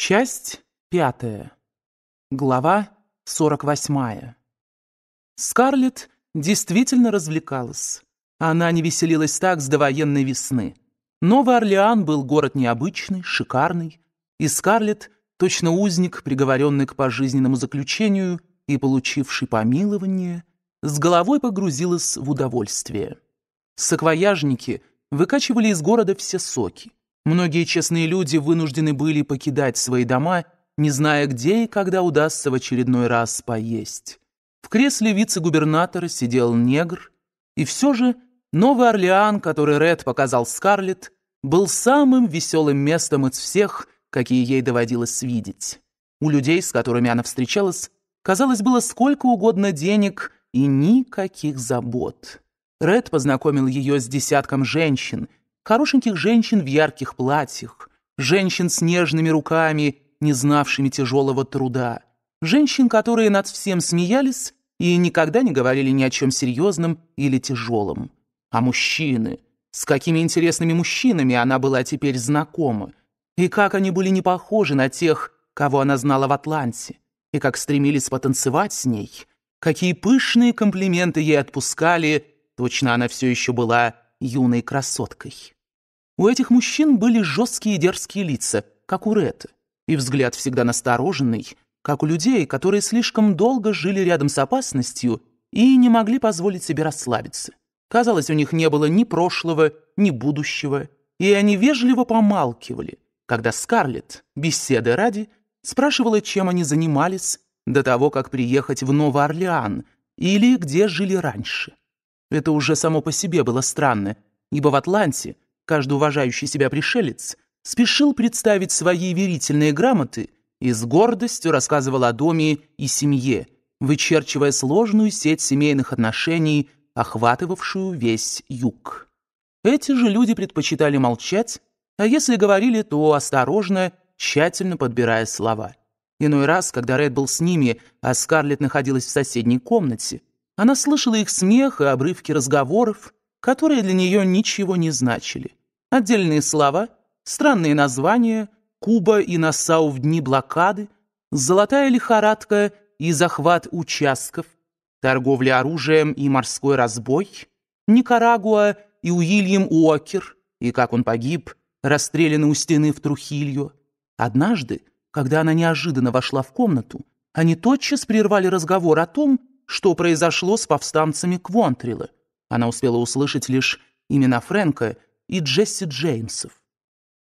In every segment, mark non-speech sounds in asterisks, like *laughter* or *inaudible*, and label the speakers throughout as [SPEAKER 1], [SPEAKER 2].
[SPEAKER 1] Часть пятая. Глава сорок восьмая.
[SPEAKER 2] Скарлетт действительно развлекалась. Она не веселилась так с довоенной весны. Новый Орлеан был город необычный, шикарный, и Скарлетт, точно узник, приговоренный к пожизненному заключению и получивший помилование, с головой погрузилась в удовольствие. Саквояжники выкачивали из города все соки. Многие честные люди вынуждены были покидать свои дома, не зная, где и когда удастся в очередной раз поесть. В кресле вице-губернатора сидел негр, и все же Новый Орлеан, который Ред показал Скарлетт, был самым веселым местом из всех, какие ей доводилось видеть. У людей, с которыми она встречалась, казалось, было сколько угодно денег и никаких забот. Ред познакомил ее с десятком женщин, хорошеньких женщин в ярких платьях, женщин с нежными руками, не знавшими тяжелого труда, женщин, которые над всем смеялись и никогда не говорили ни о чем серьезном или тяжелом. А мужчины, с какими интересными мужчинами она была теперь знакома, и как они были не похожи на тех, кого она знала в Атланте, и как стремились потанцевать с ней, какие пышные комплименты ей отпускали, точно она все еще была юной красоткой. У этих мужчин были жесткие и дерзкие лица, как у Ретта, и взгляд всегда настороженный, как у людей, которые слишком долго жили рядом с опасностью и не могли позволить себе расслабиться. Казалось, у них не было ни прошлого, ни будущего, и они вежливо помалкивали, когда Скарлетт, беседы ради, спрашивала, чем они занимались до того, как приехать в Новый Орлеан, или где жили раньше. Это уже само по себе было странно, ибо в Атланте – каждый уважающий себя пришелец спешил представить свои верительные грамоты и с гордостью рассказывал о доме и семье, вычерчивая сложную сеть семейных отношений, охватывавшую весь юг. Эти же люди предпочитали молчать, а если говорили, то осторожно, тщательно подбирая слова. Иной раз, когда Ред был с ними, а Скарлетт находилась в соседней комнате, она слышала их смех и обрывки разговоров, которые для нее ничего не значили. Отдельные слова, странные названия, Куба и Насау в дни блокады, золотая лихорадка и захват участков, торговля оружием и морской разбой, Никарагуа и Уильям Уокер, и как он погиб, расстрелянный у стены в Трухилью. Однажды, когда она неожиданно вошла в комнату, они тотчас прервали разговор о том, что произошло с повстанцами Квонтрила. Она успела услышать лишь имена Фрэнка — и Джесси Джеймсов.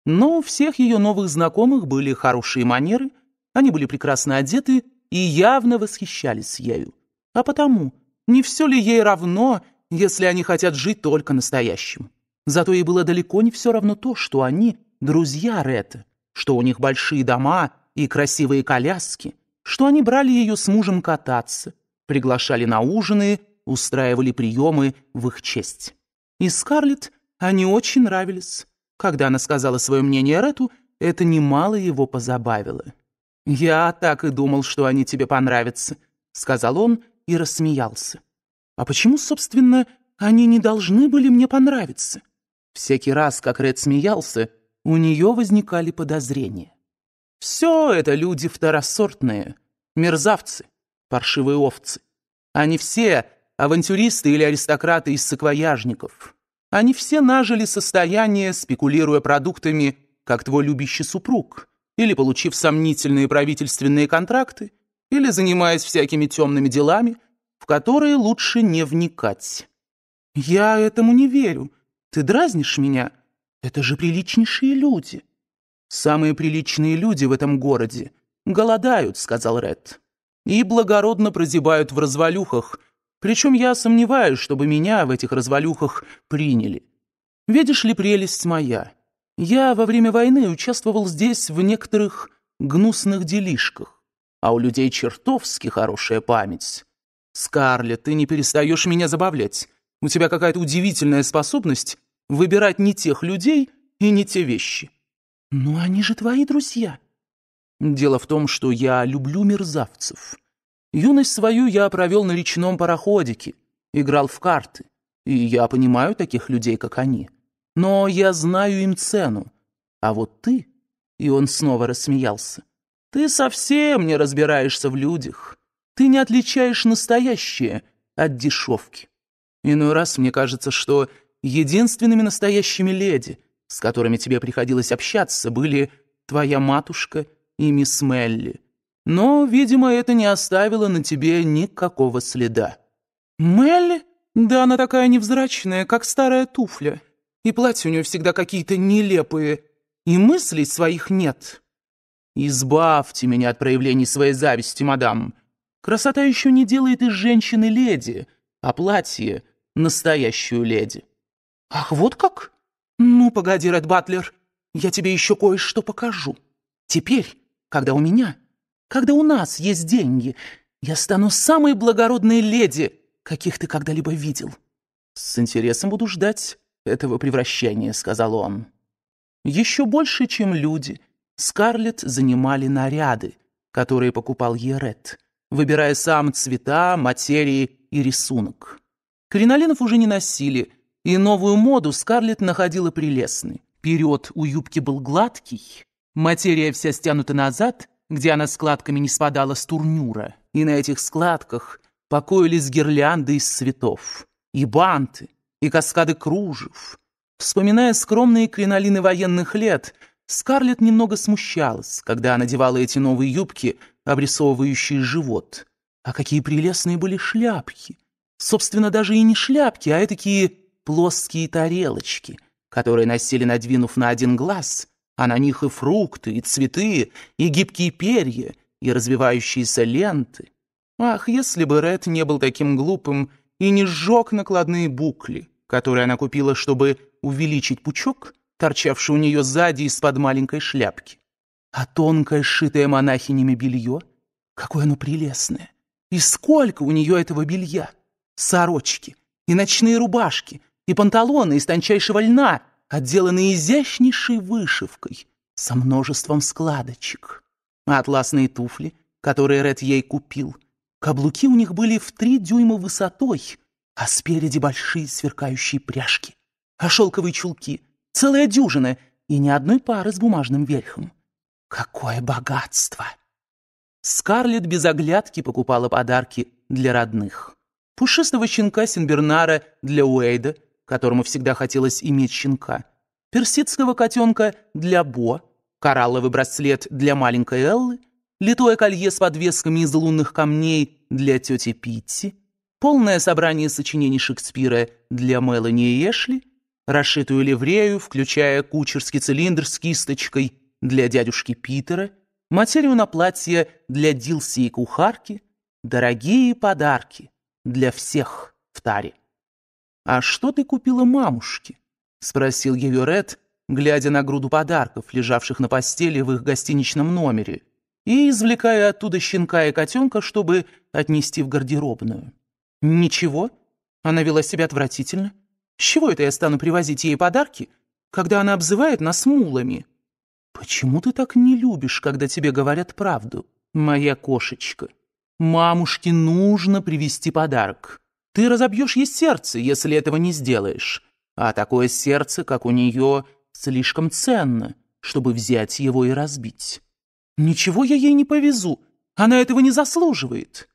[SPEAKER 2] Но у всех ее новых знакомых были хорошие манеры, они были прекрасно одеты и явно восхищались ею. А потому, не все ли ей равно, если они хотят жить только настоящим? Зато ей было далеко не все равно то, что они друзья Ретта, что у них большие дома и красивые коляски, что они брали ее с мужем кататься, приглашали на ужины, устраивали приемы в их честь. И Скарлетт они очень нравились. Когда она сказала свое мнение Рету, это немало его позабавило. «Я так и думал, что они тебе понравятся», — сказал он и рассмеялся. «А почему, собственно, они не должны были мне понравиться?» Всякий раз, как Ред смеялся, у нее возникали подозрения. «Все это люди второсортные, мерзавцы, паршивые овцы. Они все авантюристы или аристократы из саквояжников. Они все нажили состояние, спекулируя продуктами, как твой любящий супруг, или получив сомнительные правительственные контракты, или занимаясь всякими темными делами, в которые лучше не вникать. Я этому не верю. Ты дразнишь меня? Это же приличнейшие люди. Самые приличные люди в этом городе. Голодают, сказал Ред. И благородно прозябают в развалюхах, причем я сомневаюсь, чтобы меня в этих развалюхах приняли. Видишь ли, прелесть моя, я во время войны участвовал здесь в некоторых гнусных делишках, а у людей чертовски хорошая память. Скарлетт, ты не перестаешь меня забавлять. У тебя какая-то удивительная способность выбирать не тех людей и не те вещи. Но они же твои друзья. Дело в том, что я люблю мерзавцев. Юность свою я провел на речном пароходике, играл в карты, и я понимаю таких людей, как они. Но я знаю им цену. А вот ты...» И он снова рассмеялся. «Ты совсем не разбираешься в людях. Ты не отличаешь настоящее от дешевки. Иной раз мне кажется, что единственными настоящими леди, с которыми тебе приходилось общаться, были твоя матушка и мисс Мелли. Но, видимо, это не оставило на тебе никакого следа. Мелли? Да она такая невзрачная, как старая туфля. И платья у нее всегда какие-то нелепые. И мыслей своих нет. Избавьте меня от проявлений своей зависти, мадам. Красота еще не делает из женщины леди, а платье — настоящую леди. Ах, вот как? Ну, погоди, Ред Батлер, я тебе еще кое-что покажу. Теперь, когда у меня когда у нас есть деньги, я стану самой благородной леди, каких ты когда-либо видел. С интересом буду ждать этого превращения, сказал он. Еще больше, чем люди, Скарлетт занимали наряды, которые покупал Ерет, выбирая сам цвета, материи и рисунок. Кринолинов уже не носили, и новую моду Скарлетт находила прелестной. Вперед у юбки был гладкий, материя вся стянута назад — где она складками не спадала с турнюра, и на этих складках покоились гирлянды из цветов, и банты, и каскады кружев. Вспоминая скромные кринолины военных лет, Скарлетт немного смущалась, когда она надевала эти новые юбки, обрисовывающие живот. А какие прелестные были шляпки! Собственно, даже и не шляпки, а такие плоские тарелочки, которые носили, надвинув на один глаз — а на них и фрукты, и цветы, и гибкие перья, и развивающиеся ленты. Ах, если бы Ред не был таким глупым и не сжег накладные букли, которые она купила, чтобы увеличить пучок, торчавший у нее сзади из-под маленькой шляпки. А тонкое, сшитое монахинями белье, какое оно прелестное! И сколько у нее этого белья! Сорочки, и ночные рубашки, и панталоны из тончайшего льна — отделаны изящнейшей вышивкой со множеством складочек. Атласные туфли, которые Ред ей купил, каблуки у них были в три дюйма высотой, а спереди большие сверкающие пряжки, а шелковые чулки, целая дюжина и ни одной пары с бумажным верхом. Какое богатство! Скарлетт без оглядки покупала подарки для родных. Пушистого щенка Синбернара для Уэйда — которому всегда хотелось иметь щенка, персидского котенка для Бо, коралловый браслет для маленькой Эллы, литое колье с подвесками из лунных камней для тети Питти, полное собрание сочинений Шекспира для Мелани и Эшли, расшитую ливрею, включая кучерский цилиндр с кисточкой для дядюшки Питера, материю на платье для Дилси и кухарки, дорогие подарки для всех в таре. «А что ты купила мамушке?» — спросил ее Ред, глядя на груду подарков, лежавших на постели в их гостиничном номере, и извлекая оттуда щенка и котенка, чтобы отнести в гардеробную. «Ничего. Она вела себя отвратительно. С чего это я стану привозить ей подарки, когда она обзывает нас мулами?» «Почему ты так не любишь, когда тебе говорят правду, моя кошечка? Мамушке нужно привезти подарок». Ты разобьешь ей сердце, если этого не сделаешь. А такое сердце, как у нее, слишком ценно, чтобы взять его и разбить. Ничего я ей не повезу, она этого не заслуживает.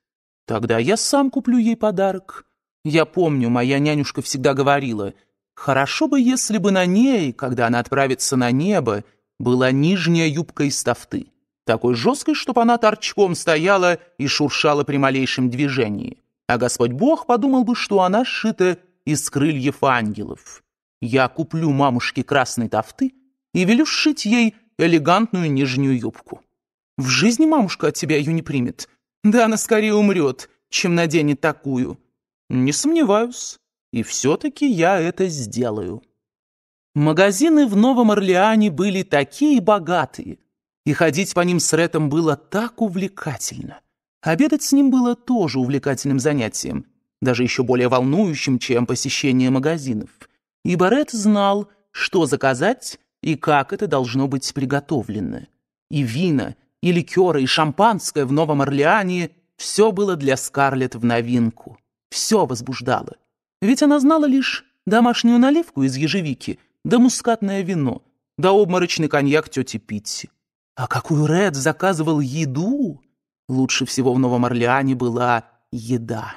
[SPEAKER 2] Тогда я сам куплю ей подарок. Я помню, моя нянюшка всегда говорила, хорошо бы, если бы на ней, когда она отправится на небо, была нижняя юбка из тафты, такой жесткой, чтобы она торчком стояла и шуршала при малейшем движении а Господь Бог подумал бы, что она сшита из крыльев ангелов. Я куплю мамушке красной тафты и велю сшить ей элегантную нижнюю юбку. В жизни мамушка от тебя ее не примет. Да она скорее умрет, чем наденет такую. Не сомневаюсь. И все-таки я это сделаю. Магазины в Новом Орлеане были такие богатые, и ходить по ним с Ретом было так увлекательно. Обедать с ним было тоже увлекательным занятием, даже еще более волнующим, чем посещение магазинов. И Барретт знал, что заказать и как это должно быть приготовлено. И вина, и ликеры, и шампанское в Новом Орлеане – все было для Скарлетт в новинку. Все возбуждало. Ведь она знала лишь домашнюю наливку из ежевики, да мускатное вино, да обморочный коньяк тети Питти. А какую Ред заказывал еду! Лучше всего в Новом Орлеане была еда.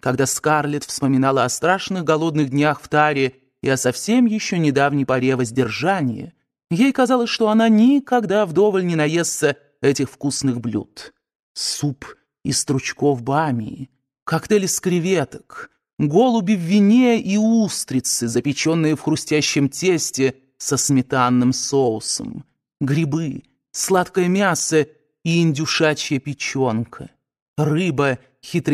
[SPEAKER 2] Когда Скарлетт вспоминала о страшных голодных днях в Таре и о совсем еще недавней поре воздержания, ей казалось, что она никогда вдоволь не наестся этих вкусных блюд. Суп из стручков бамии, коктейли с креветок, голуби в вине и устрицы, запеченные в хрустящем тесте со сметанным соусом, грибы, сладкое мясо и индюшачья печенка, рыба, хитро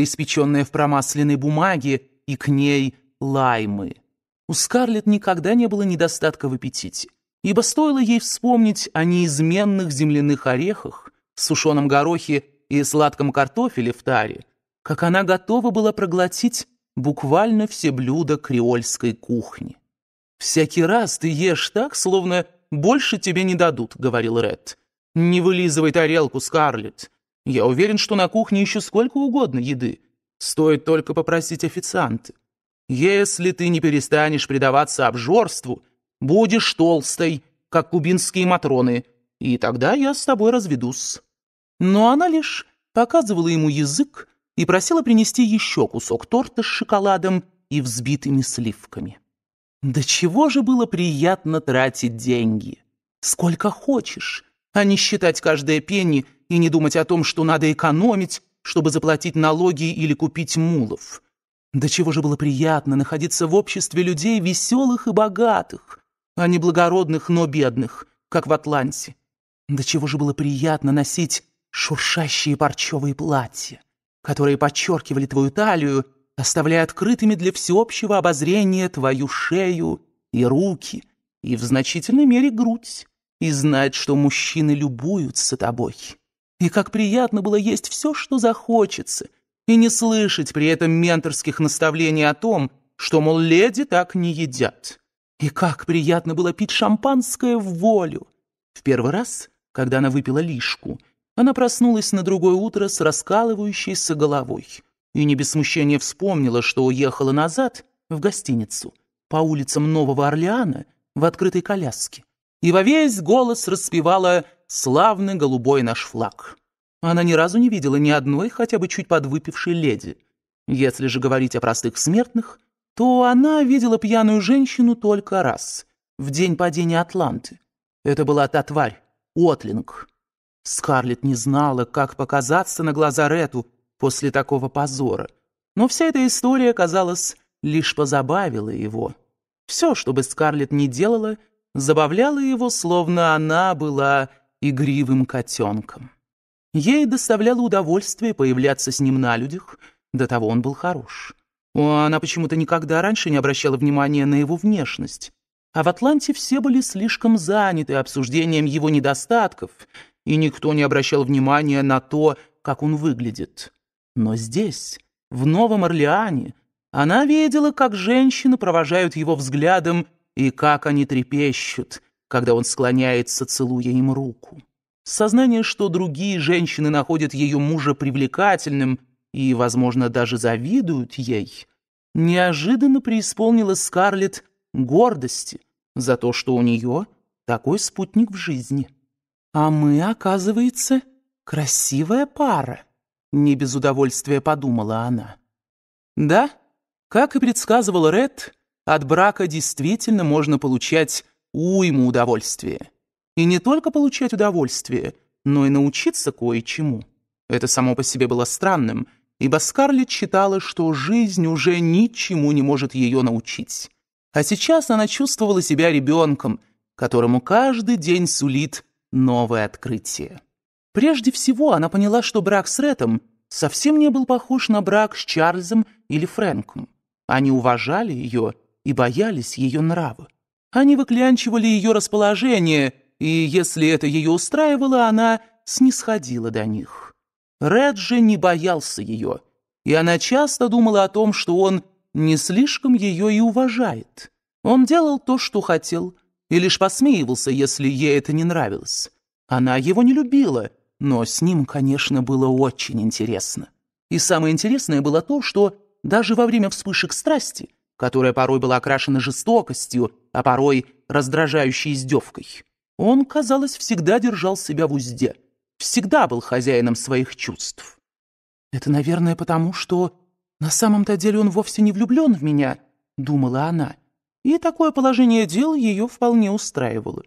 [SPEAKER 2] хитроиспеченная в промасленной бумаге, и к ней лаймы. У Скарлетт никогда не было недостатка в аппетите, ибо стоило ей вспомнить о неизменных земляных орехах, сушеном горохе и сладком картофеле в таре, как она готова была проглотить буквально все блюда креольской кухни. «Всякий раз ты ешь так, словно больше тебе не дадут», — говорил Ред. Не вылизывай тарелку, Скарлетт. Я уверен, что на кухне еще сколько угодно еды. Стоит только попросить официанта. Если ты не перестанешь предаваться обжорству, будешь толстой, как кубинские матроны, и тогда я с тобой разведусь». Но она лишь показывала ему язык и просила принести еще кусок торта с шоколадом и взбитыми сливками. Да чего же было приятно тратить деньги? Сколько хочешь, а не считать каждое пенни и не думать о том, что надо экономить, чтобы заплатить налоги или купить мулов. До чего же было приятно находиться в обществе людей веселых и богатых, а не благородных, но бедных, как в Атланте. До чего же было приятно носить шуршащие парчевые платья, которые подчеркивали твою талию, оставляя открытыми для всеобщего обозрения твою шею и руки, и в значительной мере грудь и знать, что мужчины любуются тобой. И как приятно было есть все, что захочется, и не слышать при этом менторских наставлений о том, что, мол, леди так не едят. И как приятно было пить шампанское в волю. В первый раз, когда она выпила лишку, она проснулась на другое утро с раскалывающейся головой и не без смущения вспомнила, что уехала назад в гостиницу по улицам Нового Орлеана в открытой коляске и во весь голос распевала «Славный голубой наш флаг». Она ни разу не видела ни одной хотя бы чуть подвыпившей леди. Если же говорить о простых смертных, то она видела пьяную женщину только раз, в день падения Атланты. Это была та тварь, Отлинг. Скарлетт не знала, как показаться на глаза Рету после такого позора. Но вся эта история, казалось, лишь позабавила его. Все, что бы Скарлетт не делала — забавляла его, словно она была игривым котенком. Ей доставляло удовольствие появляться с ним на людях, до того он был хорош. Она почему-то никогда раньше не обращала внимания на его внешность. А в Атланте все были слишком заняты обсуждением его недостатков, и никто не обращал внимания на то, как он выглядит. Но здесь, в Новом Орлеане, она видела, как женщины провожают его взглядом и как они трепещут, когда он склоняется, целуя им руку. Сознание, что другие женщины находят ее мужа привлекательным и, возможно, даже завидуют ей, неожиданно преисполнило Скарлетт гордости за то, что у нее такой спутник в жизни. А мы, оказывается, красивая пара, не без удовольствия подумала она. Да, как и предсказывал Ред, от брака действительно можно получать уйму удовольствия. И не только получать удовольствие, но и научиться кое-чему. Это само по себе было странным, ибо Скарлетт считала, что жизнь уже ничему не может ее научить. А сейчас она чувствовала себя ребенком, которому каждый день сулит новое открытие. Прежде всего, она поняла, что брак с Реттом совсем не был похож на брак с Чарльзом или Фрэнком. Они уважали ее и боялись ее нрава. Они выклянчивали ее расположение, и если это ее устраивало, она снисходила до них. Реджи не боялся ее, и она часто думала о том, что он не слишком ее и уважает. Он делал то, что хотел, и лишь посмеивался, если ей это не нравилось. Она его не любила, но с ним, конечно, было очень интересно. И самое интересное было то, что даже во время вспышек страсти – которая порой была окрашена жестокостью, а порой раздражающей издевкой. Он, казалось, всегда держал себя в узде, всегда был хозяином своих чувств. «Это, наверное, потому, что на самом-то деле он вовсе не влюблен в меня», — думала она. И такое положение дел ее вполне устраивало.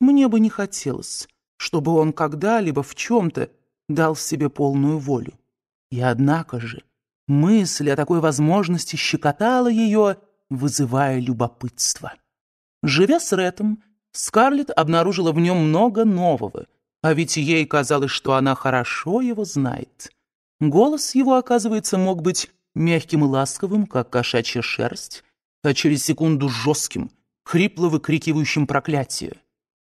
[SPEAKER 2] Мне бы не хотелось, чтобы он когда-либо в чем-то дал себе полную волю. И однако же... Мысль о такой возможности щекотала ее, вызывая любопытство. Живя с Рэтом, Скарлетт обнаружила в нем много нового, а ведь ей казалось, что она хорошо его знает. Голос его, оказывается, мог быть мягким и ласковым, как кошачья шерсть, а через секунду жестким, хрипло выкрикивающим проклятие.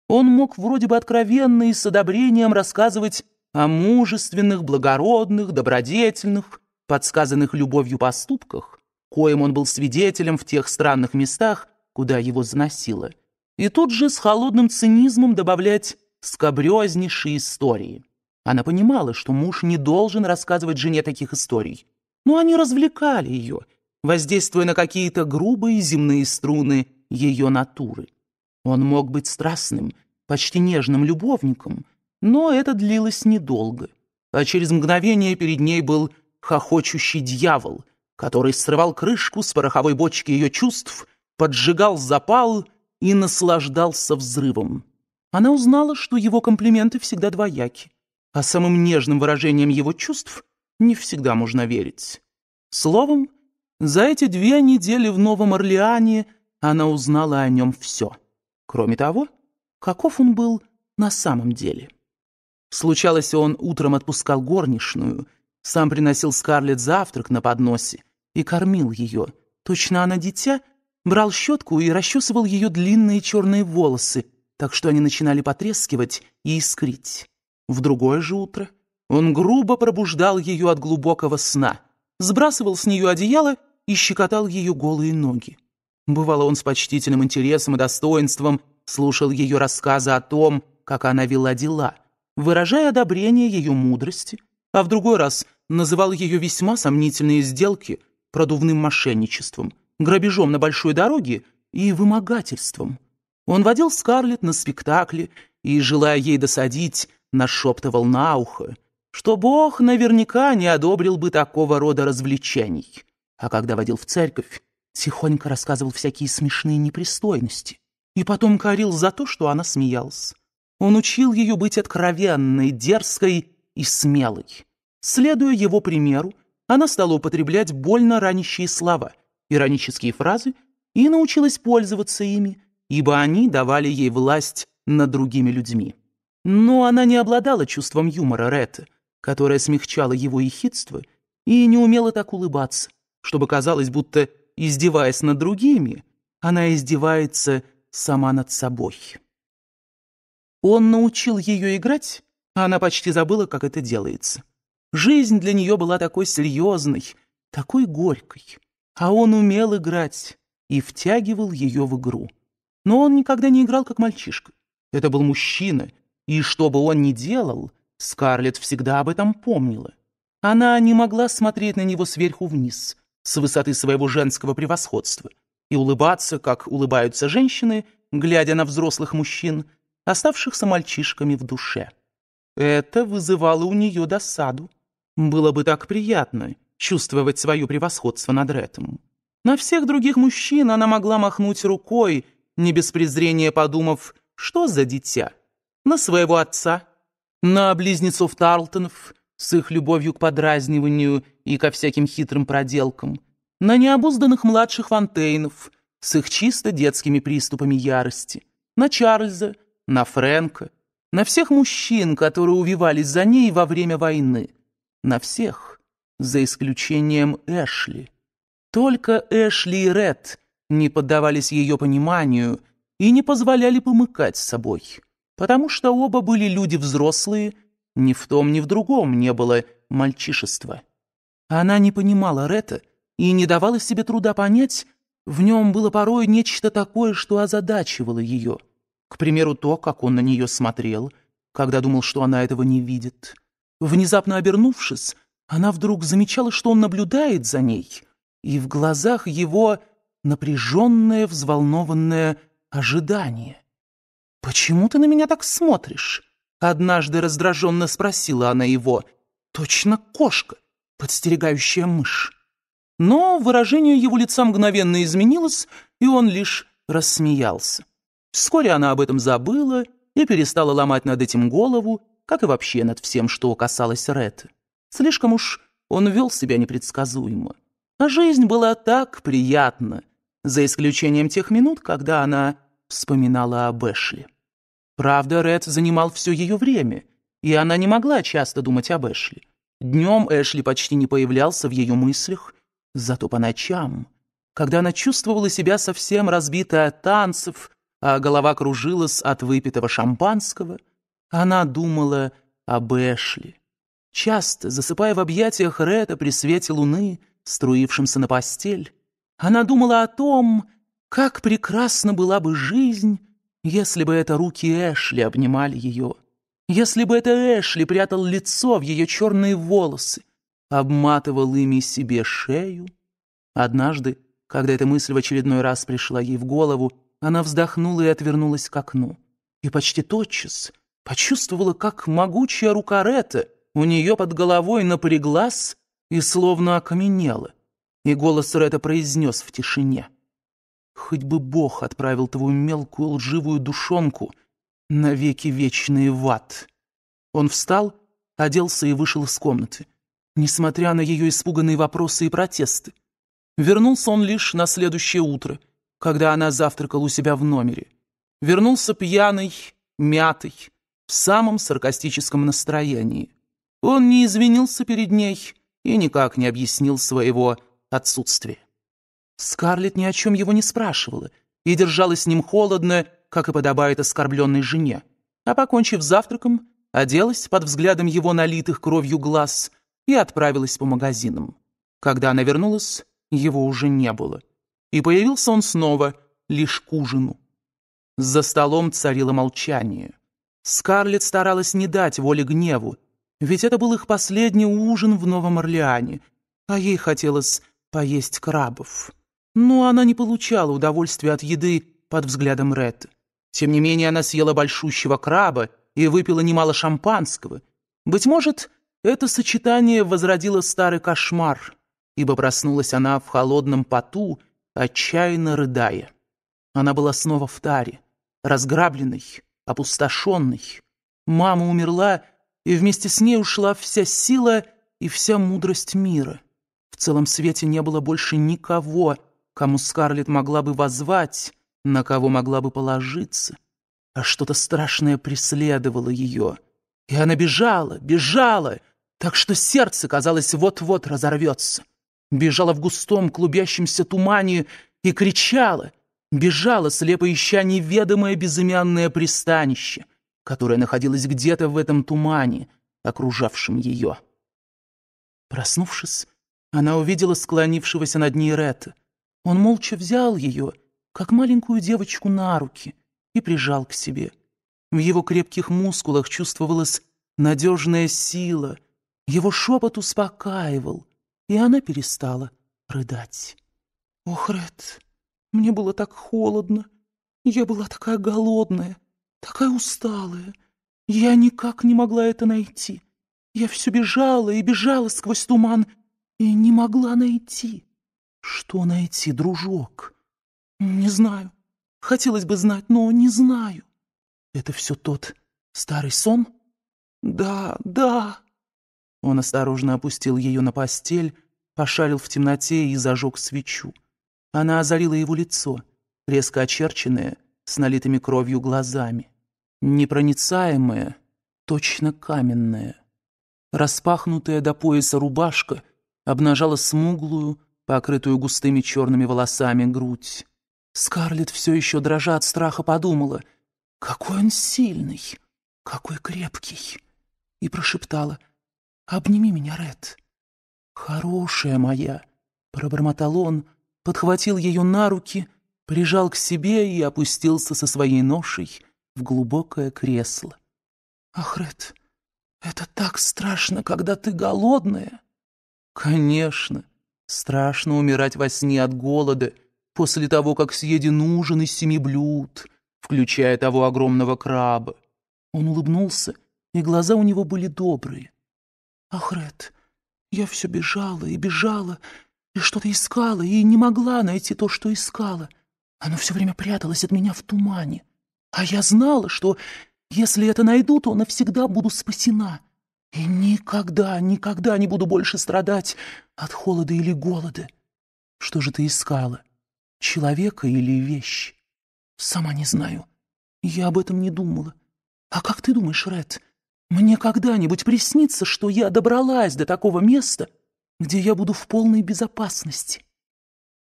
[SPEAKER 2] Он мог вроде бы откровенно и с одобрением рассказывать о мужественных, благородных, добродетельных, подсказанных любовью поступках, коим он был свидетелем в тех странных местах, куда его заносило, и тут же с холодным цинизмом добавлять скобрезнейшие истории. Она понимала, что муж не должен рассказывать жене таких историй, но они развлекали ее, воздействуя на какие-то грубые земные струны ее натуры. Он мог быть страстным, почти нежным любовником, но это длилось недолго, а через мгновение перед ней был хохочущий дьявол, который срывал крышку с пороховой бочки ее чувств, поджигал запал и наслаждался взрывом. Она узнала, что его комплименты всегда двояки, а самым нежным выражением его чувств не всегда можно верить. Словом, за эти две недели в Новом Орлеане она узнала о нем все. Кроме того, каков он был на самом деле. Случалось, он утром отпускал горничную — сам приносил Скарлетт завтрак на подносе и кормил ее. Точно она дитя, брал щетку и расчесывал ее длинные черные волосы, так что они начинали потрескивать и искрить. В другое же утро он грубо пробуждал ее от глубокого сна, сбрасывал с нее одеяло и щекотал ее голые ноги. Бывало, он с почтительным интересом и достоинством слушал ее рассказы о том, как она вела дела, выражая одобрение ее мудрости – а в другой раз называл ее весьма сомнительные сделки продувным мошенничеством, грабежом на большой дороге и вымогательством. Он водил Скарлетт на спектакли и, желая ей досадить, нашептывал на ухо, что Бог наверняка не одобрил бы такого рода развлечений. А когда водил в церковь, тихонько рассказывал всякие смешные непристойности и потом корил за то, что она смеялась. Он учил ее быть откровенной, дерзкой и смелый. Следуя его примеру, она стала употреблять больно ранящие слова, иронические фразы и научилась пользоваться ими, ибо они давали ей власть над другими людьми. Но она не обладала чувством юмора Ретты, которое смягчало его ехидство, и не умела так улыбаться, чтобы казалось, будто, издеваясь над другими, она издевается сама над собой. Он научил ее играть она почти забыла, как это делается. Жизнь для нее была такой серьезной, такой горькой. А он умел играть и втягивал ее в игру. Но он никогда не играл, как мальчишка. Это был мужчина, и что бы он ни делал, Скарлетт всегда об этом помнила. Она не могла смотреть на него сверху вниз, с высоты своего женского превосходства, и улыбаться, как улыбаются женщины, глядя на взрослых мужчин, оставшихся мальчишками в душе. Это вызывало у нее досаду. Было бы так приятно чувствовать свое превосходство над Рэтом. На всех других мужчин она могла махнуть рукой, не без презрения подумав, что за дитя. На своего отца, на близнецов Тарлтонов, с их любовью к подразниванию и ко всяким хитрым проделкам, на необузданных младших Фонтейнов, с их чисто детскими приступами ярости, на Чарльза, на Фрэнка, на всех мужчин, которые увивались за ней во время войны, на всех, за исключением Эшли. Только Эшли и Ред не поддавались ее пониманию и не позволяли помыкать с собой, потому что оба были люди взрослые, ни в том, ни в другом не было мальчишества. Она не понимала Рета и не давала себе труда понять, в нем было порой нечто такое, что озадачивало ее — к примеру, то, как он на нее смотрел, когда думал, что она этого не видит. Внезапно обернувшись, она вдруг замечала, что он наблюдает за ней, и в глазах его напряженное, взволнованное ожидание. «Почему ты на меня так смотришь?» Однажды раздраженно спросила она его. «Точно кошка, подстерегающая мышь». Но выражение его лица мгновенно изменилось, и он лишь рассмеялся. Вскоре она об этом забыла и перестала ломать над этим голову, как и вообще над всем, что касалось Ред. Слишком уж он вел себя непредсказуемо. А жизнь была так приятна, за исключением тех минут, когда она вспоминала об Эшли. Правда, Ред занимал все ее время, и она не могла часто думать об Эшли. Днем Эшли почти не появлялся в ее мыслях, зато по ночам, когда она чувствовала себя совсем разбитой от танцев, а голова кружилась от выпитого шампанского, она думала об Эшли. Часто, засыпая в объятиях Рета при свете луны, струившемся на постель, она думала о том, как прекрасна была бы жизнь, если бы это руки Эшли обнимали ее, если бы это Эшли прятал лицо в ее черные волосы, обматывал ими себе шею. Однажды, когда эта мысль в очередной раз пришла ей в голову, она вздохнула и отвернулась к окну. И почти тотчас почувствовала, как могучая рука Ретта у нее под головой напряглась и словно окаменела. И голос Ретта произнес в тишине. «Хоть бы Бог отправил твою мелкую лживую душонку на веки вечные в ад». Он встал, оделся и вышел из комнаты, несмотря на ее испуганные вопросы и протесты. Вернулся он лишь на следующее утро — когда она завтракала у себя в номере. Вернулся пьяный, мятый, в самом саркастическом настроении. Он не извинился перед ней и никак не объяснил своего отсутствия. Скарлетт ни о чем его не спрашивала и держалась с ним холодно, как и подобает оскорбленной жене. А покончив завтраком, оделась под взглядом его налитых кровью глаз и отправилась по магазинам. Когда она вернулась, его уже не было. И появился он снова, лишь к ужину. За столом царило молчание. Скарлетт старалась не дать воли гневу, ведь это был их последний ужин в Новом Орлеане, а ей хотелось поесть крабов. Но она не получала удовольствия от еды под взглядом Ретта. Тем не менее, она съела большущего краба и выпила немало шампанского. Быть может, это сочетание возродило старый кошмар, ибо проснулась она в холодном поту отчаянно рыдая. Она была снова в таре, разграбленной, опустошенной. Мама умерла, и вместе с ней ушла вся сила и вся мудрость мира. В целом свете не было больше никого, кому Скарлетт могла бы возвать, на кого могла бы положиться. А что-то страшное преследовало ее. И она бежала, бежала, так что сердце, казалось, вот-вот разорвется бежала в густом клубящемся тумане и кричала, бежала, слепо ища неведомое безымянное пристанище, которое находилось где-то в этом тумане, окружавшем ее. Проснувшись, она увидела склонившегося над ней Ретта. Он молча взял ее, как маленькую девочку, на руки и прижал к себе. В его крепких мускулах чувствовалась надежная сила, его шепот успокаивал — и она перестала рыдать. «Ох, Ред, мне было так холодно, я была такая голодная, такая усталая, я никак не могла это найти. Я все бежала и бежала сквозь туман и не могла найти. Что найти, дружок? Не знаю. Хотелось бы знать, но не знаю. Это все тот старый сон? Да, да, он осторожно опустил ее на постель, пошарил в темноте и зажег свечу. Она озарила его лицо, резко очерченное, с налитыми кровью глазами. Непроницаемое, точно каменное. Распахнутая до пояса рубашка обнажала смуглую, покрытую густыми черными волосами грудь. Скарлетт все еще, дрожа от страха, подумала, «Какой он сильный! Какой крепкий!» и прошептала, — «Обними меня, Ред!» «Хорошая моя!» — пробормотал он, подхватил ее на руки, прижал к себе и опустился со своей ношей в глубокое кресло. «Ах, Ред, это так страшно, когда ты голодная!» «Конечно, страшно умирать во сне от голода после того, как съеден ужин из семи блюд, включая того огромного краба». Он улыбнулся, и глаза у него были добрые. Ах, Ред, я все бежала и бежала, и что-то искала, и не могла найти то, что искала. Оно все время пряталось от меня в тумане. А я знала, что если это найду, то навсегда буду спасена. И никогда, никогда не буду больше страдать от холода или голода. Что же ты искала? Человека или вещь? Сама не знаю. Я об этом не думала. А как ты думаешь, Ред, — мне когда-нибудь приснится, что я добралась до такого места, где я буду в полной безопасности.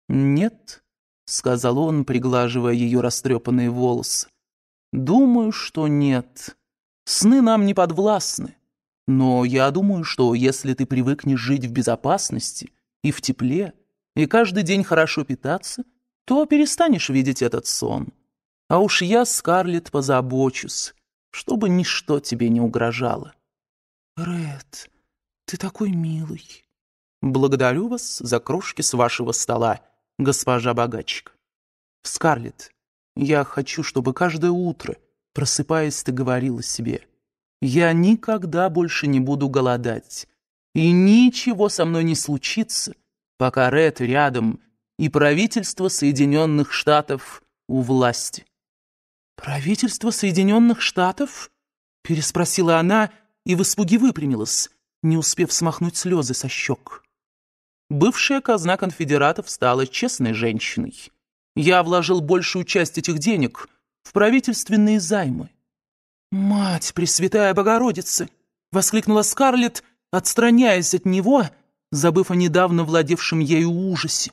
[SPEAKER 2] Нет, сказал он, приглаживая ее растрепанные волосы. Думаю, что нет. Сны нам не подвластны. Но я думаю, что если ты привыкнешь жить в безопасности и в тепле, и каждый день хорошо питаться, то перестанешь видеть этот сон. А уж я, Скарлетт, позабочусь чтобы ничто тебе не угрожало.
[SPEAKER 1] Ред,
[SPEAKER 2] ты такой милый. Благодарю вас за крошки с вашего стола, госпожа богачка. Скарлет, я хочу, чтобы каждое утро, просыпаясь, ты говорила себе, «Я никогда больше не буду голодать, и ничего со мной не случится, пока Ред рядом и правительство Соединенных Штатов у власти». «Правительство Соединенных Штатов?» — переспросила она и в испуге выпрямилась, не успев смахнуть слезы со щек. Бывшая казна конфедератов стала честной женщиной. Я вложил большую часть этих денег в правительственные займы. «Мать Пресвятая Богородица!» — воскликнула Скарлетт, отстраняясь от него, забыв о недавно владевшем ею ужасе.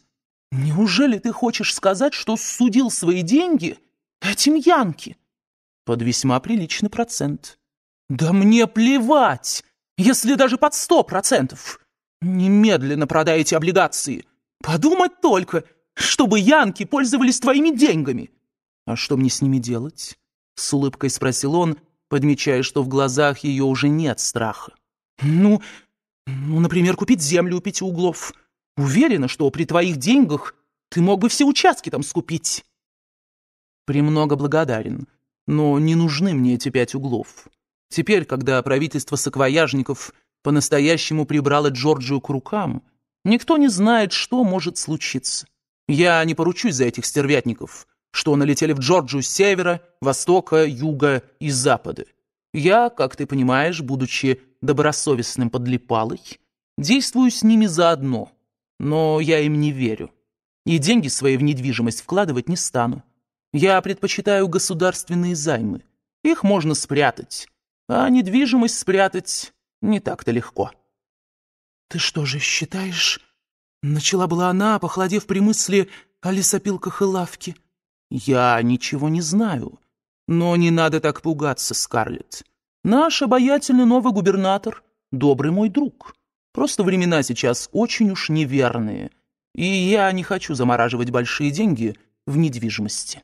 [SPEAKER 2] «Неужели ты хочешь сказать, что судил свои деньги Этим Янки. Под весьма приличный процент. Да мне плевать, если даже под сто процентов. Немедленно продай облигации. Подумать только, чтобы Янки пользовались твоими деньгами. А что мне с ними делать? С улыбкой спросил он, подмечая, что в глазах ее уже нет страха. Ну, ну, например, купить землю у пяти углов. Уверена, что при твоих деньгах ты мог бы все участки там скупить. «Премного благодарен, но не нужны мне эти пять углов. Теперь, когда правительство саквояжников по-настоящему прибрало Джорджию к рукам, никто не знает, что может случиться. Я не поручусь за этих стервятников, что налетели в Джорджию с севера, востока, юга и запада. Я, как ты понимаешь, будучи добросовестным подлипалой, действую с ними заодно, но я им не верю. И деньги свои в недвижимость вкладывать не стану. Я предпочитаю государственные займы. Их можно спрятать, а недвижимость спрятать не так-то легко». «Ты что же считаешь?» Начала была она, похолодев при мысли о лесопилках и лавке. «Я ничего не знаю. Но не надо так пугаться, Скарлетт. Наш обаятельный новый губернатор — добрый мой друг. Просто времена сейчас очень уж неверные, и я не хочу замораживать большие деньги в недвижимости».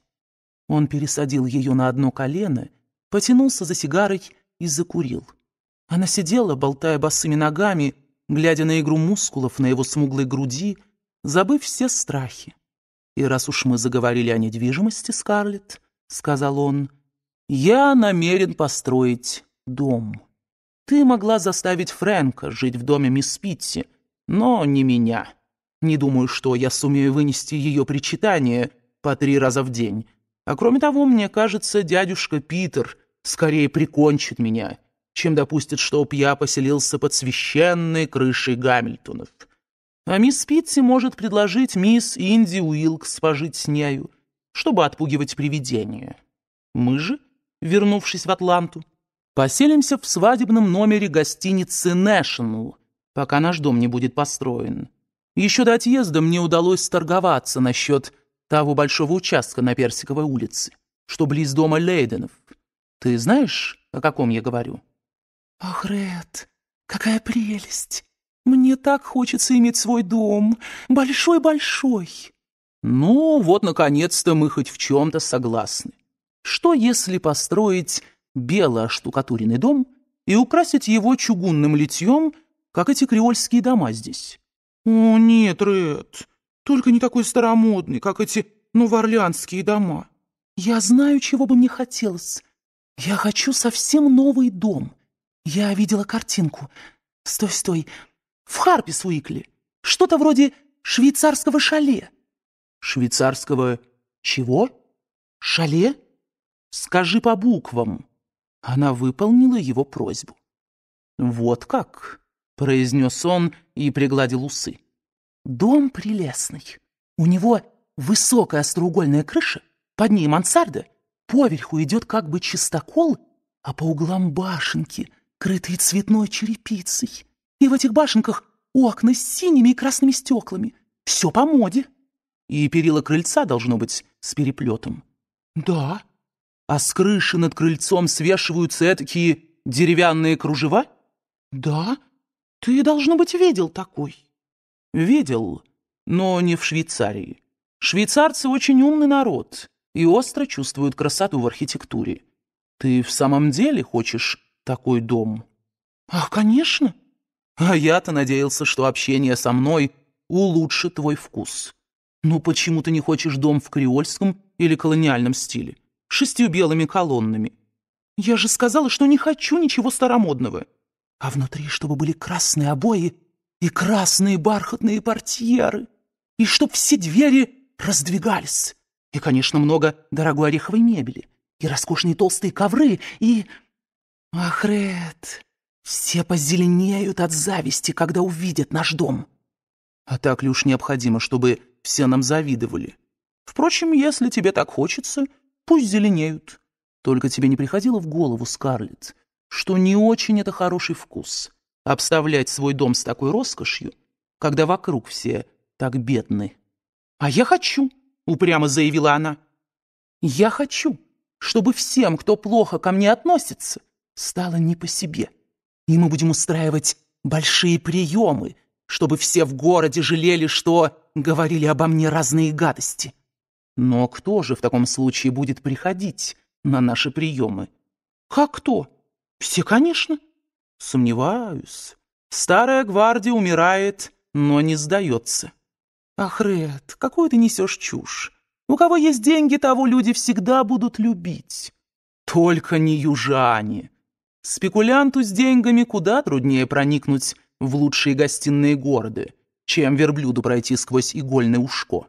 [SPEAKER 2] Он пересадил ее на одно колено, потянулся за сигарой и закурил. Она сидела, болтая босыми ногами, глядя на игру мускулов на его смуглой груди, забыв все страхи. «И раз уж мы заговорили о недвижимости, Скарлетт, — сказал он, — я намерен построить дом. Ты могла заставить Фрэнка жить в доме мисс Питти, но не меня. Не думаю, что я сумею вынести ее причитание по три раза в день, а кроме того, мне кажется, дядюшка Питер скорее прикончит меня, чем допустит, чтоб я поселился под священной крышей Гамильтонов. А мисс Питти может предложить мисс Инди Уилкс пожить с нею, чтобы отпугивать привидения. Мы же, вернувшись в Атланту, поселимся в свадебном номере гостиницы «Нэшнл», пока наш дом не будет построен. Еще до отъезда мне удалось торговаться насчет того большого участка на Персиковой улице, что близ дома Лейденов. Ты знаешь, о каком я говорю?»
[SPEAKER 1] «Ах, Ред, какая
[SPEAKER 2] прелесть! Мне так хочется иметь свой дом, большой-большой!» «Ну, вот, наконец-то мы хоть в чем-то согласны. Что, если построить белый оштукатуренный дом и украсить его чугунным литьем, как эти креольские дома здесь?» «О, нет,
[SPEAKER 1] Ред,
[SPEAKER 2] только не такой старомодный, как эти новоорлеанские дома. Я знаю, чего бы мне хотелось. Я хочу совсем новый дом. Я видела картинку. Стой, стой. В Харпис Уикли. Что-то вроде швейцарского шале. Швейцарского чего? Шале? Скажи по буквам. Она выполнила его просьбу. Вот как, произнес он и пригладил усы. Дом прелестный. У него высокая остроугольная крыша, под ней мансарда, поверху идет как бы чистокол, а по углам башенки, крытые цветной черепицей. И в этих башенках окна с синими и красными стеклами. Все по моде. И перила крыльца должно быть с переплетом. Да. А с крыши над крыльцом свешиваются такие деревянные кружева? Да. Ты, должно быть, видел такой. Видел, но не в Швейцарии. Швейцарцы очень умный народ и остро чувствуют красоту в архитектуре. Ты в самом деле хочешь такой дом? Ах, конечно. А я-то надеялся, что общение со мной улучшит твой вкус. Ну почему ты не хочешь дом в креольском или колониальном стиле, шестью белыми колоннами? Я же сказала, что не хочу ничего старомодного. А внутри, чтобы были красные обои и красные бархатные портьеры, и чтоб все двери раздвигались, и, конечно, много дорогой ореховой мебели, и роскошные толстые ковры, и... Ах, Ред, все позеленеют от зависти, когда увидят наш дом. А так ли уж необходимо, чтобы все нам завидовали? Впрочем, если тебе так хочется, пусть зеленеют. Только тебе не приходило в голову, Скарлетт, что не очень это хороший вкус обставлять свой дом с такой роскошью, когда вокруг все так бедны. «А я хочу», — упрямо заявила она. «Я хочу, чтобы всем, кто плохо ко мне относится, стало не по себе. И мы будем устраивать большие приемы, чтобы все в городе жалели, что говорили обо мне разные гадости. Но кто же в таком случае будет приходить на наши приемы? Как кто? Все, конечно. Сомневаюсь. Старая гвардия умирает, но не сдается. Ах, Ред, какую ты несешь чушь? У кого есть деньги, того люди всегда будут любить. Только не южане. Спекулянту с деньгами куда труднее проникнуть в лучшие гостиные города, чем верблюду пройти сквозь игольное ушко.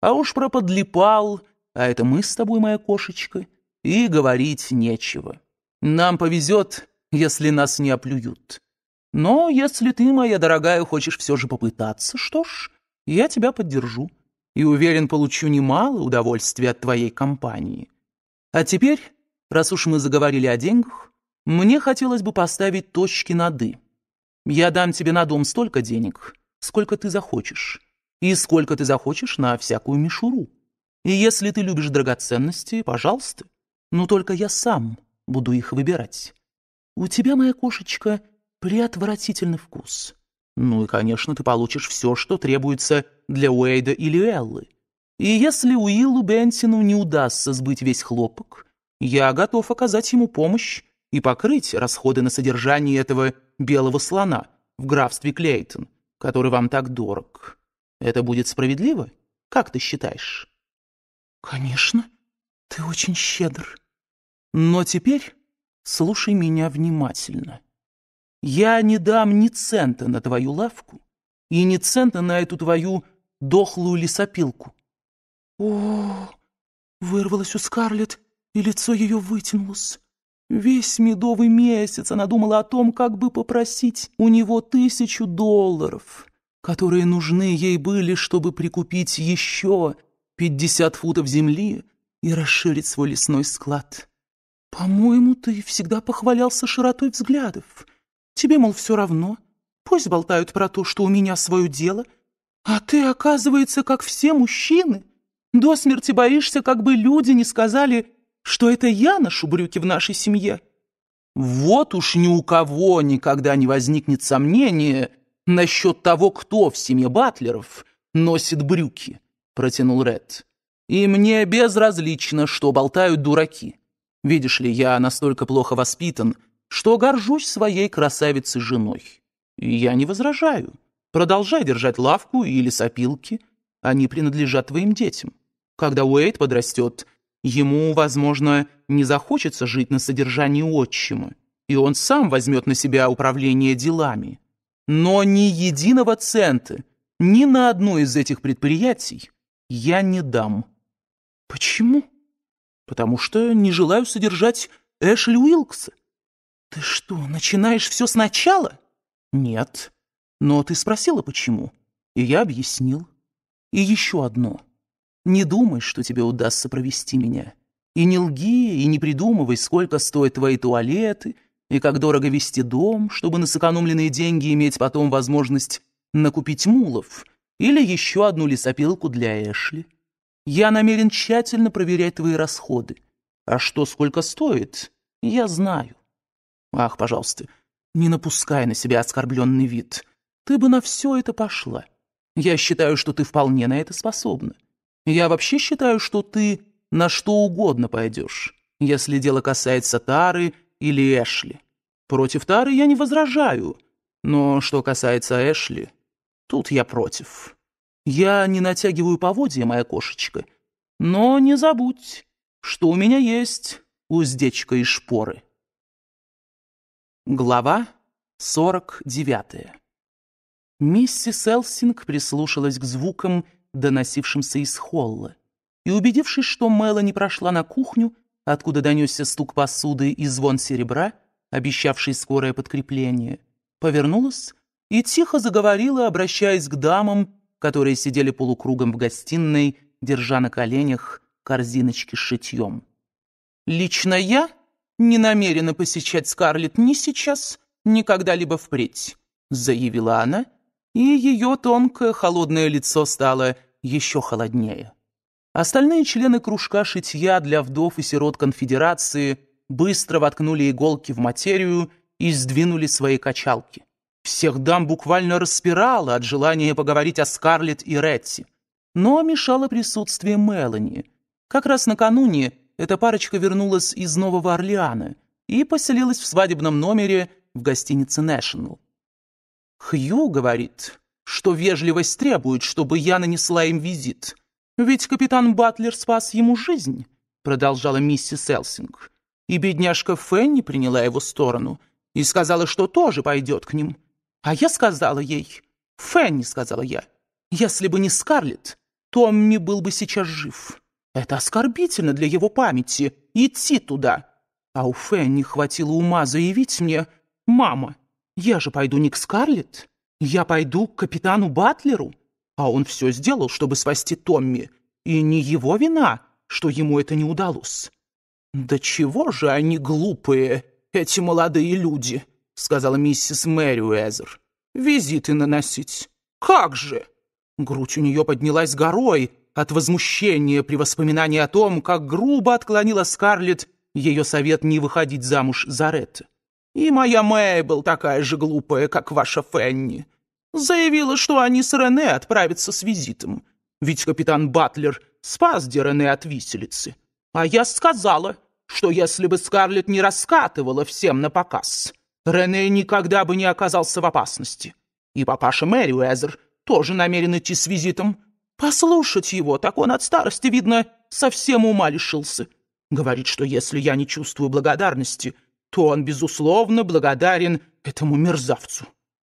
[SPEAKER 2] А уж про подлипал, а это мы с тобой, моя кошечка, и говорить нечего. Нам повезет, если нас не оплюют. Но если ты, моя дорогая, хочешь все же попытаться, что ж, я тебя поддержу и, уверен, получу немало удовольствия от твоей компании. А теперь, раз уж мы заговорили о деньгах, мне хотелось бы поставить точки над «и». Я дам тебе на дом столько денег, сколько ты захочешь, и сколько ты захочешь на всякую мишуру. И если ты любишь драгоценности, пожалуйста, но только я сам буду их выбирать. У тебя, моя кошечка, преотвратительный вкус. Ну и, конечно, ты получишь все, что требуется для Уэйда или Эллы. И если Уиллу Бентину не удастся сбыть весь хлопок, я готов оказать ему помощь и покрыть расходы на содержание этого белого слона в графстве Клейтон, который вам так дорог. Это будет справедливо? Как ты считаешь?
[SPEAKER 1] Конечно, ты очень щедр. Но
[SPEAKER 2] теперь слушай меня внимательно. Я не дам ни цента на твою лавку и ни цента на эту твою дохлую лесопилку. О, вырвалось у Скарлетт, и лицо ее вытянулось. Весь медовый месяц она думала о том, как бы попросить у него тысячу долларов, которые нужны ей были, чтобы прикупить еще пятьдесят футов земли и расширить свой лесной склад. «По-моему, ты всегда похвалялся широтой взглядов. Тебе, мол, все равно. Пусть болтают про то, что у меня свое дело. А ты, оказывается, как все мужчины. До смерти боишься, как бы люди не сказали, что это я ношу брюки в нашей семье». Вот уж ни у кого никогда не возникнет сомнения насчет того, кто в семье батлеров носит брюки, протянул Ред. И мне безразлично, что болтают дураки. Видишь ли, я настолько плохо воспитан, что горжусь своей красавицей-женой. Я не возражаю. Продолжай держать лавку или лесопилки. Они принадлежат твоим детям. Когда Уэйд подрастет, ему, возможно, не захочется жить на содержании отчима, и он сам возьмет на себя управление делами. Но ни единого цента, ни на одно из этих предприятий я не дам. Почему? потому что не желаю содержать Эшли Уилкса. Ты что, начинаешь все сначала? Нет. Но ты спросила, почему, и я объяснил. И еще одно. Не думай, что тебе удастся провести меня. И не лги, и не придумывай, сколько стоят твои туалеты, и как дорого вести дом, чтобы на сэкономленные деньги иметь потом возможность накупить мулов или еще одну лесопилку для Эшли. Я намерен тщательно проверять твои расходы. А что сколько стоит, я знаю. Ах, пожалуйста, не напускай на себя оскорбленный вид. Ты бы на все это пошла. Я считаю, что ты вполне на это способна. Я вообще считаю, что ты на что угодно пойдешь, если дело касается Тары или Эшли. Против Тары я не возражаю, но что касается Эшли, тут я против». Я не натягиваю поводья, моя кошечка, но не забудь, что у меня есть уздечка и шпоры. Глава 49. Миссис Элсинг прислушалась к звукам, доносившимся из холла, и, убедившись, что Мэла не прошла на кухню, откуда донесся стук посуды и звон серебра, обещавший скорое подкрепление, повернулась и тихо заговорила, обращаясь к дамам, которые сидели полукругом в гостиной, держа на коленях корзиночки с шитьем. «Лично я не намерена посещать Скарлетт ни сейчас, ни когда-либо впредь», заявила она, и ее тонкое холодное лицо стало еще холоднее. Остальные члены кружка шитья для вдов и сирот конфедерации быстро воткнули иголки в материю и сдвинули свои качалки. Всех дам буквально распирала от желания поговорить о Скарлетт и Ретти. Но мешало присутствие Мелани. Как раз накануне эта парочка вернулась из Нового Орлеана и поселилась в свадебном номере в гостинице «Нэшнл». «Хью говорит, что вежливость требует, чтобы я нанесла им визит. Ведь капитан Батлер спас ему жизнь», — продолжала миссис Элсинг. И бедняжка Фенни приняла его сторону и сказала, что тоже пойдет к ним. А я сказала ей, Фенни, сказала я, если бы не Скарлетт, Томми был бы сейчас жив. Это оскорбительно для его памяти, идти туда. А у Фенни хватило ума заявить мне, «Мама, я же пойду не к Скарлетт, я пойду к капитану Батлеру». А он все сделал, чтобы спасти Томми. И не его вина, что ему это не удалось. Да чего же они глупые, эти молодые люди!» сказала миссис Мэри Уэзер. «Визиты наносить. Как же!» Грудь у нее поднялась горой от возмущения при воспоминании о том, как грубо отклонила Скарлетт ее совет не выходить замуж за Ретта. «И моя Мэйбл такая же глупая, как ваша Фенни. Заявила, что они с Рене отправятся с визитом. Ведь капитан Батлер спас Дерене от виселицы. А я сказала, что если бы Скарлетт не раскатывала всем на показ, Рене никогда бы не оказался в опасности. И папаша Мэри Уэзер тоже намерен идти с визитом. Послушать его, так он от старости, видно, совсем ума лишился. Говорит, что если я не чувствую благодарности, то он, безусловно, благодарен этому мерзавцу.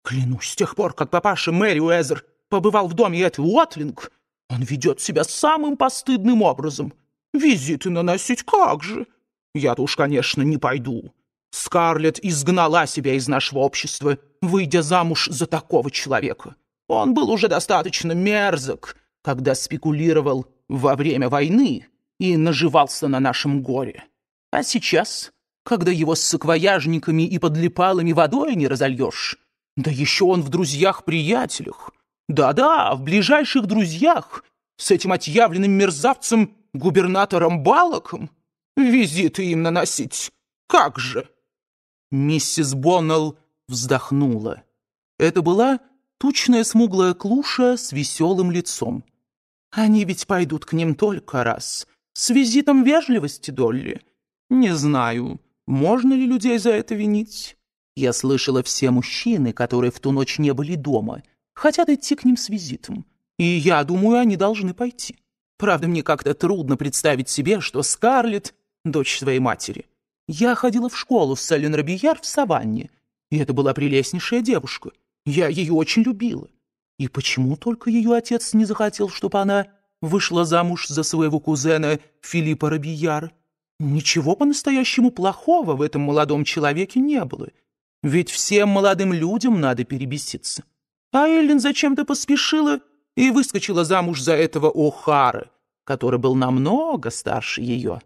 [SPEAKER 2] Клянусь, с тех пор, как папаша Мэри Уэзер побывал в доме этой Уотлинг, он ведет себя самым постыдным образом. Визиты наносить как же? Я-то уж, конечно, не пойду. Скарлетт изгнала себя из нашего общества, выйдя замуж за такого человека. Он был уже достаточно мерзок, когда спекулировал во время войны и наживался на нашем горе. А сейчас, когда его с саквояжниками и подлипалами водой не разольешь, да еще он в друзьях-приятелях. Да-да, в ближайших друзьях. С этим отъявленным мерзавцем, губернатором Балоком. Визиты им наносить. Как же! Миссис Боннелл вздохнула. Это была тучная смуглая клуша с веселым лицом. «Они ведь пойдут к ним только раз. С визитом вежливости, Долли. Не знаю, можно ли людей за это винить?» Я слышала, все мужчины, которые в ту ночь не были дома, хотят идти к ним с визитом. И я думаю, они должны пойти. Правда, мне как-то трудно представить себе, что Скарлетт — дочь своей матери. Я ходила в школу в Эллен Робияр в Саванне, и это была прелестнейшая девушка. Я ее очень любила. И почему только ее отец не захотел, чтобы она вышла замуж за своего кузена Филиппа Робияра? Ничего по-настоящему плохого в этом молодом человеке не было. Ведь всем молодым людям надо перебеситься. А Эллен зачем-то поспешила и выскочила замуж за этого О'Хара, который был намного старше ее.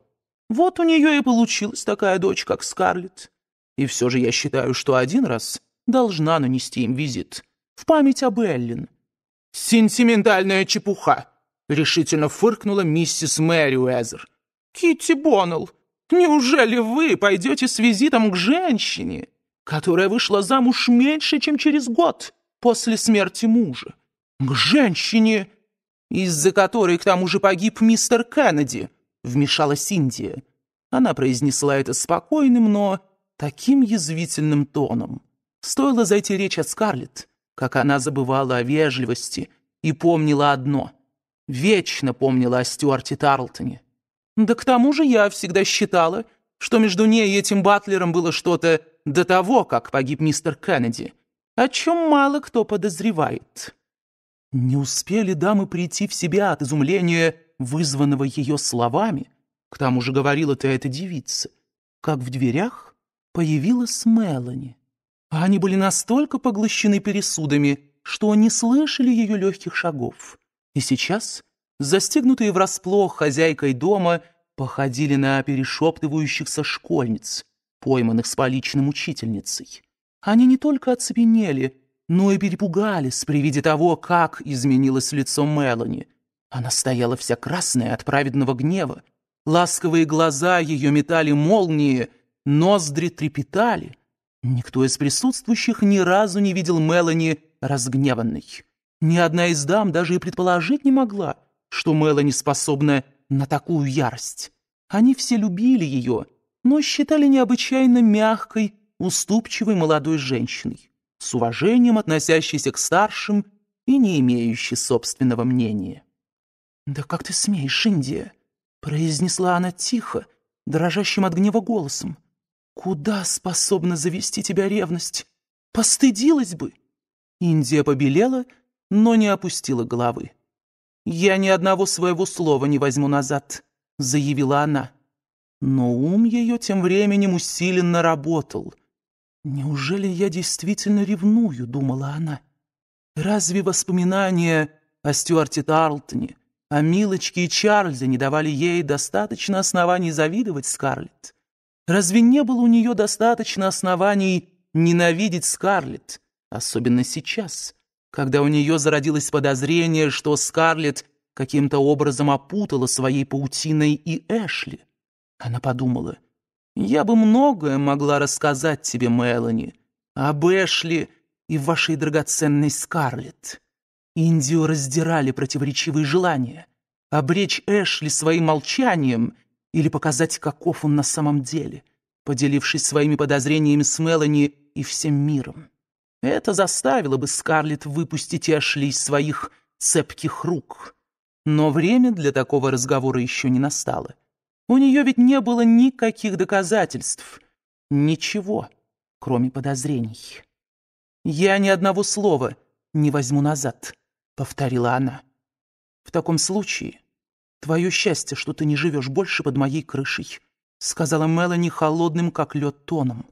[SPEAKER 2] Вот у нее и получилась такая дочь, как Скарлетт. И все же я считаю, что один раз должна нанести им визит. В память об Эллен. «Сентиментальная чепуха!» — решительно фыркнула миссис Мэри Уэзер. «Китти Боннелл, неужели вы пойдете с визитом к женщине, которая вышла замуж меньше, чем через год после смерти мужа? К женщине, из-за которой к тому же погиб мистер Кеннеди?» вмешалась Индия. Она произнесла это спокойным, но таким язвительным тоном. Стоило зайти речь о Скарлетт, как она забывала о вежливости и помнила одно. Вечно помнила о Стюарте Тарлтоне. Да к тому же я всегда считала, что между ней и этим батлером было что-то до того, как погиб мистер Кеннеди, о чем мало кто подозревает. Не успели дамы прийти в себя от изумления вызванного ее словами, к тому же говорила-то эта девица, как в дверях появилась Мелани. А они были настолько поглощены пересудами, что не слышали ее легких шагов. И сейчас, застегнутые врасплох хозяйкой дома, походили на перешептывающихся школьниц, пойманных с поличным учительницей. Они не только оцепенели, но и перепугались при виде того, как изменилось лицо Мелани — она стояла вся красная от праведного гнева. Ласковые глаза ее метали молнии, ноздри трепетали. Никто из присутствующих ни разу не видел Мелани разгневанной. Ни одна из дам даже и предположить не могла, что Мелани способна на такую ярость. Они все любили ее, но считали необычайно мягкой, уступчивой молодой женщиной, с уважением относящейся к старшим и не имеющей собственного мнения. «Да как ты смеешь, Индия?» — произнесла она тихо, дрожащим от гнева голосом. «Куда способна завести тебя ревность? Постыдилась бы!» Индия побелела, но не опустила головы. «Я ни одного своего слова не возьму назад», — заявила она. Но ум ее тем временем усиленно работал. «Неужели я действительно ревную?» — думала она. «Разве воспоминания о Стюарте Тарлтоне, а Милочки и Чарльза не давали ей достаточно оснований завидовать Скарлетт. Разве не было у нее достаточно оснований ненавидеть Скарлетт, особенно сейчас, когда у нее зародилось подозрение, что Скарлетт каким-то образом опутала своей паутиной и Эшли? Она подумала, «Я бы многое могла рассказать тебе, Мелани, об Эшли и вашей драгоценной Скарлетт». Индию раздирали противоречивые желания. Обречь Эшли своим молчанием или показать, каков он на самом деле, поделившись своими подозрениями с Мелани и всем миром. Это заставило бы Скарлетт выпустить Эшли из своих цепких рук. Но время для такого разговора еще не настало. У нее ведь не было никаких доказательств. Ничего, кроме подозрений. «Я ни одного слова не возьму назад», повторила она. В таком случае твое счастье, что ты не живешь больше под моей крышей, сказала Мелани холодным, как лед, тоном.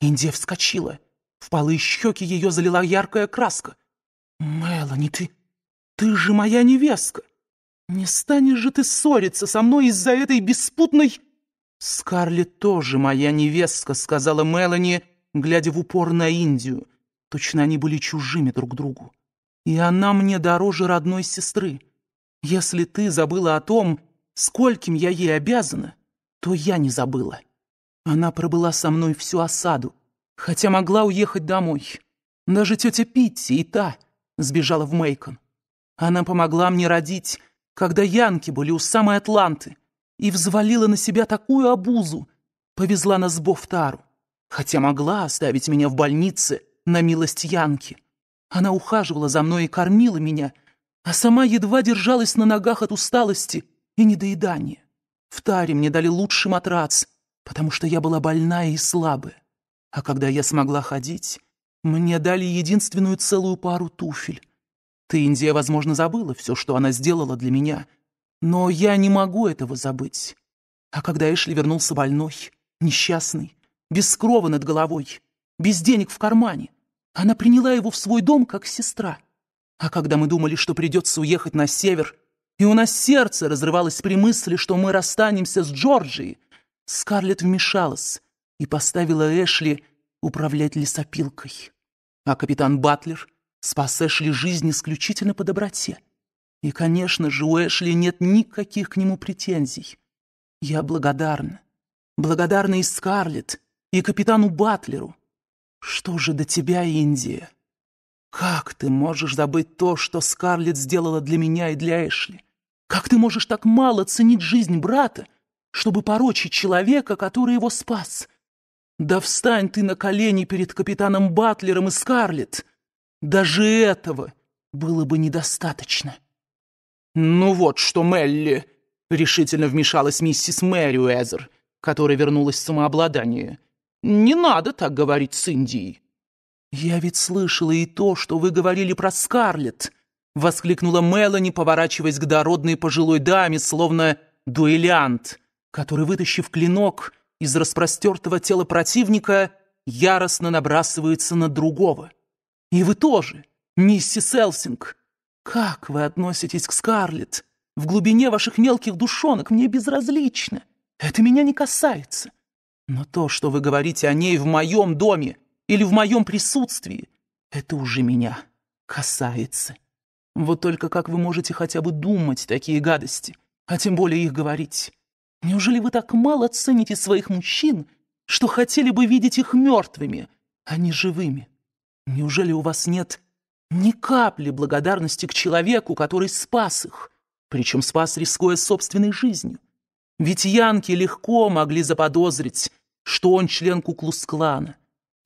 [SPEAKER 2] Индия вскочила. В полы щеки ее залила яркая краска. «Мелани, ты... ты же моя невестка! Не станешь же ты ссориться со мной из-за этой беспутной...» «Скарлетт тоже моя невестка», — сказала Мелани, глядя в упор на Индию. Точно они были чужими друг другу. И она мне дороже родной сестры. Если ты забыла о том, скольким я ей обязана, то я не забыла. Она пробыла со мной всю осаду, хотя могла уехать домой. Даже тетя Питти и та сбежала в Мейкон. Она помогла мне родить, когда янки были у самой Атланты, и взвалила на себя такую обузу, повезла нас в Бофтару, хотя могла оставить меня в больнице на милость янки. Она ухаживала за мной и кормила меня, а сама едва держалась на ногах от усталости и недоедания. В таре мне дали лучший матрац, потому что я была больная и слабая. А когда я смогла ходить, мне дали единственную целую пару туфель. Ты, Индия, возможно, забыла все, что она сделала для меня, но я не могу этого забыть. А когда Эшли вернулся больной, несчастный, без крова над головой, без денег в кармане, она приняла его в свой дом как сестра. А когда мы думали, что придется уехать на север, и у нас сердце разрывалось при мысли, что мы расстанемся с Джорджией, Скарлетт вмешалась и поставила Эшли управлять лесопилкой. А капитан Батлер спас Эшли жизнь исключительно по доброте. И, конечно же, у Эшли нет никаких к нему претензий. Я благодарна. Благодарна и Скарлетт, и капитану Батлеру, что же до тебя, Индия? Как ты можешь забыть то, что Скарлетт сделала для меня и для Эшли? Как ты можешь так мало ценить жизнь брата, чтобы порочить человека, который его спас? Да встань ты на колени перед капитаном Батлером и Скарлетт! Даже этого было бы недостаточно. «Ну вот что, Мелли!» — решительно вмешалась миссис Мэри Уэзер, которая вернулась в самообладание — не надо так говорить с Индией. Я ведь слышала и то, что вы говорили про Скарлетт, воскликнула Мелани, поворачиваясь к дородной пожилой даме, словно дуэлянт, который, вытащив клинок из распростертого тела противника, яростно набрасывается на другого. И вы тоже, миссис Элсинг. Как вы относитесь к Скарлетт? В глубине ваших мелких душонок мне безразлично. Это меня не касается. Но то, что вы говорите о ней в моем доме или в моем присутствии, это уже меня касается. Вот только как вы можете хотя бы думать такие гадости, а тем более их говорить? Неужели вы так мало цените своих мужчин, что хотели бы видеть их мертвыми, а не живыми? Неужели у вас нет ни капли благодарности к человеку, который спас их, причем спас, рискуя собственной жизнью? Ведь янки легко могли заподозрить, что он член Куклус-клана,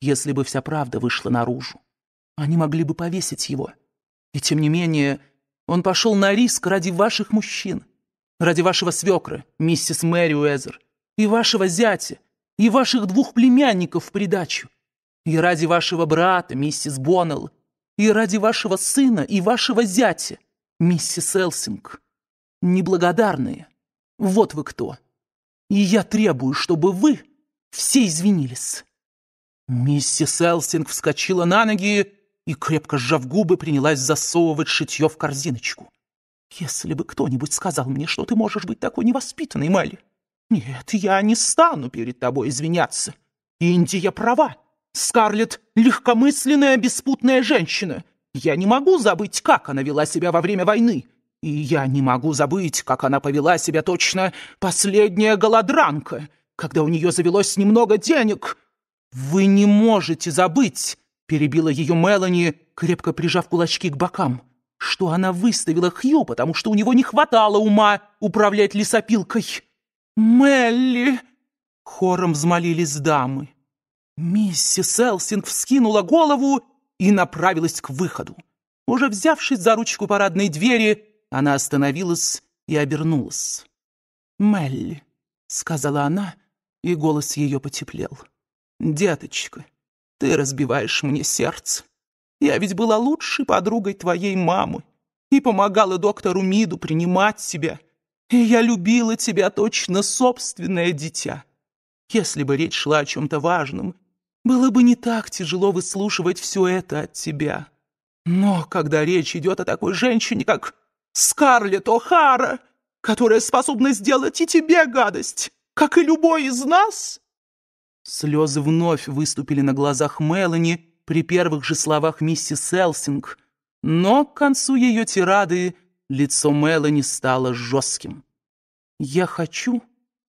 [SPEAKER 2] если бы вся правда вышла наружу. Они могли бы повесить его. И тем не менее, он пошел на риск ради ваших мужчин, ради вашего свекра, миссис Мэри Уэзер, и вашего зятя, и ваших двух племянников в придачу, и ради вашего брата, миссис Боннелл, и ради вашего сына и вашего зятя, миссис Элсинг. Неблагодарные. Вот вы кто. И я требую, чтобы вы все извинились. Миссис Элсинг вскочила на ноги и, крепко сжав губы, принялась засовывать шитье в корзиночку. «Если бы кто-нибудь сказал мне, что ты можешь быть такой невоспитанной, Мэлли, нет, я не стану перед тобой извиняться. Индия права. Скарлетт — легкомысленная, беспутная женщина. Я не могу забыть, как она вела себя во время войны. И я не могу забыть, как она повела себя точно последняя голодранка, когда у нее завелось немного денег. Вы не можете забыть, перебила ее Мелани, крепко прижав кулачки к бокам, что она выставила Хью, потому что у него не хватало ума управлять лесопилкой. Мелли! Хором взмолились дамы. Миссис Элсинг вскинула голову и направилась к выходу. Уже взявшись за ручку парадной двери, она остановилась и обернулась. «Мелли», — сказала она, — и голос ее потеплел. «Деточка, ты разбиваешь мне сердце. Я ведь была лучшей подругой твоей мамы и помогала доктору Миду принимать тебя. И я любила тебя точно собственное дитя. Если бы речь шла о чем-то важном, было бы не так тяжело выслушивать все это от тебя. Но когда речь идет о такой женщине, как Скарлетт О'Хара, которая способна сделать и тебе гадость, как и любой из нас?» Слезы вновь выступили на глазах Мелани при первых же словах миссис Элсинг, но к концу ее тирады лицо Мелани стало жестким. «Я хочу,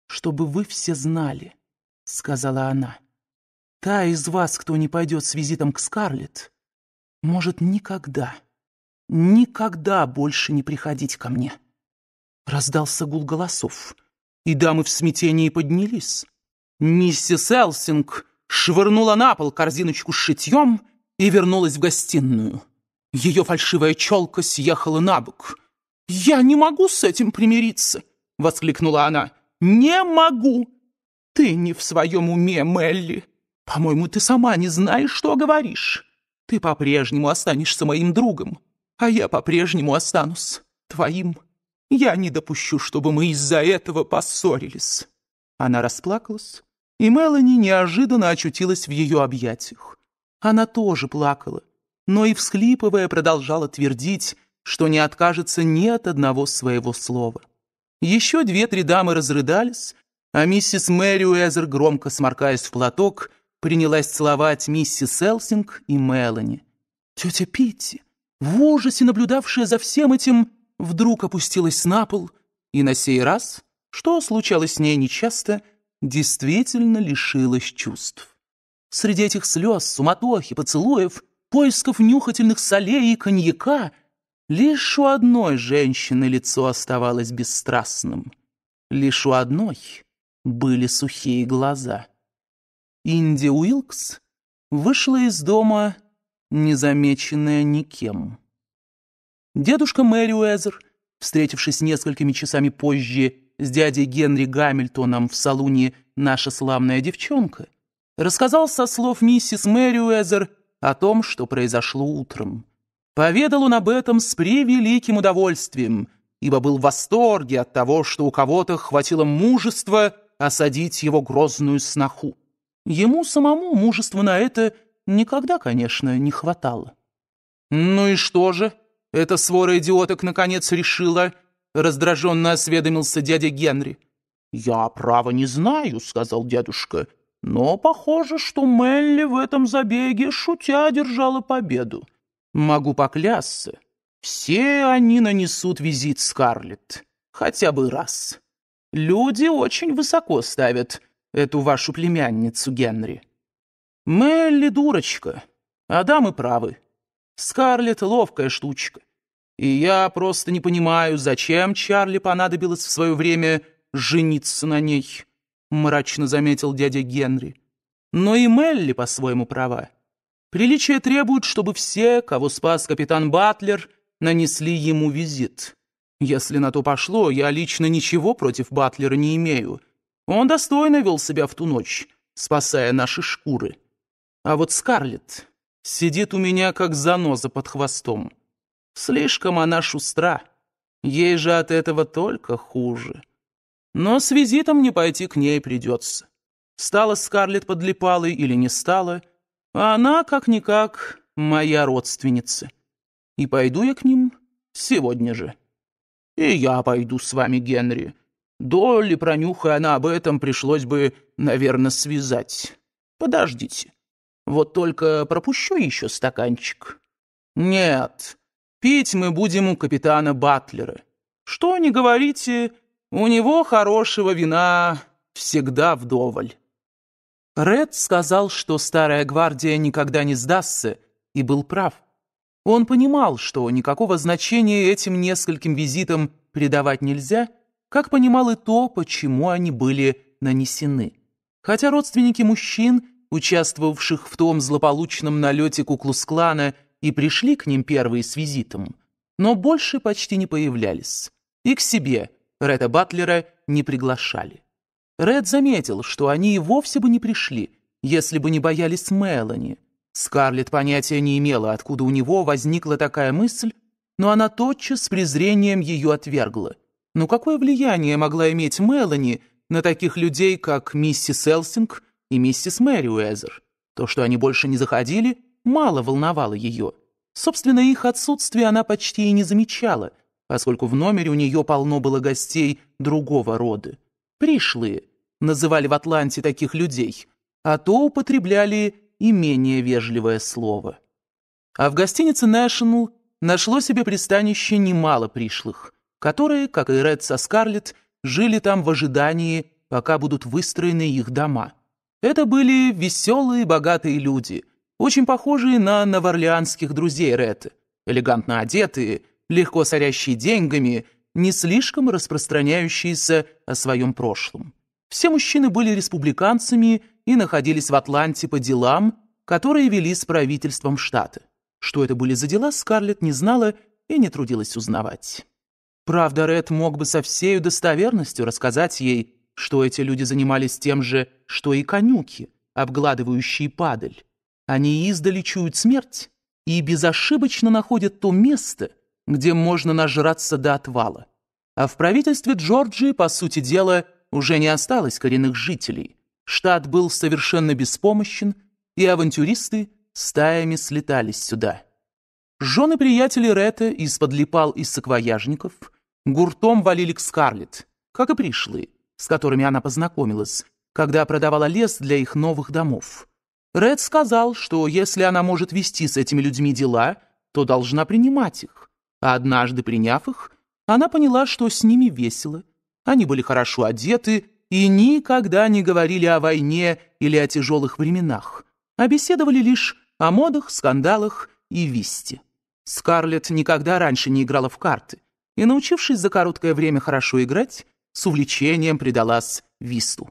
[SPEAKER 2] чтобы вы все знали», — сказала она. «Та из вас, кто не пойдет с визитом к Скарлетт, может никогда, никогда больше не приходить ко мне». Раздался гул голосов и дамы в смятении поднялись. Миссис Элсинг швырнула на пол корзиночку с шитьем и вернулась в гостиную. Ее фальшивая челка съехала на бок. «Я не могу с этим примириться!» — воскликнула она. «Не могу! Ты не в своем уме, Мелли. По-моему, ты сама не знаешь, что говоришь. Ты по-прежнему останешься моим другом, а я по-прежнему останусь твоим я не допущу, чтобы мы из-за этого поссорились». Она расплакалась, и Мелани неожиданно очутилась в ее объятиях. Она тоже плакала, но и всхлипывая продолжала твердить, что не откажется ни от одного своего слова. Еще две-три дамы разрыдались, а миссис Мэри Уэзер, громко сморкаясь в платок, принялась целовать миссис Элсинг и Мелани. Тетя Питти, в ужасе наблюдавшая за всем этим, вдруг опустилась на пол, и на сей раз, что случалось с ней нечасто, действительно лишилась чувств. Среди этих слез, суматохи, поцелуев, поисков нюхательных солей и коньяка лишь у одной женщины лицо оставалось бесстрастным. Лишь у одной были сухие глаза. Инди Уилкс вышла из дома, незамеченная никем. Дедушка Мэри Уэзер, встретившись несколькими часами позже с дядей Генри Гамильтоном в салуне «Наша славная девчонка», рассказал со слов миссис Мэри Уэзер о том, что произошло утром. Поведал он об этом с превеликим удовольствием, ибо был в восторге от того, что у кого-то хватило мужества осадить его грозную сноху. Ему самому мужества на это никогда, конечно, не хватало. «Ну и что же?» «Эта свора идиоток наконец решила...» — раздраженно осведомился дядя Генри. «Я, право, не знаю», — сказал дядюшка. «Но похоже, что Мелли в этом забеге, шутя, держала победу. Могу поклясться, все они нанесут визит Скарлетт. Хотя бы раз. Люди очень высоко ставят эту вашу племянницу, Генри. Мелли дурочка, а дамы правы. Скарлетт ловкая штучка. И я просто не понимаю, зачем Чарли понадобилось в свое время жениться на ней, мрачно заметил дядя Генри. Но и Мелли по-своему права. Приличие требует, чтобы все, кого спас капитан Батлер, нанесли ему визит. Если на то пошло, я лично ничего против Батлера не имею. Он достойно вел себя в ту ночь, спасая наши шкуры. А вот Скарлетт сидит у меня как заноза под хвостом. Слишком она шустра. Ей же от этого только хуже. Но с визитом не пойти к ней придется. Стала Скарлетт подлипалой или не стала, а она, как-никак, моя родственница. И пойду я к ним сегодня же. И я пойду с вами, Генри. Долли, пронюхая она об этом, пришлось бы, наверное, связать. Подождите. Вот только пропущу еще стаканчик. Нет, Пить мы будем у капитана Батлера. Что не говорите, у него хорошего вина всегда вдоволь». Ред сказал, что старая гвардия никогда не сдастся, и был прав. Он понимал, что никакого значения этим нескольким визитам придавать нельзя, как понимал и то, почему они были нанесены. Хотя родственники мужчин, участвовавших в том злополучном налете Куклус-клана, и пришли к ним первые с визитом, но больше почти не появлялись. И к себе Реда Батлера не приглашали. Ред заметил, что они и вовсе бы не пришли, если бы не боялись Мелани. Скарлетт понятия не имела, откуда у него возникла такая мысль, но она тотчас с презрением ее отвергла. Но какое влияние могла иметь Мелани на таких людей, как миссис Элсинг и миссис Мэри Уэзер? То, что они больше не заходили, мало волновало ее. Собственно, их отсутствие она почти и не замечала, поскольку в номере у нее полно было гостей другого рода. «Пришлые» называли в Атланте таких людей, а то употребляли и менее вежливое слово. А в гостинице «Нэшнл» нашло себе пристанище немало пришлых, которые, как и Ред со Скарлетт, жили там в ожидании, пока будут выстроены их дома. Это были веселые, богатые люди – очень похожие на новоорлеанских друзей Ретты, элегантно одетые, легко сорящие деньгами, не слишком распространяющиеся о своем прошлом. Все мужчины были республиканцами и находились в Атланте по делам, которые вели с правительством штата. Что это были за дела, Скарлетт не знала и не трудилась узнавать. Правда, Ред мог бы со всей достоверностью рассказать ей, что эти люди занимались тем же, что и конюки, обгладывающие падаль, они издали чуют смерть и безошибочно находят то место, где можно нажраться до отвала. А в правительстве Джорджии, по сути дела, уже не осталось коренных жителей. Штат был совершенно беспомощен, и авантюристы стаями слетались сюда. Жены приятелей Ретта из-под липал из саквояжников гуртом валили к Скарлетт, как и пришлые, с которыми она познакомилась, когда продавала лес для их новых домов. Ред сказал, что если она может вести с этими людьми дела, то должна принимать их. А однажды приняв их, она поняла, что с ними весело. Они были хорошо одеты и никогда не говорили о войне или о тяжелых временах, а беседовали лишь о модах, скандалах и висте. Скарлетт никогда раньше не играла в карты, и, научившись за короткое время хорошо играть, с увлечением предалась висту.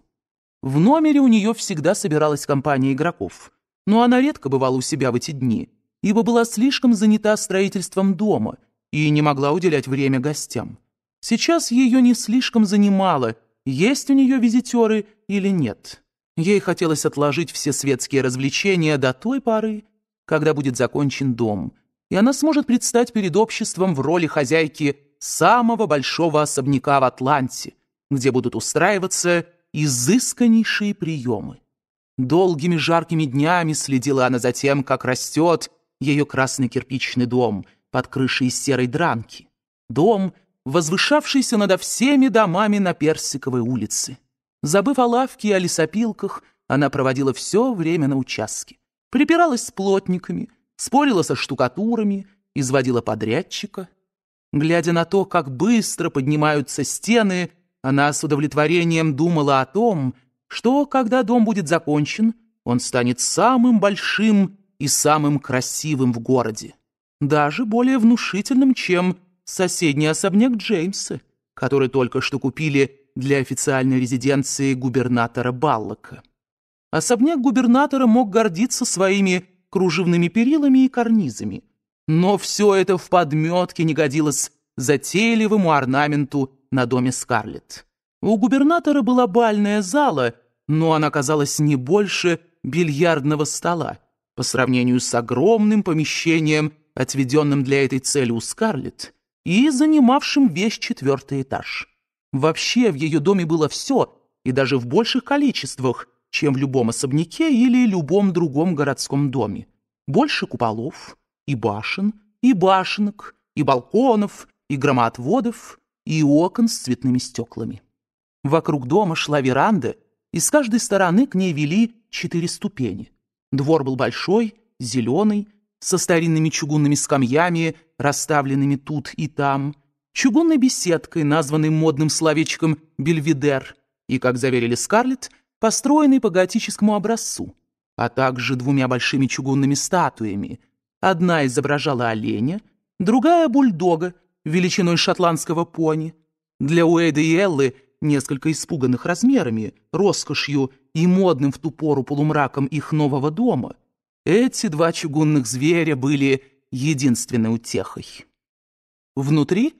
[SPEAKER 2] В номере у нее всегда собиралась компания игроков, но она редко бывала у себя в эти дни, ибо была слишком занята строительством дома и не могла уделять время гостям. Сейчас ее не слишком занимало, есть у нее визитеры или нет. Ей хотелось отложить все светские развлечения до той поры, когда будет закончен дом, и она сможет предстать перед обществом в роли хозяйки самого большого особняка в Атланте, где будут устраиваться изысканнейшие приемы. Долгими жаркими днями следила она за тем, как растет ее красный кирпичный дом под крышей серой дранки. Дом, возвышавшийся над всеми домами на Персиковой улице. Забыв о лавке и о лесопилках, она проводила все время на участке. Припиралась с плотниками, спорила со штукатурами, изводила подрядчика. Глядя на то, как быстро поднимаются стены – она с удовлетворением думала о том, что, когда дом будет закончен, он станет самым большим и самым красивым в городе. Даже более внушительным, чем соседний особняк Джеймса, который только что купили для официальной резиденции губернатора Баллока. Особняк губернатора мог гордиться своими кружевными перилами и карнизами, но все это в подметке не годилось затейливому орнаменту на доме Скарлетт. У губернатора была бальная зала, но она казалась не больше бильярдного стола по сравнению с огромным помещением, отведенным для этой цели у Скарлетт, и занимавшим весь четвертый этаж. Вообще в ее доме было все, и даже в больших количествах, чем в любом особняке или любом другом городском доме. Больше куполов, и башен, и башенок, и балконов, и громоотводов, и окон с цветными стеклами. Вокруг дома шла веранда, и с каждой стороны к ней вели четыре ступени. Двор был большой, зеленый, со старинными чугунными скамьями, расставленными тут и там, чугунной беседкой, названной модным словечком «бельведер», и, как заверили Скарлетт, построенной по готическому образцу, а также двумя большими чугунными статуями. Одна изображала оленя, другая — бульдога величиной шотландского пони, для Уэйда и Эллы несколько испуганных размерами, роскошью и модным в ту пору полумраком их нового дома, эти два чугунных зверя были единственной утехой. Внутри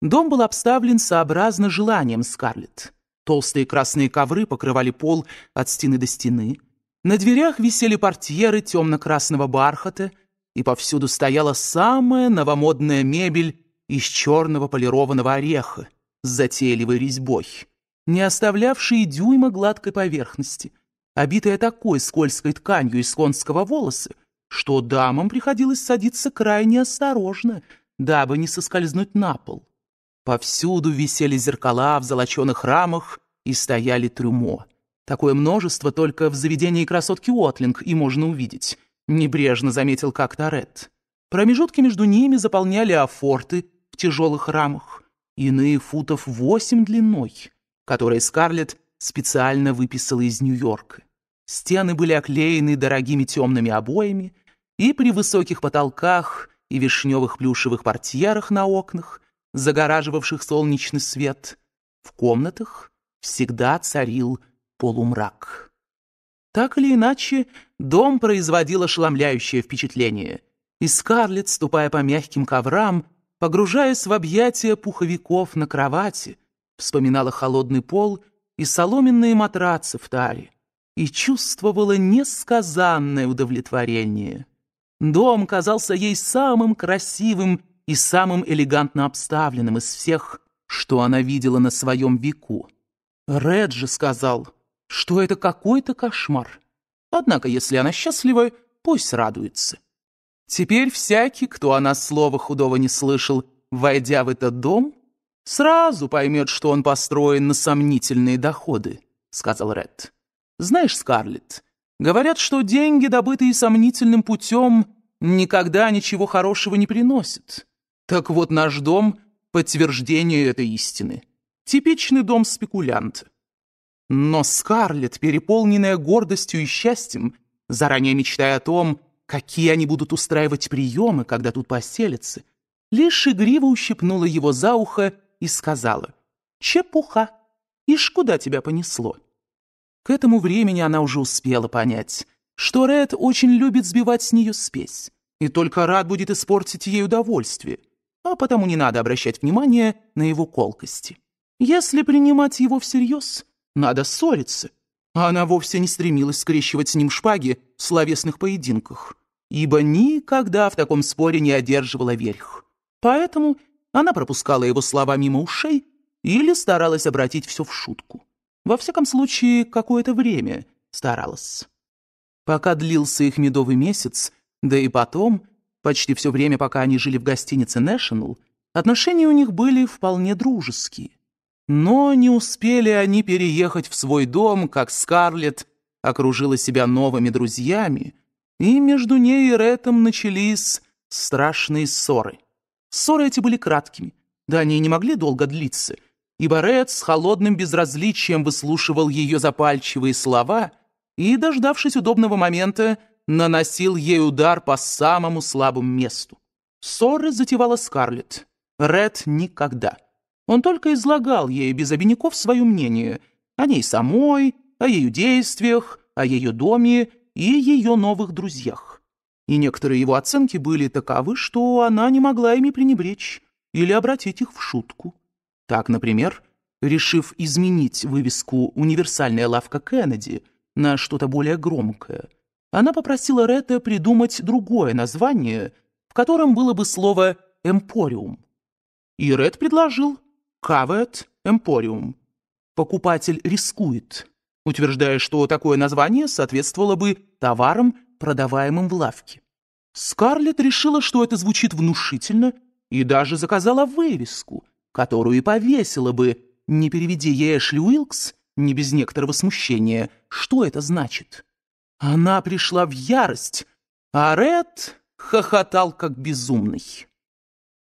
[SPEAKER 2] дом был обставлен сообразно желанием Скарлетт. Толстые красные ковры покрывали пол от стены до стены. На дверях висели портьеры темно-красного бархата, и повсюду стояла самая новомодная мебель из черного полированного ореха с затейливой резьбой, не оставлявшие дюйма гладкой поверхности, обитая такой скользкой тканью из конского волоса, что дамам приходилось садиться крайне осторожно, дабы не соскользнуть на пол. Повсюду висели зеркала в золоченых рамах и стояли трюмо. Такое множество только в заведении красотки Уотлинг и можно увидеть, небрежно заметил как-то Ред. Промежутки между ними заполняли афорты тяжелых рамах, иные футов восемь длиной, которые Скарлетт специально выписала из Нью-Йорка. Стены были оклеены дорогими темными обоями, и при высоких потолках и вишневых плюшевых портьерах на окнах, загораживавших солнечный свет, в комнатах всегда царил полумрак. Так или иначе, дом производил ошеломляющее впечатление, и Скарлетт, ступая по мягким коврам, Погружаясь в объятия пуховиков на кровати, вспоминала холодный пол и соломенные матрацы в таре и чувствовала несказанное удовлетворение. Дом казался ей самым красивым и самым элегантно обставленным из всех, что она видела на своем веку. Реджи сказал, что это какой-то кошмар. Однако, если она счастлива, пусть радуется. Теперь всякий, кто о нас слова худого не слышал, войдя в этот дом, сразу поймет, что он построен на сомнительные доходы», — сказал Ред. «Знаешь, Скарлетт, говорят, что деньги, добытые сомнительным путем, никогда ничего хорошего не приносят. Так вот наш дом — подтверждение этой истины. Типичный дом спекулянта. Но Скарлетт, переполненная гордостью и счастьем, заранее мечтая о том, Какие они будут устраивать приемы, когда тут поселятся? Лишь игриво ущипнула его за ухо и сказала. «Чепуха! Ишь, куда тебя понесло?» К этому времени она уже успела понять, что Ред очень любит сбивать с нее спесь и только рад будет испортить ей удовольствие, а потому не надо обращать внимания на его колкости. Если принимать его всерьез, надо ссориться. А она вовсе не стремилась скрещивать с ним шпаги в словесных поединках ибо никогда в таком споре не одерживала верх. Поэтому она пропускала его слова мимо ушей или старалась обратить все в шутку. Во всяком случае, какое-то время старалась. Пока длился их медовый месяц, да и потом, почти все время, пока они жили в гостинице «Нэшнл», отношения у них были вполне дружеские. Но не успели они переехать в свой дом, как Скарлетт окружила себя новыми друзьями, и между ней и Рэтом начались страшные ссоры. Ссоры эти были краткими, да они и не могли долго длиться, ибо Рэд с холодным безразличием выслушивал ее запальчивые слова и, дождавшись удобного момента, наносил ей удар по самому слабому месту. Ссоры затевала Скарлетт. Ред никогда. Он только излагал ей без обиняков свое мнение о ней самой, о ее действиях, о ее доме и ее новых друзьях. И некоторые его оценки были таковы, что она не могла ими пренебречь или обратить их в шутку. Так, например, решив изменить вывеску «Универсальная лавка Кеннеди» на что-то более громкое, она попросила Ретта придумать другое название, в котором было бы слово «эмпориум». И Ред предложил «Кавет Эмпориум». Покупатель рискует, утверждая, что такое название соответствовало бы товарам, продаваемым в лавке. Скарлетт решила, что это звучит внушительно, и даже заказала вывеску, которую и повесила бы, не переведи ей Эшли Уилкс, не без некоторого смущения, что это значит. Она пришла в ярость, а Ред хохотал как безумный.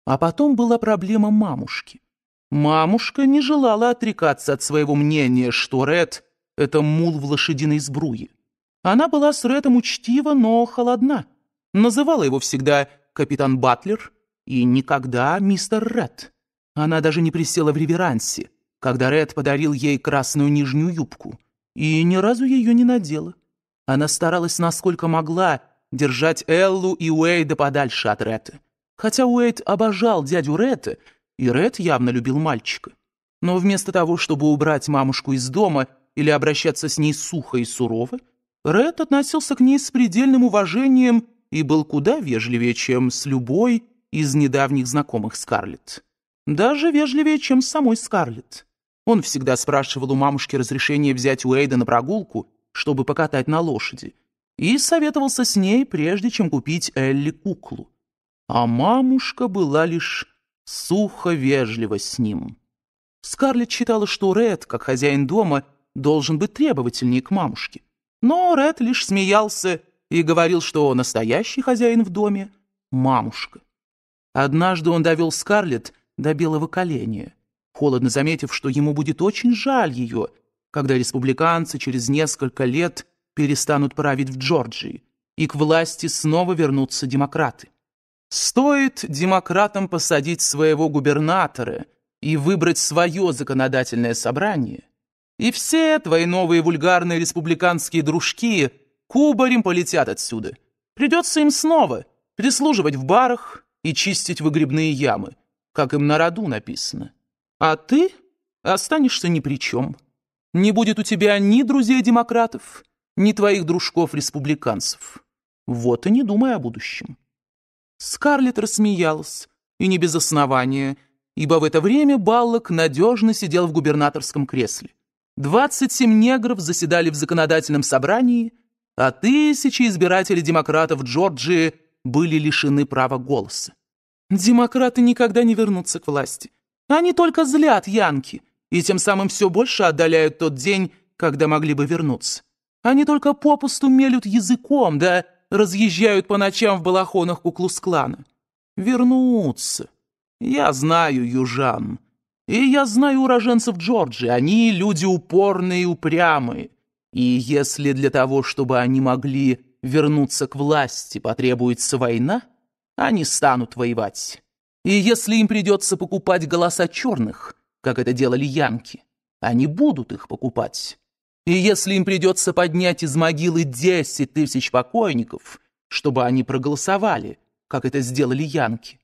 [SPEAKER 2] А потом была проблема мамушки. Мамушка не желала отрекаться от своего мнения, что Ред это мул в лошадиной сбруе. Она была с Рэтом учтива, но холодна. Называла его всегда капитан Батлер и никогда мистер Ред. Она даже не присела в реверансе, когда Ред подарил ей красную нижнюю юбку, и ни разу ее не надела. Она старалась насколько могла держать Эллу и Уэйда подальше от Рэта, Хотя Уэйд обожал дядю Рэта, и Ред явно любил мальчика. Но вместо того, чтобы убрать мамушку из дома – или обращаться с ней сухо и сурово, Ред относился к ней с предельным уважением и был куда вежливее, чем с любой из недавних знакомых Скарлетт. Даже вежливее, чем с самой Скарлетт. Он всегда спрашивал у мамушки разрешения взять Уэйда на прогулку, чтобы покатать на лошади, и советовался с ней, прежде чем купить Элли куклу. А мамушка была лишь сухо вежлива с ним. Скарлетт считала, что Ред, как хозяин дома, должен быть требовательнее к мамушке. Но Ред лишь смеялся и говорил, что настоящий хозяин в доме — мамушка. Однажды он довел Скарлетт до белого коленя, холодно заметив, что ему будет очень жаль ее, когда республиканцы через несколько лет перестанут править в Джорджии и к власти снова вернутся демократы. Стоит демократам посадить своего губернатора и выбрать свое законодательное собрание, и все твои новые вульгарные республиканские дружки кубарем полетят отсюда. Придется им снова прислуживать в барах и чистить выгребные ямы, как им на роду написано. А ты останешься ни при чем. Не будет у тебя ни друзей-демократов, ни твоих дружков-республиканцев. Вот и не думай о будущем». Скарлетт рассмеялась, и не без основания, ибо в это время Баллок надежно сидел в губернаторском кресле. 27 негров заседали в законодательном собрании, а тысячи избирателей демократов Джорджии были лишены права голоса. Демократы никогда не вернутся к власти. Они только злят янки и тем самым все больше отдаляют тот день, когда могли бы вернуться. Они только попусту мелют языком, да разъезжают по ночам в балахонах куклус-клана. Вернуться? Я знаю южан. И я знаю уроженцев Джорджии, они люди упорные и упрямые. И если для того, чтобы они могли вернуться к власти, потребуется война, они станут воевать. И если им придется покупать голоса черных, как это делали янки, они будут их покупать. И если им придется поднять из могилы 10 тысяч покойников, чтобы они проголосовали, как это сделали янки,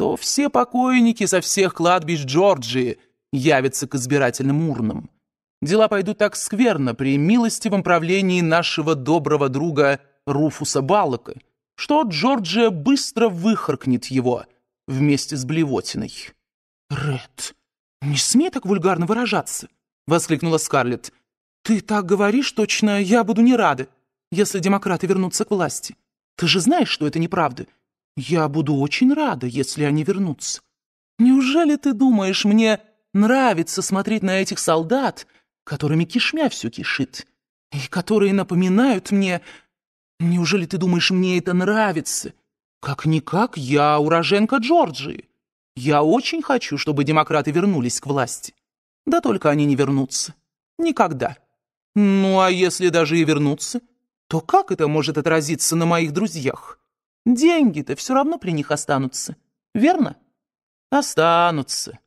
[SPEAKER 2] то все покойники со всех кладбищ Джорджии явятся к избирательным урнам. Дела пойдут так скверно при милостивом правлении нашего доброго друга Руфуса Баллока, что Джорджия быстро выхоркнет его вместе с блевотиной. «Ред, не смей так вульгарно выражаться!» — воскликнула Скарлетт. «Ты так говоришь, точно я буду не рада, если демократы вернутся к власти. Ты же знаешь, что это неправда. Я буду очень рада, если они вернутся. Неужели ты думаешь, мне нравится смотреть на этих солдат, которыми кишмя все кишит, и которые напоминают мне... Неужели ты думаешь, мне это нравится? Как-никак, я уроженка Джорджии. Я очень хочу, чтобы демократы вернулись к власти. Да только они не вернутся. Никогда. Ну а если даже и вернутся, то как это может отразиться на моих друзьях? Деньги-то все равно при них останутся, верно? Останутся,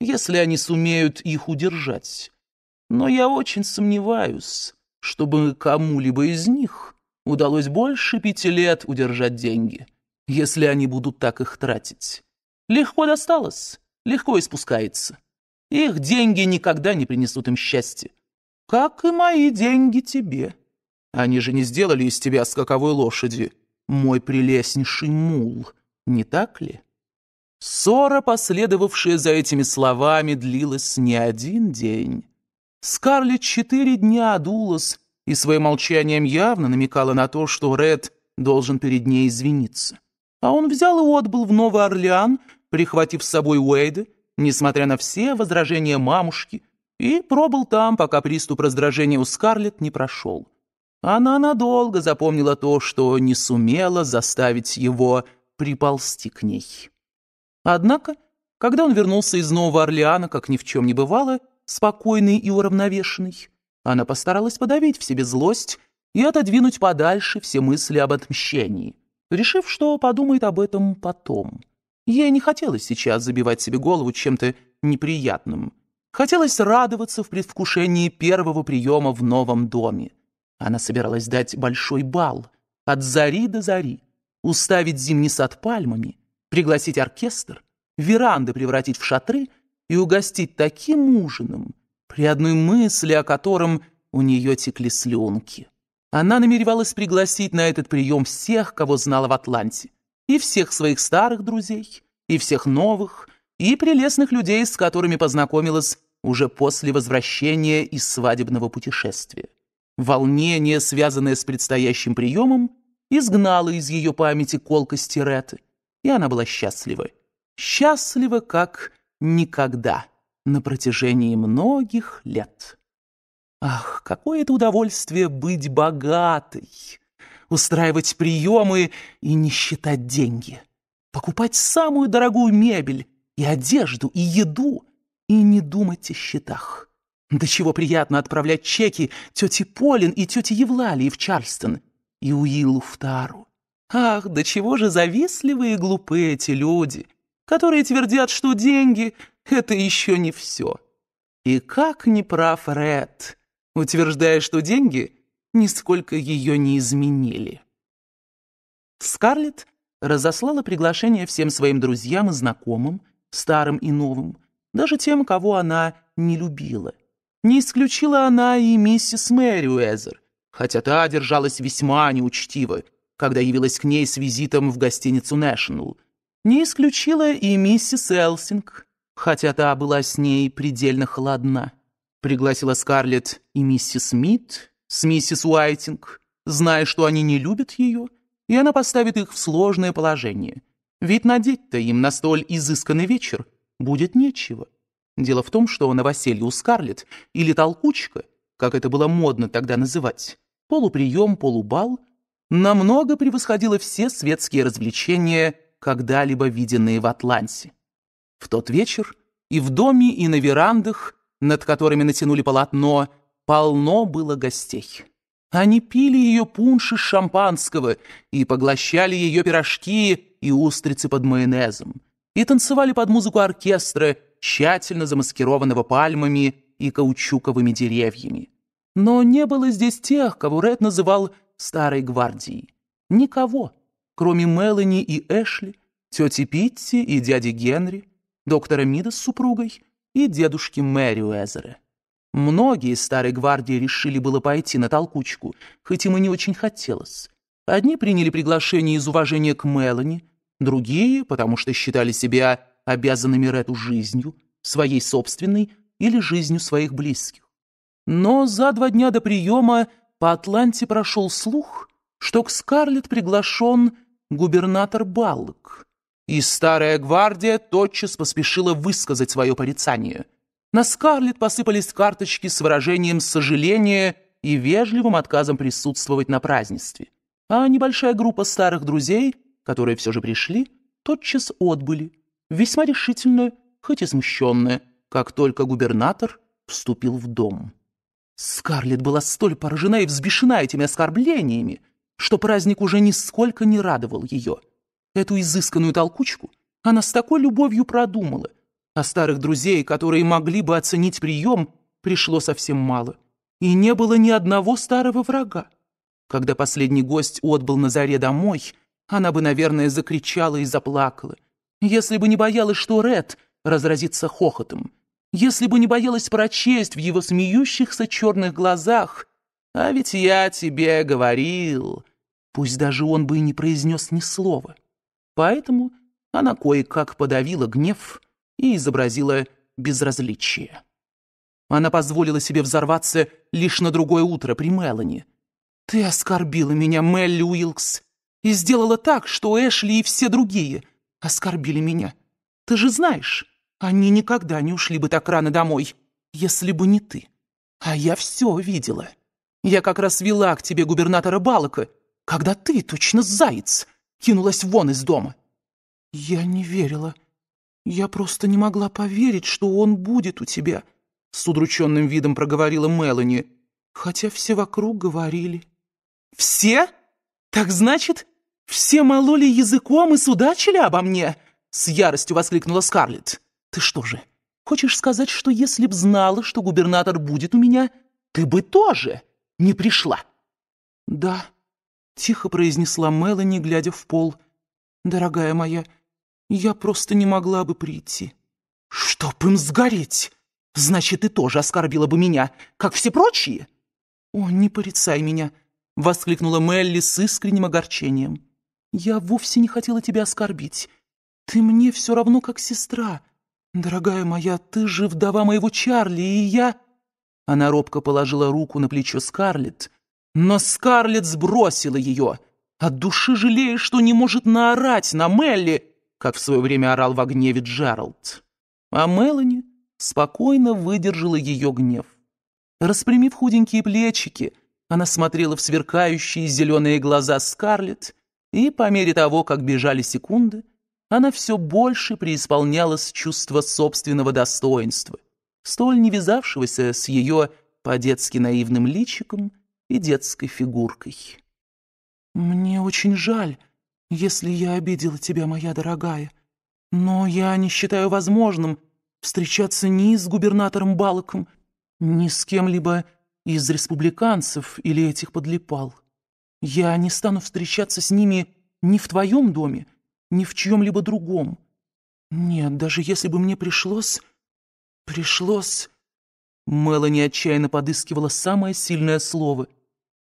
[SPEAKER 2] если они сумеют их удержать. Но я очень сомневаюсь, чтобы кому-либо из них удалось больше пяти лет удержать деньги, если они будут так их тратить. Легко досталось, легко испускается. Их деньги никогда не принесут им счастья. Как и мои деньги тебе. Они же не сделали из тебя скаковой лошади, мой прелестнейший мул, не так ли? Ссора, последовавшая за этими словами, длилась не один день. Скарлетт четыре дня дулась и своим молчанием явно намекала на то, что Ред должен перед ней извиниться. А он взял и отбыл в Новый Орлеан, прихватив с собой Уэйда, несмотря на все возражения мамушки, и пробыл там, пока приступ раздражения у Скарлетт не прошел. Она надолго запомнила то, что не сумела заставить его приползти к ней. Однако, когда он вернулся из Нового Орлеана, как ни в чем не бывало, спокойный и уравновешенный, она постаралась подавить в себе злость и отодвинуть подальше все мысли об отмщении, решив, что подумает об этом потом. Ей не хотелось сейчас забивать себе голову чем-то неприятным. Хотелось радоваться в предвкушении первого приема в новом доме. Она собиралась дать большой бал от зари до зари, уставить зимний сад пальмами, пригласить оркестр, веранды превратить в шатры и угостить таким ужином, при одной мысли о котором у нее текли слюнки. Она намеревалась пригласить на этот прием всех, кого знала в Атланте, и всех своих старых друзей, и всех новых, и прелестных людей, с которыми познакомилась уже после возвращения из свадебного путешествия. Волнение, связанное с предстоящим приемом, изгнало из ее памяти колкости Реты, и она была счастлива. Счастлива, как никогда на протяжении многих лет. Ах, какое это удовольствие быть богатой, устраивать приемы и не считать деньги, покупать самую дорогую мебель и одежду, и еду, и не думать о счетах. Да чего приятно отправлять чеки тете Полин и тете Евлалии в Чарльстон и Уиллу в Тару. Ах, до чего же завистливые и глупы эти люди, которые твердят, что деньги — это еще не все. И как не прав Ред, утверждая, что деньги нисколько ее не изменили. Скарлетт разослала приглашение всем своим друзьям и знакомым, старым и новым, даже тем, кого она не любила не исключила она и миссис Мэри Уэзер, хотя та держалась весьма неучтиво, когда явилась к ней с визитом в гостиницу «Нэшнл». Не исключила и миссис Элсинг, хотя та была с ней предельно холодна. Пригласила Скарлетт и миссис Смит с миссис Уайтинг, зная, что они не любят ее, и она поставит их в сложное положение. Ведь надеть-то им на столь изысканный вечер будет нечего. Дело в том, что новоселье у Скарлетт или толкучка, как это было модно тогда называть, полуприем, полубал, намного превосходило все светские развлечения, когда-либо виденные в Атланте. В тот вечер и в доме, и на верандах, над которыми натянули полотно, полно было гостей. Они пили ее пунши шампанского и поглощали ее пирожки и устрицы под майонезом и танцевали под музыку оркестра, тщательно замаскированного пальмами и каучуковыми деревьями. Но не было здесь тех, кого Ред называл «старой гвардией». Никого, кроме Мелани и Эшли, тети Питти и дяди Генри, доктора Мида с супругой и дедушки Мэри Уэзера. Многие из старой гвардии решили было пойти на толкучку, хоть им и не очень хотелось. Одни приняли приглашение из уважения к Мелани, другие, потому что считали себя обязанными Рету жизнью, своей собственной или жизнью своих близких. Но за два дня до приема по Атланте прошел слух, что к Скарлетт приглашен губернатор Баллок, и старая гвардия тотчас поспешила высказать свое порицание. На Скарлетт посыпались карточки с выражением сожаления и вежливым отказом присутствовать на празднестве, а небольшая группа старых друзей которые все же пришли, тотчас отбыли, весьма решительно, хоть и смущенные, как только губернатор вступил в дом. Скарлетт была столь поражена и взбешена этими оскорблениями, что праздник уже нисколько не радовал ее. Эту изысканную толкучку она с такой любовью продумала, а старых друзей, которые могли бы оценить прием, пришло совсем мало, и не было ни одного старого врага. Когда последний гость отбыл на заре домой — она бы, наверное, закричала и заплакала, если бы не боялась, что Ред разразится хохотом, если бы не боялась прочесть в его смеющихся черных глазах. «А ведь я тебе говорил!» Пусть даже он бы и не произнес ни слова. Поэтому она кое-как подавила гнев и изобразила безразличие. Она позволила себе взорваться лишь на другое утро при Мелани. «Ты оскорбила меня, Мелли Уилкс и сделала так, что Эшли и все другие оскорбили меня. Ты же знаешь, они никогда не ушли бы так рано домой, если бы не ты. А я все видела. Я как раз вела к тебе губернатора Балака, когда ты, точно заяц, кинулась вон из дома. Я не верила. Я просто не могла поверить, что он будет у тебя, с удрученным видом проговорила Мелани, хотя все вокруг говорили. «Все? Так значит, «Все мололи языком и судачили обо мне!» С яростью воскликнула Скарлетт. «Ты что же, хочешь сказать, что если б знала, что губернатор будет у меня, ты бы тоже не пришла?» «Да», — тихо произнесла Мелани, глядя в пол. «Дорогая моя, я просто не могла бы прийти». «Чтоб им сгореть! Значит, ты тоже оскорбила бы меня, как все прочие!» «О, не порицай меня!» — воскликнула Мелли с искренним огорчением. Я вовсе не хотела тебя оскорбить. Ты мне все равно как сестра. Дорогая моя, ты же вдова моего Чарли, и я...» Она робко положила руку на плечо Скарлетт, но Скарлетт сбросила ее, от души жалея, что не может наорать на Мелли, как в свое время орал в гневе Джеральд. А Мелани спокойно выдержала ее гнев. Распрямив худенькие плечики, она смотрела в сверкающие зеленые глаза Скарлетт и по мере того, как бежали секунды, она все больше преисполнялась чувства собственного достоинства, столь не вязавшегося с ее по-детски наивным личиком и детской фигуркой. «Мне очень жаль, если я обидела тебя, моя дорогая, но я не считаю возможным встречаться ни с губернатором Балоком, ни с кем-либо из республиканцев или этих подлипал. Я не стану встречаться с ними ни в твоем доме, ни в чьем-либо другом. Нет, даже если бы мне пришлось... Пришлось... Мелани отчаянно подыскивала самое сильное слово.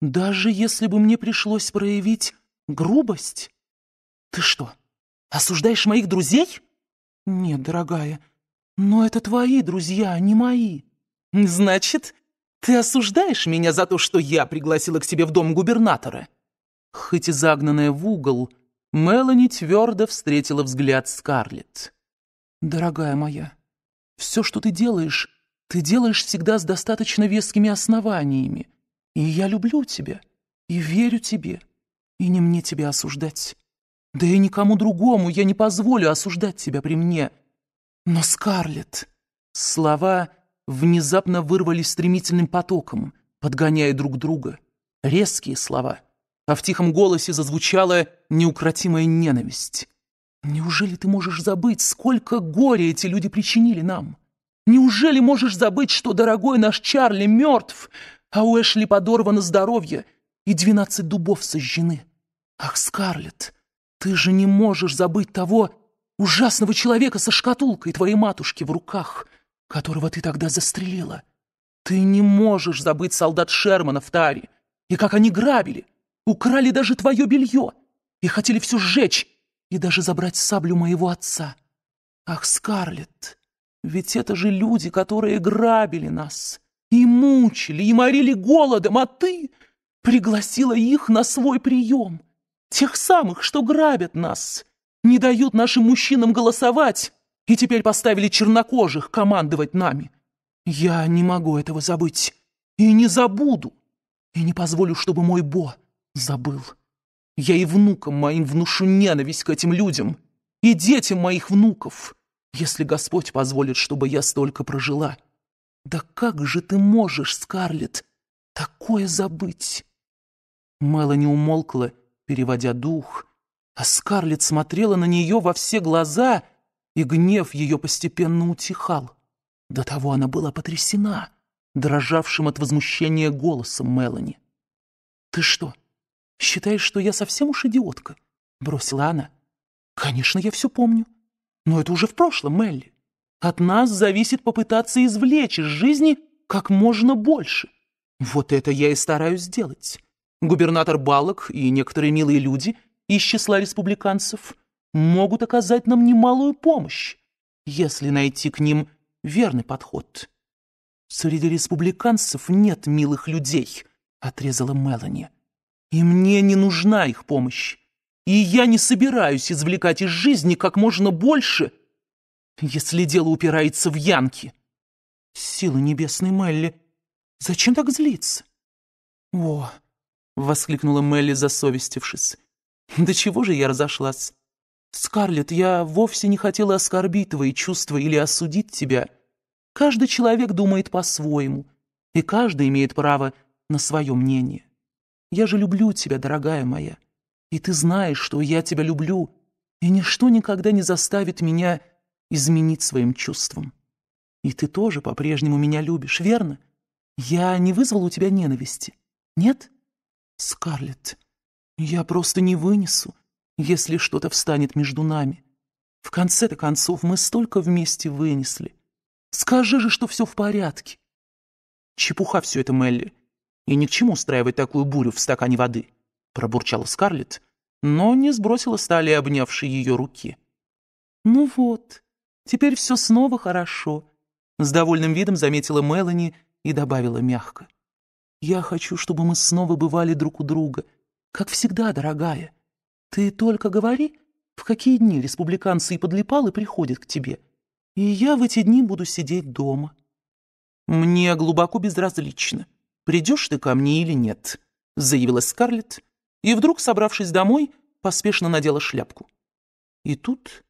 [SPEAKER 2] «Даже если бы мне пришлось проявить грубость...» «Ты что, осуждаешь моих друзей?» «Нет, дорогая, но это твои друзья, а не мои». «Значит, «Ты осуждаешь меня за то, что я пригласила к себе в дом губернатора?» Хоть и загнанная в угол, Мелани твердо встретила взгляд Скарлетт. «Дорогая моя, все, что ты делаешь, ты делаешь всегда с достаточно вескими основаниями. И я люблю тебя, и верю тебе, и не мне тебя осуждать. Да и никому другому я не позволю осуждать тебя при мне. Но, Скарлетт, слова внезапно вырвались стремительным потоком, подгоняя друг друга. Резкие слова, а в тихом голосе зазвучала неукротимая ненависть. «Неужели ты можешь забыть, сколько горя эти люди причинили нам? Неужели можешь забыть, что дорогой наш Чарли мертв, а у Эшли подорвано здоровье и двенадцать дубов сожжены? Ах, Скарлетт, ты же не можешь забыть того ужасного человека со шкатулкой твоей матушки в руках!» которого ты тогда застрелила. Ты не можешь забыть солдат Шермана в Таре, и как они грабили, украли даже твое белье, и хотели все сжечь, и даже забрать саблю моего отца. Ах, Скарлетт, ведь это же люди, которые грабили нас, и мучили, и морили голодом, а ты пригласила их на свой прием, тех самых, что грабят нас, не дают нашим мужчинам голосовать, и теперь поставили чернокожих командовать нами. Я не могу этого забыть. И не забуду. И не позволю, чтобы мой Бо забыл. Я и внукам моим внушу ненависть к этим людям, и детям моих внуков, если Господь позволит, чтобы я столько прожила.
[SPEAKER 1] Да как же ты
[SPEAKER 2] можешь, Скарлетт, такое забыть? Мэла не умолкла, переводя дух, а Скарлетт смотрела на нее во все глаза — и гнев ее постепенно утихал. До того она была потрясена дрожавшим от возмущения голосом Мелани. «Ты что, считаешь, что я совсем уж идиотка?» — бросила она. «Конечно, я все помню. Но это уже в прошлом, Мелли. От нас зависит попытаться извлечь из жизни как можно больше. Вот это я и стараюсь сделать. Губернатор Балок и некоторые милые люди из числа республиканцев — могут оказать нам немалую помощь, если найти к ним верный подход. Среди республиканцев нет милых людей, отрезала Мелани. И мне не нужна их помощь. И я не собираюсь извлекать из жизни как можно больше, если дело упирается в Янки. Сила небесной Мелли,
[SPEAKER 1] зачем так злиться? О,
[SPEAKER 2] воскликнула Мелли, засовестившись. До чего же я разошлась? «Скарлетт, я вовсе не хотела оскорбить твои чувства или осудить тебя. Каждый человек думает по-своему, и каждый имеет право на свое мнение. Я же люблю тебя, дорогая моя, и ты знаешь, что я тебя люблю, и ничто никогда не заставит меня изменить своим чувствам. И ты тоже по-прежнему меня любишь, верно? Я не вызвал у тебя ненависти, нет? Скарлетт, я просто не вынесу» если что-то встанет между нами. В конце-то концов мы столько вместе вынесли. Скажи же, что все в порядке. Чепуха все это, Мелли. И ни к чему устраивать такую бурю в стакане воды, пробурчала Скарлетт, но не сбросила стали, обнявшей ее руки. Ну вот, теперь все снова хорошо, с довольным видом заметила Мелани и добавила мягко. Я хочу, чтобы мы снова бывали друг у друга, как всегда, дорогая. Ты только говори, в какие дни республиканцы и подлипалы приходят к тебе, и я в эти дни буду сидеть дома. Мне глубоко безразлично, придешь ты ко мне или нет, заявила Скарлетт, и вдруг, собравшись домой, поспешно надела шляпку. И тут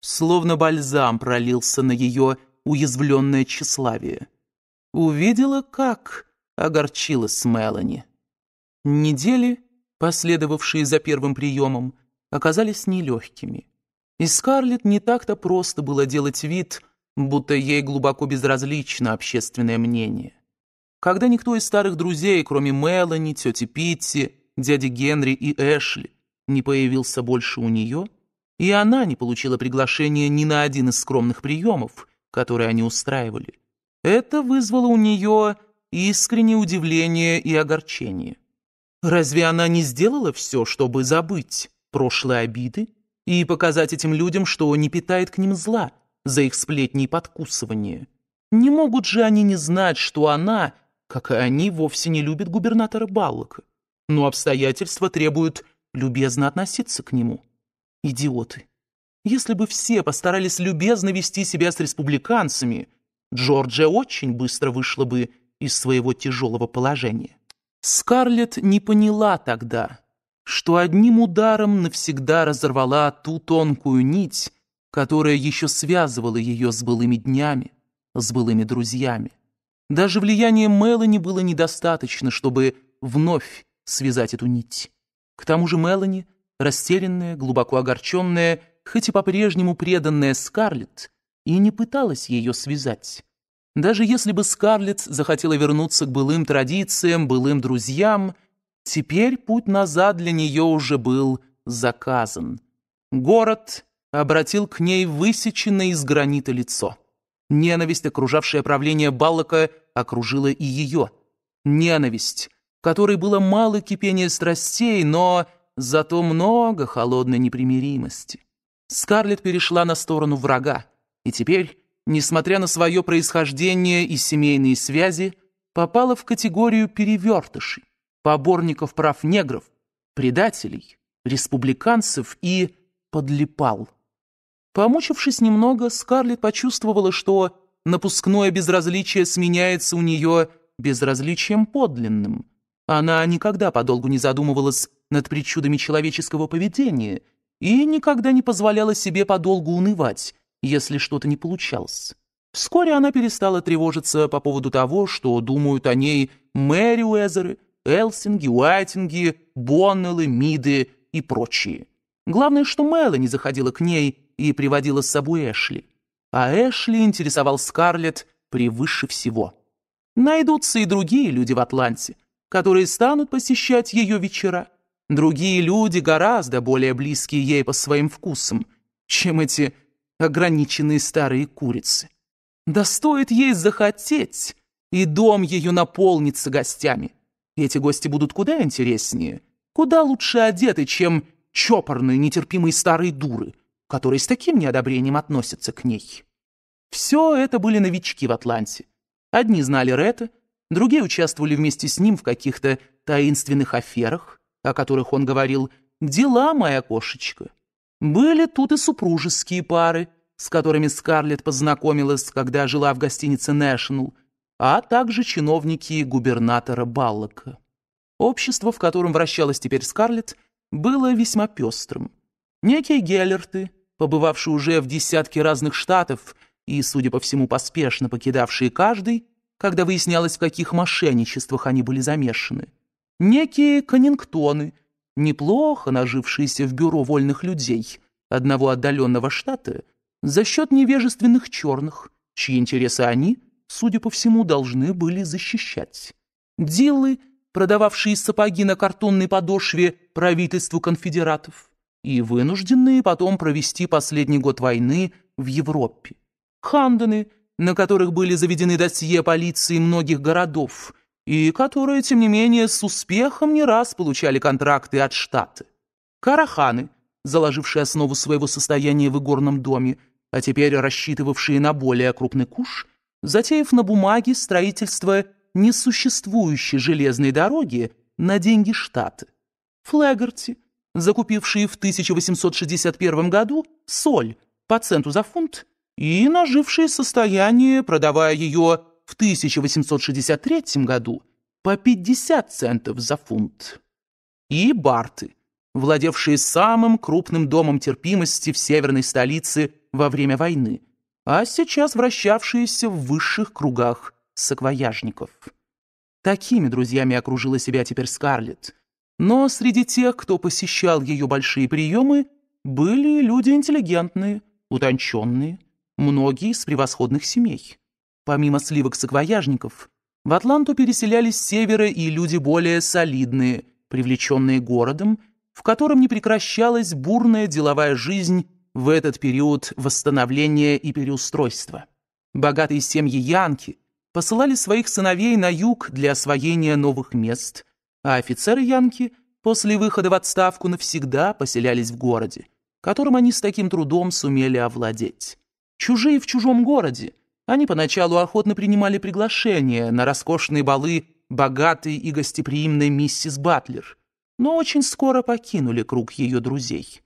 [SPEAKER 2] словно бальзам пролился на ее уязвленное тщеславие. Увидела, как огорчилась Мелани. Недели последовавшие за первым приемом, оказались нелегкими. И Скарлетт не так-то просто было делать вид, будто ей глубоко безразлично общественное мнение. Когда никто из старых друзей, кроме Мелани, тети Питти, дяди Генри и Эшли, не появился больше у нее, и она не получила приглашения ни на один из скромных приемов, которые они устраивали, это вызвало у нее искреннее удивление и огорчение. Разве она не сделала все, чтобы забыть прошлые обиды и показать этим людям, что не питает к ним зла за их сплетни и подкусывание? Не могут же они не знать, что она, как и они, вовсе не любит губернатора Баллока, но обстоятельства требуют любезно относиться к нему. Идиоты. Если бы все постарались любезно вести себя с республиканцами, Джорджия очень быстро вышла бы из своего тяжелого положения. Скарлетт не поняла тогда, что одним ударом навсегда разорвала ту тонкую нить, которая еще связывала ее с былыми днями, с былыми друзьями. Даже влияние Мелани было недостаточно, чтобы вновь связать эту нить. К тому же Мелани, растерянная, глубоко огорченная, хоть и по-прежнему преданная Скарлетт, и не пыталась ее связать. Даже если бы Скарлетт захотела вернуться к былым традициям, былым друзьям, теперь путь назад для нее уже был заказан. Город обратил к ней высеченное из гранита лицо. Ненависть, окружавшая правление Баллока, окружила и ее. Ненависть, которой было мало кипения страстей, но зато много холодной непримиримости. Скарлетт перешла на сторону врага, и теперь несмотря на свое происхождение и семейные связи, попала в категорию перевертышей, поборников прав негров, предателей, республиканцев и подлипал. Помучившись немного, Скарлетт почувствовала, что напускное безразличие сменяется у нее безразличием подлинным. Она никогда подолгу не задумывалась над причудами человеческого поведения и никогда не позволяла себе подолгу унывать, если что-то не получалось. Вскоре она перестала тревожиться по поводу того, что думают о ней Мэри Уэзеры, Элсинги, Уайтинги, Боннеллы, Миды и прочие. Главное, что не заходила к ней и приводила с собой Эшли. А Эшли интересовал Скарлетт превыше всего. Найдутся и другие люди в Атланте, которые станут посещать ее вечера. Другие люди гораздо более близкие ей по своим вкусам, чем эти ограниченные старые курицы. Да стоит ей захотеть, и дом ее наполнится гостями. эти гости будут куда интереснее, куда лучше одеты, чем чопорные, нетерпимые старые дуры, которые с таким неодобрением относятся к ней. Все это были новички в Атланте. Одни знали Ретта, другие участвовали вместе с ним в каких-то таинственных аферах, о которых он говорил «Дела, моя кошечка». Были тут и супружеские пары, с которыми Скарлетт познакомилась, когда жила в гостинице «Нэшнл», а также чиновники губернатора Баллока. Общество, в котором вращалась теперь Скарлетт, было весьма пестрым. Некие Геллерты, побывавшие уже в десятке разных штатов и, судя по всему, поспешно покидавшие каждый, когда выяснялось, в каких мошенничествах они были замешаны. Некие коннингтоны, неплохо нажившиеся в бюро вольных людей одного отдаленного штата за счет невежественных черных, чьи интересы они, судя по всему, должны были защищать. Дилы, продававшие сапоги на картонной подошве правительству конфедератов, и вынужденные потом провести последний год войны в Европе. Хандены, на которых были заведены досье полиции многих городов – и которые, тем не менее, с успехом не раз получали контракты от штата. Караханы, заложившие основу своего состояния в игорном доме, а теперь рассчитывавшие на более крупный куш, затеяв на бумаге строительство несуществующей железной дороги на деньги штата. Флегарти, закупившие в 1861 году соль по центу за фунт и нажившие состояние, продавая ее в 1863 году по 50 центов за фунт. И барты, владевшие самым крупным домом терпимости в северной столице во время войны, а сейчас вращавшиеся в высших кругах саквояжников. Такими друзьями окружила себя теперь Скарлетт. Но среди тех, кто посещал ее большие приемы, были люди интеллигентные, утонченные, многие из превосходных семей. Помимо сливок-саквояжников, в Атланту переселялись с севера и люди более солидные, привлеченные городом, в котором не прекращалась бурная деловая жизнь в этот период восстановления и переустройства. Богатые семьи Янки посылали своих сыновей на юг для освоения новых мест, а офицеры Янки после выхода в отставку навсегда поселялись в городе, которым они с таким трудом сумели овладеть. Чужие в чужом городе, они поначалу охотно принимали приглашения на роскошные балы богатой и гостеприимной миссис Батлер, но очень скоро покинули круг ее друзей.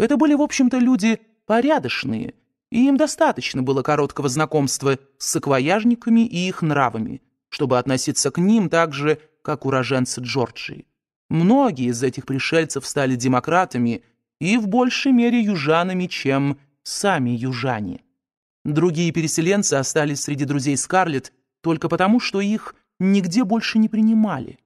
[SPEAKER 2] Это были, в общем-то, люди порядочные, и им достаточно было короткого знакомства с саквояжниками и их нравами, чтобы относиться к ним так же, как уроженцы Джорджии. Многие из этих пришельцев стали демократами и в большей мере южанами, чем сами южане. Другие переселенцы остались среди друзей Скарлетт только потому, что их нигде больше не принимали.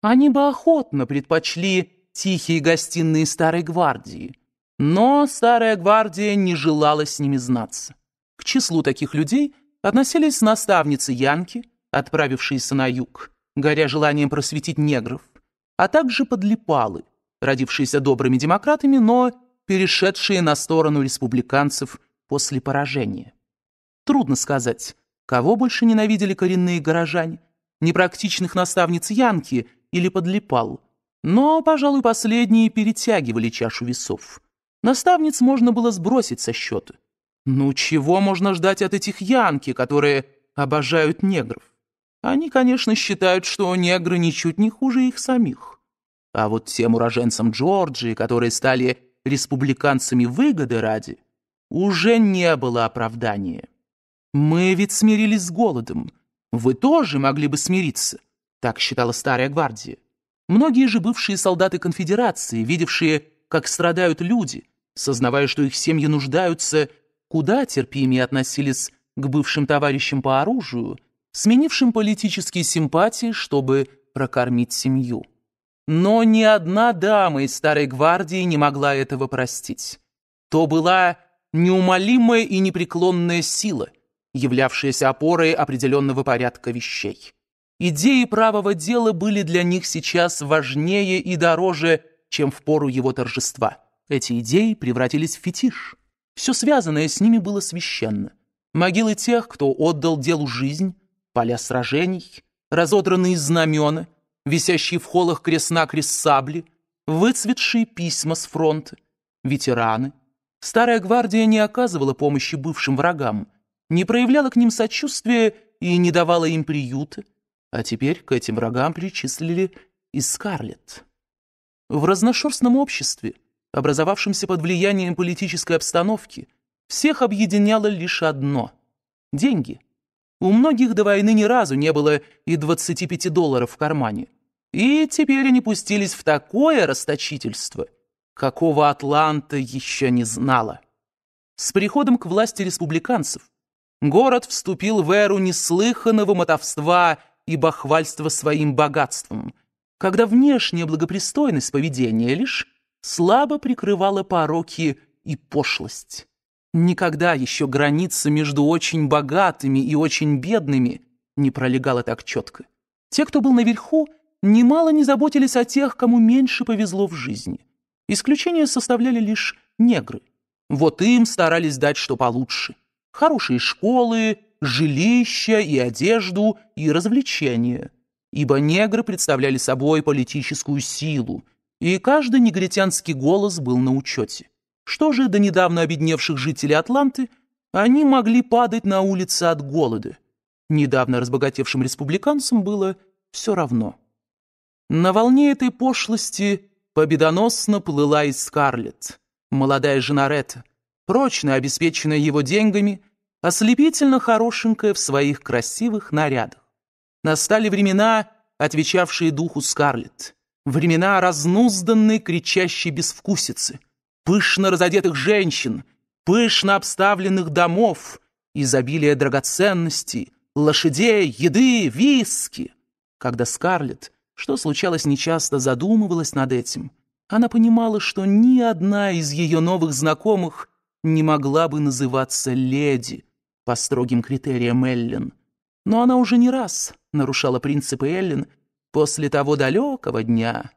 [SPEAKER 2] Они бы охотно предпочли тихие гостиные Старой Гвардии, но Старая Гвардия не желала с ними знаться. К числу таких людей относились наставницы Янки, отправившиеся на юг, горя желанием просветить негров, а также подлипалы, родившиеся добрыми демократами, но перешедшие на сторону республиканцев после поражения. Трудно сказать, кого больше ненавидели коренные горожане, непрактичных наставниц Янки или подлипал. Но, пожалуй, последние перетягивали чашу весов. Наставниц можно было сбросить со счета. Ну чего можно ждать от этих Янки, которые обожают негров? Они, конечно, считают, что негры ничуть не хуже их самих. А вот тем уроженцам Джорджии, которые стали республиканцами выгоды ради, уже не было оправдания. Мы ведь смирились с голодом. Вы тоже могли бы смириться, так считала старая гвардия. Многие же бывшие солдаты конфедерации, видевшие, как страдают люди, сознавая, что их семьи нуждаются, куда терпимее относились к бывшим товарищам по оружию, сменившим политические симпатии, чтобы прокормить семью. Но ни одна дама из старой гвардии не могла этого простить. То была неумолимая и непреклонная сила – являвшиеся опорой определенного порядка вещей. Идеи правого дела были для них сейчас важнее и дороже, чем в пору его торжества. Эти идеи превратились в фетиш. Все связанное с ними было священно. Могилы тех, кто отдал делу жизнь, поля сражений, разодранные знамена, висящие в холлах крест-накрест сабли, выцветшие письма с фронта, ветераны. Старая гвардия не оказывала помощи бывшим врагам – не проявляла к ним сочувствия и не давала им приюта, а теперь к этим врагам причислили и Скарлетт. В разношерстном обществе, образовавшемся под влиянием политической обстановки, всех объединяло лишь одно — деньги. У многих до войны ни разу не было и 25 долларов в кармане. И теперь они пустились в такое расточительство, какого Атланта еще не знала. С приходом к власти республиканцев город вступил в эру неслыханного мотовства и бахвальства своим богатством, когда внешняя благопристойность поведения лишь слабо прикрывала пороки и пошлость. Никогда еще граница между очень богатыми и очень бедными не пролегала так четко. Те, кто был наверху, немало не заботились о тех, кому меньше повезло в жизни. Исключение составляли лишь негры. Вот им старались дать что получше хорошие школы, жилища и одежду, и развлечения. Ибо негры представляли собой политическую силу, и каждый негритянский голос был на учете. Что же до недавно обедневших жителей Атланты, они могли падать на улице от голода. Недавно разбогатевшим республиканцам было все равно. На волне этой пошлости победоносно плыла и Скарлетт, молодая жена Ретта, прочно обеспеченная его деньгами, ослепительно хорошенькая в своих красивых нарядах. Настали времена, отвечавшие духу Скарлетт, времена разнузданной, кричащей безвкусицы, пышно разодетых женщин, пышно обставленных домов, изобилие драгоценностей, лошадей, еды, виски. Когда Скарлетт, что случалось нечасто, задумывалась над этим, она понимала, что ни одна из ее новых знакомых не могла бы называться леди по строгим критериям Эллен. Но она уже не раз нарушала принципы Эллен после того далекого дня,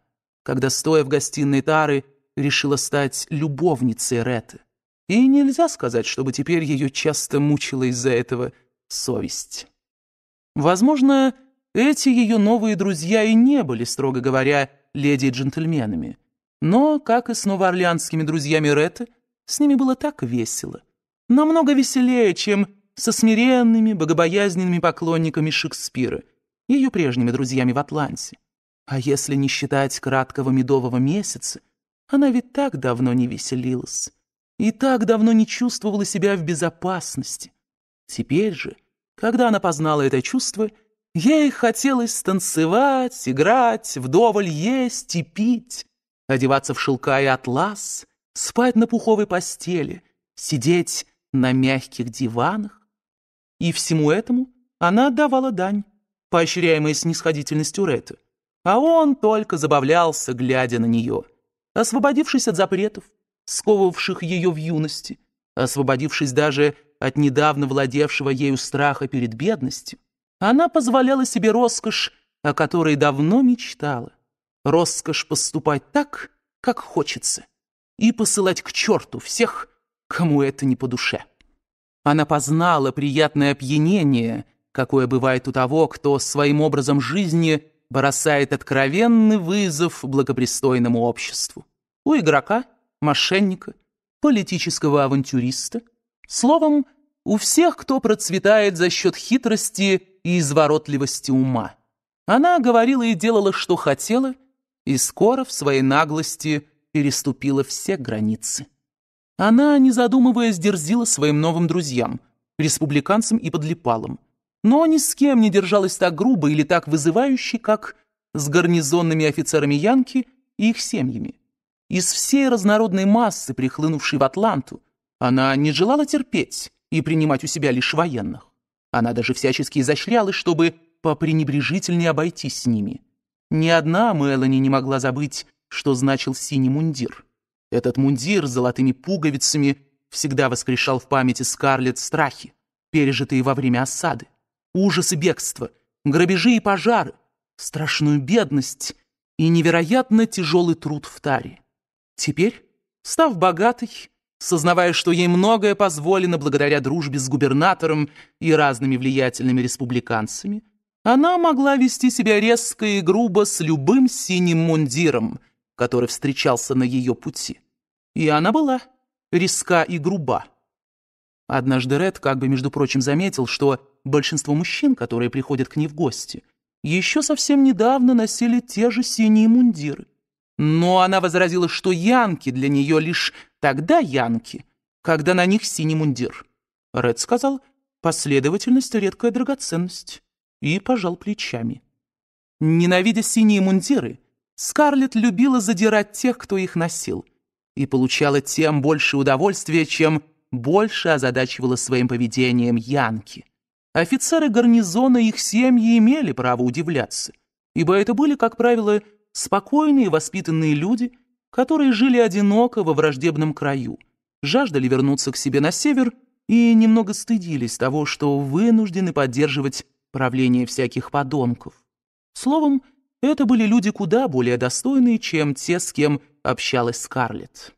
[SPEAKER 2] когда, стоя в гостиной Тары, решила стать любовницей Реты. И нельзя сказать, чтобы теперь ее часто мучила из-за этого совесть. Возможно, эти ее новые друзья и не были, строго говоря, леди и джентльменами. Но, как и с новоорлеанскими друзьями Реты. С ними было так весело. Намного веселее, чем со смиренными, богобоязненными поклонниками Шекспира, ее прежними друзьями в Атланте. А если не считать краткого медового месяца, она ведь так давно не веселилась и так давно не чувствовала себя в безопасности. Теперь же, когда она познала это чувство, ей хотелось танцевать, играть, вдоволь есть и пить, одеваться в шелка и атлас — спать на пуховой постели, сидеть на мягких диванах. И всему этому она отдавала дань, поощряемая снисходительностью Ретта. А он только забавлялся, глядя на нее. Освободившись от запретов, сковывавших ее в юности, освободившись даже от недавно владевшего ею страха перед бедностью, она позволяла себе роскошь, о которой давно мечтала. Роскошь поступать так, как хочется и посылать к черту всех, кому это не по душе. Она познала приятное опьянение, какое бывает у того, кто своим образом жизни бросает откровенный вызов благопристойному обществу. У игрока, мошенника, политического авантюриста, словом, у всех, кто процветает за счет хитрости и изворотливости ума. Она говорила и делала, что хотела, и скоро в своей наглости – переступила все границы. Она, не задумываясь, дерзила своим новым друзьям, республиканцам и подлипалам, но ни с кем не держалась так грубо или так вызывающе, как с гарнизонными офицерами Янки и их семьями. Из всей разнородной массы, прихлынувшей в Атланту, она не желала терпеть и принимать у себя лишь военных. Она даже всячески изощрялась, чтобы попренебрежительнее обойтись с ними. Ни одна Мелани не могла забыть что значил синий мундир. Этот мундир с золотыми пуговицами всегда воскрешал в памяти Скарлетт страхи, пережитые во время осады, ужасы бегства, грабежи и пожары, страшную бедность и невероятно тяжелый труд в таре. Теперь, став богатой, сознавая, что ей многое позволено благодаря дружбе с губернатором и разными влиятельными республиканцами, она могла вести себя резко и грубо с любым синим мундиром — который встречался на ее пути. И она была резка и груба. Однажды Ред как бы, между прочим, заметил, что большинство мужчин, которые приходят к ней в гости, еще совсем недавно носили те же синие мундиры. Но она возразила, что янки для нее лишь тогда янки, когда на них синий мундир. Ред сказал, последовательность — редкая драгоценность, и пожал плечами. Ненавидя синие мундиры, Скарлетт любила задирать тех, кто их носил, и получала тем больше удовольствия, чем больше озадачивала своим поведением Янки. Офицеры гарнизона и их семьи имели право удивляться, ибо это были, как правило, спокойные воспитанные люди, которые жили одиноко во враждебном краю, жаждали вернуться к себе на север и немного стыдились того, что вынуждены поддерживать правление всяких подонков. Словом, это были люди куда более достойные, чем те, с кем общалась Скарлетт.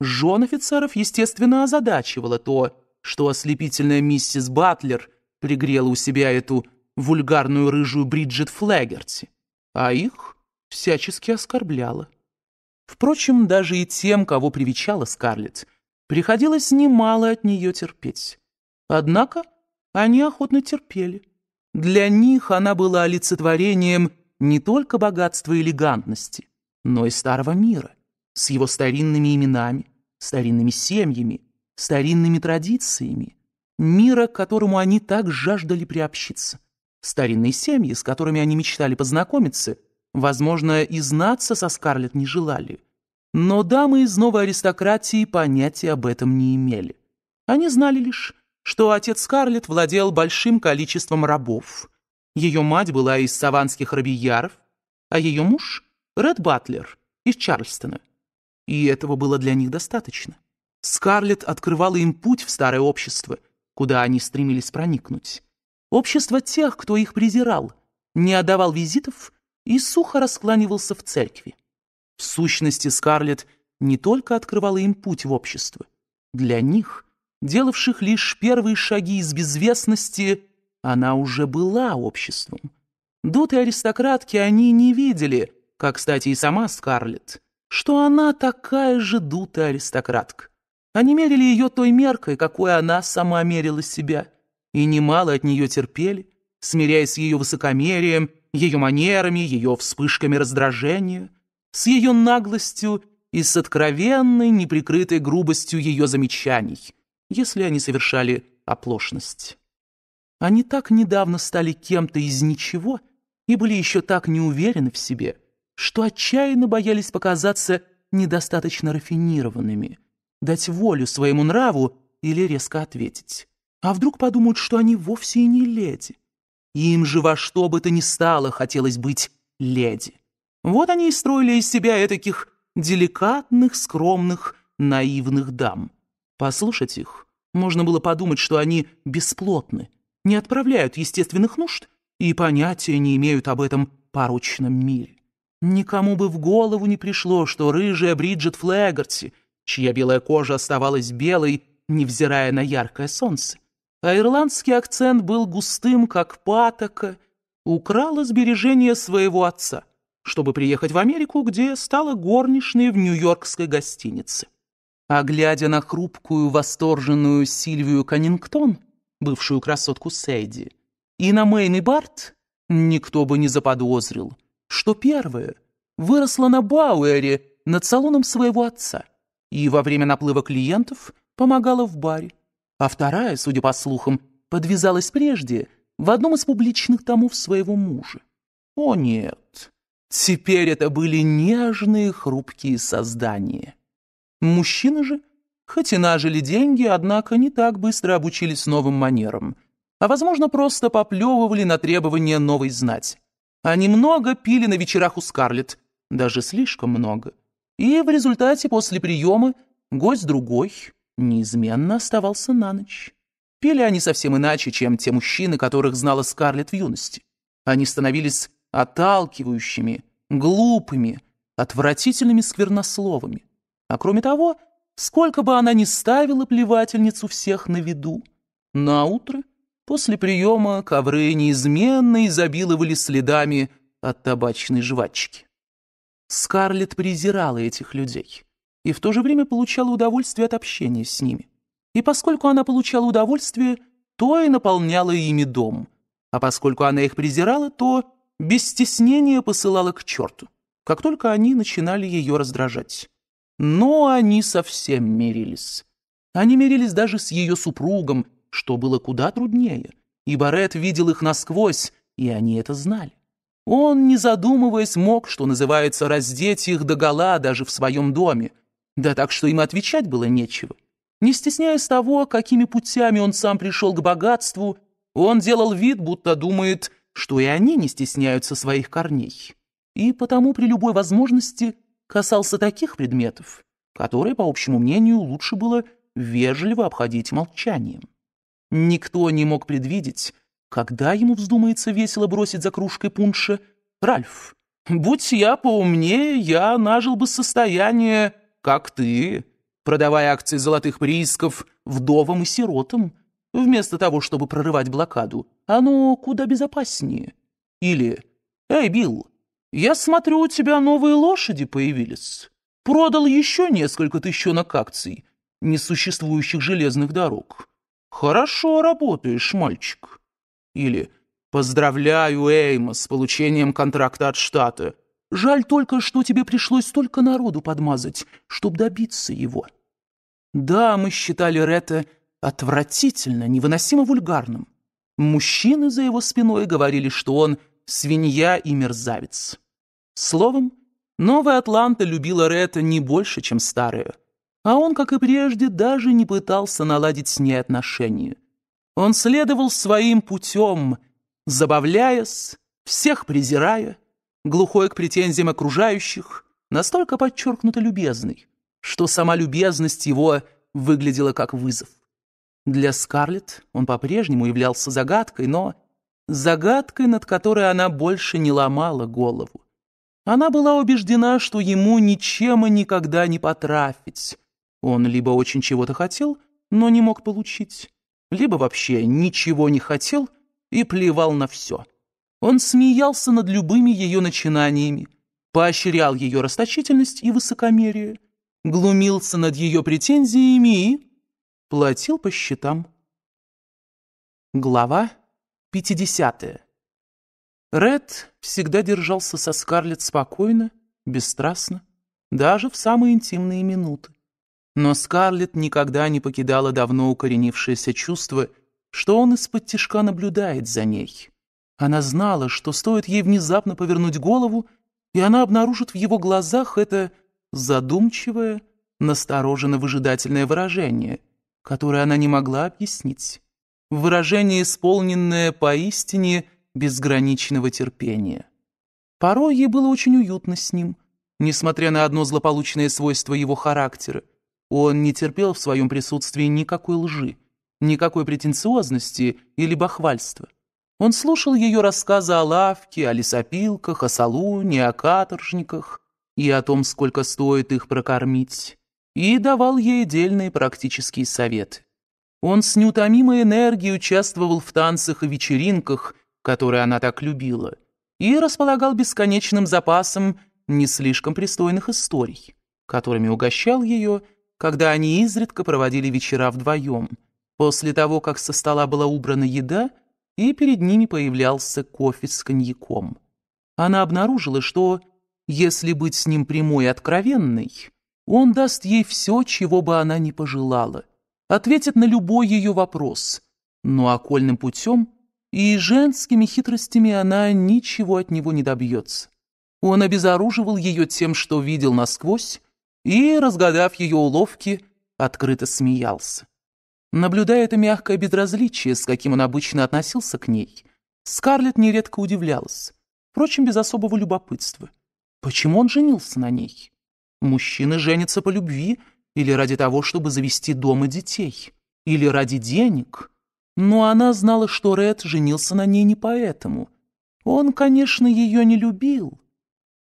[SPEAKER 2] Жен офицеров, естественно, озадачивало то, что ослепительная миссис Батлер пригрела у себя эту вульгарную рыжую Бриджит Флэггерти, а их всячески оскорбляла. Впрочем, даже и тем, кого привечала Скарлетт, приходилось немало от нее терпеть. Однако они охотно терпели. Для них она была олицетворением не только богатства и элегантности, но и старого мира, с его старинными именами, старинными семьями, старинными традициями, мира, к которому они так жаждали приобщиться, старинные семьи, с которыми они мечтали познакомиться, возможно, и знаться со Скарлетт не желали. Но дамы из новой аристократии понятия об этом не имели. Они знали лишь, что отец Скарлетт владел большим количеством рабов – ее мать была из саванских рабияров, а ее муж — Ред Батлер из Чарльстона. И этого было для них достаточно. Скарлетт открывала им путь в старое общество, куда они стремились проникнуть. Общество тех, кто их презирал, не отдавал визитов и сухо раскланивался в церкви. В сущности, Скарлетт не только открывала им путь в общество. Для них, делавших лишь первые шаги из безвестности, она уже была обществом. Доты аристократки они не видели, как, кстати, и сама Скарлетт, что она такая же дутая аристократка. Они мерили ее той меркой, какой она сама мерила себя, и немало от нее терпели, смиряясь с ее высокомерием, ее манерами, ее вспышками раздражения, с ее наглостью и с откровенной, неприкрытой грубостью ее замечаний, если они совершали оплошность. Они так недавно стали кем-то из ничего и были еще так неуверены в себе, что отчаянно боялись показаться недостаточно рафинированными, дать волю своему нраву или резко ответить. А вдруг подумают, что они вовсе и не леди. Им же во что бы то ни стало хотелось быть леди. Вот они и строили из себя этаких деликатных, скромных, наивных дам. Послушать их, можно было подумать, что они бесплотны, не отправляют естественных нужд и понятия не имеют об этом порочном мире. Никому бы в голову не пришло, что рыжая Бриджит Флегарти, чья белая кожа оставалась белой, невзирая на яркое солнце, а ирландский акцент был густым, как патока, украла сбережения своего отца, чтобы приехать в Америку, где стала горничной в нью-йоркской гостинице. А глядя на хрупкую, восторженную Сильвию Каннингтон, бывшую красотку Сэйди. И на Мэйми Барт никто бы не заподозрил, что первая выросла на Бауэре над салоном своего отца и во время наплыва клиентов помогала в баре, а вторая, судя по слухам, подвязалась прежде в одном из публичных домов своего мужа. О нет, теперь это были нежные хрупкие создания. Мужчины же — Хоть и нажили деньги, однако не так быстро обучились новым манерам. А, возможно, просто поплевывали на требования новой знать. Они много пили на вечерах у Скарлетт, даже слишком много. И в результате после приема гость другой неизменно оставался на ночь. Пили они совсем иначе, чем те мужчины, которых знала Скарлетт в юности. Они становились отталкивающими, глупыми, отвратительными сквернословами. А кроме того, Сколько бы она ни ставила плевательницу всех на виду, наутро, после приема, ковры неизменно изобиловали следами от табачной жвачки. Скарлетт презирала этих людей и в то же время получала удовольствие от общения с ними. И поскольку она получала удовольствие, то и наполняла ими дом. А поскольку она их презирала, то без стеснения посылала к черту, как только они начинали ее раздражать. Но они совсем мирились. Они мирились даже с ее супругом, что было куда труднее, и Барет видел их насквозь, и они это знали. Он, не задумываясь, мог, что называется, раздеть их догола даже в своем доме, да так, что им отвечать было нечего. Не стесняясь того, какими путями он сам пришел к богатству, он делал вид, будто думает, что и они не стесняются своих корней. И потому при любой возможности – касался таких предметов, которые, по общему мнению, лучше было вежливо обходить молчанием. Никто не мог предвидеть, когда ему вздумается весело бросить за кружкой пунша «Ральф, будь я поумнее, я нажил бы состояние, как ты, продавая акции золотых приисков вдовам и сиротам, вместо того, чтобы прорывать блокаду. Оно куда безопаснее». Или «Эй, Билл, я смотрю, у тебя новые лошади появились. Продал еще несколько тысячонок акций несуществующих железных дорог. Хорошо работаешь, мальчик. Или «Поздравляю, Эйма, с получением контракта от штата. Жаль только, что тебе пришлось столько народу подмазать, чтобы добиться его». Да, мы считали Ретта отвратительно, невыносимо вульгарным. Мужчины за его спиной говорили, что он свинья и мерзавец. Словом, новая Атланта любила Ретта не больше, чем старая. А он, как и прежде, даже не пытался наладить с ней отношения. Он следовал своим путем, забавляясь, всех презирая, глухой к претензиям окружающих, настолько подчеркнуто любезный, что сама любезность его выглядела как вызов. Для Скарлетт он по-прежнему являлся загадкой, но загадкой, над которой она больше не ломала голову. Она была убеждена, что ему ничем и никогда не потрафить. Он либо очень чего-то хотел, но не мог получить, либо вообще ничего не хотел и плевал на все. Он смеялся над любыми ее начинаниями, поощрял ее расточительность и высокомерие, глумился над ее претензиями и платил по счетам. Глава 50 Ред всегда держался со Скарлетт спокойно, бесстрастно, даже в самые интимные минуты. Но Скарлетт никогда не покидала давно укоренившееся чувство, что он из-под тишка наблюдает за ней. Она знала, что стоит ей внезапно повернуть голову, и она обнаружит в его глазах это задумчивое, настороженно-выжидательное выражение, которое она не могла объяснить выражение, исполненное поистине безграничного терпения. Порой ей было очень уютно с ним, несмотря на одно злополучное свойство его характера. Он не терпел в своем присутствии никакой лжи, никакой претенциозности или бахвальства. Он слушал ее рассказы о лавке, о лесопилках, о салуне, о каторжниках и о том, сколько стоит их прокормить, и давал ей дельные практические советы. Он с неутомимой энергией участвовал в танцах и вечеринках, которые она так любила, и располагал бесконечным запасом не слишком пристойных историй, которыми угощал ее, когда они изредка проводили вечера вдвоем, после того, как со стола была убрана еда, и перед ними появлялся кофе с коньяком. Она обнаружила, что, если быть с ним прямой и откровенной, он даст ей все, чего бы она ни пожелала — ответит на любой ее вопрос, но ну а окольным путем и женскими хитростями она ничего от него не добьется. Он обезоруживал ее тем, что видел насквозь, и, разгадав ее уловки, открыто смеялся. Наблюдая это мягкое безразличие, с каким он обычно относился к ней, Скарлетт нередко удивлялась, впрочем, без особого любопытства. Почему он женился на ней? Мужчины женятся по любви — или ради того, чтобы завести дома детей, или ради денег. Но она знала, что Ред женился на ней не поэтому. Он, конечно, ее не любил.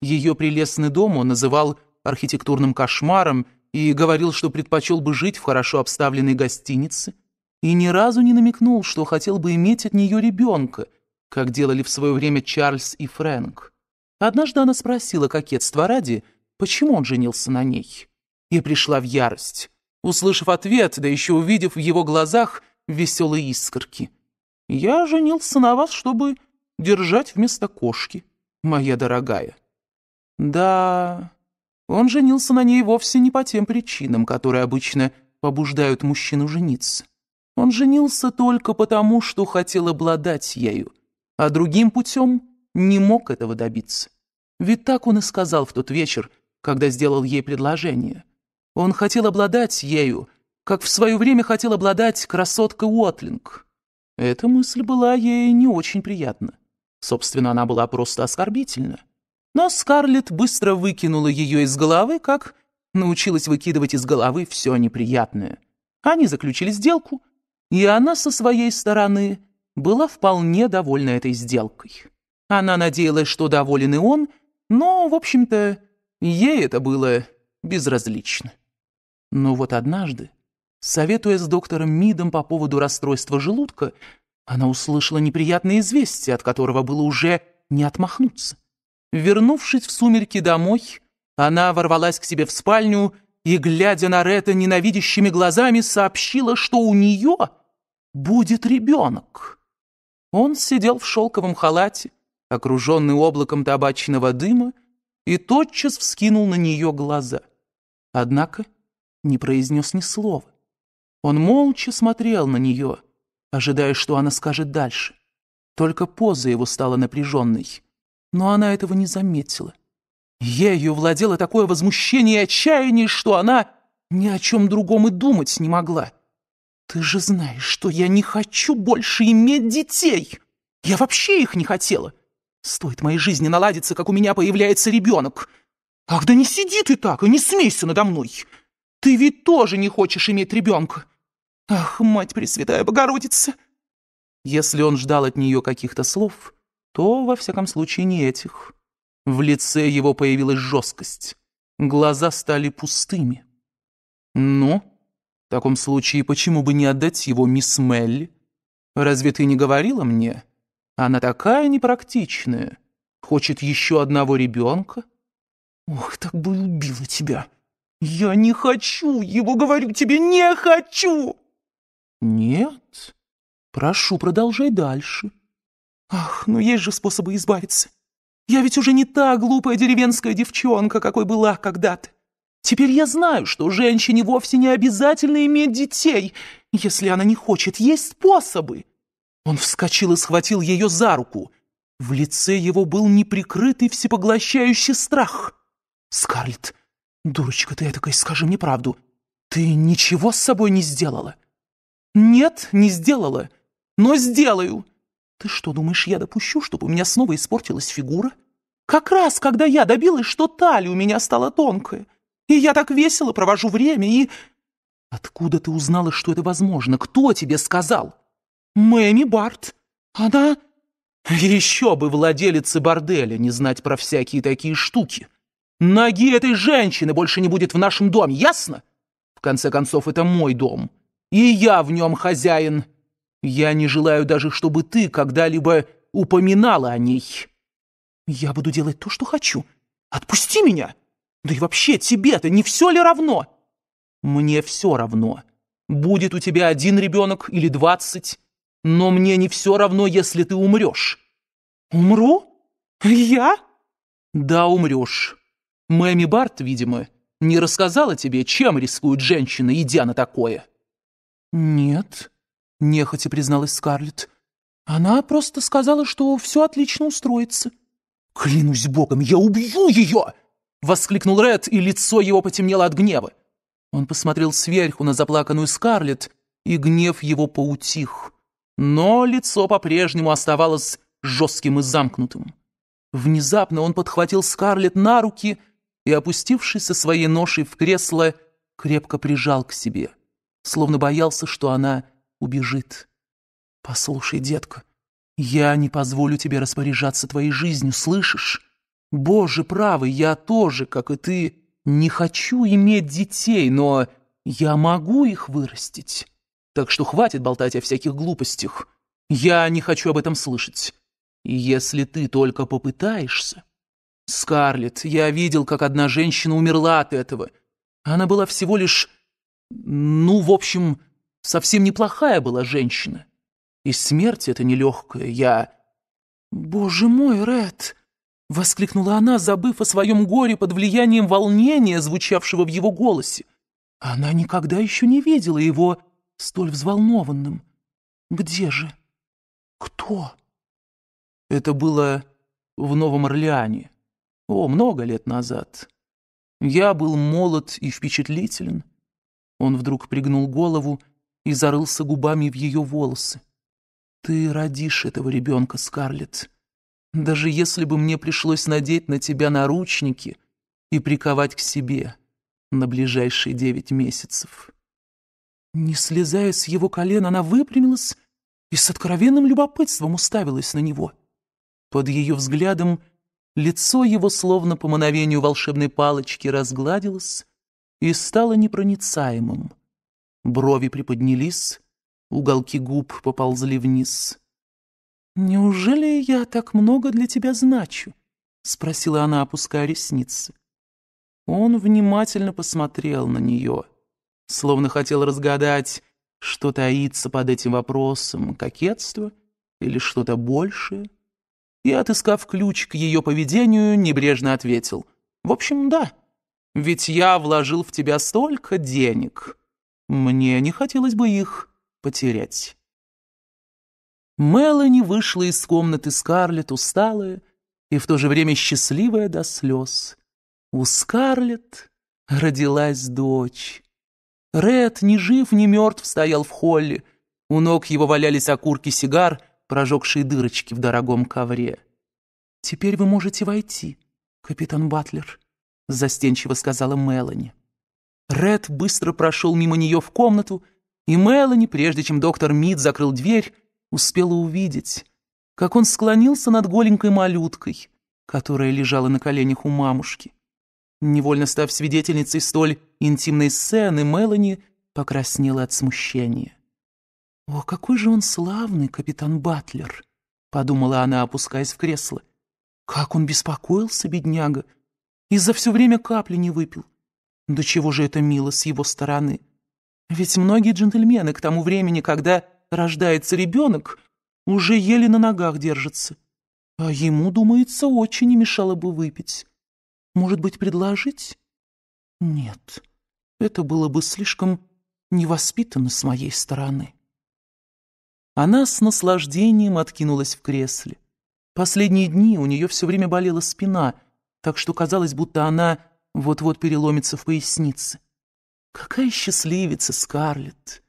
[SPEAKER 2] Ее прелестный дом он называл архитектурным кошмаром и говорил, что предпочел бы жить в хорошо обставленной гостинице, и ни разу не намекнул, что хотел бы иметь от нее ребенка, как делали в свое время Чарльз и Фрэнк. Однажды она спросила кокетство ради, почему он женился на ней и пришла в ярость, услышав ответ, да еще увидев в его глазах веселые искорки. «Я женился на вас, чтобы держать вместо кошки, моя дорогая». Да, он женился на ней вовсе не по тем причинам, которые обычно побуждают мужчину жениться. Он женился только потому, что хотел обладать ею, а другим путем не мог этого добиться. Ведь так он и сказал в тот вечер, когда сделал ей предложение. Он хотел обладать ею, как в свое время хотел обладать красотка Уотлинг. Эта мысль была ей не очень приятна. Собственно, она была просто оскорбительна. Но Скарлетт быстро выкинула ее из головы, как научилась выкидывать из головы все неприятное. Они заключили сделку, и она со своей стороны была вполне довольна этой сделкой. Она надеялась, что доволен и он, но, в общем-то, ей это было безразлично. Но вот однажды, советуя с доктором Мидом по поводу расстройства желудка, она услышала неприятное известие, от которого было уже не отмахнуться. Вернувшись в сумерки домой, она ворвалась к себе в спальню и, глядя на Ретта ненавидящими глазами, сообщила, что у нее будет ребенок. Он сидел в шелковом халате, окруженный облаком табачного дыма, и тотчас вскинул на нее глаза. Однако не произнес ни слова. Он молча смотрел на нее, ожидая, что она скажет дальше. Только поза его стала напряженной, но она этого не заметила. Ею владело такое возмущение и отчаяние, что она ни о чем другом и думать не могла. «Ты же знаешь, что я не хочу больше иметь детей! Я вообще их не хотела! Стоит моей жизни наладиться, как у меня появляется ребенок! Ах, да не сиди ты так и не смейся надо мной! Ты ведь тоже не хочешь иметь ребенка. Ах, мать Пресвятая Богородица!» Если он ждал от нее каких-то слов, то, во всяком случае, не этих. В лице его появилась жесткость. Глаза стали пустыми. «Ну, в таком случае, почему бы не отдать его мисс Мелли? Разве ты не говорила мне? Она такая непрактичная. Хочет еще одного ребенка?» «Ох, так бы любила тебя!» «Я не хочу его, говорю тебе, не хочу!» «Нет, прошу, продолжай дальше». «Ах, ну есть же способы избавиться. Я ведь уже не та глупая деревенская девчонка, какой была когда-то. Теперь я знаю, что женщине вовсе не обязательно иметь детей, если она не хочет. Есть способы». Он вскочил и схватил ее за руку. В лице его был неприкрытый всепоглощающий страх. «Скарлетт, «Дурочка ты этакой, скажи мне правду. Ты ничего с собой не сделала?» «Нет, не сделала. Но сделаю!» «Ты что, думаешь, я допущу, чтобы у меня снова испортилась фигура?» «Как раз, когда я добилась, что талия у меня стала тонкая, и я так весело провожу время, и...» «Откуда ты узнала, что это возможно? Кто тебе сказал?» «Мэми Барт. Она...» «Еще бы владелице борделя не знать про всякие такие штуки!» Ноги этой женщины больше не будет в нашем доме, ясно? В конце концов, это мой дом. И я в нем хозяин. Я не желаю даже, чтобы ты когда-либо упоминала о ней. Я буду делать то, что хочу. Отпусти меня! Да и вообще тебе-то не все ли равно? Мне все равно. Будет у тебя один ребенок или двадцать, но мне не все равно, если ты умрешь. Умру? Я? Да, умрешь. Мэми Барт, видимо, не рассказала тебе, чем рискуют женщины, идя на такое?» «Нет», — нехотя призналась Скарлетт. «Она просто сказала, что все отлично устроится». «Клянусь богом, я убью ее!» — воскликнул Ред, и лицо его потемнело от гнева. Он посмотрел сверху на заплаканную Скарлетт, и гнев его поутих. Но лицо по-прежнему оставалось жестким и замкнутым. Внезапно он подхватил Скарлетт на руки — и, опустившись со своей ношей в кресло, крепко прижал к себе, словно боялся, что она убежит. «Послушай, детка, я не позволю тебе распоряжаться твоей жизнью, слышишь? Боже правый, я тоже, как и ты, не хочу иметь детей, но я могу их вырастить. Так что хватит болтать о всяких глупостях. Я не хочу об этом слышать. И если ты только попытаешься, Скарлетт, я видел, как одна женщина умерла от этого. Она была всего лишь... Ну, в общем, совсем неплохая была женщина. И смерть эта нелегкая, я... «Боже мой, Ред!» — воскликнула она, забыв о своем горе под влиянием волнения, звучавшего в его голосе. Она
[SPEAKER 1] никогда еще не видела его столь взволнованным. «Где же? Кто?»
[SPEAKER 2] Это было в Новом Орлеане. О, много лет назад. Я был молод и впечатлителен. Он вдруг пригнул голову и зарылся губами в ее волосы. Ты родишь этого ребенка, Скарлетт. Даже если бы мне пришлось надеть на тебя наручники и приковать к себе на ближайшие девять месяцев. Не слезая с его колен, она выпрямилась и с откровенным любопытством уставилась на него. Под ее взглядом — Лицо его, словно по мановению волшебной палочки, разгладилось и стало непроницаемым. Брови приподнялись, уголки губ поползли вниз.
[SPEAKER 1] «Неужели
[SPEAKER 2] я так много для тебя значу?» — спросила она, опуская ресницы. Он внимательно посмотрел на нее, словно хотел разгадать, что таится под этим вопросом, кокетство или что-то большее и, отыскав ключ к ее поведению, небрежно ответил. «В общем, да. Ведь я вложил в тебя столько денег. Мне не хотелось бы их потерять». Мелани вышла из комнаты Скарлетт усталая и в то же время счастливая до слез. У Скарлетт родилась дочь. Ред ни жив, ни мертв стоял в холле. У ног его валялись окурки сигар — прожегшие дырочки в дорогом ковре. «Теперь вы можете войти, капитан Батлер», — застенчиво сказала Мелани. Ред быстро прошел мимо нее в комнату, и Мелани, прежде чем доктор Мид закрыл дверь, успела увидеть, как он склонился над голенькой малюткой, которая лежала на коленях у мамушки. Невольно став свидетельницей столь интимной сцены, Мелани покраснела от смущения. «О, какой же он славный, капитан Батлер!» — подумала она, опускаясь в кресло. «Как он беспокоился, бедняга! И за все время капли не выпил! Да чего же это мило с его стороны! Ведь многие джентльмены к тому времени, когда рождается ребенок, уже еле на ногах держатся. А ему, думается, очень не мешало бы выпить. Может быть, предложить? Нет, это было бы слишком невоспитанно с моей стороны». Она с наслаждением откинулась в кресле. Последние дни у нее все время болела спина, так что казалось, будто она вот-вот переломится в пояснице. Какая счастливица, Скарлетт!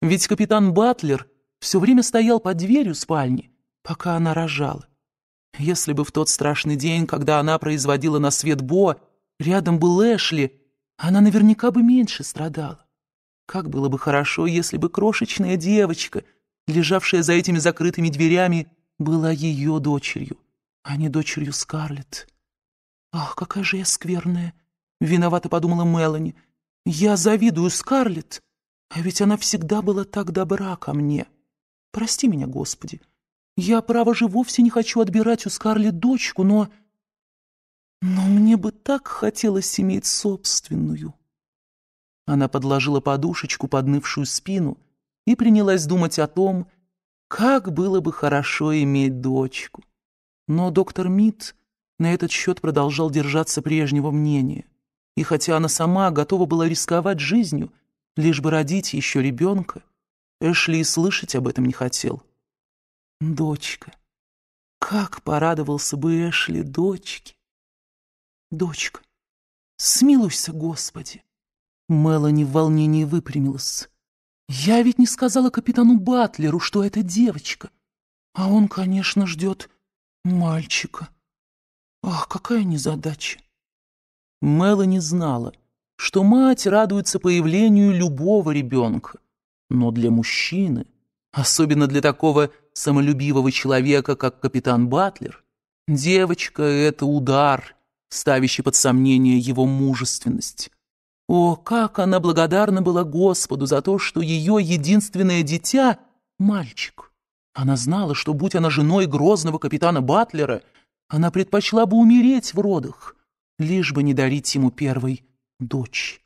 [SPEAKER 2] Ведь капитан Батлер все время стоял под дверью спальни, пока она рожала. Если бы в тот страшный день, когда она производила на свет Бо, рядом был Эшли, она наверняка бы меньше страдала. Как было бы хорошо, если бы крошечная девочка — лежавшая за этими закрытыми дверями, была ее дочерью, а не дочерью Скарлетт. «Ах, какая же я скверная!» — виновато подумала Мелани. «Я завидую Скарлетт, а ведь она всегда была так добра ко мне. Прости меня, Господи. Я, право же, вовсе не хочу отбирать у Скарлетт дочку, но... Но мне бы так хотелось иметь собственную». Она подложила подушечку под нывшую спину — и принялась думать о том, как было бы хорошо иметь дочку. Но доктор Мид на этот счет продолжал держаться прежнего мнения. И хотя она сама готова была рисковать жизнью, лишь бы родить еще ребенка, Эшли и слышать об этом не хотел.
[SPEAKER 1] Дочка. Как порадовался бы Эшли дочке. Дочка. Смилуйся, Господи. Мелани в волнении
[SPEAKER 2] выпрямилась. Я ведь не сказала капитану Батлеру, что это девочка.
[SPEAKER 1] А он, конечно, ждет мальчика. Ах, какая незадача.
[SPEAKER 2] Мелани знала, что мать радуется появлению любого ребенка. Но для мужчины, особенно для такого самолюбивого человека, как капитан Батлер, девочка — это удар, ставящий под сомнение его мужественность. О, как она благодарна была Господу за то, что ее единственное дитя — мальчик. Она знала, что, будь она женой грозного капитана Батлера, она предпочла бы умереть в родах, лишь бы не дарить ему первой дочь.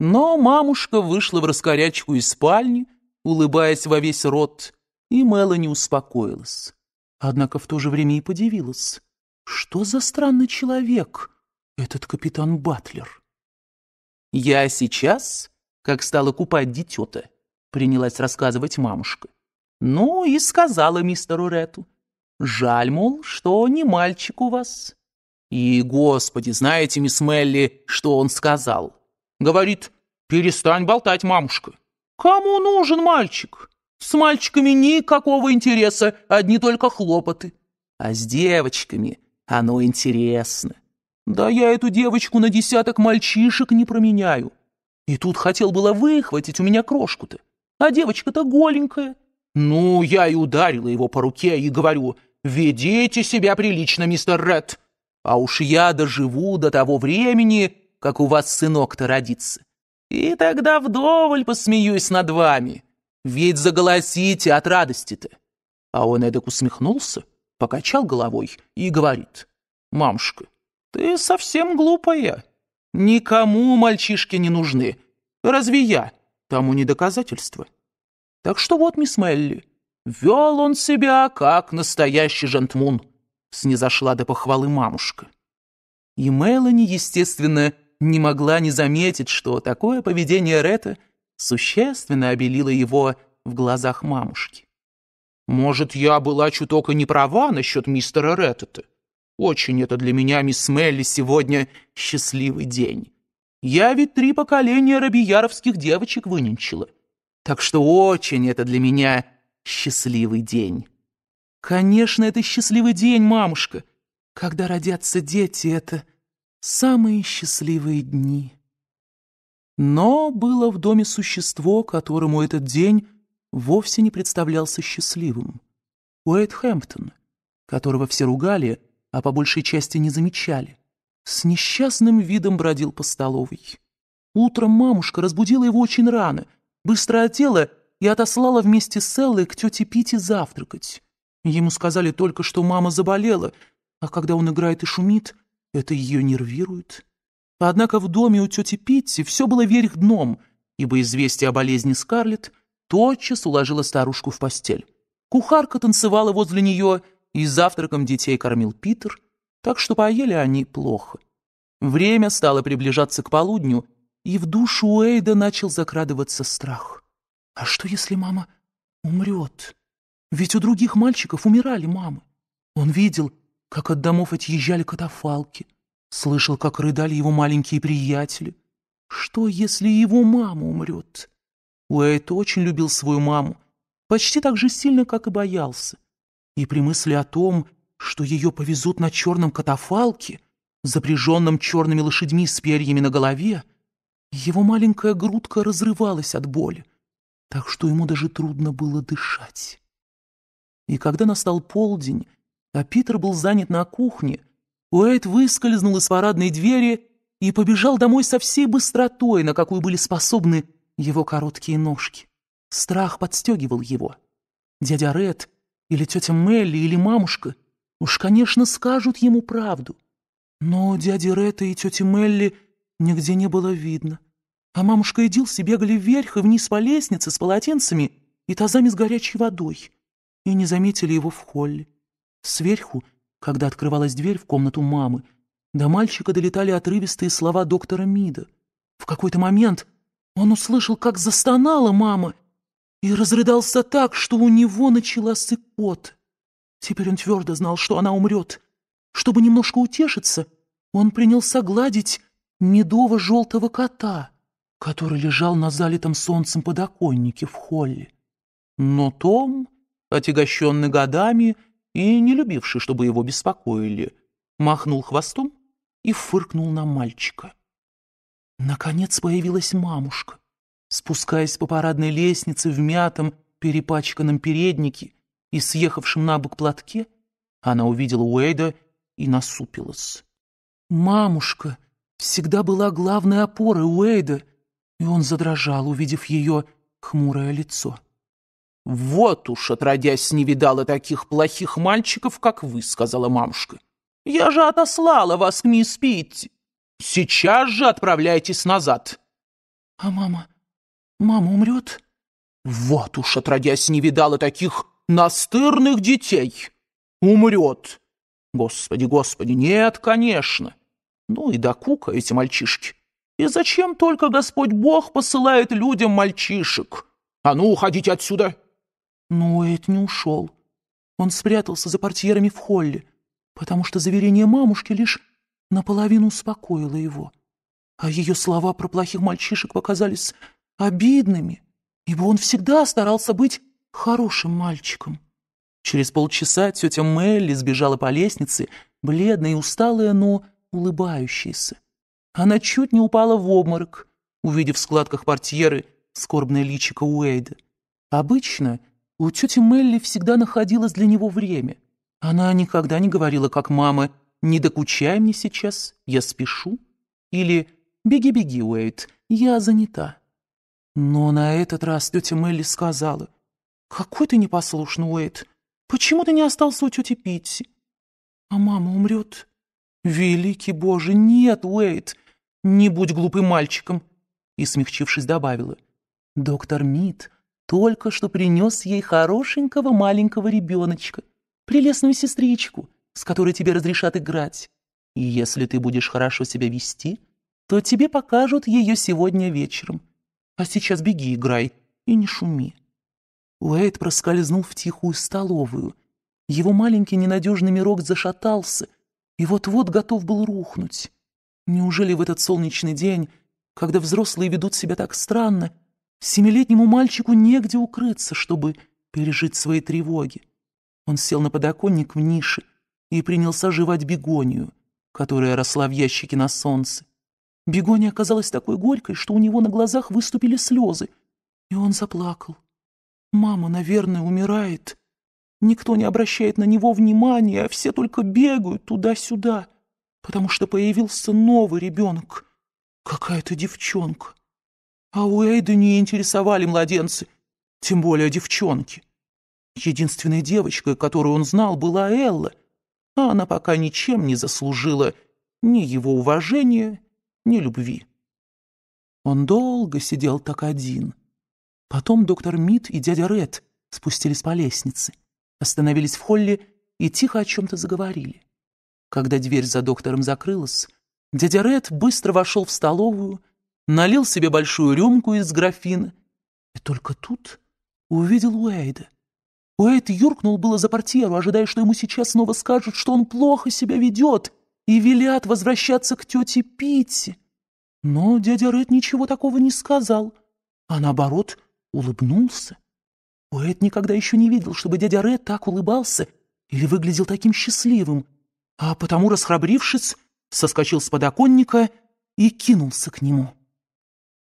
[SPEAKER 2] Но мамушка вышла в раскорячку из спальни, улыбаясь во весь рот, и Мелани успокоилась. Однако в то же время и подивилась. Что за странный человек этот капитан Батлер? Я сейчас, как стала купать детета, принялась рассказывать мамушка. Ну и сказала мистеру Рету. Жаль, мол, что не мальчик у вас. И, господи, знаете, мисс Мелли, что он сказал? Говорит, перестань болтать, мамушка. Кому нужен мальчик? С мальчиками никакого интереса, одни только хлопоты. А с девочками оно интересно. Да я эту девочку на десяток мальчишек не променяю. И тут хотел было выхватить у меня крошку-то. А девочка-то голенькая. Ну, я и ударила его по руке и говорю, «Ведите себя прилично, мистер Ред. А уж я доживу до того времени, как у вас сынок-то родится. И тогда вдоволь посмеюсь над вами. Ведь заголосите от радости-то». А он эдак усмехнулся, покачал головой и говорит, «Мамушка, «Ты совсем глупая. Никому мальчишки не нужны. Разве я? Тому не доказательство. Так что вот, мисс Мелли, вел он себя как настоящий жентмун», — снизошла до похвалы мамушка. И Мелани, естественно, не могла не заметить, что такое поведение Ретта существенно обелило его в глазах мамушки. «Может, я была чуток и не права насчет мистера Рэта-то? Очень это для меня, мисс Мелли, сегодня счастливый день. Я ведь три поколения рабияровских девочек выненчила. Так что очень это для меня счастливый день. Конечно, это счастливый день, мамушка. Когда родятся дети, это самые счастливые дни. Но было в доме существо, которому этот день вовсе не представлялся счастливым. Уэйт Хэмптон, которого все ругали, а по большей части не замечали, с несчастным видом бродил по столовой. Утром мамушка разбудила его очень рано, быстро одела и отослала вместе с Эллой к тете Пите завтракать. Ему сказали только, что мама заболела, а когда он играет и шумит, это ее нервирует. Однако в доме у тети Питти все было верх дном, ибо известие о болезни Скарлетт тотчас уложила старушку в постель. Кухарка танцевала возле нее — и завтраком детей кормил Питер, так что поели они плохо. Время стало приближаться к полудню, и в душу Эйда начал закрадываться страх. А что, если мама умрет? Ведь у других мальчиков умирали мамы. Он видел, как от домов отъезжали катафалки, слышал, как рыдали его маленькие приятели. Что, если его мама умрет? Уэйд очень любил свою маму, почти так же сильно, как и боялся и при мысли о том, что ее повезут на черном катафалке, запряженном черными лошадьми с перьями на голове, его маленькая грудка разрывалась от боли, так что ему даже трудно было дышать. И когда настал полдень, а Питер был занят на кухне, Уэйд выскользнул из парадной двери и побежал домой со всей быстротой, на какую были способны его короткие ножки. Страх подстегивал его. Дядя Ред или тетя Мелли, или мамушка. Уж, конечно, скажут ему правду. Но дяди Ретта и тети Мелли нигде не было видно. А мамушка и Дилси бегали вверх и вниз по лестнице с полотенцами и тазами с горячей водой. И не заметили его в холле. Сверху, когда открывалась дверь в комнату мамы, до мальчика долетали отрывистые слова доктора Мида. В какой-то момент он услышал, как застонала мама — и разрыдался так, что у него начался пот. Теперь он твердо знал, что она умрет. Чтобы немножко утешиться, он принялся гладить медово желтого кота, который лежал на залитом солнцем подоконнике в холле. Но Том, отягощенный годами и не любивший, чтобы его беспокоили, махнул хвостом и фыркнул на мальчика. Наконец появилась мамушка. Спускаясь по парадной лестнице в мятом, перепачканном переднике и съехавшем на бок платке, она увидела Уэйда и насупилась. «Мамушка всегда была главной опорой Уэйда», и он задрожал, увидев ее хмурое лицо. «Вот уж, отродясь, не видала таких плохих мальчиков, как вы», — сказала мамушка. «Я же отослала вас к мисс Питти. Сейчас же отправляйтесь назад». «А мама Мама умрет? Вот уж отродясь не видала таких настырных детей. Умрет. Господи, господи, нет, конечно. Ну и до кука эти мальчишки. И зачем только Господь Бог посылает людям мальчишек? А ну, уходите отсюда!» Но «Ну, Уэйд не ушел. Он спрятался за портьерами в холле, потому что заверение мамушки лишь наполовину успокоило его. А ее слова про плохих мальчишек показались обидными, ибо он всегда старался быть хорошим мальчиком. Через полчаса тетя Мелли сбежала по лестнице, бледная и усталая, но улыбающаяся. Она чуть не упала в обморок, увидев в складках портьеры скорбное личико Уэйда. Обычно у тети Мелли всегда находилось для него время. Она никогда не говорила, как мама, «Не докучай мне сейчас, я спешу» или «Беги-беги, Уэйд, я занята». Но на этот раз тетя Мелли сказала, «Какой ты непослушный, Уэйд! Почему ты не остался у тети Питти? А мама умрет?» «Великий Боже, нет, Уэйд! Не будь глупым мальчиком!» И, смягчившись, добавила, «Доктор Мид только что принес ей хорошенького маленького ребеночка, прелестную сестричку, с которой тебе разрешат играть. И если ты будешь хорошо себя вести, то тебе покажут ее сегодня вечером». А сейчас беги, играй и не шуми». Уэйд проскользнул в тихую столовую. Его маленький ненадежный мирок зашатался и вот-вот готов был рухнуть. Неужели в этот солнечный день, когда взрослые ведут себя так странно, семилетнему мальчику негде укрыться, чтобы пережить свои тревоги? Он сел на подоконник в нише и принялся жевать бегонию, которая росла в ящике на солнце. Бегония оказалась такой горькой, что у него на глазах выступили слезы, и он заплакал. «Мама, наверное, умирает. Никто не обращает на него внимания, а все только бегают туда-сюда, потому что появился новый ребенок. Какая-то девчонка. А у Эйда не интересовали младенцы, тем более девчонки. Единственной девочкой, которую он знал, была Элла, а она пока ничем не заслужила ни его уважения, ни любви. Он долго сидел так один. Потом доктор Мид и дядя Ред спустились по лестнице, остановились в холле и тихо о чем-то заговорили. Когда дверь за доктором закрылась, дядя Ред быстро вошел в столовую, налил себе большую рюмку из графина и только тут увидел Уэйда. Уэйд юркнул было за портьеру, ожидая, что ему сейчас снова скажут, что он плохо себя ведет, и велят возвращаться к тете Питти. Но дядя Ред ничего такого не сказал, а наоборот улыбнулся. Уэд никогда еще не видел, чтобы дядя Ред так улыбался или выглядел таким счастливым, а потому, расхрабрившись, соскочил с подоконника и кинулся к нему.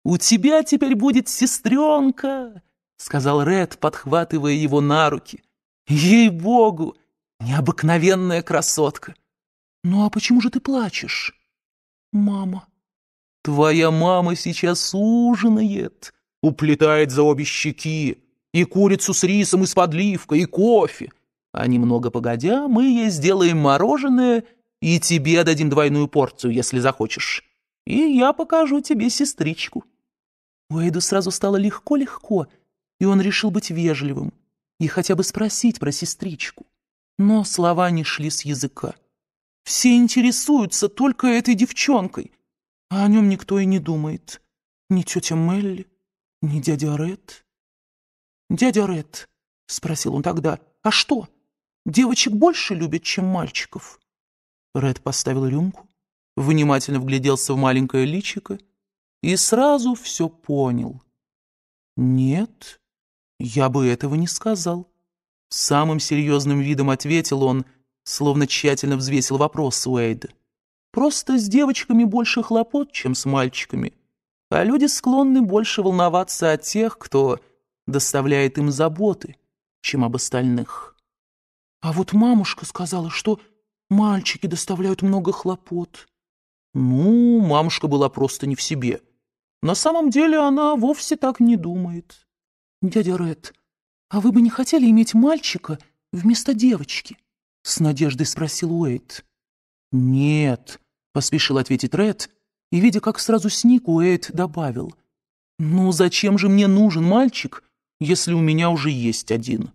[SPEAKER 2] «У тебя теперь будет сестренка!» — сказал Ред, подхватывая его на руки. «Ей-богу! Необыкновенная красотка!» «Ну а почему же ты плачешь?» «Мама». «Твоя мама сейчас ужинает, уплетает за обе щеки, и курицу с рисом, и с подливкой, и кофе. А немного погодя, мы ей сделаем мороженое, и тебе дадим двойную порцию, если захочешь. И я покажу тебе сестричку». Уэйду сразу стало легко-легко, и он решил быть вежливым и хотя бы спросить про сестричку. Но слова не шли с языка. Все интересуются только этой девчонкой, а о нем никто и не думает. Ни тетя Мелли, ни дядя Ред. «Дядя Ред», — спросил он тогда, — «а что, девочек больше любят, чем мальчиков?» Ред поставил рюмку, внимательно вгляделся в маленькое личико и сразу все понял. «Нет, я бы этого не сказал». Самым серьезным видом ответил он, словно тщательно взвесил вопрос Уэйд. «Просто с девочками больше хлопот, чем с мальчиками, а люди склонны больше волноваться о тех, кто доставляет им заботы, чем об остальных». «А вот мамушка сказала, что мальчики доставляют много хлопот». «Ну, мамушка была просто не в себе. На самом деле она вовсе так
[SPEAKER 1] не думает». «Дядя Ред, а вы бы не хотели иметь мальчика вместо девочки?»
[SPEAKER 2] — с надеждой спросил Уэйт. «Нет», — поспешил ответить Ред, и, видя, как сразу сник, Уэйт добавил. «Ну зачем же мне нужен мальчик, если у меня уже есть один?»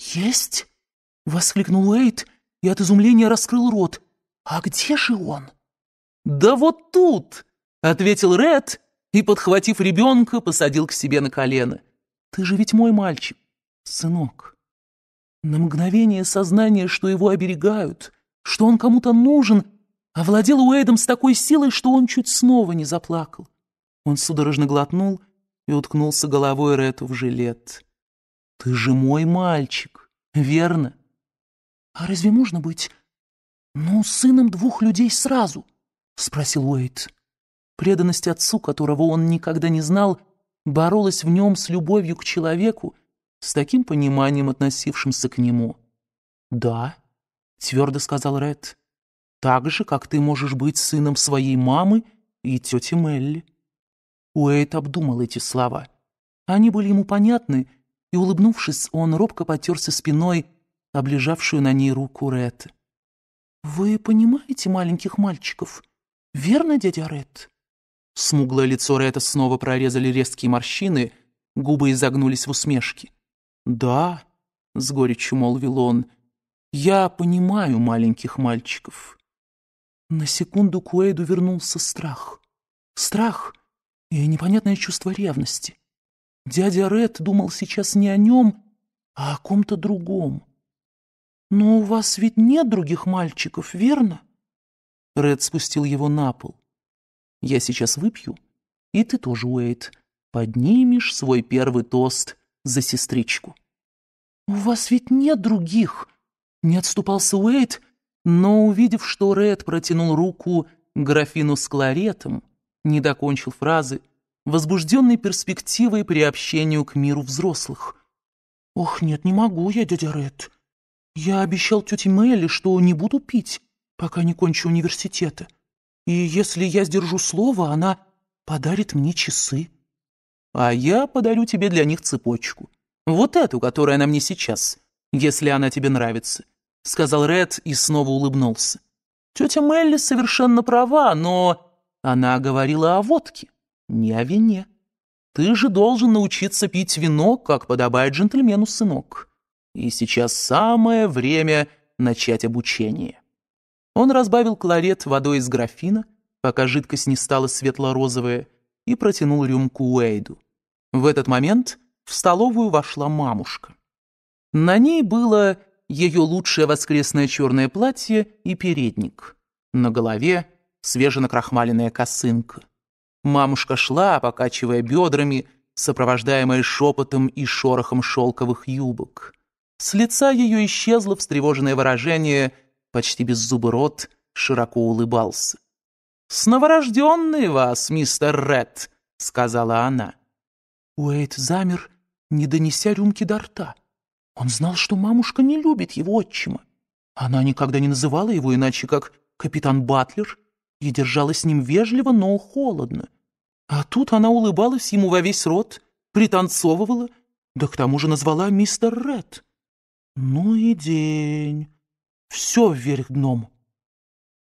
[SPEAKER 2] «Есть?» — воскликнул Уэйт и от изумления раскрыл рот. «А где же он?» «Да вот тут!» — ответил Ред и, подхватив ребенка, посадил к себе на колено. «Ты же ведь мой мальчик, сынок». На мгновение сознание, что его оберегают, что он кому-то нужен, овладело Уэйдом с такой силой, что он чуть снова не заплакал. Он судорожно глотнул и уткнулся головой Рету в жилет. «Ты же мой мальчик, верно?» «А разве можно быть, ну, сыном двух людей сразу?» — спросил Уэйд. Преданность отцу, которого он никогда не знал, боролась в нем с любовью к человеку, с таким пониманием относившимся к нему. «Да», — твердо сказал Ред, — «так же, как ты можешь быть сыном своей мамы и тети Мелли». Уэйт обдумал эти слова. Они были ему понятны, и, улыбнувшись, он робко потерся спиной облежавшую на ней руку Ред. «Вы понимаете маленьких мальчиков, верно, дядя Ред?» Смуглое лицо Ретта снова прорезали резкие морщины, губы изогнулись в усмешке. «Да», — с горечью молвил он, — «я понимаю маленьких мальчиков». На секунду к Уэйду вернулся страх. Страх и непонятное чувство ревности. Дядя Ред думал сейчас не о нем, а о ком-то другом. «Но у вас ведь нет других мальчиков, верно?» Ред спустил его на пол. «Я сейчас выпью, и ты тоже, Уэйд, поднимешь свой первый тост» за сестричку.
[SPEAKER 1] «У вас ведь нет других!»
[SPEAKER 2] — не отступался Уэйт, но, увидев, что Ред протянул руку графину с кларетом, не докончил фразы, возбужденной перспективой приобщению к миру взрослых. «Ох, нет, не могу я, дядя Ред. Я обещал тете Мелли, что не буду пить, пока не кончу университета. И если я сдержу слово, она подарит мне часы». А я подарю тебе для них цепочку. Вот эту, которая на мне сейчас, если она тебе нравится», — сказал Ред и снова улыбнулся. «Тетя Мелли совершенно права, но...» Она говорила о водке, не о вине. «Ты же должен научиться пить вино, как подобает джентльмену, сынок. И сейчас самое время начать обучение». Он разбавил кларет водой из графина, пока жидкость не стала светло-розовая, — и протянул рюмку Уэйду. В этот момент в столовую вошла мамушка. На ней было ее лучшее воскресное черное платье и передник. На голове свеженакрахмаленная косынка. Мамушка шла, покачивая бедрами, сопровождаемая шепотом и шорохом шелковых юбок. С лица ее исчезло встревоженное выражение, почти беззубый рот широко улыбался. «С новорожденной вас, мистер Ред!» — сказала она. Уэйт замер, не донеся рюмки до рта. Он знал, что мамушка не любит его отчима. Она никогда не называла его иначе, как капитан Батлер, и держалась с ним вежливо, но холодно. А тут она улыбалась ему во весь рот, пританцовывала, да к тому же назвала мистер Ред.
[SPEAKER 1] Ну и день.
[SPEAKER 2] Все вверх дном.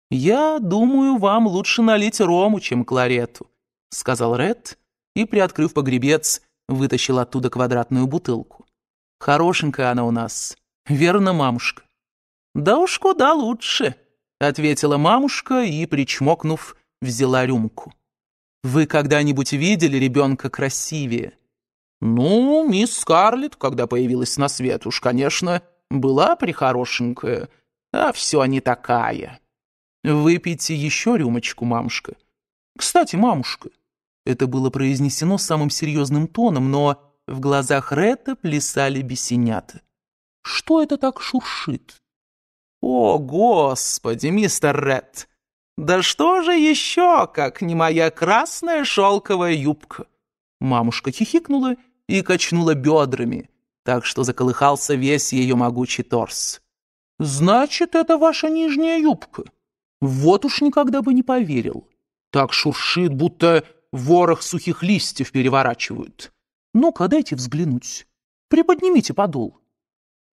[SPEAKER 2] «Я думаю, вам лучше налить рому, чем кларету», — сказал Ред и, приоткрыв погребец, вытащил оттуда квадратную бутылку. «Хорошенькая она у нас, верно, мамушка?» «Да уж куда лучше», — ответила мамушка и, причмокнув, взяла рюмку. «Вы когда-нибудь видели ребенка красивее?» «Ну, мисс Скарлетт, когда появилась на свет, уж, конечно, была прихорошенькая, а все не такая». «Выпейте еще рюмочку, мамушка». «Кстати, мамушка». Это было произнесено самым серьезным тоном, но в глазах Ретта плясали бесенята. «Что это так шуршит?» «О, господи, мистер Ретт! Да что же еще, как не моя красная шелковая юбка?» Мамушка хихикнула и качнула бедрами, так что заколыхался весь ее могучий торс. «Значит, это ваша нижняя юбка?» Вот уж никогда бы не поверил. Так шуршит, будто ворох сухих листьев переворачивают. Ну-ка, дайте взглянуть. Приподнимите подол.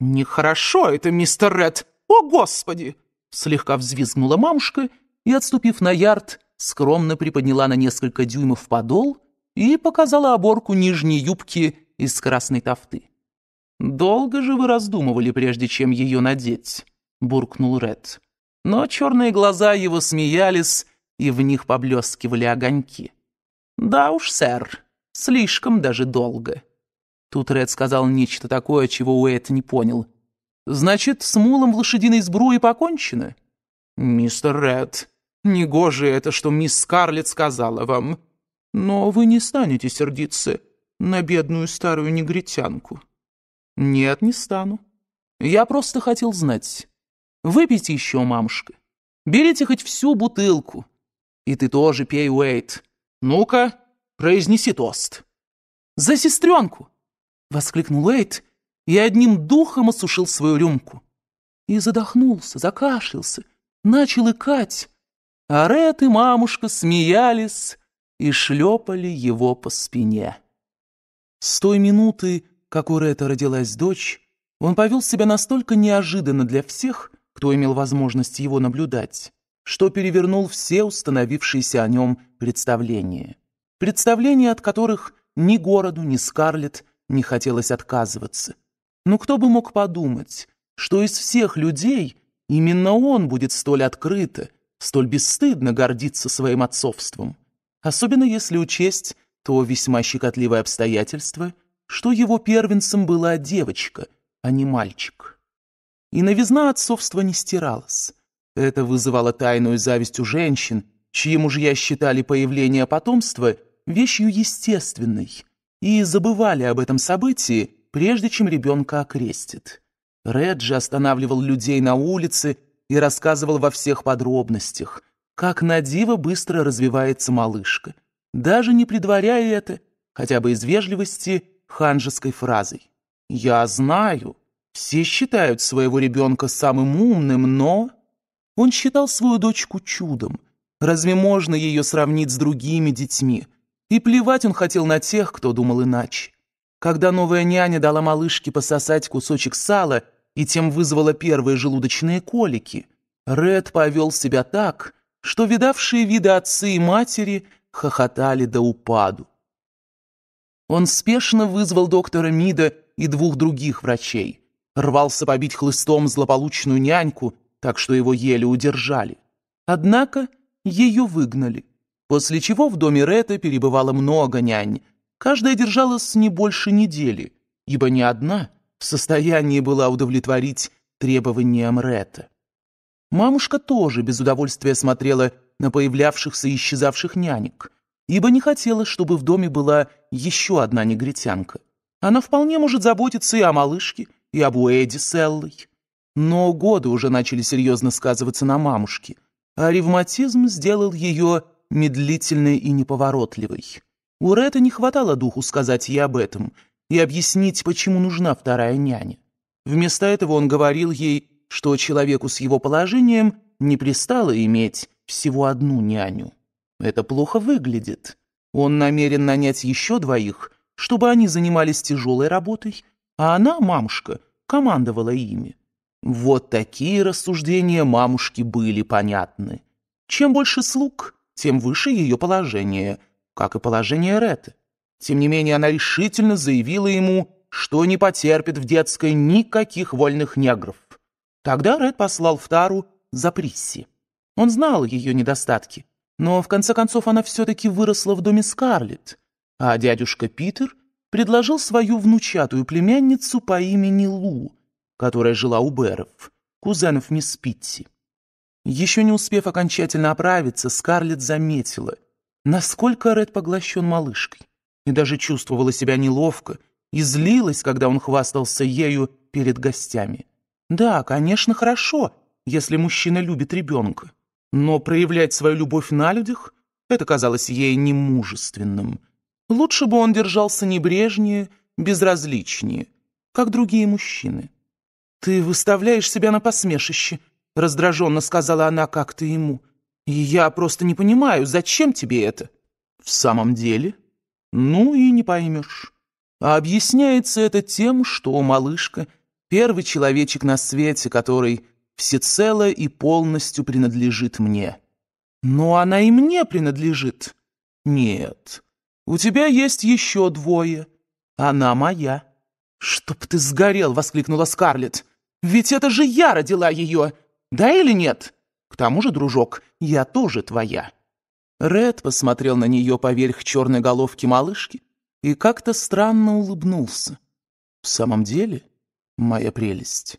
[SPEAKER 2] Нехорошо это, мистер Ред. О, Господи! Слегка взвизгнула мамушка и, отступив на ярд, скромно приподняла на несколько дюймов подол и показала оборку нижней юбки из красной тафты. «Долго же вы раздумывали, прежде чем ее надеть?» — буркнул Ред. Но черные глаза его смеялись, и в них поблескивали огоньки. «Да уж, сэр, слишком даже долго». Тут Ред сказал нечто такое, чего Уэйт не понял. «Значит, с мулом в лошадиной сбруи покончено?» «Мистер Ред, негоже это, что мисс Скарлетт сказала вам. Но вы не станете сердиться на бедную старую негритянку». «Нет, не стану. Я просто хотел знать». Выпейте еще, мамушка. Берите хоть всю бутылку. И ты тоже пей, Уэйт. Ну-ка, произнеси тост. За сестренку! Воскликнул Уэйт и одним духом осушил свою рюмку. И задохнулся, закашлялся, начал икать. А Ред и мамушка смеялись и шлепали его по спине. С той минуты, как у Рета родилась дочь, он повел себя настолько неожиданно для всех — кто имел возможность его наблюдать, что перевернул все установившиеся о нем представления. Представления, от которых ни городу, ни Скарлетт не хотелось отказываться. Но кто бы мог подумать, что из всех людей именно он будет столь открыто, столь бесстыдно гордиться своим отцовством, особенно если учесть то весьма щекотливое обстоятельство, что его первенцем была девочка, а не мальчик и новизна отцовства не стиралась. Это вызывало тайную зависть у женщин, чьи мужья считали появление потомства вещью естественной и забывали об этом событии, прежде чем ребенка окрестит. Реджи останавливал людей на улице и рассказывал во всех подробностях, как на диво быстро развивается малышка, даже не предваряя это, хотя бы из вежливости, ханжеской фразой. «Я знаю, все считают своего ребенка самым умным, но... Он считал свою дочку чудом. Разве можно ее сравнить с другими детьми? И плевать он хотел на тех, кто думал иначе. Когда новая няня дала малышке пососать кусочек сала и тем вызвала первые желудочные колики, Ред повел себя так, что видавшие виды отцы и матери хохотали до упаду. Он спешно вызвал доктора Мида и двух других врачей – рвался побить хлыстом злополучную няньку, так что его еле удержали. Однако ее выгнали, после чего в доме Рета перебывало много нянь. Каждая держалась не больше недели, ибо ни одна в состоянии была удовлетворить требованиям Рета. Мамушка тоже без удовольствия смотрела на появлявшихся и исчезавших нянек, ибо не хотела, чтобы в доме была еще одна негритянка. Она вполне может заботиться и о малышке, и об Уэйде с Эллой. Но годы уже начали серьезно сказываться на мамушке, а ревматизм сделал ее медлительной и неповоротливой. У Ретта не хватало духу сказать ей об этом и объяснить, почему нужна вторая няня. Вместо этого он говорил ей, что человеку с его положением не пристало иметь всего одну няню. Это плохо выглядит. Он намерен нанять еще двоих, чтобы они занимались тяжелой работой а она, мамушка, командовала ими. Вот такие рассуждения мамушки были понятны. Чем больше слуг, тем выше ее положение, как и положение Ретты. Тем не менее, она решительно заявила ему, что не потерпит в детской никаких вольных негров. Тогда Ред послал в Тару за Присси. Он знал ее недостатки, но в конце концов она все-таки выросла в доме Скарлетт, а дядюшка Питер — предложил свою внучатую племянницу по имени Лу, которая жила у Беров, кузенов мисс Питти. Еще не успев окончательно оправиться, Скарлетт заметила, насколько Ред поглощен малышкой, и даже чувствовала себя неловко, и злилась, когда он хвастался ею перед гостями. Да, конечно, хорошо, если мужчина любит ребенка, но проявлять свою любовь на людях — это казалось ей немужественным. Лучше бы он держался небрежнее, безразличнее, как другие мужчины. «Ты выставляешь себя на посмешище», — раздраженно сказала она как-то ему. я просто не понимаю, зачем тебе это?» «В самом деле?» «Ну и не поймешь». А объясняется это тем, что малышка — первый человечек на свете, который всецело и полностью принадлежит мне. Но она и мне принадлежит. Нет, у тебя есть еще двое. Она моя». «Чтоб ты сгорел!» — воскликнула Скарлетт. «Ведь это же я родила ее! Да или нет? К тому же, дружок, я тоже твоя». Ред посмотрел на нее поверх черной головки малышки и как-то странно улыбнулся. «В самом деле, моя прелесть».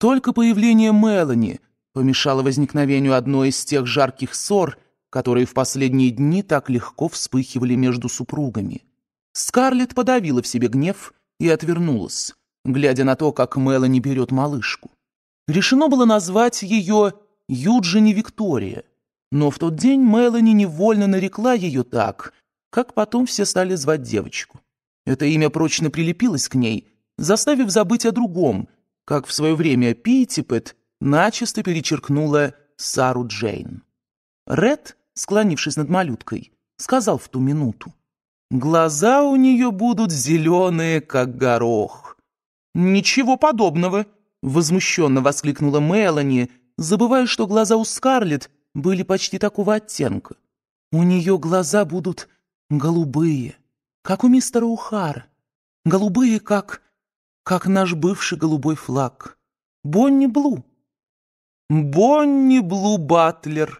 [SPEAKER 2] Только появление Мелани помешало возникновению одной из тех жарких ссор — которые в последние дни так легко вспыхивали между супругами. Скарлетт подавила в себе гнев и отвернулась, глядя на то, как Мелани берет малышку. Решено было назвать ее Юджини Виктория, но в тот день Мелани невольно нарекла ее так, как потом все стали звать девочку. Это имя прочно прилепилось к ней, заставив забыть о другом, как в свое время Питтипет начисто перечеркнула Сару Джейн. Ред склонившись над малюткой, сказал в ту минуту. «Глаза у нее будут зеленые, как горох». «Ничего подобного!» — возмущенно воскликнула Мелани, забывая, что глаза у Скарлетт были почти такого оттенка. «У нее глаза будут голубые, как у мистера Ухара, голубые, как... как наш бывший голубой флаг. Бонни Блу». «Бонни Блу Батлер»,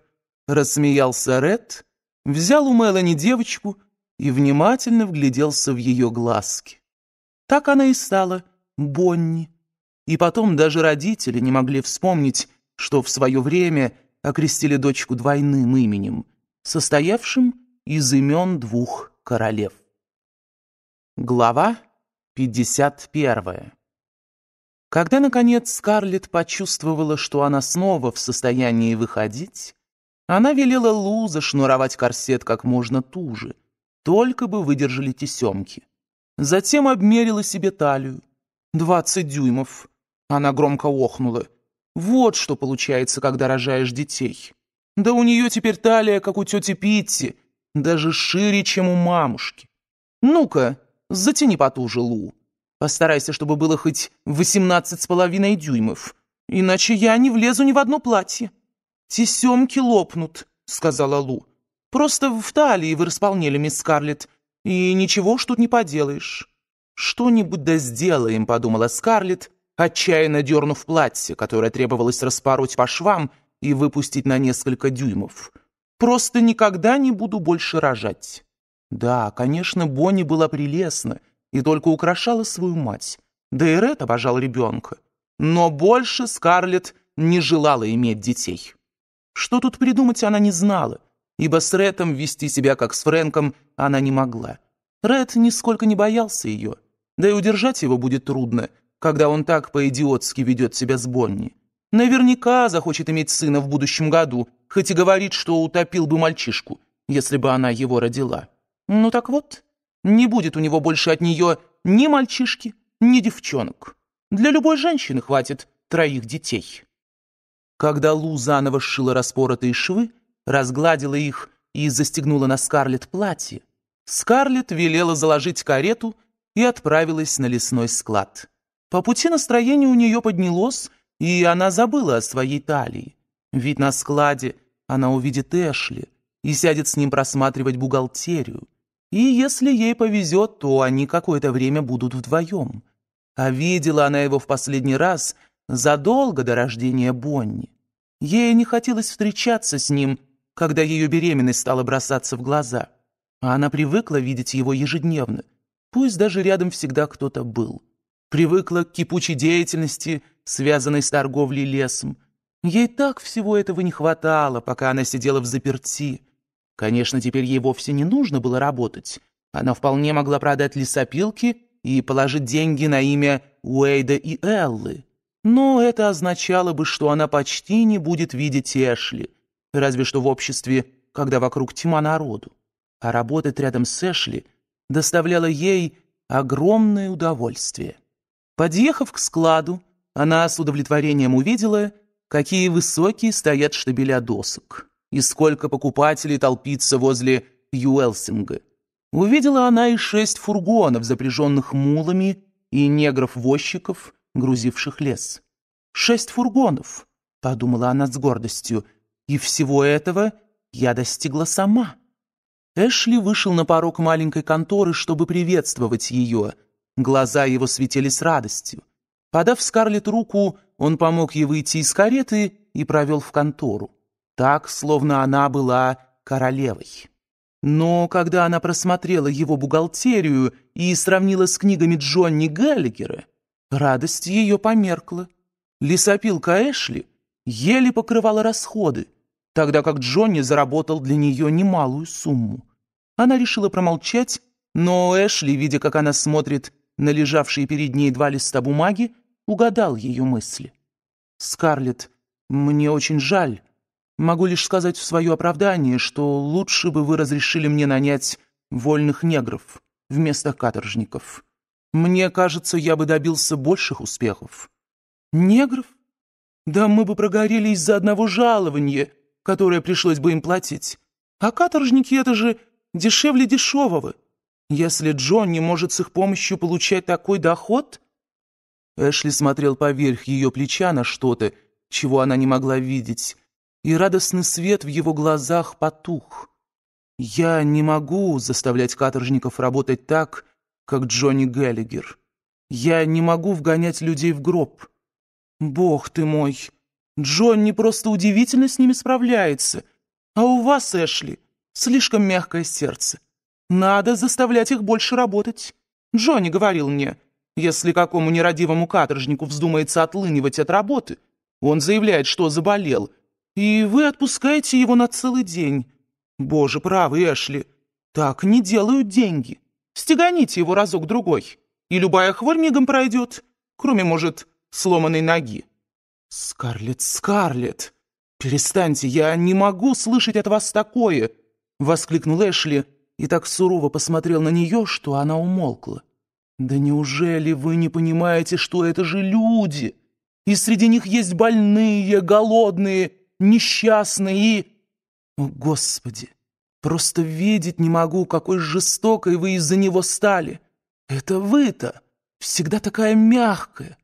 [SPEAKER 2] рассмеялся Ред, взял у Мелани девочку и внимательно вгляделся в ее глазки. Так она и стала Бонни. И потом даже родители не могли вспомнить, что в свое время окрестили дочку двойным именем, состоявшим из имен двух королев. Глава 51. Когда, наконец, Скарлетт почувствовала, что она снова в состоянии выходить, она велела Лу зашнуровать корсет как можно туже, только бы выдержали тесемки. Затем обмерила себе талию. «Двадцать дюймов». Она громко охнула. «Вот что получается, когда рожаешь детей. Да у нее теперь талия, как у тети Питти, даже шире, чем у мамушки. Ну-ка, затяни потуже, Лу. Постарайся, чтобы было хоть восемнадцать с половиной дюймов, иначе я не влезу ни в одно платье». «Тесемки лопнут», — сказала Лу. «Просто в талии вы располнели, мисс Скарлетт, и ничего ж тут не поделаешь». «Что-нибудь да сделаем», — подумала Скарлетт, отчаянно дернув платье, которое требовалось распороть по швам и выпустить на несколько дюймов. «Просто никогда не буду больше рожать». Да, конечно, Бонни была прелестна и только украшала свою мать. Да и Ред обожал ребенка. Но больше Скарлетт не желала иметь детей. Что тут придумать она не знала, ибо с Рэтом вести себя, как с Фрэнком, она не могла. Рэт нисколько не боялся ее, да и удержать его будет трудно, когда он так по-идиотски ведет себя с Бонни. Наверняка захочет иметь сына в будущем году, хоть и говорит, что утопил бы мальчишку, если бы она его родила. Ну так вот, не будет у него больше от нее ни мальчишки, ни девчонок. Для любой женщины хватит троих детей». Когда Лу заново сшила распоротые швы, разгладила их и застегнула на Скарлетт платье, Скарлетт велела заложить карету и отправилась на лесной склад. По пути настроение у нее поднялось, и она забыла о своей талии. Ведь на складе она увидит Эшли и сядет с ним просматривать бухгалтерию. И если ей повезет, то они какое-то время будут вдвоем. А видела она его в последний раз – задолго до рождения Бонни. Ей не хотелось встречаться с ним, когда ее беременность стала бросаться в глаза. А она привыкла видеть его ежедневно, пусть даже рядом всегда кто-то был. Привыкла к кипучей деятельности, связанной с торговлей лесом. Ей так всего этого не хватало, пока она сидела в заперти. Конечно, теперь ей вовсе не нужно было работать. Она вполне могла продать лесопилки и положить деньги на имя Уэйда и Эллы. Но это означало бы, что она почти не будет видеть Эшли, разве что в обществе, когда вокруг тьма народу. А работать рядом с Эшли доставляло ей огромное удовольствие. Подъехав к складу, она с удовлетворением увидела, какие высокие стоят штабеля досок и сколько покупателей толпится возле Юэлсинга. Увидела она и шесть фургонов, запряженных мулами и негров-возчиков, грузивших лес. «Шесть фургонов», — подумала она с гордостью, — «и всего этого я достигла сама». Эшли вышел на порог маленькой конторы, чтобы приветствовать ее. Глаза его светились радостью. Подав Скарлетт руку, он помог ей выйти из кареты и провел в контору. Так, словно она была королевой. Но когда она просмотрела его бухгалтерию и сравнила с книгами Джонни Галлигера, Радость ее померкла. Лесопилка Эшли еле покрывала расходы, тогда как Джонни заработал для нее немалую сумму. Она решила промолчать, но Эшли, видя, как она смотрит на лежавшие перед ней два листа бумаги, угадал ее мысли. «Скарлетт, мне очень жаль. Могу лишь сказать в свое оправдание, что лучше бы вы разрешили мне нанять вольных негров вместо каторжников». Мне кажется, я бы добился больших успехов. Негров? Да мы бы прогорели из-за одного жалования, которое пришлось бы им платить. А каторжники — это же дешевле дешевого. Если Джон не может с их помощью получать такой доход... Эшли смотрел поверх ее плеча на что-то, чего она не могла видеть, и радостный свет в его глазах потух. «Я не могу заставлять каторжников работать так, как Джонни Геллигер. Я не могу вгонять людей в гроб. Бог ты мой, Джонни просто удивительно с ними справляется. А у вас, Эшли, слишком мягкое сердце. Надо заставлять их больше работать. Джонни говорил мне, если какому нерадивому каторжнику вздумается отлынивать от работы, он заявляет, что заболел, и вы отпускаете его на целый день. Боже правый, Эшли, так не делают деньги. Стеганите его разок-другой, и любая хворь мигом пройдет, кроме, может, сломанной ноги. Скарлет, Скарлет, перестаньте, я не могу слышать от вас такое!» — воскликнул Эшли и так сурово посмотрел на нее, что она умолкла. «Да неужели вы не понимаете, что это же люди? И среди них есть больные, голодные, несчастные и...» «О, Господи!» Просто видеть не могу, какой жестокой вы из-за него стали. Это вы-то всегда такая мягкая.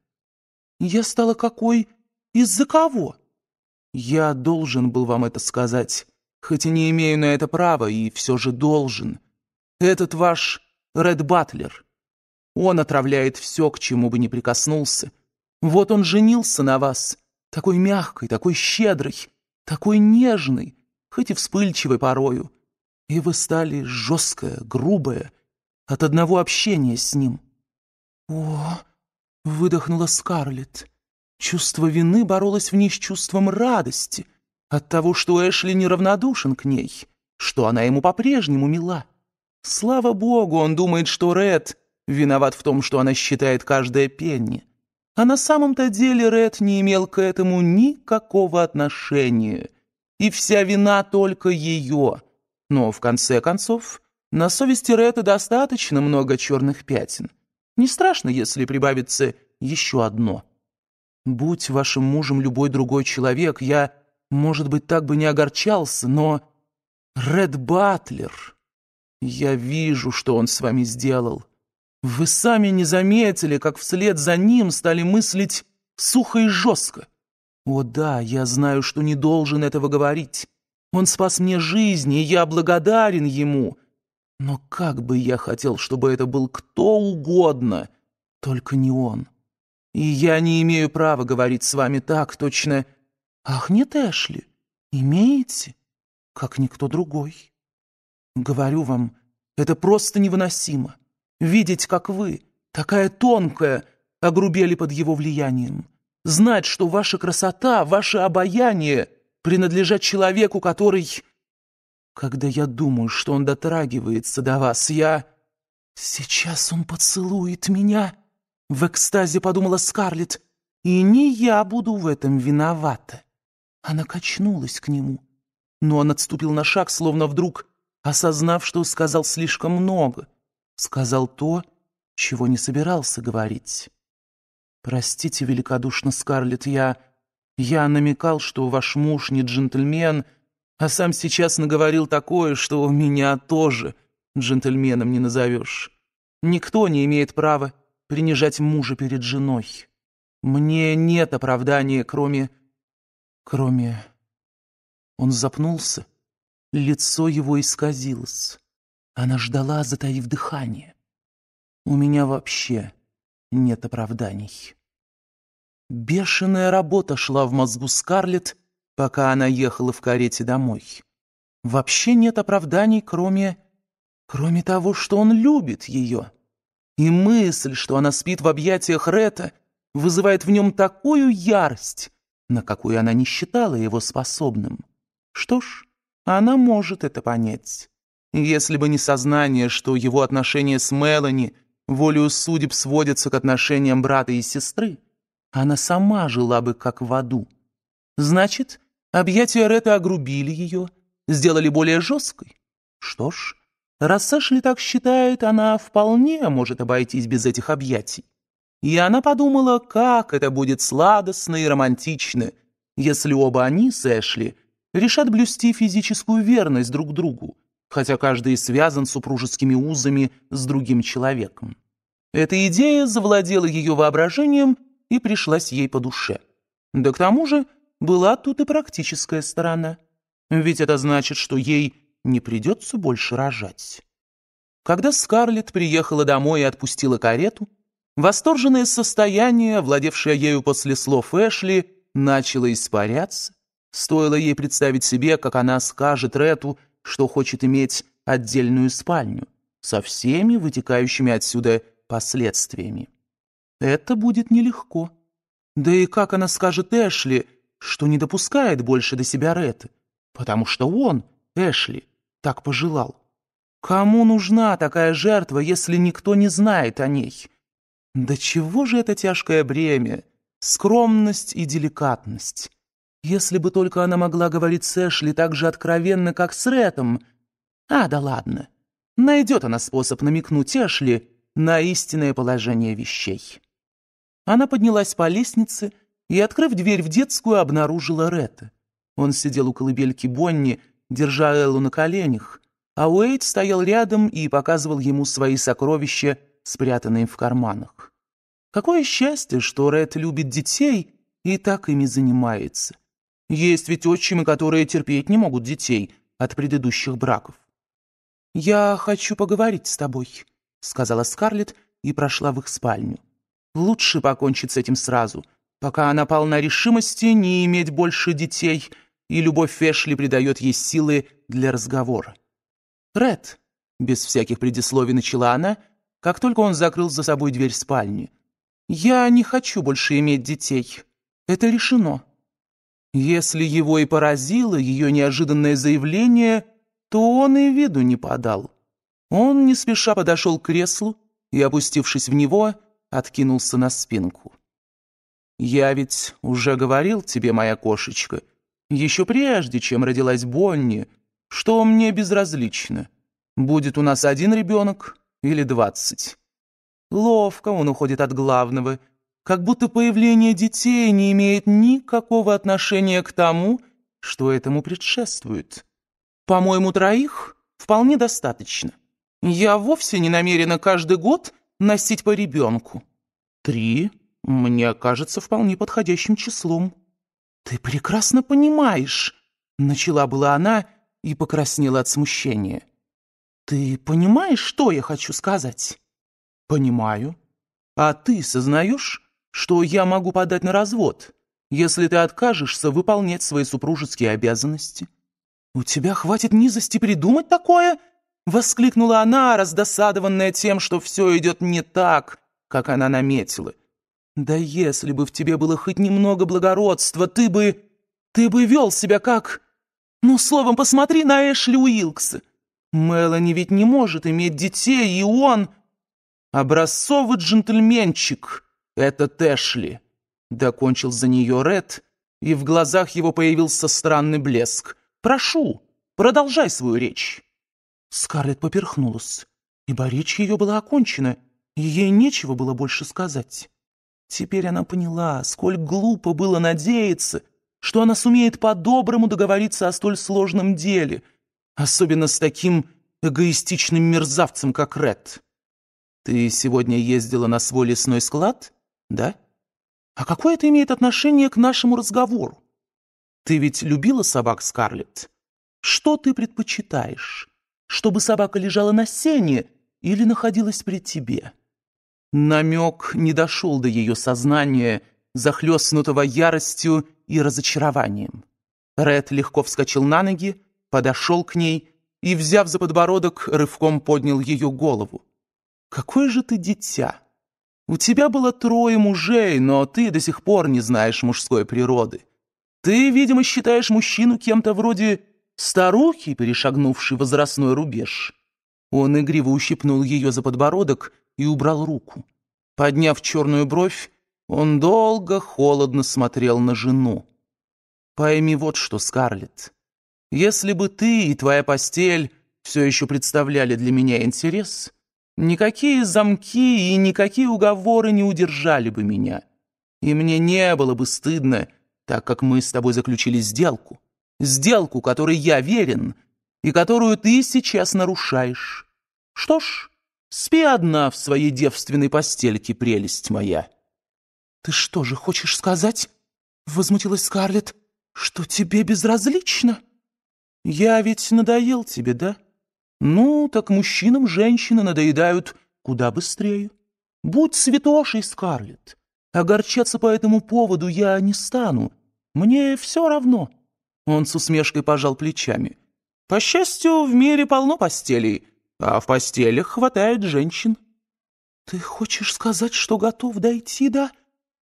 [SPEAKER 2] Я стала какой? Из-за кого? Я должен был вам это сказать, хоть и не имею на это права, и все же должен. Этот ваш Ред Батлер. Он отравляет все, к чему бы ни прикоснулся. Вот он женился на вас, такой мягкой, такой щедрый, такой нежный, хоть и вспыльчивый порою. И вы стали жесткая, грубая, от одного общения с ним. О, выдохнула Скарлетт. Чувство вины боролось в ней с чувством радости от того, что Эшли неравнодушен к ней, что она ему по-прежнему мила. Слава богу, он думает, что Ред виноват в том, что она считает каждое пенни. А на самом-то деле Ред не имел к этому никакого отношения. И вся вина только ее. Но, в конце концов, на совести Ретта достаточно много черных пятен. Не страшно, если прибавится еще одно. Будь вашим мужем любой другой человек, я, может быть, так бы не огорчался, но... Ред Батлер... Я вижу, что он с вами сделал. Вы сами не заметили, как вслед за ним стали мыслить сухо и жестко. О да, я знаю, что не должен этого говорить, он спас мне жизнь, и я благодарен ему. Но как бы я хотел, чтобы это был кто угодно, только не он. И я не имею права говорить с вами так точно. Ах, нет, Эшли, имеете, как никто другой. Говорю вам, это просто невыносимо. Видеть, как вы, такая тонкая, огрубели под его влиянием. Знать, что ваша красота, ваше обаяние — принадлежать человеку, который... Когда я думаю, что он дотрагивается до вас, я... Сейчас он поцелует меня, — в экстазе подумала Скарлетт. И не я буду в этом виновата. Она качнулась к нему, но он отступил на шаг, словно вдруг осознав, что сказал слишком много, сказал то, чего не собирался говорить. «Простите великодушно, Скарлетт, я я намекал, что ваш муж не джентльмен, а сам сейчас наговорил такое, что у меня тоже джентльменом не назовешь. Никто не имеет права принижать мужа перед женой. Мне нет оправдания, кроме... кроме... Он запнулся, лицо его исказилось. Она ждала, затаив дыхание. У меня вообще нет оправданий. Бешеная работа шла в мозгу Скарлетт, пока она ехала в карете домой. Вообще нет оправданий, кроме... кроме того, что он любит ее. И мысль, что она спит в объятиях Рета, вызывает в нем такую ярость, на какую она не считала его способным. Что ж, она может это понять. Если бы не сознание, что его отношения с Мелани волею судеб сводятся к отношениям брата и сестры, она сама жила бы как в аду. Значит, объятия Реты огрубили ее, сделали более жесткой. Что ж, раз Сашли так считает, она вполне может обойтись без этих объятий. И она подумала, как это будет сладостно и романтично, если оба они Сэшли решат блюсти физическую верность друг другу, хотя каждый связан супружескими узами с другим человеком. Эта идея завладела ее воображением и пришлась ей по душе. Да к тому же была тут и практическая сторона. Ведь это значит, что ей не придется больше рожать. Когда Скарлетт приехала домой и отпустила карету, восторженное состояние, владевшее ею после слов Эшли, начало испаряться. Стоило ей представить себе, как она скажет Рету, что хочет иметь отдельную спальню, со всеми вытекающими отсюда последствиями. Это будет нелегко. Да и как она скажет Эшли, что не допускает больше до себя Ретты? Потому что он, Эшли, так пожелал. Кому нужна такая жертва, если никто не знает о ней? Да чего же это тяжкое бремя? Скромность и деликатность. Если бы только она могла говорить с Эшли так же откровенно, как с Рэтом. А, да ладно. Найдет она способ намекнуть Эшли на истинное положение вещей. Она поднялась по лестнице и, открыв дверь в детскую, обнаружила Ретта. Он сидел у колыбельки Бонни, держа Эллу на коленях, а Уэйд стоял рядом и показывал ему свои сокровища, спрятанные в карманах. Какое счастье, что Ред любит детей и так ими занимается. Есть ведь отчимы, которые терпеть не могут детей от предыдущих браков. «Я хочу поговорить с тобой», — сказала Скарлетт и прошла в их спальню. Лучше покончить с этим сразу, пока она полна решимости не иметь больше детей, и любовь Фэшли придает ей силы для разговора. «Ред», — без всяких предисловий начала она, как только он закрыл за собой дверь спальни, «я не хочу больше иметь детей. Это решено». Если его и поразило ее неожиданное заявление, то он и виду не подал. Он не спеша подошел к креслу и, опустившись в него, — откинулся на спинку. «Я ведь уже говорил тебе, моя кошечка, еще прежде, чем родилась Бонни, что мне безразлично, будет у нас один ребенок или двадцать. Ловко он уходит от главного, как будто появление детей не имеет никакого отношения к тому, что этому предшествует. По-моему, троих вполне достаточно. Я вовсе не намерена каждый год носить по ребенку. Три мне кажется вполне подходящим числом. Ты прекрасно понимаешь, начала была она и покраснела от смущения. Ты понимаешь, что я хочу сказать? Понимаю. А ты сознаешь, что я могу подать на развод, если ты откажешься выполнять свои супружеские обязанности? У тебя хватит низости придумать такое? Воскликнула она, раздосадованная тем, что все идет не так, как она наметила. «Да если бы в тебе было хоть немного благородства, ты бы... ты бы вел себя как... Ну, словом, посмотри на Эшли Уилкса. Мелани ведь не может иметь детей, и он... Образцовый джентльменчик, этот Эшли!» Докончил за нее Ред, и в глазах его появился странный блеск. «Прошу, продолжай свою речь». Скарлетт поперхнулась, ибо речь ее была окончена, и ей нечего было больше сказать. Теперь она поняла, сколь глупо было надеяться, что она сумеет по-доброму договориться о столь сложном деле, особенно с таким эгоистичным мерзавцем, как Ред. «Ты сегодня ездила на свой лесной склад, да? А какое это имеет отношение к нашему разговору? Ты ведь любила собак, Скарлетт? Что ты предпочитаешь?» чтобы собака лежала на сене или находилась при тебе. Намек не дошел до ее сознания, захлестнутого яростью и разочарованием. Ред легко вскочил на ноги, подошел к ней и, взяв за подбородок, рывком поднял ее голову. «Какое же ты дитя! У тебя было трое мужей, но ты до сих пор не знаешь мужской природы. Ты, видимо, считаешь мужчину кем-то вроде старухи, перешагнувшей возрастной рубеж. Он игриво ущипнул ее за подбородок и убрал руку. Подняв черную бровь, он долго, холодно смотрел на жену. «Пойми вот что, Скарлетт, если бы ты и твоя постель все еще представляли для меня интерес, никакие замки и никакие уговоры не удержали бы меня, и мне не было бы стыдно, так как мы с тобой заключили сделку сделку, которой я верен, и которую ты сейчас нарушаешь. Что ж, спи одна в своей девственной постельке, прелесть моя». «Ты что же хочешь сказать?» — возмутилась Скарлетт. «Что тебе безразлично?» «Я ведь надоел тебе, да?» «Ну, так мужчинам женщины надоедают куда быстрее. Будь святошей, Скарлетт. Огорчаться по этому поводу я не стану. Мне все равно». Он с усмешкой пожал плечами. «По счастью, в мире полно постелей, а в постелях хватает женщин». «Ты хочешь сказать, что готов дойти до...»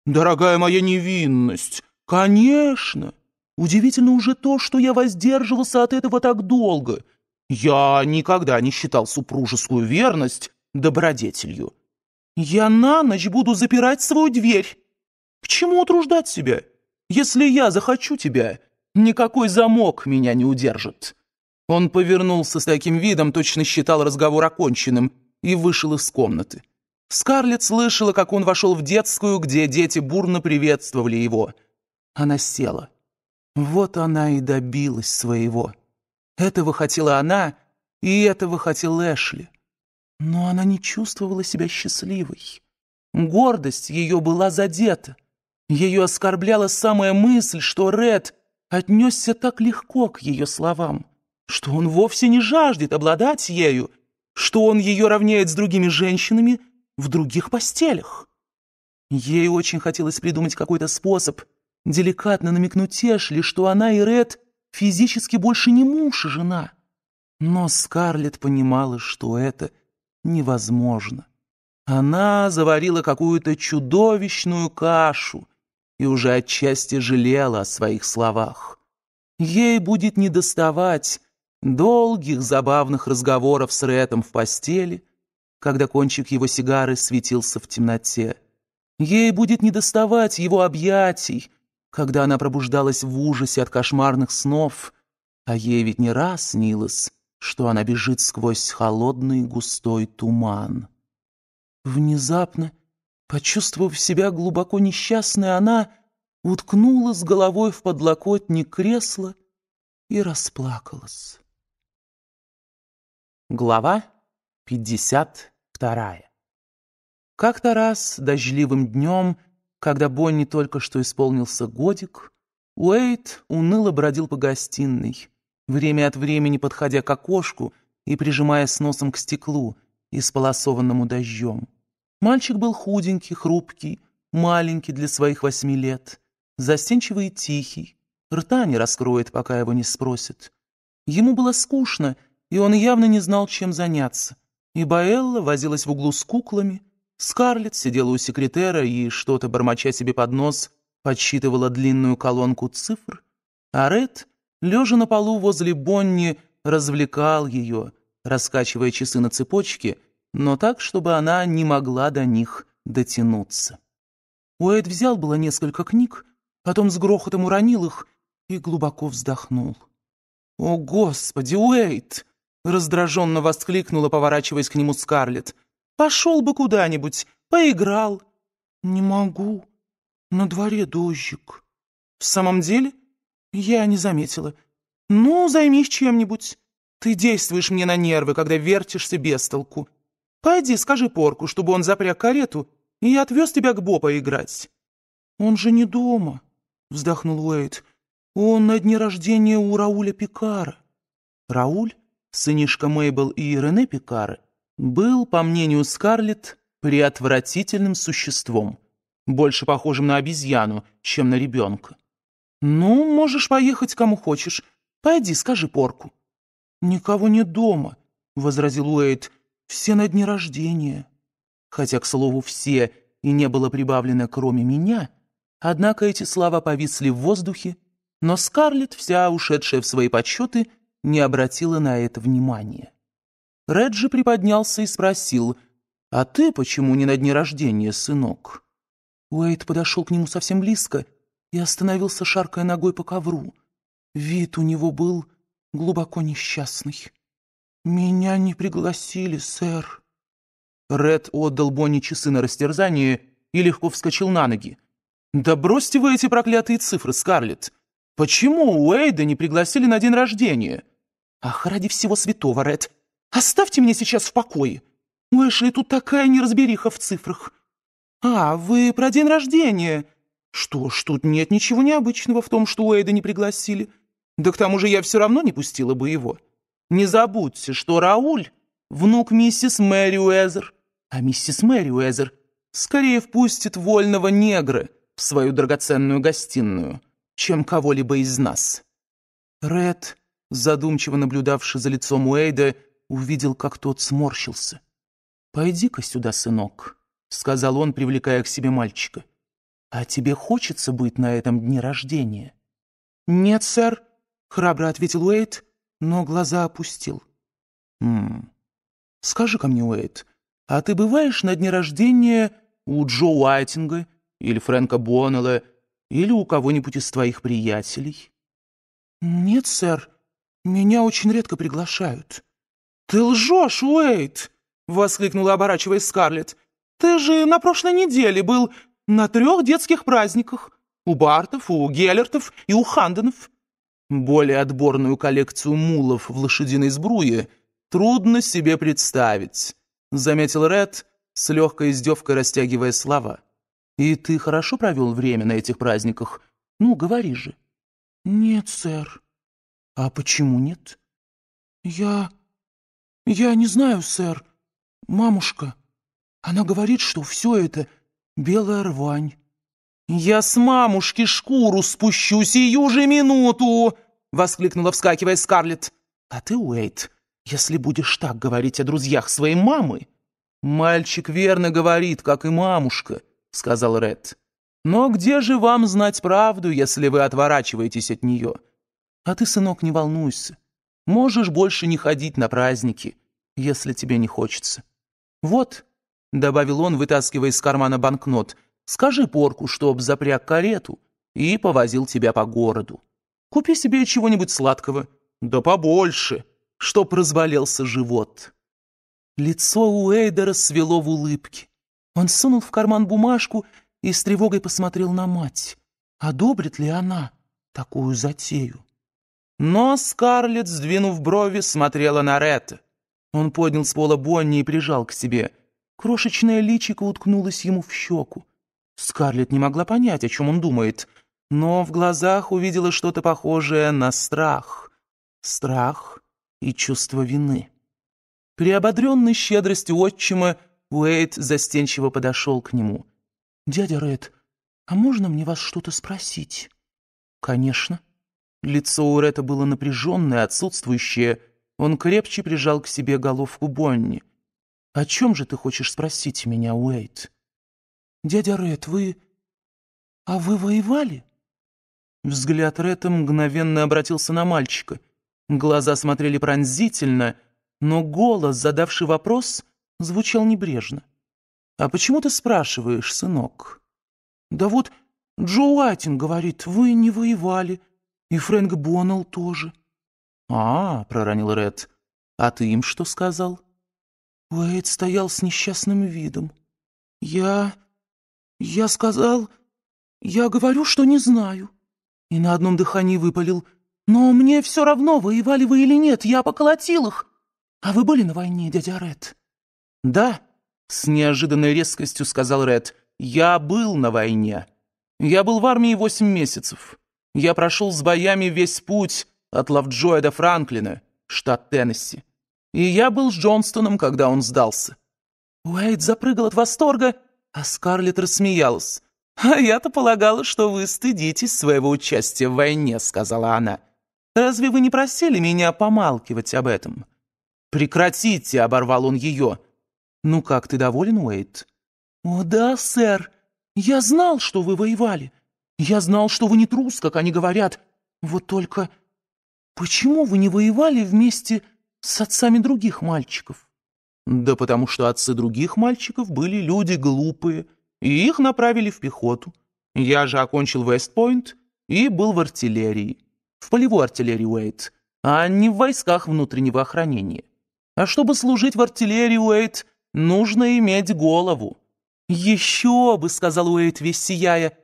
[SPEAKER 2] «Дорогая моя невинность, конечно! Удивительно уже то, что я воздерживался от этого так долго. Я никогда не считал супружескую верность добродетелью. Я на ночь буду запирать свою дверь. К чему утруждать себя? Если я захочу тебя, Никакой замок меня не удержит». Он повернулся с таким видом, точно считал разговор оконченным, и вышел из комнаты. Скарлетт слышала, как он вошел в детскую, где дети бурно приветствовали его. Она села. Вот она и добилась своего. Этого хотела она, и этого хотел Эшли. Но она не чувствовала себя счастливой. Гордость ее была задета. Ее оскорбляла самая мысль, что Ред отнесся так легко к ее словам, что он вовсе не жаждет обладать ею, что он ее равняет с другими женщинами в других постелях. Ей очень хотелось придумать какой-то способ деликатно намекнуть Эшли, что она и Ред физически больше не муж и жена. Но Скарлетт понимала, что это невозможно. Она заварила какую-то чудовищную кашу, и уже отчасти жалела о своих словах. Ей будет недоставать долгих забавных разговоров с Рэтом в постели, когда кончик его сигары светился в темноте. Ей будет недоставать его объятий, когда она пробуждалась в ужасе от кошмарных снов, а ей ведь не раз снилось, что она бежит сквозь холодный густой туман. Внезапно Почувствовав себя глубоко несчастной, она уткнула с
[SPEAKER 1] головой в подлокотник кресла и расплакалась. Глава 52
[SPEAKER 2] Как-то раз, дождливым днем, когда Бонни только что исполнился годик, Уэйт уныло бродил по гостиной, время от времени подходя к окошку и прижимаясь носом к стеклу, исполосованному дождем. Мальчик был худенький, хрупкий, маленький для своих восьми лет, застенчивый и тихий, рта не раскроет, пока его не спросят. Ему было скучно, и он явно не знал, чем заняться. И Баэлла возилась в углу с куклами, Скарлетт сидела у секретера и, что-то бормоча себе под нос, подсчитывала длинную колонку цифр, а Ред, лежа на полу возле Бонни, развлекал ее, раскачивая часы на цепочке — но так, чтобы она не могла до них дотянуться. Уэйд взял было несколько книг, потом с грохотом уронил их и глубоко вздохнул. «О, Господи, Уэйд!» — раздраженно воскликнула, поворачиваясь к нему Скарлетт. «Пошел бы куда-нибудь, поиграл». «Не могу. На дворе дождик». «В самом деле?» «Я не заметила. Ну, займись чем-нибудь. Ты действуешь мне на нервы, когда вертишься без толку». Пойди, скажи Порку, чтобы он запряг карету и отвез тебя к Бо поиграть». «Он же не дома», — вздохнул Уэйд. «Он на дне рождения у Рауля Пикара». Рауль, сынишка Мейбл и Рене Пикары, был, по мнению Скарлетт, преотвратительным существом, больше похожим на обезьяну, чем на ребенка. «Ну, можешь поехать кому хочешь. Пойди, скажи Порку». «Никого нет дома», — возразил Уэйд, — все на дни рождения. Хотя, к слову, все и не было прибавлено, кроме меня, однако эти слова повисли в воздухе, но Скарлетт, вся ушедшая в свои подсчеты, не обратила на это внимания. Реджи приподнялся и спросил, «А ты почему не на дни рождения, сынок?» Уэйд подошел к нему совсем близко и остановился, шаркая ногой по ковру. Вид у него был глубоко несчастный. «Меня не пригласили, сэр». Ред отдал Бонни часы на растерзание и легко вскочил на ноги. «Да бросьте вы эти проклятые цифры, Скарлетт! Почему Уэйда не пригласили на день рождения?» «Ах, ради всего святого, Ред! Оставьте меня сейчас в покое! У Эшли тут такая неразбериха в цифрах!» «А, вы про день рождения!» «Что ж, тут нет ничего необычного в том, что Уэйда не пригласили. Да к тому же я все равно не пустила бы его». Не забудьте, что Рауль — внук миссис Мэри Уэзер, а миссис Мэри Уэзер скорее впустит вольного негра в свою драгоценную гостиную, чем кого-либо из нас». Ред, задумчиво наблюдавший за лицом Уэйда, увидел, как тот сморщился. «Пойди-ка сюда, сынок», — сказал он, привлекая к себе мальчика. «А тебе хочется быть на этом дне рождения?» «Нет, сэр», — храбро ответил Уэйд, — но глаза опустил. «Хм... Скажи-ка мне, Уэйт, а ты бываешь на дне рождения у Джо Уайтинга или Фрэнка Боннелла или у кого-нибудь из твоих приятелей?» «Нет, сэр, меня очень редко приглашают». «Ты лжешь, Уэйт!» — воскликнула, оборачиваясь Скарлетт. «Ты же на прошлой неделе был на трех детских праздниках. У Бартов, у Геллертов и у Ханденов. Более отборную коллекцию мулов в лошадиной сбруе трудно себе представить», — заметил Ред, с легкой издевкой растягивая слова. «И ты хорошо провел время на этих праздниках?
[SPEAKER 1] Ну, говори же». «Нет, сэр». «А почему нет?» «Я... я не знаю, сэр. Мамушка. Она говорит, что
[SPEAKER 2] все это белая рвань». «Я с мамушки шкуру спущу сию же минуту!» — воскликнула, вскакивая Скарлетт. «А ты, Уэйт, если будешь так говорить о друзьях своей мамы...» «Мальчик верно говорит, как и мамушка», — сказал Ред. «Но где же вам знать правду, если вы отворачиваетесь от нее? А ты, сынок, не волнуйся. Можешь больше не ходить на праздники, если тебе не хочется. Вот», — добавил он, вытаскивая из кармана банкнот, — «скажи Порку, чтоб запряг карету и повозил тебя по городу». Купи себе чего-нибудь сладкого. Да побольше, чтоб разболелся живот». Лицо у Эйдера свело в улыбке. Он сунул в карман бумажку и с тревогой посмотрел на мать. Одобрит ли она такую затею? Но Скарлетт, сдвинув брови, смотрела на Ретта. Он поднял с пола Бонни и прижал к себе. Крошечное личико уткнулось ему в щеку. Скарлетт не могла понять, о чем он думает — но в глазах увидела что-то похожее на страх. Страх и чувство вины. Приободренный щедростью отчима, Уэйд застенчиво подошел к нему. «Дядя Ред, а можно мне вас что-то спросить?» «Конечно». Лицо у Ретта было напряженное, отсутствующее. Он крепче прижал к себе головку Бонни. «О чем же ты хочешь спросить меня, Уэйд?» «Дядя Ред, вы... А вы воевали?» Взгляд Ретта мгновенно обратился на мальчика. Глаза смотрели пронзительно, но голос, задавший вопрос, звучал небрежно. «А почему ты спрашиваешь, сынок?» «Да вот Джо Уайтин говорит, вы не воевали, и Фрэнк Боннелл тоже». «А, — проронил Ред, — а ты им что сказал?» Уэйд стоял с несчастным видом. «Я... я сказал... я говорю, что не знаю» и на одном дыхании выпалил. «Но мне все равно, воевали вы или нет, я поколотил их. А вы были на войне, дядя Ред?» «Да», — с неожиданной резкостью сказал Ред, — «я был на войне. Я был в армии восемь месяцев. Я прошел с боями весь путь от Лавджоя до Франклина, штат Теннесси. И я был с Джонстоном, когда он сдался». Уэйд запрыгал от восторга, а Скарлетт рассмеялась. «А я-то полагала, что вы стыдитесь своего участия в войне», — сказала она. «Разве вы не просили меня помалкивать об этом?» «Прекратите!» — оборвал он ее. «Ну как, ты доволен, Уэйт?» «О да, сэр. Я знал, что вы воевали. Я знал, что вы не трус, как они говорят. Вот только почему вы не воевали вместе с отцами других мальчиков?» «Да потому что отцы других мальчиков были люди глупые», и их направили в пехоту. Я же окончил Вестпойнт и был в артиллерии. В полевой артиллерии Уэйт, а не в войсках внутреннего охранения. А чтобы служить в артиллерии Уэйт, нужно иметь голову. «Еще бы», — сказал Уэйт, весь сияя.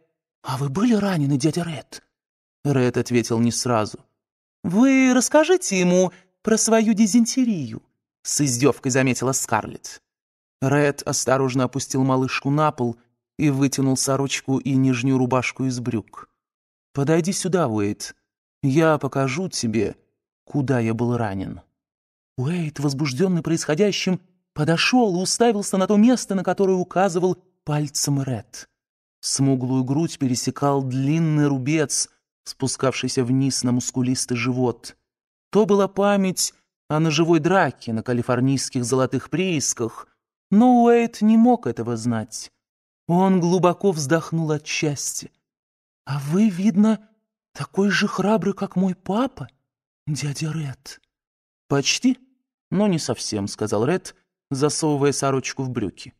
[SPEAKER 2] «А вы были ранены, дядя Ред?» Ред ответил не сразу. «Вы расскажите ему про свою дизентерию», — с издевкой заметила Скарлетт. Ред осторожно опустил малышку на пол — и вытянул сорочку и нижнюю рубашку из брюк. «Подойди сюда, Уэйт. Я покажу тебе, куда я был ранен». Уэйт, возбужденный происходящим, подошел и уставился на то место, на которое указывал пальцем Ред. Смуглую грудь пересекал длинный рубец, спускавшийся вниз на мускулистый живот. То была память о ножевой драке на калифорнийских золотых приисках, но Уэйт не мог этого знать.
[SPEAKER 1] Он глубоко вздохнул от счастья. «А вы, видно, такой же храбрый, как мой папа, дядя Ред». «Почти,
[SPEAKER 2] но не совсем», — сказал Ред, засовывая сорочку в брюки.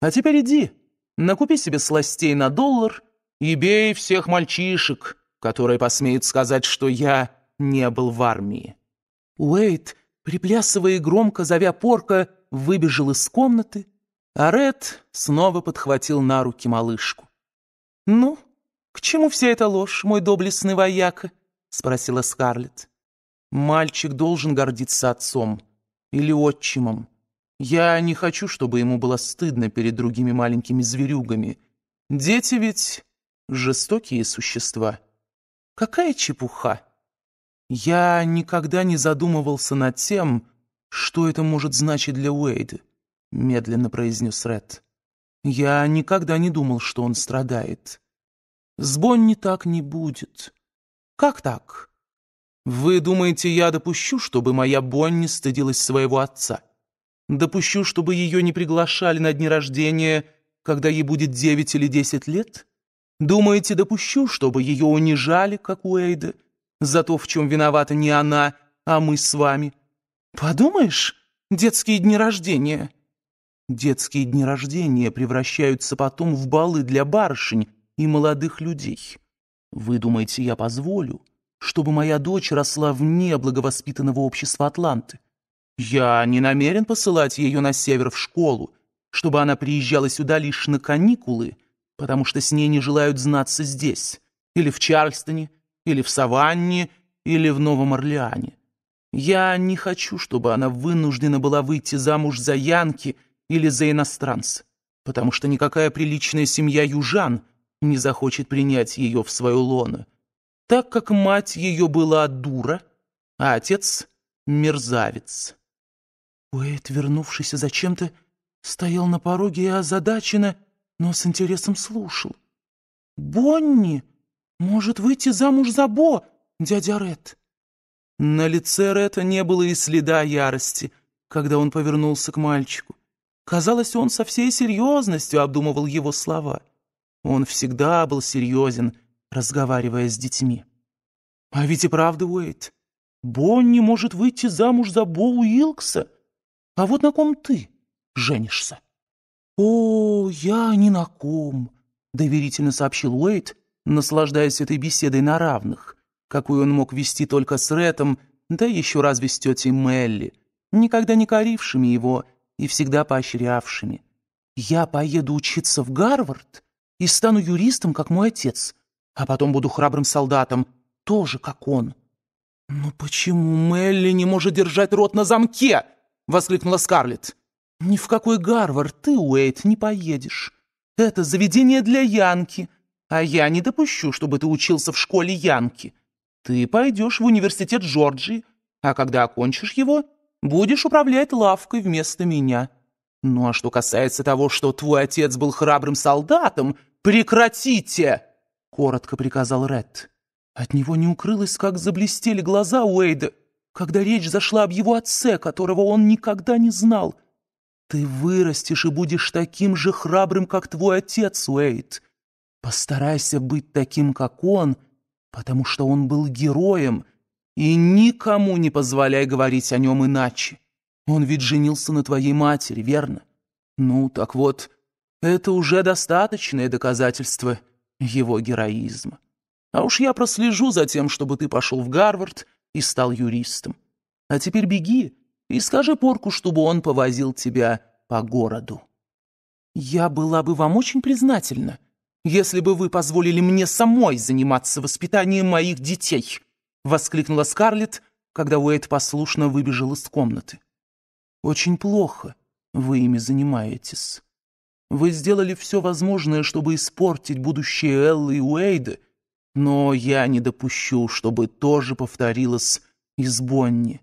[SPEAKER 2] «А теперь иди, накупи себе сластей на доллар и бей всех мальчишек, которые посмеют сказать, что я не был в армии». Уэйт, приплясывая и громко зовя порка, выбежал из комнаты, а Ред снова подхватил на руки малышку. «Ну, к чему вся эта ложь, мой доблестный вояка?» — спросила Скарлетт. «Мальчик должен гордиться отцом или отчимом. Я не хочу, чтобы ему было стыдно перед другими маленькими зверюгами. Дети ведь жестокие существа. Какая чепуха!» Я никогда не задумывался над тем, что это может значить для Уэйда. — медленно произнес Ред. «Я никогда не думал, что он страдает. С Бонни так не будет. Как так? Вы думаете, я допущу, чтобы моя Бонни стыдилась своего отца? Допущу, чтобы ее не приглашали на дни рождения, когда ей будет девять или десять лет? Думаете, допущу, чтобы ее унижали, как у Эйда, за то, в чем виновата не она, а мы с вами? Подумаешь, детские дни рождения — Детские дни рождения превращаются потом в балы для барышень и молодых людей. Вы думаете, я позволю, чтобы моя дочь росла вне благовоспитанного общества Атланты? Я не намерен посылать ее на север в школу, чтобы она приезжала сюда лишь на каникулы, потому что с ней не желают знаться здесь, или в Чарльстоне, или в Саванне, или в Новом Орлеане. Я не хочу, чтобы она вынуждена была выйти замуж за Янки – или за иностранц, потому что никакая приличная семья южан не захочет принять ее в свою лоно, так как мать ее была дура, а отец — мерзавец. Уэйд, вернувшийся зачем-то, стоял на пороге и озадаченно, но с интересом слушал. «Бонни может выйти замуж за Бо, дядя Ред». На лице Рета не было и следа ярости, когда он повернулся к мальчику. Казалось, он со всей серьезностью обдумывал его слова. Он всегда был серьезен, разговаривая с детьми. А ведь и правда, Уэйт, Бонни может выйти замуж за Бо Уилкса. А вот на ком ты женишься? О, я ни на ком, доверительно сообщил Уэйт, наслаждаясь этой беседой на равных, какую он мог вести только с Рэтом, да еще разве с тетей Мелли, никогда не корившими его, — и всегда поощрявшими. «Я поеду учиться в Гарвард и стану юристом, как мой отец, а потом буду храбрым солдатом, тоже как он». Но почему Мелли не может держать рот на замке?» — воскликнула Скарлетт. «Ни в какой Гарвард ты, Уэйт, не поедешь. Это заведение для Янки, а я не допущу, чтобы ты учился в школе Янки. Ты пойдешь в университет Джорджии, а когда окончишь его, будешь управлять лавкой вместо меня. Ну а что касается того, что твой отец был храбрым солдатом, прекратите!» Коротко приказал Ред. От него не укрылось, как заблестели глаза Уэйда, когда речь зашла об его отце, которого он никогда не знал. «Ты вырастешь и будешь таким же храбрым, как твой отец, Уэйд. Постарайся быть таким, как он, потому что он был героем — и никому не позволяй говорить о нем иначе. Он ведь женился на твоей матери, верно? Ну, так вот, это уже достаточное доказательство его героизма. А уж я прослежу за тем, чтобы ты пошел в Гарвард и стал юристом. А теперь беги и скажи Порку, чтобы он повозил тебя по городу. Я была бы вам очень признательна, если бы вы позволили мне самой заниматься воспитанием моих детей» воскликнула Скарлетт, когда Уэйд послушно выбежал из комнаты. «Очень плохо вы ими занимаетесь. Вы сделали все возможное, чтобы испортить будущее Эллы и Уэйда, но я не допущу, чтобы тоже повторилось из Бонни.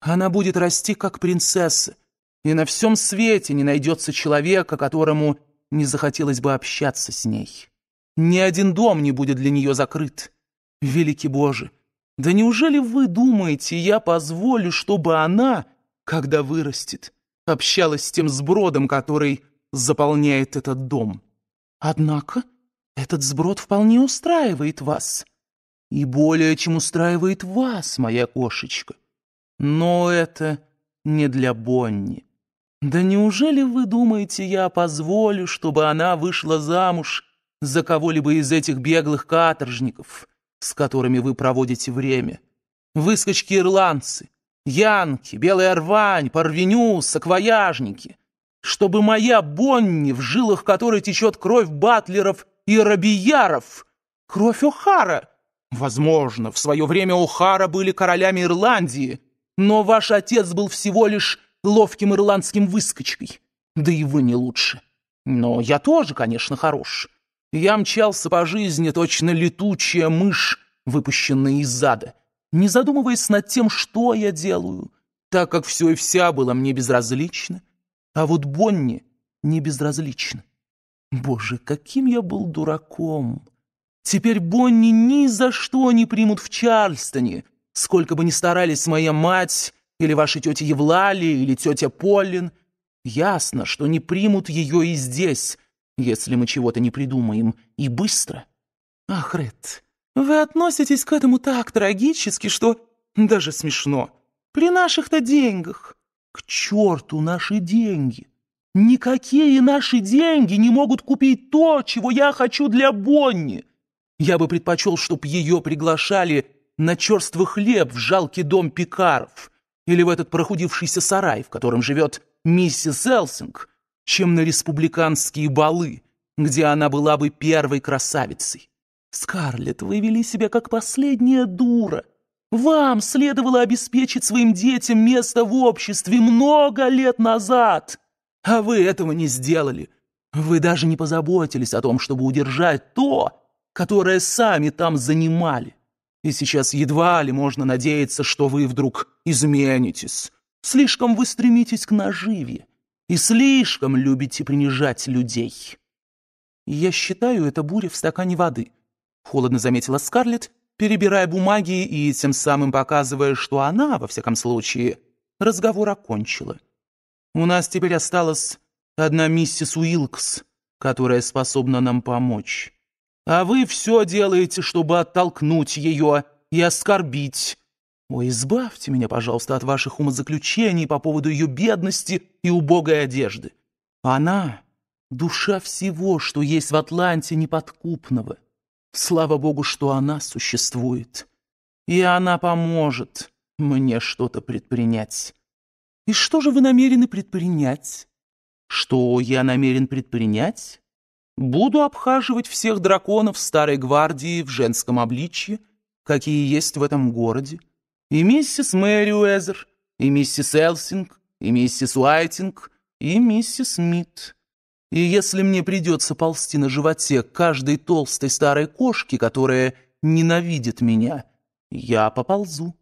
[SPEAKER 2] Она будет расти как принцесса, и на всем свете не найдется человека, которому не захотелось бы общаться с ней. Ни один дом не будет для нее закрыт. Великий Боже!» Да неужели вы думаете, я позволю, чтобы она, когда вырастет, общалась с тем сбродом, который заполняет этот дом? Однако этот сброд вполне устраивает вас. И более чем устраивает вас, моя кошечка. Но это не для Бонни. Да неужели вы думаете, я позволю, чтобы она вышла замуж за кого-либо из этих беглых каторжников?» с которыми вы проводите время. Выскочки ирландцы, янки, белая рвань, парвеню, саквояжники. Чтобы моя Бонни, в жилах которой течет кровь батлеров и рабияров, кровь Охара. Возможно, в свое время Охара были королями Ирландии, но ваш отец был всего лишь ловким ирландским выскочкой. Да и вы не лучше. Но я тоже, конечно, хорош. Я мчался по жизни, точно летучая мышь, выпущенная из зада, не задумываясь над тем, что я делаю, так как все и вся было мне безразлично, а вот Бонни не безразлично. Боже, каким я был дураком! Теперь Бонни ни за что не примут в Чарльстоне, сколько бы ни старались моя мать или ваша тетя Евлали или тетя Полин. Ясно, что не примут ее и здесь — если мы чего-то не придумаем, и быстро. Ах, Ред, вы относитесь к этому так трагически, что даже смешно. При наших-то деньгах. К черту наши деньги. Никакие наши деньги не могут купить то, чего я хочу для Бонни. Я бы предпочел, чтоб ее приглашали на черствый хлеб в жалкий дом пекаров или в этот прохудившийся сарай, в котором живет миссис Элсинг, чем на республиканские балы, где она была бы первой красавицей. Скарлетт, вы вели себя как последняя дура. Вам следовало обеспечить своим детям место в обществе много лет назад, а вы этого не сделали. Вы даже не позаботились о том, чтобы удержать то, которое сами там занимали. И сейчас едва ли можно надеяться, что вы вдруг изменитесь. Слишком вы стремитесь к наживе и слишком любите принижать людей. Я считаю, это буря в стакане воды, холодно заметила Скарлетт, перебирая бумаги и тем самым показывая, что она, во всяком случае, разговор окончила. У нас теперь осталась одна миссис Уилкс, которая способна нам помочь. А вы все делаете, чтобы оттолкнуть ее и оскорбить, о, избавьте меня, пожалуйста, от ваших умозаключений по поводу ее бедности и убогой одежды. Она — душа всего, что есть в Атланте неподкупного. Слава богу, что она существует. И она поможет мне что-то предпринять. И что же вы намерены предпринять? Что я намерен предпринять? Буду обхаживать всех драконов старой гвардии в женском обличье, какие есть в этом городе и миссис Мэри Уэзер, и миссис Элсинг, и миссис Уайтинг, и миссис Смит. И если мне придется ползти на животе каждой толстой старой кошки, которая ненавидит меня, я поползу.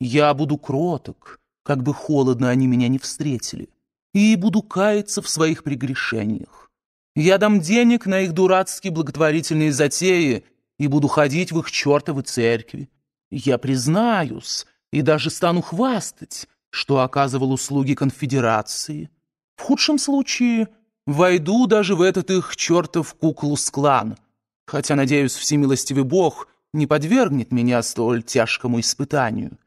[SPEAKER 2] Я буду кроток, как бы холодно они меня не встретили, и буду каяться в своих прегрешениях. Я дам денег на их дурацкие благотворительные затеи и буду ходить в их чертовы церкви. Я признаюсь, и даже стану хвастать, что оказывал услуги конфедерации. В худшем случае войду даже в этот их чертов куклу клан, хотя, надеюсь, всемилостивый бог не подвергнет меня столь тяжкому испытанию.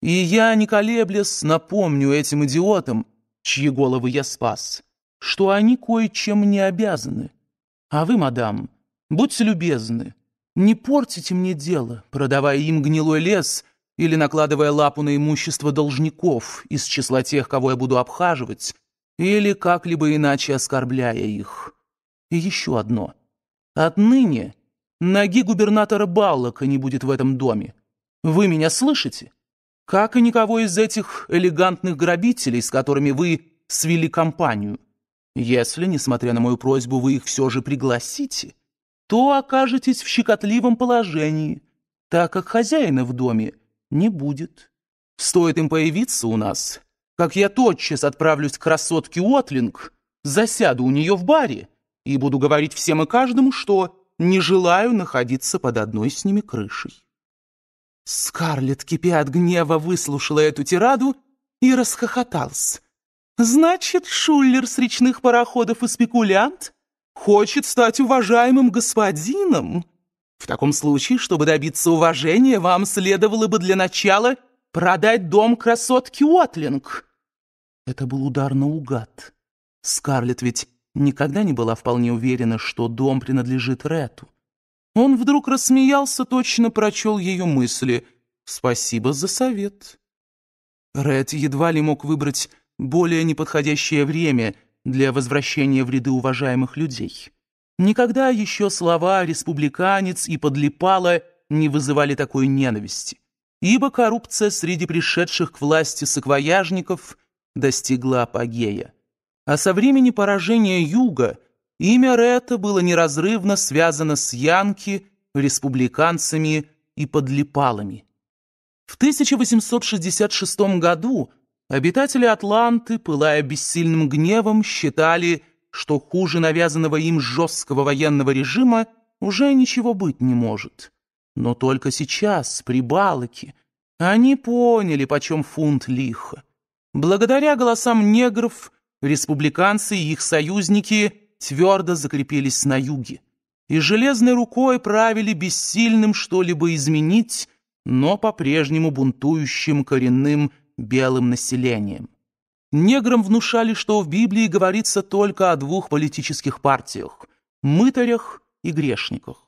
[SPEAKER 2] И я, не колеблясь, напомню этим идиотам, чьи головы я спас, что они кое-чем не обязаны. А вы, мадам, будьте любезны, не портите мне дело, продавая им гнилой лес или накладывая лапу на имущество должников из числа тех, кого я буду обхаживать, или как-либо иначе оскорбляя их. И еще одно. Отныне ноги губернатора Баллока не будет в этом доме. Вы меня слышите? Как и никого из этих элегантных грабителей, с которыми вы свели компанию. Если, несмотря на мою просьбу, вы их все же пригласите, то окажетесь в щекотливом положении, так как хозяина в доме – не будет. Стоит им появиться у нас, как я тотчас отправлюсь к красотке Уотлинг, засяду у нее в баре и буду говорить всем и каждому, что не желаю находиться под одной с ними крышей. Скарлетт, кипя от гнева, выслушала эту тираду и расхохотался. «Значит, Шуллер с речных пароходов и спекулянт хочет стать уважаемым господином?» В таком случае, чтобы добиться уважения, вам следовало бы для начала продать дом красотки Уотлинг. Это был удар наугад. Скарлетт ведь никогда не была вполне уверена, что дом принадлежит Рету. Он вдруг рассмеялся, точно прочел ее мысли. «Спасибо за совет». Ред едва ли мог выбрать более неподходящее время для возвращения в ряды уважаемых людей. Никогда еще слова «республиканец» и «подлипало» не вызывали такой ненависти, ибо коррупция среди пришедших к власти саквояжников достигла апогея. А со времени поражения Юга имя Ретта было неразрывно связано с Янки, республиканцами и подлипалами. В 1866 году обитатели Атланты, пылая бессильным гневом, считали – что хуже навязанного им жесткого военного режима уже ничего быть не может. Но только сейчас, при Балаке, они поняли, почем фунт лихо. Благодаря голосам негров, республиканцы и их союзники твердо закрепились на юге и железной рукой правили бессильным что-либо изменить, но по-прежнему бунтующим коренным белым населением. Неграм внушали, что в Библии говорится только о двух политических партиях – мытарях и грешниках.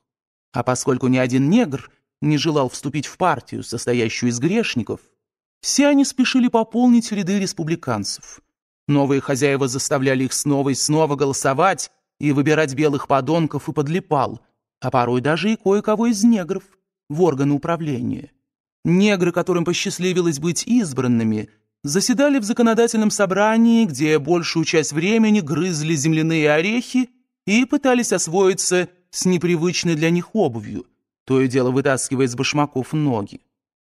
[SPEAKER 2] А поскольку ни один негр не желал вступить в партию, состоящую из грешников, все они спешили пополнить ряды республиканцев. Новые хозяева заставляли их снова и снова голосовать и выбирать белых подонков и подлипал, а порой даже и кое-кого из негров в органы управления. Негры, которым посчастливилось быть избранными – заседали в законодательном собрании, где большую часть времени грызли земляные орехи и пытались освоиться с непривычной для них обувью, то и дело вытаскивая из башмаков ноги.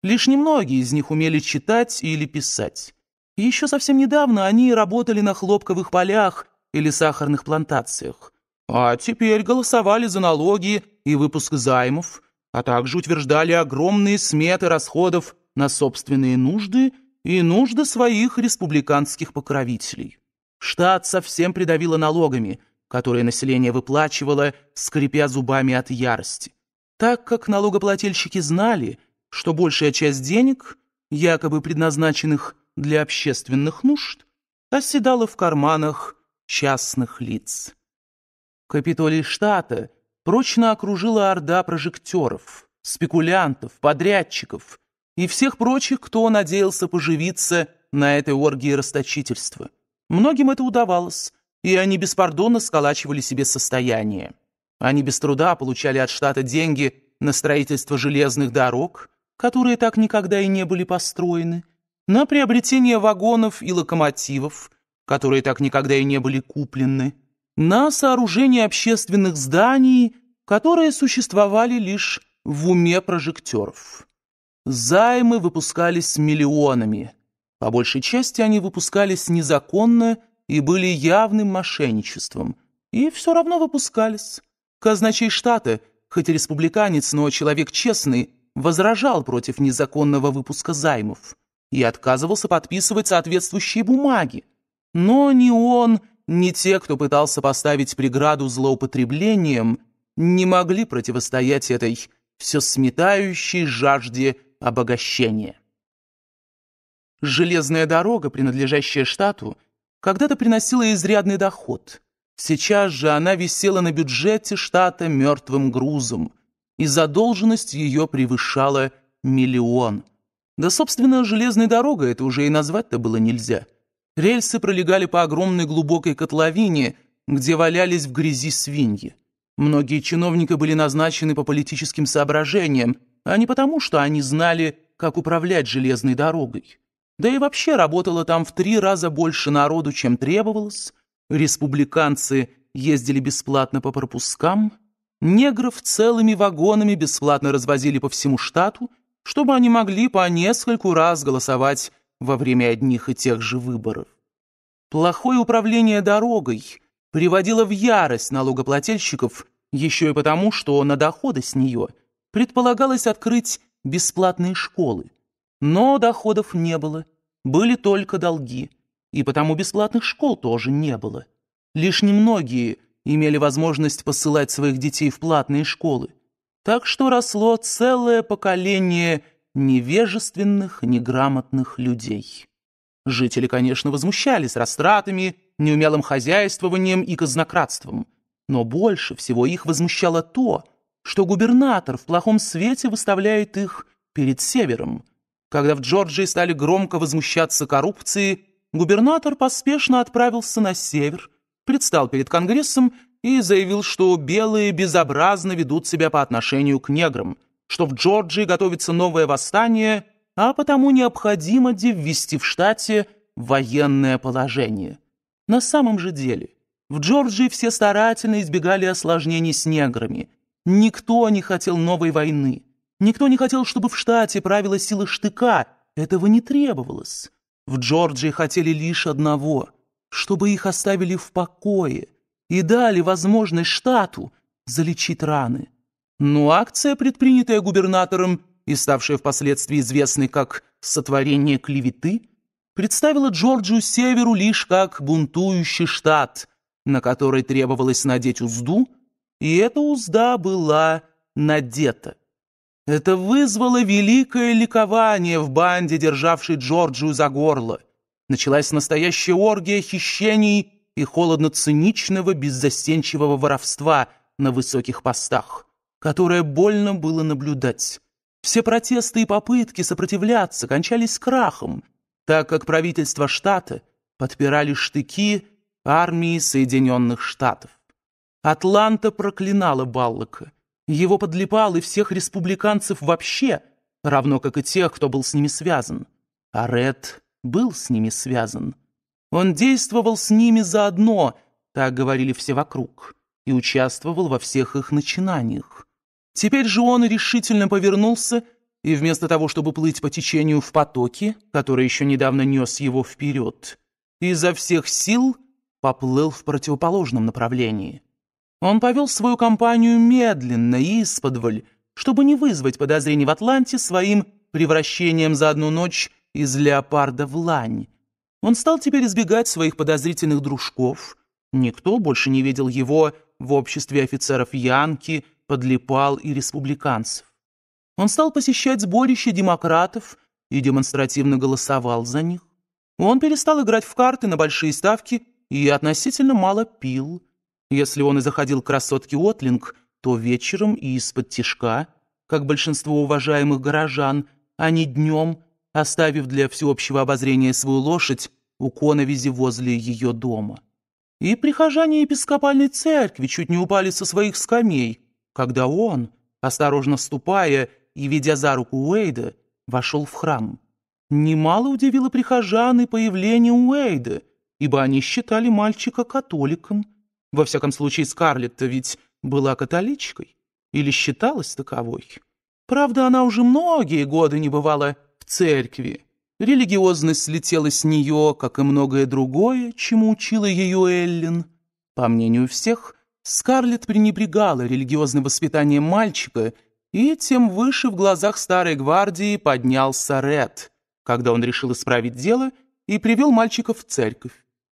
[SPEAKER 2] Лишь немногие из них умели читать или писать. Еще совсем недавно они работали на хлопковых полях или сахарных плантациях, а теперь голосовали за налоги и выпуск займов, а также утверждали огромные сметы расходов на собственные нужды – и нужды своих республиканских покровителей. Штат совсем придавило налогами, которые население выплачивало, скрипя зубами от ярости. Так как налогоплательщики знали, что большая часть денег, якобы предназначенных для общественных нужд, оседала в карманах частных лиц. Капитолий штата прочно окружила орда прожекторов, спекулянтов, подрядчиков – и всех прочих, кто надеялся поживиться на этой оргии расточительства. Многим это удавалось, и они беспардонно сколачивали себе состояние. Они без труда получали от штата деньги на строительство железных дорог, которые так никогда и не были построены, на приобретение вагонов и локомотивов, которые так никогда и не были куплены, на сооружение общественных зданий, которые существовали лишь в уме прожекторов. Займы выпускались миллионами. По большей части они выпускались незаконно и были явным мошенничеством. И все равно выпускались. Казначей штата, хоть и республиканец, но человек честный, возражал против незаконного выпуска займов и отказывался подписывать соответствующие бумаги. Но ни он, ни те, кто пытался поставить преграду злоупотреблением, не могли противостоять этой все сметающей жажде обогащение. Железная дорога, принадлежащая штату, когда-то приносила изрядный доход. Сейчас же она висела на бюджете штата мертвым грузом, и задолженность ее превышала миллион. Да, собственно, железная дорога это уже и назвать-то было нельзя. Рельсы пролегали по огромной глубокой котловине, где валялись в грязи свиньи. Многие чиновники были назначены по политическим соображениям, а не потому, что они знали, как управлять железной дорогой. Да и вообще работало там в три раза больше народу, чем требовалось. Республиканцы ездили бесплатно по пропускам. Негров целыми вагонами бесплатно развозили по всему штату, чтобы они могли по нескольку раз голосовать во время одних и тех же выборов. Плохое управление дорогой приводило в ярость налогоплательщиков еще и потому, что на доходы с нее – предполагалось открыть бесплатные школы. Но доходов не было, были только долги, и потому бесплатных школ тоже не было. Лишь немногие имели возможность посылать своих детей в платные школы, так что росло целое поколение невежественных, неграмотных людей. Жители, конечно, возмущались растратами, неумелым хозяйствованием и казнократством, но больше всего их возмущало то, что губернатор в плохом свете выставляет их перед Севером. Когда в Джорджии стали громко возмущаться коррупцией, губернатор поспешно отправился на Север, предстал перед Конгрессом и заявил, что белые безобразно ведут себя по отношению к неграм, что в Джорджии готовится новое восстание, а потому необходимо ввести в штате военное положение. На самом же деле, в Джорджии все старательно избегали осложнений с неграми – Никто не хотел новой войны. Никто не хотел, чтобы в штате правила сила штыка. Этого не требовалось. В Джорджии хотели лишь одного — чтобы их оставили в покое и дали возможность штату залечить раны. Но акция, предпринятая губернатором и ставшая впоследствии известной как «сотворение клеветы», представила Джорджию Северу лишь как бунтующий штат, на который требовалось надеть узду — и эта узда была надета. Это вызвало великое ликование в банде, державшей Джорджию за горло. Началась настоящая оргия хищений и холодно-циничного, беззастенчивого воровства на высоких постах, которое больно было наблюдать. Все протесты и попытки сопротивляться кончались крахом, так как правительство штата подпирали штыки армии Соединенных Штатов. Атланта проклинала Баллока, его подлипал и всех республиканцев вообще, равно как и тех, кто был с ними связан. А Ред был с ними связан. Он действовал с ними заодно, так говорили все вокруг, и участвовал во всех их начинаниях. Теперь же он решительно повернулся, и вместо того, чтобы плыть по течению в потоке, который еще недавно нес его вперед, изо всех сил поплыл в противоположном направлении. Он повел свою компанию медленно и исподволь, чтобы не вызвать подозрений в Атланте своим превращением за одну ночь из леопарда в лань. Он стал теперь избегать своих подозрительных дружков. Никто больше не видел его в обществе офицеров Янки, подлипал и республиканцев. Он стал посещать сборище демократов и демонстративно голосовал за них. Он перестал играть в карты на большие ставки и относительно мало пил. Если он и заходил к красотке Отлинг, то вечером и из-под тишка, как большинство уважаемых горожан, а не днем, оставив для всеобщего обозрения свою лошадь у коновизи возле ее дома. И прихожане епископальной церкви чуть не упали со своих скамей, когда он, осторожно ступая и ведя за руку Уэйда, вошел в храм. Немало удивило прихожан и появление Уэйда, ибо они считали мальчика католиком, во всяком случае, Скарлетта ведь была католичкой или считалась таковой. Правда, она уже многие годы не бывала в церкви. Религиозность слетела с нее, как и многое другое, чему учила ее Эллен. По мнению всех, Скарлетт пренебрегала религиозным воспитанием мальчика, и тем выше в глазах Старой Гвардии поднялся Ред, когда он решил исправить дело и привел мальчика в церковь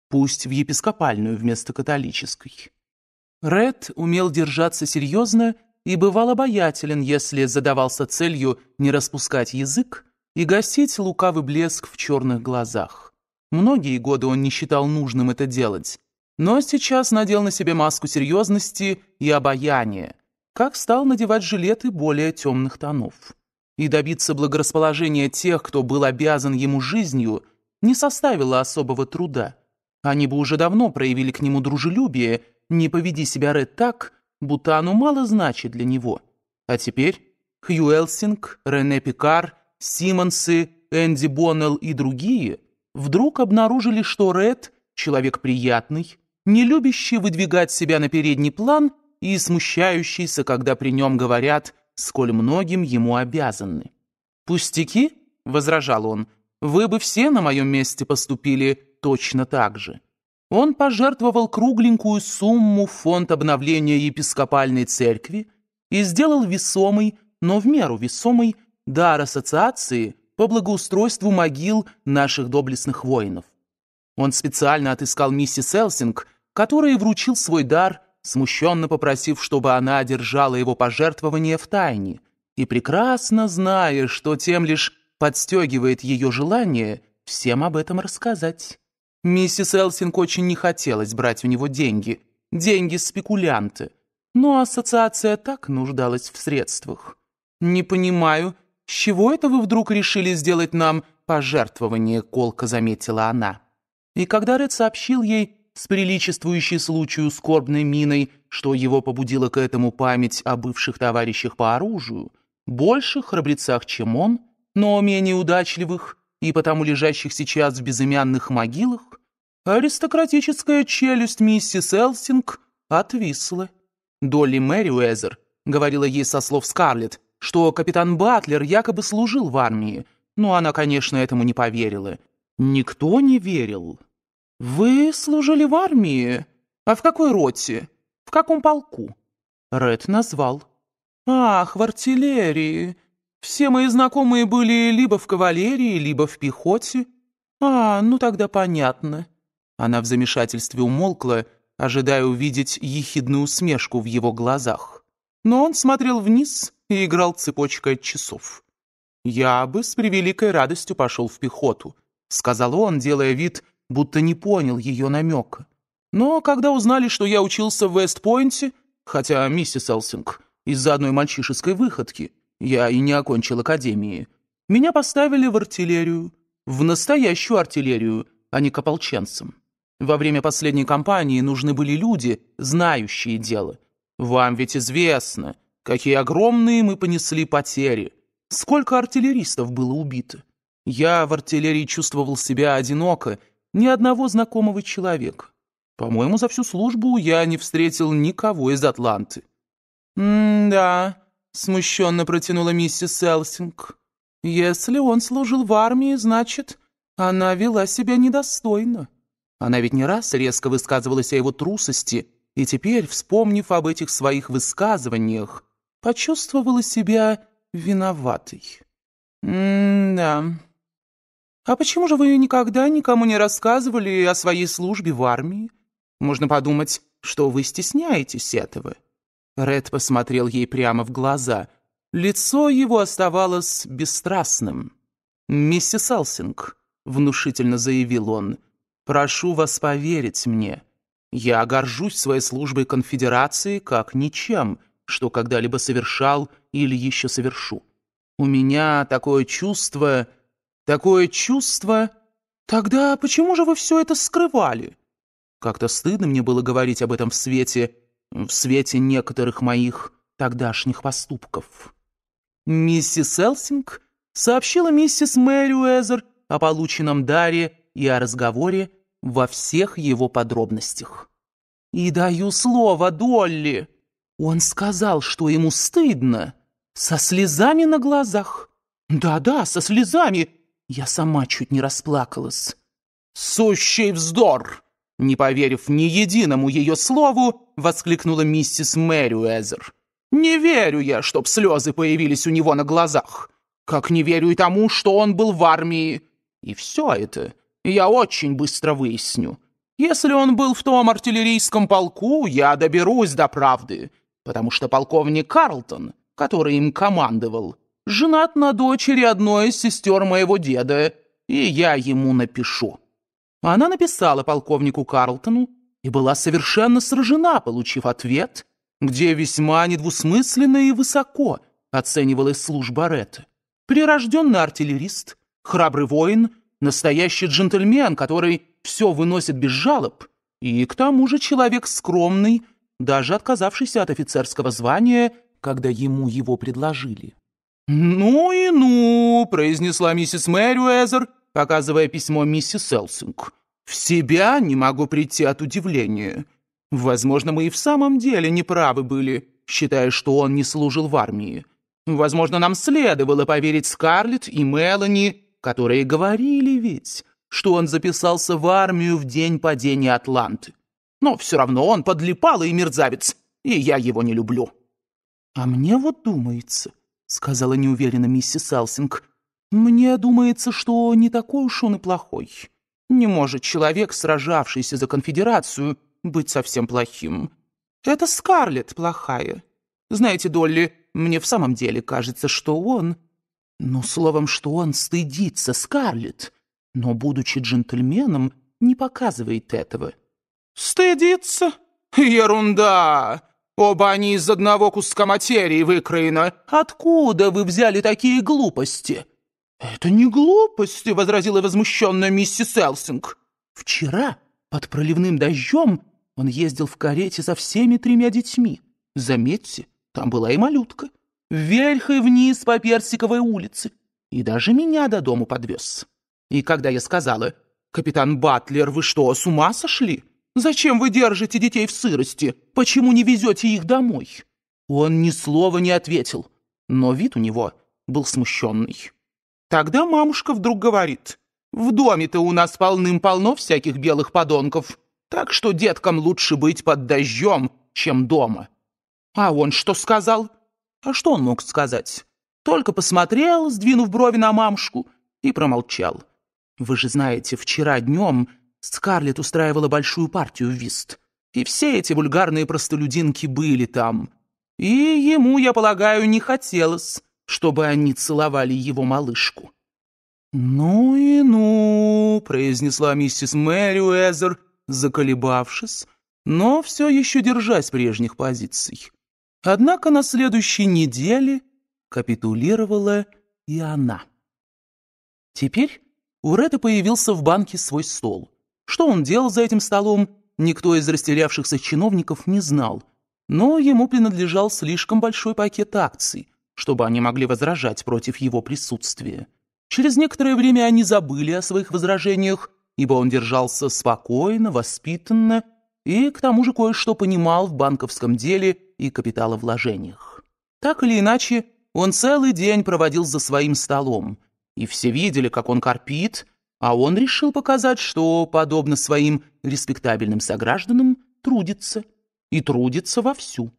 [SPEAKER 2] пусть в епископальную вместо католической. Ред умел держаться серьезно и бывал обаятелен, если задавался целью не распускать язык и гасить лукавый блеск в черных глазах. Многие годы он не считал нужным это делать, но сейчас надел на себе маску серьезности и обаяния, как стал надевать жилеты более темных тонов. И добиться благорасположения тех, кто был обязан ему жизнью, не составило особого труда – они бы уже давно проявили к нему дружелюбие, не поведи себя Ред так, будто оно мало значит для него. А теперь Хью Элсинг, Рене Пикар, Симмонсы, Энди Боннелл и другие вдруг обнаружили, что Ред – человек приятный, не любящий выдвигать себя на передний план и смущающийся, когда при нем говорят, сколь многим ему обязаны. «Пустяки?» – возражал он – вы бы все на моем месте поступили точно так же. Он пожертвовал кругленькую сумму в фонд обновления епископальной церкви и сделал весомый, но в меру весомый, дар ассоциации по благоустройству могил наших доблестных воинов. Он специально отыскал миссис Элсинг, которой вручил свой дар, смущенно попросив, чтобы она держала его пожертвование в тайне, и прекрасно зная, что тем лишь подстегивает ее желание всем об этом рассказать. Миссис Элсинг очень не хотелось брать у него деньги, деньги-спекулянты, но ассоциация так нуждалась в средствах. «Не понимаю, с чего это вы вдруг решили сделать нам пожертвование?» — колко заметила она. И когда Ред сообщил ей с приличествующей случаю скорбной миной, что его побудила к этому память о бывших товарищах по оружию, больше храбрецах, чем он, но менее удачливых и потому лежащих сейчас в безымянных могилах, аристократическая челюсть миссис Элсинг отвисла. Долли Мэри Уэзер говорила ей со слов Скарлетт, что капитан Батлер якобы служил в армии, но она, конечно, этому не поверила. Никто не верил. «Вы служили в армии? А в какой роте? В каком полку?» Ред назвал. «Ах, в артиллерии. Все мои знакомые были либо в кавалерии, либо в пехоте. А, ну тогда понятно. Она в замешательстве умолкла, ожидая увидеть ехидную усмешку в его глазах. Но он смотрел вниз и играл цепочкой часов. «Я бы с превеликой радостью пошел в пехоту», — сказал он, делая вид, будто не понял ее намека. «Но когда узнали, что я учился в Вестпойнте, хотя миссис Элсинг, из-за одной мальчишеской выходки, я и не окончил академии. Меня поставили в артиллерию. В настоящую артиллерию, а не к ополченцам. Во время последней кампании нужны были люди, знающие дело. Вам ведь известно, какие огромные мы понесли потери. Сколько артиллеристов было убито. Я в артиллерии чувствовал себя одиноко, ни одного знакомого человека. По-моему, за всю службу я не встретил никого из Атланты. М-да, смущенно протянула миссис Элсинг. «Если он служил в армии, значит, она вела себя недостойно». Она ведь не раз резко высказывалась о его трусости, и теперь, вспомнив об этих своих высказываниях, почувствовала себя виноватой. «М-да. А почему же вы никогда никому не рассказывали о своей службе в армии? Можно подумать, что вы стесняетесь этого». Ред посмотрел ей прямо в глаза. Лицо его оставалось бесстрастным. «Миссис Алсинг», — внушительно заявил он, — «прошу вас поверить мне. Я горжусь своей службой конфедерации как ничем, что когда-либо совершал или еще совершу. У меня такое чувство... такое чувство... Тогда почему же вы все это скрывали?» Как-то стыдно мне было говорить об этом в свете, — в свете некоторых моих тогдашних поступков. Миссис Элсинг сообщила миссис Мэри Уэзер о полученном даре и о разговоре во всех его подробностях. «И даю слово Долли!» Он сказал, что ему стыдно, со слезами на глазах. «Да-да, со слезами!» Я сама чуть не расплакалась. «Сущий вздор!» Не поверив ни единому ее слову, воскликнула миссис Мэриуэзер. «Не верю я, чтоб слезы появились у него на глазах. Как не верю и тому, что он был в армии. И все это я очень быстро выясню. Если он был в том артиллерийском полку, я доберусь до правды, потому что полковник Карлтон, который им командовал, женат на дочери одной из сестер моего деда, и я ему напишу». Она написала полковнику Карлтону и была совершенно сражена, получив ответ, где весьма недвусмысленно и высоко оценивалась служба Ретты. Прирожденный артиллерист, храбрый воин, настоящий джентльмен, который все выносит без жалоб, и к тому же человек скромный, даже отказавшийся от офицерского звания, когда ему его предложили. «Ну и ну!» — произнесла миссис Мэри показывая письмо миссис Элсинг. «В себя не могу прийти от удивления. Возможно, мы и в самом деле неправы были, считая, что он не служил в армии. Возможно, нам следовало поверить Скарлетт и Мелани, которые говорили ведь, что он записался в армию в день падения Атланты. Но все равно он подлипал и мерзавец, и я его не люблю». «А мне вот думается», — сказала неуверенно миссис Алсинг, — «Мне думается, что не такой уж он и плохой. Не может человек, сражавшийся за конфедерацию, быть совсем плохим. Это Скарлетт плохая. Знаете, Долли, мне в самом деле кажется, что он... Ну, словом, что он стыдится Скарлетт, но, будучи джентльменом, не показывает этого». «Стыдится? Ерунда! Оба они из одного куска материи выкроены. Откуда вы взяли такие глупости?» «Это не глупости», — возразила возмущенная миссис Элсинг. «Вчера, под проливным дождем, он ездил в карете со всеми тремя детьми. Заметьте, там была и малютка. Вверх и вниз по Персиковой улице. И даже меня до дому подвез. И когда я сказала, «Капитан Батлер, вы что, с ума сошли? Зачем вы держите детей в сырости? Почему не везете их домой?» Он ни слова не ответил, но вид у него был смущенный. Тогда мамушка вдруг говорит, «В доме-то у нас полным-полно всяких белых подонков, так что деткам лучше быть под дождем, чем дома». А он что сказал? А что он мог сказать? Только посмотрел, сдвинув брови на мамушку, и промолчал. Вы же знаете, вчера днем Скарлетт устраивала большую партию в вист, и все эти вульгарные простолюдинки были там. И ему, я полагаю, не хотелось чтобы они целовали его малышку. «Ну и ну», — произнесла миссис Мэри Уэзер, заколебавшись, но все еще держась прежних позиций. Однако на следующей неделе капитулировала и она. Теперь у Реда появился в банке свой стол. Что он делал за этим столом, никто из растерявшихся чиновников не знал, но ему принадлежал слишком большой пакет акций — чтобы они могли возражать против его присутствия. Через некоторое время они забыли о своих возражениях, ибо он держался спокойно, воспитанно и, к тому же, кое-что понимал в банковском деле и капиталовложениях. Так или иначе, он целый день проводил за своим столом, и все видели, как он корпит, а он решил показать, что, подобно своим респектабельным согражданам, трудится, и трудится вовсю.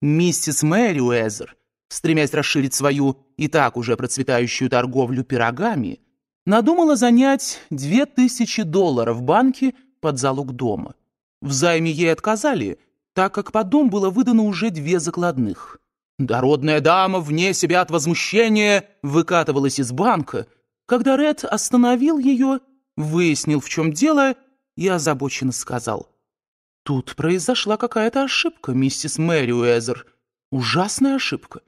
[SPEAKER 2] Миссис Мэри Уэзер стремясь расширить свою и так уже процветающую торговлю пирогами, надумала занять две тысячи долларов в банке под залог дома. В займе ей отказали, так как под дом было выдано уже две закладных. Дородная дама вне себя от возмущения выкатывалась из банка, когда Ред остановил ее, выяснил, в чем дело, и озабоченно сказал. «Тут произошла какая-то ошибка, миссис Мэри Уэзер. Ужасная ошибка.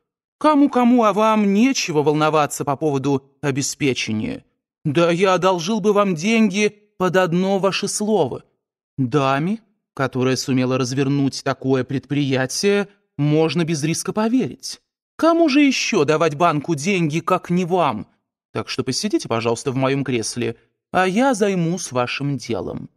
[SPEAKER 2] Кому-кому, а вам нечего волноваться по поводу обеспечения. Да я одолжил бы вам деньги под одно ваше слово. Даме, которая сумела развернуть такое предприятие, можно без риска поверить. Кому же еще давать банку деньги, как не вам? Так что посидите, пожалуйста, в моем кресле, а я займусь вашим делом».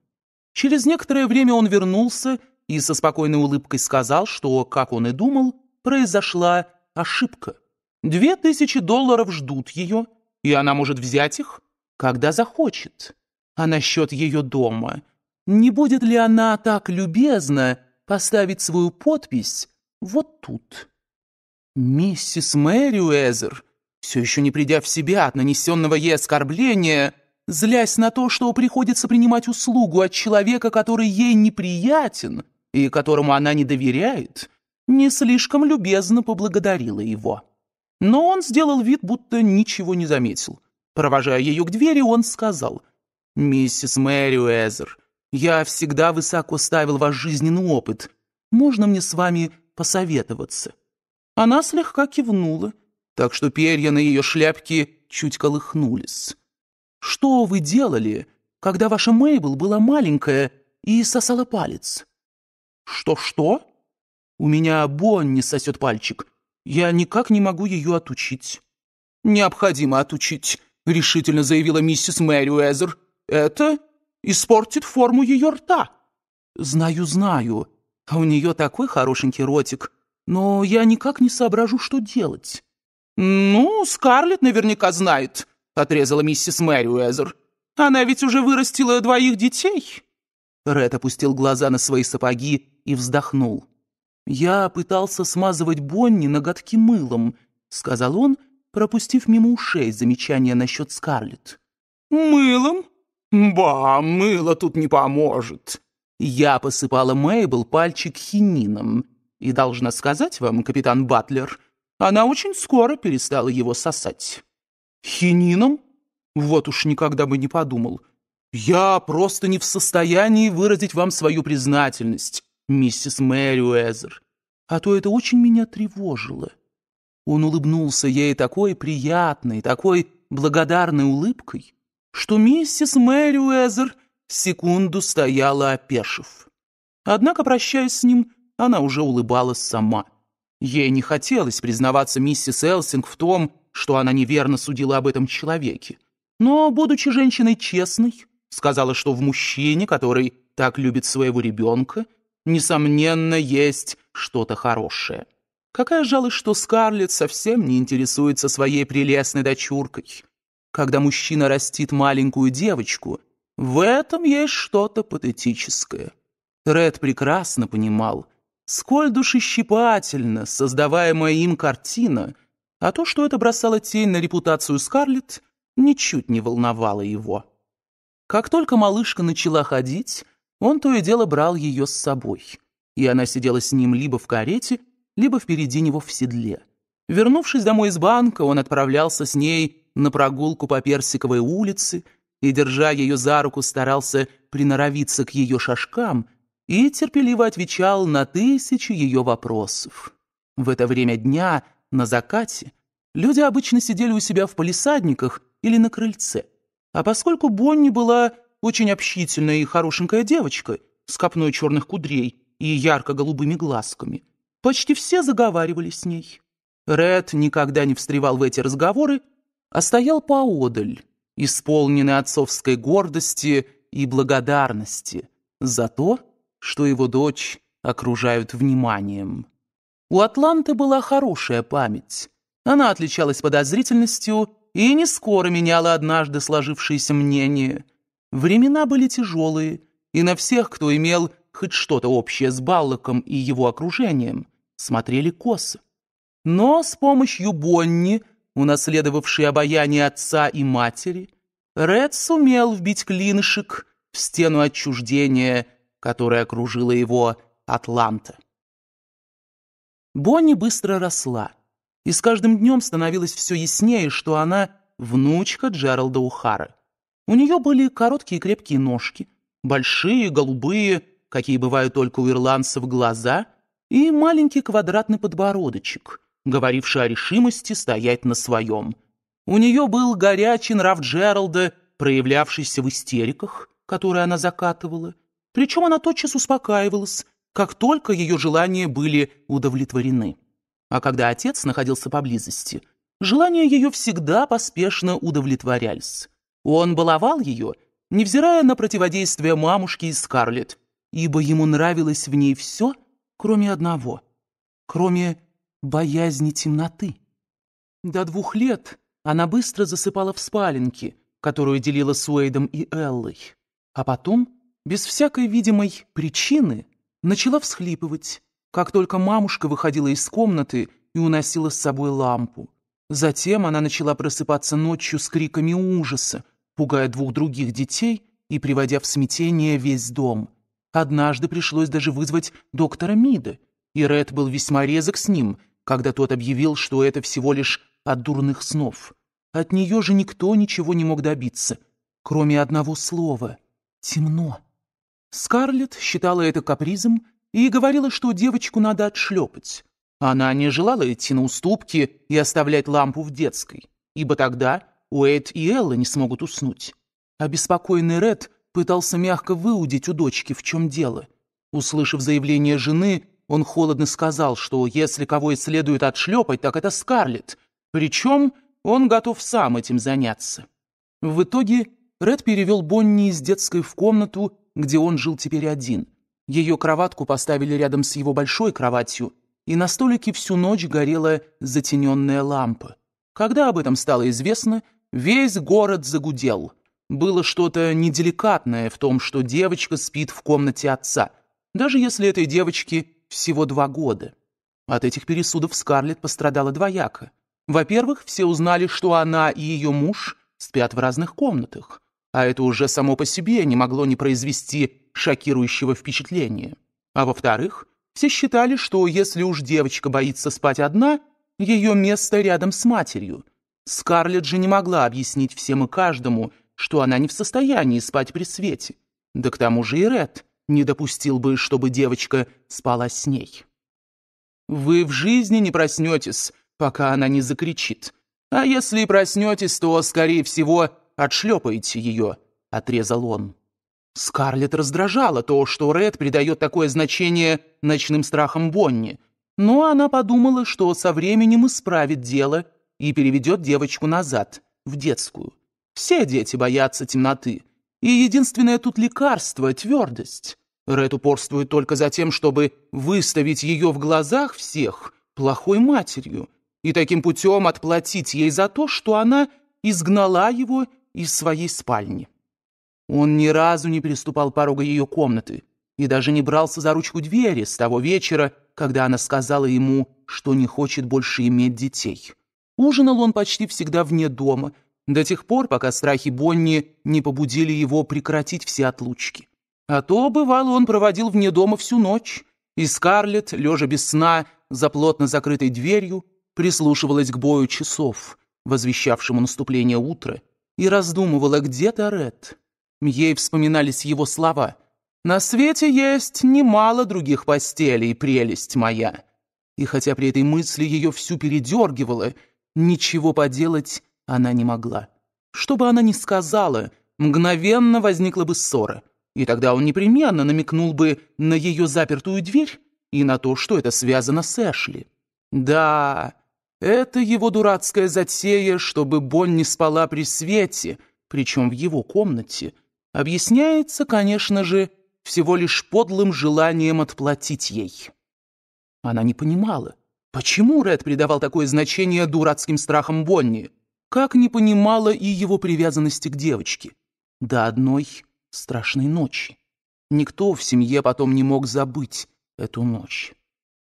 [SPEAKER 2] Через некоторое время он вернулся и со спокойной улыбкой сказал, что, как он и думал, произошла ошибка. Две тысячи долларов ждут ее, и она может взять их, когда захочет. А насчет ее дома, не будет ли она так любезна поставить свою подпись вот тут? Миссис Мэри Уэзер, все еще не придя в себя от нанесенного ей оскорбления, злясь на то, что приходится принимать услугу от человека, который ей неприятен и которому она не доверяет, — не слишком любезно поблагодарила его. Но он сделал вид, будто ничего не заметил. Провожая ее к двери, он сказал, «Миссис Мэри Уэзер, я всегда высоко ставил ваш жизненный опыт. Можно мне с вами посоветоваться?» Она слегка кивнула, так что перья на ее шляпке чуть колыхнулись. «Что вы делали, когда ваша Мейбл была маленькая и сосала палец?» «Что-что?» У меня Бонни сосет пальчик. Я никак не могу ее отучить». «Необходимо отучить», — решительно заявила миссис Мэри Уэзер. «Это испортит форму ее рта». «Знаю, знаю. у нее такой хорошенький ротик. Но я никак не соображу, что делать». «Ну, Скарлетт наверняка знает», — отрезала миссис Мэри Уэзер. «Она ведь уже вырастила двоих детей». Ред опустил глаза на свои сапоги и вздохнул. «Я пытался смазывать Бонни ноготки мылом», — сказал он, пропустив мимо ушей замечание насчет Скарлетт. «Мылом? Ба, мыло тут не поможет». Я посыпала Мейбл пальчик хинином, и, должна сказать вам, капитан Батлер, она очень скоро перестала его сосать. Хинином? Вот уж никогда бы не подумал. Я просто не в состоянии выразить вам свою признательность миссис Мэри Уэзер, а то это очень меня тревожило». Он улыбнулся ей такой приятной, такой благодарной улыбкой, что миссис Мэри Уэзер секунду стояла опешив. Однако, прощаясь с ним, она уже улыбалась сама. Ей не хотелось признаваться миссис Элсинг в том, что она неверно судила об этом человеке. Но, будучи женщиной честной, сказала, что в мужчине, который так любит своего ребенка, несомненно, есть что-то хорошее. Какая жалость, что Скарлетт совсем не интересуется своей прелестной дочуркой. Когда мужчина растит маленькую девочку, в этом есть что-то патетическое. Ред прекрасно понимал, сколь душещипательно создаваемая им картина, а то, что это бросало тень на репутацию Скарлетт, ничуть не волновало его. Как только малышка начала ходить, он то и дело брал ее с собой, и она сидела с ним либо в карете, либо впереди него в седле. Вернувшись домой из банка, он отправлялся с ней на прогулку по Персиковой улице и, держа ее за руку, старался приноровиться к ее шажкам и терпеливо отвечал на тысячи ее вопросов. В это время дня, на закате, люди обычно сидели у себя в палисадниках или на крыльце. А поскольку Бонни была очень общительная и хорошенькая девочка с копной черных кудрей и ярко-голубыми глазками. Почти все заговаривали с ней. Ред никогда не встревал в эти разговоры, а стоял поодаль, исполненный отцовской гордости и благодарности за то, что его дочь окружают вниманием. У Атланты была хорошая память. Она отличалась подозрительностью и не скоро меняла однажды сложившееся мнение – Времена были тяжелые, и на всех, кто имел хоть что-то общее с Баллоком и его окружением, смотрели косы. Но с помощью Бонни, унаследовавшей обаяние отца и матери, Ред сумел вбить клинышек в стену отчуждения, которая окружила его Атланта. Бонни быстро росла, и с каждым днем становилось все яснее, что она внучка Джералда Ухара. У нее были короткие крепкие ножки, большие, голубые, какие бывают только у ирландцев, глаза и маленький квадратный подбородочек, говоривший о решимости стоять на своем. У нее был горячий нрав Джералда, проявлявшийся в истериках, которые она закатывала. Причем она тотчас успокаивалась, как только ее желания были удовлетворены. А когда отец находился поблизости, желания ее всегда поспешно удовлетворялись. Он баловал ее, невзирая на противодействие мамушки и Скарлетт, ибо ему нравилось в ней все, кроме одного, кроме боязни темноты. До двух лет она быстро засыпала в спаленке, которую делила с Уэйдом и Эллой, а потом, без всякой видимой причины, начала всхлипывать, как только мамушка выходила из комнаты и уносила с собой лампу. Затем она начала просыпаться ночью с криками ужаса, пугая двух других детей и приводя в смятение весь дом. Однажды пришлось даже вызвать доктора Мида, и Ред был весьма резок с ним, когда тот объявил, что это всего лишь от дурных снов. От нее же никто ничего не мог добиться, кроме одного слова — темно. Скарлетт считала это капризом и говорила, что девочку надо отшлепать. Она не желала идти на уступки и оставлять лампу в детской, ибо тогда Уэйд и Элла не смогут уснуть. Обеспокоенный а Ред пытался мягко выудить у дочки, в чем дело. Услышав заявление жены, он холодно сказал, что если кого и следует отшлепать, так это Скарлетт. Причем он готов сам этим заняться. В итоге Ред перевел Бонни из детской в комнату, где он жил теперь один. Ее кроватку поставили рядом с его большой кроватью, и на столике всю ночь горела затененная лампа. Когда об этом стало известно, Весь город загудел. Было что-то неделикатное в том, что девочка спит в комнате отца, даже если этой девочке всего два года. От этих пересудов Скарлетт пострадала двояко. Во-первых, все узнали, что она и ее муж спят в разных комнатах, а это уже само по себе не могло не произвести шокирующего впечатления. А во-вторых, все считали, что если уж девочка боится спать одна, ее место рядом с матерью — Скарлетт же не могла объяснить всем и каждому, что она не в состоянии спать при свете. Да к тому же и Ред не допустил бы, чтобы девочка спала с ней. «Вы в жизни не проснетесь, пока она не закричит. А если и проснетесь, то, скорее всего, отшлепаете ее», — отрезал он. Скарлетт раздражала то, что Ред придает такое значение ночным страхам Бонни, но она подумала, что со временем исправит дело — и переведет девочку назад, в детскую. Все дети боятся темноты. И единственное тут лекарство — твердость. Ред упорствует только за тем, чтобы выставить ее в глазах всех плохой матерью и таким путем отплатить ей за то, что она изгнала его из своей спальни. Он ни разу не переступал порога ее комнаты и даже не брался за ручку двери с того вечера, когда она сказала ему, что не хочет больше иметь детей. Ужинал он почти всегда вне дома, до тех пор, пока страхи Бонни не побудили его прекратить все отлучки. А то, бывало, он проводил вне дома всю ночь, и Скарлетт, лежа без сна, за плотно закрытой дверью, прислушивалась к бою часов, возвещавшему наступление утра, и раздумывала, где Торет. Ей вспоминались его слова. «На свете есть немало других постелей, прелесть моя». И хотя при этой мысли ее всю передергивало – Ничего поделать она не могла. Что бы она ни сказала, мгновенно возникла бы ссора. И тогда он непременно намекнул бы на ее запертую дверь и на то, что это связано с Эшли. Да, это его дурацкая затея, чтобы Бонни спала при свете, причем в его комнате, объясняется, конечно же, всего лишь подлым желанием отплатить ей. Она не понимала, Почему Ред придавал такое значение дурацким страхам Бонни? Как не понимала и его привязанности к девочке. До одной страшной ночи. Никто в семье потом не мог забыть эту ночь.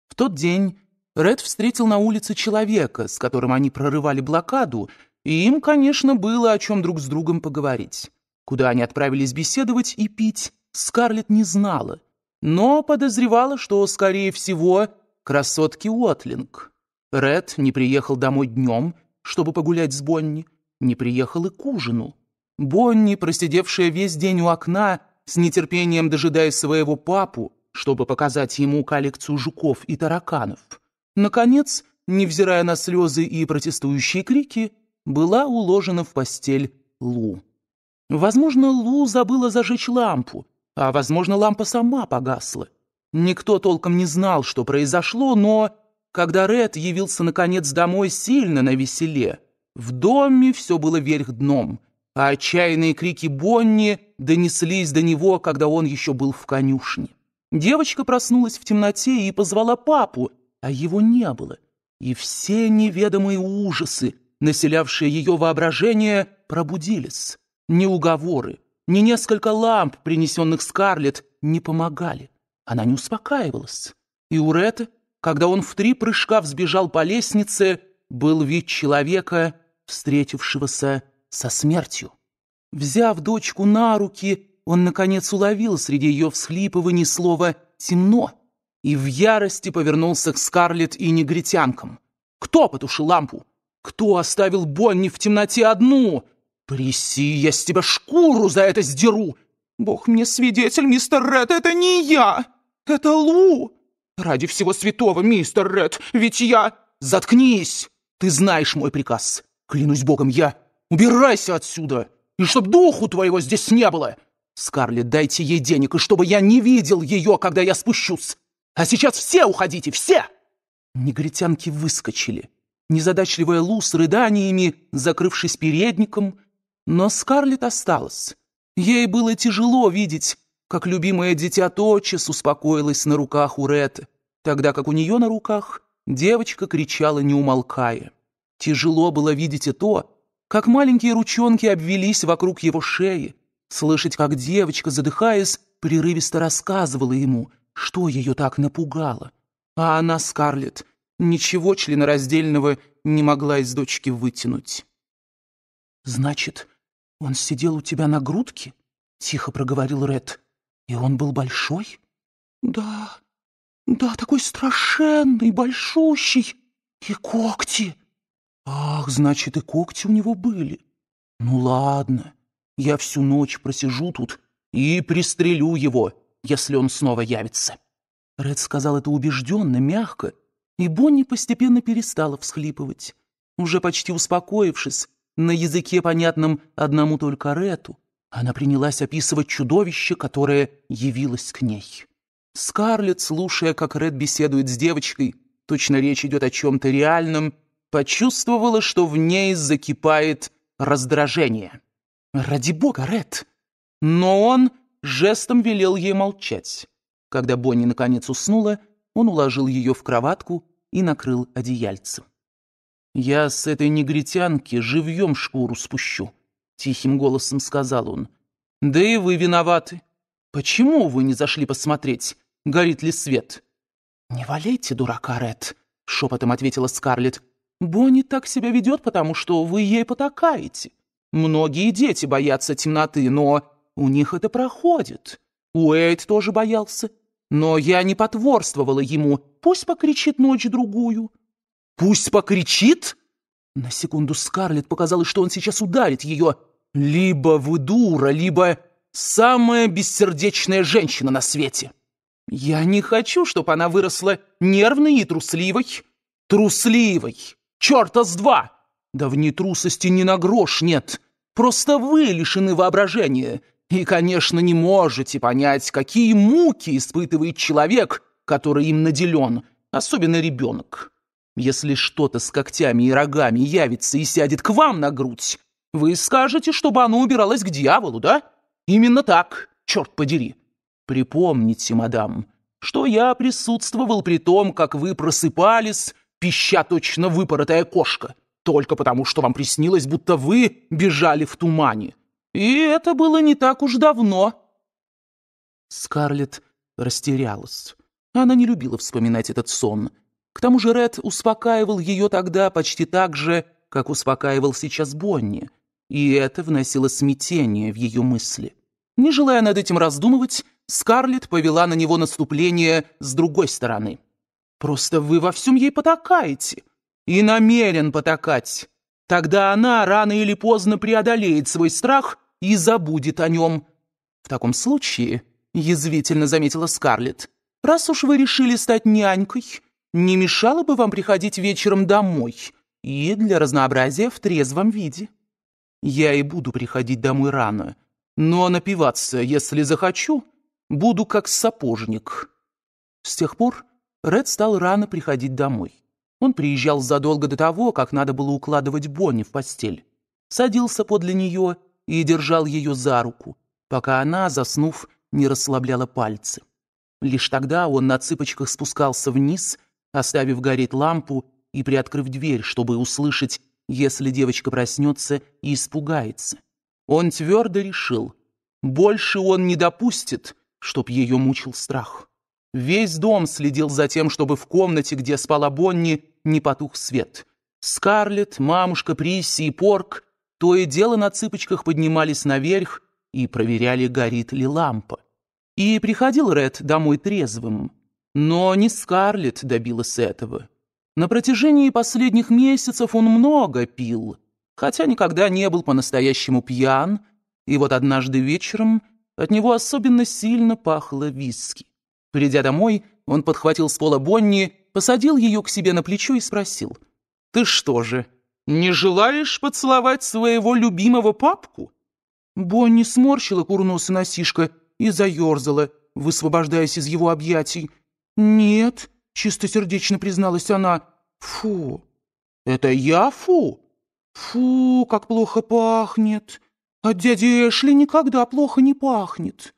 [SPEAKER 2] В тот день Ред встретил на улице человека, с которым они прорывали блокаду, и им, конечно, было о чем друг с другом поговорить. Куда они отправились беседовать и пить, Скарлетт не знала, но подозревала, что, скорее всего, красотки Уотлинг. Ред не приехал домой днем, чтобы погулять с Бонни, не приехал и к ужину. Бонни, просидевшая весь день у окна, с нетерпением дожидаясь своего папу, чтобы показать ему коллекцию жуков и тараканов. Наконец, невзирая на слезы и протестующие крики, была уложена в постель Лу. Возможно, Лу забыла зажечь лампу, а, возможно, лампа сама погасла. Никто толком не знал, что произошло, но когда Ред явился наконец домой сильно на веселе, в доме все было вверх дном, а отчаянные крики Бонни донеслись до него, когда он еще был в конюшне. Девочка проснулась в темноте и позвала папу, а его не было. И все неведомые ужасы, населявшие ее воображение, пробудились. Ни уговоры, ни несколько ламп, принесенных Скарлетт, не помогали. Она не успокаивалась. И у Рета, когда он в три прыжка взбежал по лестнице, был вид человека, встретившегося со смертью. Взяв дочку на руки, он, наконец, уловил среди ее всхлипываний слово «темно» и в ярости повернулся к Скарлетт и негритянкам. «Кто потушил лампу? Кто оставил Бонни в темноте одну? Приси, я с тебя шкуру за это сдеру!» «Бог мне свидетель, мистер Ред, это не я! Это Лу!» «Ради всего святого, мистер Ред, ведь я...» «Заткнись! Ты знаешь мой приказ! Клянусь богом, я... Убирайся отсюда! И чтоб духу твоего здесь не было! Скарлетт, дайте ей денег, и чтобы я не видел ее, когда я спущусь! А сейчас все уходите, все!» Негритянки выскочили. Незадачливая Лу с рыданиями, закрывшись передником, но Скарлетт осталась. Ей было тяжело видеть, как любимое дитя тотчас успокоилось на руках у Реты, тогда как у нее на руках девочка кричала, не умолкая. Тяжело было видеть и то, как маленькие ручонки обвелись вокруг его шеи, слышать, как девочка, задыхаясь, прерывисто рассказывала ему, что ее так напугало. А она, Скарлетт, ничего членораздельного не могла из дочки вытянуть. «Значит, — «Он сидел у тебя на грудке?» — тихо проговорил Ред. «И он был большой?» «Да, да, такой страшенный, большущий. И когти!» «Ах, значит, и когти у него были. Ну ладно, я всю ночь просижу тут и пристрелю его, если он снова явится». Ред сказал это убежденно, мягко, и Бонни постепенно перестала всхлипывать. Уже почти успокоившись, на языке, понятном одному только Рету, она принялась описывать чудовище, которое явилось к ней. Скарлетт, слушая, как Ред беседует с девочкой, точно речь идет о чем-то реальном, почувствовала, что в ней закипает раздражение. «Ради бога, Ред!» Но он жестом велел ей молчать. Когда Бонни наконец уснула, он уложил ее в кроватку и накрыл одеяльцем. «Я с этой негритянки живьем шкуру спущу», — тихим голосом сказал он. «Да и вы виноваты. Почему вы не зашли посмотреть, горит ли свет?» «Не валяйте дурака, Ред», — шепотом ответила Скарлетт. «Бонни так себя ведет, потому что вы ей потакаете. Многие дети боятся темноты, но у них это проходит. Уэйд тоже боялся, но я не потворствовала ему. Пусть покричит ночь-другую». Пусть покричит? На секунду Скарлетт показалось, что он сейчас ударит ее. Либо вы дура, либо самая бессердечная женщина на свете. Я не хочу, чтобы она выросла нервной и трусливой. Трусливой! Черта с два! Да в ней трусости ни на грош нет. Просто вы лишены воображения. И, конечно, не можете понять, какие муки испытывает человек, который им наделен, особенно ребенок. Если что-то с когтями и рогами явится и сядет к вам на грудь, вы скажете, чтобы оно убиралось к дьяволу, да? Именно так, черт подери. Припомните, мадам, что я присутствовал при том, как вы просыпались, пища точно выпоротая кошка, только потому, что вам приснилось, будто вы бежали в тумане. И это было не так уж давно. Скарлетт растерялась. Она не любила вспоминать этот сон — к тому же Ред успокаивал ее тогда почти так же, как успокаивал сейчас Бонни, и это вносило смятение в ее мысли. Не желая над этим раздумывать, Скарлетт повела на него наступление с другой стороны. «Просто вы во всем ей потакаете. И намерен потакать. Тогда она рано или поздно преодолеет свой страх и забудет о нем». «В таком случае», — язвительно заметила Скарлетт, «раз уж вы решили стать нянькой, не мешало бы вам приходить вечером домой и для разнообразия в трезвом виде? Я и буду приходить домой рано, но напиваться, если захочу, буду как сапожник. С тех пор Ред стал рано приходить домой. Он приезжал задолго до того, как надо было укладывать Бонни в постель. Садился подле нее и держал ее за руку, пока она, заснув, не расслабляла пальцы. Лишь тогда он на цыпочках спускался вниз оставив гореть лампу и приоткрыв дверь, чтобы услышать, если девочка проснется и испугается. Он твердо решил, больше он не допустит, чтоб ее мучил страх. Весь дом следил за тем, чтобы в комнате, где спала Бонни, не потух свет. Скарлетт, мамушка Присси и Порк то и дело на цыпочках поднимались наверх и проверяли, горит ли лампа. И приходил Ред домой трезвым. Но не Скарлетт добилась этого. На протяжении последних месяцев он много пил, хотя никогда не был по-настоящему пьян, и вот однажды вечером от него особенно сильно пахло виски. Придя домой, он подхватил с пола Бонни, посадил ее к себе на плечо и спросил, «Ты что же, не желаешь поцеловать своего любимого папку?» Бонни сморщила курносый носишко и заерзала, высвобождаясь из его объятий, «Нет», — чистосердечно призналась она. «Фу! Это я фу? Фу, как плохо пахнет! От дяди Эшли никогда плохо не пахнет!»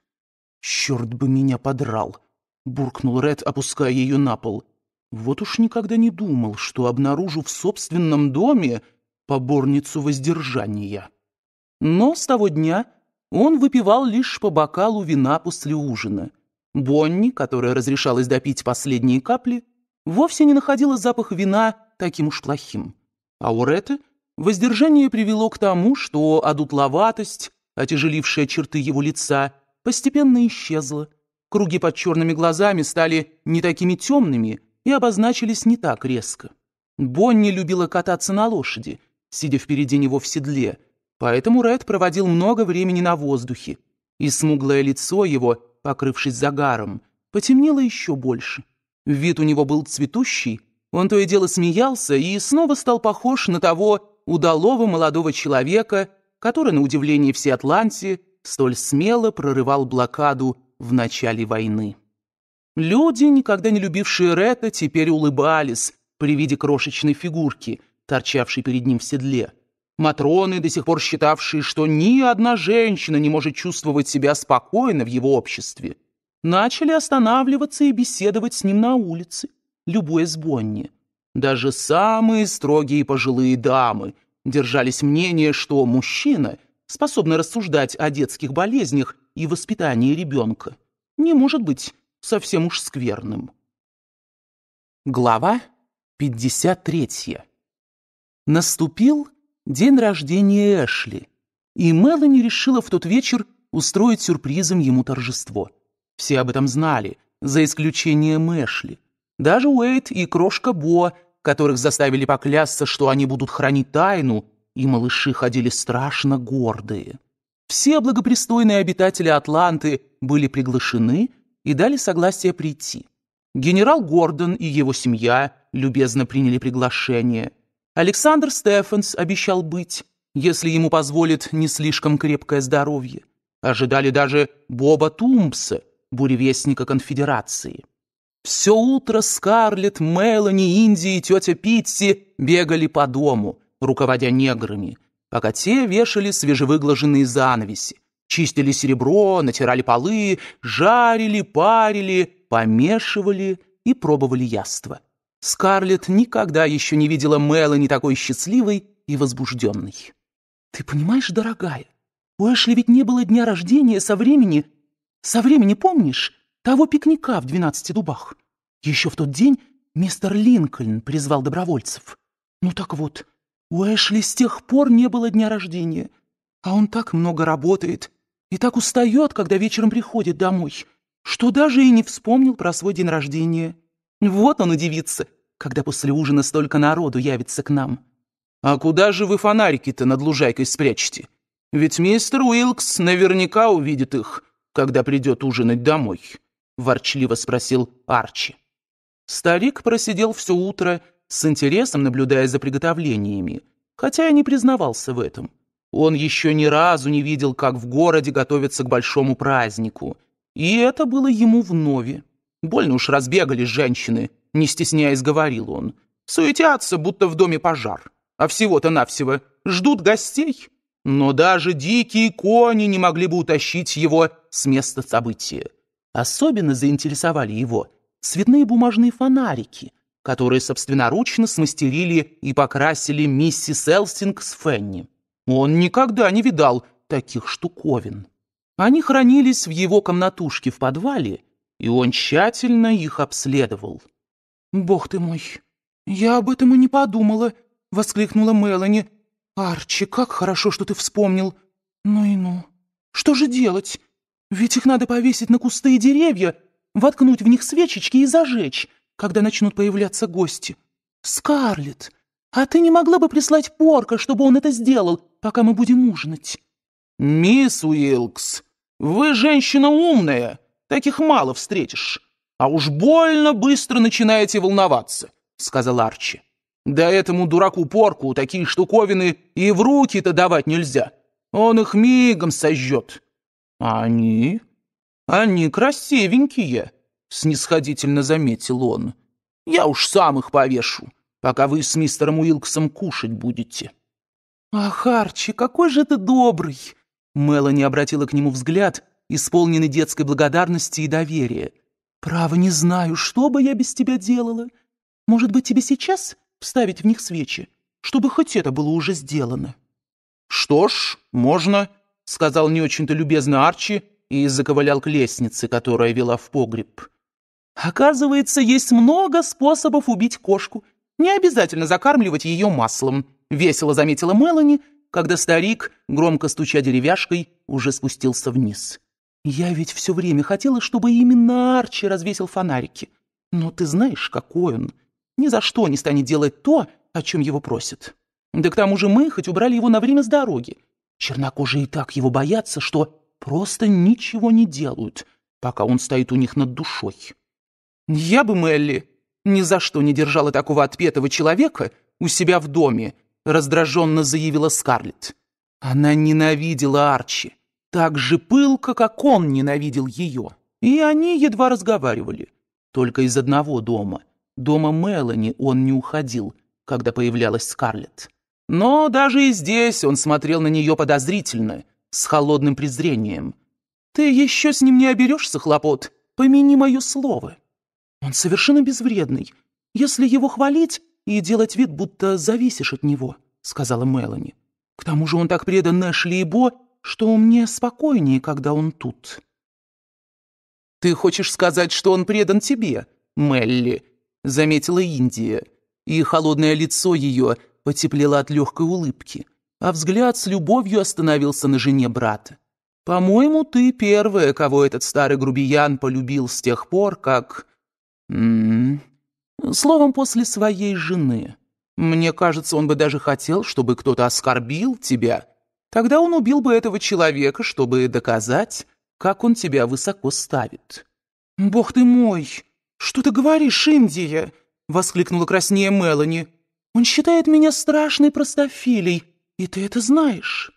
[SPEAKER 2] «Черт бы меня подрал!» — буркнул Ред, опуская ее на пол. «Вот уж никогда не думал, что обнаружу в собственном доме поборницу воздержания». Но с того дня он выпивал лишь по бокалу вина после ужина — Бонни, которая разрешалась допить последние капли, вовсе не находила запах вина таким уж плохим. А у Ретты воздержание привело к тому, что одутловатость, отяжелившая черты его лица, постепенно исчезла. Круги под черными глазами стали не такими темными и обозначились не так резко. Бонни любила кататься на лошади, сидя впереди него в седле, поэтому Ред проводил много времени на воздухе, и смуглое лицо его покрывшись загаром, потемнело еще больше. Вид у него был цветущий, он то и дело смеялся и снова стал похож на того удалого молодого человека, который, на удивление всей Атлантии столь смело прорывал блокаду в начале войны. Люди, никогда не любившие Ретта, теперь улыбались при виде крошечной фигурки, торчавшей перед ним в седле – Матроны, до сих пор считавшие, что ни одна женщина не может чувствовать себя спокойно в его обществе, начали останавливаться и беседовать с ним на улице, любуясь сбонни, Даже самые строгие пожилые дамы держались мнения, что мужчина, способный рассуждать о детских болезнях и воспитании ребенка, не может быть совсем уж скверным. Глава 53. Наступил день рождения Эшли, и Мелани решила в тот вечер устроить сюрпризом ему торжество. Все об этом знали, за исключением Эшли. Даже Уэйт и крошка Бо, которых заставили поклясться, что они будут хранить тайну, и малыши ходили страшно гордые. Все благопристойные обитатели Атланты были приглашены и дали согласие прийти. Генерал Гордон и его семья любезно приняли приглашение. Александр Стефанс обещал быть, если ему позволит не слишком крепкое здоровье. Ожидали даже Боба Тумпса, буревестника конфедерации. Все утро Скарлетт, Мелани, Инди и тетя Питти бегали по дому, руководя неграми, пока те вешали свежевыглаженные занавеси, чистили серебро, натирали полы, жарили, парили, помешивали и пробовали яство. Скарлетт никогда еще не видела Мелани такой счастливой и возбужденной. «Ты понимаешь, дорогая, у Эшли ведь не было дня рождения со времени... Со времени, помнишь, того пикника в двенадцати дубах? Еще в тот день мистер Линкольн призвал добровольцев. Ну так вот, у Эшли с тех пор не было дня рождения, а он так много работает и так устает, когда вечером приходит домой, что даже и не вспомнил про свой день рождения». Вот он удивится, когда после ужина столько народу явится к нам». «А куда же вы фонарики-то над лужайкой спрячете? Ведь мистер Уилкс наверняка увидит их, когда придет ужинать домой», — ворчливо спросил Арчи. Старик просидел все утро, с интересом наблюдая за приготовлениями, хотя и не признавался в этом. Он еще ни разу не видел, как в городе готовятся к большому празднику. И это было ему вновь. Больно уж разбегались женщины, не стесняясь говорил он. Суетятся, будто в доме пожар. А всего-то навсего ждут гостей. Но даже дикие кони не могли бы утащить его с места события. Особенно заинтересовали его цветные бумажные фонарики, которые собственноручно смастерили и покрасили миссис Элстинг с Фенни. Он никогда не видал таких штуковин. Они хранились в его комнатушке в подвале, и он тщательно их обследовал. «Бог ты мой! Я об этом и не подумала!» — воскликнула Мелани. «Арчи, как хорошо, что ты вспомнил! Ну и ну! Что же делать? Ведь их надо повесить на кусты и деревья, воткнуть в них свечечки и зажечь, когда начнут появляться гости. Скарлетт, а ты не могла бы прислать порка, чтобы он это сделал, пока мы будем ужинать?» «Мисс Уилкс, вы женщина умная, таких мало встретишь. «А уж больно быстро начинаете волноваться», — сказал Арчи. «Да этому дураку Порку такие штуковины и в руки-то давать нельзя. Он их мигом сожжет». «А они?» «Они красивенькие», — снисходительно заметил он. «Я уж сам их повешу, пока вы с мистером Уилксом кушать будете». «Ах, Арчи, какой же ты добрый!» Мелани обратила к нему взгляд, исполненный детской благодарности и доверия — «Право, не знаю, что бы я без тебя делала. Может быть, тебе сейчас вставить в них свечи, чтобы хоть это было уже сделано?» «Что ж, можно», — сказал не очень-то любезно Арчи и заковылял к лестнице, которая вела в погреб. «Оказывается, есть много способов убить кошку. Не обязательно закармливать ее маслом», — весело заметила Мелани, когда старик, громко стуча деревяшкой, уже спустился вниз. Я ведь все время хотела, чтобы именно Арчи развесил фонарики. Но ты знаешь, какой он. Ни за что не станет делать то, о чем его просят. Да к тому же мы хоть убрали его на время с дороги. Чернокожие и так его боятся, что просто ничего не делают, пока он стоит у них над душой. Я бы, Мелли, ни за что не держала такого отпетого человека у себя в доме, раздраженно заявила Скарлетт. Она ненавидела Арчи так же пылко, как он ненавидел ее. И они едва разговаривали. Только из одного дома, дома Мелани, он не уходил, когда появлялась Скарлетт. Но даже и здесь он смотрел на нее подозрительно, с холодным презрением. «Ты еще с ним не оберешься, хлопот? Помяни мое слово. Он совершенно безвредный. Если его хвалить и делать вид, будто зависишь от него», — сказала Мелани. «К тому же он так предан Нэшли и Бо, что мне спокойнее, когда он тут». «Ты хочешь сказать, что он предан тебе, Мелли?» — заметила Индия. И холодное лицо ее потеплело от легкой улыбки, а взгляд с любовью остановился на жене брата. «По-моему, ты первая, кого этот старый грубиян полюбил с тех пор, как...» М «Словом, после своей жены. Мне кажется, он бы даже хотел, чтобы кто-то оскорбил тебя» Тогда он убил бы этого человека, чтобы доказать, как он тебя высоко ставит». «Бог ты мой! Что ты говоришь, Индия?» — воскликнула краснее Мелани. «Он считает меня страшной простофилей, и ты это знаешь».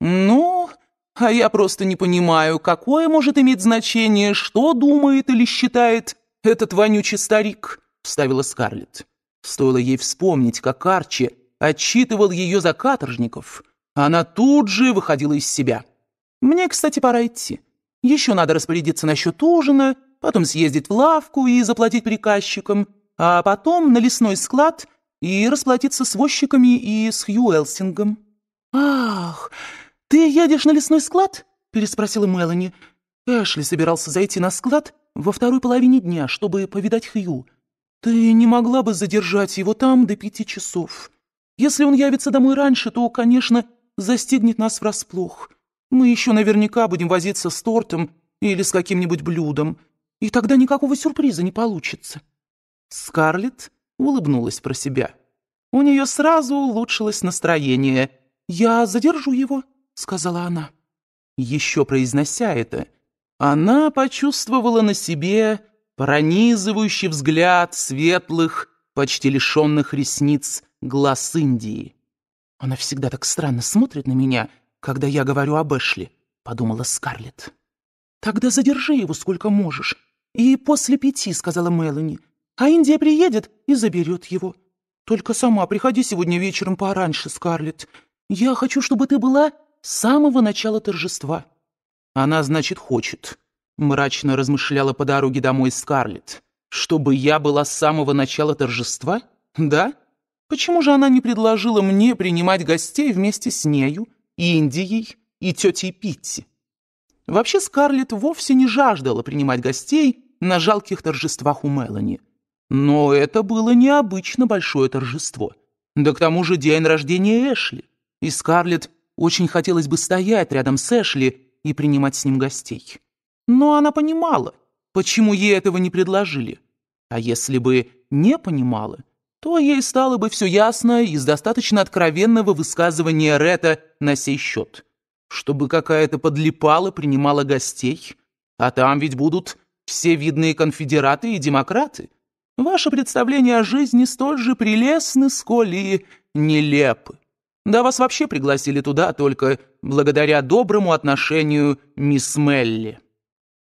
[SPEAKER 2] «Ну, а я просто не понимаю, какое может иметь значение, что думает или считает этот вонючий старик», — вставила Скарлетт. Стоило ей вспомнить, как Арчи отчитывал ее за каторжников — она тут же выходила из себя. «Мне, кстати, пора идти. Еще надо распорядиться насчет ужина, потом съездить в лавку и заплатить приказчикам, а потом на лесной склад и расплатиться с возчиками и с Хью Элсингом». «Ах, ты едешь на лесной склад?» — переспросила Мелани. Эшли собирался зайти на склад во второй половине дня, чтобы повидать Хью. «Ты не могла бы задержать его там до пяти часов. Если он явится домой раньше, то, конечно, застигнет нас врасплох. Мы еще наверняка будем возиться с тортом или с каким-нибудь блюдом, и тогда никакого сюрприза не получится». Скарлетт улыбнулась про себя. У нее сразу улучшилось настроение. «Я задержу его», — сказала она. Еще произнося это, она почувствовала на себе пронизывающий взгляд светлых, почти лишенных ресниц глаз Индии. «Она всегда так странно смотрит на меня, когда я говорю об Эшли», — подумала Скарлетт. «Тогда задержи его сколько можешь. И после пяти», — сказала Мелани. «А Индия приедет и заберет его. Только сама приходи сегодня вечером пораньше, Скарлетт. Я хочу, чтобы ты была с самого начала торжества». «Она, значит, хочет», — мрачно размышляла по дороге домой Скарлетт. «Чтобы я была с самого начала торжества? Да? Почему же она не предложила мне принимать гостей вместе с нею, и Индией, и тетей Питти? Вообще Скарлетт вовсе не жаждала принимать гостей на жалких торжествах у Мелани. Но это было необычно большое торжество. Да к тому же день рождения Эшли. И Скарлетт очень хотелось бы стоять рядом с Эшли и принимать с ним гостей. Но она понимала, почему ей этого не предложили. А если бы не понимала – то ей стало бы все ясно из достаточно откровенного высказывания Рета на сей счет. Чтобы какая-то подлипала принимала гостей, а там ведь будут все видные конфедераты и демократы. Ваше представление о жизни столь же прелестны, сколь и нелепы. Да вас вообще пригласили туда только благодаря доброму отношению мисс Мелли.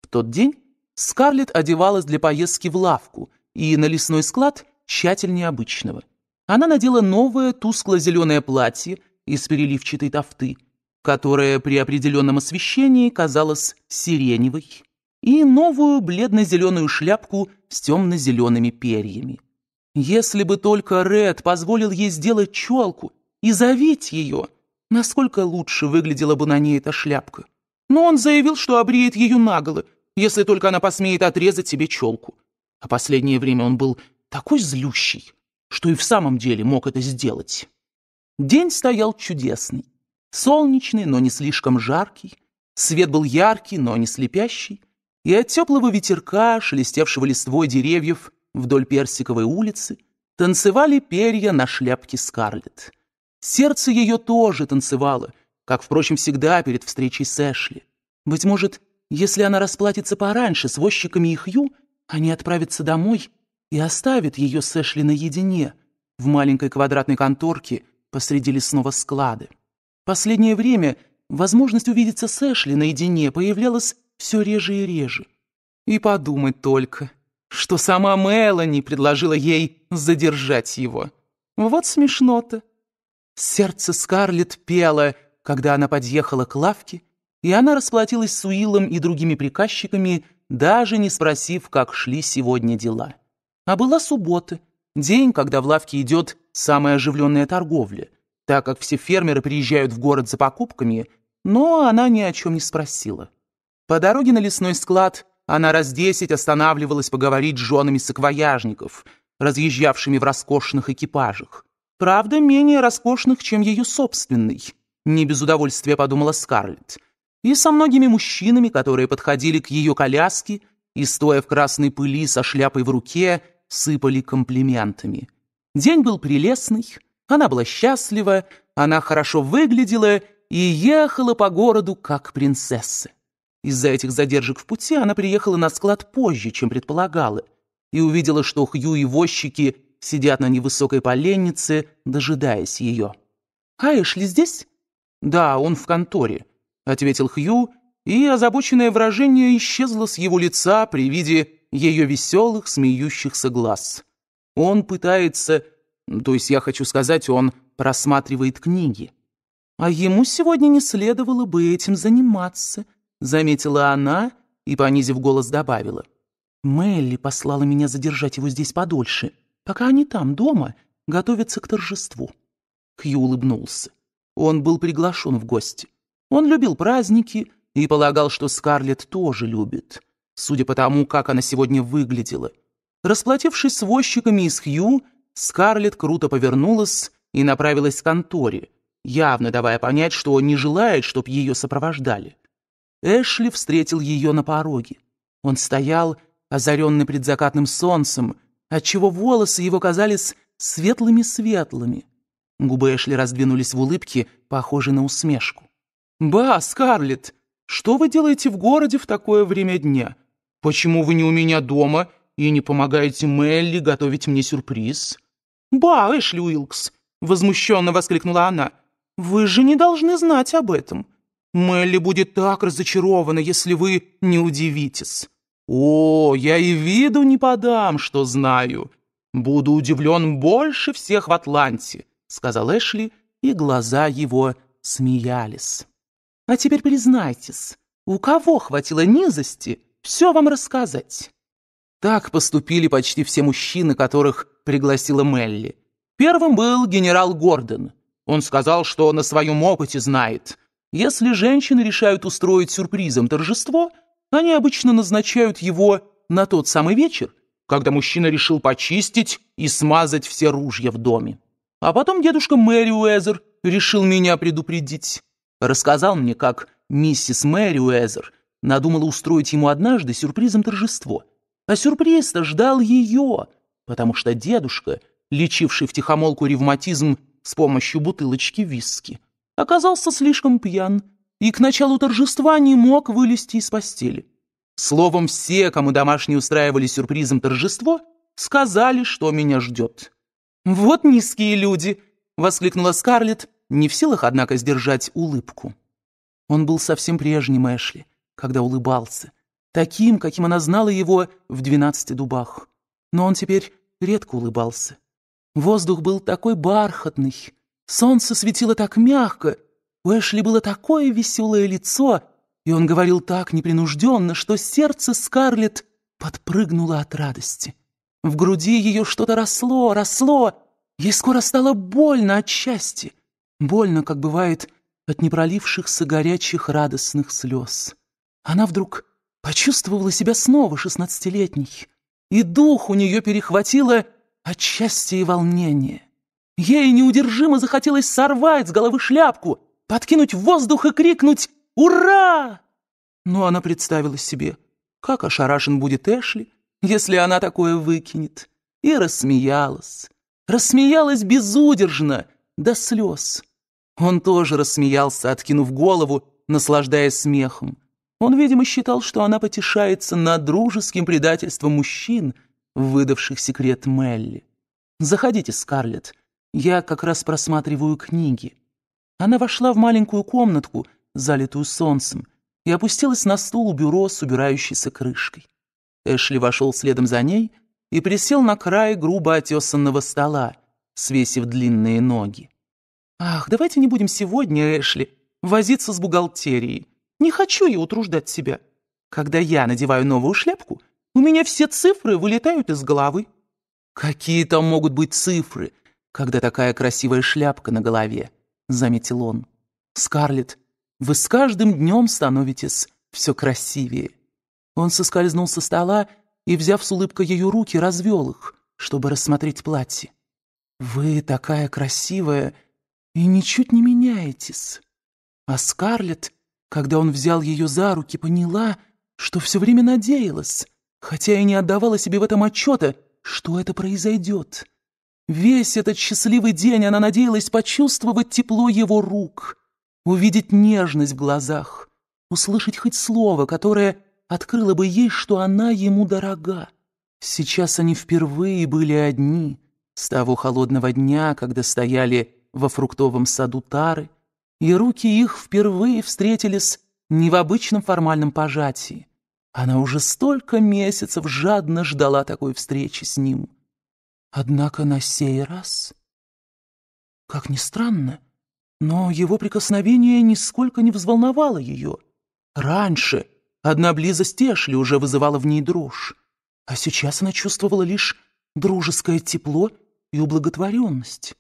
[SPEAKER 2] В тот день Скарлетт одевалась для поездки в лавку, и на лесной склад – тщательнее обычного. Она надела новое тускло-зеленое платье из переливчатой тофты, которое при определенном освещении казалось сиреневой, и новую бледно-зеленую шляпку с темно-зелеными перьями. Если бы только Ред позволил ей сделать челку и завить ее, насколько лучше выглядела бы на ней эта шляпка. Но он заявил, что обреет ее наголо, если только она посмеет отрезать себе челку. А последнее время он был такой злющий, что и в самом деле мог это сделать. День стоял чудесный, солнечный, но не слишком жаркий, свет был яркий, но не слепящий, и от теплого ветерка, шелестевшего листвой деревьев вдоль Персиковой улицы, танцевали перья на шляпке Скарлетт. Сердце ее тоже танцевало, как, впрочем, всегда перед встречей с Эшли. Быть может, если она расплатится пораньше с возчиками и Хью, они отправятся домой и оставит ее с Эшли наедине в маленькой квадратной конторке посреди лесного склада. Последнее время возможность увидеться с Эшли наедине появлялась все реже и реже. И подумать только, что сама Мелани предложила ей задержать его. Вот смешно-то. Сердце Скарлетт пело, когда она подъехала к лавке, и она расплатилась с Уиллом и другими приказчиками, даже не спросив, как шли сегодня дела. А была суббота, день, когда в лавке идет самая оживленная торговля, так как все фермеры приезжают в город за покупками, но она ни о чем не спросила. По дороге на лесной склад она раз десять останавливалась поговорить с женами саквояжников, разъезжавшими в роскошных экипажах. Правда, менее роскошных, чем ее собственный. Не без удовольствия подумала Скарлетт. И со многими мужчинами, которые подходили к ее коляске и, стоя в красной пыли со шляпой в руке, сыпали комплиментами. День был прелестный, она была счастлива, она хорошо выглядела и ехала по городу как принцесса. Из-за этих задержек в пути она приехала на склад позже, чем предполагала, и увидела, что Хью и возчики сидят на невысокой поленнице, дожидаясь ее. «А Эшли здесь?» «Да, он в конторе», — ответил Хью, и озабоченное выражение исчезло с его лица при виде ее веселых, смеющихся глаз. Он пытается, то есть я хочу сказать, он просматривает книги. А ему сегодня не следовало бы этим заниматься, заметила она и, понизив голос, добавила. Мелли послала меня задержать его здесь подольше, пока они там, дома, готовятся к торжеству. Хью улыбнулся. Он был приглашен в гости. Он любил праздники и полагал, что Скарлетт тоже любит судя по тому, как она сегодня выглядела. Расплатившись с возчиками из Хью, Скарлетт круто повернулась и направилась к конторе, явно давая понять, что не желает, чтобы ее сопровождали. Эшли встретил ее на пороге. Он стоял, озаренный предзакатным солнцем, отчего волосы его казались светлыми-светлыми. Губы Эшли раздвинулись в улыбке, похожей на усмешку. «Ба, Скарлетт, что вы делаете в городе в такое время дня? Почему вы не у меня дома и не помогаете Мелли готовить мне сюрприз?» «Ба, Эшли Уилкс!» — возмущенно воскликнула она. «Вы же не должны знать об этом. Мелли будет так разочарована, если вы не удивитесь. О, я и виду не подам, что знаю. Буду удивлен больше всех в Атланте», — сказал Эшли, и глаза его смеялись. «А теперь признайтесь, у кого хватило низости?» все вам рассказать». Так поступили почти все мужчины, которых пригласила Мелли. Первым был генерал Гордон. Он сказал, что на своем опыте знает. Если женщины решают устроить сюрпризом торжество, они обычно назначают его на тот самый вечер, когда мужчина решил почистить и смазать все ружья в доме. А потом дедушка Мэри Уэзер решил меня предупредить. Рассказал мне, как миссис Мэри Уэзер – Надумала устроить ему однажды сюрпризом торжество. А сюрприз-то ждал ее, потому что дедушка, лечивший втихомолку ревматизм с помощью бутылочки виски, оказался слишком пьян и к началу торжества не мог вылезти из постели. Словом, все, кому домашние устраивали сюрпризом торжество, сказали, что меня ждет. «Вот низкие люди!» — воскликнула Скарлетт, не в силах, однако, сдержать улыбку. Он был совсем прежним Эшли — когда улыбался, таким, каким она знала его в двенадцати дубах. Но он теперь редко улыбался. Воздух был такой бархатный, солнце светило так мягко, у Эшли было такое веселое лицо, и он говорил так непринужденно, что сердце Скарлетт подпрыгнуло от радости. В груди ее что-то росло, росло, ей скоро стало больно от счастья, больно, как бывает, от непролившихся горячих радостных слез. Она вдруг почувствовала себя снова шестнадцатилетней, и дух у нее перехватило от счастья и волнения. Ей неудержимо захотелось сорвать с головы шляпку, подкинуть в воздух и крикнуть «Ура!». Но она представила себе, как ошарашен будет Эшли, если она такое выкинет, и рассмеялась. Рассмеялась безудержно, до слез. Он тоже рассмеялся, откинув голову, наслаждаясь смехом. Он, видимо, считал, что она потешается над дружеским предательством мужчин, выдавших секрет Мелли. «Заходите, Скарлетт, я как раз просматриваю книги». Она вошла в маленькую комнатку, залитую солнцем, и опустилась на стул у бюро с убирающейся крышкой. Эшли вошел следом за ней и присел на край грубо отесанного стола, свесив длинные ноги. «Ах, давайте не будем сегодня, Эшли, возиться с бухгалтерией», не хочу я утруждать себя. Когда я надеваю новую шляпку, у меня все цифры вылетают из головы. Какие там могут быть цифры, когда такая красивая шляпка на голове? Заметил он. Скарлетт, вы с каждым днем становитесь все красивее. Он соскользнул со стола и, взяв с улыбкой ее руки, развел их, чтобы рассмотреть платье. «Вы такая красивая и ничуть не меняетесь. А Скарлетт когда он взял ее за руки, поняла, что все время надеялась, хотя и не отдавала себе в этом отчета, что это произойдет. Весь этот счастливый день она надеялась почувствовать тепло его рук, увидеть нежность в глазах, услышать хоть слово, которое открыло бы ей, что она ему дорога. Сейчас они впервые были одни, с того холодного дня, когда стояли во фруктовом саду Тары, и руки их впервые встретились не в обычном формальном пожатии. Она уже столько месяцев жадно ждала такой встречи с ним. Однако на сей раз... Как ни странно, но его прикосновение нисколько не взволновало ее. Раньше одна близость Эшли уже вызывала в ней дрожь, а сейчас она чувствовала лишь дружеское тепло и ублаготворенность.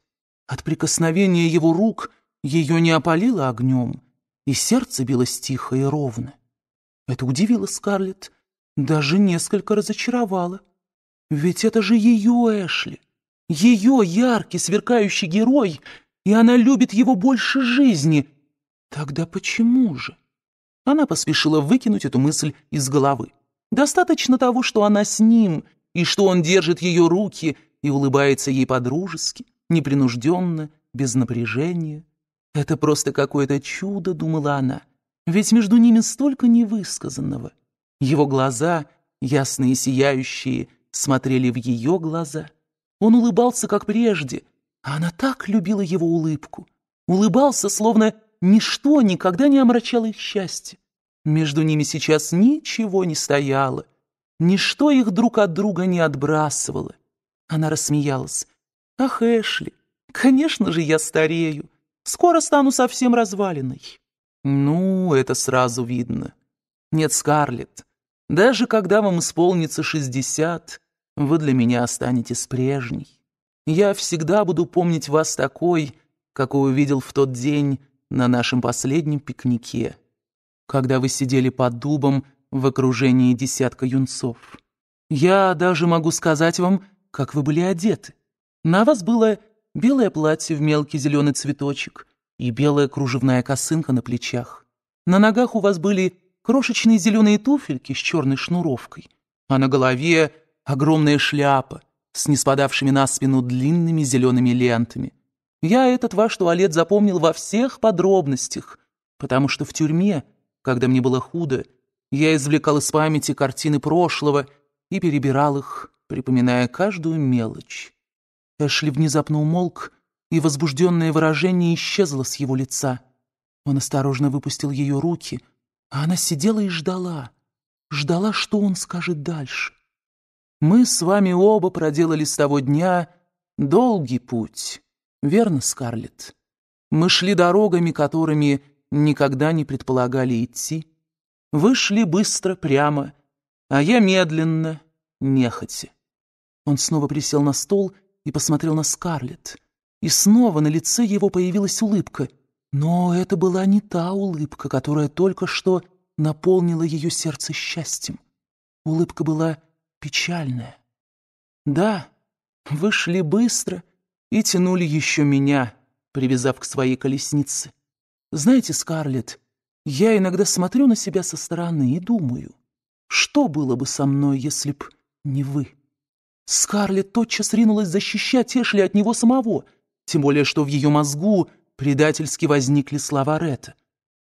[SPEAKER 2] От прикосновения его рук ее не опалило огнем, и сердце билось тихо и ровно. Это удивило Скарлетт, даже несколько разочаровало. Ведь это же ее Эшли, ее яркий, сверкающий герой, и она любит его больше жизни. Тогда почему же? Она поспешила выкинуть эту мысль из головы. Достаточно того, что она с ним, и что он держит ее руки и улыбается ей по-дружески, непринужденно, без напряжения. «Это просто какое-то чудо», — думала она, «ведь между ними столько невысказанного». Его глаза, ясные и сияющие, смотрели в ее глаза. Он улыбался, как прежде, а она так любила его улыбку. Улыбался, словно ничто никогда не омрачало их счастье. Между ними сейчас ничего не стояло, ничто их друг от друга не отбрасывало. Она рассмеялась. «Ах, Эшли, конечно же я старею. Скоро стану совсем разваленной». «Ну, это сразу видно. Нет, Скарлетт, даже когда вам исполнится шестьдесят, вы для меня останетесь прежней. Я всегда буду помнить вас такой, какой увидел в тот день на нашем последнем пикнике, когда вы сидели под дубом в окружении десятка юнцов. Я даже могу сказать вам, как вы были одеты. На вас было белое платье в мелкий зеленый цветочек и белая кружевная косынка на плечах. На ногах у вас были крошечные зеленые туфельки с черной шнуровкой, а на голове огромная шляпа с неспадавшими на спину длинными зелеными лентами. Я этот ваш туалет запомнил во всех подробностях, потому что в тюрьме, когда мне было худо, я извлекал из памяти картины прошлого и перебирал их, припоминая каждую мелочь. Эшли внезапно умолк, и возбужденное выражение исчезло с его лица. Он осторожно выпустил ее руки, а она сидела и ждала, ждала, что он скажет дальше. «Мы с вами оба проделали с того дня долгий путь, верно, Скарлетт? Мы шли дорогами, которыми никогда не предполагали идти. Вы шли быстро, прямо, а я медленно, нехотя». Он снова присел на стол и и посмотрел на Скарлетт. И снова на лице его появилась улыбка. Но это была не та улыбка, которая только что наполнила ее сердце счастьем. Улыбка была печальная. «Да, вы шли быстро и тянули еще меня», привязав к своей колеснице. «Знаете, Скарлетт, я иногда смотрю на себя со стороны и думаю, что было бы со мной, если б не вы?» Скарлетт тотчас ринулась защищать Эшли от него самого, тем более что в ее мозгу предательски возникли слова Ретта.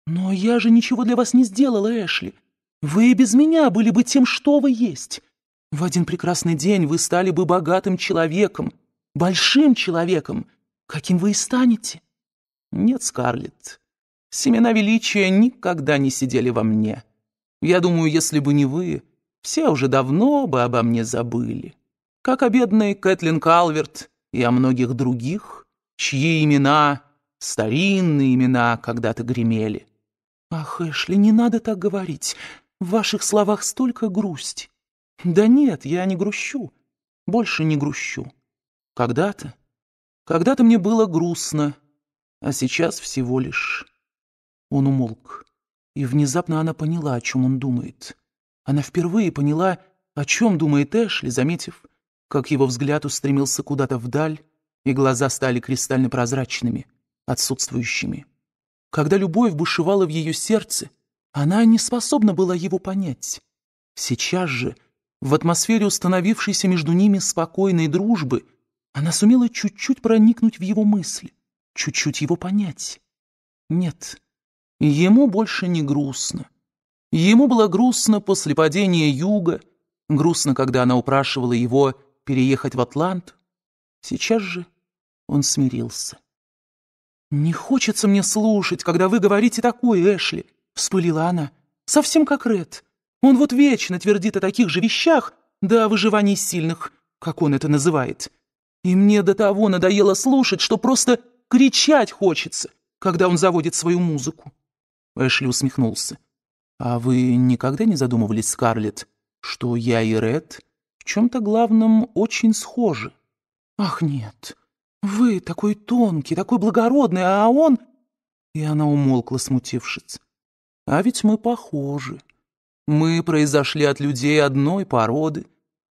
[SPEAKER 2] «Но я же ничего для вас не сделала, Эшли. Вы и без меня были бы тем, что вы есть. В один прекрасный день вы стали бы богатым человеком, большим человеком, каким вы и станете». «Нет, Скарлетт, семена величия никогда не сидели во мне. Я думаю, если бы не вы, все уже давно бы обо мне забыли» как о бедной Кэтлин Калверт и о многих других, чьи имена, старинные имена, когда-то гремели. «Ах, Эшли, не надо так говорить. В ваших словах столько грусть». «Да нет, я не грущу. Больше не грущу. Когда-то, когда-то мне было грустно, а сейчас всего лишь...» Он умолк, и внезапно она поняла, о чем он думает. Она впервые поняла, о чем думает Эшли, заметив, как его взгляд устремился куда-то вдаль, и глаза стали кристально прозрачными, отсутствующими. Когда любовь бушевала в ее сердце, она не способна была его понять. Сейчас же, в атмосфере установившейся между ними спокойной дружбы, она сумела чуть-чуть проникнуть в его мысли, чуть-чуть его понять. Нет, ему больше не грустно. Ему было грустно после падения юга, грустно, когда она упрашивала его переехать в Атлант. Сейчас же он смирился. «Не хочется мне слушать, когда вы говорите такое, Эшли», — вспылила она. «Совсем как Ред. Он вот вечно твердит о таких же вещах, да о выживании сильных, как он это называет. И мне до того надоело слушать, что просто кричать хочется, когда он заводит свою музыку». Эшли усмехнулся. «А вы никогда не задумывались, Скарлетт, что я и Ред в чем-то главном очень схожи. «Ах, нет, вы такой тонкий, такой благородный, а он...» И она умолкла, смутившись. «А ведь мы похожи. Мы произошли от людей одной породы,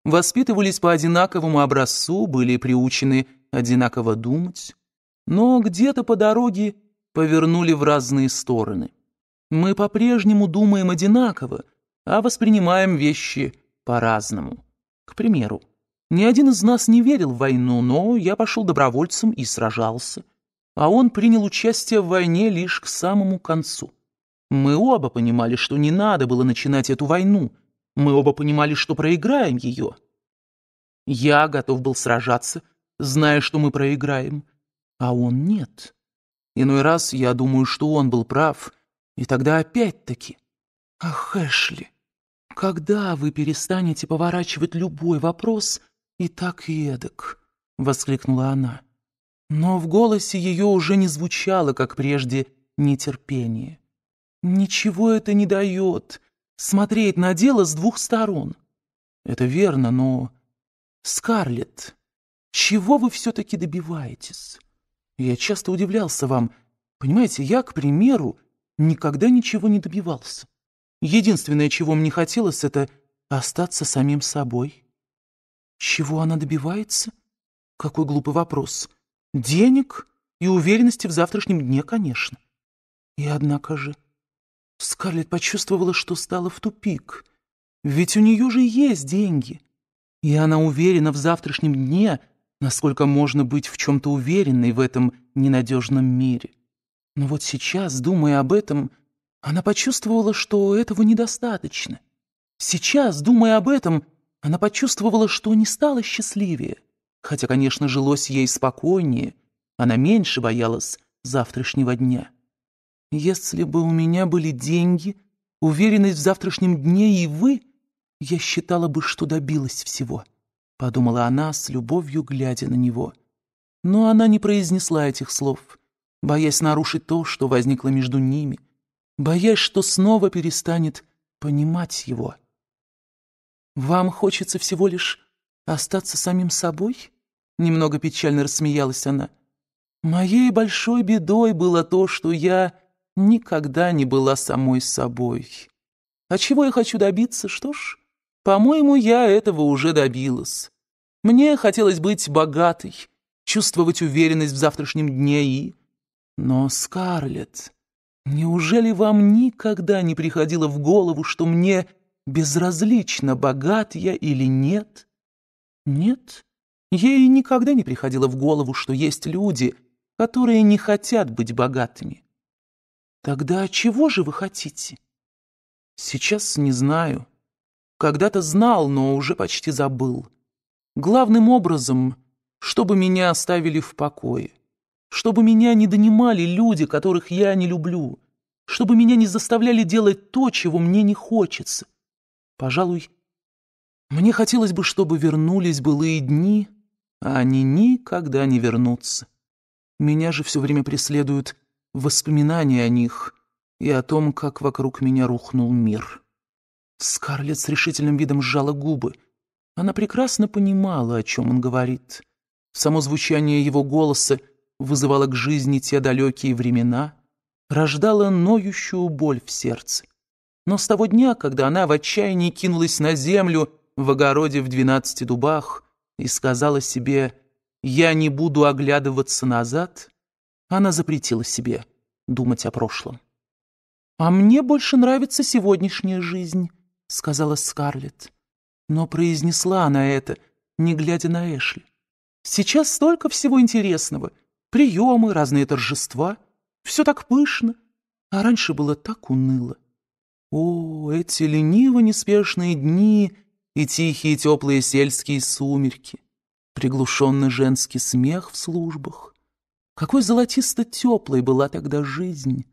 [SPEAKER 2] воспитывались по одинаковому образцу, были приучены одинаково думать, но где-то по дороге повернули в разные стороны. Мы по-прежнему думаем одинаково, а воспринимаем вещи по-разному». К примеру, ни один из нас не верил в войну, но я пошел добровольцем и сражался. А он принял участие в войне лишь к самому концу. Мы оба понимали, что не надо было начинать эту войну. Мы оба понимали, что проиграем ее. Я готов был сражаться, зная, что мы проиграем, а он нет. Иной раз я думаю, что он был прав, и тогда опять-таки... Ах, Эшли, «Когда вы перестанете поворачивать любой вопрос и так и эдак?» — воскликнула она. Но в голосе ее уже не звучало, как прежде, нетерпение. «Ничего это не дает. Смотреть на дело с двух сторон». «Это верно, но...» «Скарлетт, чего вы все-таки добиваетесь?» «Я часто удивлялся вам. Понимаете, я, к примеру, никогда ничего не добивался. Единственное, чего мне хотелось, это остаться самим собой. Чего она добивается? Какой глупый вопрос. Денег и уверенности в завтрашнем дне, конечно. И однако же Скарлетт почувствовала, что стала в тупик. Ведь у нее же есть деньги. И она уверена в завтрашнем дне, насколько можно быть в чем-то уверенной в этом ненадежном мире. Но вот сейчас, думая об этом, она почувствовала, что этого недостаточно. Сейчас, думая об этом, она почувствовала, что не стала счастливее. Хотя, конечно, жилось ей спокойнее, она меньше боялась завтрашнего дня. Если бы у меня были
[SPEAKER 1] деньги,
[SPEAKER 2] уверенность в завтрашнем дне и вы, я считала бы, что добилась всего, — подумала она с любовью, глядя на него. Но она не произнесла этих слов, боясь нарушить то, что возникло между ними — боясь, что снова перестанет понимать его. «Вам хочется всего лишь остаться самим собой?» Немного печально рассмеялась она. «Моей большой бедой было то, что я никогда не была самой собой. А чего я хочу добиться, что ж? По-моему, я этого уже добилась. Мне хотелось быть богатой, чувствовать уверенность в завтрашнем дне и... Но Скарлетт... «Неужели вам никогда не приходило в голову, что мне безразлично, богат я или нет?» «Нет, ей никогда не приходило в голову, что есть люди, которые не хотят быть богатыми». «Тогда чего же вы хотите?» «Сейчас не знаю. Когда-то знал, но уже почти забыл. Главным образом, чтобы меня оставили в покое» чтобы меня не донимали люди, которых я не люблю, чтобы меня не заставляли делать то, чего мне не хочется. Пожалуй, мне хотелось бы, чтобы вернулись былые дни, а они никогда не вернутся. Меня же все время преследуют воспоминания о них и о том, как вокруг меня рухнул мир. Скарлетт с решительным видом сжала губы. Она прекрасно понимала, о чем он говорит. Само звучание его голоса — вызывала к жизни те далекие времена, рождала ноющую боль в сердце. Но с того дня, когда она в отчаянии кинулась на землю в огороде в двенадцати дубах и сказала себе «Я не буду оглядываться назад», она запретила себе думать о прошлом. «А мне больше нравится сегодняшняя жизнь», — сказала Скарлетт. Но произнесла она это, не глядя на Эшли. «Сейчас столько всего интересного приемы, разные торжества. Все так пышно, а раньше было так уныло. О, эти лениво-неспешные дни и тихие теплые сельские сумерки, приглушенный женский смех в службах. Какой золотисто-теплой была тогда жизнь!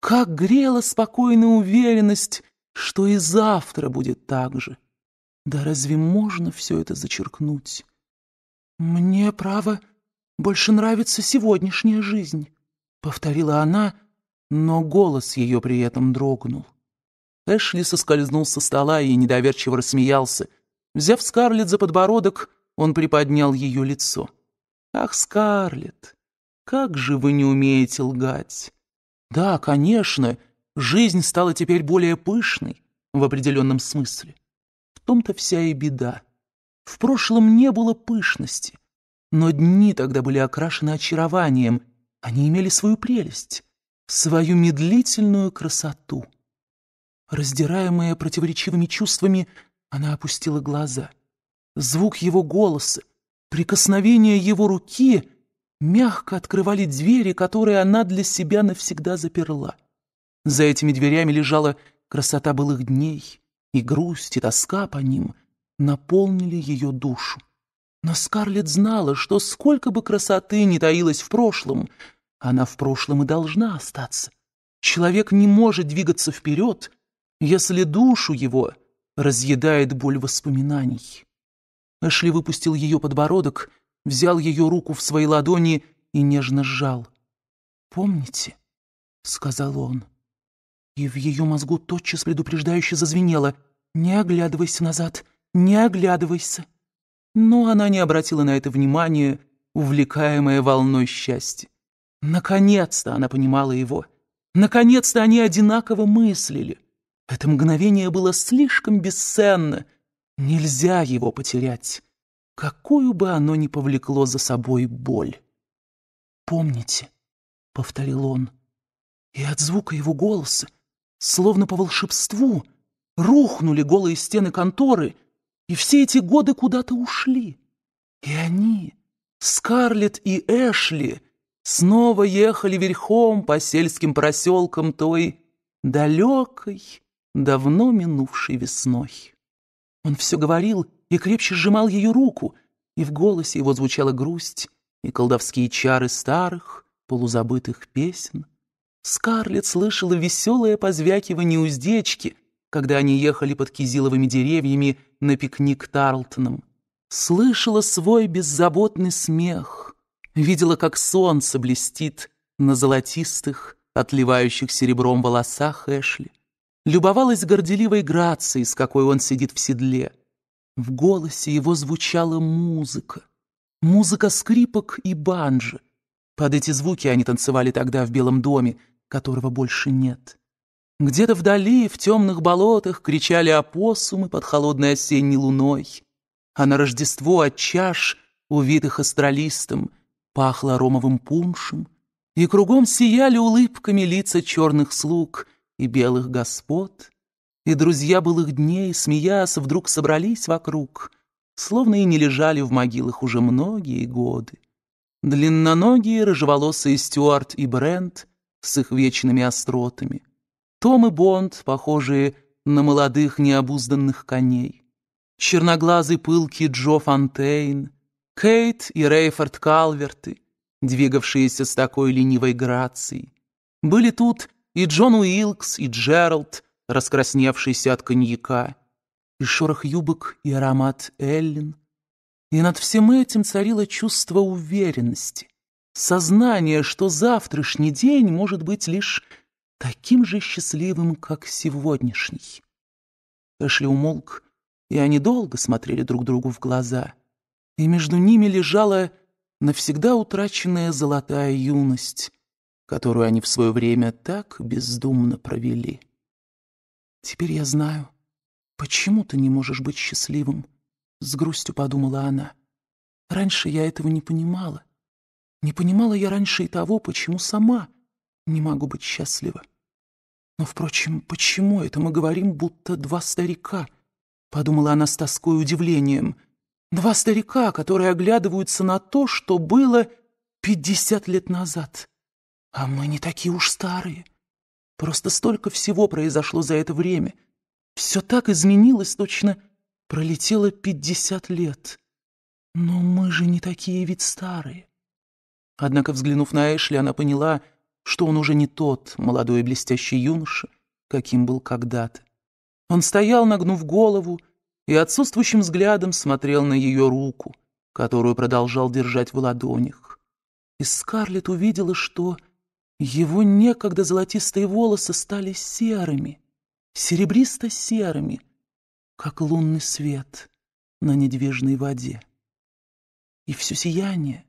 [SPEAKER 2] Как грела спокойная уверенность, что и завтра будет так же! Да разве можно все это зачеркнуть? Мне, право, — больше нравится сегодняшняя жизнь», — повторила она, но голос ее при этом дрогнул. Эшли соскользнул со стола и недоверчиво рассмеялся. Взяв Скарлетт за подбородок, он приподнял ее лицо. «Ах, Скарлетт, как же вы не умеете лгать!» «Да, конечно, жизнь стала теперь более пышной в определенном смысле. В том-то вся и беда. В прошлом не было пышности, но дни тогда были окрашены очарованием, они имели свою прелесть, свою медлительную красоту. Раздираемая противоречивыми чувствами, она опустила глаза. Звук его голоса, прикосновение его руки мягко открывали двери, которые она для себя навсегда заперла. За этими дверями лежала красота былых дней, и грусть, и тоска по ним наполнили ее душу. Но Скарлетт знала, что сколько бы красоты ни таилось в прошлом, она в прошлом и должна остаться. Человек не может двигаться вперед, если душу его разъедает боль воспоминаний. Эшли выпустил ее подбородок, взял ее руку в свои ладони и нежно сжал. «Помните?» — сказал он. И в ее мозгу тотчас предупреждающе зазвенело. «Не оглядывайся назад, не оглядывайся!» Но она не обратила на это внимания, увлекаемая волной счастья. Наконец-то она понимала его. Наконец-то они одинаково мыслили. Это мгновение было слишком бесценно. Нельзя его потерять, какую бы оно ни повлекло за собой боль. «Помните», — повторил он, и от звука его голоса, словно по волшебству, рухнули голые стены конторы — и все эти годы куда-то ушли. И они, Скарлетт и Эшли, снова ехали верхом по сельским проселкам той далекой, давно минувшей весной. Он все говорил и крепче сжимал ее руку, и в голосе его звучала грусть и колдовские чары старых, полузабытых песен. Скарлетт слышала веселое позвякивание уздечки — когда они ехали под кизиловыми деревьями на пикник Тарлтоном. Слышала свой беззаботный смех, видела, как солнце блестит на золотистых, отливающих серебром волосах Эшли, любовалась горделивой грацией, с какой он сидит в седле. В голосе его звучала музыка, музыка скрипок и банджи. Под эти звуки они танцевали тогда в Белом доме, которого больше нет. Где-то вдали, в темных болотах, кричали опоссумы под холодной осенней луной. А на Рождество от чаш, увитых астролистом, пахло ромовым пуншем, и кругом сияли улыбками лица черных слуг и белых господ, и друзья былых дней, смеясь, вдруг собрались вокруг, словно и не лежали в могилах уже многие годы. Длинноногие, рыжеволосые Стюарт и Брент с их вечными остротами — том и Бонд, похожие на молодых необузданных коней, черноглазый пылкий Джо Фонтейн, Кейт и Рейфорд Калверты, двигавшиеся с такой ленивой грацией. Были тут и Джон Уилкс, и Джеральд, раскрасневшийся от коньяка, и шорох юбок, и аромат Эллен. И над всем этим царило чувство уверенности, сознание, что завтрашний день может быть лишь таким же счастливым, как сегодняшний. Эшли умолк, и они долго смотрели друг другу в глаза. И между ними лежала навсегда утраченная золотая юность, которую они в свое время так бездумно провели. «Теперь я знаю, почему ты не можешь быть счастливым», — с грустью подумала она. «Раньше я этого не понимала. Не понимала я раньше и того, почему сама не могу быть счастлива». Но, впрочем, почему это мы говорим, будто два старика? Подумала она с тоской и удивлением. Два старика, которые оглядываются на то, что было пятьдесят лет назад. А мы не такие уж старые. Просто столько всего произошло за это время. Все так изменилось точно. Пролетело пятьдесят лет. Но мы же не такие ведь старые. Однако, взглянув на Эшли, она поняла — что он уже не тот молодой и блестящий юноша, каким был когда-то. Он стоял, нагнув голову, и отсутствующим взглядом смотрел на ее руку, которую продолжал держать в ладонях. И Скарлетт увидела, что его некогда золотистые волосы стали серыми, серебристо-серыми, как лунный свет на недвижной воде. И все сияние,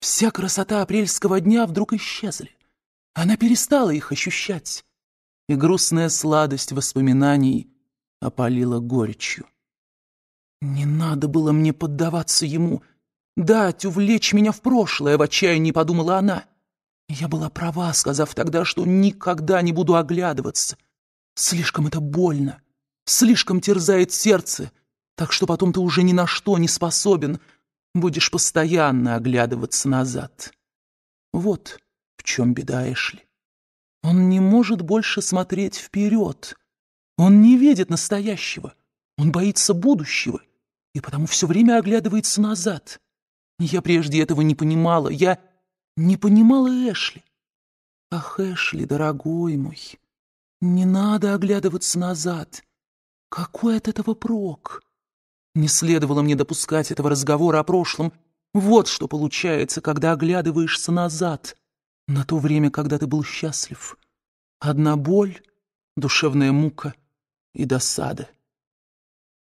[SPEAKER 2] вся красота апрельского дня вдруг исчезли. Она перестала их ощущать, и грустная сладость воспоминаний опалила горечью. Не надо было мне поддаваться ему, дать увлечь меня в прошлое, в отчаянии подумала она. Я была права, сказав тогда, что никогда не буду оглядываться. Слишком это больно, слишком терзает сердце, так что потом ты уже ни на что не способен, будешь постоянно оглядываться назад. Вот чем беда Эшли. Он не может больше смотреть вперед. Он не видит настоящего. Он боится будущего. И потому все время оглядывается назад. Я прежде этого не понимала. Я не понимала Эшли. Ах, Эшли, дорогой мой, не надо оглядываться назад. Какой от этого прок? Не следовало мне допускать этого разговора о прошлом. Вот что получается, когда оглядываешься назад на то время, когда ты был счастлив. Одна боль, душевная мука и досада.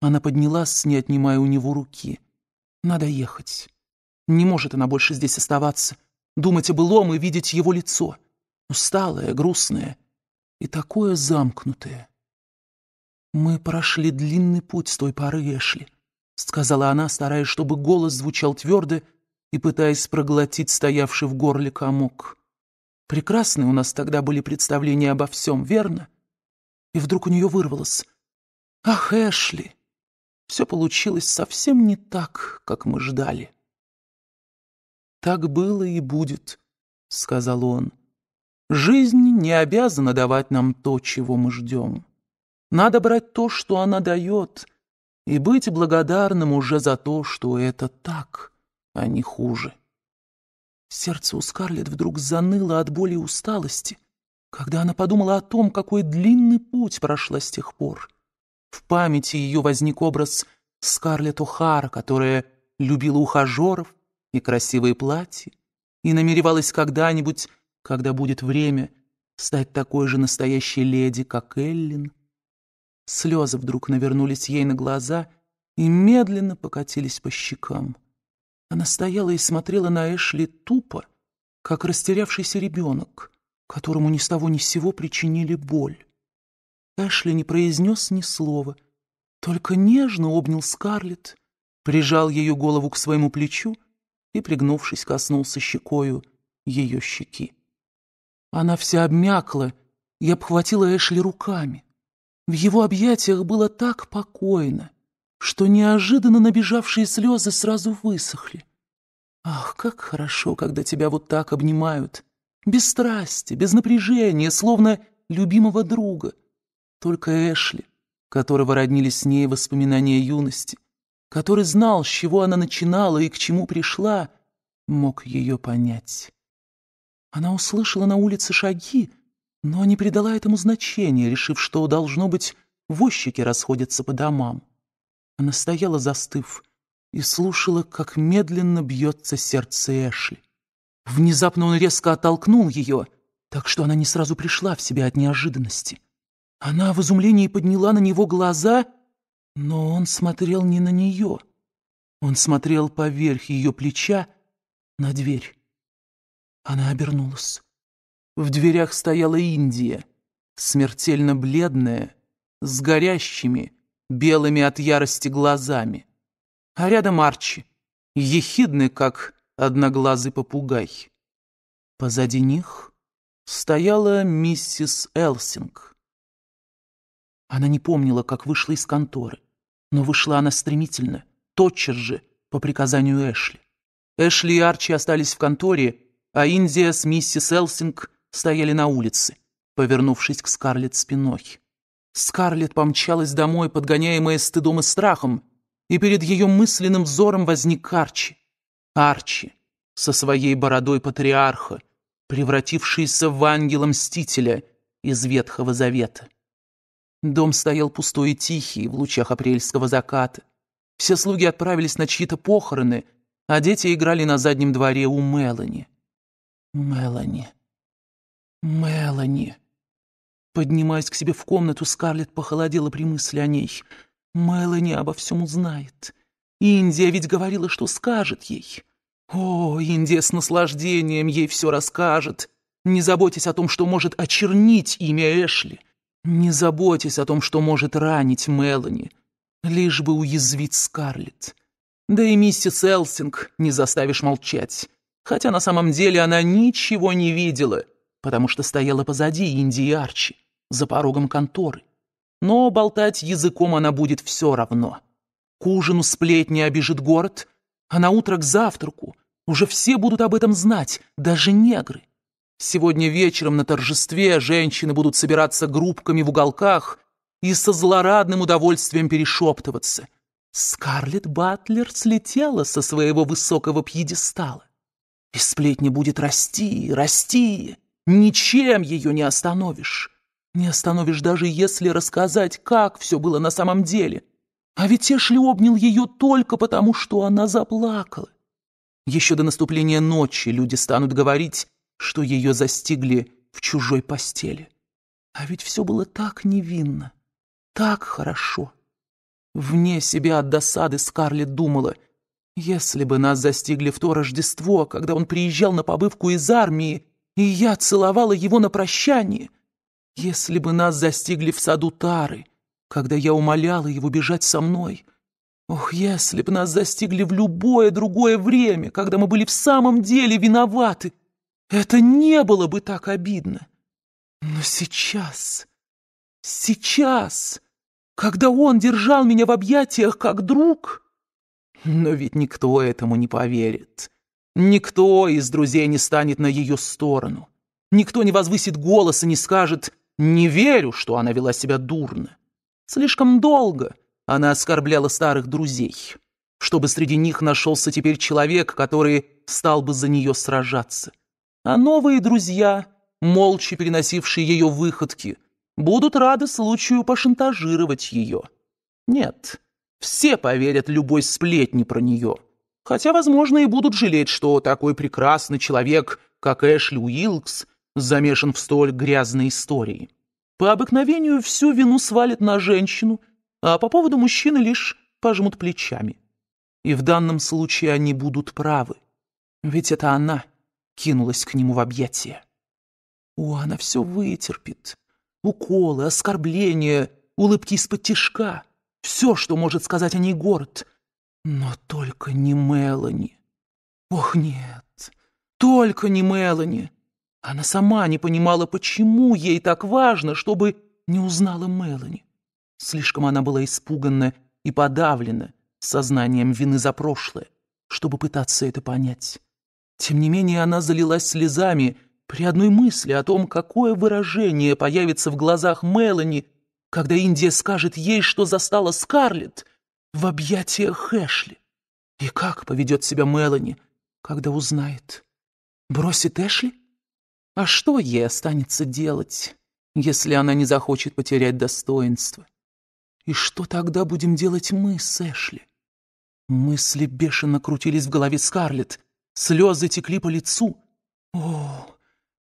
[SPEAKER 2] Она поднялась, не отнимая у него руки. Надо ехать. Не может она больше здесь оставаться, думать о былом и видеть его лицо. Усталое, грустное и такое замкнутое. «Мы прошли длинный путь с той поры, Эшли», — сказала она, стараясь, чтобы голос звучал твердо и пытаясь проглотить стоявший в горле комок. Прекрасные у нас тогда были представления обо всем, верно? И вдруг у нее
[SPEAKER 1] вырвалось. Ах, Эшли! Все получилось совсем не так, как мы ждали. Так было и будет, сказал
[SPEAKER 2] он. Жизнь не обязана давать нам то, чего мы ждем. Надо брать то, что она дает, и быть благодарным уже за то, что это так, а не хуже. Сердце у Скарлетт вдруг заныло от боли и усталости, когда она подумала о том, какой длинный путь прошла с тех пор. В памяти ее возник образ Скарлетт О'Хара, которая любила ухажеров и красивые платья, и намеревалась когда-нибудь, когда будет время, стать такой же настоящей леди, как Эллин. Слезы вдруг навернулись ей на глаза и медленно покатились по щекам. Она стояла и смотрела на Эшли тупо, как растерявшийся ребенок, которому ни с того ни с сего причинили боль. Эшли не произнес ни слова, только нежно обнял Скарлетт, прижал ее голову к своему плечу и, пригнувшись, коснулся щекою ее щеки. Она вся обмякла и обхватила Эшли руками. В его объятиях было так покойно, что неожиданно набежавшие слезы сразу высохли. Ах, как хорошо, когда тебя вот так обнимают. Без страсти, без напряжения, словно любимого друга. Только Эшли, которого роднили с ней воспоминания юности, который знал, с чего она начинала и к чему пришла, мог ее понять. Она услышала на улице шаги, но не придала этому значения, решив, что, должно быть, возчики расходятся по домам. Она стояла, застыв, и слушала, как медленно бьется сердце Эшли. Внезапно он резко оттолкнул ее, так что она не сразу пришла в себя от неожиданности. Она в изумлении подняла на него глаза, но он смотрел не на нее. Он смотрел поверх ее плеча на дверь. Она обернулась. В дверях стояла Индия, смертельно бледная, с горящими, белыми от ярости глазами. А рядом Арчи, ехидный, как одноглазый попугай. Позади них стояла миссис Элсинг. Она не помнила, как вышла из конторы, но вышла она стремительно, тотчас же, по приказанию Эшли. Эшли и Арчи остались в конторе, а Индия с миссис Элсинг стояли на улице, повернувшись к Скарлетт спиной. Скарлетт помчалась домой, подгоняемая стыдом и страхом, и перед ее мысленным взором возник Арчи. Арчи со своей бородой патриарха, превратившийся в ангела-мстителя из Ветхого Завета. Дом стоял пустой и тихий в лучах апрельского заката. Все слуги отправились на чьи-то похороны, а дети играли на заднем дворе у Мелани. Мелани. Мелани. Поднимаясь к себе в комнату, Скарлетт похолодела при мысли о ней. Мелани обо всем узнает. Индия ведь говорила, что скажет ей. О, Индия с наслаждением ей все расскажет. Не заботясь о том, что может очернить имя Эшли. Не заботясь о том, что может ранить Мелани. Лишь бы уязвить Скарлетт. Да и миссис Элсинг не заставишь молчать. Хотя на самом деле она ничего не видела, потому что стояла позади Индии и Арчи за порогом конторы. Но болтать языком она будет все равно. К ужину сплетни обижит город, а на утро к завтраку уже все будут об этом знать, даже негры. Сегодня вечером на торжестве женщины будут собираться группками в уголках и со злорадным удовольствием перешептываться. Скарлетт Батлер слетела со своего высокого пьедестала. И сплетня будет расти, расти, ничем ее не остановишь. Не остановишь даже если рассказать, как все было на самом деле. А ведь Эшли обнял ее только потому, что она заплакала. Еще до наступления ночи люди станут говорить, что ее застигли в чужой постели. А ведь все было так невинно, так хорошо. Вне себя от досады Скарлетт думала, если бы нас застигли в то Рождество, когда он приезжал на побывку из армии, и я целовала его на прощание, если бы нас застигли в саду Тары, когда я умоляла его бежать со мной. Ох, если бы нас застигли в любое другое время, когда мы были в самом деле виноваты, это не было бы так обидно. Но сейчас, сейчас, когда он держал меня в объятиях как друг... Но ведь никто этому не поверит. Никто из друзей не станет на ее сторону. Никто не возвысит голос и не скажет не верю, что она вела себя дурно. Слишком долго она оскорбляла старых друзей, чтобы среди них нашелся теперь человек, который стал бы за нее сражаться. А новые друзья, молча переносившие ее выходки, будут рады случаю пошантажировать ее. Нет, все поверят любой сплетни про нее. Хотя, возможно, и будут жалеть, что такой прекрасный человек, как Эшли Уилкс, замешан в столь грязной истории. По обыкновению всю вину свалит на женщину, а по поводу мужчины лишь пожмут плечами. И в данном случае они будут правы, ведь это она кинулась к нему в объятия. О, она все вытерпит. Уколы, оскорбления, улыбки из-под тишка. Все, что может сказать о ней город.
[SPEAKER 1] Но только
[SPEAKER 2] не Мелани. Ох, нет, только не Мелани. Она сама не понимала, почему ей так важно, чтобы не узнала Мелани. Слишком она была испугана и подавлена сознанием вины за прошлое, чтобы пытаться это понять. Тем не менее она залилась слезами при одной мысли о том, какое выражение появится в глазах Мелани, когда Индия скажет ей, что застала Скарлетт в объятиях Эшли. И как поведет себя Мелани, когда узнает? Бросит Эшли? А что ей останется делать, если она не захочет потерять достоинство? И что тогда будем делать мы с Эшли? Мысли бешено крутились в голове Скарлетт, слезы текли по лицу. О,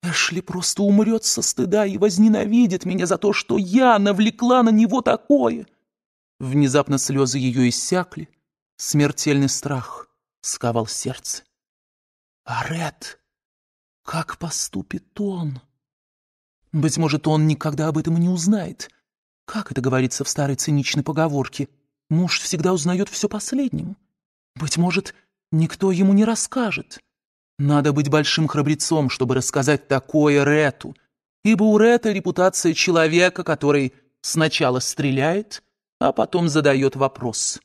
[SPEAKER 2] Эшли просто умрет со стыда и возненавидит меня за то, что я навлекла на него такое. Внезапно слезы ее иссякли, смертельный страх сковал сердце. «Арет!» Как поступит он? Быть может, он никогда об этом и не узнает. Как это говорится в старой циничной поговорке? Муж всегда узнает все последним. Быть может, никто ему не расскажет. Надо быть большим храбрецом, чтобы рассказать такое Рету, ибо у Рета репутация человека, который сначала стреляет, а потом задает вопрос.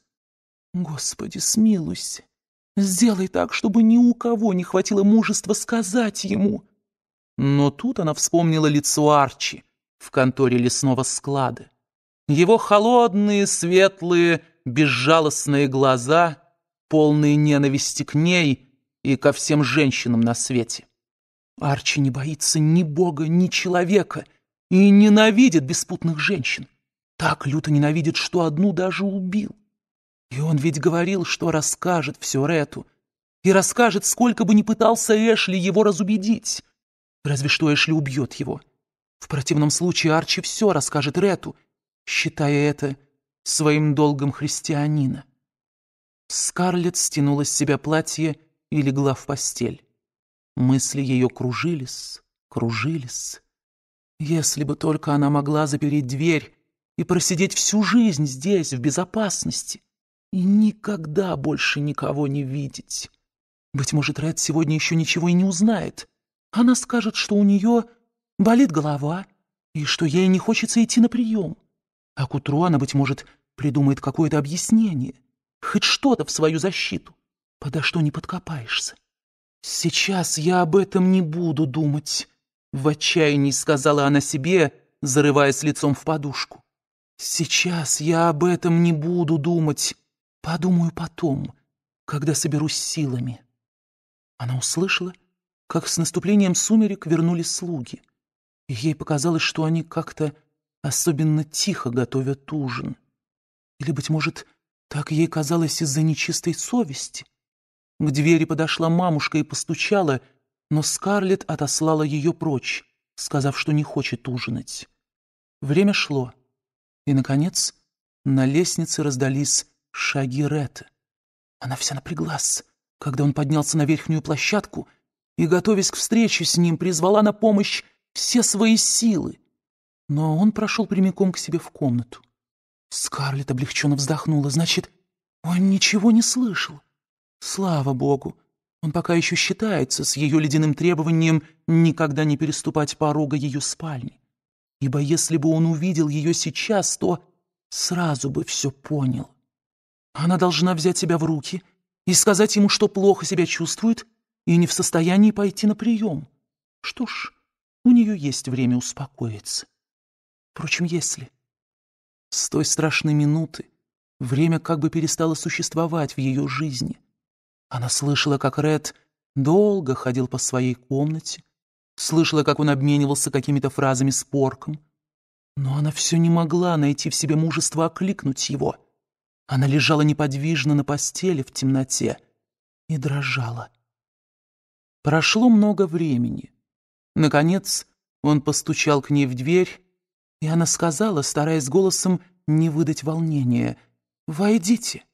[SPEAKER 2] «Господи, смилуйся! Сделай так, чтобы ни у кого не хватило мужества сказать ему. Но тут она вспомнила лицо Арчи в конторе лесного склада. Его холодные, светлые, безжалостные глаза, полные ненависти к ней и ко всем женщинам на свете. Арчи не боится ни бога, ни человека и ненавидит беспутных женщин. Так люто ненавидит, что одну даже убил. И он ведь говорил, что расскажет все Рету. И расскажет, сколько бы ни пытался Эшли его разубедить. Разве что Эшли убьет его. В противном случае Арчи все расскажет Рету, считая это своим долгом христианина. Скарлетт стянула с себя платье и легла в постель. Мысли ее кружились, кружились. Если бы только она могла запереть дверь и просидеть всю жизнь здесь, в безопасности и никогда больше никого не видеть. Быть может, Ред сегодня еще ничего и не узнает. Она скажет, что у нее болит голова и что ей не хочется идти на прием. А к утру она, быть может, придумает какое-то объяснение, хоть что-то в свою защиту, подо что не подкопаешься. «Сейчас я об этом не буду думать», — в отчаянии сказала она себе, зарываясь лицом в подушку. «Сейчас я об этом не буду думать», Подумаю потом, когда соберусь силами. Она услышала, как с наступлением сумерек вернулись слуги, ей показалось, что они как-то особенно тихо готовят ужин. Или, быть может, так ей казалось из-за нечистой совести. К двери подошла мамушка и постучала, но Скарлетт отослала ее прочь, сказав, что не хочет ужинать. Время шло, и, наконец, на лестнице раздались Шаги Ретта. Она вся напряглась, когда он поднялся на верхнюю площадку и, готовясь к встрече с ним, призвала на помощь все свои силы. Но он прошел прямиком к себе в комнату. Скарлетт облегченно вздохнула. Значит, он ничего не слышал. Слава богу, он пока еще считается с ее ледяным требованием никогда не переступать порога ее спальни. Ибо если бы он увидел ее сейчас, то сразу бы все понял. Она должна взять себя в руки и сказать ему, что плохо себя чувствует и не в состоянии пойти на прием. Что ж, у нее есть время успокоиться. Впрочем, если... С той страшной минуты время как бы перестало существовать в ее жизни. Она слышала, как Ред долго ходил по своей комнате, слышала, как он обменивался какими-то фразами с Порком, но она все не могла найти в себе мужество окликнуть его — она лежала неподвижно на постели в темноте
[SPEAKER 1] и дрожала.
[SPEAKER 2] Прошло много времени. Наконец он постучал к ней в дверь, и она сказала, стараясь голосом не выдать волнения, «Войдите».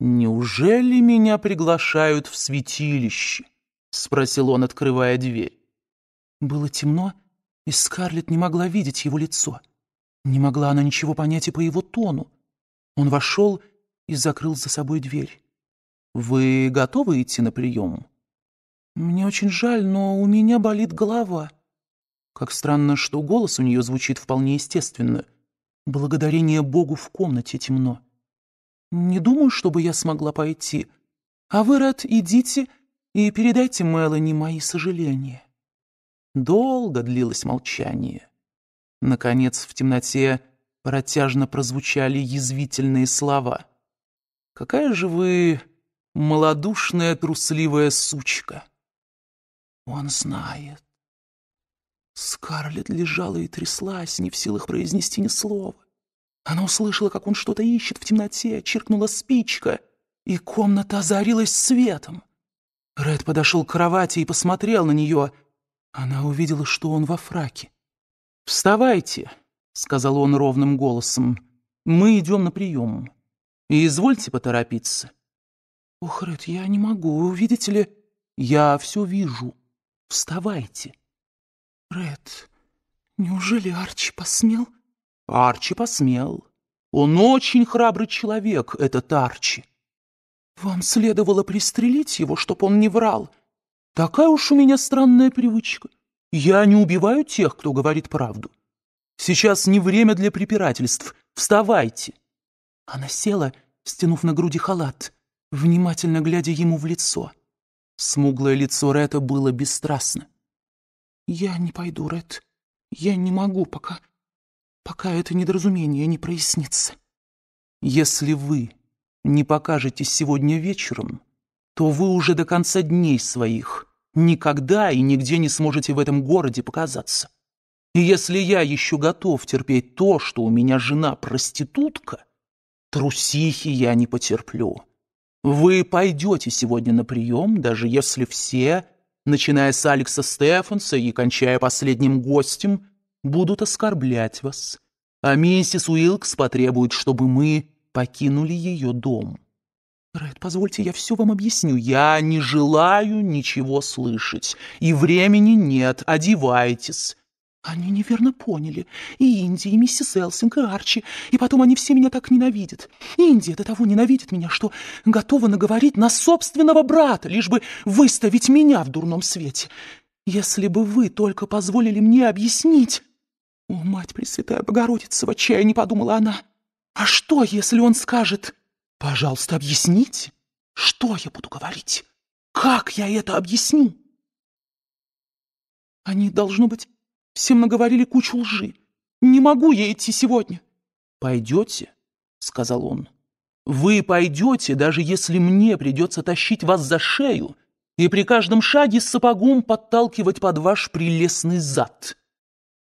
[SPEAKER 2] «Неужели меня приглашают в святилище?» — спросил он, открывая дверь. Было темно, и Скарлетт не могла видеть его лицо. Не могла она ничего понять и по его тону. Он вошел и закрыл за собой дверь. «Вы готовы идти на прием?» «Мне очень жаль, но у меня болит голова». Как странно, что голос у нее звучит вполне естественно. Благодарение Богу в комнате темно. «Не думаю, чтобы я смогла пойти. А вы, рад идите и передайте Мелани мои сожаления». Долго длилось молчание. Наконец, в темноте Протяжно прозвучали язвительные слова. «Какая же вы малодушная, трусливая сучка!» «Он знает». Скарлетт лежала и тряслась, не в силах произнести ни слова. Она услышала, как он что-то ищет в темноте, чиркнула спичка, и комната озарилась светом. Ред подошел к кровати и посмотрел на нее. Она увидела, что он во фраке. «Вставайте!» сказал он ровным голосом, — «мы идем на прием. И извольте поторопиться». «Ох, Рэд, я не могу, видите ли...» «Я все вижу. Вставайте».
[SPEAKER 1] «Рэд, неужели Арчи посмел?»
[SPEAKER 2] «Арчи посмел. Он очень храбрый человек, этот Арчи. Вам следовало пристрелить его, чтоб он не врал. Такая уж у меня странная привычка. Я не убиваю тех, кто говорит правду. Сейчас не время для препирательств. Вставайте!» Она села, стянув на груди халат, внимательно глядя ему в лицо. Смуглое лицо Рета было бесстрастно. «Я не пойду, Ред. Я не могу пока... пока это недоразумение не прояснится. Если вы не покажетесь сегодня вечером, то вы уже до конца дней своих никогда и нигде не сможете в этом городе показаться. И если я еще готов терпеть то, что у меня жена проститутка, трусихи я не потерплю. Вы пойдете сегодня на прием, даже если все, начиная с Алекса Стефанса и кончая последним гостем, будут оскорблять вас. А миссис Уилкс потребует, чтобы мы покинули ее дом. Рэд, позвольте, я все вам объясню. Я не желаю ничего слышать. И времени нет. Одевайтесь. Они неверно поняли. И Инди, и миссис Элсинг, и Арчи. И потом они все меня так ненавидят. Инди до того ненавидит меня, что готова наговорить на собственного брата, лишь бы выставить меня в дурном свете. Если бы вы только позволили мне объяснить... О, мать Пресвятая Богородица, в отчаянии подумала она. А что, если он скажет... Пожалуйста, объясните, что я буду говорить? Как я это объясню? Они, должно быть, Всем наговорили кучу лжи. Не могу я идти сегодня. Пойдете, сказал он. Вы пойдете, даже если мне придется тащить вас за шею и при каждом шаге с сапогом подталкивать под ваш прелестный зад.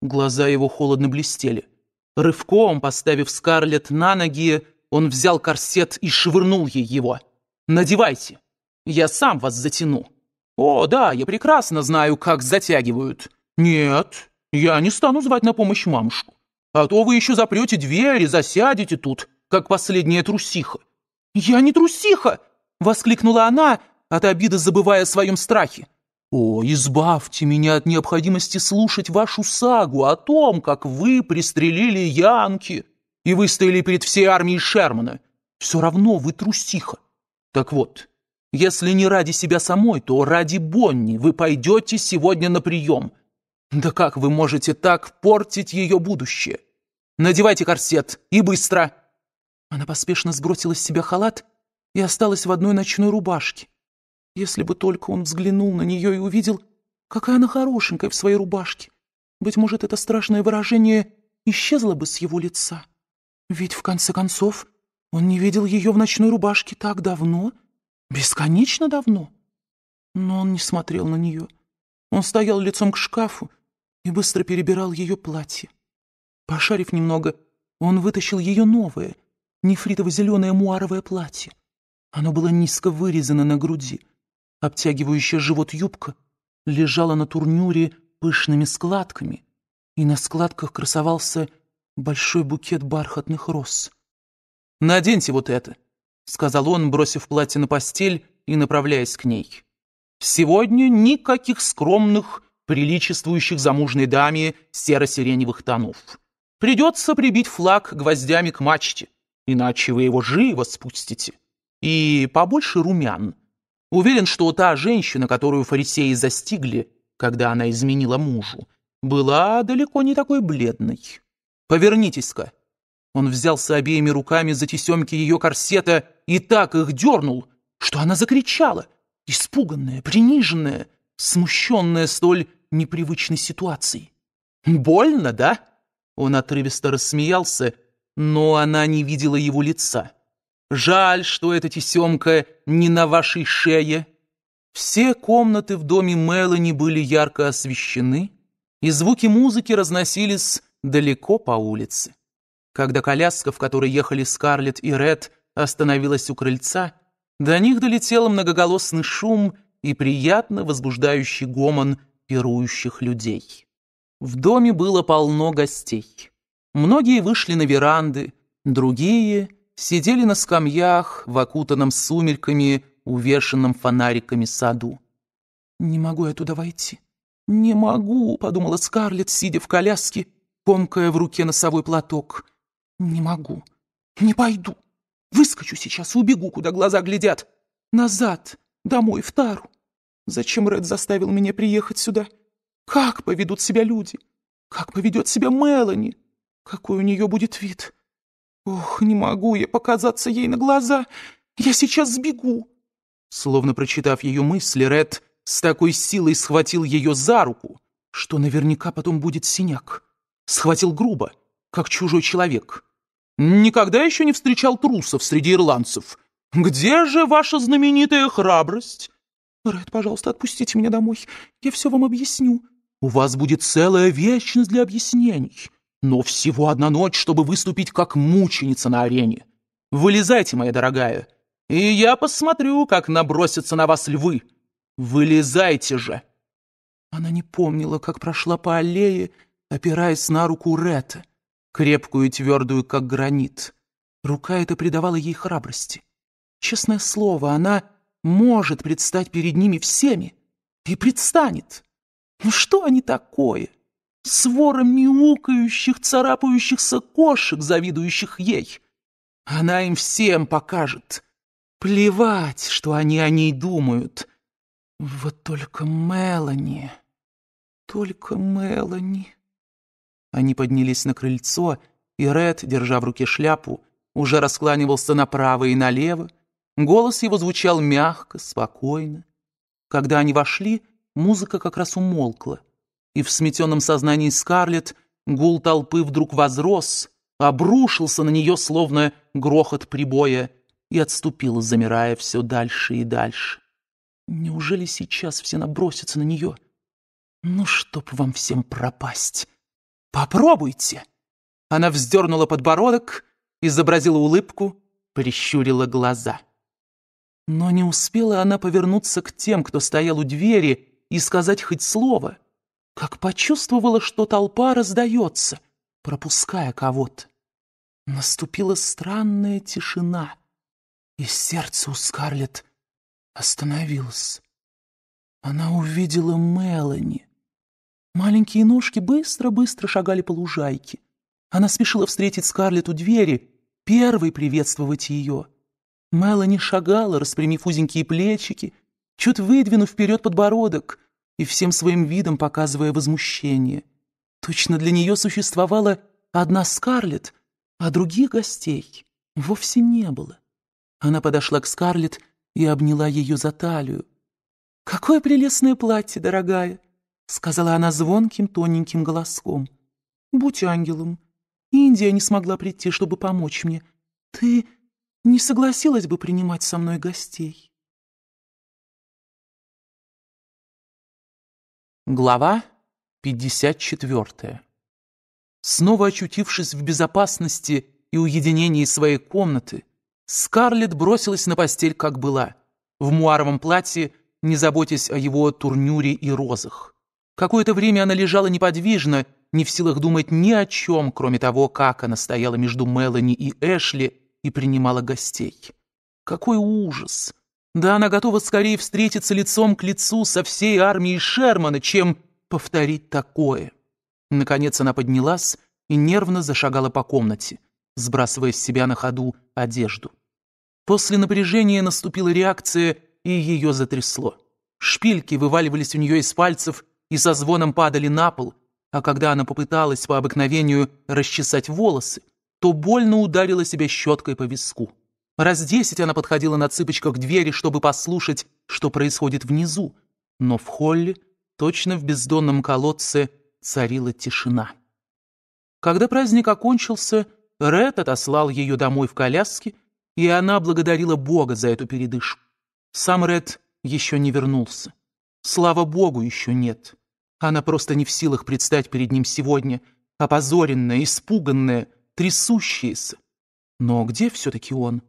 [SPEAKER 2] Глаза его холодно блестели. Рывком, поставив Скарлетт на ноги, он взял корсет и швырнул ей его. «Надевайте! Я сам вас затяну!» «О, да, я прекрасно знаю, как затягивают!» «Нет, я не стану звать на помощь мамушку. А то вы еще запрете дверь и засядете тут, как последняя трусиха. Я не трусиха! Воскликнула она, от обиды забывая о своем страхе. «О, избавьте меня от необходимости слушать вашу сагу о том, как вы пристрелили Янки и выстояли перед всей армией Шермана. Все равно вы трусиха. Так вот, если не ради себя самой, то ради Бонни вы пойдете сегодня на прием. Да как вы можете так портить ее будущее? Надевайте корсет и быстро!» Она поспешно сбросила с себя халат и осталась в одной ночной рубашке. Если бы только он взглянул на нее и увидел, какая она хорошенькая в своей рубашке. Быть может, это страшное выражение исчезло бы с его лица. Ведь, в конце концов, он не видел ее в ночной рубашке так давно, бесконечно давно. Но он не смотрел на нее. Он стоял лицом к шкафу и быстро перебирал ее платье. Пошарив немного, он вытащил ее новое, нефритово-зеленое муаровое платье. Оно было низко вырезано на груди. Обтягивающая живот юбка лежала на турнюре пышными складками, и на складках красовался большой букет бархатных роз. «Наденьте вот это», — сказал он, бросив платье на постель и направляясь к ней. «Сегодня никаких скромных приличествующих замужной даме серо-сиреневых тонов. Придется прибить флаг гвоздями к мачте, иначе вы его живо спустите. И побольше румян. Уверен, что та женщина, которую фарисеи застигли, когда она изменила мужу, была далеко не такой бледной. Повернитесь-ка. Он взялся обеими руками за тесемки ее корсета и так их дернул, что она закричала, испуганная, приниженная, смущенная столь непривычной ситуации. «Больно, да?» Он отрывисто рассмеялся, но она не видела его лица. «Жаль, что эта тесемка не на вашей шее». Все комнаты в доме Мелани были ярко освещены, и звуки музыки разносились далеко по улице. Когда коляска, в которой ехали Скарлетт и Ред, остановилась у крыльца, до них долетел многоголосный шум и приятно возбуждающий гомон пирующих людей. В доме было полно гостей. Многие вышли на веранды, другие сидели на скамьях в окутанном сумельками, увешанном фонариками саду. «Не могу я туда войти. Не могу», — подумала Скарлетт, сидя в коляске, комкая в руке носовой платок. «Не могу. Не пойду. Выскочу сейчас и убегу, куда глаза глядят. Назад, домой, в тару. Зачем Ред заставил меня приехать сюда? Как поведут себя люди? Как поведет себя Мелани? Какой у нее будет вид? Ох, не могу я показаться ей на глаза. Я сейчас сбегу. Словно прочитав ее мысли, Ред с такой силой схватил ее за руку, что наверняка потом будет синяк. Схватил грубо, как чужой человек. Никогда еще не встречал трусов среди ирландцев. Где же ваша знаменитая храбрость? «Рэд, пожалуйста, отпустите меня домой. Я все вам объясню». «У вас будет целая вечность для объяснений. Но всего одна ночь, чтобы выступить как мученица на арене. Вылезайте, моя дорогая, и я посмотрю, как набросятся на вас львы. Вылезайте же!» Она не помнила, как прошла по аллее, опираясь на руку Рэта, крепкую и твердую, как гранит. Рука эта придавала ей храбрости. Честное слово, она может предстать перед ними всеми и предстанет. Ну что они такое? Свора мяукающих, царапающихся кошек, завидующих ей. Она им всем покажет. Плевать, что они о ней думают. Вот только Мелани... Только Мелани... Они поднялись на крыльцо, и Ред, держа в руке шляпу, уже раскланивался направо и налево, Голос его звучал мягко, спокойно. Когда они вошли, музыка как раз умолкла, и в сметенном сознании Скарлетт гул толпы вдруг возрос, обрушился на нее, словно грохот прибоя, и отступил, замирая все дальше и дальше. Неужели сейчас все набросятся на нее? Ну, чтоб вам всем пропасть. Попробуйте! Она вздернула подбородок, изобразила улыбку, прищурила глаза. Но не успела она повернуться к тем, кто стоял у двери, и сказать хоть слово, как почувствовала, что толпа раздается, пропуская кого-то. Наступила
[SPEAKER 1] странная тишина, и сердце у Скарлетт остановилось. Она увидела Мелани. Маленькие
[SPEAKER 2] ножки быстро-быстро шагали по лужайке. Она спешила встретить Скарлетт у двери, первой приветствовать ее — Мало не шагала, распрямив узенькие плечики, чуть выдвинув вперед подбородок и всем своим видом показывая возмущение. Точно для нее существовала одна Скарлет, а других гостей вовсе не было. Она подошла к Скарлет и обняла ее за талию. «Какое прелестное платье, дорогая!» — сказала она звонким, тоненьким голоском. «Будь ангелом. Индия не смогла прийти, чтобы помочь
[SPEAKER 1] мне. Ты...» не согласилась бы принимать со мной гостей. Глава 54. Снова очутившись в безопасности и уединении
[SPEAKER 2] своей комнаты, Скарлетт бросилась на постель, как была, в муаровом платье, не заботясь о его турнюре и розах. Какое-то время она лежала неподвижно, не в силах думать ни о чем, кроме того, как она стояла между Мелани и Эшли, и принимала гостей. Какой ужас! Да она готова скорее встретиться лицом к лицу со всей армией Шермана, чем повторить такое. Наконец она поднялась и нервно зашагала по комнате, сбрасывая с себя на ходу одежду. После напряжения наступила реакция, и ее затрясло. Шпильки вываливались у нее из пальцев и со звоном падали на пол, а когда она попыталась по обыкновению расчесать волосы, то больно ударила себя щеткой по виску. Раз десять она подходила на цыпочках к двери, чтобы послушать, что происходит внизу, но в холле, точно в бездонном колодце, царила тишина. Когда праздник окончился, Ред отослал ее домой в коляске, и она благодарила Бога за эту передышку. Сам Ред еще не вернулся. Слава Богу, еще нет. Она просто не в силах предстать перед ним сегодня, опозоренная, испуганная, трясущиеся. Но где все-таки он?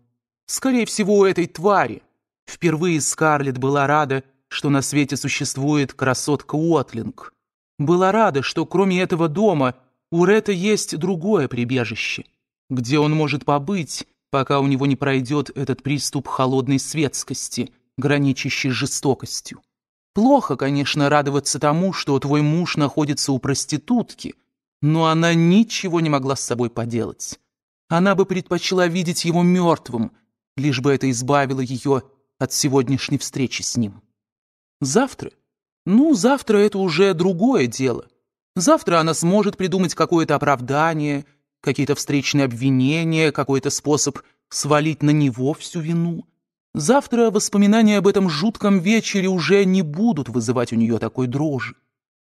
[SPEAKER 2] Скорее всего, у этой твари. Впервые Скарлетт была рада, что на свете существует красотка Уотлинг. Была рада, что кроме этого дома у Рета есть другое прибежище, где он может побыть, пока у него не пройдет этот приступ холодной светскости, граничащий жестокостью. Плохо, конечно, радоваться тому, что твой муж находится у проститутки — но она ничего не могла с собой поделать. Она бы предпочла видеть его мертвым, лишь бы это избавило ее от сегодняшней встречи с ним. Завтра? Ну, завтра это уже другое дело. Завтра она сможет придумать какое-то оправдание, какие-то встречные обвинения, какой-то способ свалить на него всю вину. Завтра воспоминания об этом жутком вечере уже не будут вызывать у нее такой дрожи.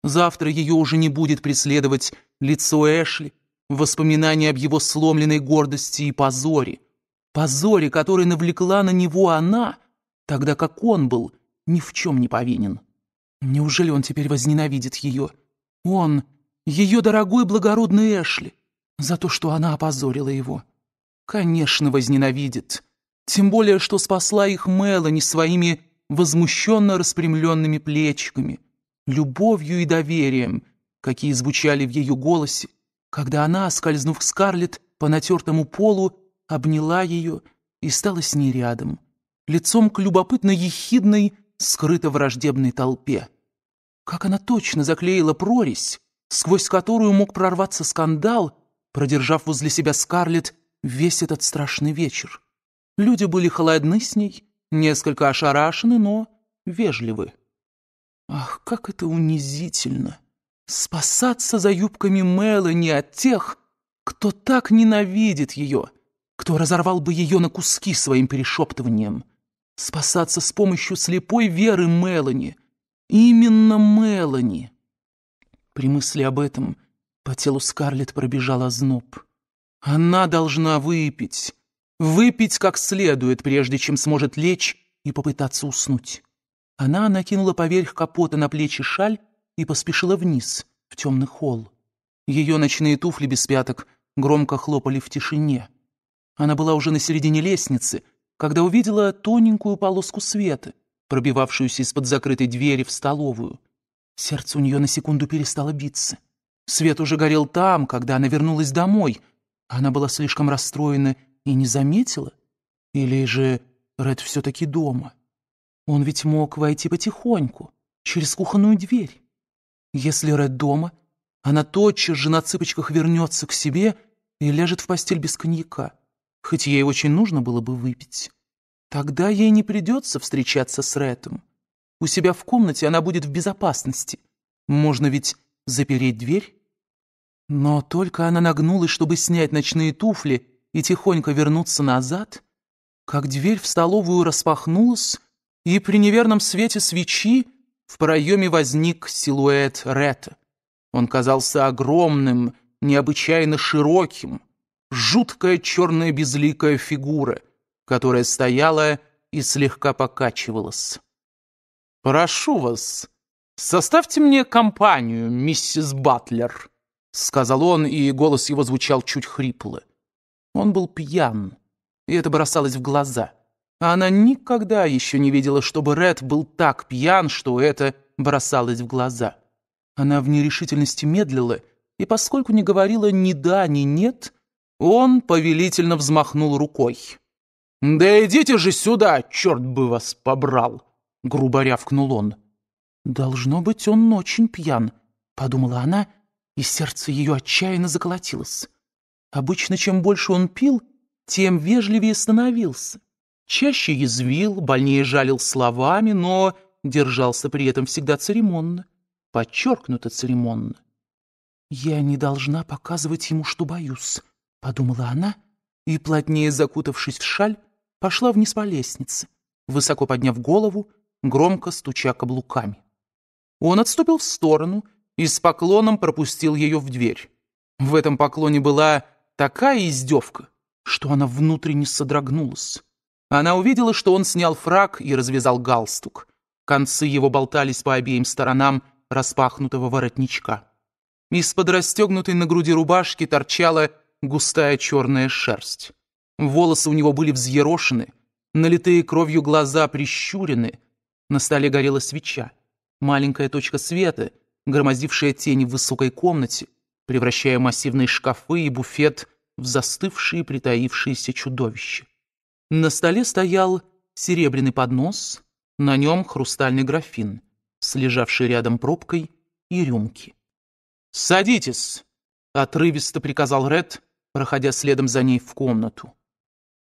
[SPEAKER 2] Завтра ее уже не будет преследовать лицо Эшли, воспоминания об его сломленной гордости и позоре. Позоре, который навлекла на него она, тогда как он был ни в чем не повинен. Неужели он теперь возненавидит ее? Он, ее дорогой благородный Эшли, за то, что она опозорила его. Конечно, возненавидит. Тем более, что спасла их Мелани своими возмущенно распрямленными плечиками — любовью и доверием, какие звучали в ее голосе, когда она, скользнув к Скарлетт по натертому полу, обняла ее и стала с ней рядом, лицом к любопытно-ехидной, скрыто-враждебной толпе. Как она точно заклеила прорезь, сквозь которую мог прорваться скандал, продержав возле себя Скарлетт весь этот страшный вечер. Люди были холодны с ней, несколько ошарашены, но вежливы. Ах, как это унизительно! Спасаться за юбками Мелани от тех, кто так ненавидит ее, кто разорвал бы ее на куски своим перешептыванием. Спасаться с помощью слепой веры Мелани. Именно Мелани. При мысли об этом по телу Скарлетт пробежал озноб. Она должна выпить. Выпить как следует, прежде чем сможет лечь и попытаться уснуть. Она накинула поверх капота на плечи шаль и поспешила вниз, в темный холл. Ее ночные туфли без пяток громко хлопали в тишине. Она была уже на середине лестницы, когда увидела тоненькую полоску света, пробивавшуюся из-под закрытой двери в столовую. Сердце у нее на секунду перестало биться. Свет уже горел там, когда она вернулась домой. Она была слишком расстроена и не заметила? Или же Ред все-таки дома? Он ведь мог войти потихоньку, через кухонную дверь. Если Ред дома, она тотчас же на цыпочках вернется к себе и ляжет в постель без коньяка, хоть ей очень нужно было бы выпить. Тогда ей не придется встречаться с Рэтом. У себя в комнате она будет в безопасности. Можно ведь запереть дверь. Но только она нагнулась, чтобы снять ночные туфли и тихонько вернуться назад, как дверь в столовую распахнулась, и при неверном свете свечи в проеме возник силуэт Ретта. Он казался огромным, необычайно широким, жуткая черная безликая фигура, которая стояла и слегка покачивалась. «Прошу вас, составьте мне компанию, миссис Батлер», — сказал он, и голос его звучал чуть хрипло. Он был пьян, и это бросалось в глаза — а она никогда еще не видела, чтобы Ред был так пьян, что это бросалось в глаза. Она в нерешительности медлила, и поскольку не говорила ни да, ни нет, он повелительно взмахнул рукой. «Да идите же сюда, черт бы вас побрал!» — грубо рявкнул он. «Должно быть, он очень пьян», — подумала она, и сердце ее отчаянно заколотилось. Обычно чем больше он пил, тем вежливее становился. Чаще язвил, больнее жалил словами, но держался при этом всегда церемонно, подчеркнуто церемонно. «Я не должна показывать ему, что боюсь», — подумала она, и, плотнее закутавшись в шаль, пошла вниз по лестнице, высоко подняв голову, громко стуча каблуками. Он отступил в сторону и с поклоном пропустил ее в дверь. В этом поклоне была такая издевка, что она внутренне содрогнулась. Она увидела, что он снял фраг и развязал галстук. Концы его болтались по обеим сторонам распахнутого воротничка. Из-под расстегнутой на груди рубашки торчала густая черная шерсть. Волосы у него были взъерошены, налитые кровью глаза прищурены. На столе горела свеча. Маленькая точка света, громоздившая тени в высокой комнате, превращая массивные шкафы и буфет в застывшие притаившиеся чудовища. На столе стоял серебряный поднос, на нем хрустальный графин, с лежавшей рядом пробкой и рюмки. «Садитесь!» — отрывисто приказал Ред, проходя следом за ней в комнату.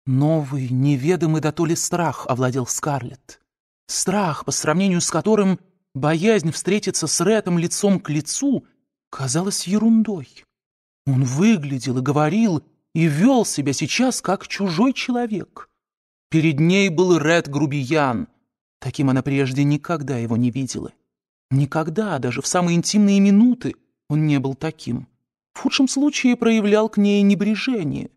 [SPEAKER 2] Новый, неведомый до то страх овладел Скарлетт. Страх, по сравнению с которым боязнь встретиться с Рэтом лицом к лицу казалась ерундой. Он выглядел и говорил, и вел себя сейчас как чужой человек. Перед ней был Ред Грубиян. Таким она прежде никогда его не видела. Никогда, даже в самые интимные минуты, он не был таким. В худшем случае проявлял к ней небрежение.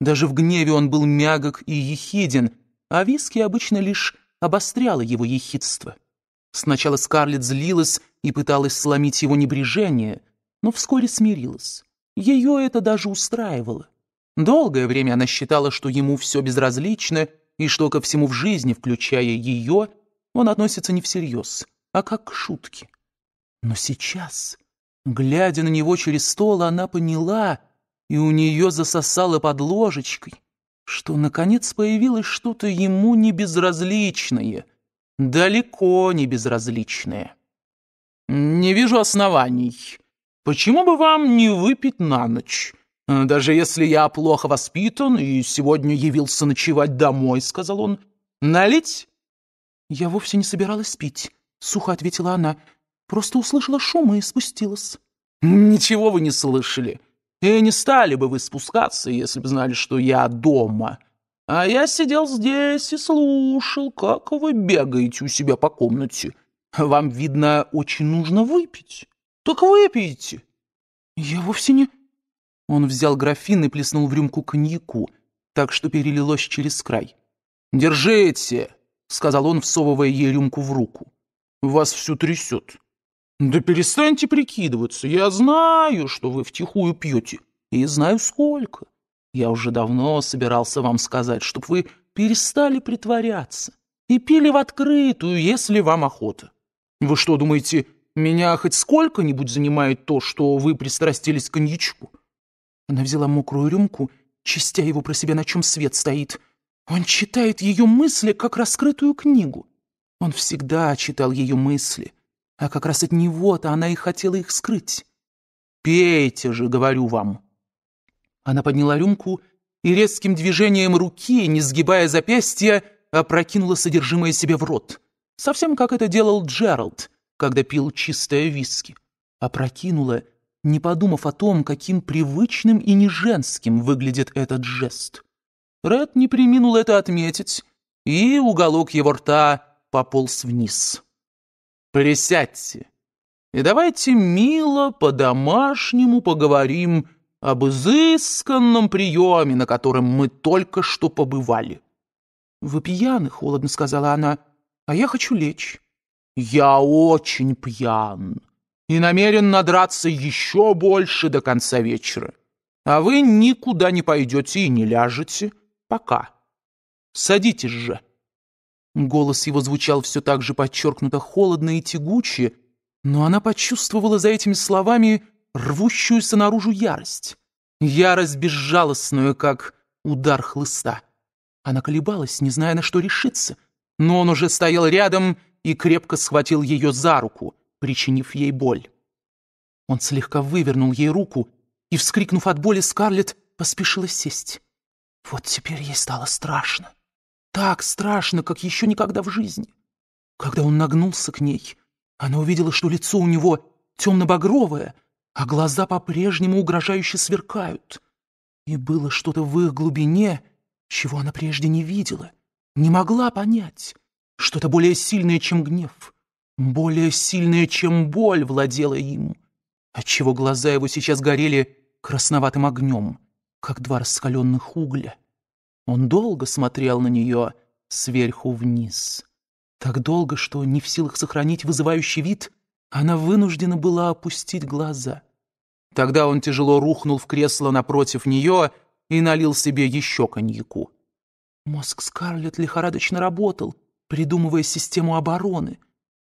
[SPEAKER 2] Даже в гневе он был мягок и ехиден, а виски обычно лишь обостряло его ехидство. Сначала Скарлетт злилась и пыталась сломить его небрежение, но вскоре смирилась. Ее это даже устраивало. Долгое время она считала, что ему все безразлично, и что ко всему в жизни, включая ее, он относится не всерьез, а как к шутке. Но сейчас, глядя на него через стол, она поняла, и у нее засосало под ложечкой, что, наконец, появилось что-то ему небезразличное, далеко не безразличное. «Не вижу оснований. Почему бы вам не выпить на ночь?» Э, «Даже если я плохо воспитан и сегодня явился ночевать домой», — сказал он, — «налить?» «Я вовсе не собиралась пить», — сухо ответила она. «Просто услышала шум и спустилась». «Ничего вы не слышали. И не стали бы вы спускаться, если бы знали, что я дома. А я сидел здесь и слушал, как вы бегаете у себя по комнате. Вам, видно, очень нужно выпить. Так выпейте». «Я вовсе не...» Он взял графин и плеснул в рюмку коньяку, так что перелилось через край. «Держите!» — сказал он, всовывая ей рюмку в руку. «Вас все трясет». «Да перестаньте прикидываться. Я знаю, что вы втихую пьете. И знаю, сколько. Я уже давно собирался вам сказать, чтоб вы перестали притворяться и пили в открытую, если вам охота. Вы что, думаете, меня хоть сколько-нибудь занимает то, что вы пристрастились к коньячку? Она взяла мокрую рюмку, чистя его про себя, на чем свет стоит. Он читает ее мысли, как раскрытую книгу. Он всегда читал ее мысли, а как раз от него-то она и хотела их скрыть. «Пейте же, говорю вам!» Она подняла рюмку и резким движением руки, не сгибая запястья, опрокинула содержимое себе в рот. Совсем как это делал Джеральд, когда пил чистое виски. Опрокинула не подумав о том, каким привычным и неженским выглядит этот жест. Ред не приминул это отметить, и уголок его рта пополз вниз. «Присядьте, и давайте мило по-домашнему поговорим об изысканном приеме, на котором мы только что побывали». «Вы пьяны», — холодно сказала она, — «а я хочу лечь». «Я очень пьян», и намерен надраться еще больше до конца вечера. А вы никуда не пойдете и не ляжете. Пока. Садитесь же. Голос его звучал все так же подчеркнуто холодно и тягуче, но она почувствовала за этими словами рвущуюся наружу ярость. Ярость безжалостную, как удар хлыста. Она колебалась, не зная, на что решиться, но он уже стоял рядом и крепко схватил ее за руку, причинив ей боль. Он слегка вывернул ей руку, и, вскрикнув от боли, Скарлетт поспешила сесть. Вот теперь ей стало страшно. Так страшно, как еще никогда в жизни. Когда он нагнулся к ней, она увидела, что лицо у него темно-багровое, а глаза по-прежнему угрожающе сверкают. И было что-то в их глубине, чего она прежде не видела, не могла понять. Что-то более сильное, чем гнев. Более сильная, чем боль, владела им, отчего глаза его сейчас горели красноватым огнем, как два раскаленных угля. Он долго смотрел на нее сверху вниз. Так долго, что, не в силах сохранить вызывающий вид, она вынуждена была опустить глаза. Тогда он тяжело рухнул в кресло напротив нее и налил себе еще коньяку. Мозг Скарлетт лихорадочно работал, придумывая систему обороны —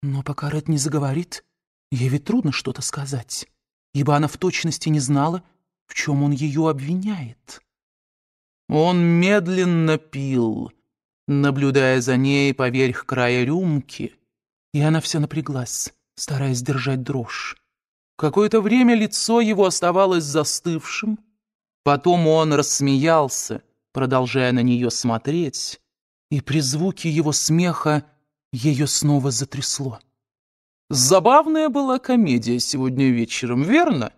[SPEAKER 2] но пока Ред не заговорит, ей ведь трудно что-то сказать, ибо она в точности не знала, в чем он ее обвиняет. Он медленно пил, наблюдая за ней поверх края рюмки, и она вся напряглась, стараясь держать дрожь. Какое-то время лицо его оставалось застывшим, потом он рассмеялся, продолжая на нее смотреть, и при звуке его смеха ее снова затрясло. «Забавная была комедия сегодня вечером, верно?»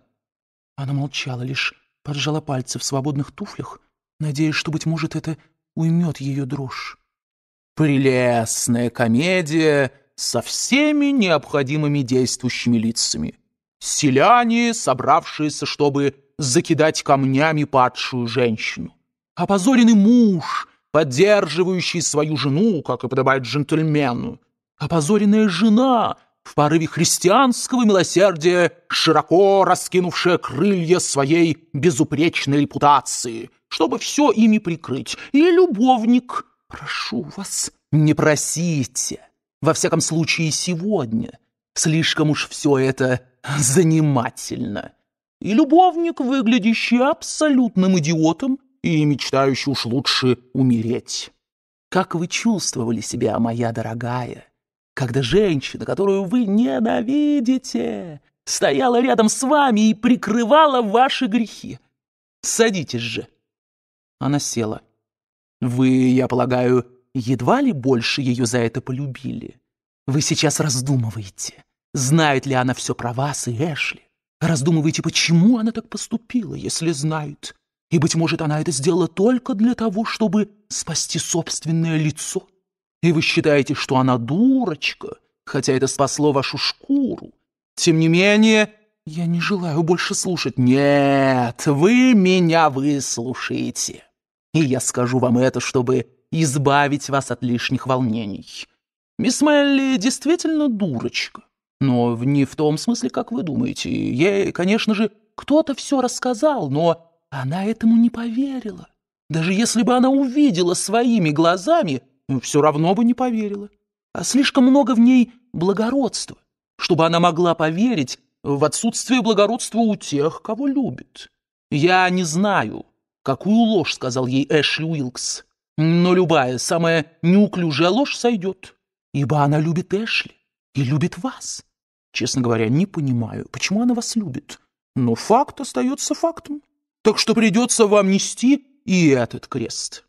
[SPEAKER 2] Она молчала, лишь поджала пальцы в свободных туфлях, надеясь, что, быть может, это уймет ее дрожь. «Прелестная комедия со всеми необходимыми действующими лицами. Селяне, собравшиеся, чтобы закидать камнями падшую женщину. Опозоренный муж — поддерживающий свою жену, как и подобает джентльмену. Опозоренная жена, в порыве христианского милосердия, широко раскинувшая крылья своей безупречной репутации, чтобы все ими прикрыть. И любовник, прошу вас, не просите, во всяком случае сегодня, слишком уж все это занимательно. И любовник, выглядящий абсолютным идиотом, и мечтающий уж лучше умереть. Как вы чувствовали себя, моя дорогая, когда женщина, которую вы ненавидите, стояла рядом с вами и прикрывала ваши грехи? Садитесь же. Она села. Вы, я полагаю, едва ли больше ее за это полюбили. Вы сейчас раздумываете, знает ли она все про вас и Эшли. Раздумываете, почему она так поступила, если знает. И, быть может, она это сделала только для того, чтобы спасти собственное лицо. И вы считаете, что она дурочка, хотя это спасло вашу шкуру. Тем не менее, я не желаю больше слушать. Нет, вы меня выслушаете. И я скажу вам это, чтобы избавить вас от лишних волнений. Мисс Мелли действительно дурочка. Но не в том смысле, как вы думаете. Ей, конечно же, кто-то все рассказал, но она этому не поверила. Даже если бы она увидела своими глазами, все равно бы не поверила. А слишком много в ней благородства, чтобы она могла поверить в отсутствие благородства у тех, кого любит. Я не знаю, какую ложь сказал ей Эшли Уилкс, но любая, самая неуклюжая ложь сойдет, ибо она любит Эшли и любит вас. Честно говоря, не понимаю, почему она вас любит, но факт остается фактом так что придется вам нести и этот крест.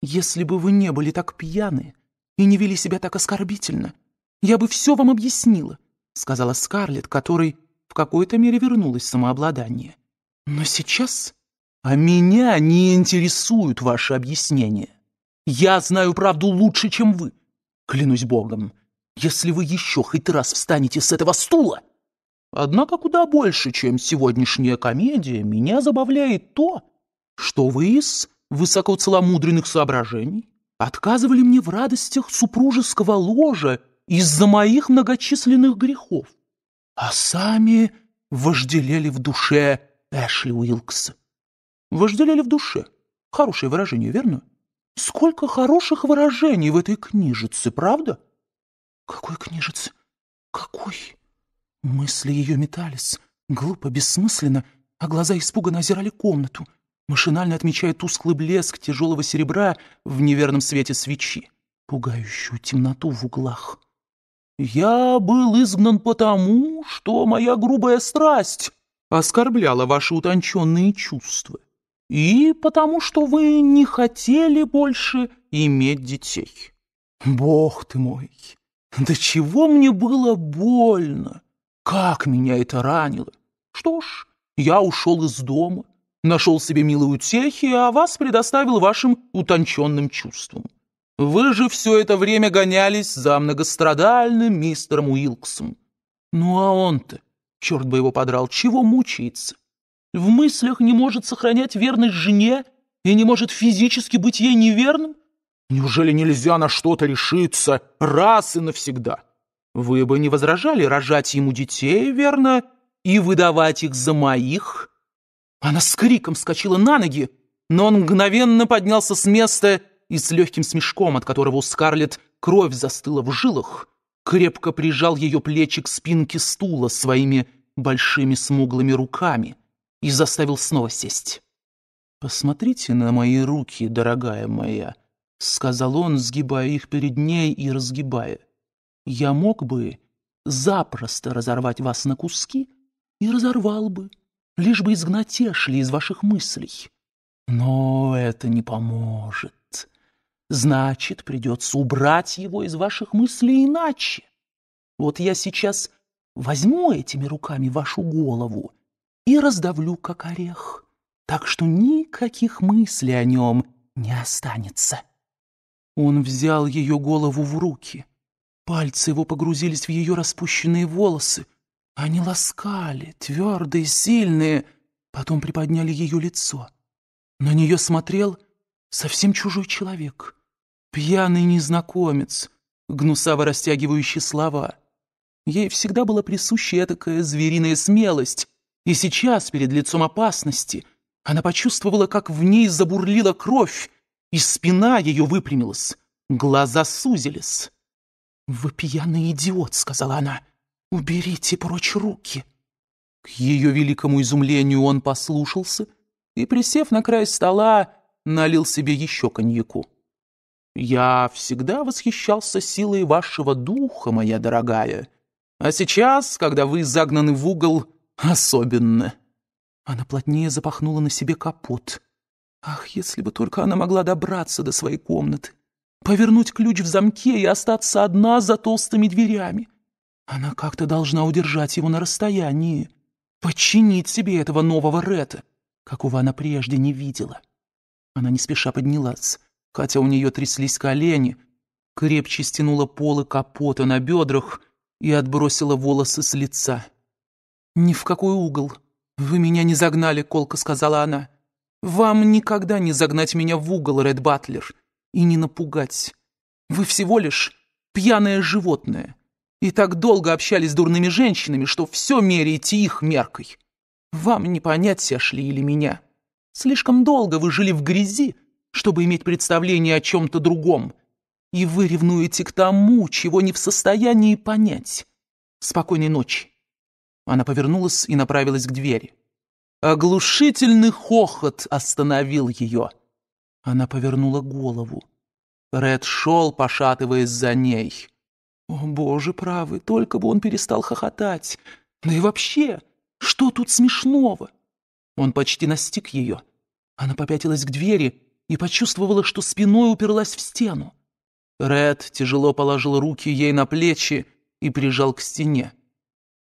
[SPEAKER 2] Если бы вы не были так пьяны и не вели себя так оскорбительно, я бы все вам объяснила, сказала Скарлетт, которой в какой-то мере вернулось самообладание. Но сейчас... А меня не интересуют ваши объяснения. Я знаю правду лучше, чем вы. Клянусь богом, если вы еще хоть раз встанете с этого стула... Однако куда больше, чем сегодняшняя комедия, меня забавляет то, что вы из высокоцеломудренных соображений отказывали мне в радостях супружеского ложа из-за моих многочисленных грехов, а сами вожделели в душе Эшли Уилкс. Вожделели в душе. Хорошее выражение, верно? Сколько хороших выражений в этой книжице, правда? Какой книжице? Какой? Мысли ее метались, глупо, бессмысленно, а глаза испуганно озирали комнату, машинально отмечая тусклый блеск тяжелого серебра в неверном свете свечи, пугающую темноту в углах. «Я был изгнан потому, что моя грубая страсть оскорбляла ваши утонченные чувства, и потому, что вы не хотели больше иметь детей. Бог ты мой, да чего мне было больно!» Как меня это ранило! Что ж, я ушел из дома, нашел себе милую утехи, а вас предоставил вашим утонченным чувствам. Вы же все это время гонялись за многострадальным мистером Уилксом. Ну а он-то, черт бы его подрал, чего мучается? В мыслях не может сохранять верность жене и не может физически быть ей неверным? Неужели нельзя на что-то решиться раз и навсегда? Вы бы не возражали рожать ему детей, верно, и выдавать их за моих?» Она с криком вскочила на ноги, но он мгновенно поднялся с места и с легким смешком, от которого у Скарлетт кровь застыла в жилах, крепко прижал ее плечи к спинке стула своими большими смуглыми руками и заставил снова сесть. «Посмотрите на мои руки, дорогая моя», — сказал он, сгибая их перед ней и разгибая. Я мог бы запросто разорвать вас на куски и разорвал бы, лишь бы изгнать тешли из ваших мыслей. Но это не поможет. Значит, придется убрать его из ваших мыслей иначе. Вот я сейчас возьму этими руками вашу голову и раздавлю, как орех, так что никаких мыслей о нем не останется. Он взял ее голову в руки — Пальцы его погрузились в ее распущенные волосы. Они ласкали, твердые, сильные, потом приподняли ее лицо. На нее смотрел совсем чужой человек, пьяный незнакомец, гнусаво растягивающий слова. Ей всегда была присуща такая звериная смелость, и сейчас, перед лицом опасности, она почувствовала, как в ней забурлила кровь, и спина ее выпрямилась, глаза сузились. «Вы пьяный идиот», — сказала она. «Уберите прочь руки». К ее великому изумлению он послушался и, присев на край стола, налил себе еще коньяку. «Я всегда восхищался силой вашего духа, моя дорогая, а сейчас, когда вы загнаны в угол, особенно». Она плотнее запахнула на себе капот. Ах, если бы только она могла добраться до своей комнаты повернуть ключ в замке и остаться одна за толстыми дверями. Она как-то должна удержать его на расстоянии, подчинить себе этого нового Рета, какого она прежде не видела. Она не спеша поднялась, хотя у нее тряслись колени, крепче стянула полы капота на бедрах и отбросила волосы с лица. «Ни в какой угол. Вы меня не загнали», — колко сказала она. «Вам никогда не загнать меня в угол, Ред Батлер» и не напугать. Вы всего лишь пьяное животное. И так долго общались с дурными женщинами, что все меряете их меркой. Вам не понять, Сяшли или меня. Слишком долго вы жили в грязи, чтобы иметь представление о чем-то другом. И вы ревнуете к тому, чего не в состоянии понять. Спокойной ночи. Она повернулась и направилась к двери. Оглушительный хохот остановил ее. Она повернула голову. Ред шел, пошатываясь за ней. О, боже правый, только бы он перестал хохотать. Да и вообще, что тут смешного? Он почти настиг ее. Она попятилась к двери и почувствовала, что спиной уперлась в стену. Ред тяжело положил руки ей на плечи и прижал к стене.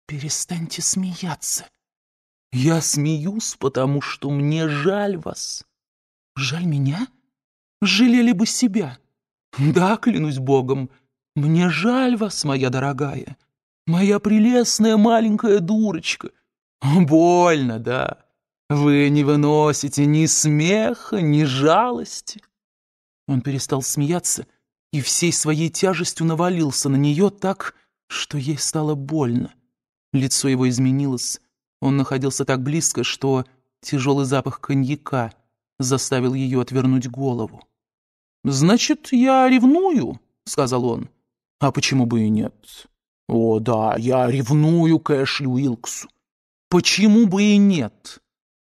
[SPEAKER 2] «Перестаньте смеяться». «Я смеюсь, потому что мне жаль вас. Жаль меня? Жалели бы себя. Да, клянусь богом, мне жаль вас, моя дорогая, моя прелестная маленькая дурочка. Больно, да. Вы не выносите ни смеха, ни жалости. Он перестал смеяться и всей своей тяжестью навалился на нее так, что ей стало больно. Лицо его изменилось. Он находился так близко, что тяжелый запах коньяка — заставил ее отвернуть голову. «Значит, я ревную?» — сказал он. «А почему бы и нет?» «О, да, я ревную к Эшли Уилксу». «Почему бы и нет?»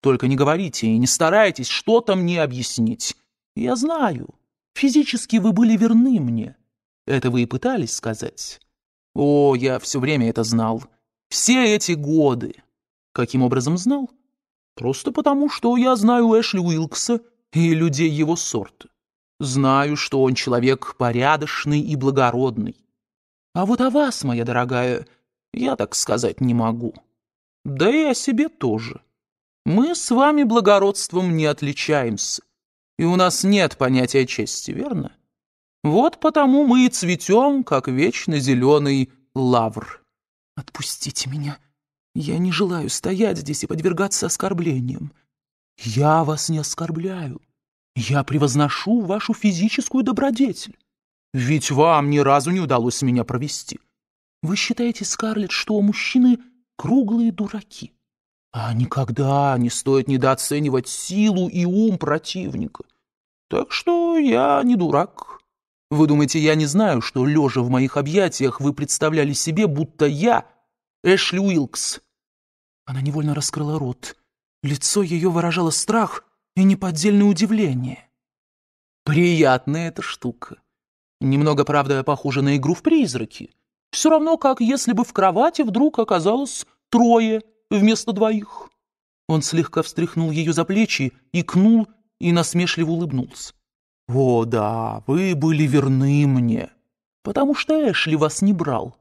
[SPEAKER 2] «Только не говорите и не старайтесь что-то мне объяснить. Я знаю, физически вы были верны мне. Это вы и пытались сказать». «О, я все время это знал. Все эти годы». «Каким образом знал?» Просто потому, что я знаю Эшли Уилкса и людей его сорта. Знаю, что он человек порядочный и благородный. А вот о вас, моя дорогая, я так сказать не могу. Да и о себе тоже. Мы с вами благородством не отличаемся, и у нас нет понятия чести, верно? Вот потому мы и цветем, как вечно зеленый лавр. Отпустите меня, — я не желаю стоять здесь и подвергаться оскорблениям. Я вас не оскорбляю. Я превозношу вашу физическую добродетель. Ведь вам ни разу не удалось меня провести. Вы считаете, Скарлетт, что мужчины круглые дураки. А никогда не стоит недооценивать силу и ум противника. Так что я не дурак. Вы думаете, я не знаю, что, лежа в моих объятиях, вы представляли себе, будто я Эшли Уилкс». Она невольно раскрыла рот. Лицо ее выражало страх и неподдельное удивление. «Приятная эта штука. Немного, правда, похожа на игру в призраки. Все равно, как если бы в кровати вдруг оказалось трое вместо двоих». Он слегка встряхнул ее за плечи, икнул и насмешливо улыбнулся. «О, да, вы были верны мне, потому что Эшли вас не брал.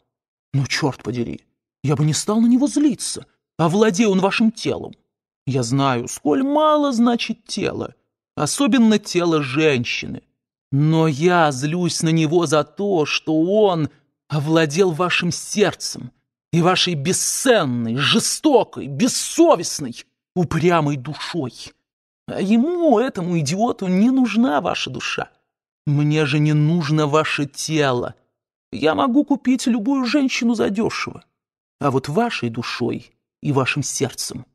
[SPEAKER 2] Ну, черт подери, я бы не стал на него злиться, овладея он вашим телом. Я знаю, сколь мало значит тело, особенно тело женщины. Но я злюсь на него за то, что он овладел вашим сердцем и вашей бесценной, жестокой, бессовестной, упрямой душой. А ему, этому идиоту, не нужна ваша душа. Мне же не нужно ваше тело. Я могу купить любую женщину задешево а вот вашей душой и вашим сердцем.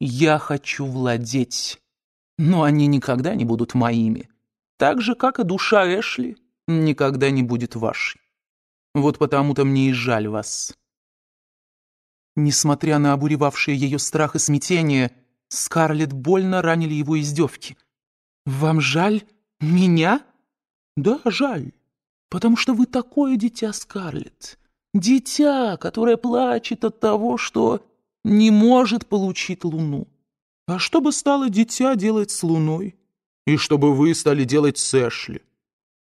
[SPEAKER 2] Я хочу владеть, но они никогда не будут моими, так же, как и душа Эшли никогда не будет вашей. Вот потому-то мне и жаль вас». Несмотря на обуревавшие ее страх и смятение, Скарлетт больно ранили его издевки. «Вам жаль? Меня?» «Да, жаль. Потому что вы такое дитя, Скарлетт. Дитя, которое плачет от того, что не может получить луну. А что бы стало дитя делать с луной? И что бы вы стали делать с Эшли?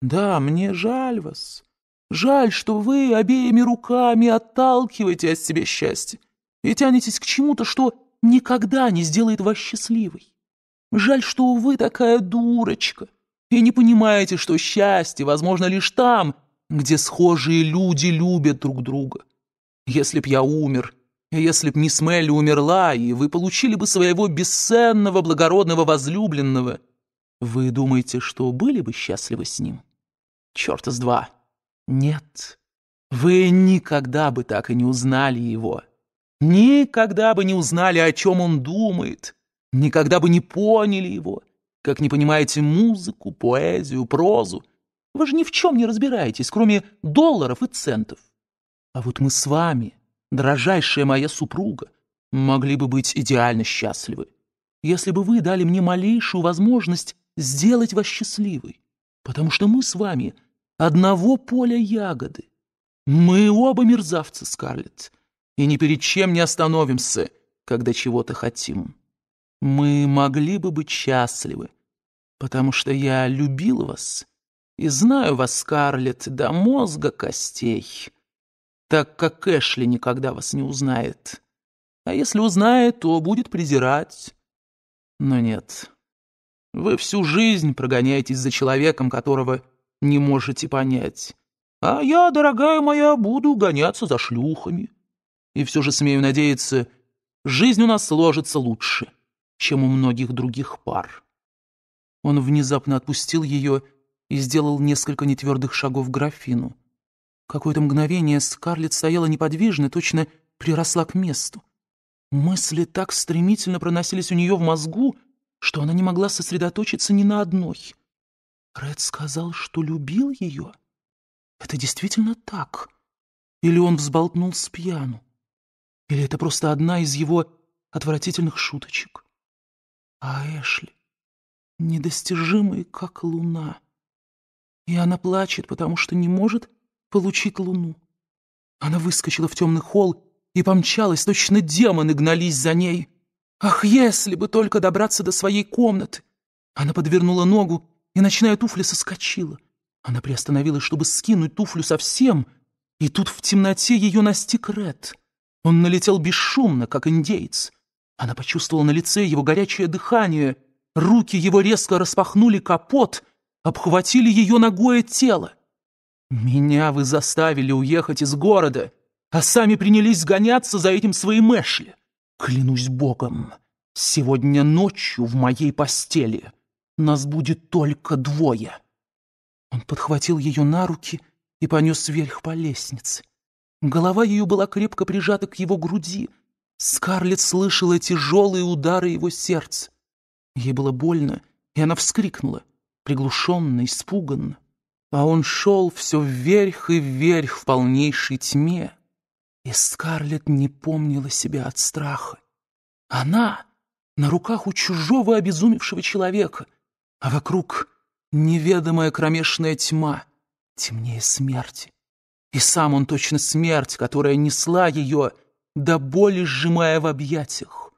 [SPEAKER 2] Да, мне жаль вас. Жаль, что вы обеими руками отталкиваете от себя счастье и тянетесь к чему-то, что никогда не сделает вас счастливой. Жаль, что вы такая дурочка и не понимаете, что счастье возможно лишь там, где схожие люди любят друг друга. Если б я умер, если б мисс Мелли умерла, и вы получили бы своего бесценного благородного возлюбленного, вы думаете, что были бы счастливы с ним? Черт с два. Нет. Вы никогда бы так и не узнали его. Никогда бы не узнали, о чем он думает. Никогда бы не поняли его. Как не понимаете музыку, поэзию, прозу — вы же ни в чем не разбираетесь, кроме долларов и центов. А вот мы с вами, дорожайшая моя супруга, могли бы быть идеально счастливы, если бы вы дали мне малейшую возможность сделать вас счастливой, потому что мы с вами одного поля ягоды. Мы оба мерзавцы, Скарлетт, и ни перед чем не остановимся, когда чего-то хотим. Мы могли бы быть счастливы, потому что я любил вас и знаю вас, Скарлетт, до мозга костей, так как Эшли никогда вас не узнает. А если узнает, то будет презирать. Но нет, вы всю жизнь прогоняетесь за человеком, которого не можете понять. А я, дорогая моя, буду гоняться за шлюхами. И все же смею надеяться, жизнь у нас сложится лучше, чем у многих других пар. Он внезапно отпустил ее и и сделал несколько нетвердых шагов к графину. Какое-то мгновение Скарлетт стояла неподвижно, точно приросла к месту. Мысли так стремительно проносились у нее в мозгу, что она не могла сосредоточиться ни на одной. Ред сказал, что любил ее. Это действительно так? Или он взболтнул с пьяну? Или это просто одна из его отвратительных
[SPEAKER 1] шуточек? А Эшли, недостижимый, как луна, — и она плачет, потому что не может получить луну.
[SPEAKER 2] Она выскочила в темный холл и помчалась, точно демоны гнались за ней. Ах, если бы только добраться до своей комнаты! Она подвернула ногу, и ночная туфля соскочила. Она приостановилась, чтобы скинуть туфлю совсем, и тут в темноте ее настиг Ред. Он налетел бесшумно, как индейец. Она почувствовала на лице его горячее дыхание, руки его резко распахнули капот — обхватили ее ногое тело. Меня вы заставили уехать из города, а сами принялись гоняться за этим своим Эшли. Клянусь богом, сегодня ночью в моей постели нас будет только двое. Он подхватил ее на руки и понес вверх по лестнице. Голова ее была крепко прижата к его груди. Скарлетт слышала тяжелые удары его сердца. Ей было больно, и она вскрикнула — приглушенно, испуганно. А он шел все вверх и вверх в полнейшей тьме. И Скарлетт не помнила себя от страха. Она на руках у чужого обезумевшего человека, а вокруг неведомая кромешная тьма, темнее смерти. И сам он точно смерть, которая несла ее, до боли сжимая в объятиях.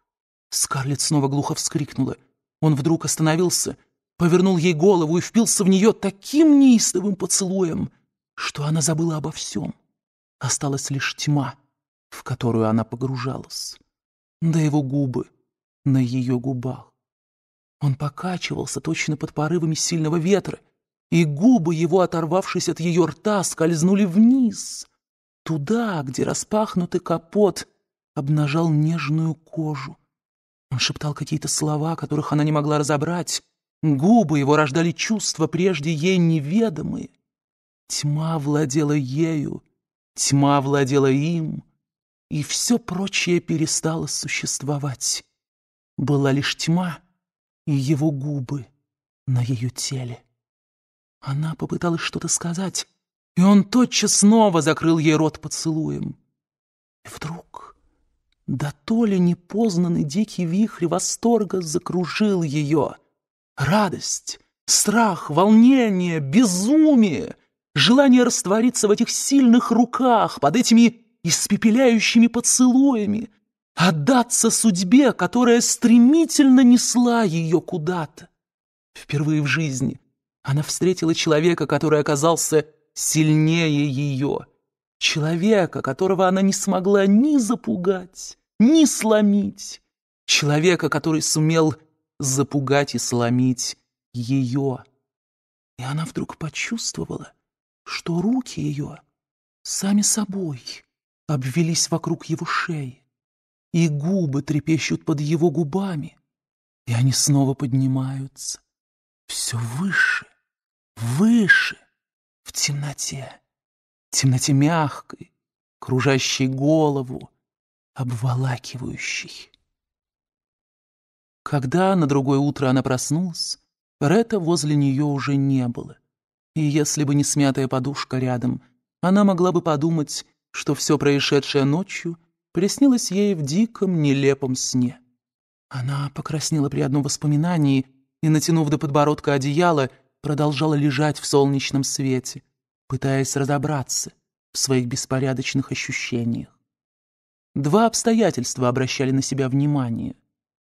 [SPEAKER 2] Скарлетт снова глухо вскрикнула. Он вдруг остановился повернул ей голову и впился в нее таким неистовым поцелуем, что она забыла обо всем. Осталась лишь тьма, в которую она погружалась. Да его губы на ее губах. Он покачивался точно под порывами сильного ветра, и губы его, оторвавшись от ее рта, скользнули вниз, туда, где распахнутый капот обнажал нежную кожу. Он шептал какие-то слова, которых она не могла разобрать, Губы его рождали чувства, прежде ей неведомые. Тьма владела ею, тьма владела им, и все прочее перестало существовать.
[SPEAKER 1] Была лишь тьма и его губы на ее теле. Она попыталась что-то сказать,
[SPEAKER 2] и он тотчас снова закрыл ей рот поцелуем. И вдруг, да то ли непознанный дикий вихрь восторга закружил ее — Радость, страх, волнение, безумие, желание раствориться в этих сильных руках, под этими испепеляющими поцелуями, отдаться судьбе, которая стремительно несла ее куда-то. Впервые в жизни она встретила человека, который оказался сильнее ее, человека, которого она не смогла ни запугать, ни сломить, человека, который сумел запугать и сломить ее. И она вдруг почувствовала, что руки ее сами собой обвелись вокруг его шеи, и губы трепещут под его
[SPEAKER 1] губами, и они снова поднимаются все выше, выше, в темноте, в темноте мягкой, кружащей голову, обволакивающей.
[SPEAKER 2] Когда на другое утро она проснулась, Ретта возле нее уже не было. И если бы не смятая подушка рядом, она могла бы подумать, что все происшедшее ночью приснилось ей в диком, нелепом сне. Она покраснела при одном воспоминании и, натянув до подбородка одеяло, продолжала лежать в солнечном свете, пытаясь разобраться в своих беспорядочных ощущениях. Два обстоятельства обращали на себя внимание —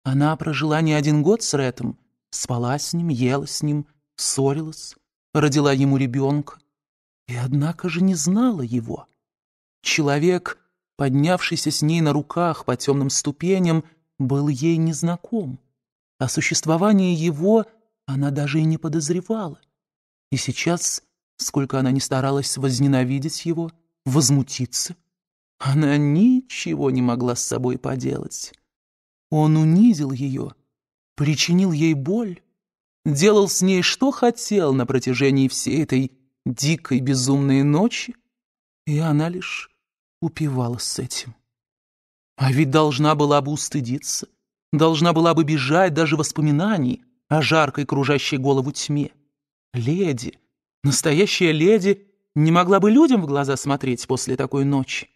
[SPEAKER 2] она прожила не один год с Рэтом, спала с ним, ела с ним, ссорилась, родила ему ребенка. И однако же не знала его. Человек, поднявшийся с ней на руках по темным ступеням, был ей незнаком. О существовании его она даже и не подозревала. И сейчас, сколько она не старалась возненавидеть его, возмутиться, она ничего не могла с собой поделать. Он унизил ее, причинил ей боль, делал с ней что хотел на протяжении всей этой дикой безумной ночи, и она лишь упивалась с этим. А ведь должна была бы устыдиться, должна была бы бежать даже воспоминаний о жаркой кружащей голову тьме. Леди, настоящая леди, не могла бы людям в глаза смотреть после такой ночи.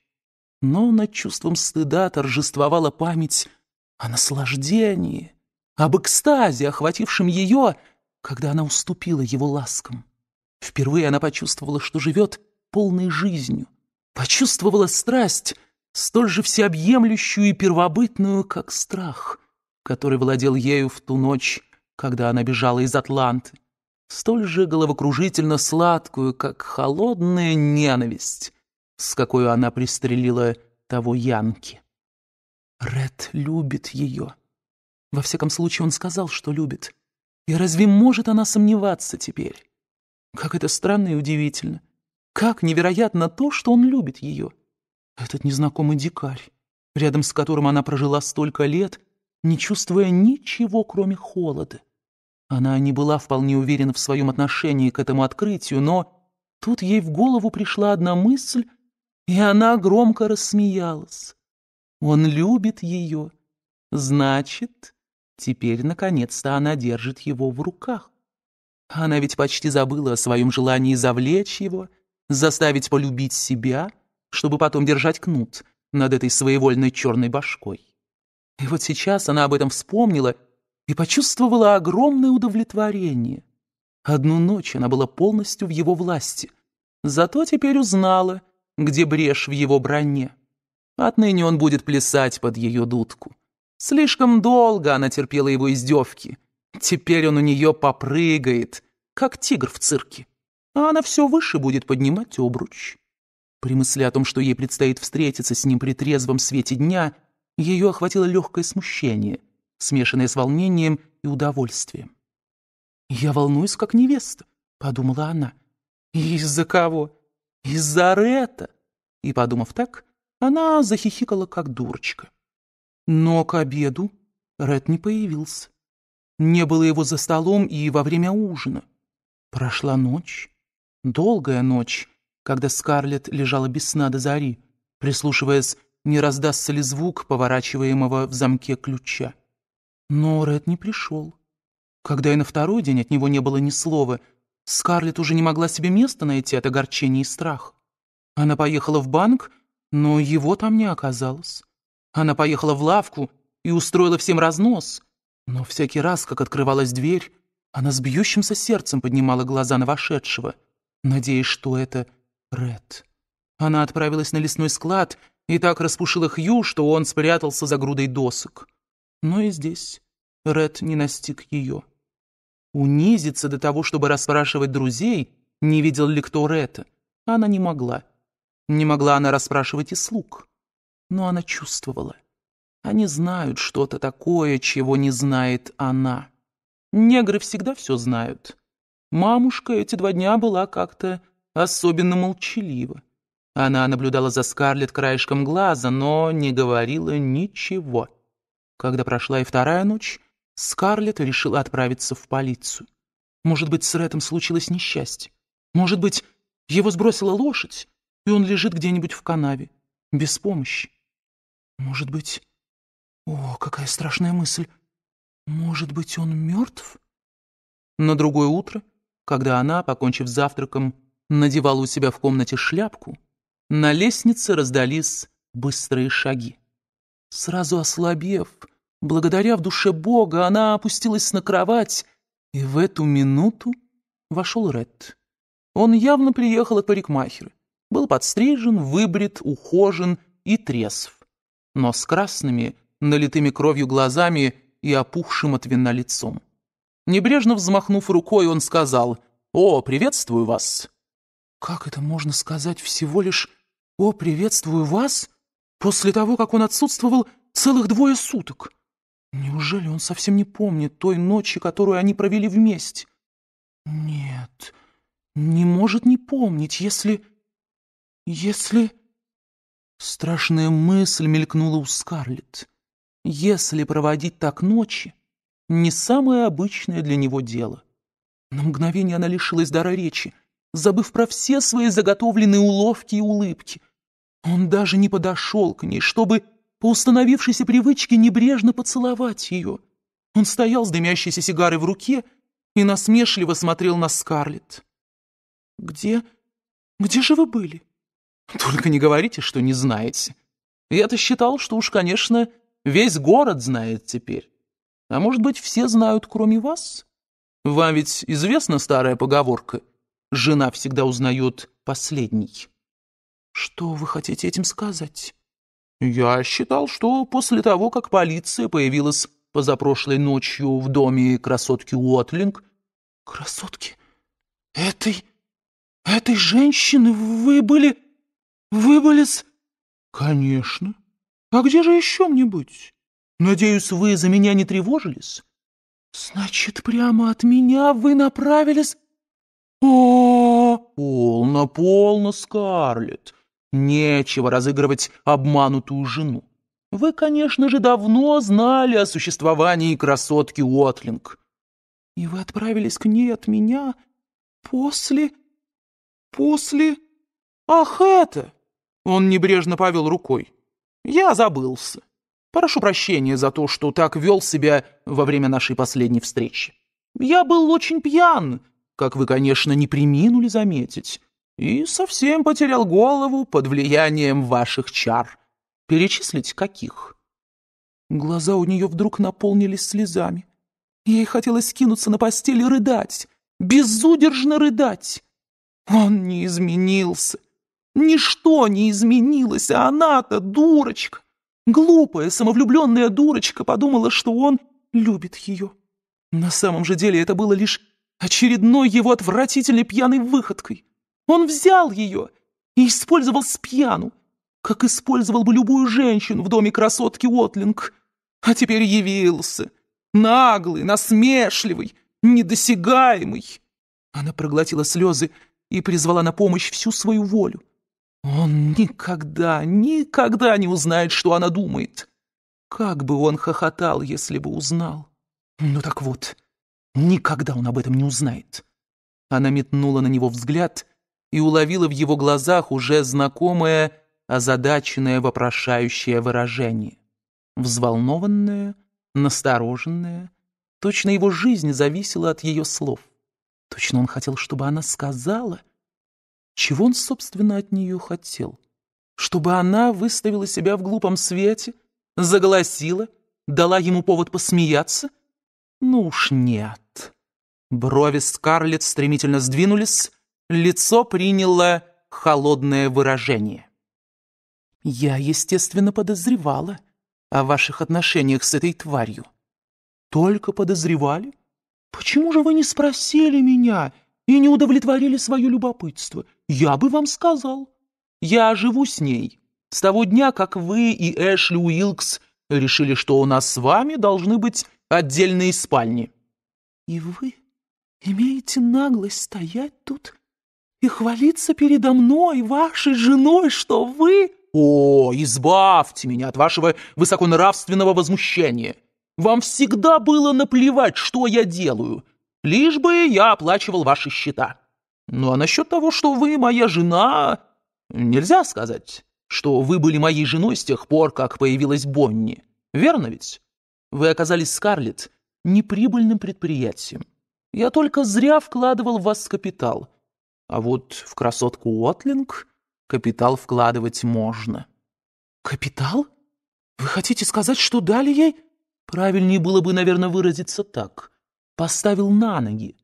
[SPEAKER 2] Но над чувством стыда торжествовала память о наслаждении, об экстазе, охватившем ее, когда она уступила его ласкам. Впервые она почувствовала, что живет полной жизнью, почувствовала страсть, столь же всеобъемлющую и первобытную, как страх, который владел ею в ту ночь, когда она бежала из Атланты, столь же головокружительно сладкую, как холодная ненависть, с какой она пристрелила того Янки. Ред любит ее. Во всяком случае, он сказал, что любит. И разве может она сомневаться теперь? Как это странно и удивительно. Как невероятно то, что он любит ее. Этот незнакомый дикарь, рядом с которым она прожила столько лет, не чувствуя ничего, кроме холода. Она не была вполне уверена в своем отношении к этому открытию, но тут ей в голову пришла одна мысль, и она громко рассмеялась. Он любит ее. Значит, теперь наконец-то она держит его в руках. Она ведь почти забыла о своем желании завлечь его, заставить полюбить себя, чтобы потом держать кнут над этой своевольной черной башкой. И вот сейчас она об этом вспомнила и почувствовала огромное удовлетворение. Одну ночь она была полностью в его власти, зато теперь узнала, где брешь в его броне. Отныне он будет плясать под ее дудку. Слишком долго она терпела его издевки. Теперь он у нее попрыгает, как тигр в цирке. А она все выше будет поднимать обруч. При мысли о том, что ей предстоит встретиться с ним при трезвом свете дня, ее охватило легкое смущение, смешанное с волнением и удовольствием. «Я волнуюсь, как невеста», — подумала она. «Из-за кого? Из-за Ретта!» И, подумав так, — она захихикала, как дурочка. Но к обеду Ред не появился. Не было его за столом и во время ужина. Прошла ночь, долгая ночь, когда Скарлетт лежала без сна до зари, прислушиваясь, не раздастся ли звук поворачиваемого в замке ключа. Но Ред не пришел. Когда и на второй день от него не было ни слова, Скарлетт уже не могла себе места найти от огорчения и страха. Она поехала в банк но его там не оказалось. Она поехала в лавку и устроила всем разнос. Но всякий раз, как открывалась дверь, она с бьющимся сердцем поднимала глаза на вошедшего, надеясь, что это Ред. Она отправилась на лесной склад и так распушила Хью, что он спрятался за грудой досок. Но и здесь Ред не настиг ее. Унизиться до того, чтобы расспрашивать друзей, не видел ли кто Ретта, она не могла. Не могла она расспрашивать и слуг. Но она чувствовала. Они знают что-то такое, чего не знает она. Негры всегда все знают. Мамушка эти два дня была как-то особенно молчалива. Она наблюдала за Скарлетт краешком глаза, но не говорила ничего. Когда прошла и вторая ночь, Скарлетт решила отправиться в полицию. Может быть, с Рэтом случилось несчастье. Может быть, его сбросила лошадь и он лежит где-нибудь в канаве,
[SPEAKER 1] без помощи. Может быть... О, какая страшная мысль! Может быть, он мертв?
[SPEAKER 2] На другое утро, когда она, покончив завтраком, надевала у себя в комнате шляпку, на лестнице раздались быстрые шаги. Сразу ослабев, благодаря в душе Бога, она опустилась на кровать, и в эту минуту вошел Ред. Он явно приехал от парикмахера был подстрижен, выбрит, ухожен и трезв, но с красными, налитыми кровью глазами и опухшим от вина лицом. Небрежно взмахнув рукой, он сказал «О, приветствую вас!» «Как это можно сказать всего лишь «О, приветствую вас!» после того, как он отсутствовал целых двое суток?» Неужели он совсем не помнит той ночи, которую они провели вместе? Нет, не может не помнить, если... «Если...» Страшная мысль мелькнула у Скарлетт. «Если проводить так ночи, не самое обычное для него дело». На мгновение она лишилась дара речи, забыв про все свои заготовленные уловки и улыбки. Он даже не подошел к ней, чтобы по установившейся привычке небрежно поцеловать ее. Он стоял с дымящейся сигарой в руке и насмешливо смотрел на Скарлетт. «Где... где же вы были?» Только не говорите, что не знаете. Я-то считал, что уж, конечно, весь город знает теперь. А может быть, все знают, кроме вас? Вам ведь известна старая поговорка «Жена всегда узнает последний». Что вы хотите этим сказать? Я считал, что после того, как полиция появилась позапрошлой ночью в доме красотки Уотлинг... Красотки? Этой... этой женщины вы были... Вы были с... Конечно. А где же еще мне быть? Надеюсь, вы за меня не тревожились? Значит, прямо от меня вы направились... О, полно, полно, Скарлетт. Нечего разыгрывать обманутую жену. Вы, конечно же, давно знали о существовании красотки Уотлинг. И вы отправились к ней от меня после... после... Ах, это! Он небрежно повел рукой. «Я забылся. Прошу прощения за то, что так вел себя во время нашей последней встречи. Я был очень пьян, как вы, конечно, не приминули заметить, и совсем потерял голову под влиянием ваших чар. Перечислить каких?» Глаза у нее вдруг наполнились слезами. Ей хотелось скинуться на постель и рыдать, безудержно рыдать. Он не изменился. Ничто не изменилось, а она-то дурочка. Глупая, самовлюбленная дурочка подумала, что он любит ее. На самом же деле это было лишь очередной его отвратительной пьяной выходкой. Он взял ее и использовал спьяну, как использовал бы любую женщину в доме красотки Уотлинг. А теперь явился. Наглый, насмешливый, недосягаемый. Она проглотила слезы и призвала на помощь всю свою волю. Он никогда, никогда не узнает, что она думает. Как бы он хохотал, если бы узнал. Ну так вот, никогда он об этом не узнает. Она метнула на него взгляд и уловила в его глазах уже знакомое, озадаченное, вопрошающее выражение. Взволнованное, настороженное. Точно его жизнь зависела от ее слов. Точно он хотел, чтобы она сказала — чего он, собственно, от нее хотел? Чтобы она выставила себя в глупом свете, заголосила, дала ему повод посмеяться? Ну уж нет. Брови Скарлетт стремительно сдвинулись, лицо приняло холодное выражение. «Я, естественно, подозревала о ваших отношениях с этой тварью». «Только подозревали? Почему же вы не спросили меня и не удовлетворили свое любопытство?» «Я бы вам сказал. Я живу с ней. С того дня, как вы и Эшли Уилкс решили, что у нас с вами должны быть отдельные спальни». «И вы имеете наглость стоять тут и хвалиться передо мной, вашей женой, что вы...» «О, избавьте меня от вашего высоконравственного возмущения! Вам всегда было наплевать, что я делаю, лишь бы я оплачивал ваши счета. Ну а насчет того, что вы моя жена, нельзя сказать, что вы были моей женой с тех пор, как появилась Бонни. Верно ведь? Вы оказались, Скарлетт, неприбыльным предприятием. Я только зря вкладывал в вас капитал. А вот в красотку Уотлинг капитал вкладывать можно. Капитал? Вы хотите сказать, что дали ей? Правильнее было бы, наверное, выразиться так. Поставил на ноги.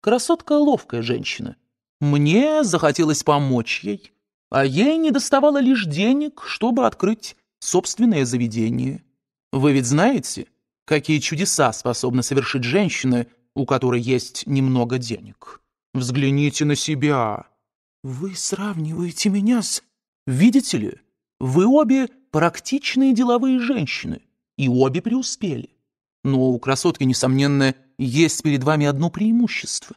[SPEAKER 2] Красотка ловкая женщина. Мне захотелось помочь ей, а ей недоставало лишь денег, чтобы открыть собственное заведение. Вы ведь знаете, какие чудеса способны совершить женщины, у которой есть немного денег. Взгляните на себя. Вы сравниваете меня с... Видите ли, вы обе практичные деловые женщины, и обе преуспели. Но у красотки, несомненно, есть перед вами одно преимущество.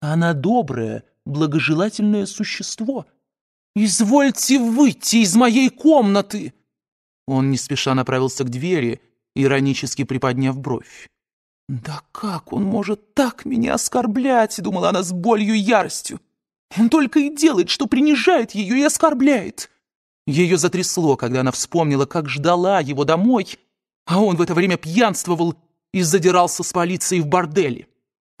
[SPEAKER 2] Она добрая, благожелательное существо. «Извольте выйти из моей комнаты!» Он не спеша направился к двери, иронически приподняв бровь. «Да как он может так меня оскорблять?» — думала она с болью и яростью. «Он только и делает, что принижает ее и оскорбляет!» Ее затрясло, когда она вспомнила, как ждала его домой, а он в это время пьянствовал и задирался с полицией в борделе.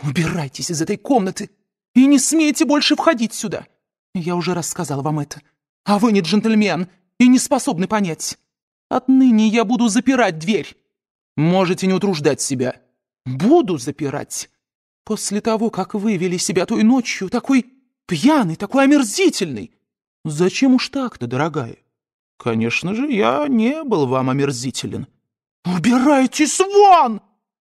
[SPEAKER 2] «Убирайтесь из этой комнаты! И не смейте больше входить сюда. Я уже рассказал вам это. А вы не джентльмен и не способны понять. Отныне я буду запирать дверь. Можете не утруждать себя. Буду запирать. После того, как вы вели себя той ночью, такой пьяный, такой омерзительный. Зачем уж так-то, дорогая? Конечно же, я не был вам омерзителен. Убирайтесь вон!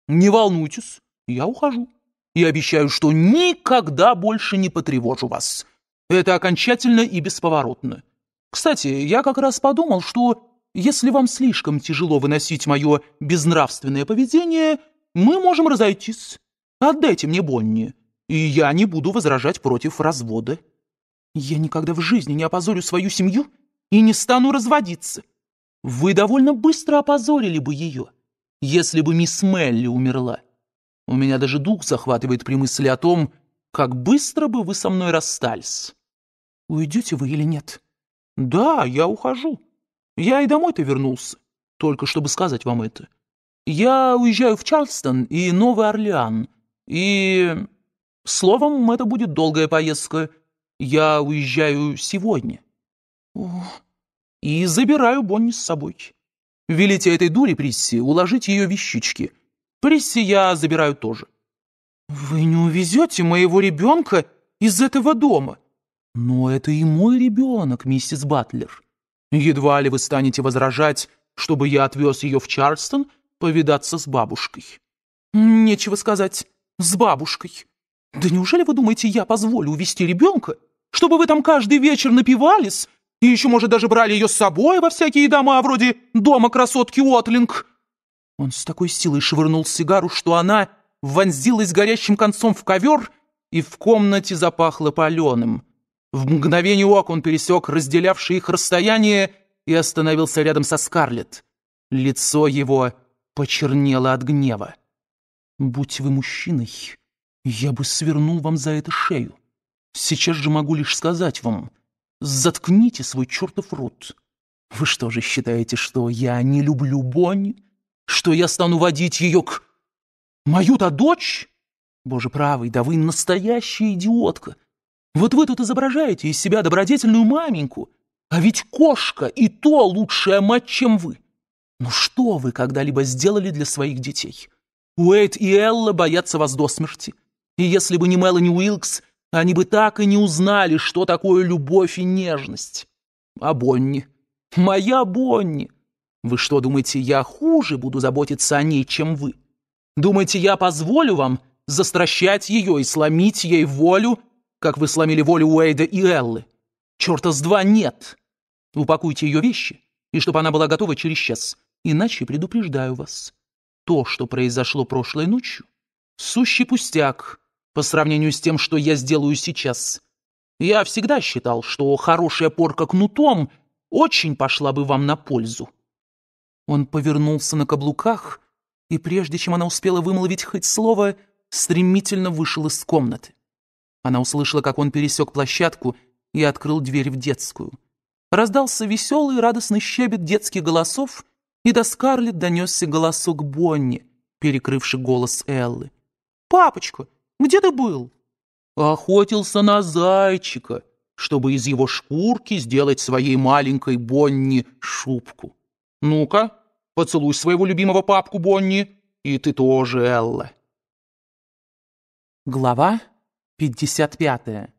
[SPEAKER 2] Не волнуйтесь, я ухожу и обещаю, что никогда больше не потревожу вас. Это окончательно и бесповоротно. Кстати, я как раз подумал, что если вам слишком тяжело выносить мое безнравственное поведение, мы можем разойтись. Отдайте мне Бонни, и я не буду возражать против развода. Я никогда в жизни не опозорю свою семью и не стану разводиться. Вы довольно быстро опозорили бы ее, если бы мисс Мелли умерла. У меня даже дух захватывает при мысли о том, как быстро бы вы со мной расстались. Уйдете вы или нет? Да, я ухожу. Я и домой-то вернулся, только чтобы сказать вам это. Я уезжаю в Чарльстон и Новый Орлеан, и... Словом, это будет долгая поездка. Я уезжаю сегодня. О, и забираю Бонни с собой. Велите этой дуре Присси уложить ее вещички — Прессе я забираю тоже. Вы не увезете моего ребенка из этого дома? Но это и мой ребенок, миссис Батлер. Едва ли вы станете возражать, чтобы я отвез ее в Чарльстон повидаться с бабушкой. Нечего сказать, с бабушкой. Да неужели вы думаете, я позволю увезти ребенка, чтобы вы там каждый вечер напивались и еще, может, даже брали ее с собой во всякие дома, вроде дома красотки Уотлинг? Он с такой силой швырнул сигару, что она вонзилась горящим концом в ковер, и в комнате запахло паленым. В мгновение ока он пересек разделявшее их расстояние и остановился рядом со Скарлетт. Лицо его почернело от гнева. «Будь вы мужчиной, я бы свернул вам за это шею. Сейчас же могу лишь сказать вам, заткните свой чертов рот. Вы что же считаете, что я не люблю Бонни?» что я стану водить ее к... Мою-то дочь? Боже правый, да вы настоящая идиотка. Вот вы тут изображаете из себя добродетельную маменьку, а ведь кошка и то лучшая мать, чем вы. Ну что вы когда-либо сделали для своих детей? Уэйт и Элла боятся вас до смерти. И если бы не Мелани Уилкс, они бы так и не узнали, что такое любовь и нежность. А Бонни? Моя Бонни! Вы что, думаете, я хуже буду заботиться о ней, чем вы? Думаете, я позволю вам застращать ее и сломить ей волю, как вы сломили волю Уэйда и Эллы? Черта с два нет! Упакуйте ее вещи, и чтобы она была готова через час. Иначе предупреждаю вас. То, что произошло прошлой ночью, сущий пустяк по сравнению с тем, что я сделаю сейчас. Я всегда считал, что хорошая порка кнутом очень пошла бы вам на пользу. Он повернулся на каблуках, и прежде чем она успела вымолвить хоть слово, стремительно вышел из комнаты. Она услышала, как он пересек площадку и открыл дверь в детскую. Раздался веселый радостный щебет детских голосов, и до Скарлетт донесся голосок Бонни, перекрывший голос Эллы. «Папочка, где ты был?» «Охотился на зайчика», чтобы из его шкурки сделать своей маленькой Бонни шубку. Ну-ка, поцелуй своего любимого папку, Бонни, и ты тоже, Элла. Глава 55.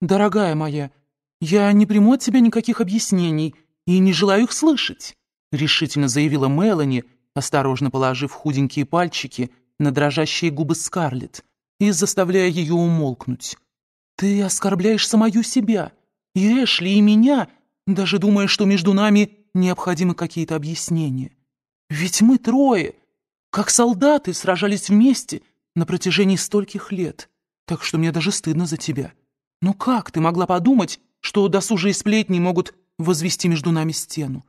[SPEAKER 2] Дорогая моя, я не приму от тебя никаких объяснений и не желаю их слышать, решительно заявила Мелани, осторожно положив худенькие пальчики на дрожащие губы Скарлетт и заставляя ее умолкнуть. «Ты оскорбляешь самую себя, и Эшли, и меня, даже думая, что между нами необходимы какие-то объяснения. Ведь мы трое, как солдаты, сражались вместе на протяжении стольких лет, так что мне даже стыдно за тебя. Ну как ты могла подумать, что досужие сплетни могут возвести между нами стену?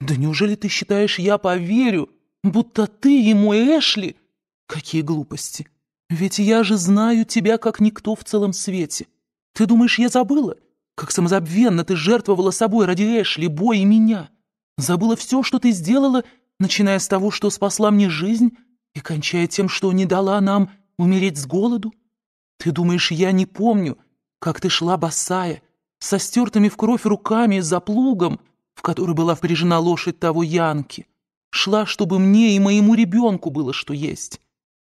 [SPEAKER 2] Да неужели ты считаешь, я поверю, будто ты ему Эшли? Какие глупости! Ведь я же знаю тебя, как никто в целом свете. Ты думаешь, я забыла? Как самозабвенно ты жертвовала собой ради Эшли, Бо и меня. Забыла все, что ты сделала, начиная с того, что спасла мне жизнь, и кончая тем, что не дала нам умереть с голоду? Ты думаешь, я не помню, как ты шла босая, со стертыми в кровь руками за плугом, в который была впряжена лошадь того Янки? Шла, чтобы мне и моему ребенку было что есть.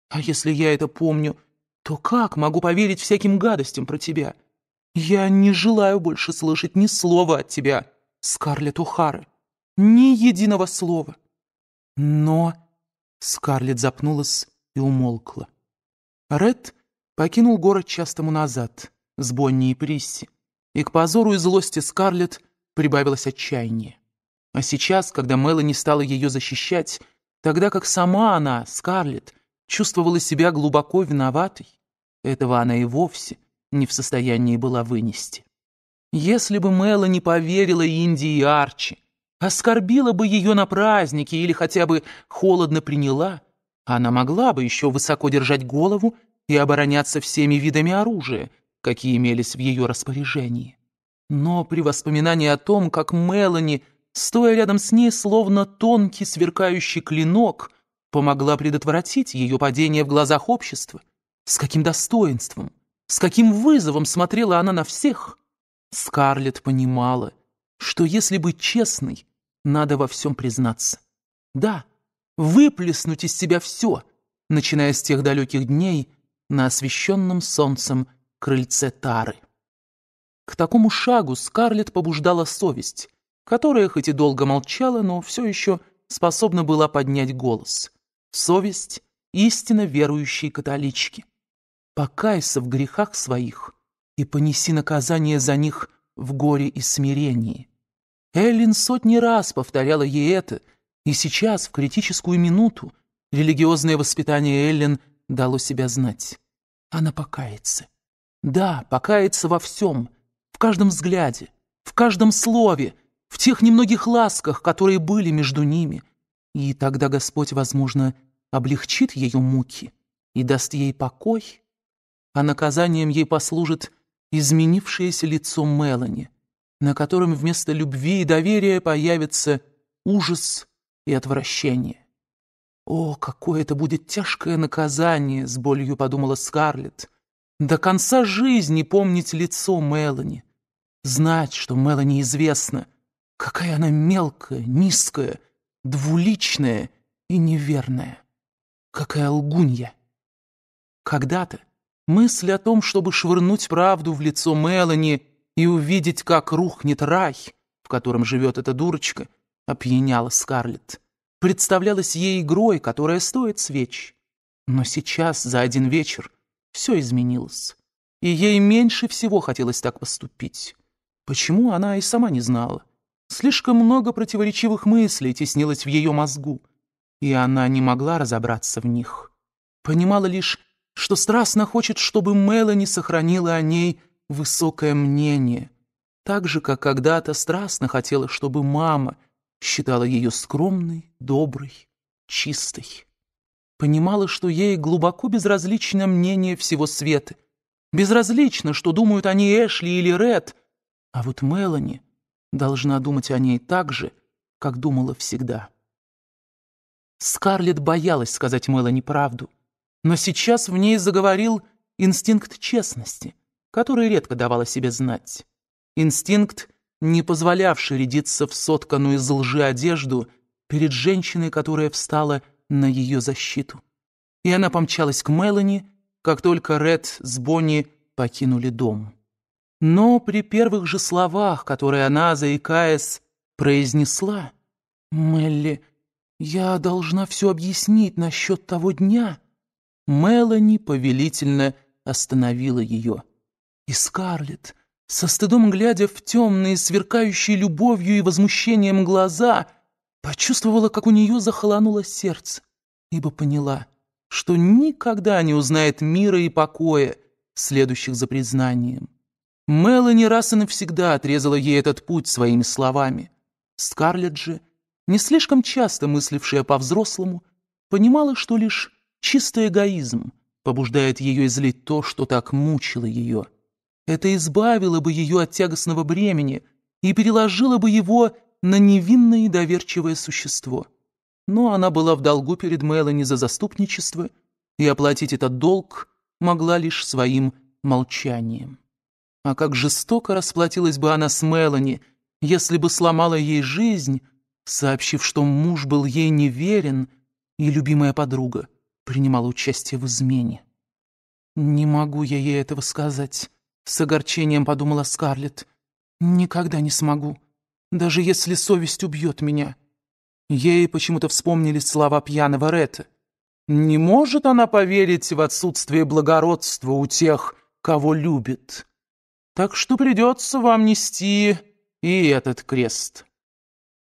[SPEAKER 2] А если я это помню, то как могу поверить всяким гадостям про тебя? Я не желаю больше слышать ни слова от тебя, Скарлетт Ухары. Ни единого слова. Но... Скарлетт запнулась и умолкла. Ред покинул город час тому назад с Бонни и Присси, и к позору и злости Скарлетт прибавилось отчаяние. А сейчас, когда Мелани стала ее защищать, тогда как сама она, Скарлетт, чувствовала себя глубоко виноватой, этого она и вовсе не в состоянии была вынести. Если бы Мелани поверила Инди и Арчи, оскорбила бы ее на празднике или хотя бы холодно приняла, она могла бы еще высоко держать голову и обороняться всеми видами оружия, какие имелись в ее распоряжении. Но при воспоминании о том, как Мелани, стоя рядом с ней, словно тонкий сверкающий клинок, помогла предотвратить ее падение в глазах общества, с каким достоинством, с каким вызовом смотрела она на всех, Скарлетт понимала, что если быть честной, надо во всем признаться. Да, выплеснуть из себя все, начиная с тех далеких дней на освещенном солнцем крыльце Тары. К такому шагу Скарлетт побуждала совесть, которая хоть и долго молчала, но все еще способна была поднять голос. Совесть истинно верующей католички. Покайся в грехах своих и понеси наказание за них в горе и смирении. Эллен сотни раз повторяла ей это, и сейчас, в критическую минуту, религиозное воспитание Эллен дало себя знать. Она покается. Да, покается во всем, в каждом взгляде, в каждом слове, в тех немногих ласках, которые были между ними. И тогда Господь, возможно, облегчит ее муки и даст ей покой, а наказанием ей послужит изменившееся лицо Мелани, на котором вместо любви и доверия появится ужас и отвращение. «О, какое это будет тяжкое наказание!» — с болью подумала Скарлетт. «До конца жизни помнить лицо Мелани, знать, что Мелани известна, какая она мелкая, низкая, двуличная и неверная, какая
[SPEAKER 1] лгунья!»
[SPEAKER 2] Когда-то мысль о том, чтобы швырнуть правду в лицо Мелани — и увидеть, как рухнет рай, в котором живет эта дурочка, опьяняла Скарлетт. Представлялась ей игрой, которая стоит свеч. Но сейчас, за один вечер, все изменилось. И ей меньше всего хотелось так поступить. Почему, она и сама не знала. Слишком много противоречивых мыслей теснилось в ее мозгу, и она не могла разобраться в них. Понимала лишь, что страстно хочет, чтобы Мелани сохранила о ней высокое мнение, так же, как когда-то страстно хотела, чтобы мама считала ее скромной, доброй, чистой. Понимала, что ей глубоко безразлично мнение всего света, безразлично, что думают они Эшли или Ред, а вот Мелани должна думать о ней так же, как думала всегда. Скарлетт боялась сказать Мелани правду, но сейчас в ней заговорил инстинкт честности — который редко давал о себе знать. Инстинкт, не позволявший рядиться в сотканную из лжи одежду перед женщиной, которая встала на ее защиту. И она помчалась к Мелани, как только Ред с Бонни покинули дом. Но при первых же словах, которые она, заикаясь, произнесла, «Мелли, я должна все объяснить насчет того дня», Мелани повелительно остановила ее. И Скарлетт, со стыдом глядя в темные, сверкающие любовью и возмущением глаза, почувствовала, как у нее захолонуло сердце, ибо поняла, что никогда не узнает мира и покоя, следующих за признанием. Мелани раз и навсегда отрезала ей этот путь своими словами. Скарлетт же, не слишком часто мыслившая по-взрослому, понимала, что лишь чистый эгоизм побуждает ее излить то, что так мучило ее. Это избавило бы ее от тягостного бремени и переложило бы его на невинное и доверчивое существо. Но она была в долгу перед Мелани за заступничество, и оплатить этот долг могла лишь своим молчанием. А как жестоко расплатилась бы она с Мелани, если бы сломала ей жизнь, сообщив, что муж был ей неверен, и любимая подруга принимала участие в измене. «Не могу я ей этого сказать», с огорчением подумала Скарлетт. Никогда не смогу, даже если совесть убьет меня. Ей почему-то вспомнились слова пьяного Ретта. Не может она поверить в отсутствие благородства у тех, кого любит. Так что придется вам нести и этот крест.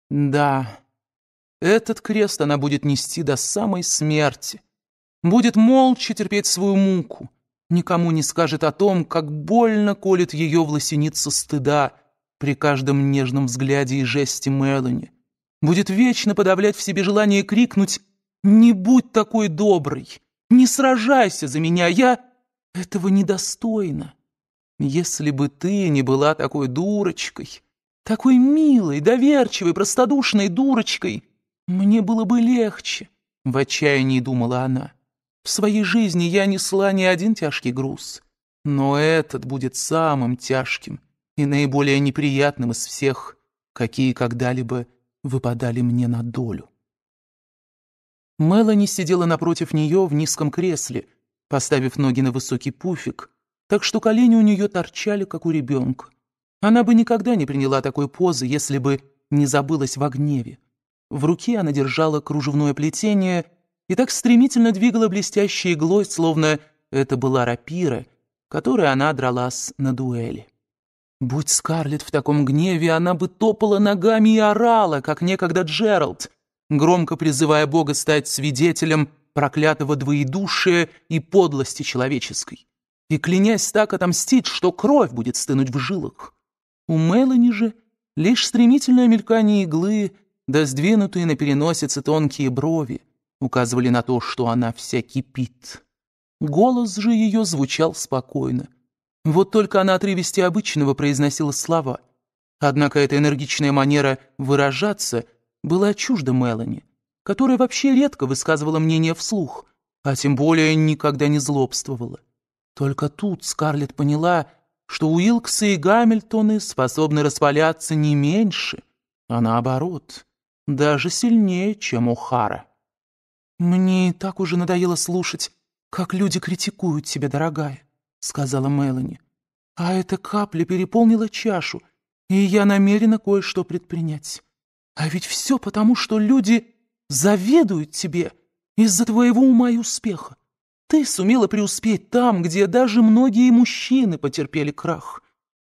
[SPEAKER 2] Да, этот крест она будет нести до самой смерти. Будет молча терпеть свою муку, никому не скажет о том, как больно колет ее власеница стыда при каждом нежном взгляде и жесте Мелани. Будет вечно подавлять в себе желание крикнуть «Не будь такой добрый! Не сражайся за меня! Я этого недостойна! Если бы ты не была такой дурочкой, такой милой, доверчивой, простодушной дурочкой, мне было бы легче!» — в отчаянии думала она. В своей жизни я несла не один тяжкий груз, но этот будет самым тяжким и наиболее неприятным из всех, какие когда-либо выпадали мне на долю. Мелани сидела напротив нее в низком кресле, поставив ноги на высокий пуфик, так что колени у нее торчали, как у ребенка. Она бы никогда не приняла такой позы, если бы не забылась во гневе. В руке она держала кружевное плетение — и так стремительно двигала блестящей иглой, словно это была рапира, которой она дралась на дуэли. Будь Скарлетт в таком гневе, она бы топала ногами и орала, как некогда Джеральд, громко призывая Бога стать свидетелем проклятого двоедушия и подлости человеческой, и клянясь так отомстить, что кровь будет стынуть в жилах. У Мелани же лишь стремительное мелькание иглы да сдвинутые на переносице тонкие брови — указывали на то, что она вся кипит. Голос же ее звучал спокойно. Вот только она отрывисти обычного произносила слова. Однако эта энергичная манера выражаться была чужда Мелани, которая вообще редко высказывала мнение вслух, а тем более никогда не злобствовала. Только тут Скарлетт поняла, что Уилксы и Гамильтоны способны распаляться не меньше, а наоборот, даже сильнее, чем у Хара. «Мне и так уже надоело слушать, как люди критикуют тебя, дорогая», — сказала Мелани. «А эта капля переполнила чашу, и я намерена кое-что предпринять. А ведь все потому, что люди заведуют тебе из-за твоего ума и успеха. Ты сумела преуспеть там, где даже многие мужчины потерпели крах.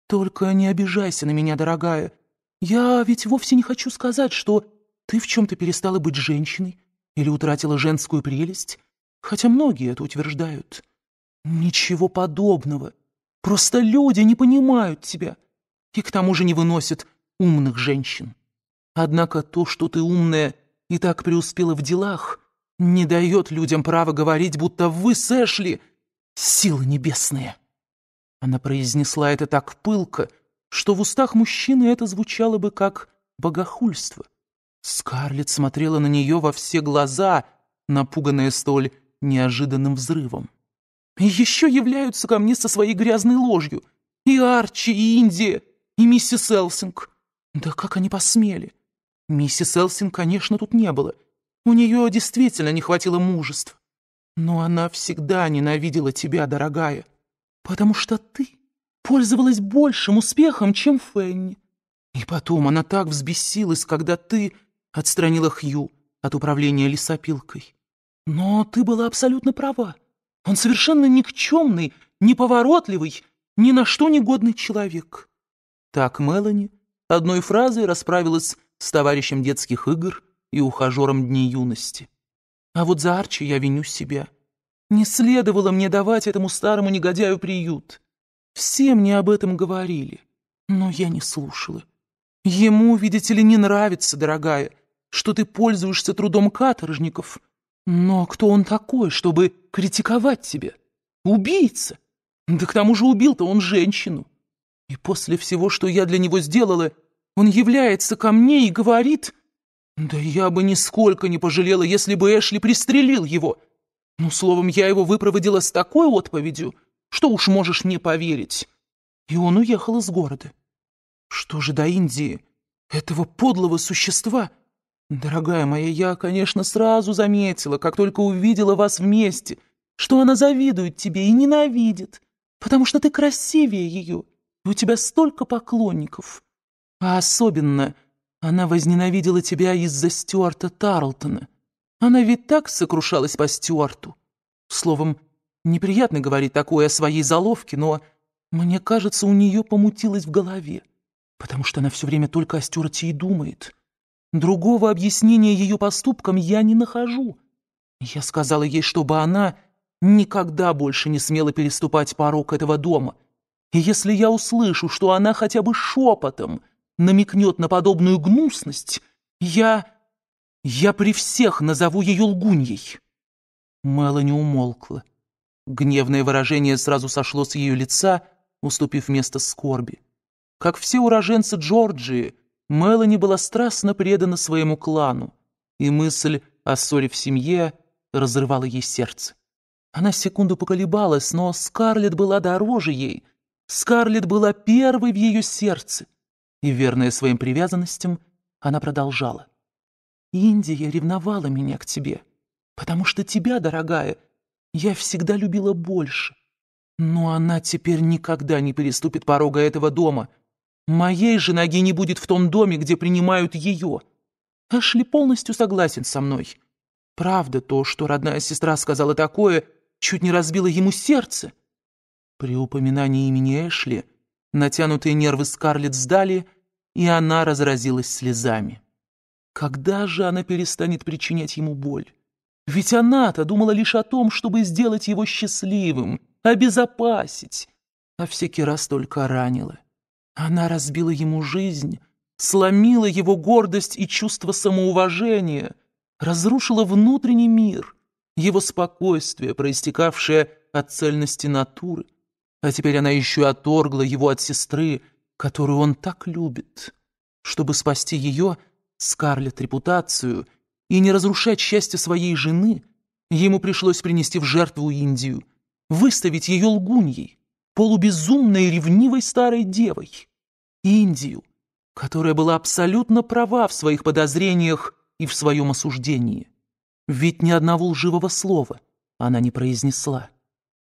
[SPEAKER 2] Только не обижайся на меня, дорогая. Я ведь вовсе не хочу сказать, что ты в чем-то перестала быть женщиной или утратила женскую прелесть, хотя многие это утверждают. Ничего подобного. Просто люди не понимают тебя и к тому же не выносят умных женщин. Однако то, что ты умная и так преуспела в делах, не дает людям права говорить, будто вы с Эшли силы небесные. Она произнесла это так пылко, что в устах мужчины это звучало бы как богохульство. Скарлетт смотрела на нее во все глаза, напуганная столь неожиданным взрывом. еще являются ко мне со своей грязной ложью. И Арчи, и Индия, и миссис Элсинг. Да как они посмели? Миссис Элсинг, конечно, тут не было. У нее действительно не хватило мужества. Но она всегда ненавидела тебя, дорогая, потому что ты пользовалась большим успехом, чем Фенни. И потом она так взбесилась, когда ты отстранила Хью от управления лесопилкой. Но ты была абсолютно права. Он совершенно никчемный, неповоротливый, ни на что негодный человек. Так Мелани одной фразой расправилась с товарищем детских игр и ухажером дней юности. А вот за Арчи я виню себя. Не следовало мне давать этому старому негодяю приют. Все мне об этом говорили, но я не слушала. Ему, видите ли, не нравится, дорогая — что ты пользуешься трудом каторжников. Но кто он такой, чтобы критиковать тебя? Убийца! Да к тому же убил-то он женщину. И после всего, что я для него сделала, он является ко мне и говорит... Да я бы нисколько не пожалела, если бы Эшли пристрелил его. Ну, словом, я его выпроводила с такой отповедью, что уж можешь мне поверить. И он уехал из города. Что же до Индии, этого подлого существа... «Дорогая моя, я, конечно, сразу заметила, как только увидела вас вместе, что она завидует тебе и ненавидит, потому что ты красивее ее, и у тебя столько поклонников. А особенно она возненавидела тебя из-за Стюарта Тарлтона. Она ведь так сокрушалась по Стюарту. Словом, неприятно говорить такое о своей заловке, но, мне кажется, у нее помутилось в голове, потому что она все время только о Стюарте и думает». Другого объяснения ее поступкам я не нахожу. Я сказала ей, чтобы она никогда больше не смела переступать порог этого дома. И если я услышу, что она хотя бы шепотом намекнет на подобную гнусность, я... я при всех назову ее лгуньей». Мелани умолкла. Гневное выражение сразу сошло с ее лица, уступив место скорби. Как все уроженцы Джорджии, Мелани была страстно предана своему клану, и мысль о ссоре в семье разрывала ей сердце. Она секунду поколебалась, но Скарлетт была дороже ей. Скарлетт была первой в ее сердце. И, верная своим привязанностям, она продолжала. «Индия ревновала меня к тебе, потому что тебя, дорогая, я всегда любила больше. Но она теперь никогда не переступит порога этого дома». Моей же ноги не будет в том доме, где принимают ее. Эшли полностью согласен со мной. Правда то, что родная сестра сказала такое, чуть не разбило ему сердце. При упоминании имени Эшли натянутые нервы Скарлетт сдали, и она разразилась слезами. Когда же она перестанет причинять ему боль? Ведь она-то думала лишь о том, чтобы сделать его счастливым, обезопасить, а всякий раз только ранила. Она разбила ему жизнь, сломила его гордость и чувство самоуважения, разрушила внутренний мир, его спокойствие, проистекавшее от цельности натуры. А теперь она еще оторгла его от сестры, которую он так любит. Чтобы спасти ее, Скарлетт, репутацию и не разрушать счастье своей жены, ему пришлось принести в жертву Индию, выставить ее лгуньей полубезумной ревнивой старой девой. Индию, которая была абсолютно права в своих подозрениях и в своем осуждении. Ведь ни одного лживого слова она не произнесла.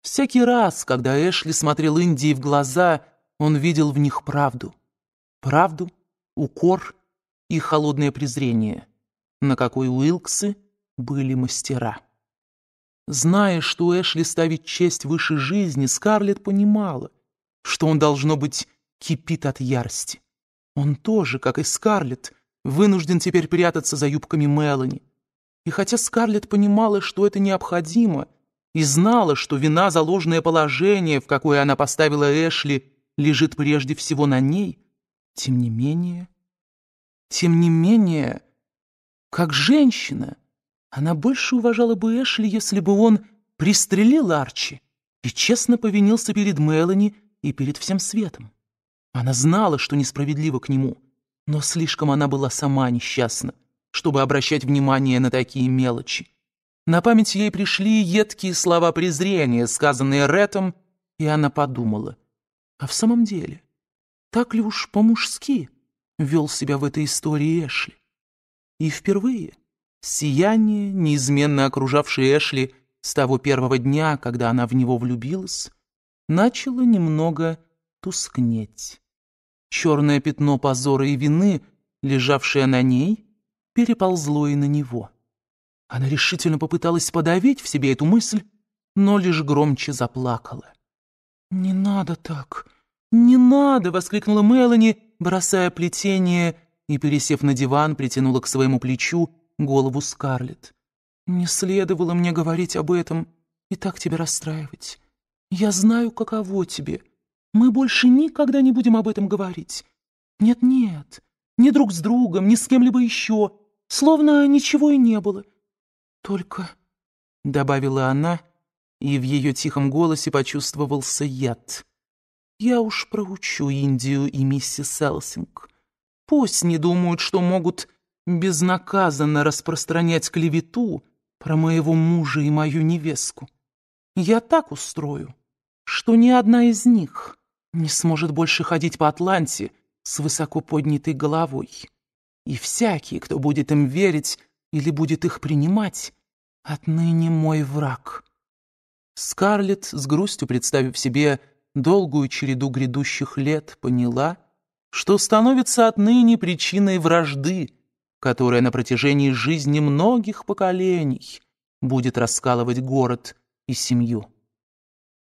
[SPEAKER 2] Всякий раз, когда Эшли смотрел Индии в глаза, он видел в них правду. Правду, укор и холодное презрение, на какой Уилксы были мастера. Зная, что Эшли ставит честь выше жизни, Скарлетт понимала, что он, должно быть, кипит от ярости. Он тоже, как и Скарлетт, вынужден теперь прятаться за юбками Мелани. И хотя Скарлетт понимала, что это необходимо, и знала, что вина за ложное положение, в какое она поставила Эшли, лежит прежде всего на ней, тем не менее... Тем не менее, как женщина... Она больше уважала бы Эшли, если бы он пристрелил Арчи и честно повинился перед Мелани и перед всем светом. Она знала, что несправедливо к нему, но слишком она была сама несчастна, чтобы обращать внимание на такие мелочи. На память ей пришли едкие слова презрения, сказанные Рэтом, и она подумала, а в самом деле, так ли уж по-мужски вел себя в этой истории Эшли? И впервые Сияние, неизменно окружавшее Эшли с того первого дня, когда она в него влюбилась, начало немного тускнеть. Черное пятно позора и вины, лежавшее на ней, переползло и на него. Она решительно попыталась подавить в себе эту мысль, но лишь громче заплакала. «Не надо так! Не надо!» — воскликнула Мелани, бросая плетение и, пересев на диван, притянула к своему плечу голову Скарлетт. «Не следовало мне говорить об этом и так тебя расстраивать. Я знаю, каково тебе. Мы больше никогда не будем об этом говорить. Нет-нет, ни друг с другом, ни с кем-либо еще, словно ничего и не было. Только...» — добавила она, и в ее тихом голосе почувствовался яд. «Я уж проучу Индию и миссис Элсинг. Пусть не думают, что могут безнаказанно распространять клевету про моего мужа и мою невестку. Я так устрою, что ни одна из них не сможет больше ходить по Атланте с высоко поднятой головой. И всякий, кто будет им верить или будет их принимать, отныне мой враг. Скарлетт, с грустью представив себе долгую череду грядущих лет, поняла, что становится отныне причиной вражды — которая на протяжении жизни многих поколений будет раскалывать город и семью.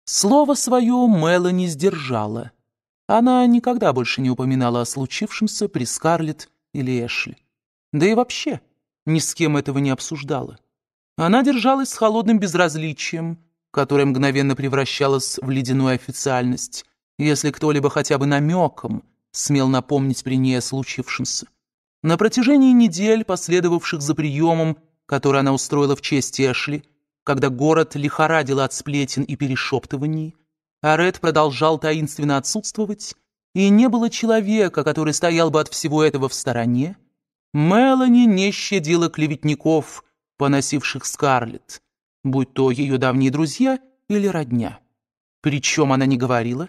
[SPEAKER 2] Слово свое Мелани сдержала. Она никогда больше не упоминала о случившемся при Скарлетт или Эшли. Да и вообще ни с кем этого не обсуждала. Она держалась с холодным безразличием, которое мгновенно превращалось в ледяную официальность, если кто-либо хотя бы намеком смел напомнить при ней о случившемся. На протяжении недель, последовавших за приемом, который она устроила в честь Эшли, когда город лихорадил от сплетен и перешептываний, Аред продолжал таинственно отсутствовать, и не было человека, который стоял бы от всего этого в стороне, Мелани не щадила клеветников, поносивших Скарлетт, будь то ее давние друзья или родня. Причем она не говорила,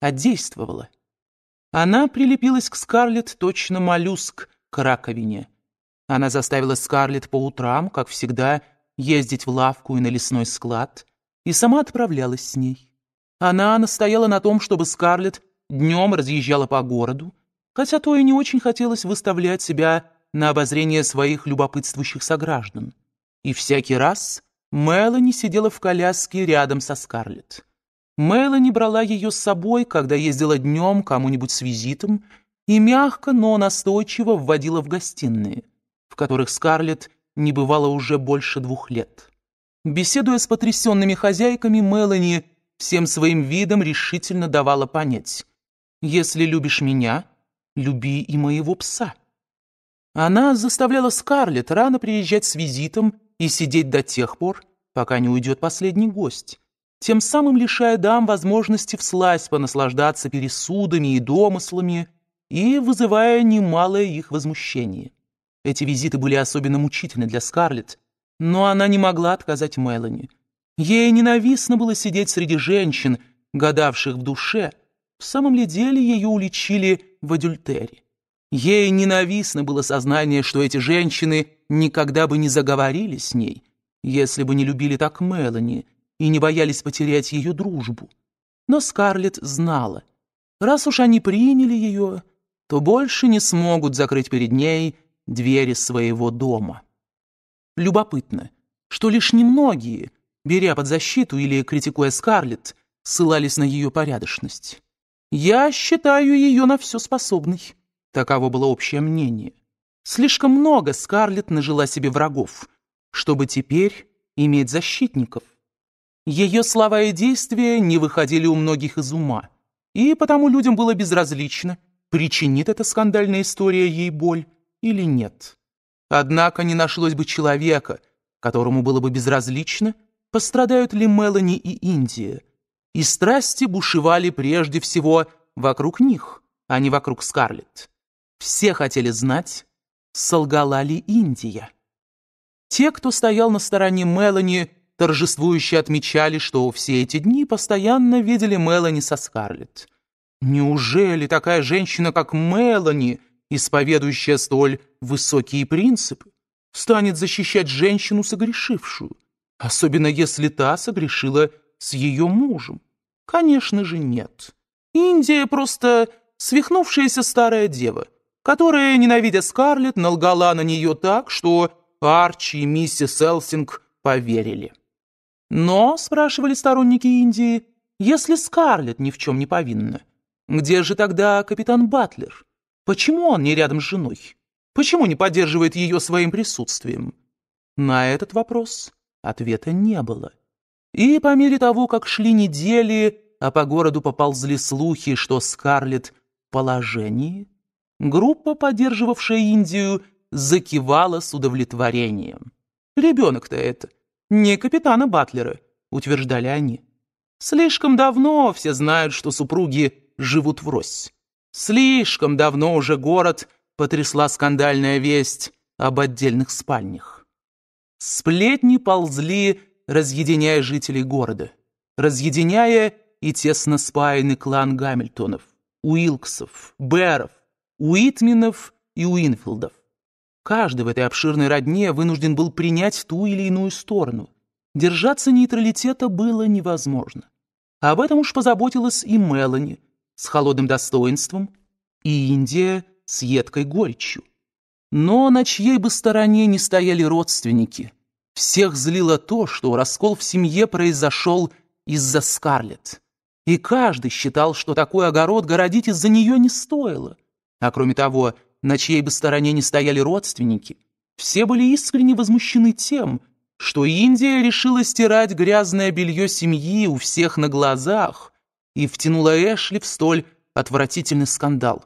[SPEAKER 2] а действовала. Она прилепилась к Скарлетт точно моллюск, к раковине. Она заставила Скарлетт по утрам, как всегда, ездить в лавку и на лесной склад, и сама отправлялась с ней. Она настояла на том, чтобы Скарлетт днем разъезжала по городу, хотя то и не очень хотелось выставлять себя на обозрение своих любопытствующих сограждан. И всякий раз Мелани сидела в коляске рядом со Скарлетт. Мелани брала ее с собой, когда ездила днем кому-нибудь с визитом, и мягко, но настойчиво вводила в гостиные, в которых Скарлетт не бывало уже больше двух лет. Беседуя с потрясенными хозяйками, Мелани всем своим видом решительно давала понять «Если любишь меня, люби и моего пса». Она заставляла Скарлетт рано приезжать с визитом и сидеть до тех пор, пока не уйдет последний гость, тем самым лишая дам возможности вслась понаслаждаться пересудами и домыслами, и вызывая немалое их возмущение. Эти визиты были особенно мучительны для Скарлетт, но она не могла отказать Мелани. Ей ненавистно было сидеть среди женщин, гадавших в душе. В самом ли деле ее уличили в адюльтере? Ей ненавистно было сознание, что эти женщины никогда бы не заговорили с ней, если бы не любили так Мелани и не боялись потерять ее дружбу. Но Скарлетт знала, раз уж они приняли ее, то больше не смогут закрыть перед ней двери своего дома. Любопытно, что лишь немногие, беря под защиту или критикуя Скарлетт, ссылались на ее порядочность. «Я считаю ее на все способной», — таково было общее мнение. Слишком много Скарлетт нажила себе врагов, чтобы теперь иметь защитников. Ее слова и действия не выходили у многих из ума, и потому людям было безразлично — причинит эта скандальная история ей боль или нет. Однако не нашлось бы человека, которому было бы безразлично, пострадают ли Мелани и Индия, и страсти бушевали прежде всего вокруг них, а не вокруг Скарлетт. Все хотели знать, солгала ли Индия. Те, кто стоял на стороне Мелани, торжествующе отмечали, что все эти дни постоянно видели Мелани со Скарлетт. Неужели такая женщина, как Мелани, исповедующая столь высокие принципы, станет защищать женщину, согрешившую, особенно если та согрешила с ее мужем? Конечно же, нет. Индия просто свихнувшаяся старая дева, которая, ненавидя Скарлетт, налгала на нее так, что Арчи и миссис Элсинг поверили. Но, спрашивали сторонники Индии, если Скарлетт ни в чем не повинна, где же тогда капитан Батлер? Почему он не рядом с женой? Почему не поддерживает ее своим присутствием? На этот вопрос ответа не было. И по мере того, как шли недели, а по городу поползли слухи, что Скарлетт в положении, группа, поддерживавшая Индию, закивала с удовлетворением. «Ребенок-то это, не капитана Батлера», — утверждали они. «Слишком давно все знают, что супруги живут врозь. Слишком давно уже город потрясла скандальная весть об отдельных спальнях. Сплетни ползли, разъединяя жителей города, разъединяя и тесно спаянный клан Гамильтонов, Уилксов, Беров, Уитминов и Уинфилдов. Каждый в этой обширной родне вынужден был принять ту или иную сторону. Держаться нейтралитета было невозможно. Об этом уж позаботилась и Мелани – с холодным достоинством и Индия с едкой горечью. Но на чьей бы стороне не стояли родственники, всех злило то, что раскол в семье произошел из-за Скарлетт. И каждый считал, что такой огород городить из-за нее не стоило. А кроме того, на чьей бы стороне не стояли родственники, все были искренне возмущены тем, что Индия решила стирать грязное белье семьи у всех на глазах, и втянула Эшли в столь отвратительный скандал.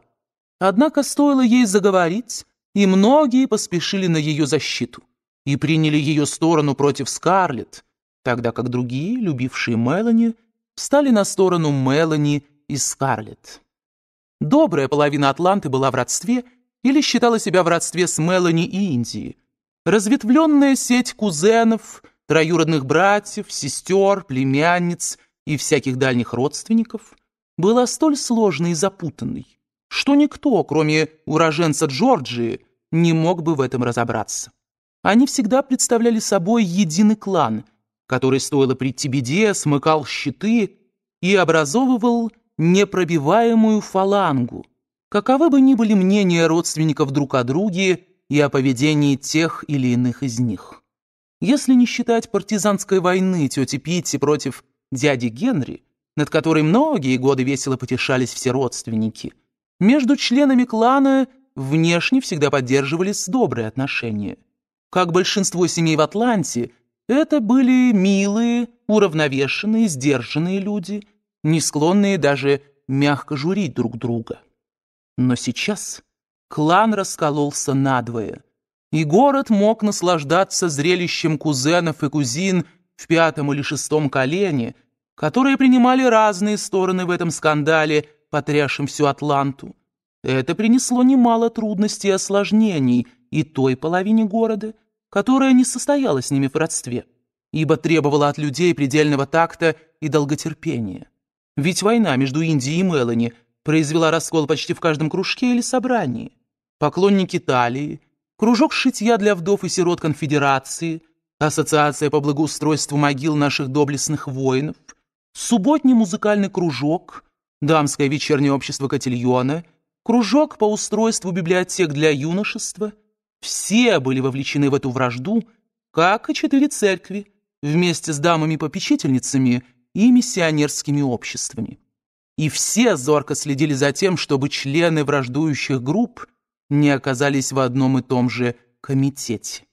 [SPEAKER 2] Однако стоило ей заговорить, и многие поспешили на ее защиту и приняли ее сторону против Скарлетт, тогда как другие, любившие Мелани, встали на сторону Мелани и Скарлетт. Добрая половина Атланты была в родстве или считала себя в родстве с Мелани и Индией. Разветвленная сеть кузенов, троюродных братьев, сестер, племянниц – и всяких дальних родственников, была столь сложной и запутанной, что никто, кроме уроженца Джорджии, не мог бы в этом разобраться. Они всегда представляли собой единый клан, который, стоило прийти беде, смыкал щиты и образовывал непробиваемую фалангу, каковы бы ни были мнения родственников друг о друге и о поведении тех или иных из них. Если не считать партизанской войны тети Питти против дяди Генри, над которой многие годы весело потешались все родственники, между членами клана внешне всегда поддерживались добрые отношения. Как большинство семей в Атланте, это были милые, уравновешенные, сдержанные люди, не склонные даже мягко журить друг друга. Но сейчас клан раскололся надвое, и город мог наслаждаться зрелищем кузенов и кузин – в пятом или шестом колене, которые принимали разные стороны в этом скандале, потрясшем всю Атланту. Это принесло немало трудностей и осложнений и той половине города, которая не состояла с ними в родстве, ибо требовала от людей предельного такта и долготерпения. Ведь война между Индией и Мелани произвела раскол почти в каждом кружке или собрании. Поклонники Талии, кружок шитья для вдов и сирот конфедерации, Ассоциация по благоустройству могил наших доблестных воинов, субботний музыкальный кружок, дамское вечернее общество Котельона, кружок по устройству библиотек для юношества. Все были вовлечены в эту вражду, как и четыре церкви, вместе с дамами-попечительницами и миссионерскими обществами. И все зорко следили за тем, чтобы члены враждующих групп не оказались в одном и том же комитете.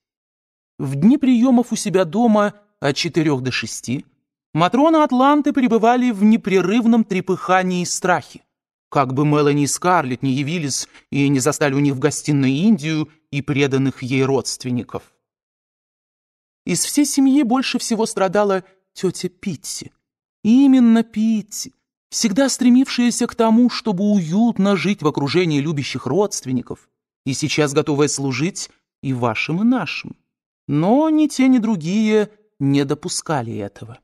[SPEAKER 2] В дни приемов у себя дома от четырех до шести Матроны Атланты пребывали в непрерывном трепыхании и страхе. Как бы Мелани и Скарлетт не явились и не застали у них в гостиной Индию и преданных ей родственников. Из всей семьи больше всего страдала тетя Питти. Именно Питти, всегда стремившаяся к тому, чтобы уютно жить в окружении любящих родственников, и сейчас готовая служить и вашим, и нашим но ни те, ни другие не допускали этого.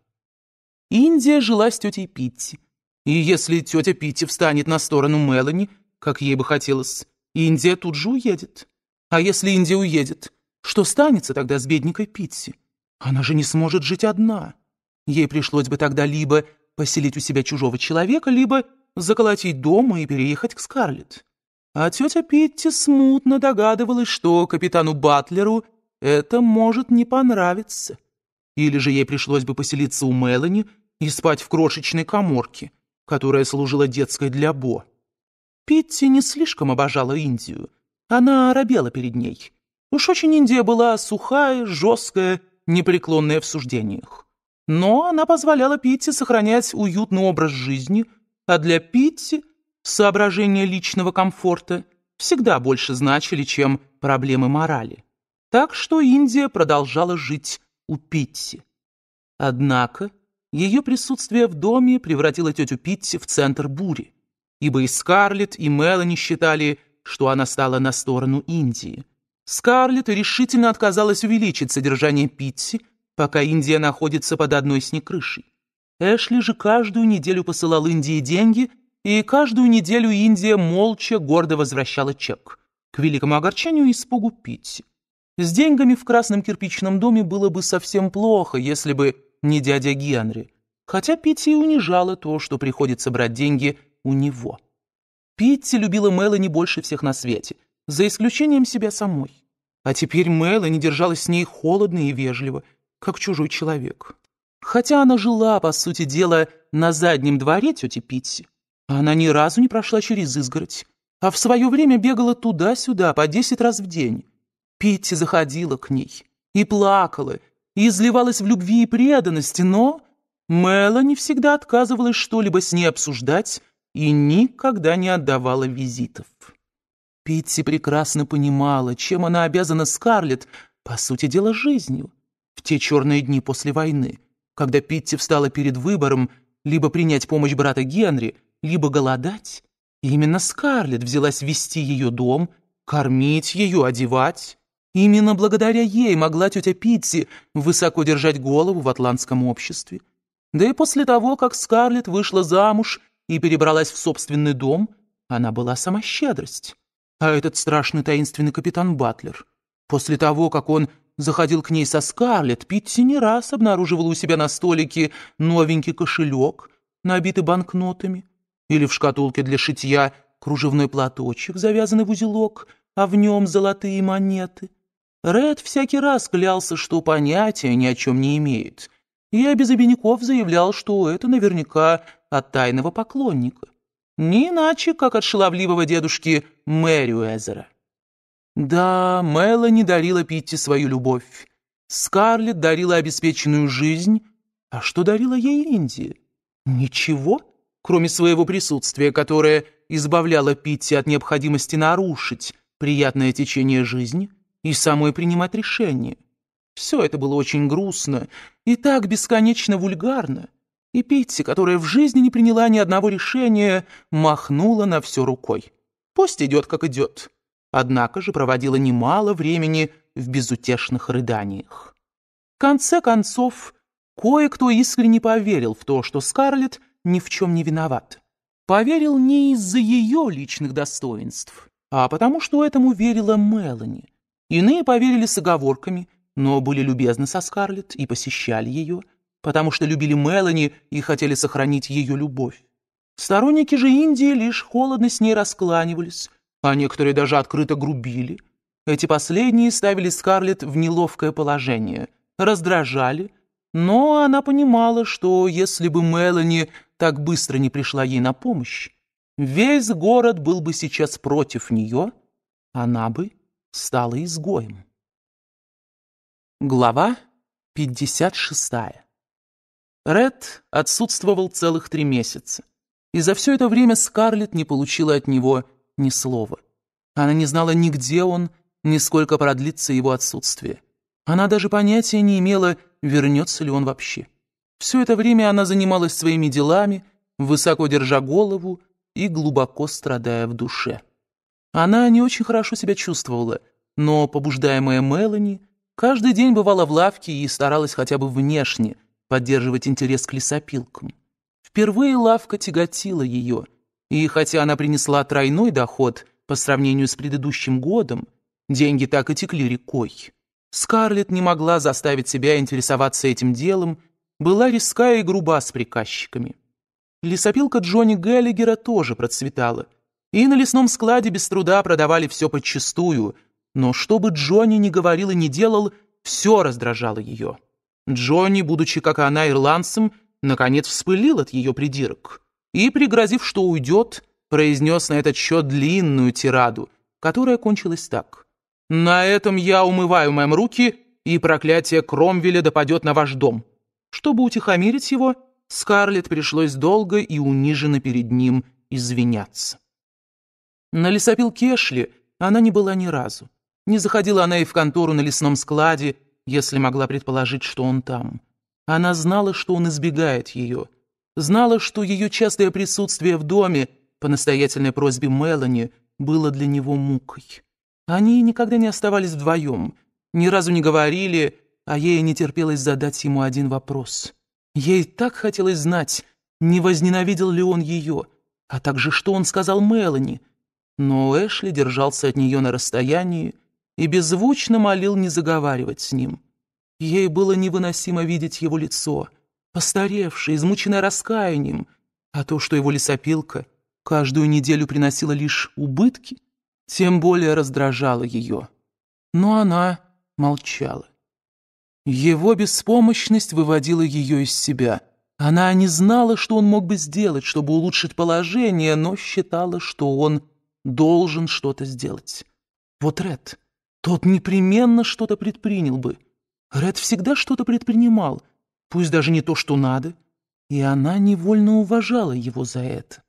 [SPEAKER 2] Индия жила с тетей Питти, и если тетя Питти встанет на сторону Мелани, как ей бы хотелось, Индия тут же уедет. А если Индия уедет, что станется тогда с бедненькой Питти? Она же не сможет жить одна. Ей пришлось бы тогда либо поселить у себя чужого человека, либо заколотить дома и переехать к Скарлетт. А тетя Питти смутно догадывалась, что капитану Батлеру – это может не понравиться. Или же ей пришлось бы поселиться у Мелани и спать в крошечной коморке, которая служила детской для Бо. Питти не слишком обожала Индию. Она робела перед ней. Уж очень Индия была сухая, жесткая, непреклонная в суждениях. Но она позволяла Питти сохранять уютный образ жизни, а для Питти соображения личного комфорта всегда больше значили, чем проблемы морали. Так что Индия продолжала жить у Питти. Однако ее присутствие в доме превратило тетю Питти в центр бури, ибо и Скарлетт, и Мелани считали, что она стала на сторону Индии. Скарлетт решительно отказалась увеличить содержание Питти, пока Индия находится под одной с ней крышей. Эшли же каждую неделю посылал Индии деньги, и каждую неделю Индия молча гордо возвращала чек, к великому огорчению и испугу Питти. С деньгами в красном кирпичном доме было бы совсем плохо, если бы не дядя Генри. Хотя Питти унижала то, что приходится брать деньги у него. Питти любила Мелани больше всех на свете, за исключением себя самой. А теперь Мелани держалась с ней холодно и вежливо, как чужой человек. Хотя она жила, по сути дела, на заднем дворе тети Питти, она ни разу не прошла через изгородь, а в свое время бегала туда-сюда по десять раз в день. Питти заходила к ней и плакала, и изливалась в любви и преданности, но Мелани всегда отказывалась что-либо с ней обсуждать и никогда не отдавала визитов. Питти прекрасно понимала, чем она обязана Скарлетт, по сути дела, жизнью, в те черные дни после войны, когда Питти встала перед выбором либо принять помощь брата Генри, либо голодать. именно Скарлетт взялась вести ее дом, кормить ее, одевать. Именно благодаря ей могла тетя Питти высоко держать голову в атлантском обществе. Да и после того, как Скарлетт вышла замуж и перебралась в собственный дом, она была сама щедрость. А этот страшный таинственный капитан Батлер. После того, как он заходил к ней со Скарлетт, Питти не раз обнаруживала у себя на столике новенький кошелек, набитый банкнотами, или в шкатулке для шитья кружевной платочек, завязанный в узелок, а в нем золотые монеты — Ред всякий раз клялся, что понятия ни о чем не имеет. Я без обиняков заявлял, что это наверняка от тайного поклонника. Не иначе, как от шаловливого дедушки Мэри Уэзера. Да, Мелани дарила Питти свою любовь. Скарлетт дарила обеспеченную жизнь. А что дарила ей Индия? Ничего, кроме своего присутствия, которое избавляло Питти от необходимости нарушить приятное течение жизни — и самой принимать решения. Все это было очень грустно и так бесконечно вульгарно. И Питти, которая в жизни не приняла ни одного решения, махнула на все рукой. Пусть идет, как идет. Однако же проводила немало времени в безутешных рыданиях. В конце концов, кое-кто искренне поверил в то, что Скарлетт ни в чем не виноват. Поверил не из-за ее личных достоинств, а потому что этому верила Мелани. Иные поверили с оговорками, но были любезны со Скарлетт и посещали ее, потому что любили Мелани и хотели сохранить ее любовь. Сторонники же Индии лишь холодно с ней раскланивались, а некоторые даже открыто грубили. Эти последние ставили Скарлетт в неловкое положение, раздражали, но она понимала, что если бы Мелани так быстро не пришла ей на помощь, весь город был бы сейчас против нее, она бы стала изгоем. Глава 56. Ред отсутствовал целых три месяца, и за все это время Скарлетт не получила от него ни слова. Она не знала ни где он, ни сколько продлится его отсутствие. Она даже понятия не имела, вернется ли он вообще. Все это время она занималась своими делами, высоко держа голову и глубоко страдая в душе. Она не очень хорошо себя чувствовала, но, побуждаемая Мелани, каждый день бывала в лавке и старалась хотя бы внешне поддерживать интерес к лесопилкам. Впервые лавка тяготила ее, и хотя она принесла тройной доход по сравнению с предыдущим годом, деньги так и текли рекой. Скарлетт не могла заставить себя интересоваться этим делом, была резкая и груба с приказчиками. Лесопилка Джонни Геллигера тоже процветала – и на лесном складе без труда продавали все подчистую, но что бы Джонни ни говорил и ни делал, все раздражало ее. Джонни, будучи, как и она, ирландцем, наконец вспылил от ее придирок и, пригрозив, что уйдет, произнес на этот счет длинную тираду, которая кончилась так. «На этом я умываю мэм руки, и проклятие Кромвеля допадет на ваш дом». Чтобы утихомирить его, Скарлетт пришлось долго и униженно перед ним извиняться. На лесопилке Эшли она не была ни разу. Не заходила она и в контору на лесном складе, если могла предположить, что он там. Она знала, что он избегает ее. Знала, что ее частое присутствие в доме по настоятельной просьбе Мелани было для него мукой. Они никогда не оставались вдвоем, ни разу не говорили, а ей не терпелось задать ему один вопрос. Ей так хотелось знать, не возненавидел ли он ее, а также что он сказал Мелани — но Эшли держался от нее на расстоянии и беззвучно молил не заговаривать с ним. Ей было невыносимо видеть его лицо, постаревшее, измученное раскаянием, а то, что его лесопилка каждую неделю приносила лишь убытки, тем более раздражало ее. Но она молчала. Его беспомощность выводила ее из себя. Она не знала, что он мог бы сделать, чтобы улучшить положение, но считала, что он должен что-то сделать. Вот Ред, тот непременно что-то предпринял бы. Ред всегда что-то предпринимал, пусть даже не то, что надо, и она невольно уважала его за это.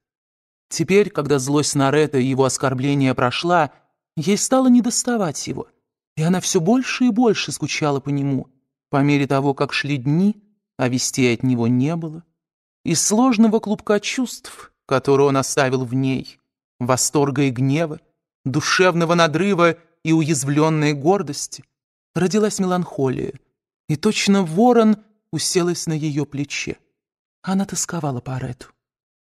[SPEAKER 2] Теперь, когда злость на Реда и его оскорбление прошла, ей стало недоставать его, и она все больше и больше скучала по нему, по мере того, как шли дни, а вестей от него не было. Из сложного клубка чувств, который он оставил в ней, восторга и гнева, душевного надрыва и уязвленной гордости, родилась меланхолия, и точно ворон уселась на ее плече. Она тосковала по Рету.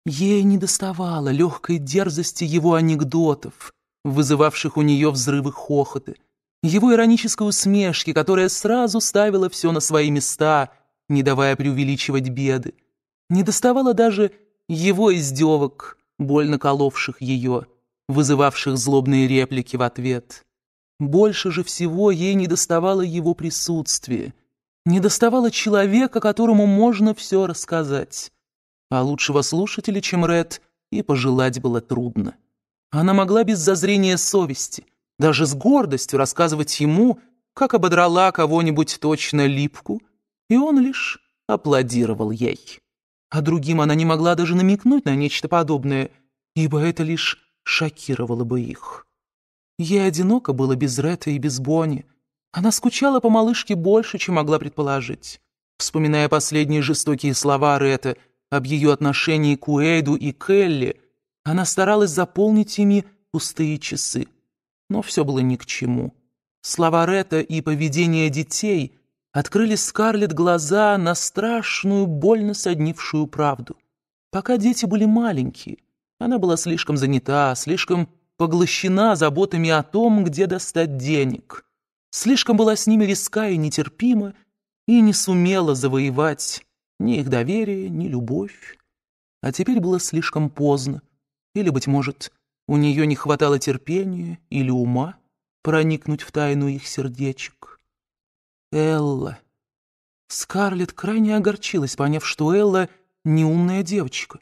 [SPEAKER 2] Ей недоставало легкой дерзости его анекдотов, вызывавших у нее взрывы хохоты, его иронической усмешки, которая сразу ставила все на свои места, не давая преувеличивать беды. Недоставало даже его издевок — больно коловших ее, вызывавших злобные реплики в ответ. Больше же всего ей недоставало его присутствия, недоставало человека, которому можно все рассказать. А лучшего слушателя, чем Ред, и пожелать было трудно. Она могла без зазрения совести, даже с гордостью рассказывать ему, как ободрала кого-нибудь точно липку, и он лишь аплодировал ей а другим она не могла даже намекнуть на нечто подобное, ибо это лишь шокировало бы их. Ей одиноко было без Ретта и без Бонни. Она скучала по малышке больше, чем могла предположить. Вспоминая последние жестокие слова Ретта об ее отношении к Уэйду и Келли, она старалась заполнить ими пустые часы. Но все было ни к чему. Слова Ретта и поведение детей – открыли Скарлетт глаза на страшную, больно соднившую правду. Пока дети были маленькие, она была слишком занята, слишком поглощена заботами о том, где достать денег. Слишком была с ними риска и нетерпима, и не сумела завоевать ни их доверие, ни любовь. А теперь было слишком поздно. Или, быть может, у нее не хватало терпения или ума проникнуть в тайну их сердечек. Элла. Скарлетт крайне огорчилась, поняв, что Элла неумная девочка.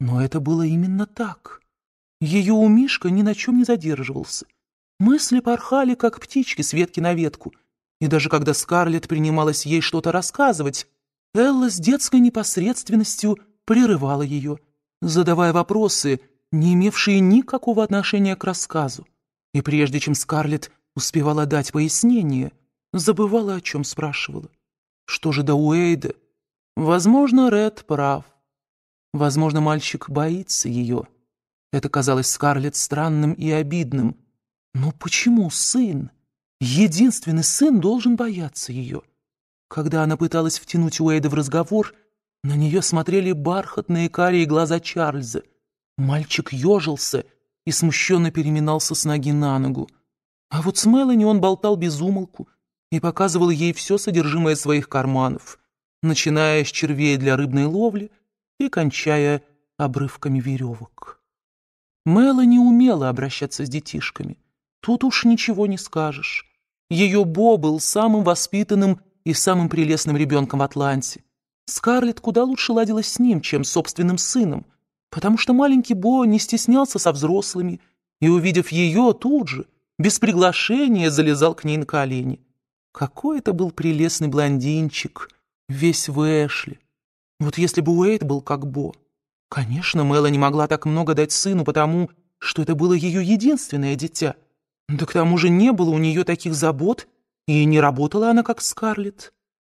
[SPEAKER 2] Но это было именно так. Ее умишка ни на чем не задерживался. Мысли порхали, как птички с ветки на ветку. И даже когда Скарлетт принималась ей что-то рассказывать, Элла с детской непосредственностью прерывала ее, задавая вопросы, не имевшие никакого отношения к рассказу. И прежде чем Скарлетт успевала дать пояснение — забывала, о чем спрашивала. Что же до Уэйда? Возможно, Ред прав. Возможно, мальчик боится ее. Это казалось Скарлетт странным и обидным. Но почему сын, единственный сын, должен бояться ее? Когда она пыталась втянуть Уэйда в разговор, на нее смотрели бархатные карие глаза Чарльза. Мальчик ежился и смущенно переминался с ноги на ногу. А вот с Мелани он болтал без умолку, и показывал ей все содержимое своих карманов, начиная с червей для рыбной ловли и кончая обрывками веревок. Мэла не умела обращаться с детишками. Тут уж ничего не скажешь. Ее Бо был самым воспитанным и самым прелестным ребенком в Атланте. Скарлетт куда лучше ладилась с ним, чем с собственным сыном, потому что маленький Бо не стеснялся со взрослыми и, увидев ее, тут же, без приглашения, залезал к ней на колени. Какой это был прелестный блондинчик, весь в Эшли. Вот если бы Уэйд был как Бо. Конечно, Мэла не могла так много дать сыну, потому что это было ее единственное дитя. Да к тому же не было у нее таких забот, и не работала она как Скарлетт.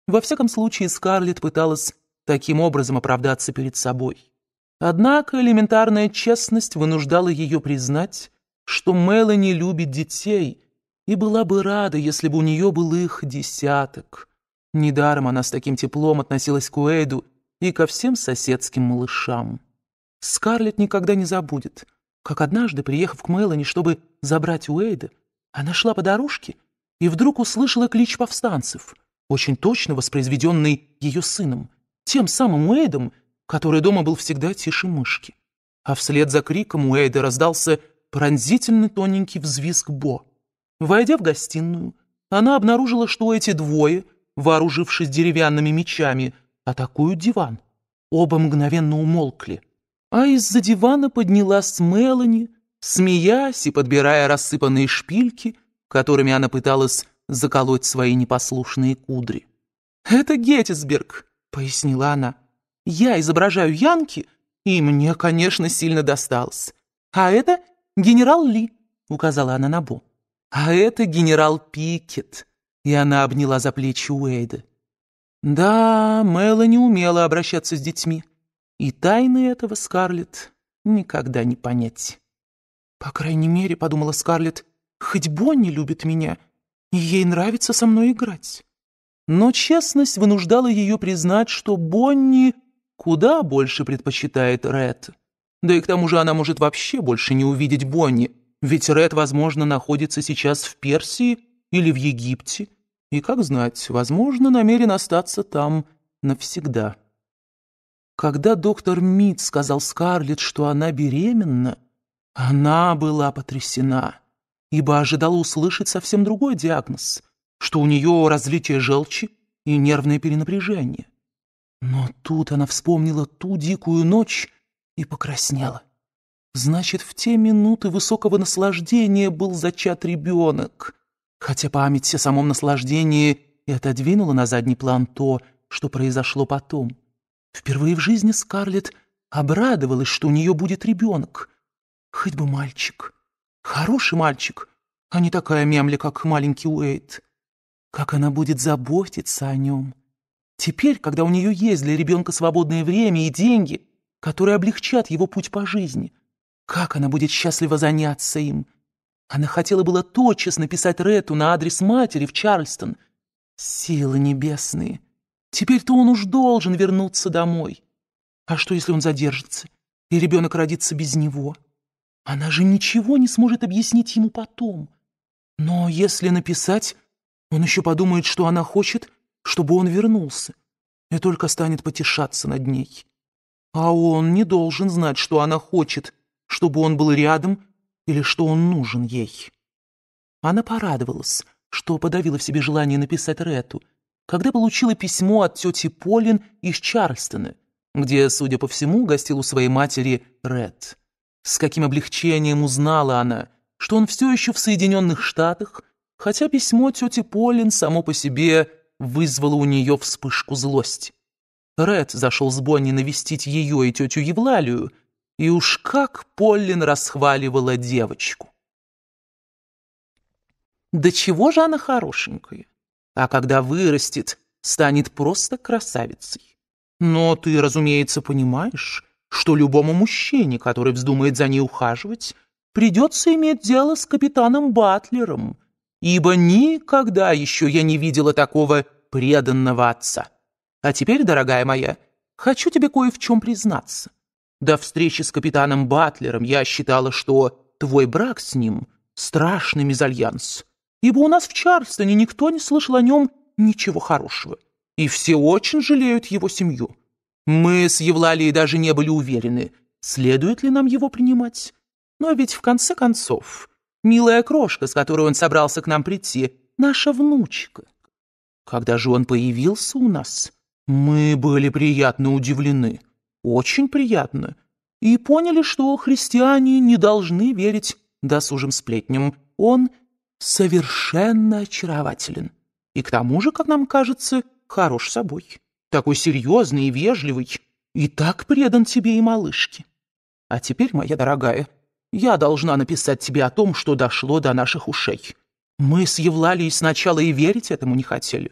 [SPEAKER 2] Во всяком случае, Скарлетт пыталась таким образом оправдаться перед собой. Однако элементарная честность вынуждала ее признать, что не любит детей и была бы рада, если бы у нее был их десяток. Недаром она с таким теплом относилась к Уэйду и ко всем соседским малышам. Скарлетт никогда не забудет, как однажды, приехав к Мелани, чтобы забрать Уэйда, она шла по дорожке и вдруг услышала клич повстанцев, очень точно воспроизведенный ее сыном, тем самым Уэйдом, который дома был всегда тише мышки. А вслед за криком Уэйда раздался пронзительный тоненький взвизг Бо. Войдя в гостиную, она обнаружила, что эти двое, вооружившись деревянными мечами, атакуют диван. Оба мгновенно умолкли. А из-за дивана поднялась Мелани, смеясь и подбирая рассыпанные шпильки, которыми она пыталась заколоть свои непослушные кудри. «Это Геттисберг», — пояснила она. «Я изображаю Янки, и мне, конечно, сильно досталось. А это генерал Ли», — указала она на бомб. «А это генерал Пикет», — и она обняла за плечи Уэйда. Да, не умела обращаться с детьми, и тайны этого Скарлетт никогда не понять. «По крайней мере», — подумала Скарлетт, — «хоть Бонни любит меня, и ей нравится со мной играть». Но честность вынуждала ее признать, что Бонни куда больше предпочитает Ред. Да и к тому же она может вообще больше не увидеть Бонни, ведь Ред, возможно, находится сейчас в Персии или в Египте, и, как знать, возможно, намерен остаться там навсегда. Когда доктор Мид сказал Скарлетт, что она беременна, она была потрясена, ибо ожидала услышать совсем другой диагноз, что у нее разлитие желчи и нервное перенапряжение. Но тут она вспомнила ту дикую ночь и покраснела. Значит, в те минуты высокого наслаждения был зачат ребенок. Хотя память о самом наслаждении и отодвинула на задний план то, что произошло потом. Впервые в жизни Скарлетт обрадовалась, что у нее будет ребенок. Хоть бы мальчик. Хороший мальчик, а не такая мемля, как маленький Уэйт. Как она будет заботиться о нем. Теперь, когда у нее есть для ребенка свободное время и деньги, которые облегчат его путь по жизни, как она будет счастливо заняться им! Она хотела было тотчас написать Рету на адрес матери в Чарльстон. Силы небесные! Теперь-то он уж должен вернуться домой. А что, если он задержится, и ребенок родится без него? Она же ничего не сможет объяснить ему потом. Но если написать, он еще подумает, что она хочет, чтобы он вернулся, и только станет потешаться над ней. А он не должен знать, что она хочет — чтобы он был рядом или что он нужен ей. Она порадовалась, что подавила в себе желание написать Рету, когда получила письмо от тети Полин из Чарльстона, где, судя по всему, гостил у своей матери Ред. С каким облегчением узнала она, что он все еще в Соединенных Штатах, хотя письмо тети Полин само по себе вызвало у нее вспышку злости. Ред зашел с Бонни навестить ее и тетю Евлалию, и уж как Поллин расхваливала девочку. Да чего же она хорошенькая? А когда вырастет, станет просто красавицей. Но ты, разумеется, понимаешь, что любому мужчине, который вздумает за ней ухаживать, придется иметь дело с капитаном Батлером, ибо никогда еще я не видела такого преданного отца. А теперь, дорогая моя, хочу тебе кое в чем признаться. До встречи с капитаном Батлером я считала, что твой брак с ним — страшный мезальянс, ибо у нас в Чарстоне никто не слышал о нем ничего хорошего, и все очень жалеют его семью. Мы с Евлалией даже не были уверены, следует ли нам его принимать. Но ведь в конце концов, милая крошка, с которой он собрался к нам прийти, наша внучка. Когда же он появился у нас, мы были приятно удивлены очень приятно, и поняли, что христиане не должны верить досужим сплетням. Он совершенно очарователен. И к тому же, как нам кажется, хорош собой. Такой серьезный и вежливый, и так предан тебе и малышке. А теперь, моя дорогая, я должна написать тебе о том, что дошло до наших ушей. Мы с Евлалией сначала и верить этому не хотели.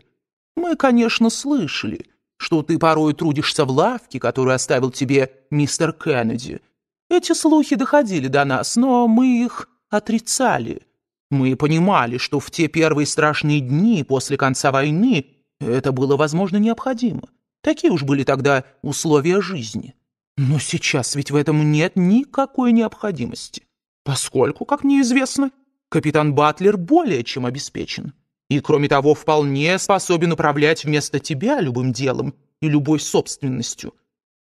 [SPEAKER 2] Мы, конечно, слышали — что ты порой трудишься в лавке, которую оставил тебе мистер Кеннеди. Эти слухи доходили до нас, но мы их отрицали. Мы понимали, что в те первые страшные дни после конца войны это было, возможно, необходимо. Такие уж были тогда условия жизни. Но сейчас ведь в этом нет никакой необходимости, поскольку, как мне известно, капитан Батлер более чем обеспечен и, кроме того, вполне способен управлять вместо тебя любым делом и любой собственностью.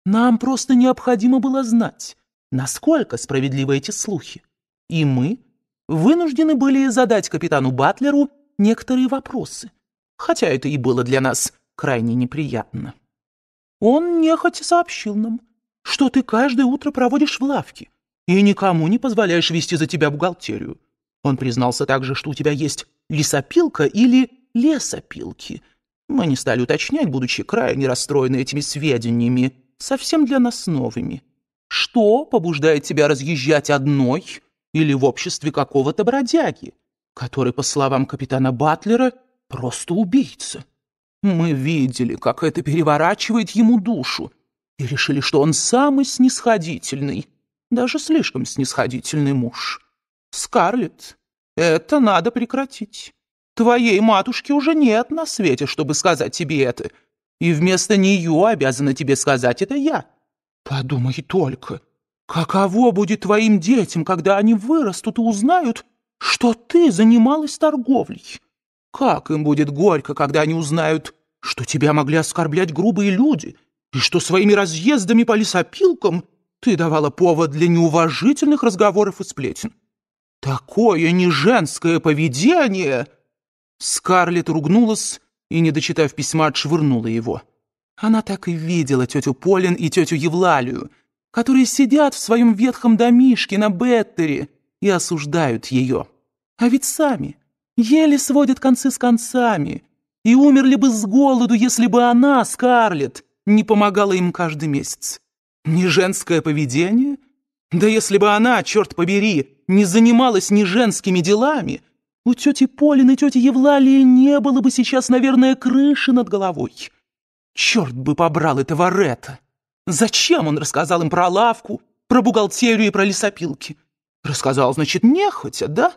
[SPEAKER 2] Нам просто необходимо было знать, насколько справедливы эти слухи. И мы вынуждены были задать капитану Батлеру некоторые вопросы, хотя это и было для нас крайне неприятно. Он нехотя сообщил нам, что ты каждое утро проводишь в лавке и никому не позволяешь вести за тебя бухгалтерию. Он признался также, что у тебя есть лесопилка или лесопилки. Мы не стали уточнять, будучи крайне расстроены этими сведениями, совсем для нас новыми. Что побуждает тебя разъезжать одной или в обществе какого-то бродяги, который, по словам капитана Батлера, просто убийца? Мы видели, как это переворачивает ему душу, и решили, что он самый снисходительный, даже слишком снисходительный муж. Скарлетт, это надо прекратить. Твоей матушки уже нет на свете, чтобы сказать тебе это. И вместо нее обязана тебе сказать это я. Подумай только, каково будет твоим детям, когда они вырастут и узнают, что ты занималась торговлей? Как им будет горько, когда они узнают, что тебя могли оскорблять грубые люди, и что своими разъездами по лесопилкам ты давала повод для неуважительных разговоров и сплетен? «Такое не женское поведение!» Скарлетт ругнулась и, не дочитав письма, отшвырнула его. Она так и видела тетю Полин и тетю Евлалию, которые сидят в своем ветхом домишке на Беттере и осуждают ее. А ведь сами еле сводят концы с концами и умерли бы с голоду, если бы она, Скарлетт, не помогала им каждый месяц. Не женское поведение — да если бы она, черт побери, не занималась ни женскими делами, у тети Полины и тети Евлалии не было бы сейчас, наверное, крыши над головой. Черт бы побрал этого Ретта! Зачем он рассказал им про лавку, про бухгалтерию и про лесопилки? Рассказал, значит, нехотя, да?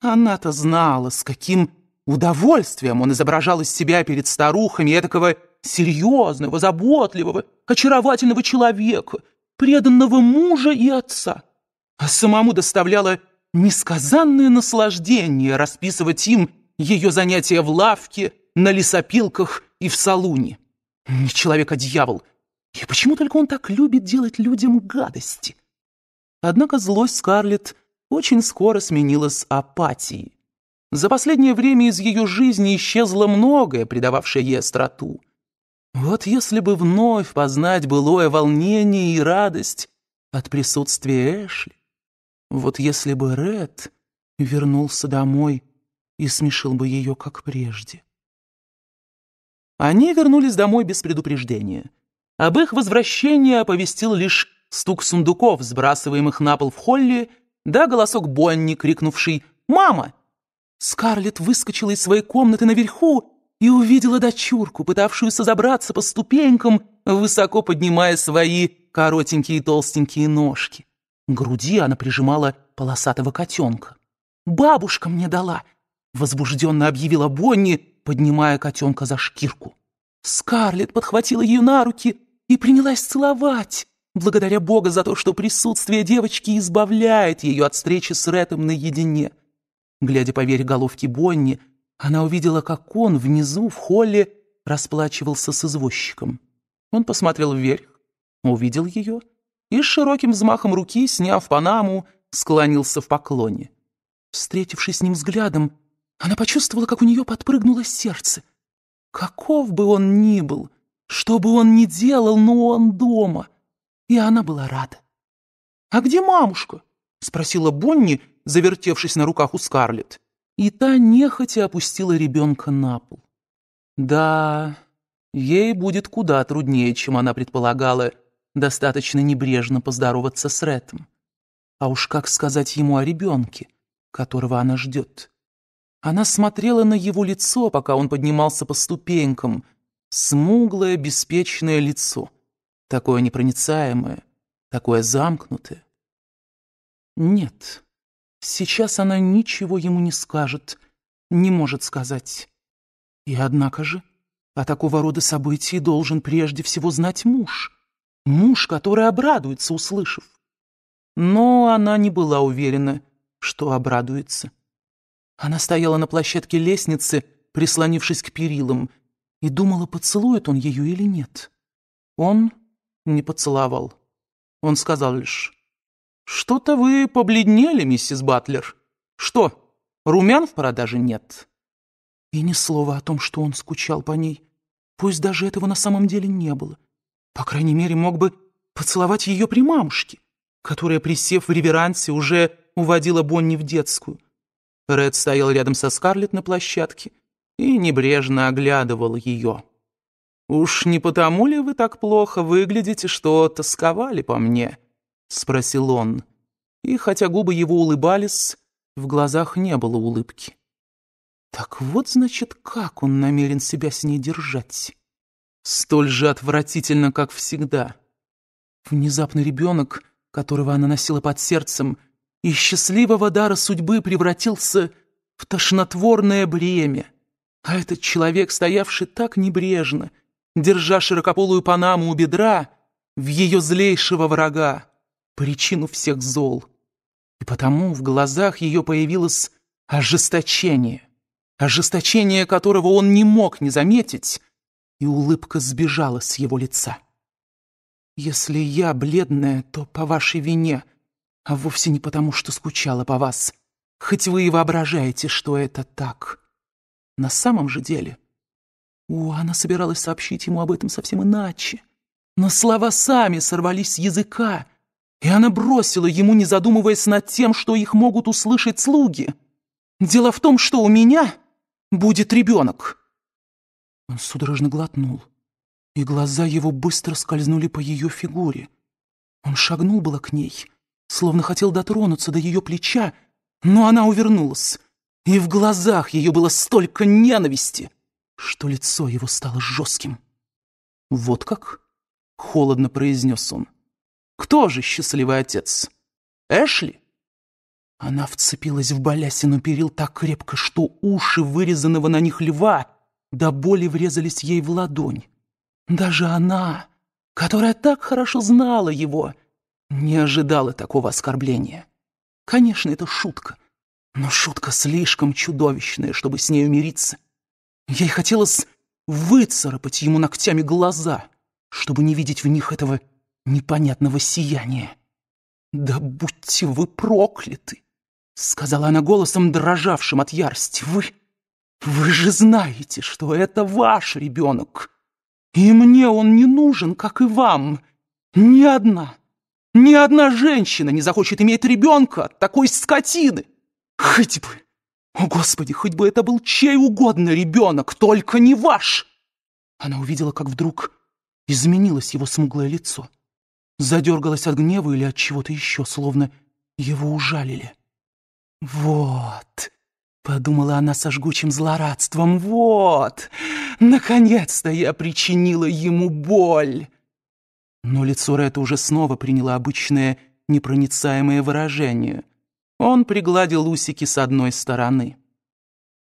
[SPEAKER 2] Она-то знала, с каким удовольствием он изображал из себя перед старухами этакого серьезного, заботливого, очаровательного человека, преданного мужа и отца. А самому доставляло несказанное наслаждение расписывать им ее занятия в лавке, на лесопилках и в салуне. Не человек, а дьявол. И почему только он так любит делать людям гадости? Однако злость Скарлетт очень скоро сменилась апатией. За последнее время из ее жизни исчезло многое, придававшее ей остроту. Вот если бы вновь познать былое волнение и радость от присутствия Эшли, вот если бы Ред вернулся домой и смешил бы ее, как прежде. Они вернулись домой без предупреждения. Об их возвращении оповестил лишь стук сундуков, сбрасываемых на пол в холле, да голосок Бонни, крикнувший «Мама!». Скарлетт выскочила из своей комнаты наверху и увидела дочурку, пытавшуюся забраться по ступенькам, высоко поднимая свои коротенькие толстенькие ножки. К груди она прижимала полосатого котенка. «Бабушка мне дала!» — возбужденно объявила Бонни, поднимая котенка за шкирку. Скарлетт подхватила ее на руки и принялась целовать, благодаря Бога за то, что присутствие девочки избавляет ее от встречи с Рэтом наедине. Глядя поверх головки Бонни, она увидела, как он внизу в холле расплачивался с извозчиком. Он посмотрел вверх, увидел ее и широким взмахом руки, сняв панаму, склонился в поклоне. Встретившись с ним взглядом, она почувствовала, как у нее подпрыгнуло сердце. Каков бы он ни был, что бы он ни делал, но он дома. И она была рада. «А где мамушка?» — спросила Бонни, завертевшись на руках у Скарлетт и та нехотя опустила ребенка на пол. Да, ей будет куда труднее, чем она предполагала, достаточно небрежно поздороваться с Рэтом. А уж как сказать ему о ребенке, которого она ждет? Она смотрела на его лицо, пока он поднимался по ступенькам. Смуглое, беспечное лицо. Такое непроницаемое, такое замкнутое. Нет, Сейчас она ничего ему не скажет, не может сказать. И однако же о такого рода событии должен прежде всего знать муж. Муж, который обрадуется, услышав. Но она не была уверена, что обрадуется. Она стояла на площадке лестницы, прислонившись к перилам, и думала, поцелует он ее или нет. Он не поцеловал. Он сказал лишь «Что-то вы побледнели, миссис Батлер. Что, румян в продаже нет?» И ни слова о том, что он скучал по ней. Пусть даже этого на самом деле не было. По крайней мере, мог бы поцеловать ее при мамушке, которая, присев в реверансе, уже уводила Бонни в детскую. Ред стоял рядом со Скарлетт на площадке и небрежно оглядывал ее. «Уж не потому ли вы так плохо выглядите, что тосковали по мне?» — спросил он. И хотя губы его улыбались, в глазах не было улыбки. Так вот, значит, как он намерен себя с ней держать. Столь же отвратительно, как всегда. Внезапно ребенок, которого она носила под сердцем, из счастливого дара судьбы превратился в тошнотворное бремя. А этот человек, стоявший так небрежно, держа широкополую панаму у бедра, в ее злейшего врага причину всех зол. И потому в глазах ее появилось ожесточение, ожесточение которого он не мог не заметить, и улыбка сбежала с его лица. «Если я бледная, то по вашей вине, а вовсе не потому, что скучала по вас, хоть вы и воображаете, что это так. На самом же деле...» О, она собиралась сообщить ему об этом совсем иначе. Но слова сами сорвались с языка, и она бросила ему, не задумываясь над тем, что их могут услышать слуги. «Дело в том, что у меня будет ребенок». Он судорожно глотнул, и глаза его быстро скользнули по ее фигуре. Он шагнул было к ней, словно хотел дотронуться до ее плеча, но она увернулась, и в глазах ее было столько ненависти, что лицо его стало жестким. «Вот как?» — холодно произнес он. — кто же счастливый отец? Эшли? Она вцепилась в балясину перил так крепко, что уши вырезанного на них льва до боли врезались ей в ладонь. Даже она, которая так хорошо знала его, не ожидала такого оскорбления. Конечно, это шутка, но шутка слишком чудовищная, чтобы с ней мириться. Ей хотелось выцарапать ему ногтями глаза, чтобы не видеть в них этого непонятного сияния. «Да будьте вы прокляты!» — сказала она голосом, дрожавшим от ярости. «Вы... вы же знаете, что это ваш ребенок, и мне он не нужен, как и вам. Ни одна, ни одна женщина не захочет иметь ребенка от такой скотины. Хоть бы, о господи, хоть бы это был чей угодно ребенок, только не ваш!» Она увидела, как вдруг изменилось его смуглое лицо задергалась от гнева или от чего-то еще, словно его ужалили. «Вот!» — подумала она со жгучим злорадством. «Вот! Наконец-то я причинила ему боль!» Но лицо Ретта уже снова приняло обычное непроницаемое выражение. Он пригладил усики с одной стороны.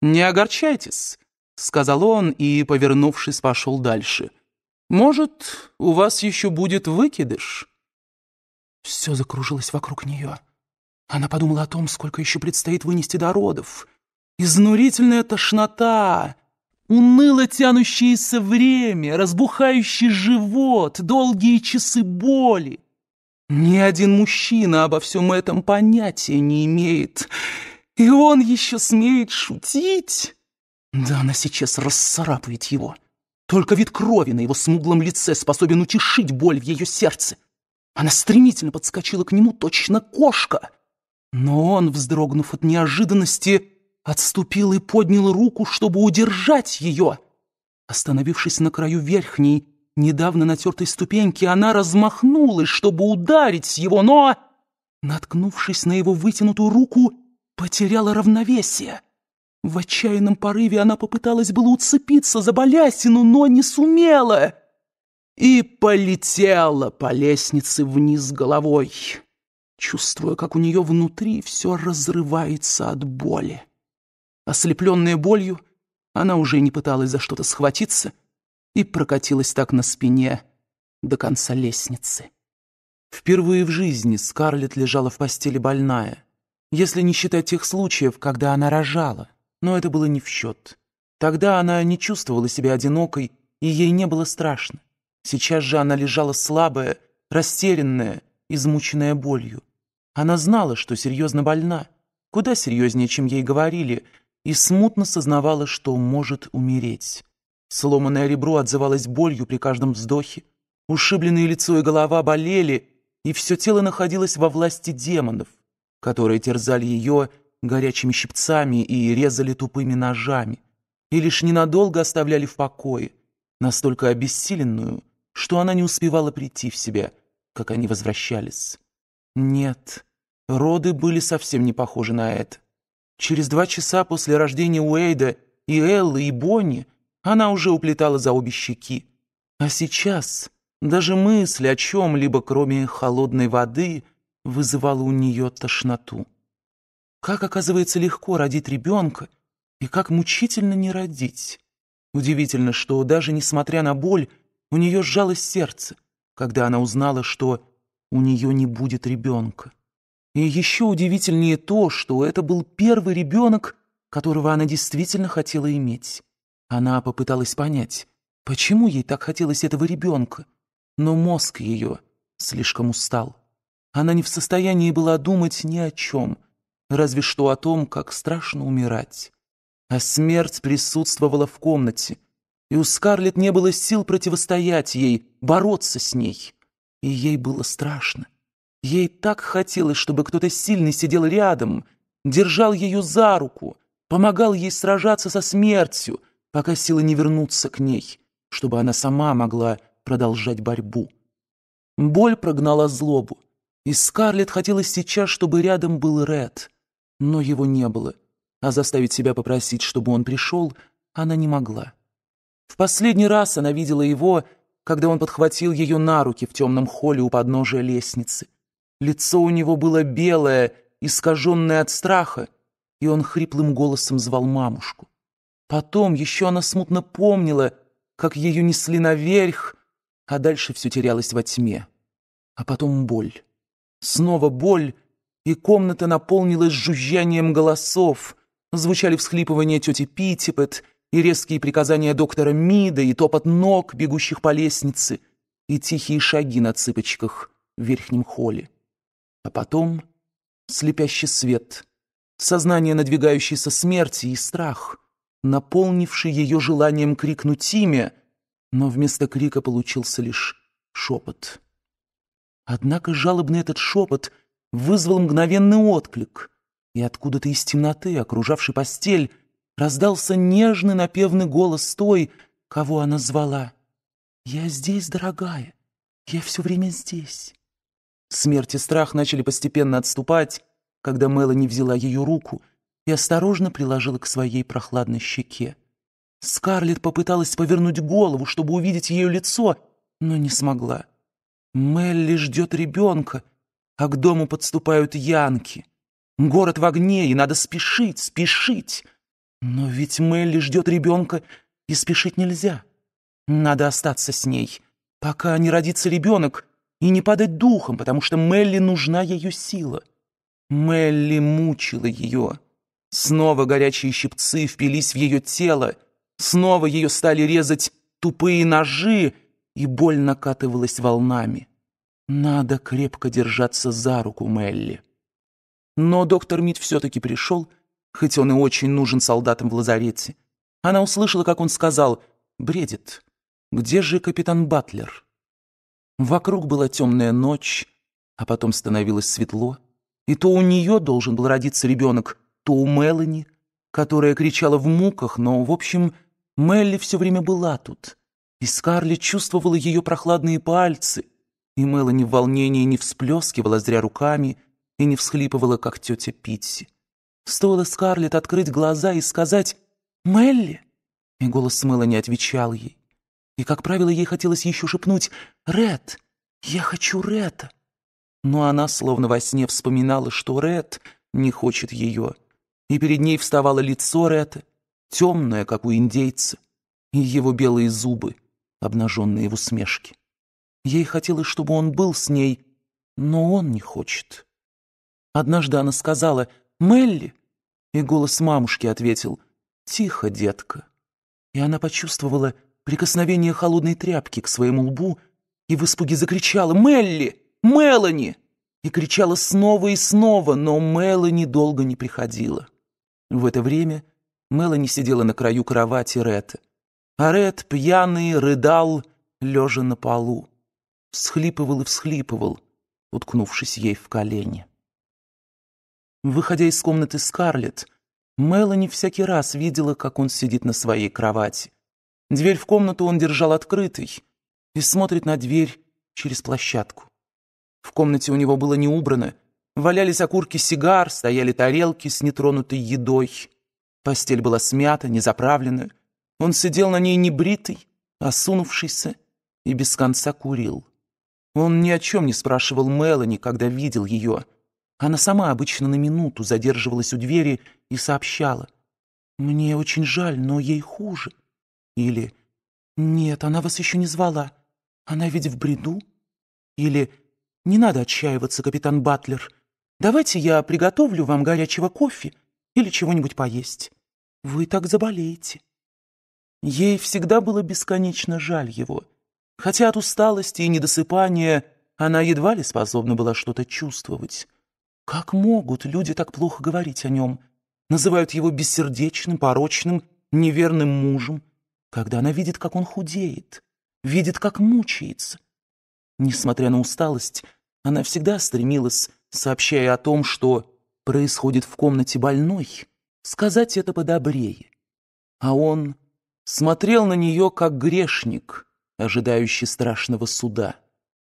[SPEAKER 2] «Не огорчайтесь», — сказал он и, повернувшись, пошел дальше — может, у вас еще будет выкидыш?» Все закружилось вокруг нее. Она подумала о том, сколько еще предстоит вынести до родов. Изнурительная тошнота, уныло тянущееся время, разбухающий живот, долгие часы боли. Ни один мужчина обо всем этом понятия не имеет. И он еще смеет шутить. Да она сейчас расцарапает его. Только вид крови на его смуглом лице способен утешить боль в ее сердце. Она стремительно подскочила к нему, точно кошка. Но он, вздрогнув от неожиданности, отступил и поднял руку, чтобы удержать ее. Остановившись на краю верхней, недавно натертой ступеньки, она размахнулась, чтобы ударить его, но, наткнувшись на его вытянутую руку, потеряла равновесие. В отчаянном порыве она попыталась было уцепиться за балясину, но не сумела. И полетела по лестнице вниз головой, чувствуя, как у нее внутри все разрывается от боли. Ослепленная болью, она уже не пыталась за что-то схватиться и прокатилась так на спине до конца лестницы. Впервые в жизни Скарлетт лежала в постели больная, если не считать тех случаев, когда она рожала но это было не в счет. Тогда она не чувствовала себя одинокой, и ей не было страшно. Сейчас же она лежала слабая, растерянная, измученная болью. Она знала, что серьезно больна, куда серьезнее, чем ей говорили, и смутно сознавала, что может умереть. Сломанное ребро отзывалось болью при каждом вздохе, ушибленное лицо и голова болели, и все тело находилось во власти демонов, которые терзали ее горячими щипцами и резали тупыми ножами, и лишь ненадолго оставляли в покое, настолько обессиленную, что она не успевала прийти в себя, как они возвращались. Нет, роды были совсем не похожи на это. Через два часа после рождения Уэйда и Эллы, и Бонни она уже уплетала за обе щеки. А сейчас даже мысль о чем-либо, кроме холодной воды, вызывала у нее тошноту. Как, оказывается, легко родить ребенка и как мучительно не родить. Удивительно, что даже несмотря на боль, у нее сжалось сердце, когда она узнала, что у нее не будет ребенка. И еще удивительнее то, что это был первый ребенок, которого она действительно хотела иметь. Она попыталась понять, почему ей так хотелось этого ребенка, но мозг ее слишком устал. Она не в состоянии была думать ни о чем, разве что о том, как страшно умирать. А смерть присутствовала в комнате, и у Скарлетт не было сил противостоять ей, бороться с ней. И ей было страшно. Ей так хотелось, чтобы кто-то сильный сидел рядом, держал ее за руку, помогал ей сражаться со смертью, пока силы не вернутся к ней, чтобы она сама могла продолжать борьбу. Боль прогнала злобу, и Скарлетт хотела сейчас, чтобы рядом был Ред — но его не было, а заставить себя попросить, чтобы он пришел, она не могла. В последний раз она видела его, когда он подхватил ее на руки в темном холле у подножия лестницы. Лицо у него было белое, искаженное от страха, и он хриплым голосом звал мамушку. Потом еще она смутно помнила, как ее несли наверх, а дальше все терялось во тьме. А потом боль. Снова боль — и комната наполнилась жужжанием голосов. Звучали всхлипывания тети Питтипет и резкие приказания доктора Мида и топот ног, бегущих по лестнице, и тихие шаги на цыпочках в верхнем холле. А потом слепящий свет, сознание надвигающейся смерти и страх, наполнивший ее желанием крикнуть имя, но вместо крика получился лишь шепот. Однако жалобный этот шепот — вызвал мгновенный отклик, и откуда-то из темноты, окружавшей постель, раздался нежный напевный голос той, кого она звала. «Я здесь, дорогая, я все время здесь». Смерть и страх начали постепенно отступать, когда Мелани взяла ее руку и осторожно приложила к своей прохладной щеке. Скарлетт попыталась повернуть голову, чтобы увидеть ее лицо, но не смогла. «Мелли ждет ребенка», а к дому подступают янки. Город в огне, и надо спешить, спешить. Но ведь Мелли ждет ребенка, и спешить нельзя. Надо остаться с ней, пока не родится ребенок, и не падать духом, потому что Мелли нужна ее сила. Мелли мучила ее. Снова горячие щипцы впились в ее тело, снова ее стали резать тупые ножи, и боль накатывалась волнами. Надо крепко держаться за руку Мелли. Но доктор Мид все-таки пришел, хоть он и очень нужен солдатам в лазарете. Она услышала, как он сказал «Бредит. Где же капитан Батлер?» Вокруг была темная ночь, а потом становилось светло. И то у нее должен был родиться ребенок, то у Мелани, которая кричала в муках, но, в общем, Мелли все время была тут. И Скарлетт чувствовала ее прохладные пальцы — и Мелани в волнении не всплескивала зря руками и не всхлипывала, как тетя Питти. Стоило Скарлетт открыть глаза и сказать «Мелли!» И голос Мелани отвечал ей. И, как правило, ей хотелось еще шепнуть «Ред! Я хочу Реда!» Но она словно во сне вспоминала, что Ред не хочет ее. И перед ней вставало лицо Реда, темное, как у индейца, и его белые зубы, обнаженные в усмешке. Ей хотелось, чтобы он был с ней, но он не хочет. Однажды она сказала «Мелли», и голос мамушки ответил «Тихо, детка». И она почувствовала прикосновение холодной тряпки к своему лбу и в испуге закричала «Мелли! Мелани!» и кричала снова и снова, но Мелани долго не приходила. В это время Мелани сидела на краю кровати Ретта, а Ред, пьяный, рыдал, лежа на полу всхлипывал и всхлипывал, уткнувшись ей в колени. Выходя из комнаты Скарлетт, Мелани всякий раз видела, как он сидит на своей кровати. Дверь в комнату он держал открытой и смотрит на дверь через площадку. В комнате у него было не убрано, валялись окурки сигар, стояли тарелки с нетронутой едой. Постель была смята, не заправлена. Он сидел на ней небритый, осунувшийся и без конца курил. Он ни о чем не спрашивал Мелани, когда видел ее. Она сама обычно на минуту задерживалась у двери и сообщала. «Мне очень жаль, но ей хуже». Или «Нет, она вас еще не звала. Она ведь в бреду». Или «Не надо отчаиваться, капитан Батлер. Давайте я приготовлю вам горячего кофе или чего-нибудь поесть. Вы так заболеете». Ей всегда было бесконечно жаль его — Хотя от усталости и недосыпания она едва ли способна была что-то чувствовать. Как могут люди так плохо говорить о нем? Называют его бессердечным, порочным, неверным мужем, когда она видит, как он худеет, видит, как мучается. Несмотря на усталость, она всегда стремилась, сообщая о том, что происходит в комнате больной, сказать это подобрее. А он смотрел на нее как грешник — ожидающий страшного суда,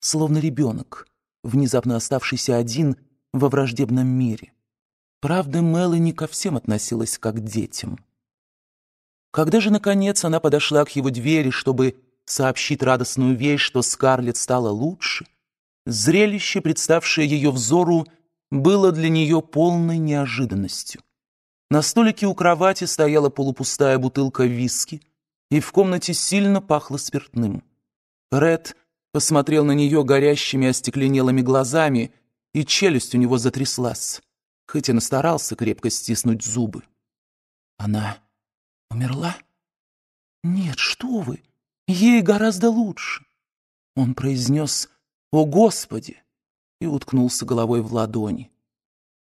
[SPEAKER 2] словно ребенок, внезапно оставшийся один во враждебном мире. Правда, Мелани ко всем относилась как к детям. Когда же, наконец, она подошла к его двери, чтобы сообщить радостную весть, что Скарлетт стала лучше, зрелище, представшее ее взору, было для нее полной неожиданностью. На столике у кровати стояла полупустая бутылка виски — и в комнате сильно пахло спиртным. Ред посмотрел на нее горящими остекленелыми глазами, и челюсть у него затряслась, хоть и настарался крепко стиснуть
[SPEAKER 1] зубы. «Она умерла?» «Нет, что вы! Ей гораздо лучше!» Он произнес «О, Господи!»
[SPEAKER 2] и уткнулся головой в ладони.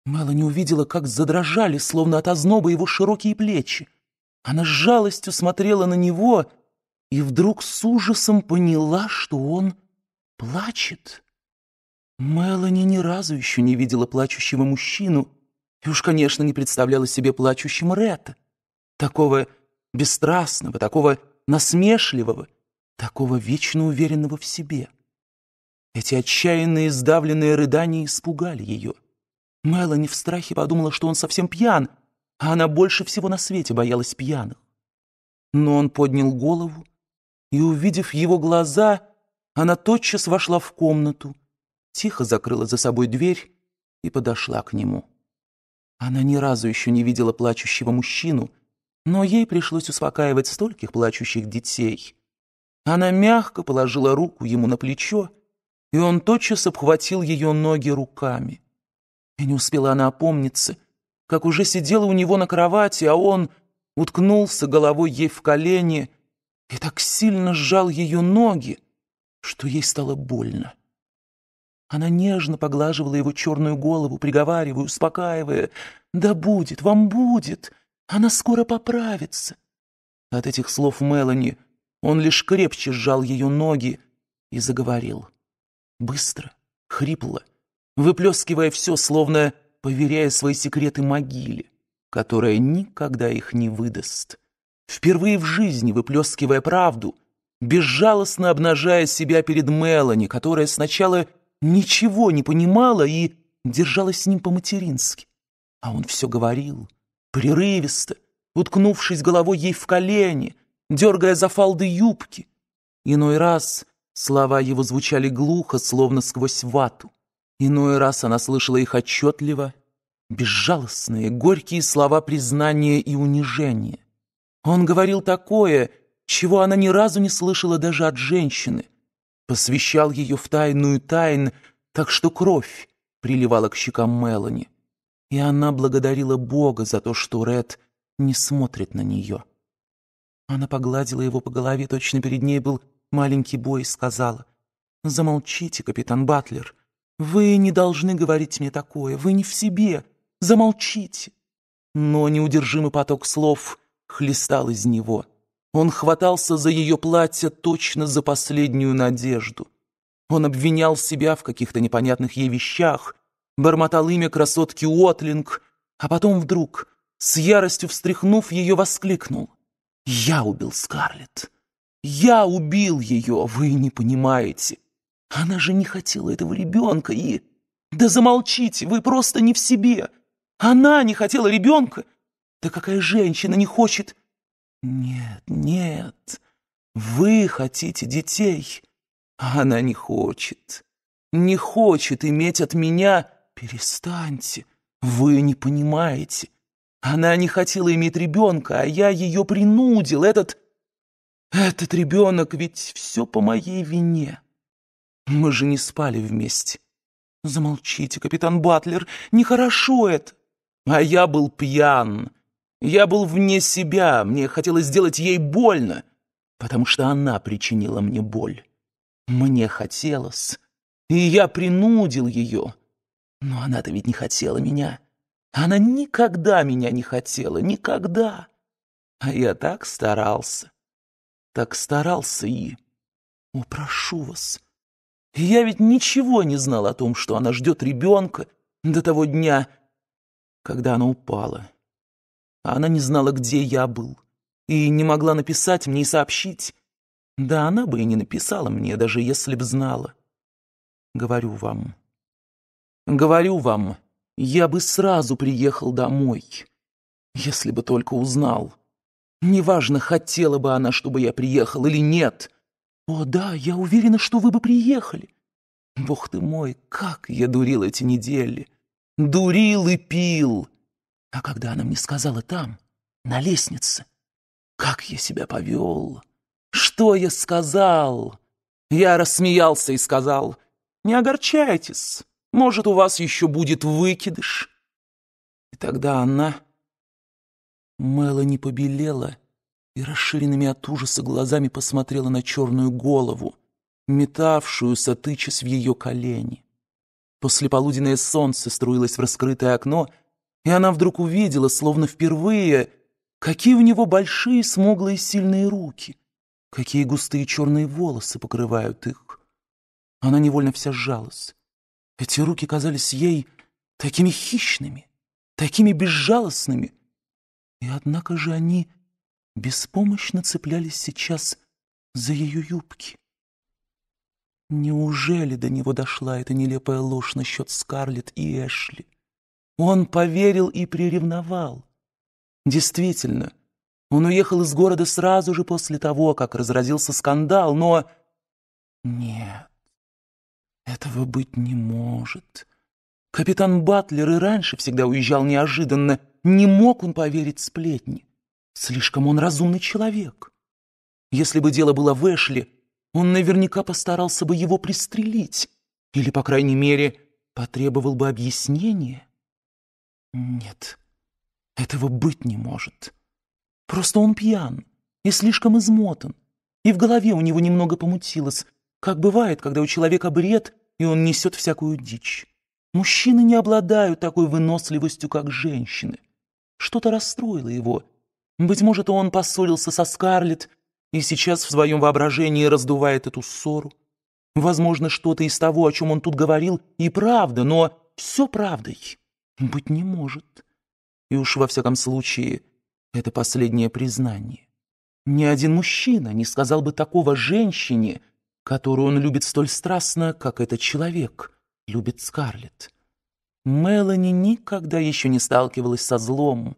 [SPEAKER 2] Мелани увидела, как задрожали, словно от озноба, его широкие плечи. Она с жалостью смотрела на него и вдруг с ужасом поняла, что он плачет. Мелани ни разу еще не видела плачущего мужчину и уж, конечно, не представляла себе плачущим Ретта, такого бесстрастного, такого насмешливого, такого вечно уверенного в себе. Эти отчаянные, сдавленные рыдания испугали ее. Мелани в страхе подумала, что он совсем пьян, а она больше всего на свете боялась пьяных. Но он поднял голову, и, увидев его глаза, она тотчас вошла в комнату, тихо закрыла за собой дверь и подошла к нему. Она ни разу еще не видела плачущего мужчину, но ей пришлось успокаивать стольких плачущих детей. Она мягко положила руку ему на плечо, и он тотчас обхватил ее ноги руками. И не успела она опомниться — как уже сидела у него на кровати, а он уткнулся головой ей в колени и так сильно сжал ее ноги, что ей стало больно. Она нежно поглаживала его черную голову, приговаривая, успокаивая. «Да будет, вам будет! Она скоро поправится!» От этих слов Мелани он лишь крепче сжал ее ноги и заговорил. Быстро, хрипло, выплескивая все, словно поверяя свои секреты могиле, которая никогда их не выдаст. Впервые в жизни выплескивая правду, безжалостно обнажая себя перед Мелани, которая сначала ничего не понимала и держалась с ним по-матерински. А он все говорил, прерывисто, уткнувшись головой ей в колени, дергая за фалды юбки. Иной раз слова его звучали глухо, словно сквозь вату. Иной раз она слышала их отчетливо, безжалостные, горькие слова признания и унижения. Он говорил такое, чего она ни разу не слышала даже от женщины, посвящал ее в тайную тайн, так что кровь приливала к щекам Мелани. И она благодарила Бога за то, что Ред не смотрит на нее. Она погладила его по голове, точно перед ней был маленький бой, и сказала, «Замолчите, капитан Батлер, вы не должны говорить мне такое, вы не в себе, замолчите. Но неудержимый поток слов хлестал из него. Он хватался за ее платье точно за последнюю надежду. Он обвинял себя в каких-то непонятных ей вещах, бормотал имя красотки Уотлинг, а потом вдруг, с яростью встряхнув ее, воскликнул. «Я убил Скарлетт! Я убил ее, вы не понимаете!» Она же не хотела этого ребенка и... Да замолчите, вы просто не в себе. Она не хотела ребенка. Да какая женщина не хочет... Нет, нет, вы хотите детей, а она не хочет. Не хочет иметь от меня... Перестаньте, вы не понимаете. Она не хотела иметь ребенка, а я ее принудил. Этот... Этот ребенок ведь все по моей вине. Мы же не спали вместе. Замолчите, капитан Батлер, нехорошо это. А я был пьян. Я был вне себя, мне хотелось сделать ей больно, потому что она причинила мне боль. Мне хотелось, и я принудил ее. Но она-то ведь не хотела меня. Она никогда меня не хотела, никогда. А я так старался, так старался и... О, прошу вас, я ведь ничего не знал о том, что она ждет ребенка до того дня, когда она упала. А она не знала, где я был, и не могла написать мне и сообщить. Да она бы и не написала мне, даже если б знала. Говорю вам, говорю вам, я бы сразу приехал домой, если бы только узнал. Неважно, хотела бы она, чтобы я приехал или нет — «О, да, я уверена, что вы бы приехали!» «Бог ты мой, как я дурил эти недели! Дурил и пил!» А когда она мне
[SPEAKER 1] сказала там, на лестнице, как я себя повел,
[SPEAKER 2] что я сказал, я рассмеялся и сказал, «Не огорчайтесь, может, у вас еще будет выкидыш». И тогда она... Мелани побелела и расширенными от ужаса глазами посмотрела на черную голову, метавшую сатычес в ее колени. Послеполуденное солнце струилось в раскрытое окно, и она вдруг увидела, словно впервые, какие у него большие, смуглые, сильные руки, какие густые черные волосы покрывают их. Она невольно вся сжалась. Эти руки казались ей такими хищными, такими безжалостными, и однако же они беспомощно цеплялись сейчас за ее юбки. Неужели до него дошла эта нелепая ложь насчет Скарлетт и Эшли? Он поверил и приревновал.
[SPEAKER 1] Действительно,
[SPEAKER 2] он уехал из города сразу же после того, как разразился скандал, но...
[SPEAKER 1] Нет, этого быть не
[SPEAKER 2] может. Капитан Батлер и раньше всегда уезжал неожиданно. Не мог он поверить сплетни. Слишком он разумный человек. Если бы дело было в Эшли, он наверняка постарался бы его пристрелить или, по крайней мере, потребовал бы объяснения.
[SPEAKER 1] Нет,
[SPEAKER 2] этого быть не может. Просто он пьян и слишком измотан, и в голове у него немного помутилось, как бывает, когда у человека бред, и он несет всякую дичь. Мужчины не обладают такой выносливостью, как женщины. Что-то расстроило его — быть может, он поссорился со Скарлетт и сейчас в своем воображении раздувает эту ссору. Возможно, что-то из того, о чем он тут говорил, и правда, но все правдой быть не может. И уж во всяком случае, это последнее признание. Ни один мужчина не сказал бы такого женщине, которую он любит столь страстно, как этот человек любит Скарлетт. Мелани никогда еще не сталкивалась со злом,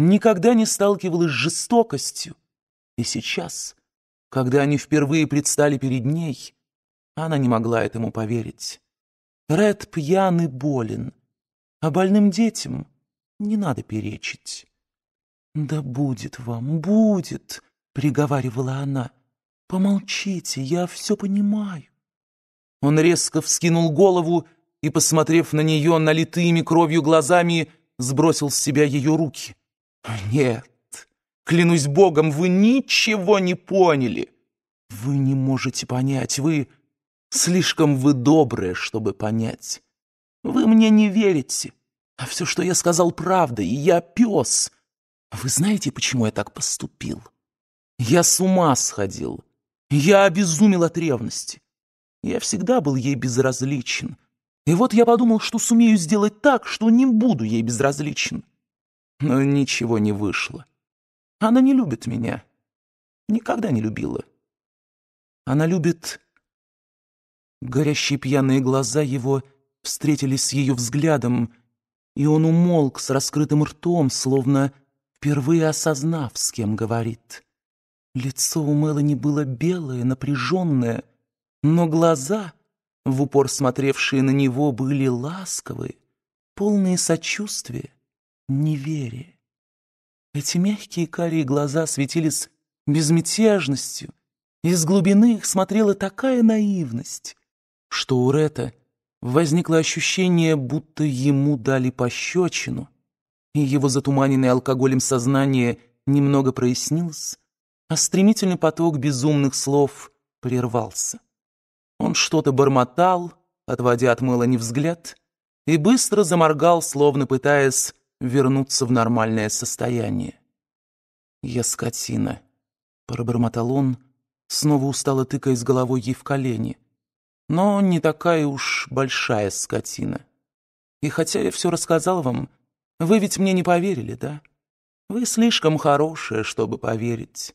[SPEAKER 2] никогда не сталкивалась с жестокостью. И сейчас, когда они впервые предстали перед ней, она не могла этому поверить. Ред пьян и болен, а больным детям не надо перечить. «Да будет вам, будет!» — приговаривала она. «Помолчите, я все понимаю». Он резко вскинул голову и, посмотрев на нее налитыми кровью глазами, сбросил с себя ее руки. Нет, клянусь Богом, вы ничего не поняли. Вы не можете понять, вы... Слишком вы добрые, чтобы понять. Вы мне не верите, а все, что я сказал, правда, и я пес. А вы знаете, почему я так поступил? Я с ума сходил. Я обезумел от ревности. Я всегда был ей безразличен. И вот я подумал, что сумею сделать так, что не буду ей безразличен но
[SPEAKER 1] ничего не вышло. Она не любит меня. Никогда не любила. Она любит... Горящие пьяные глаза его
[SPEAKER 2] встретились с ее взглядом, и он умолк с раскрытым ртом, словно впервые осознав, с кем говорит. Лицо у Мелани было белое, напряженное, но глаза, в упор смотревшие на него, были ласковые, полные сочувствия неверие. Эти мягкие карие глаза светились безмятежностью, из глубины их смотрела такая наивность, что у Рета возникло ощущение, будто ему дали пощечину, и его затуманенное алкоголем сознание немного прояснилось, а стремительный поток безумных слов прервался. Он что-то бормотал, отводя от мыла не взгляд, и быстро заморгал, словно пытаясь вернуться в нормальное состояние. «Я скотина», — пробормотал он, снова устало тыкаясь головой ей в колени. «Но не такая уж большая скотина. И хотя я все рассказал вам, вы ведь мне не поверили, да? Вы слишком хорошая, чтобы поверить.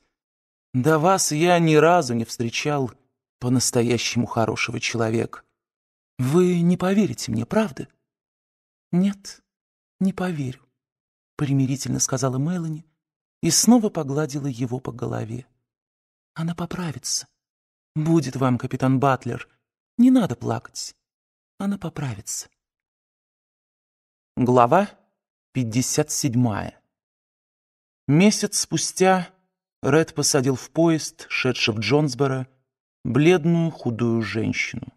[SPEAKER 2] До вас я ни разу не встречал по-настоящему хорошего человека. Вы не поверите
[SPEAKER 1] мне, правда?» «Нет», «Не поверю», — примирительно сказала Мелани и снова погладила его по голове. «Она поправится. Будет вам, капитан Батлер. Не надо плакать. Она поправится». Глава 57.
[SPEAKER 2] Месяц спустя Ред посадил в поезд, шедший в Джонсборо, бледную худую женщину.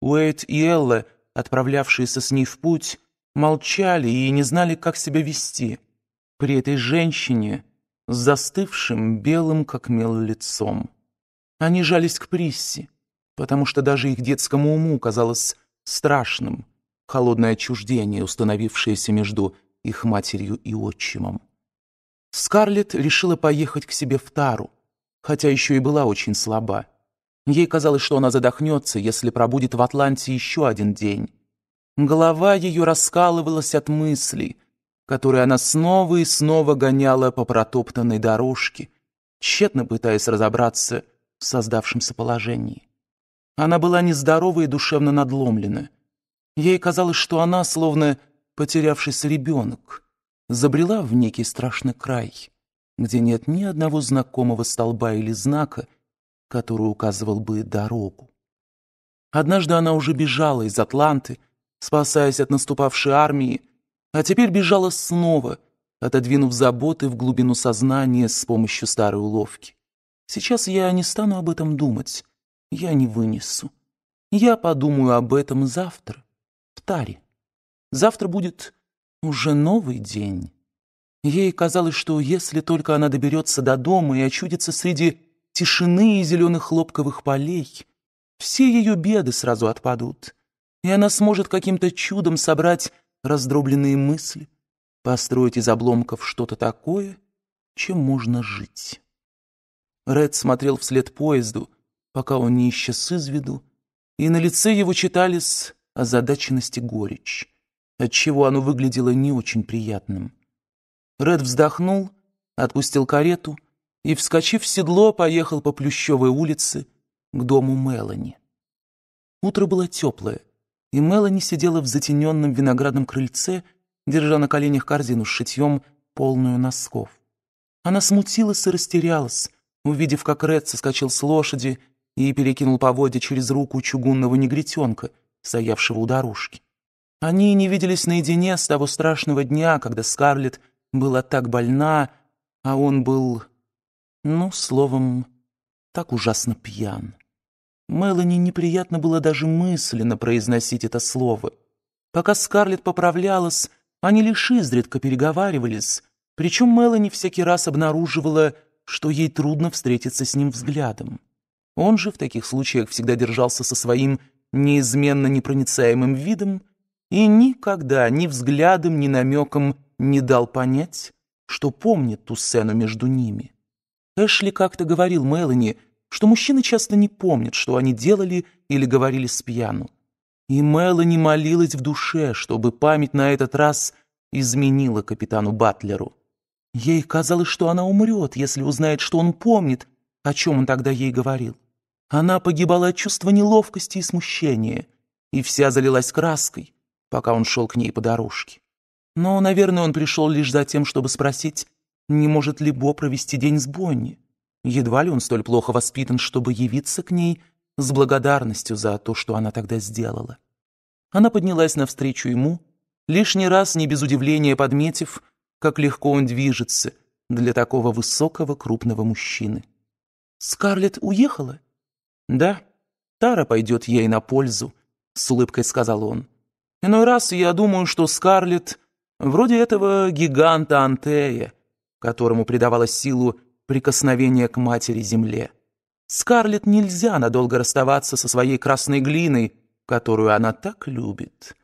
[SPEAKER 2] Уэйт и Элла, отправлявшиеся с ней в путь, молчали и не знали, как себя вести при этой женщине с застывшим белым как мел лицом. Они жались к Присси, потому что даже их детскому уму казалось страшным холодное отчуждение, установившееся между их матерью и отчимом. Скарлетт решила поехать к себе в Тару, хотя еще и была очень слаба. Ей казалось, что она задохнется, если пробудет в Атланте еще один день, Голова ее раскалывалась от мыслей, которые она снова и снова гоняла по протоптанной дорожке, тщетно пытаясь разобраться в создавшемся положении. Она была нездорова и душевно надломлена. Ей казалось, что она, словно потерявшийся ребенок, забрела в некий страшный край, где нет ни одного знакомого столба или знака, который указывал бы дорогу. Однажды она уже бежала из Атланты, спасаясь от наступавшей армии, а теперь бежала снова, отодвинув заботы в глубину сознания с помощью старой уловки. Сейчас я не стану об этом думать, я не вынесу. Я подумаю об этом завтра, в таре. Завтра будет уже новый день. Ей казалось, что если только она доберется до дома и очудится среди тишины и зеленых хлопковых полей, все ее беды сразу отпадут и она сможет каким-то чудом собрать раздробленные мысли, построить из обломков что-то такое, чем можно жить. Ред смотрел вслед поезду, пока он не исчез из виду, и на лице его читались озадаченность и горечь, отчего оно выглядело не очень приятным. Ред вздохнул, отпустил карету и, вскочив в седло, поехал по Плющевой улице к дому Мелани. Утро было теплое — и Мелани сидела в затененном виноградном крыльце, держа на коленях корзину с шитьем, полную носков. Она смутилась и растерялась, увидев, как Ред соскочил с лошади и перекинул поводья через руку чугунного негритенка, стоявшего у дорожки. Они не виделись наедине с того страшного дня, когда Скарлетт была так больна, а он был, ну, словом, так ужасно пьян. Мелани неприятно было даже мысленно произносить это слово. Пока Скарлетт поправлялась, они лишь изредка переговаривались, причем Мелани всякий раз обнаруживала, что ей трудно встретиться с ним взглядом. Он же в таких случаях всегда держался со своим неизменно непроницаемым видом и никогда ни взглядом, ни намеком не дал понять, что помнит ту сцену между ними. Эшли как-то говорил Мелани, что мужчины часто не помнят, что они делали или говорили с пьяну. И Мелани молилась в душе, чтобы память на этот раз изменила капитану Батлеру. Ей казалось, что она умрет, если узнает, что он помнит, о чем он тогда ей говорил. Она погибала от чувства неловкости и смущения, и вся залилась краской, пока он шел к ней по дорожке. Но, наверное, он пришел лишь за тем, чтобы спросить, не может ли Бо провести день с Бонни. Едва ли он столь плохо воспитан, чтобы явиться к ней с благодарностью за то, что она тогда сделала. Она поднялась навстречу ему, лишний раз не без удивления подметив, как легко он движется для такого высокого крупного мужчины. «Скарлетт уехала?» «Да, Тара пойдет ей на пользу», — с улыбкой сказал он. «Иной раз я думаю, что Скарлетт вроде этого гиганта Антея, которому придавала силу прикосновение к матери-земле. Скарлетт нельзя надолго расставаться со своей красной глиной, которую она так любит.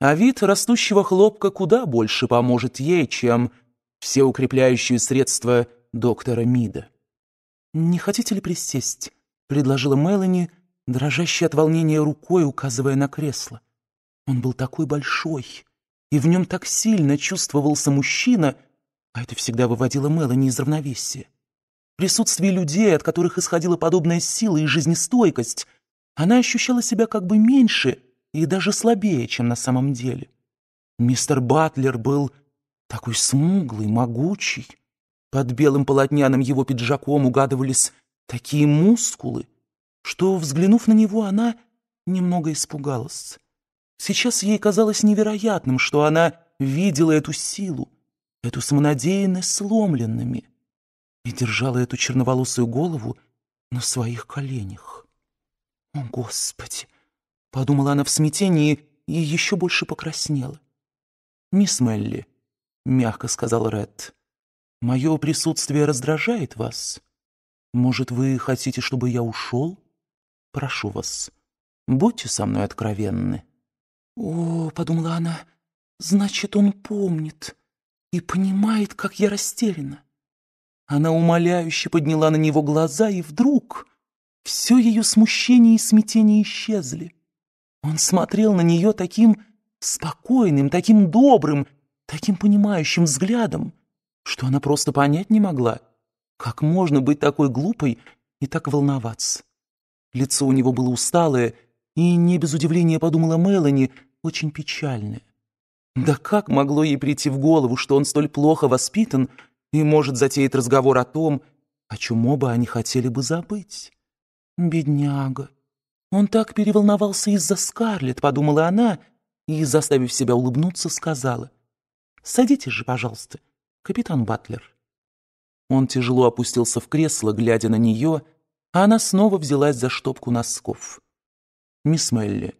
[SPEAKER 2] А вид растущего хлопка куда больше поможет ей, чем все укрепляющие средства доктора Мида. «Не хотите ли присесть?» — предложила Мелани, дрожащая от волнения рукой, указывая на кресло. Он был такой большой, и в нем так сильно чувствовался мужчина, а это всегда выводило Мелани из равновесия присутствии людей, от которых исходила подобная сила и жизнестойкость, она ощущала себя как бы меньше и даже слабее, чем на самом деле. Мистер Батлер был такой смуглый, могучий. Под белым полотняным его пиджаком угадывались такие мускулы, что, взглянув на него, она немного испугалась. Сейчас ей казалось невероятным, что она видела эту силу, эту самонадеянность сломленными — и держала эту черноволосую голову на своих коленях. «О, Господи!» — подумала она в смятении и еще больше покраснела. «Мисс Мелли», — мягко сказал Ред, — «мое присутствие раздражает вас. Может, вы хотите, чтобы я ушел? Прошу вас, будьте со мной откровенны».
[SPEAKER 1] «О», — подумала она, — «значит, он помнит и понимает, как я
[SPEAKER 2] растеряна. Она умоляюще подняла на него глаза, и вдруг все ее смущение и смятение исчезли. Он смотрел на нее таким спокойным, таким добрым, таким понимающим взглядом, что она просто понять не могла, как можно быть такой глупой и так волноваться. Лицо у него было усталое, и, не без удивления подумала Мелани, очень печальное. Да как могло ей прийти в голову, что он столь плохо воспитан, и, может, затеять разговор о том, о чем оба они хотели бы забыть. «Бедняга! Он так переволновался из-за Скарлетт», — подумала она, и, заставив себя улыбнуться, сказала. «Садитесь же, пожалуйста, капитан Батлер». Он тяжело опустился в кресло, глядя на нее, а она снова взялась за штопку носков. «Мисс Мелли,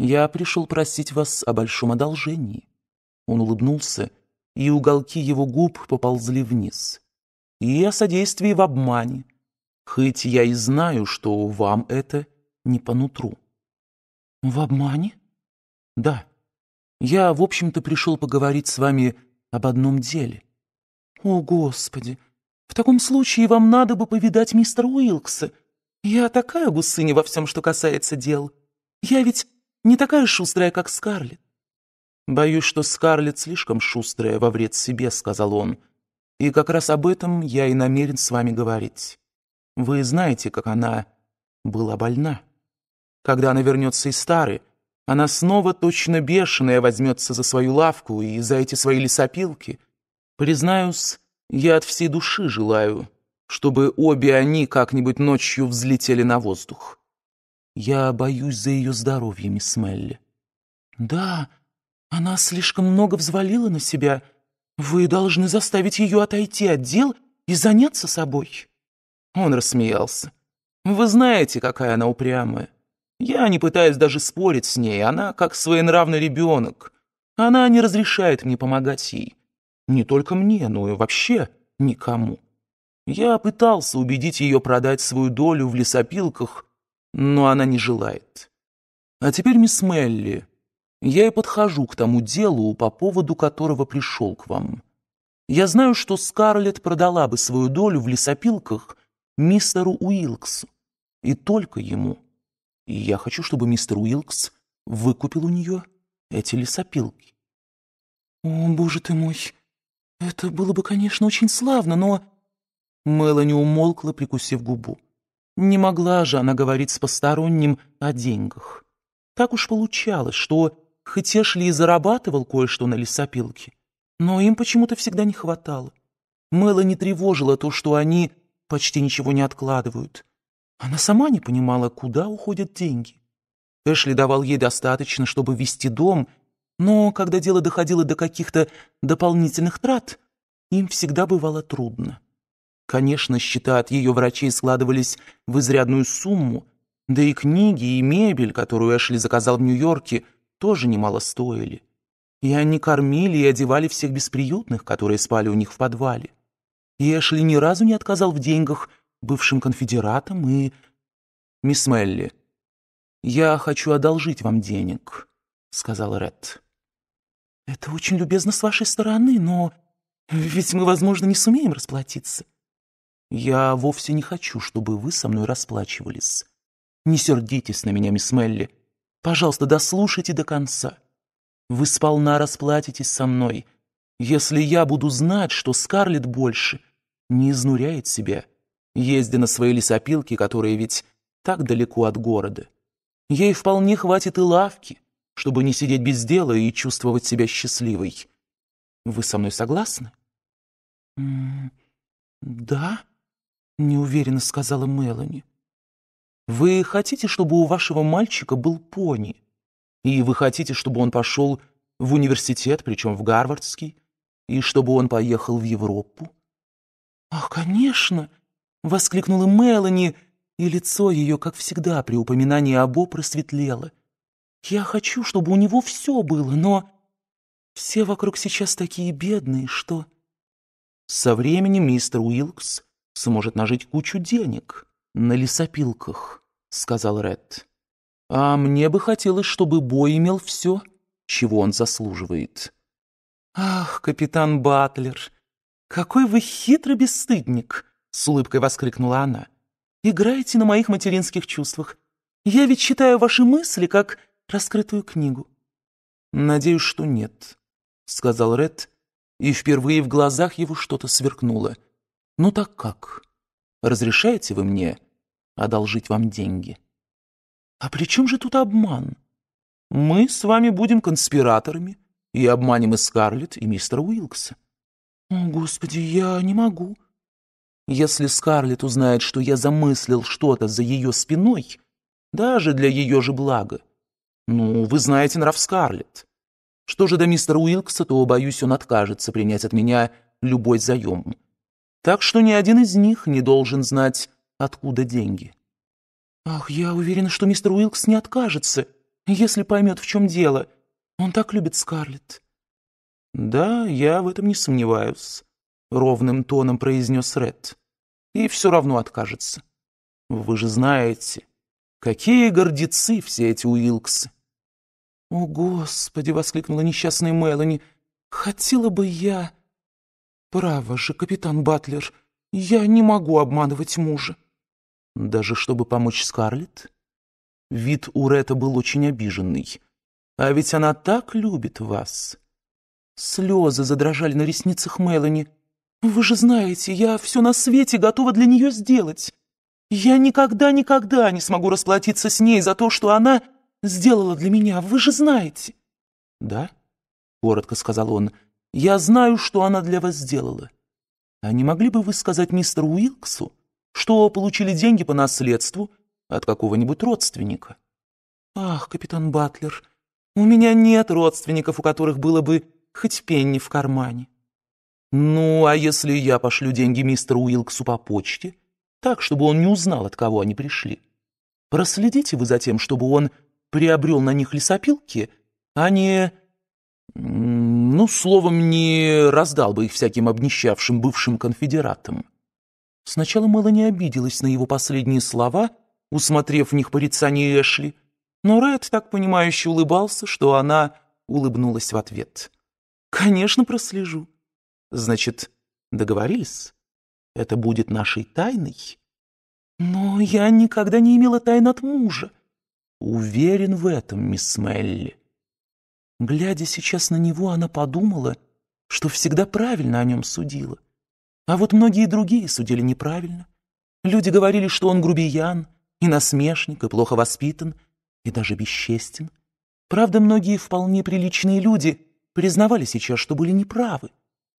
[SPEAKER 2] я пришел просить вас о большом одолжении». Он улыбнулся и уголки его губ поползли вниз. И о содействии в обмане, хоть я и знаю, что вам это не по нутру.
[SPEAKER 1] В обмане?
[SPEAKER 2] Да. Я, в общем-то, пришел поговорить с вами об одном деле. О, Господи! В таком случае вам надо бы повидать мистера Уилкса. Я такая гусыня во всем, что касается дел. Я ведь не такая шустрая, как Скарлетт. «Боюсь, что Скарлетт слишком шустрая во вред себе», — сказал он. «И как раз об этом я и намерен с вами говорить. Вы знаете, как она была больна. Когда она вернется из Стары, она снова точно бешеная возьмется за свою лавку и за эти свои лесопилки. Признаюсь, я от всей души желаю, чтобы обе они как-нибудь ночью взлетели на воздух. Я боюсь за ее здоровье, мисс Мелли. «Да», она слишком много взвалила на себя. Вы должны заставить ее отойти от дел и заняться собой». Он рассмеялся. «Вы знаете, какая она упрямая. Я не пытаюсь даже спорить с ней, она как своенравный ребенок. Она не разрешает мне помогать ей. Не только мне, но и вообще никому. Я пытался убедить ее продать свою долю в лесопилках, но она не желает. А теперь мисс Мелли, я и подхожу к тому делу, по поводу которого пришел к вам. Я знаю, что Скарлетт продала бы свою долю в лесопилках мистеру Уилксу, и только ему. И я хочу, чтобы мистер Уилкс выкупил у нее эти лесопилки.
[SPEAKER 1] О, боже ты мой, это было бы, конечно,
[SPEAKER 2] очень славно, но... Мелани умолкла, прикусив губу. Не могла же она говорить с посторонним о деньгах. Так уж получалось, что Хоть Эшли и зарабатывал кое-что на лесопилке, но им почему-то всегда не хватало. Мэла не тревожила то, что они почти ничего не откладывают. Она сама не понимала, куда уходят деньги. Эшли давал ей достаточно, чтобы вести дом, но когда дело доходило до каких-то дополнительных трат, им всегда бывало трудно. Конечно, счета от ее врачей складывались в изрядную сумму, да и книги, и мебель, которую Эшли заказал в Нью-Йорке – тоже немало стоили. И они кормили и одевали всех бесприютных, которые спали у них в подвале. И Эшли ни разу не отказал в деньгах бывшим конфедератам и... «Мисс Мелли, я хочу одолжить вам денег», — сказал Ред. «Это очень любезно с вашей стороны, но ведь мы, возможно, не сумеем расплатиться». «Я вовсе не хочу, чтобы вы со мной расплачивались. Не сердитесь на меня, мисс Мелли. Пожалуйста, дослушайте до конца. Вы сполна расплатитесь со мной, если я буду знать, что Скарлетт больше не изнуряет себя, ездя на свои лесопилки, которые ведь так далеко от города. Ей вполне хватит и лавки, чтобы не сидеть без дела и чувствовать себя счастливой. Вы со мной согласны? «Да», — неуверенно сказала Мелани. Вы хотите, чтобы у вашего мальчика был пони? И вы хотите, чтобы он пошел в университет, причем в Гарвардский, и чтобы он поехал в Европу? «Ах, конечно!» — воскликнула Мелани, и лицо ее, как всегда, при упоминании обо, просветлело. «Я хочу, чтобы у него все было, но все вокруг сейчас такие бедные, что...» «Со временем мистер Уилкс сможет нажить кучу денег на лесопилках» сказал Ред. «А мне бы хотелось, чтобы Бой имел все, чего он заслуживает». «Ах, капитан Батлер, какой вы хитрый бесстыдник!» — с улыбкой воскликнула она. «Играете на моих материнских чувствах. Я ведь читаю ваши мысли как раскрытую книгу». «Надеюсь, что нет», — сказал Ред, и впервые в глазах его что-то сверкнуло. «Ну так как? Разрешаете вы мне...» одолжить вам деньги. А при чем же тут обман? Мы с вами будем конспираторами и обманем и Скарлетт, и мистера Уилкса.
[SPEAKER 1] О, Господи,
[SPEAKER 2] я не могу. Если Скарлетт узнает, что я замыслил что-то за ее спиной, даже для ее же блага, ну, вы знаете нрав Скарлетт. Что же до мистера Уилкса, то, боюсь, он откажется принять от меня любой заем. Так что ни один из них не должен знать откуда деньги. «Ах, я уверен, что мистер Уилкс не откажется, если поймет, в чем дело. Он так любит Скарлетт». «Да, я в этом не сомневаюсь», — ровным тоном произнес Ред. «И все равно откажется. Вы же знаете, какие гордецы все эти Уилксы». «О, Господи!» — воскликнула несчастная Мелани. «Хотела бы я...» «Право же, капитан Батлер, я не могу обманывать мужа» даже чтобы помочь Скарлетт? Вид у Рета был очень обиженный. А ведь она так любит вас. Слезы задрожали на ресницах Мелани. Вы же знаете, я все на свете готова для нее сделать. Я никогда-никогда не смогу расплатиться с ней за то, что она сделала для меня. Вы же знаете. Да, коротко сказал он. Я знаю, что она для вас сделала. А не могли бы вы сказать мистеру Уилксу, что получили деньги по наследству от какого-нибудь родственника. Ах, капитан Батлер, у меня нет родственников, у которых было бы хоть пенни в кармане. Ну, а если я пошлю деньги мистеру Уилксу по почте, так, чтобы он не узнал, от кого они пришли? Проследите вы за тем, чтобы он приобрел на них лесопилки, а не... Ну, словом, не раздал бы их всяким обнищавшим бывшим конфедератам. Сначала Мелани обиделась на его последние слова, усмотрев в них порицание Эшли, но Ред так понимающе улыбался, что она улыбнулась в ответ. «Конечно, прослежу. Значит, договорились? Это будет нашей тайной?»
[SPEAKER 1] «Но я никогда
[SPEAKER 2] не имела тайн от мужа». «Уверен в этом, мисс Мелли». Глядя сейчас на него, она подумала, что всегда правильно о нем судила — а вот многие другие судили неправильно. Люди говорили, что он грубиян, и насмешник, и плохо воспитан, и даже бесчестен. Правда, многие вполне приличные люди признавали сейчас, что были неправы.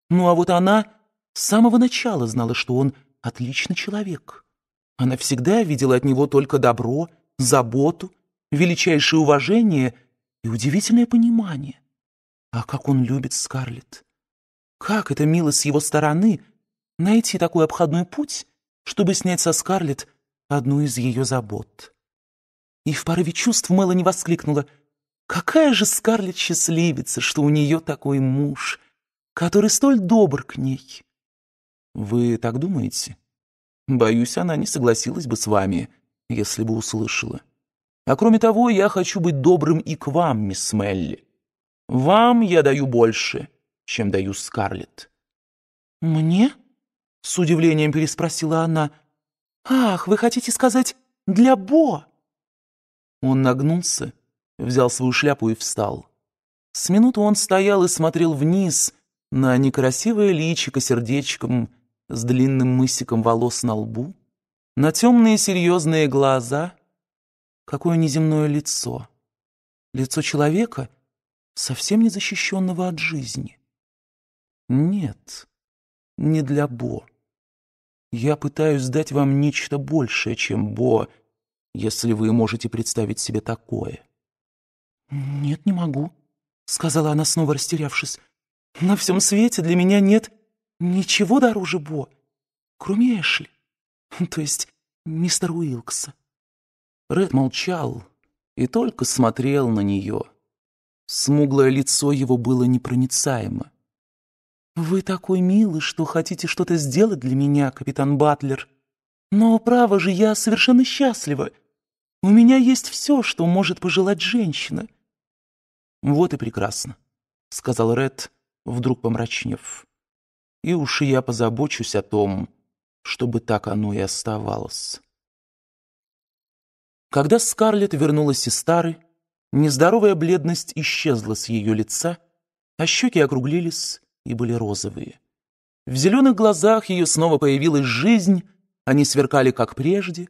[SPEAKER 2] Ну а вот она с самого начала знала, что он отличный человек. Она всегда видела от него только добро, заботу, величайшее уважение и удивительное понимание. А как он любит Скарлетт! Как это мило с его стороны найти такой обходной путь, чтобы снять со Скарлетт одну из ее забот. И в порыве чувств Мелани воскликнула. «Какая же Скарлетт счастливица, что у нее такой муж, который столь добр к ней!» «Вы так думаете?» «Боюсь, она не согласилась бы с вами, если бы услышала. А кроме того, я хочу быть добрым и к вам, мисс Мелли. Вам я даю больше, чем даю Скарлетт». «Мне?» — с удивлением переспросила она. «Ах, вы хотите сказать, для Бо?» Он нагнулся, взял свою шляпу и встал. С минуту он стоял и смотрел вниз на некрасивое личико сердечком с длинным мысиком волос на лбу, на темные серьезные глаза.
[SPEAKER 1] Какое неземное лицо! Лицо человека, совсем не защищенного от жизни. Нет, не
[SPEAKER 2] для Бо. Я пытаюсь дать вам нечто большее, чем Бо, если вы можете представить себе такое». «Нет, не могу», — сказала она, снова растерявшись. «На всем свете для меня нет ничего дороже Бо, кроме Эшли, *laughs* то есть мистера Уилкса». Ред молчал и только смотрел на нее. Смуглое лицо его было непроницаемо. «Вы такой милый, что хотите что-то сделать для меня, капитан Батлер. Но, право же, я совершенно счастлива. У меня есть все, что может пожелать женщина». «Вот и прекрасно», — сказал Ред, вдруг помрачнев. «И уж я позабочусь о том, чтобы так оно и оставалось». Когда Скарлетт вернулась из Стары, нездоровая бледность исчезла с ее лица, а щеки округлились, и были розовые. В зеленых глазах ее снова появилась жизнь, они сверкали, как прежде,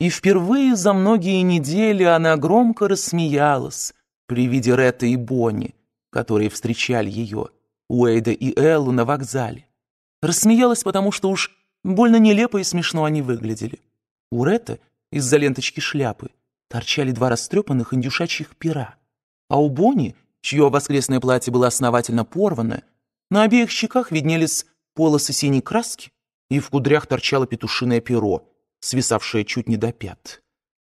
[SPEAKER 2] и впервые за многие недели она громко рассмеялась при виде Ретта и Бонни, которые встречали ее, Уэйда и Эллу на вокзале. Рассмеялась, потому что уж больно нелепо и смешно они выглядели. У Ретта из-за ленточки шляпы торчали два растрепанных индюшачьих пера, а у Бонни, чье воскресное платье было основательно порвано, на обеих щеках виднелись полосы синей краски, и в кудрях торчало петушиное перо, свисавшее чуть не до пят.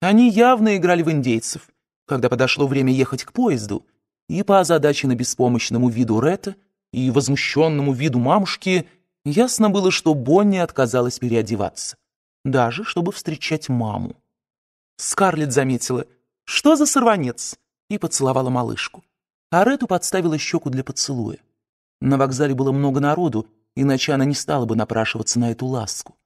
[SPEAKER 2] Они явно играли в индейцев, когда подошло время ехать к поезду, и по озадаченно беспомощному виду Ретта и возмущенному виду мамушки ясно было, что Бонни отказалась переодеваться, даже чтобы встречать маму. Скарлетт заметила, что за сорванец, и поцеловала малышку, а Ретту подставила щеку для поцелуя. На вокзале было много народу, иначе она не стала бы напрашиваться на эту ласку.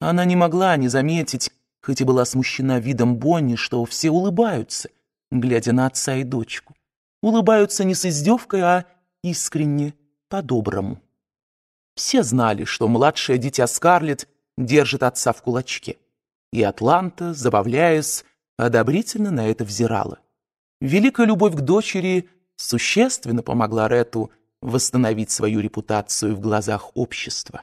[SPEAKER 2] Она не могла не заметить, хоть и была смущена видом Бонни, что все улыбаются, глядя на отца и дочку. Улыбаются не с издевкой, а искренне, по-доброму. Все знали, что младшее дитя Скарлетт держит отца в кулачке. И Атланта, забавляясь, одобрительно на это взирала. Великая любовь к дочери существенно помогла Рету восстановить свою репутацию в глазах общества.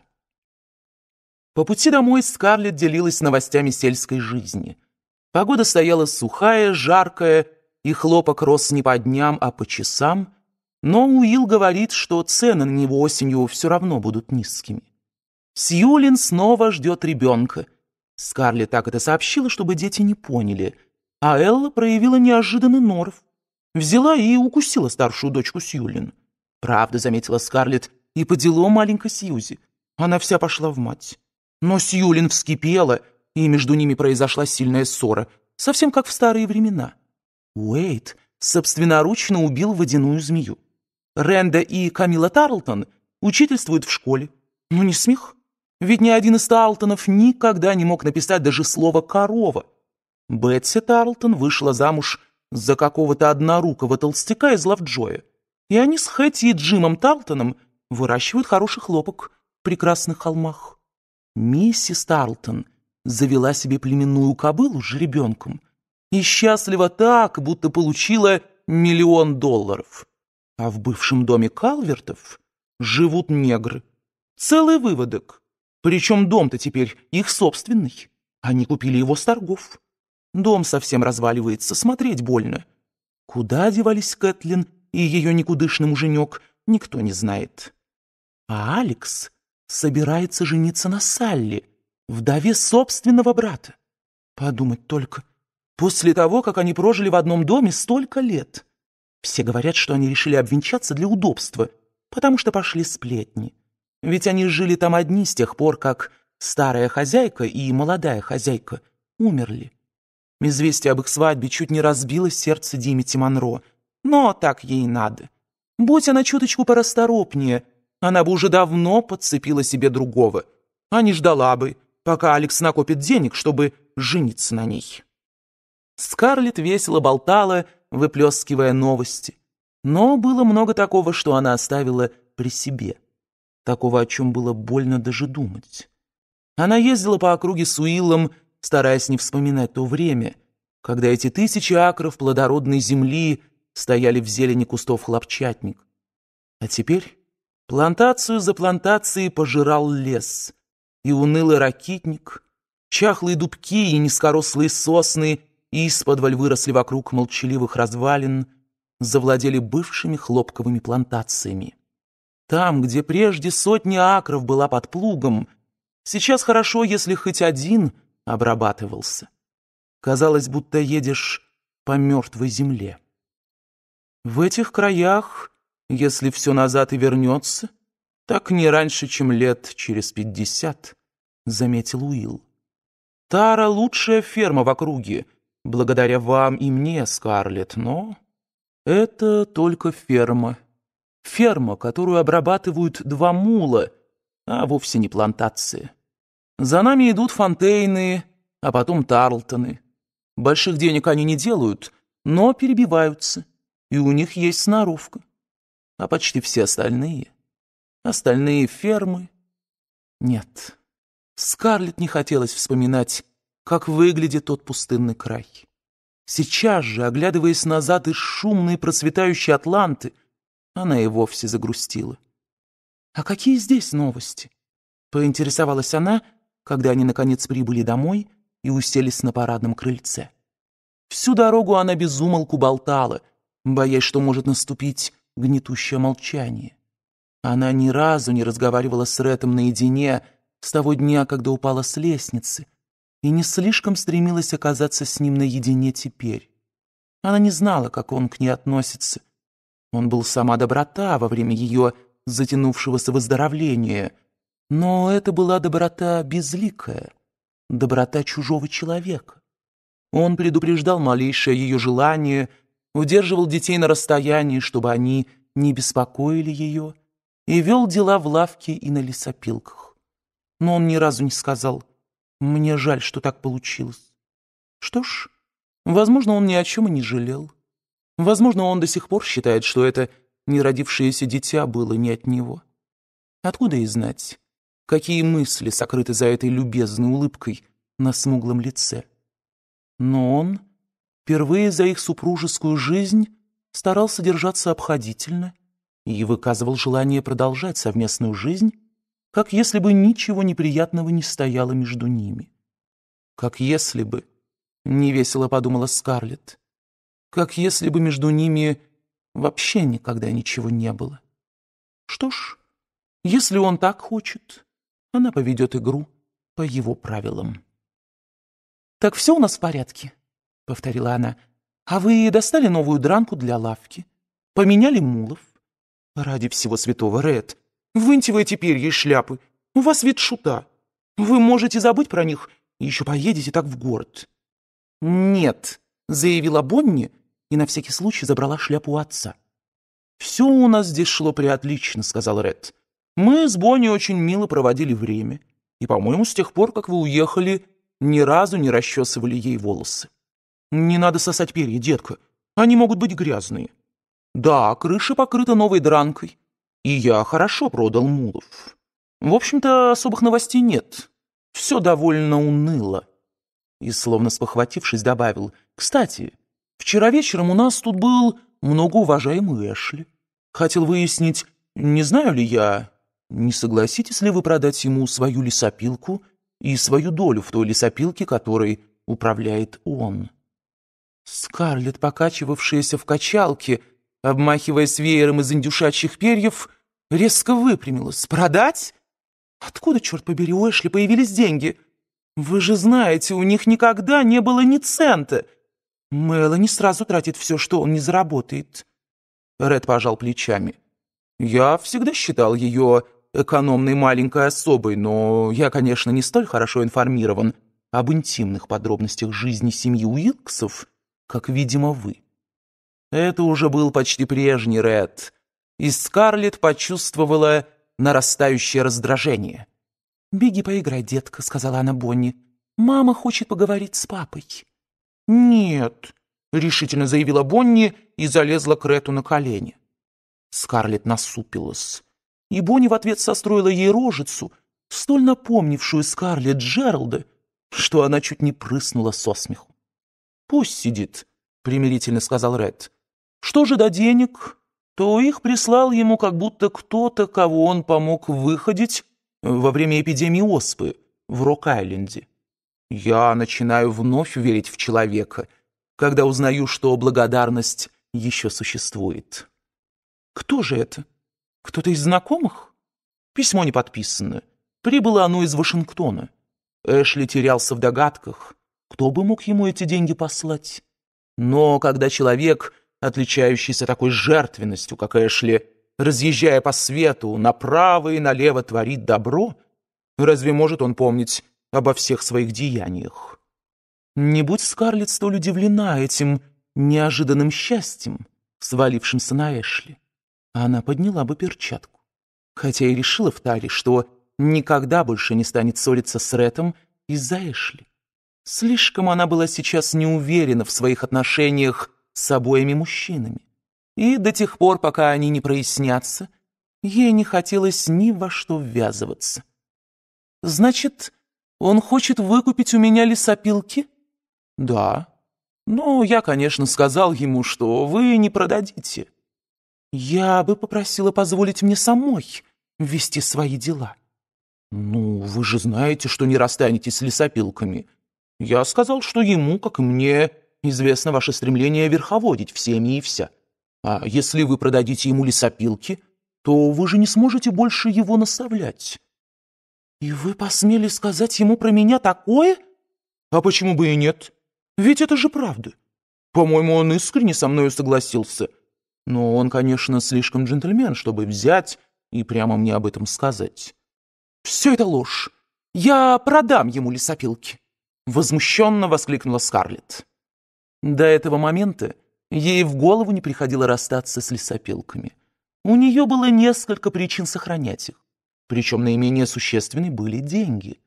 [SPEAKER 2] По пути домой Скарлетт делилась новостями сельской жизни. Погода стояла сухая, жаркая, и хлопок рос не по дням, а по часам, но Уилл говорит, что цены на него осенью все равно будут низкими. Сьюлин снова ждет ребенка. Скарлетт так это сообщила, чтобы дети не поняли, а Элла проявила неожиданный норов. Взяла и укусила старшую дочку Сьюлин. «Правда», — заметила Скарлетт, — «и по делу маленькой Сьюзи. Она вся пошла в мать». Но Сьюлин вскипела, и между ними произошла сильная ссора, совсем как в старые времена. Уэйт собственноручно убил водяную змею. Ренда и Камила Тарлтон учительствуют в школе. Ну не смех. Ведь ни один из Тарлтонов никогда не мог написать даже слово «корова». Бетси Тарлтон вышла замуж за какого-то однорукого толстяка из Лавджоя. И они с Хэтти и Джимом Тарлтоном выращивают хороший хлопок в прекрасных холмах. Миссис Тарлтон завела себе племенную кобылу с жеребенком и счастлива так, будто получила миллион долларов. А в бывшем доме Калвертов живут негры. Целый выводок. Причем дом-то теперь их собственный. Они купили его с торгов. Дом совсем разваливается, смотреть больно. Куда девались Кэтлин и ее никудышный муженек, никто не знает. А Алекс собирается жениться на Салли, вдове собственного брата. Подумать только, после того, как они прожили в одном доме столько лет. Все говорят, что они решили обвенчаться для удобства, потому что пошли сплетни. Ведь они жили там одни с тех пор, как старая хозяйка и молодая хозяйка умерли. Известие об их свадьбе чуть не разбило сердце Димити Монро, но так ей надо. Будь она чуточку порасторопнее, она бы уже давно подцепила себе другого, а не ждала бы, пока Алекс накопит денег, чтобы жениться на ней. Скарлетт весело болтала, выплескивая новости. Но было много такого, что она оставила при себе. Такого, о чем было больно даже думать. Она ездила по округе с Уиллом, стараясь не вспоминать то время, когда эти тысячи акров плодородной земли стояли в зелени кустов хлопчатник. А теперь плантацию за плантацией пожирал лес, и унылый ракитник, чахлые дубки и низкорослые сосны из-под выросли вокруг молчаливых развалин, завладели бывшими хлопковыми плантациями. Там, где прежде сотни акров была под плугом, сейчас хорошо, если хоть один обрабатывался. Казалось, будто едешь по мертвой земле. В этих краях, если все назад и вернется, так не раньше, чем лет через пятьдесят, заметил Уилл. Тара — лучшая ферма в округе, благодаря вам и мне, Скарлетт, но это только ферма. Ферма, которую обрабатывают два мула, а вовсе не плантации. За нами идут фонтейны, а потом тарлтоны. Больших денег они не делают, но перебиваются и у них есть сноровка. А почти все остальные... Остальные фермы... Нет. Скарлетт не хотелось вспоминать, как выглядит тот пустынный край. Сейчас же, оглядываясь назад из шумной процветающей Атланты, она и вовсе загрустила. «А какие здесь новости?» — поинтересовалась она, когда они, наконец, прибыли домой и уселись на парадном крыльце. Всю дорогу она безумолку болтала, боясь, что может наступить гнетущее молчание. Она ни разу не разговаривала с Рэтом наедине с того дня, когда упала с лестницы, и не слишком стремилась оказаться с ним наедине теперь. Она не знала, как он к ней относится. Он был сама доброта во время ее затянувшегося выздоровления, но это была доброта безликая, доброта чужого человека. Он предупреждал малейшее ее желание — удерживал детей на расстоянии, чтобы они не беспокоили ее, и вел дела в лавке и на лесопилках. Но он ни разу не сказал «Мне жаль, что так получилось». Что ж, возможно, он ни о чем и не жалел. Возможно, он до сих пор считает, что это неродившееся дитя было не от него. Откуда и знать, какие мысли сокрыты за этой любезной улыбкой на смуглом лице. Но он впервые за их супружескую жизнь старался держаться обходительно и выказывал желание продолжать совместную жизнь, как если бы ничего неприятного не стояло между ними. Как если бы, — невесело подумала Скарлетт, — как если бы между ними вообще никогда ничего не было. Что ж, если он так хочет, она поведет игру по его правилам. «Так все у нас в порядке?» повторила она. «А вы достали новую дранку для лавки? Поменяли мулов?» «Ради всего святого, Ред, выньте вы теперь ей шляпы. У вас вид шута. Вы можете забыть про них и еще поедете так в город». «Нет», — заявила Бонни и на всякий случай забрала шляпу отца. «Все у нас здесь шло преотлично, сказал Ред. «Мы с Бонни очень мило проводили время, и, по-моему, с тех пор, как вы уехали, ни разу не расчесывали ей волосы». Не надо сосать перья, детка. Они могут быть грязные. Да, крыша покрыта новой дранкой. И я хорошо продал мулов. В общем-то, особых новостей нет. Все довольно уныло. И, словно спохватившись, добавил. Кстати, вчера вечером у нас тут был многоуважаемый Эшли. Хотел выяснить, не знаю ли я, не согласитесь ли вы продать ему свою лесопилку и свою долю в той лесопилке, которой управляет он. Скарлетт, покачивавшаяся в качалке, обмахиваясь веером из индюшачьих перьев, резко выпрямилась. «Продать? Откуда, черт побери, у Эшли появились деньги? Вы же знаете, у них никогда не было ни цента. Мелани сразу тратит все, что он не заработает». Ред пожал плечами. «Я всегда считал ее экономной маленькой особой, но я, конечно, не столь хорошо информирован об интимных подробностях жизни семьи Уилксов, как, видимо, вы. Это уже был почти прежний Ред, и Скарлетт почувствовала нарастающее раздражение. «Беги поиграй, детка», — сказала она Бонни. «Мама хочет поговорить с папой». «Нет», — решительно заявила Бонни и залезла к Рету на колени. Скарлетт насупилась, и Бонни в ответ состроила ей рожицу, столь напомнившую Скарлетт Джералда, что она чуть не прыснула со смеху. Пусть сидит, примирительно сказал Ред. Что же до денег, то их прислал ему как будто кто-то, кого он помог выходить во время эпидемии оспы в Рок-Айленде. Я начинаю вновь верить в человека, когда узнаю, что благодарность еще существует. Кто же это? Кто-то из знакомых? Письмо не подписано. Прибыло оно из Вашингтона. Эшли терялся в догадках. Кто бы мог ему эти деньги послать? Но когда человек, отличающийся такой жертвенностью, как Эшли, разъезжая по свету, направо и налево творит добро, разве может он помнить обо всех своих деяниях? Не будь Скарлетт столь удивлена этим неожиданным счастьем, свалившимся на Эшли. Она подняла бы перчатку, хотя и решила в таре, что никогда больше не станет ссориться с Рэтом из-за Эшли. Слишком она была сейчас не уверена в своих отношениях с обоими мужчинами. И до тех пор, пока они не прояснятся, ей не хотелось ни во что ввязываться. «Значит, он хочет выкупить у меня лесопилки?» «Да. Но ну, я, конечно, сказал ему, что вы не продадите». «Я бы попросила позволить мне самой вести свои дела». «Ну, вы же знаете, что не расстанетесь с лесопилками», я сказал, что ему, как и мне, известно ваше стремление верховодить всеми и вся. А если вы продадите ему лесопилки, то вы же не сможете больше его наставлять. И вы посмели сказать ему про меня такое? А почему бы и нет? Ведь это же правда. По-моему, он искренне со мною согласился. Но он, конечно, слишком джентльмен, чтобы взять и прямо мне об этом сказать. Все это ложь. Я продам ему лесопилки возмущенно воскликнула Скарлетт. До этого момента ей в голову не приходило расстаться с лесопилками. У нее было несколько причин сохранять их, причем наименее существенны были деньги.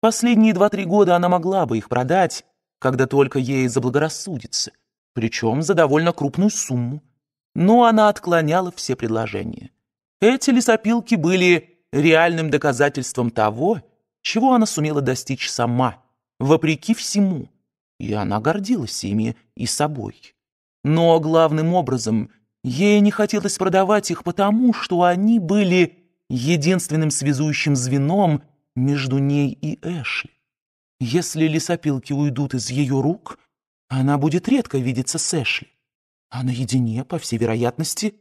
[SPEAKER 2] Последние два-три года она могла бы их продать, когда только ей заблагорассудится, причем за довольно крупную сумму. Но она отклоняла все предложения. Эти лесопилки были реальным доказательством того, чего она сумела достичь сама – вопреки всему, и она гордилась ими и собой. Но главным образом ей не хотелось продавать их потому, что они были единственным связующим звеном между ней и Эшли. Если лесопилки уйдут из ее рук, она будет редко видеться с Эшли, а наедине, по всей вероятности,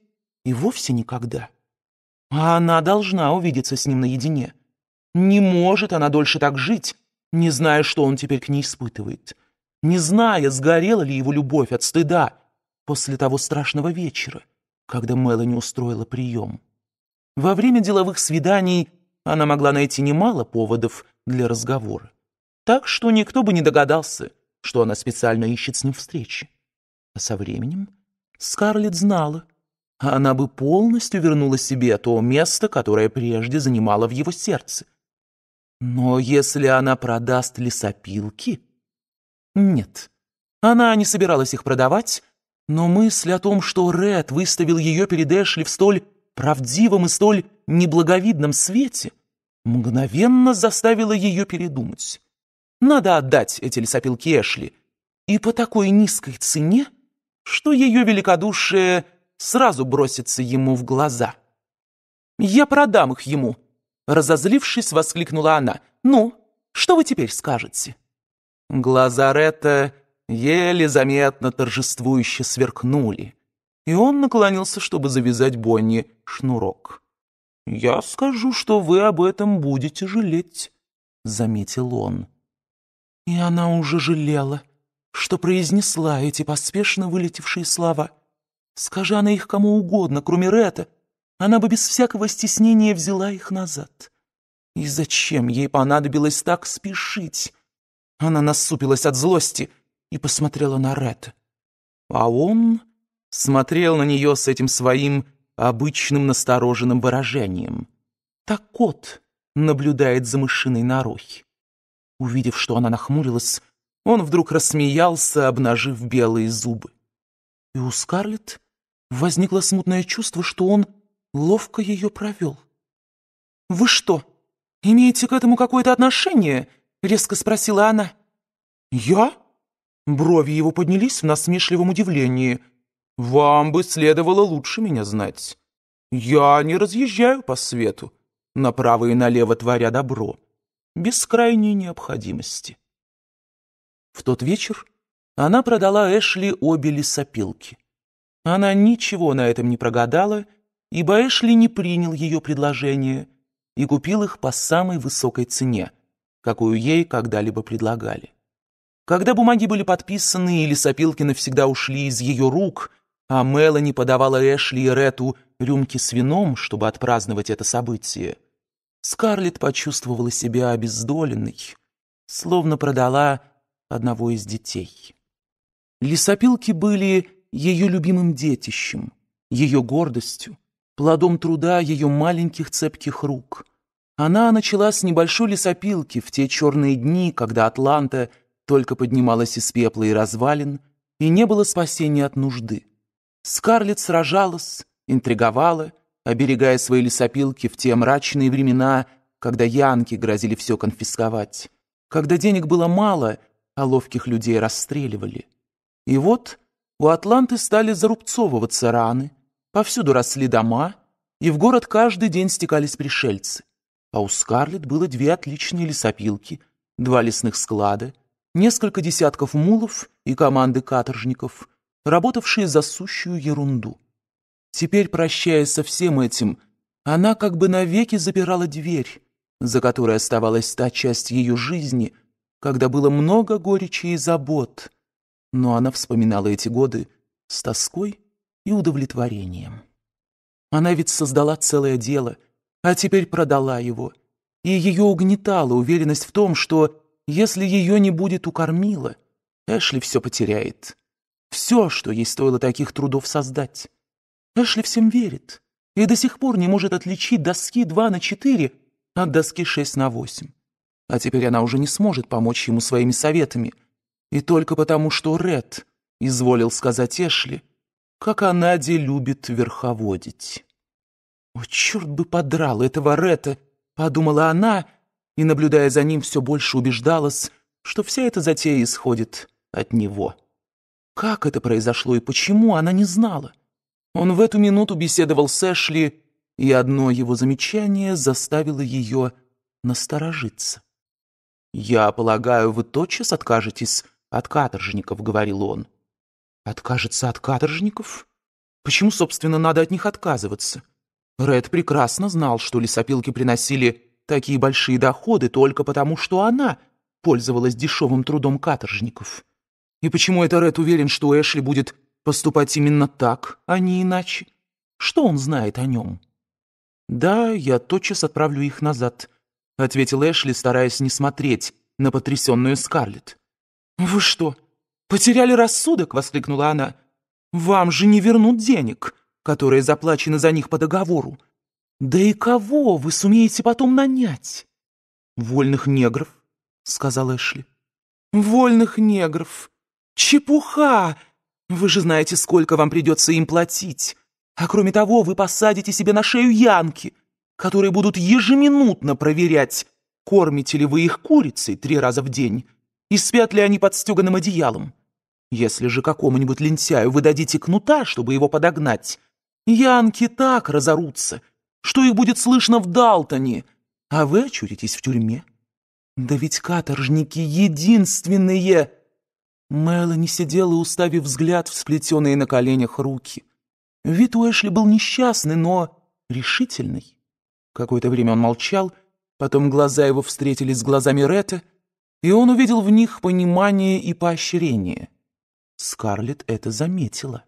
[SPEAKER 2] и вовсе никогда. А она должна увидеться с ним наедине. Не может она дольше так жить, не зная, что он теперь к ней испытывает, не зная, сгорела ли его любовь от стыда после того страшного вечера, когда Мелани устроила прием. Во время деловых свиданий она могла найти немало поводов для разговора, так что никто бы не догадался, что она специально ищет с ним встречи. А со временем Скарлетт знала, она бы полностью вернула себе то место, которое прежде занимала в его сердце — но если она продаст лесопилки... Нет, она не собиралась их продавать, но мысль о том, что Ред выставил ее перед Эшли в столь правдивом и столь неблаговидном свете, мгновенно заставила ее передумать. Надо отдать эти лесопилки Эшли, и по такой низкой цене, что ее великодушие сразу бросится ему в глаза. «Я продам их ему», Разозлившись, воскликнула она. «Ну, что вы теперь скажете?» Глаза Ретта еле заметно торжествующе сверкнули, и он наклонился, чтобы завязать Бонни шнурок. «Я скажу, что вы об этом будете жалеть», — заметил он. И она уже жалела, что произнесла эти поспешно вылетевшие слова. Скажи она их кому угодно, кроме Ретта, она бы без всякого стеснения взяла их назад. И зачем ей понадобилось так спешить? Она насупилась от злости и посмотрела на Ред. А он смотрел на нее с этим своим обычным настороженным выражением. Так кот наблюдает за мышиной нарой. Увидев, что она нахмурилась, он вдруг рассмеялся, обнажив белые зубы. И у Скарлетт возникло смутное чувство, что он ловко ее провел. «Вы что, имеете к этому какое-то отношение?» — резко спросила она. «Я?» Брови его поднялись в насмешливом удивлении. «Вам бы следовало лучше меня знать. Я не разъезжаю по свету, направо и налево творя добро, без крайней необходимости». В тот вечер она продала Эшли обе лесопилки. Она ничего на этом не прогадала, — ибо Эшли не принял ее предложение и купил их по самой высокой цене, какую ей когда-либо предлагали. Когда бумаги были подписаны или сопилки навсегда ушли из ее рук, а Мелани подавала Эшли и Рету рюмки с вином, чтобы отпраздновать это событие, Скарлетт почувствовала себя обездоленной, словно продала одного из детей. Лесопилки были ее любимым детищем, ее гордостью, плодом труда ее маленьких цепких рук. Она начала с небольшой лесопилки в те черные дни, когда Атланта только поднималась из пепла и развалин, и не было спасения от нужды. Скарлетт сражалась, интриговала, оберегая свои лесопилки в те мрачные времена, когда янки грозили все конфисковать, когда денег было мало, а ловких людей расстреливали. И вот у Атланты стали зарубцовываться раны — Повсюду росли дома, и в город каждый день стекались пришельцы. А у Скарлетт было две отличные лесопилки, два лесных склада, несколько десятков мулов и команды каторжников, работавшие за сущую ерунду. Теперь, прощаясь со всем этим, она как бы навеки запирала дверь, за которой оставалась та часть ее жизни, когда было много горечи и забот. Но она вспоминала эти годы с тоской и удовлетворением. Она ведь создала целое дело, а теперь продала его. И ее угнетала уверенность в том, что если ее не будет укормила, Эшли все потеряет. Все, что ей стоило таких трудов создать. Эшли всем верит и до сих пор не может отличить доски 2 на 4 от доски 6 на 8. А теперь она уже не сможет помочь ему своими советами. И только потому, что Ред изволил сказать Эшли — как Анаде любит верховодить. «О, черт бы подрал этого Рета!» — подумала она, и, наблюдая за ним, все больше убеждалась, что вся эта затея исходит от него. Как это произошло и почему, она не знала. Он в эту минуту беседовал с Эшли, и одно его замечание заставило ее насторожиться. «Я полагаю, вы тотчас откажетесь от каторжников», — говорил он. Откажется от каторжников? Почему, собственно, надо от них отказываться? Ред прекрасно знал, что лесопилки приносили такие большие доходы только потому, что она пользовалась дешевым трудом каторжников. И почему это Ред уверен, что Эшли будет поступать именно так, а не иначе? Что он знает о нем? «Да, я тотчас отправлю их назад», — ответил Эшли, стараясь не смотреть на потрясенную Скарлетт. «Вы что, «Потеряли рассудок!» — воскликнула она. «Вам же не вернут денег, которые заплачены за них по договору. Да и кого вы сумеете потом нанять?» «Вольных негров», — сказал Эшли. «Вольных негров! Чепуха! Вы же знаете, сколько вам придется им платить. А кроме того, вы посадите себе на шею янки, которые будут ежеминутно проверять, кормите ли вы их курицей три раза в день и спят ли они под стеганым одеялом. Если же какому-нибудь лентяю вы дадите кнута, чтобы его подогнать, янки так разорутся, что их будет слышно в Далтоне, а вы очутитесь в тюрьме. Да ведь каторжники единственные!» Мелани сидела, уставив взгляд в сплетенные на коленях руки. Вид у Эшли был несчастный, но решительный. Какое-то время он молчал, потом глаза его встретились с глазами Ретта, и он увидел в них понимание и поощрение. Скарлетт это заметила.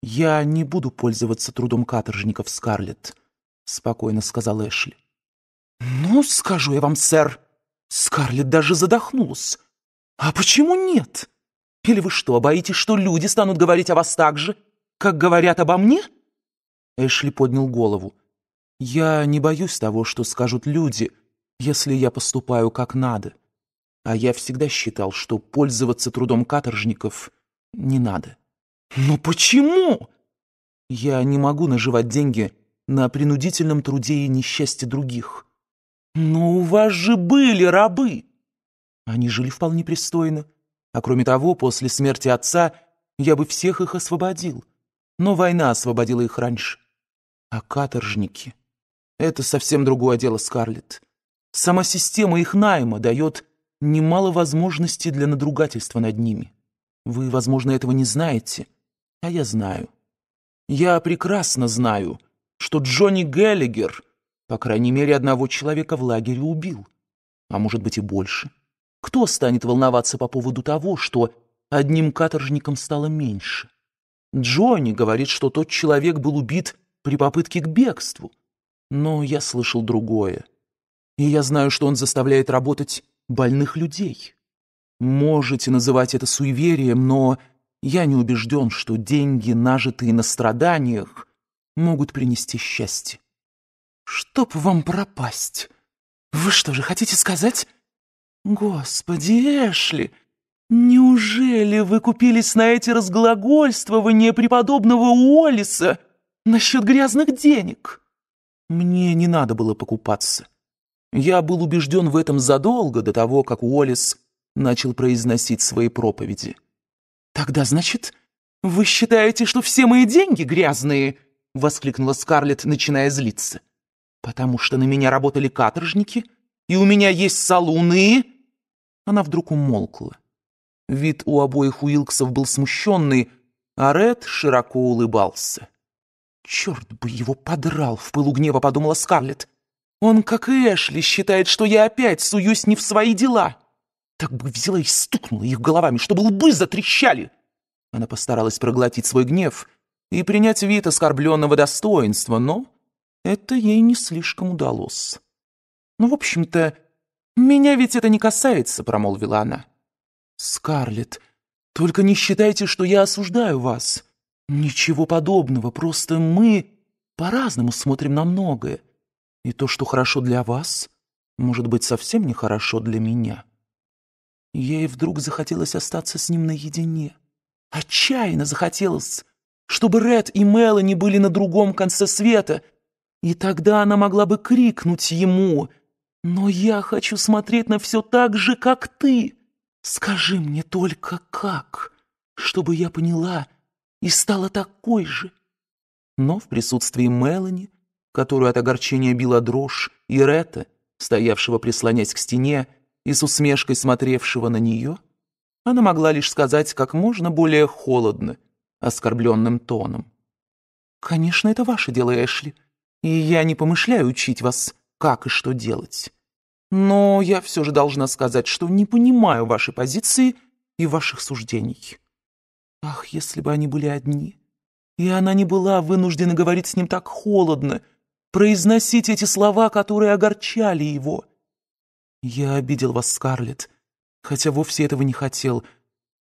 [SPEAKER 2] «Я не буду пользоваться трудом каторжников, Скарлетт», — спокойно сказал Эшли. «Ну, скажу я вам, сэр, Скарлетт даже задохнулась. А почему нет? Или вы что, боитесь, что люди станут говорить о вас так же, как говорят обо мне?» Эшли поднял голову. «Я не боюсь того, что скажут люди, если я поступаю как надо». А я всегда считал, что пользоваться трудом каторжников не надо. Но «Ну почему? Я не могу наживать деньги на принудительном труде и несчастье других. Но «Ну у вас же были рабы! Они жили вполне пристойно. А кроме того, после смерти отца я бы всех их освободил. Но война освободила их раньше. А каторжники — это совсем другое дело, Скарлетт. Сама система их найма дает немало возможностей для надругательства над ними. Вы, возможно, этого не знаете, а я знаю. Я прекрасно знаю, что Джонни Геллигер, по крайней мере, одного человека в лагере убил. А может быть и больше. Кто станет волноваться по поводу того, что одним каторжником стало меньше? Джонни говорит, что тот человек был убит при попытке к бегству. Но я слышал другое. И я знаю, что он заставляет работать больных людей. Можете называть это суеверием, но я не убежден, что деньги, нажитые на страданиях, могут принести счастье. Чтоб вам пропасть. Вы что же хотите сказать? Господи, Эшли, неужели вы купились на эти разглагольствования преподобного Уоллиса насчет грязных денег? Мне не надо было покупаться. Я был убежден в этом задолго до того, как Уоллес начал произносить свои проповеди. «Тогда, значит, вы считаете, что все мои деньги грязные?» — воскликнула Скарлетт, начиная злиться. «Потому что на меня работали каторжники, и у меня есть салуны!» Она вдруг умолкла. Вид у обоих Уилксов был смущенный, а Ред широко улыбался. «Черт бы его подрал!» — в пылу гнева подумала Скарлетт. Он, как и Эшли, считает, что я опять суюсь не в свои дела. Так бы взяла и стукнула их головами, чтобы лбы затрещали. Она постаралась проглотить свой гнев и принять вид оскорбленного достоинства, но это ей не слишком удалось. «Ну, в общем-то, меня ведь это не касается», — промолвила она. «Скарлетт, только не считайте, что я осуждаю вас. Ничего подобного, просто мы по-разному смотрим на многое. И то, что хорошо для вас, может быть совсем нехорошо для меня. Ей вдруг захотелось остаться с ним наедине. Отчаянно захотелось, чтобы Ред и Мелани были на другом конце света. И тогда она могла бы крикнуть ему «Но я хочу смотреть на все так же, как ты! Скажи мне только как, чтобы я поняла и стала такой же!» Но в присутствии Мелани которую от огорчения била дрожь, и Рета, стоявшего прислонясь к стене и с усмешкой смотревшего на нее, она могла лишь сказать как можно более холодно, оскорбленным тоном. «Конечно, это ваше дело, Эшли, и я не помышляю учить вас, как и что делать. Но я все же должна сказать, что не понимаю вашей позиции и ваших суждений. Ах, если бы они были одни!» И она не была вынуждена говорить с ним так холодно, произносить эти слова, которые огорчали его. Я обидел вас, Скарлетт, хотя вовсе этого не хотел.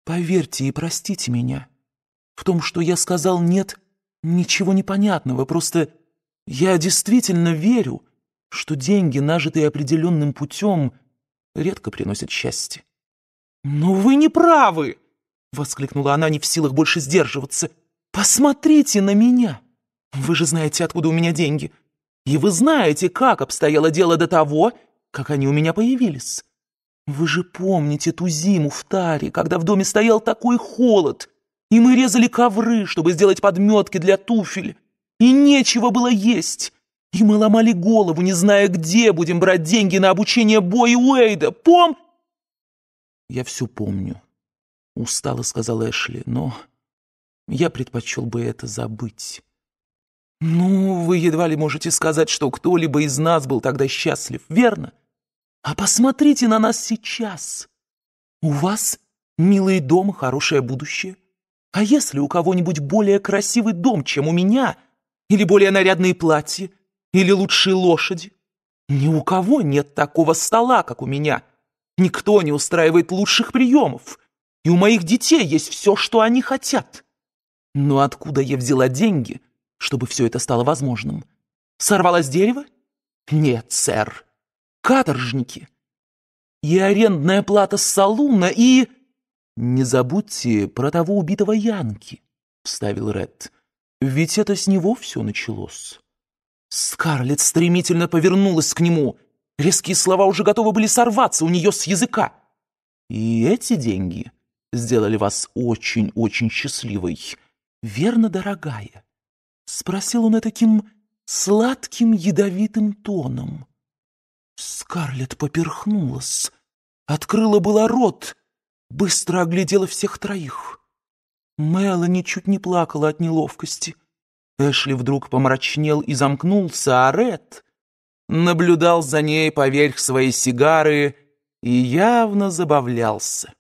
[SPEAKER 2] Поверьте и простите меня. В том, что я сказал «нет», ничего непонятного, просто я действительно верю, что деньги, нажитые определенным путем, редко приносят счастье. «Но вы не правы!» — воскликнула она, не в силах больше сдерживаться. «Посмотрите на меня! Вы же знаете, откуда у меня деньги. И вы знаете, как обстояло дело до того, как они у меня появились. Вы же помните ту зиму в таре, когда в доме стоял такой холод, и мы резали ковры, чтобы сделать подметки для туфель, и нечего было есть». И мы ломали голову, не зная, где будем брать деньги на обучение Бо Уэйда. Пом... Я все помню. Устало сказал Эшли, но я предпочел бы это забыть. «Ну, вы едва ли можете сказать, что кто-либо из нас был тогда счастлив, верно? А посмотрите на нас сейчас. У вас милый дом, хорошее будущее. А если у кого-нибудь более красивый дом, чем у меня, или более нарядные платья, или лучшие лошади? Ни у кого нет такого стола, как у меня. Никто не устраивает лучших приемов, и у моих детей есть все, что они хотят. Но откуда я взяла деньги?» чтобы все это стало возможным. Сорвалось дерево? Нет, сэр. Каторжники. И арендная плата с салуна, и... «Не забудьте про того убитого Янки», — вставил Ред. «Ведь это с него все началось». Скарлетт стремительно повернулась к нему. Резкие слова уже готовы были сорваться у нее с языка. «И эти деньги сделали вас очень-очень счастливой. Верно, дорогая?» — спросил он таким сладким ядовитым тоном. Скарлетт поперхнулась, открыла была рот, быстро оглядела всех троих. Мелани ничуть не плакала от неловкости. Эшли вдруг помрачнел и замкнулся, а Ред наблюдал за ней поверх своей сигары и явно забавлялся.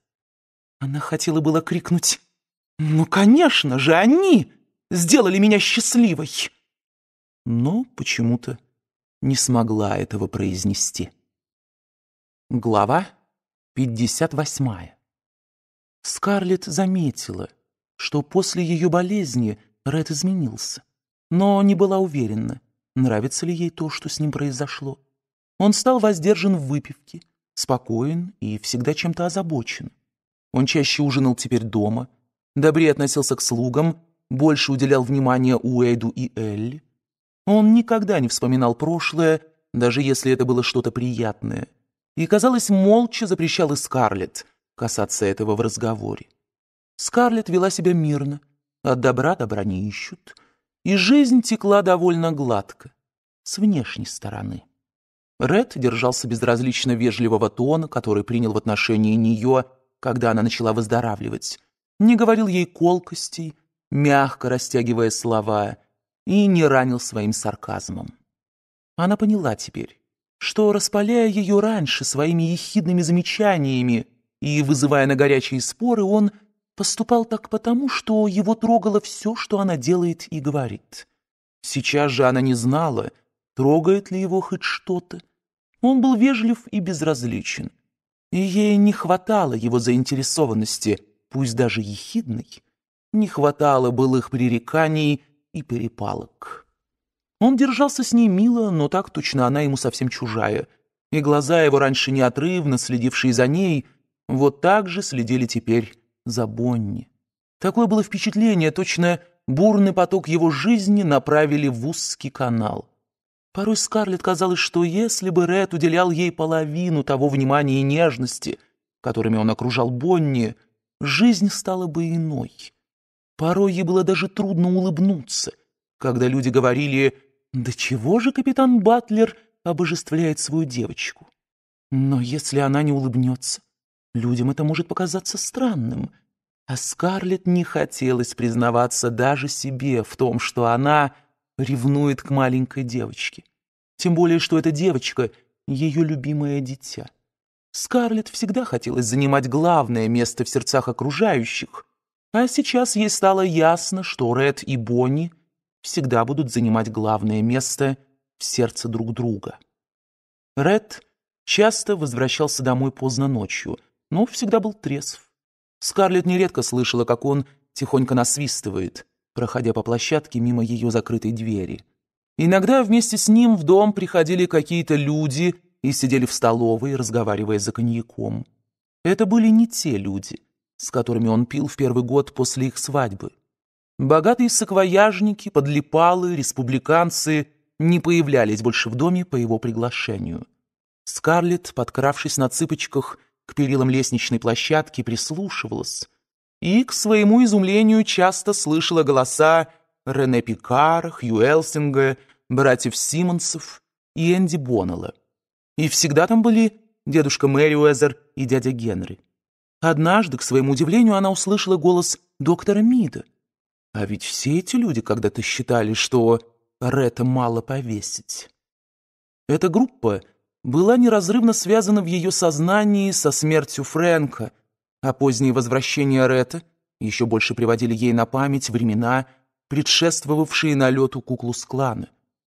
[SPEAKER 2] Она хотела было крикнуть «Ну, конечно же, они!» сделали меня счастливой!» Но почему-то не смогла этого произнести. Глава 58. Скарлетт заметила, что после ее болезни Ред изменился, но не была уверена, нравится ли ей то, что с ним произошло. Он стал воздержан в выпивке, спокоен и всегда чем-то озабочен. Он чаще ужинал теперь дома, добрее относился к слугам больше уделял внимания Уэйду и Элли. Он никогда не вспоминал прошлое, даже если это было что-то приятное. И, казалось, молча запрещал и Скарлетт касаться этого в разговоре. Скарлетт вела себя мирно, от добра добра не ищут, и жизнь текла довольно гладко, с внешней стороны. Ред держался безразлично вежливого тона, который принял в отношении нее, когда она начала выздоравливать, не говорил ей колкостей, мягко растягивая слова, и не ранил своим сарказмом. Она поняла теперь, что, распаляя ее раньше своими ехидными замечаниями и вызывая на горячие споры, он поступал так потому, что его трогало все, что она делает и говорит. Сейчас же она не знала, трогает ли его хоть что-то. Он был вежлив и безразличен, и ей не хватало его заинтересованности, пусть даже ехидной, не хватало былых пререканий и перепалок. Он держался с ней мило, но так точно она ему совсем чужая, и глаза его раньше неотрывно следившие за ней, вот так же следили теперь за Бонни. Такое было впечатление, точно бурный поток его жизни направили в узкий канал. Порой Скарлетт казалось, что если бы Ред уделял ей половину того внимания и нежности, которыми он окружал Бонни, жизнь стала бы иной. Порой ей было даже трудно улыбнуться, когда люди говорили «Да чего же капитан Батлер обожествляет свою девочку?» Но если она не улыбнется, людям это может показаться странным. А Скарлетт не хотелось признаваться даже себе в том, что она ревнует к маленькой девочке. Тем более, что эта девочка — ее любимое дитя. Скарлетт всегда хотелось занимать главное место в сердцах окружающих, а сейчас ей стало ясно, что Ред и Бонни всегда будут занимать главное место в сердце друг друга. Ред часто возвращался домой поздно ночью, но всегда был трезв. Скарлетт нередко слышала, как он тихонько насвистывает, проходя по площадке мимо ее закрытой двери. Иногда вместе с ним в дом приходили какие-то люди и сидели в столовой, разговаривая за коньяком. Это были не те люди — с которыми он пил в первый год после их свадьбы. Богатые саквояжники, подлипалы, республиканцы не появлялись больше в доме по его приглашению. Скарлетт, подкравшись на цыпочках к перилам лестничной площадки, прислушивалась и, к своему изумлению, часто слышала голоса Рене Пикар, Хью Элсинга, братьев Симмонсов и Энди Боннелла. И всегда там были дедушка Мэри Уэзер и дядя Генри. Однажды, к своему удивлению, она услышала голос доктора Мида. А ведь все эти люди когда-то считали, что Ретта мало повесить. Эта группа была неразрывно связана в ее сознании со смертью Фрэнка, а поздние возвращения Ретта еще больше приводили ей на память времена, предшествовавшие налету Куклус-клана,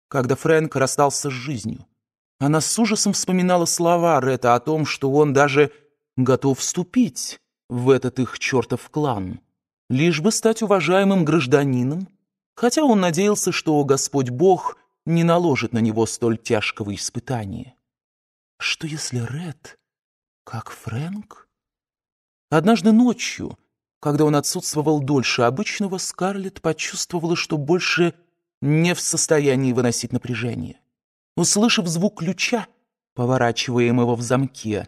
[SPEAKER 2] когда Фрэнк расстался с жизнью. Она с ужасом вспоминала слова Ретта о том, что он даже готов вступить в этот их чертов клан, лишь бы стать уважаемым гражданином, хотя он надеялся, что Господь Бог не наложит на него столь тяжкого испытания. Что если Ред, как Фрэнк? Однажды ночью, когда он отсутствовал дольше обычного, Скарлетт почувствовала, что больше не в состоянии выносить напряжение. Услышав звук ключа, поворачиваемого в замке,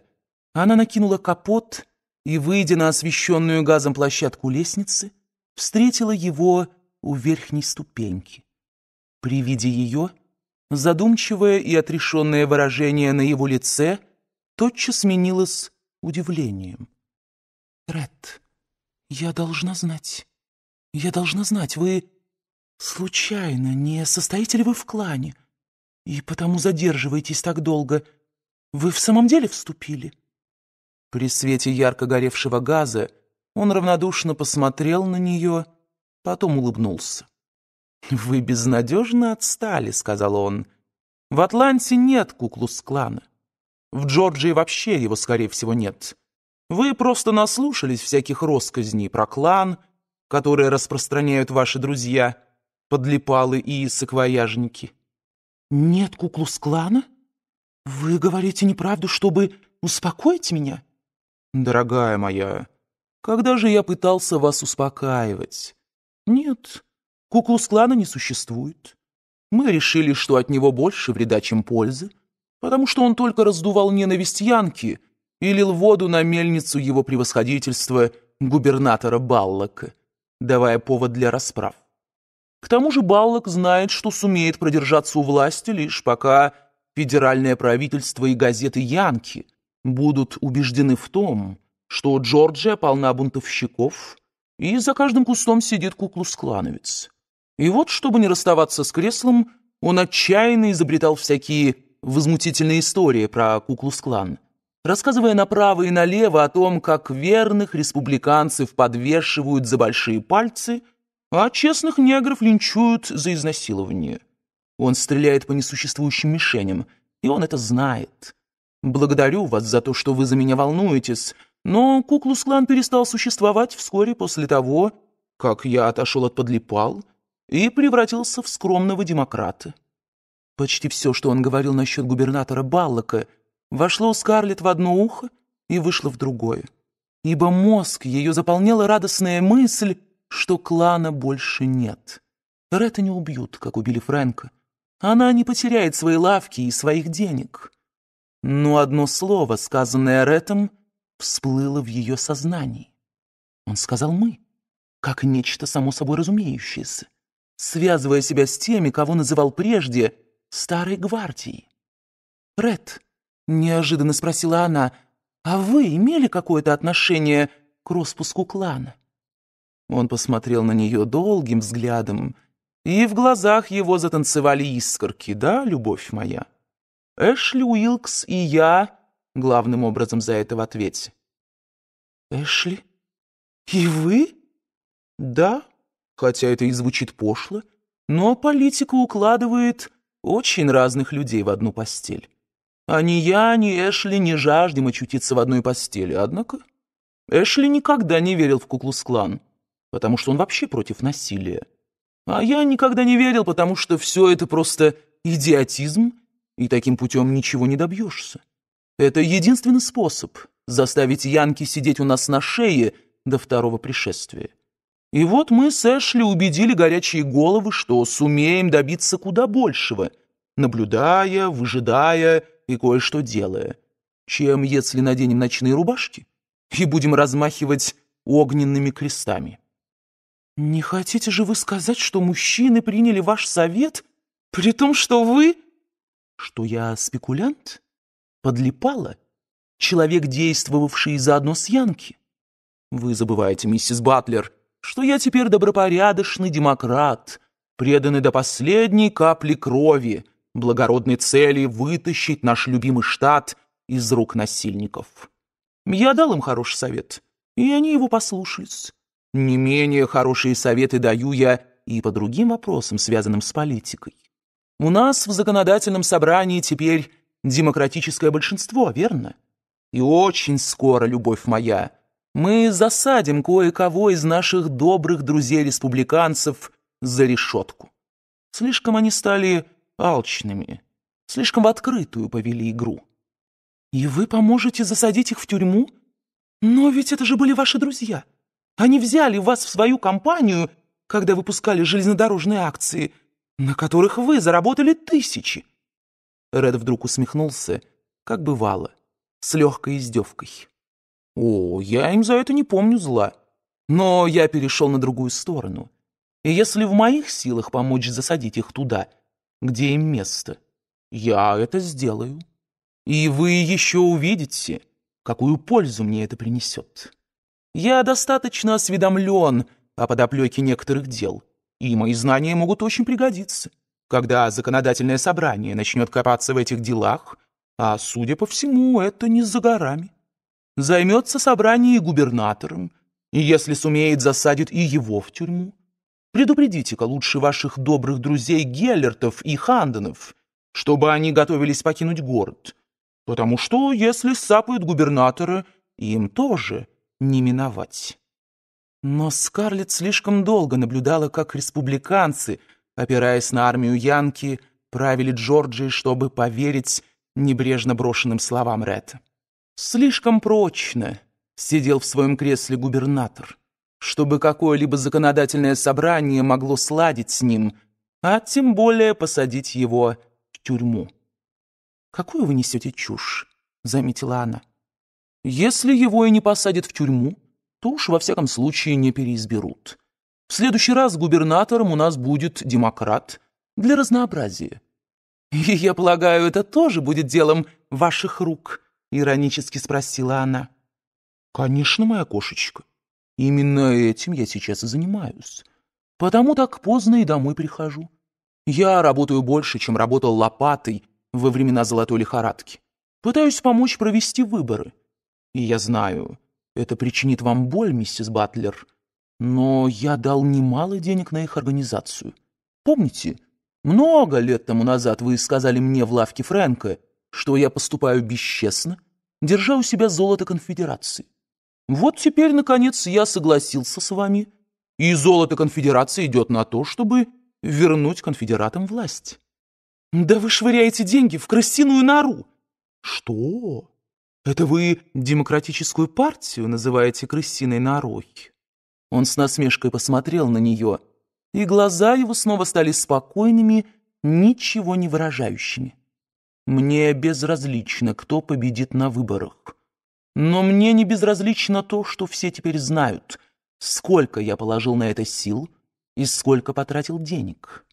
[SPEAKER 2] она накинула капот и, выйдя на освещенную газом площадку лестницы, встретила его у верхней ступеньки. При виде ее, задумчивое и отрешенное выражение на его лице тотчас сменилось удивлением. «Ред, я должна знать, я должна знать, вы случайно не состоите ли вы в клане, и потому задерживаетесь так долго? Вы в самом деле вступили?» При свете ярко горевшего газа он равнодушно посмотрел на нее, потом улыбнулся. «Вы безнадежно отстали», — сказал он. «В Атланте нет куклус-клана. В Джорджии вообще его, скорее всего, нет. Вы просто наслушались всяких россказней про клан, которые распространяют ваши друзья, подлипалы и саквояжники». «Нет куклус-клана? Вы говорите неправду, чтобы успокоить меня?» Дорогая моя, когда же я пытался вас успокаивать? Нет, куклу склана не существует. Мы решили, что от него больше вреда, чем пользы, потому что он только раздувал ненависть Янки и лил воду на мельницу его превосходительства губернатора Баллока, давая повод для расправ. К тому же Баллок знает, что сумеет продержаться у власти лишь пока федеральное правительство и газеты Янки – будут убеждены в том, что Джорджия полна бунтовщиков, и за каждым кустом сидит куклу клановец И вот, чтобы не расставаться с креслом, он отчаянно изобретал всякие возмутительные истории про куклу Склан, рассказывая направо и налево о том, как верных республиканцев подвешивают за большие пальцы, а честных негров линчуют за изнасилование. Он стреляет по несуществующим мишеням, и он это знает. Благодарю вас за то, что вы за меня волнуетесь, но Куклус-клан перестал существовать вскоре после того, как я отошел от подлипал и превратился в скромного демократа. Почти все, что он говорил насчет губернатора Баллока, вошло у Скарлетт в одно ухо и вышло в другое, ибо мозг ее заполняла радостная мысль, что клана больше нет. Ретта не убьют, как убили Фрэнка. Она не потеряет свои лавки и своих денег но одно слово, сказанное Реттом, всплыло в ее сознании. Он сказал «мы», как нечто само собой разумеющееся, связывая себя с теми, кого называл прежде «старой гвардией». «Ретт», — неожиданно спросила она, — «а вы имели какое-то отношение к распуску клана?» Он посмотрел на нее долгим взглядом, и в глазах его затанцевали искорки, да, любовь моя? Эшли Уилкс и я главным образом за это в ответе. Эшли? И вы? Да, хотя это и звучит пошло, но политика укладывает очень разных людей в одну постель. А ни я, ни Эшли не жаждем очутиться в одной постели, однако... Эшли никогда не верил в куклу Склан, потому что он вообще против насилия. А я никогда не верил, потому что все это просто идиотизм и таким путем ничего не добьешься. Это единственный способ заставить Янки сидеть у нас на шее до второго пришествия. И вот мы с Эшли убедили горячие головы, что сумеем добиться куда большего, наблюдая, выжидая и кое-что делая, чем если наденем ночные рубашки и будем размахивать огненными крестами. «Не хотите же вы сказать, что мужчины приняли ваш совет, при том, что вы...» Что я спекулянт? Подлипала? Человек, действовавший заодно с Янки? Вы забываете, миссис Батлер, что я теперь добропорядочный демократ, преданный до последней капли крови, благородной цели вытащить наш любимый штат из рук насильников. Я дал им хороший совет, и они его послушались. Не менее хорошие советы даю я и по другим вопросам, связанным с политикой. У нас в законодательном собрании теперь демократическое большинство, верно? И очень скоро, любовь моя, мы засадим кое-кого из наших добрых друзей-республиканцев за решетку. Слишком они стали алчными, слишком в открытую повели игру. И вы поможете засадить их в тюрьму? Но ведь это же были ваши друзья. Они взяли вас в свою компанию, когда выпускали железнодорожные акции – на которых вы заработали тысячи. Ред вдруг усмехнулся, как бывало, с легкой издевкой. О, я им за это не помню зла. Но я перешел на другую сторону. И если в моих силах помочь засадить их туда, где им место, я это сделаю. И вы еще увидите, какую пользу мне это принесет. Я достаточно осведомлен о подоплеке некоторых дел — и мои знания могут очень пригодиться, когда законодательное собрание начнет копаться в этих делах, а, судя по всему, это не за горами. Займется собрание губернатором, и если сумеет, засадит и его в тюрьму. Предупредите-ка лучше ваших добрых друзей Геллертов и Ханденов, чтобы они готовились покинуть город, потому что, если сапают губернатора, им тоже не миновать. Но Скарлетт слишком долго наблюдала, как республиканцы, опираясь на армию Янки, правили Джорджией, чтобы поверить небрежно брошенным словам Ретта. Слишком прочно сидел в своем кресле губернатор, чтобы какое-либо законодательное собрание могло сладить с ним, а тем более посадить его в тюрьму. «Какую вы несете чушь?» — заметила она. «Если его и не посадят в тюрьму, то уж во всяком случае не переизберут. В следующий раз губернатором у нас будет демократ для разнообразия. И я полагаю, это тоже будет делом ваших рук, иронически спросила она. Конечно, моя кошечка. Именно этим я сейчас и занимаюсь. Потому так поздно и домой прихожу. Я работаю больше, чем работал лопатой во времена золотой лихорадки. Пытаюсь помочь провести выборы. И я знаю, это причинит вам боль, миссис Батлер, но я дал немало денег на их организацию. Помните, много лет тому назад вы сказали мне в лавке Фрэнка, что я поступаю бесчестно, держа у себя золото конфедерации. Вот теперь, наконец, я согласился с вами, и золото конфедерации идет на то, чтобы вернуть конфедератам власть. Да вы швыряете деньги в крысиную нору. Что? «Это вы демократическую партию называете крысиной нарохи?» Он с насмешкой посмотрел на нее, и глаза его снова стали спокойными, ничего не выражающими. «Мне безразлично, кто победит на выборах. Но мне не безразлично то, что все теперь знают, сколько я положил на это сил и сколько потратил денег.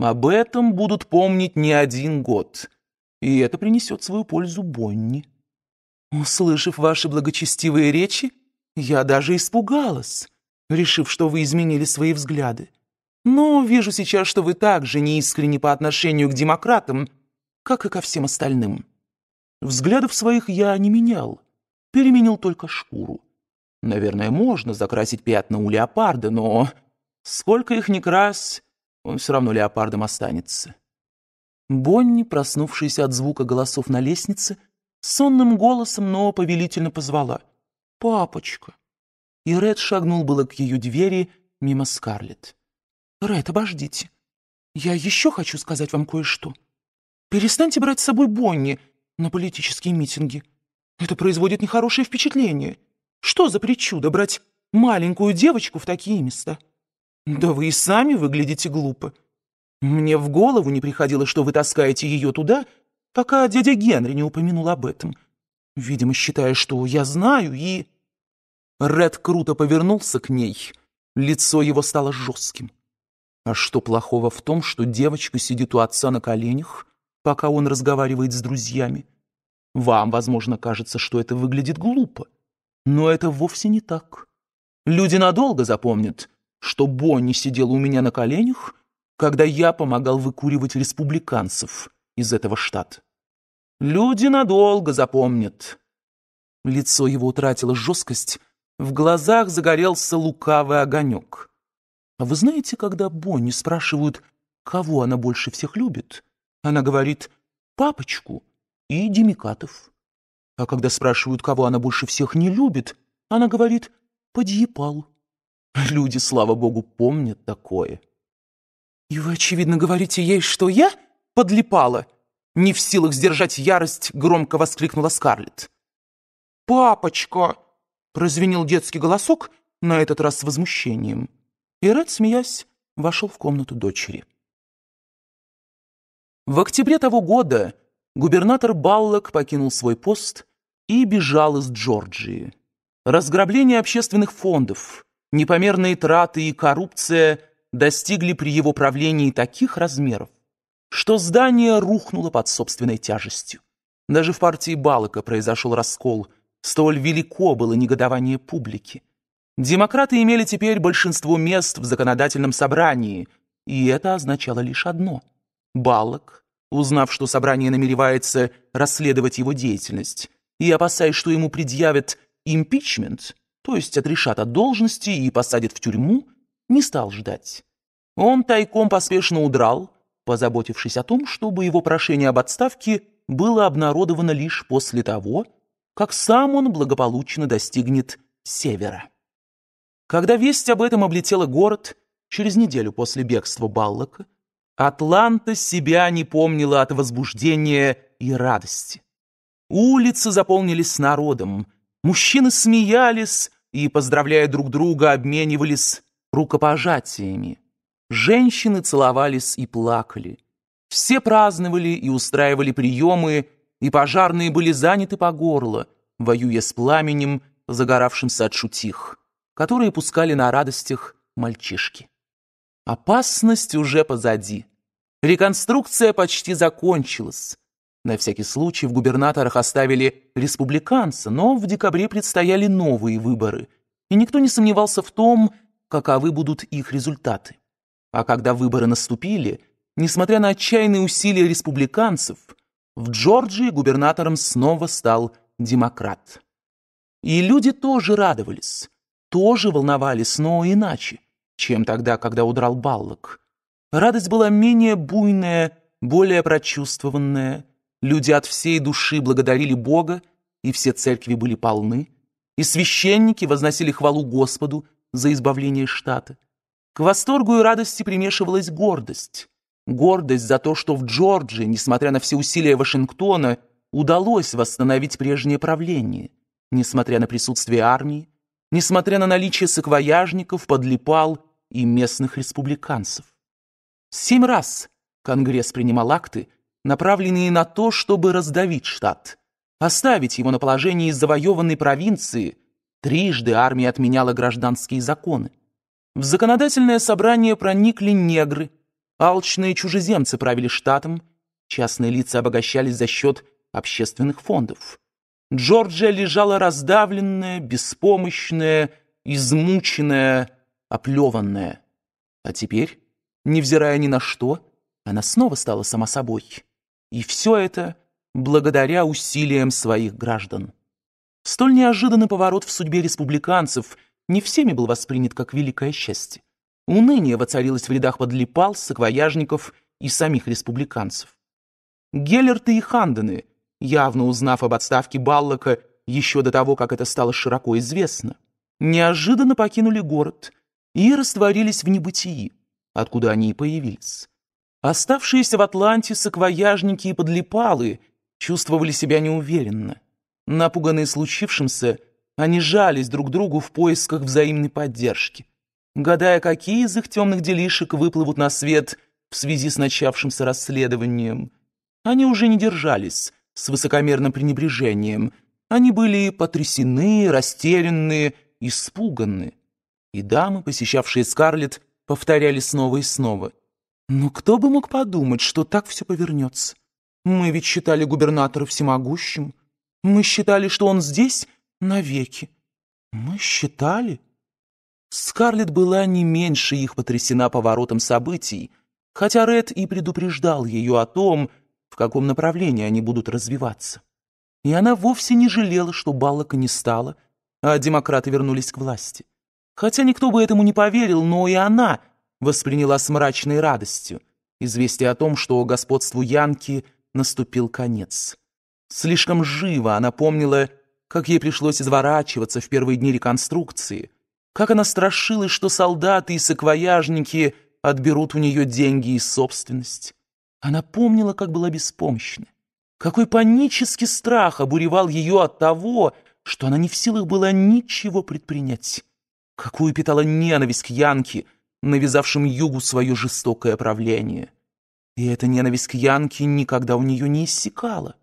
[SPEAKER 2] Об этом будут помнить не один год, и это принесет свою пользу Бонни». Услышав ваши благочестивые речи, я даже испугалась, решив, что вы изменили свои взгляды. Но вижу сейчас, что вы также неискренни по отношению к демократам, как и ко всем остальным. Взглядов своих я не менял, переменил только шкуру. Наверное, можно закрасить пятна у леопарда, но сколько их ни крась, он все равно леопардом останется. Бонни, проснувшаяся от звука голосов на лестнице, — сонным голосом, но повелительно позвала. «Папочка!» И Ред шагнул было к ее двери мимо Скарлетт. «Ред, обождите. Я еще хочу сказать вам кое-что. Перестаньте брать с собой Бонни на политические митинги. Это производит нехорошее впечатление. Что за причуда брать маленькую девочку в такие места? Да вы и сами выглядите глупо. Мне в голову не приходило, что вы таскаете ее туда, — пока дядя Генри не упомянул об этом. Видимо, считая, что я знаю, и...» Ред круто повернулся к ней. Лицо его стало жестким. А что плохого в том, что девочка сидит у отца на коленях, пока он разговаривает с друзьями? Вам, возможно, кажется, что это выглядит глупо. Но это вовсе не так. Люди надолго запомнят, что Бонни сидела у меня на коленях, когда я помогал выкуривать республиканцев — из этого штат. Люди надолго запомнят. Лицо его утратило жесткость, в глазах загорелся лукавый огонек. А вы знаете, когда Бонни спрашивают, кого она больше всех любит, она говорит «папочку» и «демикатов». А когда спрашивают, кого она больше всех не любит, она говорит «подъепал». Люди, слава богу, помнят такое. «И вы, очевидно, говорите ей, что я...» подлипала!» Не в силах сдержать ярость, громко воскликнула Скарлетт. «Папочка!» — прозвенел детский голосок, на этот раз с возмущением. И Ред, смеясь, вошел в комнату дочери. В октябре того года губернатор Баллок покинул свой пост и бежал из Джорджии. Разграбление общественных фондов, непомерные траты и коррупция достигли при его правлении таких размеров, что здание рухнуло под собственной тяжестью. Даже в партии Балыка произошел раскол, столь велико было негодование публики. Демократы имели теперь большинство мест в законодательном собрании, и это означало лишь одно. Балок, узнав, что собрание намеревается расследовать его деятельность, и опасаясь, что ему предъявят импичмент, то есть отрешат от должности и посадят в тюрьму, не стал ждать. Он тайком поспешно удрал, позаботившись о том, чтобы его прошение об отставке было обнародовано лишь после того, как сам он благополучно достигнет севера. Когда весть об этом облетела город, через неделю после бегства Баллока, Атланта себя не помнила от возбуждения и радости. Улицы заполнились народом, мужчины смеялись и, поздравляя друг друга, обменивались рукопожатиями. Женщины целовались и плакали. Все праздновали и устраивали приемы, и пожарные были заняты по горло, воюя с пламенем, загоравшимся от шутих, которые пускали на радостях мальчишки. Опасность уже позади. Реконструкция почти закончилась. На всякий случай в губернаторах оставили республиканца, но в декабре предстояли новые выборы, и никто не сомневался в том, каковы будут их результаты. А когда выборы наступили, несмотря на отчаянные усилия республиканцев, в Джорджии губернатором снова стал демократ. И люди тоже радовались, тоже волновались, но иначе, чем тогда, когда удрал Баллок. Радость была менее буйная, более прочувствованная. Люди от всей души благодарили Бога, и все церкви были полны, и священники возносили хвалу Господу за избавление штата. К восторгу и радости примешивалась гордость. Гордость за то, что в Джорджии, несмотря на все усилия Вашингтона, удалось восстановить прежнее правление, несмотря на присутствие армии, несмотря на наличие саквояжников, подлипал и местных республиканцев. Семь раз Конгресс принимал акты, направленные на то, чтобы раздавить штат, оставить его на положении завоеванной провинции. Трижды армия отменяла гражданские законы. В законодательное собрание проникли негры, алчные чужеземцы правили штатом, частные лица обогащались за счет общественных фондов. Джорджия лежала раздавленная, беспомощная, измученная, оплеванная. А теперь, невзирая ни на что, она снова стала сама собой. И все это благодаря усилиям своих граждан. Столь неожиданный поворот в судьбе республиканцев – не всеми был воспринят как великое счастье. Уныние воцарилось в рядах подлипал, саквояжников и самих республиканцев. Геллерты и Хандены, явно узнав об отставке Баллока еще до того, как это стало широко известно, неожиданно покинули город и растворились в небытии, откуда они и появились. Оставшиеся в Атланте саквояжники и подлипалы чувствовали себя неуверенно. Напуганные случившимся – они жались друг другу в поисках взаимной поддержки, гадая, какие из их темных делишек выплывут на свет в связи с начавшимся расследованием. Они уже не держались с высокомерным пренебрежением. Они были потрясены, растерянны, испуганы. И дамы, посещавшие Скарлетт, повторяли снова и снова. Но «Ну, кто бы мог подумать, что так все повернется? Мы ведь считали губернатора всемогущим. Мы считали, что он здесь навеки. Мы считали. Скарлетт была не меньше их потрясена поворотом событий, хотя Ред и предупреждал ее о том, в каком направлении они будут развиваться. И она вовсе не жалела, что Баллока не стало, а демократы вернулись к власти. Хотя никто бы этому не поверил, но и она восприняла с мрачной радостью известие о том, что господству Янки наступил конец. Слишком живо она помнила как ей пришлось изворачиваться в первые дни реконструкции, как она страшилась, что солдаты и саквояжники отберут у нее деньги и собственность. Она помнила, как была беспомощна, какой панический страх обуревал ее от того, что она не в силах была ничего предпринять, какую питала ненависть к Янке, навязавшим Югу свое жестокое правление. И эта ненависть к Янке никогда у нее не иссякала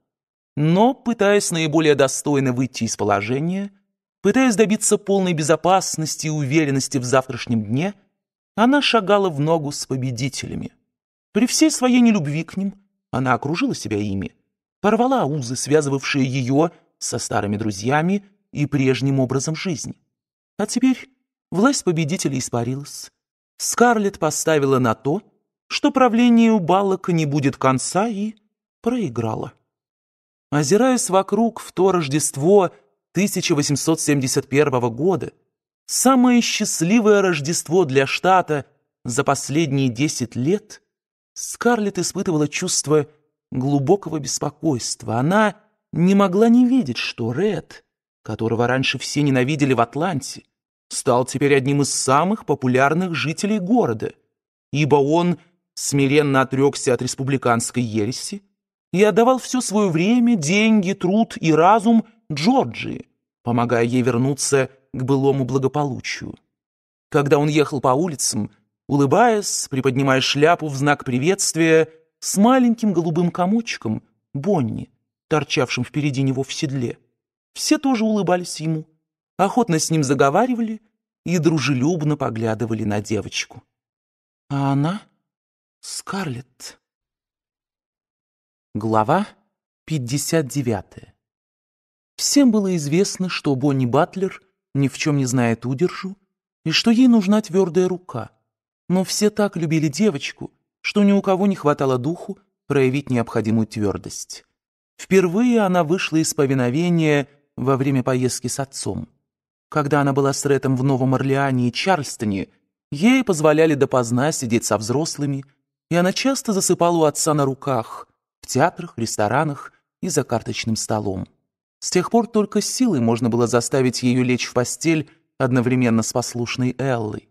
[SPEAKER 2] но пытаясь наиболее достойно выйти из положения, пытаясь добиться полной безопасности и уверенности в завтрашнем дне, она шагала в ногу с победителями. При всей своей нелюбви к ним она окружила себя ими, порвала узы, связывавшие ее со старыми друзьями и прежним образом жизни. А теперь власть победителя испарилась. Скарлетт поставила на то, что правлению Баллока не будет конца и проиграла. Озираюсь вокруг в то Рождество 1871 года. Самое счастливое Рождество для штата за последние 10 лет. Скарлетт испытывала чувство глубокого беспокойства. Она не могла не видеть, что Ред, которого раньше все ненавидели в Атланте, стал теперь одним из самых популярных жителей города, ибо он смиренно отрекся от республиканской ереси, и отдавал все свое время, деньги, труд и разум Джорджи, помогая ей вернуться к былому благополучию. Когда он ехал по улицам, улыбаясь, приподнимая шляпу в знак приветствия, с маленьким голубым комочком, Бонни, торчавшим впереди него в седле, все тоже улыбались ему, охотно с ним заговаривали и дружелюбно поглядывали на
[SPEAKER 1] девочку. А она — Скарлетт. Глава 59. Всем было известно,
[SPEAKER 2] что Бонни Батлер ни в чем не знает удержу и что ей нужна твердая рука. Но все так любили девочку, что ни у кого не хватало духу проявить необходимую твердость. Впервые она вышла из повиновения во время поездки с отцом. Когда она была с Рэтом в Новом Орлеане и Чарльстоне, ей позволяли допоздна сидеть со взрослыми, и она часто засыпала у отца на руках – в театрах, ресторанах и за карточным столом. С тех пор только силой можно было заставить ее лечь в постель одновременно с послушной Эллой.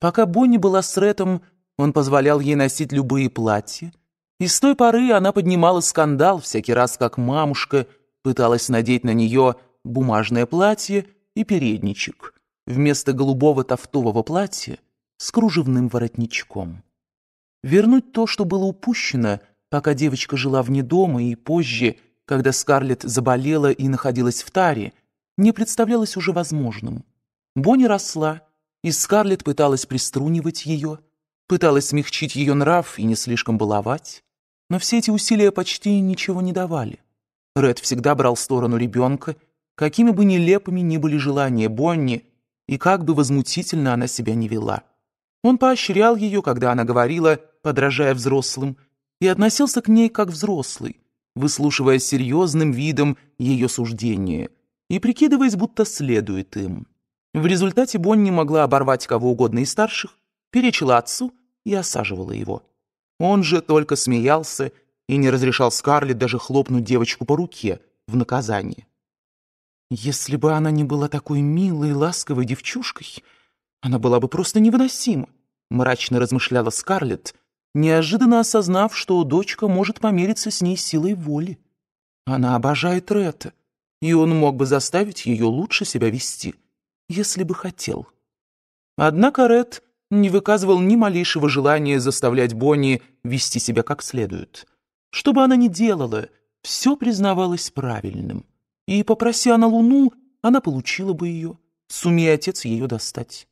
[SPEAKER 2] Пока Бонни была с Ретом, он позволял ей носить любые платья, и с той поры она поднимала скандал всякий раз, как мамушка пыталась надеть на нее бумажное платье и передничек вместо голубого тофтового платья с кружевным воротничком. Вернуть то, что было упущено – Пока девочка жила вне дома и позже, когда Скарлетт заболела и находилась в таре, не представлялось уже возможным. Бонни росла, и Скарлетт пыталась приструнивать ее, пыталась смягчить ее нрав и не слишком баловать, но все эти усилия почти ничего не давали. Ред всегда брал сторону ребенка, какими бы нелепыми ни были желания Бонни, и как бы возмутительно она себя не вела. Он поощрял ее, когда она говорила, подражая взрослым, и относился к ней как взрослый, выслушивая серьезным видом ее суждения и прикидываясь, будто следует им. В результате Бонни могла оборвать кого угодно из старших, перечила отцу и осаживала его. Он же только смеялся и не разрешал Скарлетт даже хлопнуть девочку по руке в наказание. Если бы она не была такой милой и ласковой девчушкой, она была бы просто невыносима, мрачно размышляла Скарлетт, неожиданно осознав, что дочка может помериться с ней силой воли. Она обожает Ретта, и он мог бы заставить ее лучше себя вести, если бы хотел. Однако Ред не выказывал ни малейшего желания заставлять Бонни вести себя как следует. Что бы она ни делала, все признавалось правильным. И, попроси она Луну, она получила бы ее, сумея отец ее достать.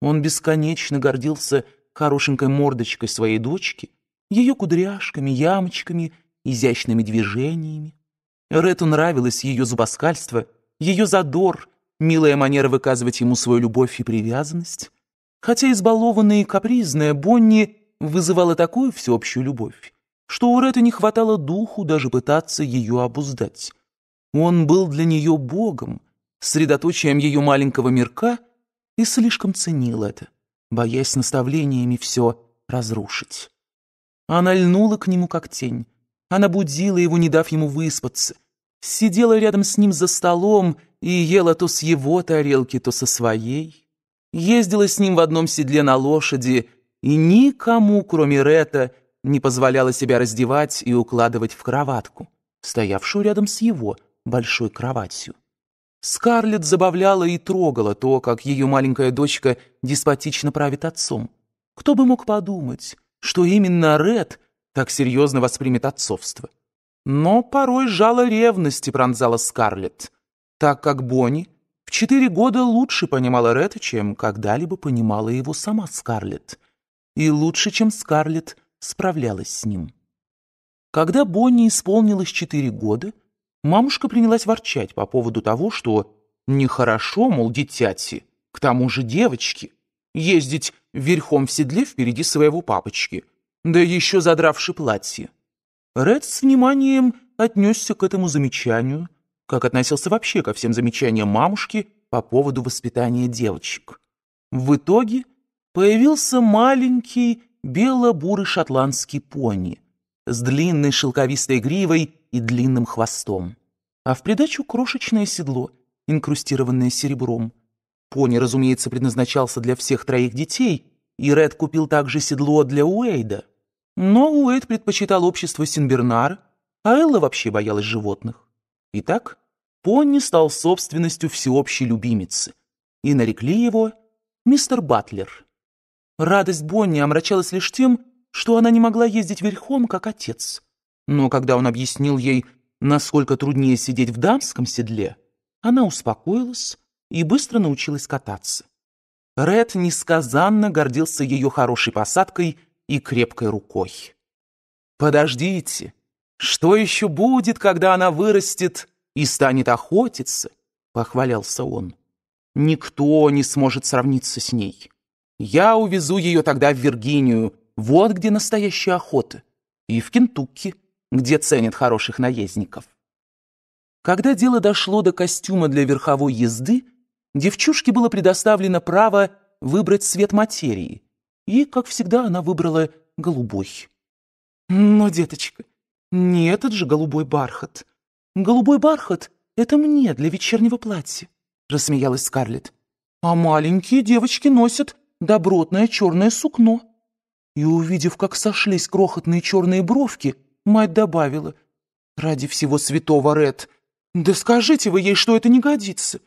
[SPEAKER 2] Он бесконечно гордился хорошенькой мордочкой своей дочки, ее кудряшками, ямочками, изящными движениями. Рету нравилось ее зубоскальство, ее задор, милая манера выказывать ему свою любовь и привязанность. Хотя избалованная и капризная Бонни вызывала такую всеобщую любовь, что у Ретта не хватало духу даже пытаться ее обуздать. Он был для нее богом, средоточием ее маленького мирка, и слишком ценил это боясь наставлениями все разрушить. Она льнула к нему, как тень. Она будила его, не дав ему выспаться. Сидела рядом с ним за столом и ела то с его тарелки, то со своей. Ездила с ним в одном седле на лошади и никому, кроме Рета, не позволяла себя раздевать и укладывать в кроватку, стоявшую рядом с его большой кроватью. Скарлетт забавляла и трогала то, как ее маленькая дочка деспотично правит отцом. Кто бы мог подумать, что именно Ред так серьезно воспримет отцовство. Но порой жало ревности пронзала Скарлетт, так как Бонни в четыре года лучше понимала Реда, чем когда-либо понимала его сама Скарлетт, и лучше, чем Скарлетт справлялась с ним. Когда Бонни исполнилось четыре года, Мамушка принялась ворчать по поводу того, что нехорошо, мол, дитяти, к тому же девочки, ездить верхом в седле впереди своего папочки, да еще задравши платье. Ред с вниманием отнесся к этому замечанию, как относился вообще ко всем замечаниям мамушки по поводу воспитания девочек. В итоге появился маленький бело-бурый шотландский пони с длинной шелковистой гривой и длинным хвостом. А в придачу крошечное седло, инкрустированное серебром. Пони, разумеется, предназначался для всех троих детей, и Ред купил также седло для Уэйда. Но Уэйд предпочитал общество Синбернар, а Элла вообще боялась животных. Итак, пони стал собственностью всеобщей любимицы, и нарекли его мистер Батлер. Радость Бонни омрачалась лишь тем, что она не могла ездить верхом, как отец. Но когда он объяснил ей, насколько труднее сидеть в дамском седле, она успокоилась и быстро научилась кататься. Ред несказанно гордился ее хорошей посадкой и крепкой рукой. «Подождите, что еще будет, когда она вырастет и станет охотиться?» — похвалялся он. «Никто не сможет сравниться с ней. Я увезу ее тогда в Виргинию, вот где настоящая охота, и в Кентукки, где ценят хороших наездников. Когда дело дошло до костюма для верховой езды, девчушке было предоставлено право выбрать цвет материи, и, как всегда, она выбрала голубой. Но, деточка, не этот же голубой бархат. Голубой бархат — это мне для вечернего платья, рассмеялась Скарлетт. А маленькие девочки носят добротное черное сукно. И увидев, как сошлись крохотные черные бровки Мать добавила, «Ради всего святого, Ред, да скажите вы ей, что это не годится,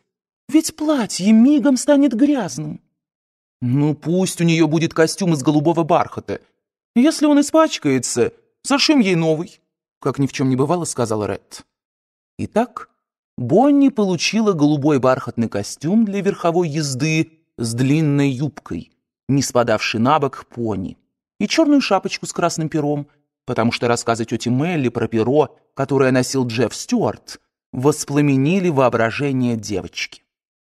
[SPEAKER 2] ведь платье мигом станет грязным». «Ну, пусть у нее будет костюм из голубого бархата. Если он испачкается, зашим ей новый», — как ни в чем не бывало, сказала Ред. Итак, Бонни получила голубой бархатный костюм для верховой езды с длинной юбкой, не спадавшей на бок пони, и черную шапочку с красным пером — потому что рассказы тети Мелли про перо, которое носил Джефф Стюарт, воспламенили воображение девочки.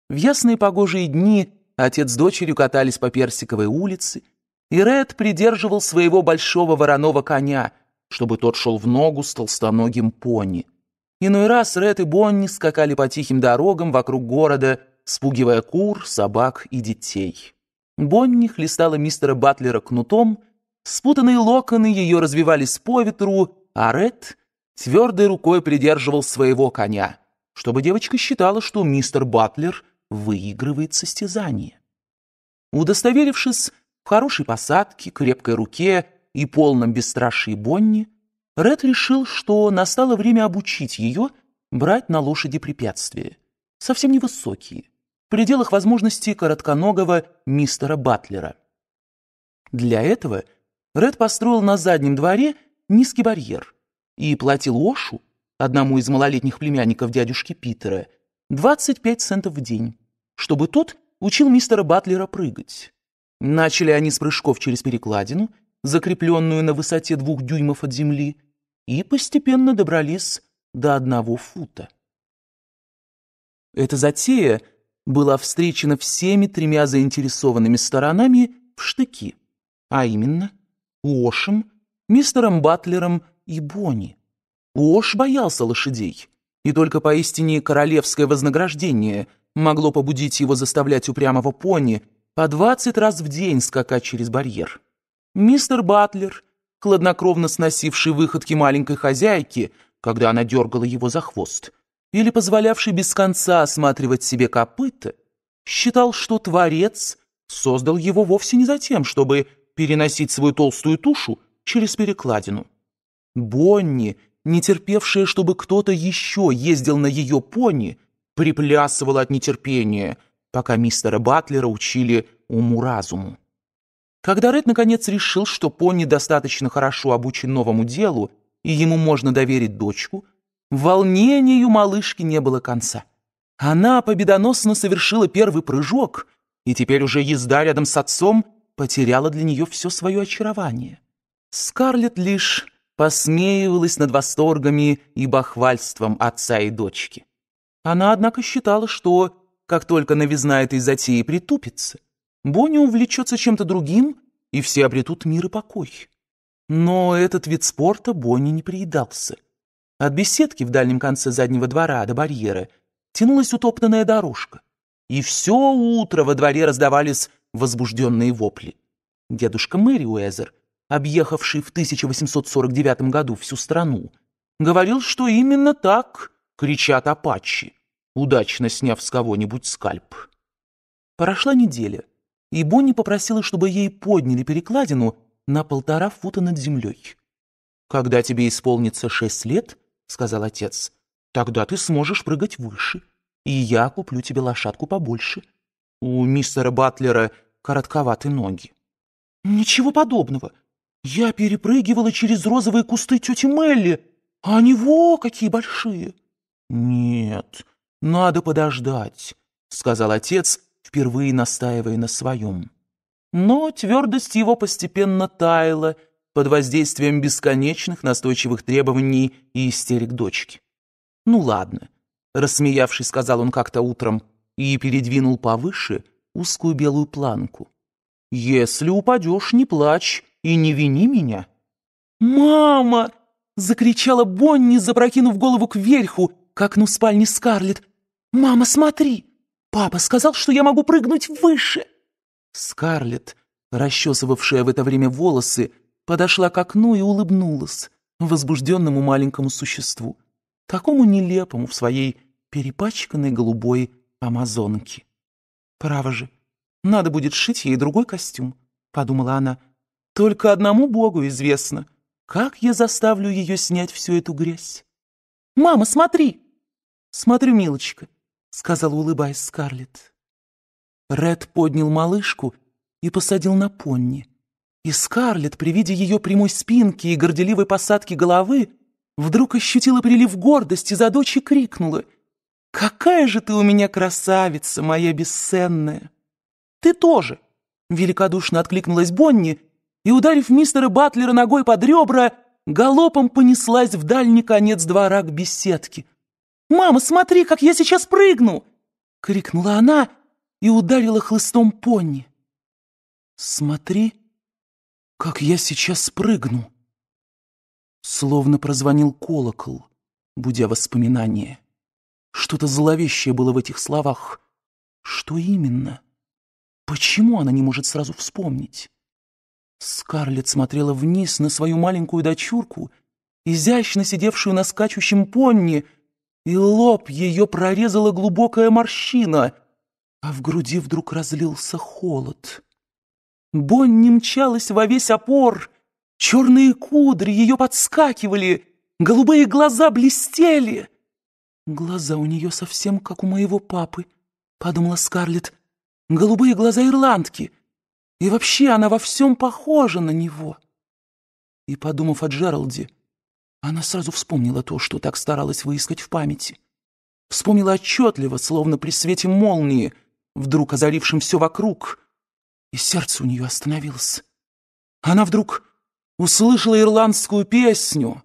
[SPEAKER 2] В ясные погожие дни отец с дочерью катались по Персиковой улице, и Ред придерживал своего большого вороного коня, чтобы тот шел в ногу с толстоногим пони. Иной раз Ред и Бонни скакали по тихим дорогам вокруг города, спугивая кур, собак и детей. Бонни хлестала мистера Батлера кнутом, Спутанные локоны ее развивались по ветру, а Ред твердой рукой придерживал своего коня, чтобы девочка считала, что мистер Батлер выигрывает состязание. Удостоверившись в хорошей посадке, крепкой руке и полном бесстрашии Бонни, Ред решил, что настало время обучить ее брать на лошади препятствия, совсем невысокие, в пределах возможностей коротконогого мистера Батлера. Для этого – Ред построил на заднем дворе низкий барьер и платил Ошу, одному из малолетних племянников дядюшки Питера, 25 центов в день, чтобы тот учил мистера Батлера прыгать. Начали они с прыжков через перекладину, закрепленную на высоте двух дюймов от земли, и постепенно добрались до одного фута. Эта затея была встречена всеми тремя заинтересованными сторонами в штыки, а именно – Уошем, мистером Батлером и Бонни. Уош боялся лошадей, и только поистине королевское вознаграждение могло побудить его заставлять упрямого пони по двадцать раз в день скакать через барьер. Мистер Батлер, хладнокровно сносивший выходки маленькой хозяйки, когда она дергала его за хвост, или позволявший без конца осматривать себе копыта, считал, что Творец создал его вовсе не за тем, чтобы переносить свою толстую тушу через перекладину. Бонни, не терпевшая, чтобы кто-то еще ездил на ее пони, приплясывала от нетерпения, пока мистера Батлера учили уму-разуму. Когда Ред наконец решил, что пони достаточно хорошо обучен новому делу и ему можно доверить дочку, волнению малышки не было конца. Она победоносно совершила первый прыжок, и теперь уже езда рядом с отцом потеряла для нее все свое очарование. Скарлетт лишь посмеивалась над восторгами и бахвальством отца и дочки. Она, однако, считала, что, как только новизна этой затеи притупится, Бонни увлечется чем-то другим, и все обретут мир и покой. Но этот вид спорта Бонни не приедался. От беседки в дальнем конце заднего двора до барьера тянулась утоптанная дорожка. И все утро во дворе раздавались возбужденные вопли. Дедушка Мэри Уэзер, объехавший в 1849 году всю страну, говорил, что именно так кричат апачи, удачно сняв с кого-нибудь скальп. Прошла неделя, и Бонни попросила, чтобы ей подняли перекладину на полтора фута над землей. «Когда тебе исполнится шесть лет», — сказал отец, — «тогда ты сможешь прыгать выше, и я куплю тебе лошадку побольше». У мистера Батлера коротковатые ноги. «Ничего подобного. Я перепрыгивала через розовые кусты тети Мелли, а они во какие большие!» «Нет, надо подождать», — сказал отец, впервые настаивая на своем. Но твердость его постепенно таяла под воздействием бесконечных настойчивых требований и истерик дочки. «Ну ладно», — рассмеявшись, сказал он как-то утром, и передвинул повыше — узкую белую планку. «Если упадешь, не плачь и не вини меня». «Мама!» — закричала Бонни, запрокинув голову кверху, к окну спальни Скарлетт. «Мама, смотри! Папа сказал, что я могу прыгнуть выше!» Скарлетт, расчесывавшая в это время волосы, подошла к окну и улыбнулась возбужденному маленькому существу, такому нелепому в своей перепачканной голубой амазонке. «Право же, надо будет шить ей другой костюм», — подумала она. «Только одному Богу известно, как я заставлю ее снять всю эту грязь». «Мама, смотри!» «Смотрю, милочка», — сказала, улыбаясь Скарлетт. Ред поднял малышку и посадил на понни. И Скарлетт, при виде ее прямой спинки и горделивой посадки головы, вдруг ощутила прилив гордости за дочь и крикнула — «Какая же ты у меня красавица, моя бесценная!» «Ты тоже!» — великодушно откликнулась Бонни и, ударив мистера Батлера ногой под ребра, галопом понеслась в дальний конец двора к беседке. «Мама, смотри, как я сейчас прыгну!» —
[SPEAKER 1] крикнула она и ударила хлыстом пони. «Смотри, как я сейчас спрыгну!» Словно прозвонил
[SPEAKER 2] колокол, будя воспоминания. Что-то зловещее было в этих словах. Что именно? Почему она не может сразу вспомнить? Скарлетт смотрела вниз на свою маленькую дочурку, изящно сидевшую на скачущем понне, и лоб ее прорезала глубокая морщина, а в груди вдруг разлился холод. Бонни мчалась во весь опор, черные кудри ее подскакивали, голубые глаза блестели — «Глаза у нее совсем как у моего папы», — подумала Скарлетт. «Голубые глаза ирландки! И вообще она во всем похожа на него!» И, подумав о Джералде, она сразу вспомнила то, что так старалась выискать в памяти. Вспомнила отчетливо, словно при свете молнии, вдруг озарившем все вокруг, и сердце у нее остановилось. Она вдруг услышала ирландскую песню —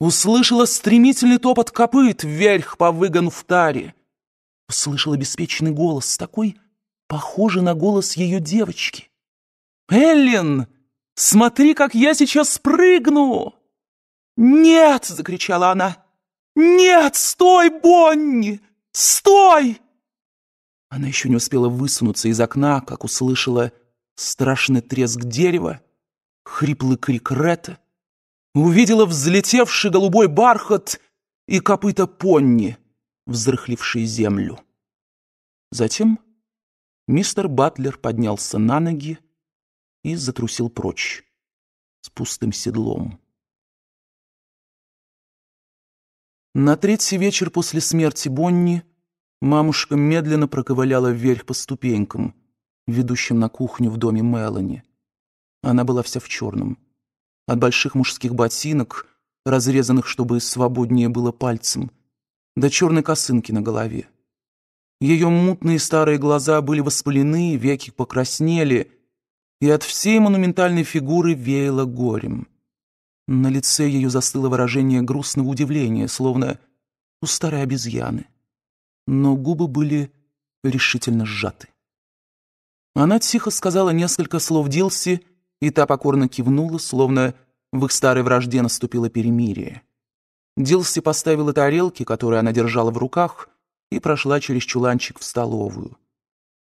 [SPEAKER 2] Услышала стремительный топот копыт вверх по выгону в таре. Услышала беспечный голос, такой похожий на голос ее девочки. «Эллен, смотри, как я сейчас спрыгну!» «Нет!» — закричала она. «Нет! Стой, Бонни! Стой!» Она еще не успела высунуться из окна, как услышала страшный треск дерева, хриплый крик Ретта, увидела взлетевший голубой бархат и копыта понни, взрыхлившие землю.
[SPEAKER 1] Затем мистер Батлер поднялся на ноги и затрусил прочь с пустым седлом. На третий вечер после смерти Бонни мамушка медленно
[SPEAKER 2] проковыляла вверх по ступенькам, ведущим на кухню в доме Мелани. Она была вся в черном от больших мужских ботинок, разрезанных, чтобы свободнее было пальцем, до черной косынки на голове. Ее мутные старые глаза были воспалены, веки покраснели, и от всей монументальной фигуры веяло горем. На лице ее застыло выражение грустного удивления, словно у старой обезьяны. Но губы были решительно сжаты. Она тихо сказала несколько слов Дилси и та покорно кивнула, словно в их старой вражде наступило перемирие. Дилси поставила тарелки, которые она держала в руках, и прошла через чуланчик в столовую.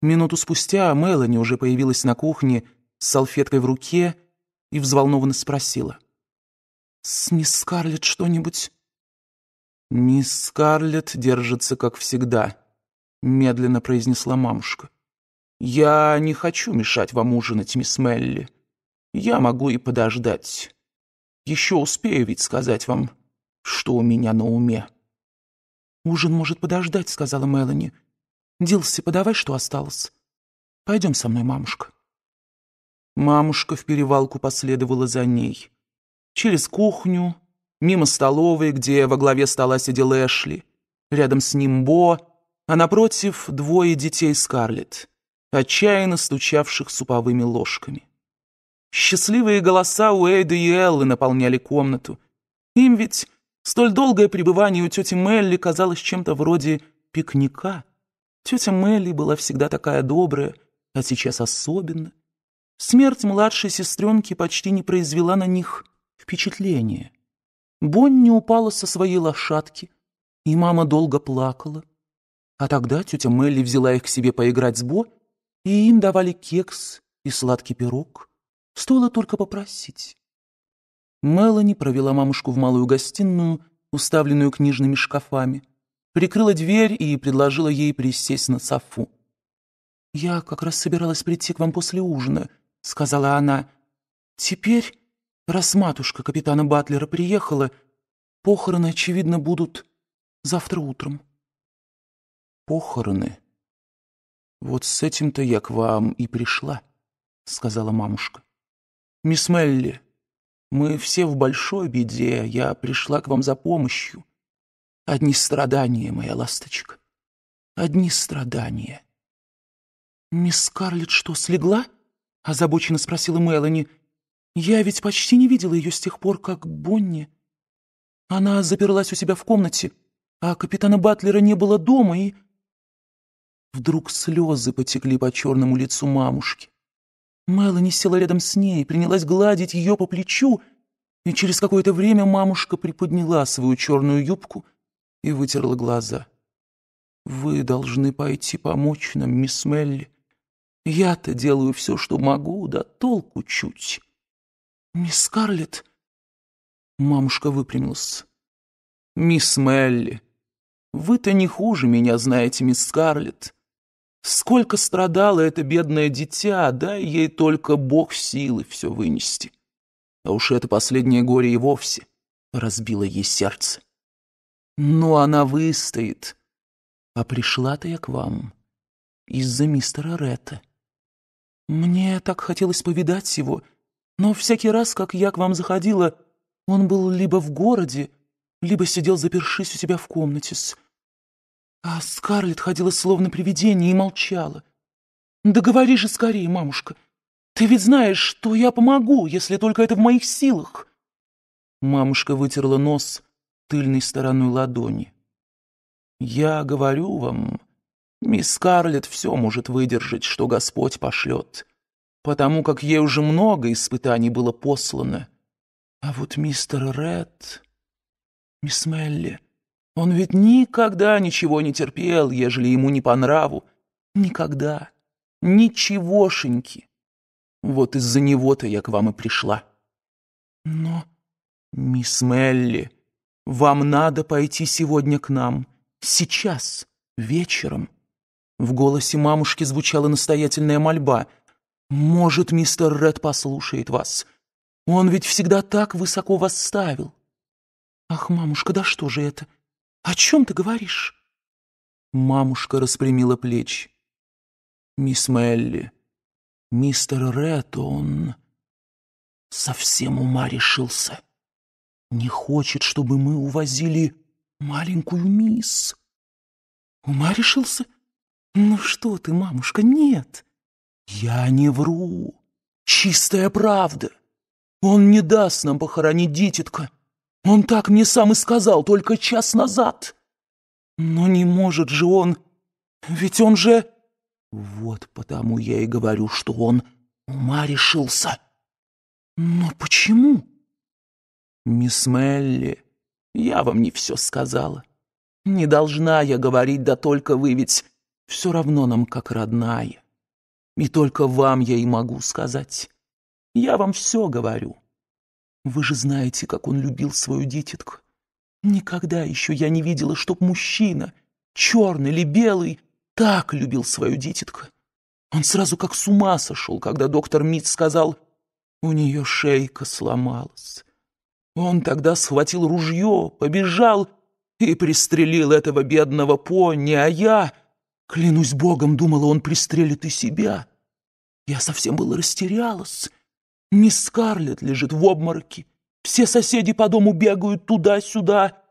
[SPEAKER 2] Минуту спустя Мелани уже появилась на кухне с салфеткой в руке и взволнованно спросила. «С мисс Скарлетт что-нибудь?» «Мисс Скарлетт держится, как всегда», — медленно произнесла мамушка. «Я не хочу мешать вам ужинать, мисс Мелли». Я могу и подождать. Еще успею ведь сказать вам, что у меня на уме». «Ужин может подождать», — сказала Мелани. «Дилси, подавай, что осталось. Пойдем со мной, мамушка». Мамушка в перевалку последовала за ней. Через кухню, мимо столовой, где во главе стола сидел Эшли, рядом с ним Бо, а напротив двое детей Скарлетт, отчаянно стучавших суповыми ложками. Счастливые голоса у Уэйда и Эллы наполняли комнату. Им ведь столь долгое пребывание у тети Мелли казалось чем-то вроде пикника. Тетя Мелли была всегда такая добрая, а сейчас особенно. Смерть младшей сестренки почти не произвела на них впечатления. Бонни упала со своей лошадки, и мама долго плакала. А тогда тетя Мелли взяла их к себе поиграть с Бо, и им давали кекс и сладкий пирог. Стоило только попросить. Мелани провела мамушку в малую гостиную, уставленную книжными шкафами, прикрыла дверь и предложила ей присесть на софу. «Я как раз собиралась прийти к вам после ужина», — сказала она. «Теперь, раз матушка капитана Батлера приехала, похороны, очевидно, будут завтра утром». «Похороны? Вот с этим-то я к вам и пришла», — сказала мамушка. «Мисс Мелли, мы все в большой беде, я пришла к вам за помощью. Одни страдания, моя ласточка, одни страдания». «Мисс Скарлетт что, слегла?» — озабоченно спросила Мелани. «Я ведь почти не видела ее с тех пор, как Бонни. Она заперлась у себя в комнате, а капитана Батлера не было дома, и...» Вдруг слезы потекли по черному лицу мамушки. Мелани села рядом с ней, принялась гладить ее по плечу, и через какое-то время мамушка приподняла свою черную юбку и вытерла глаза. «Вы должны пойти помочь нам, мисс Мелли. Я-то делаю все, что могу, да толку чуть». «Мисс
[SPEAKER 1] Скарлетт?»
[SPEAKER 2] Мамушка выпрямилась. «Мисс Мелли, вы-то не хуже меня знаете, мисс Скарлетт. Сколько страдало это бедное дитя, дай ей только Бог силы все вынести. А уж это последнее горе и вовсе разбило ей сердце. Но она выстоит. А пришла-то я к вам из-за мистера Ретта. Мне так хотелось повидать его, но всякий раз, как я к вам заходила, он был либо в городе, либо сидел запершись у себя в комнате с... А Скарлетт ходила словно привидение и молчала. «Да говори же скорее, мамушка. Ты ведь знаешь, что я помогу, если только это в моих силах». Мамушка вытерла нос тыльной стороной ладони. «Я говорю вам, мисс Скарлетт все может выдержать, что Господь пошлет, потому как ей уже много испытаний было послано. А вот мистер Ред... Мисс Мелли...» Он ведь никогда ничего не терпел, ежели ему не по нраву. Никогда. Ничегошеньки. Вот из-за него-то я к вам и пришла. Но, мисс Мелли, вам надо пойти сегодня к нам. Сейчас, вечером. В голосе мамушки звучала настоятельная мольба. Может, мистер Ред послушает вас. Он ведь всегда так высоко вас ставил. Ах, мамушка, да что же это? О чем ты говоришь?» Мамушка распрямила
[SPEAKER 1] плечи. «Мисс Мелли, мистер Ред, он совсем ума решился. Не хочет, чтобы мы увозили маленькую мисс». «Ума решился? Ну что ты, мамушка, нет!» «Я не вру. Чистая
[SPEAKER 2] правда. Он не даст нам похоронить дитятка». Он так мне сам и сказал только час назад. Но не может же он... Ведь он же... Вот потому я и говорю, что он ума решился. Но почему? Мисс Мелли, я вам не все сказала. Не должна я говорить, да только вы ведь все равно нам как родная. И только вам я и могу сказать. Я вам все говорю. Вы же знаете, как он любил свою дитятку. Никогда еще я не видела, чтоб мужчина, черный или белый, так любил свою дитятку. Он сразу как с ума сошел, когда доктор Мит сказал, у нее шейка сломалась. Он тогда схватил ружье, побежал и пристрелил этого бедного пони, а я, клянусь богом, думала, он пристрелит и себя. Я совсем было растерялась. Мисс Карлет лежит в обмороке. Все соседи по дому бегают туда-сюда.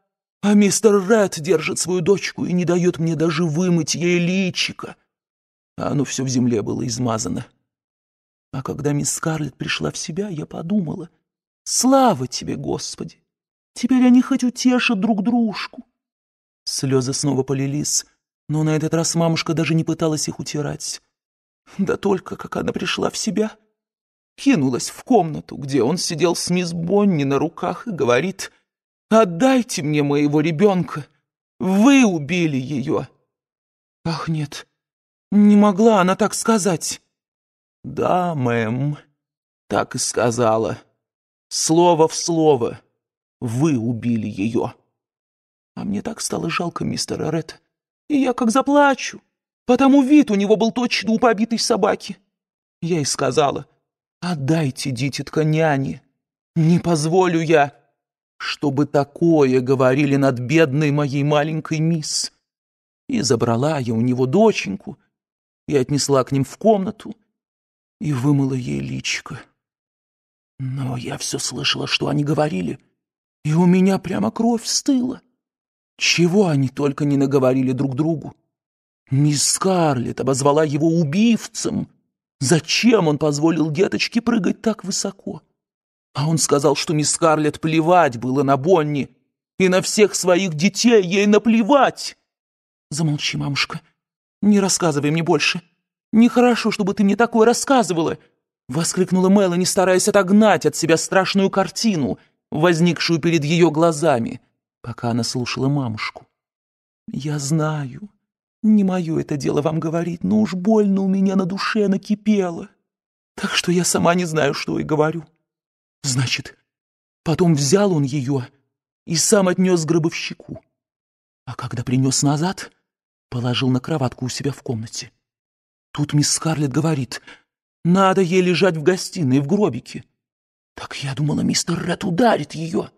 [SPEAKER 2] А мистер Ред держит свою дочку и не дает мне даже вымыть ей личико. А оно все в земле было измазано. А когда мисс Карлет пришла в себя, я подумала, «Слава тебе, Господи! Теперь они хоть утешат друг дружку». Слезы снова полились, но на этот раз мамушка даже не пыталась их утирать. Да только, как она пришла в себя кинулась в комнату, где он сидел с мисс Бонни на руках и говорит, «Отдайте мне моего ребенка! Вы убили ее!» «Ах, нет, не могла она так сказать!» «Да, мэм, так и сказала. Слово в слово. Вы убили ее!» А мне так стало жалко мистера Ред, и я как заплачу, потому вид у него был точно у побитой собаки. Я и сказала — «Отдайте, дитятка, няне! Не позволю я, чтобы такое говорили над бедной моей маленькой мисс!» И забрала я у него доченьку, и отнесла к ним в комнату, и вымыла ей личико. Но я все слышала, что они говорили, и у меня прямо кровь стыла. Чего они только не наговорили друг другу. Мисс Скарлетт обозвала его убивцем — Зачем он позволил деточке прыгать так высоко? А он сказал, что мисс Карлет плевать было на Бонни, и на всех своих детей ей наплевать. Замолчи, мамушка. Не рассказывай мне больше. Нехорошо, чтобы ты мне такое рассказывала. Воскликнула Мелани, стараясь отогнать от себя страшную картину, возникшую перед ее глазами, пока она слушала мамушку. Я знаю, не мое это дело вам говорить, но уж больно у меня на душе накипело. Так что я сама не знаю, что и говорю. Значит, потом взял он ее и сам отнес гробовщику. А когда принес назад, положил на кроватку у себя в комнате. Тут мисс Скарлетт говорит, надо ей лежать в гостиной, в гробике. Так я думала, мистер Ред ударит ее.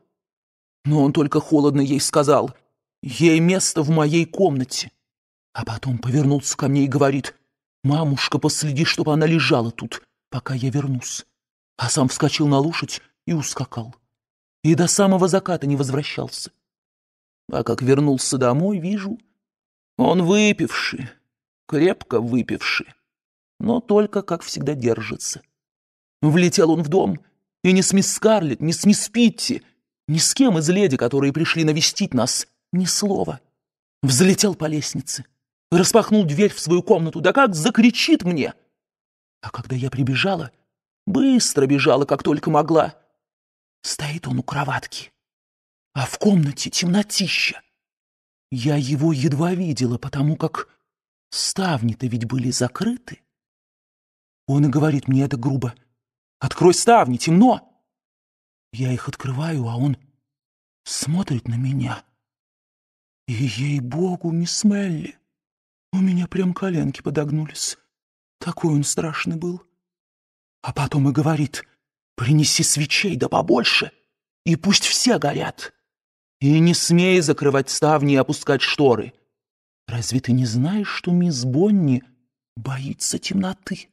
[SPEAKER 2] Но он только холодно ей сказал, ей место в моей комнате. А потом повернулся ко мне и говорит, «Мамушка, последи, чтобы она лежала тут, пока я вернусь». А сам вскочил на лошадь и ускакал. И до самого заката не возвращался. А как вернулся домой, вижу, он выпивший, крепко выпивший, но только, как всегда, держится. Влетел он в дом, и ни с мисс Скарлетт, ни с мисс Питти, ни с кем из леди, которые пришли навестить нас, ни слова. Взлетел по лестнице, распахнул дверь в свою комнату, да как закричит мне. А когда я прибежала, быстро бежала, как только могла,
[SPEAKER 1] стоит он у кроватки, а в комнате темнотища. Я его едва видела, потому как ставни-то ведь были закрыты. Он и говорит мне это грубо. «Открой ставни, темно!» Я их открываю, а он смотрит на меня. И, ей-богу, мисс Мелли, у меня прям коленки подогнулись. Такой он страшный был. А потом и говорит,
[SPEAKER 2] принеси свечей да побольше, и пусть все горят. И не смей закрывать ставни и опускать шторы. Разве ты не знаешь, что мисс Бонни боится темноты?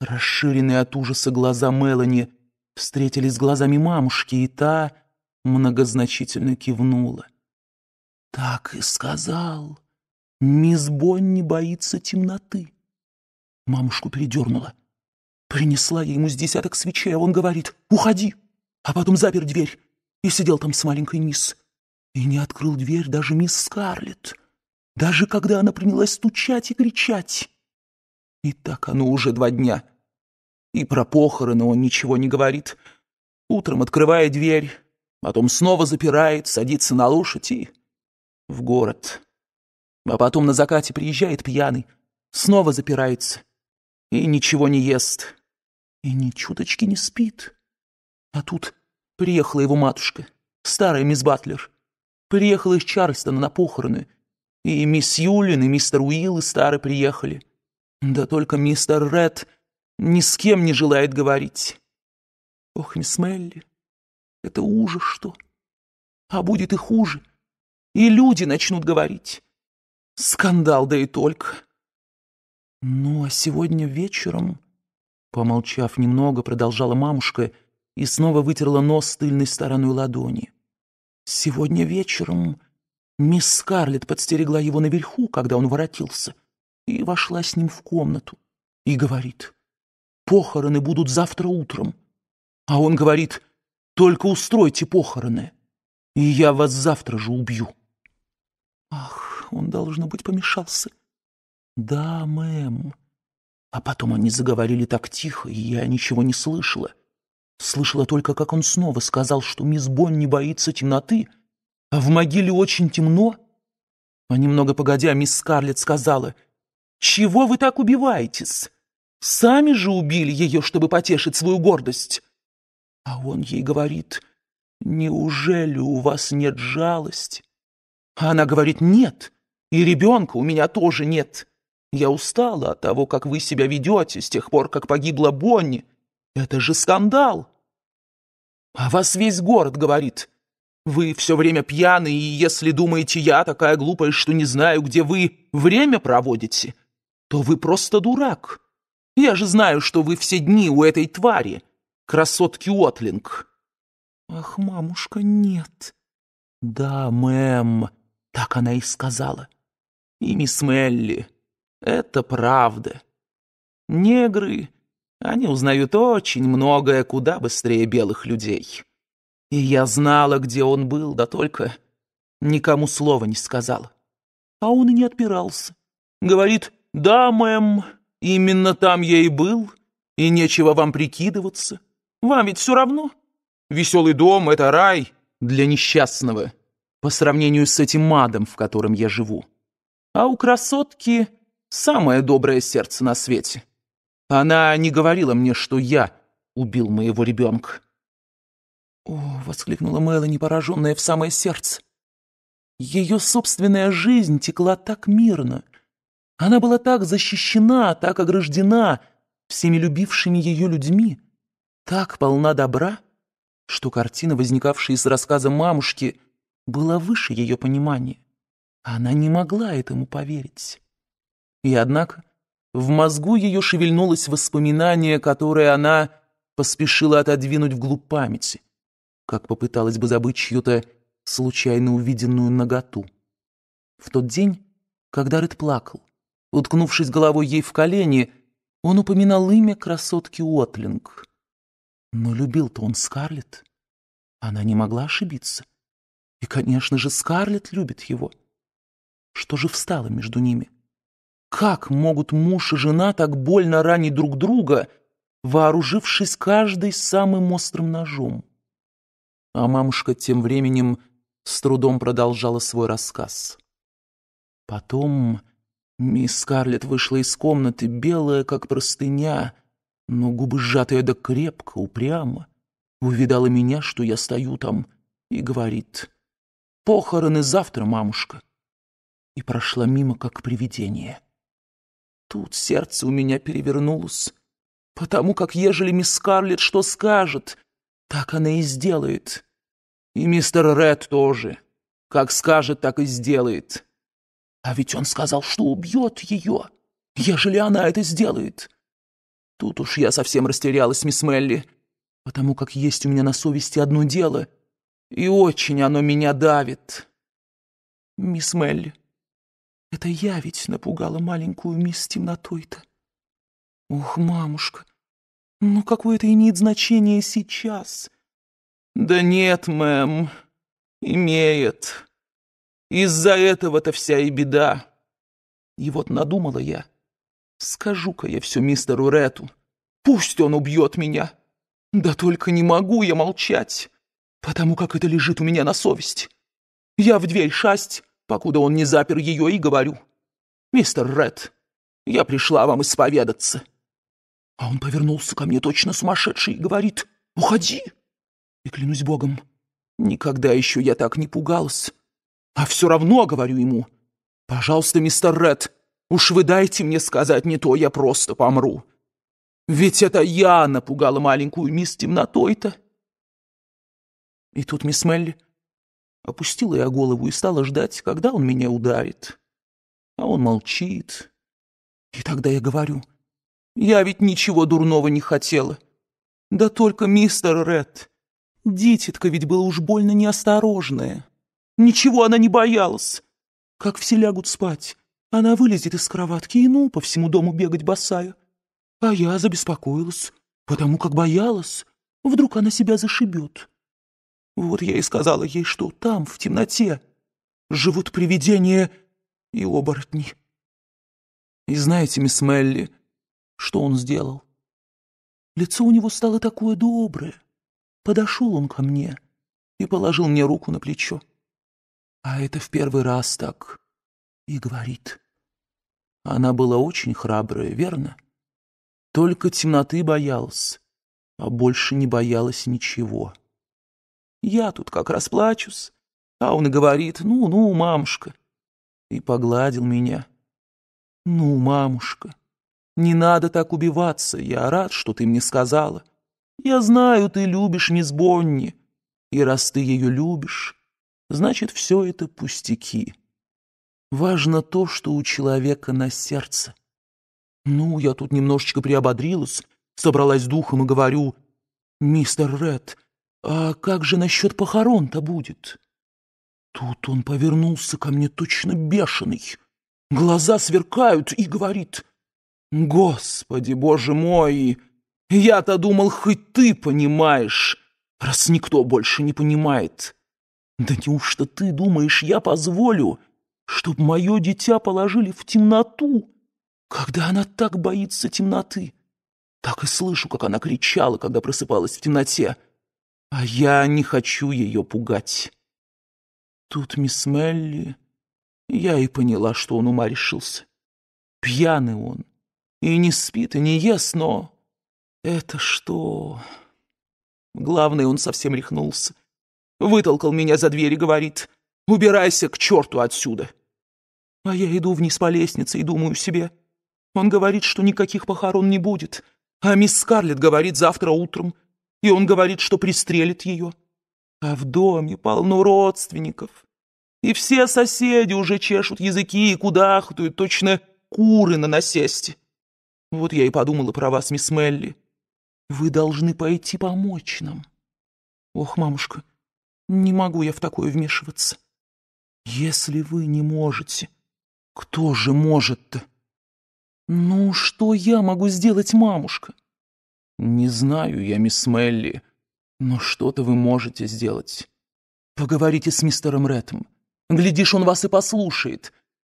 [SPEAKER 2] Расширенные от ужаса глаза Мелани встретились с глазами мамушки, и та многозначительно
[SPEAKER 1] кивнула. «Так и сказал», Мисс Бонни боится темноты. Мамушку передернула. Принесла я
[SPEAKER 2] ему с десяток свечей, а он говорит «Уходи!» А потом запер дверь и сидел там с маленькой мисс. И не открыл дверь даже мисс Скарлетт, даже когда она принялась стучать и кричать. И так оно уже два дня. И про похороны он ничего не говорит. Утром открывая дверь, потом снова запирает, садится на лошадь и... в город. А потом на закате приезжает пьяный, снова запирается. И ничего не ест. И ни чуточки не спит. А тут приехала его матушка, старая мисс Батлер. Приехала из Чарльстона на похороны. И мисс Юлин, и мистер Уилл, и старый приехали. Да только мистер Ред ни с кем не желает говорить.
[SPEAKER 1] Ох, мисс Мелли, это ужас что.
[SPEAKER 2] А будет и хуже. И люди начнут говорить. Скандал, да и только. Ну, а сегодня вечером, помолчав немного, продолжала мамушка и снова вытерла нос тыльной стороной ладони. Сегодня вечером мисс Скарлетт подстерегла его наверху, когда он воротился, и вошла с ним в комнату и говорит, похороны будут завтра утром. А он говорит, только устройте похороны, и я вас завтра же убью. Ах, он, должно быть, помешался. «Да, мэм». А потом они заговорили так тихо, и я ничего не слышала. Слышала только, как он снова сказал, что мисс не боится темноты, а в могиле очень темно. А немного погодя, мисс Скарлетт сказала, «Чего вы так убиваетесь? Сами же убили ее, чтобы потешить свою гордость». А он ей говорит, «Неужели у вас нет жалости?» А она говорит, «Нет, и ребенка у меня тоже нет. Я устала от того, как вы себя ведете с тех пор, как погибла Бонни. Это же скандал. А вас весь город говорит. Вы все время пьяны, и если думаете, я такая глупая, что не знаю, где вы время проводите, то вы просто дурак. Я же знаю, что вы все дни у этой твари, красотки Отлинг.
[SPEAKER 1] Ах, мамушка, нет.
[SPEAKER 2] Да, мэм, так она и сказала и мисс Мелли. Это правда. Негры, они узнают очень многое куда быстрее белых людей. И я знала, где он был, да только никому слова не сказала. А он и не отпирался. Говорит, да, мэм, именно там я и был, и нечего вам прикидываться. Вам ведь все равно. Веселый дом — это рай для несчастного по сравнению с этим адом, в котором я живу. А у красотки самое доброе сердце на свете. Она не говорила мне, что я убил моего ребенка. «О!» — воскликнула Мелани, пораженная в самое сердце. Ее собственная жизнь текла так мирно. Она была так защищена, так ограждена всеми любившими ее людьми, так полна добра, что картина, возникавшая из рассказа мамушки, была выше ее понимания. Она не могла этому поверить. И однако в мозгу ее шевельнулось воспоминание, которое она поспешила отодвинуть вглубь памяти, как попыталась бы забыть чью-то случайно увиденную наготу. В тот день, когда Рыд плакал, уткнувшись головой ей в колени, он упоминал имя красотки Уотлинг. Но любил-то он Скарлетт. Она не могла ошибиться. И, конечно же, Скарлетт любит его — что же встало между ними? Как могут муж и жена так больно ранить друг друга, вооружившись каждый самым острым ножом? А мамушка тем временем с трудом продолжала свой рассказ. Потом мисс Скарлетт вышла из комнаты, белая, как простыня, но губы сжатые да крепко, упрямо. Увидала меня, что я стою там, и говорит, «Похороны завтра, мамушка» и прошла мимо, как привидение. Тут сердце у меня перевернулось, потому как, ежели мисс Скарлетт что скажет, так она и сделает. И мистер Ред тоже. Как скажет, так и сделает. А ведь он сказал, что убьет ее, ежели она это сделает. Тут уж я совсем растерялась, мисс Мелли, потому как есть у меня на совести одно дело, и очень оно меня давит. Мисс Мелли, это я ведь напугала маленькую мисс темнотой-то. Ух, мамушка, ну какое это имеет значение сейчас? Да нет, мэм, имеет. Из-за этого-то вся и беда. И вот надумала я. Скажу-ка я все мистеру Рету. Пусть он убьет меня. Да только не могу я молчать, потому как это лежит у меня на совести. Я в дверь шасть, покуда он не запер ее, и говорю. «Мистер Ред, я пришла вам исповедаться». А он повернулся ко мне точно сумасшедший и говорит «Уходи!» И клянусь богом, никогда еще я так не пугалась. А все равно говорю ему «Пожалуйста, мистер Ред, уж вы дайте мне сказать не то, я просто помру». Ведь это я напугала маленькую мисс темнотой-то. И тут мисс Мелли Опустила я голову и стала ждать, когда он меня ударит. А он молчит.
[SPEAKER 1] И тогда я говорю,
[SPEAKER 2] я ведь ничего дурного не хотела. Да только мистер Ред, дитятка ведь была уж больно неосторожная. Ничего она не боялась. Как все лягут спать, она вылезет из кроватки и ну по всему дому бегать босая. А я забеспокоилась, потому как боялась. Вдруг она себя зашибет. Вот я и сказала ей, что там,
[SPEAKER 1] в темноте, живут привидения и оборотни. И знаете, мисс Мелли, что он сделал? Лицо у него
[SPEAKER 2] стало такое доброе. Подошел он ко мне и положил мне руку на плечо. А это в первый раз так. И говорит. Она была очень храбрая, верно? Только темноты боялась, а больше не боялась ничего. Я тут как расплачусь. А он и говорит, ну-ну, мамушка. И погладил меня. Ну, мамушка, не надо так убиваться. Я рад, что ты мне сказала. Я знаю, ты любишь мисс Бонни. И раз ты ее любишь, значит, все это пустяки. Важно то, что у человека на сердце. Ну, я тут немножечко приободрилась, собралась духом и говорю, «Мистер Ред, «А как же насчет похорон-то будет?» Тут он повернулся ко мне точно бешеный. Глаза сверкают и говорит. «Господи, боже мой! Я-то думал, хоть ты понимаешь, раз никто больше не понимает. Да неужто ты думаешь, я позволю, чтоб мое дитя положили в темноту, когда она так боится темноты?» Так и слышу, как она кричала, когда просыпалась в темноте — а я не хочу ее пугать. Тут мисс Мелли... Я и поняла, что он ума решился. Пьяный он, и не спит, и не ест, но... Это что... Главное, он совсем рехнулся. Вытолкал меня за дверь и говорит, «Убирайся к черту отсюда!» А я иду вниз по лестнице и думаю себе, он говорит, что никаких похорон не будет, а мисс Скарлетт говорит завтра утром — и он говорит, что пристрелит ее. А в доме полно родственников. И все соседи уже чешут языки и кудахтают, точно куры на насесте. Вот я и подумала про вас, мисс Мелли. Вы должны пойти помочь нам. Ох, мамушка, не могу я в такое
[SPEAKER 1] вмешиваться. Если вы не можете, кто же может-то? Ну, что я могу сделать, мамушка? «Не знаю
[SPEAKER 2] я, мисс Мелли, но что-то вы можете сделать. Поговорите с мистером Рэтом. Глядишь, он вас и послушает.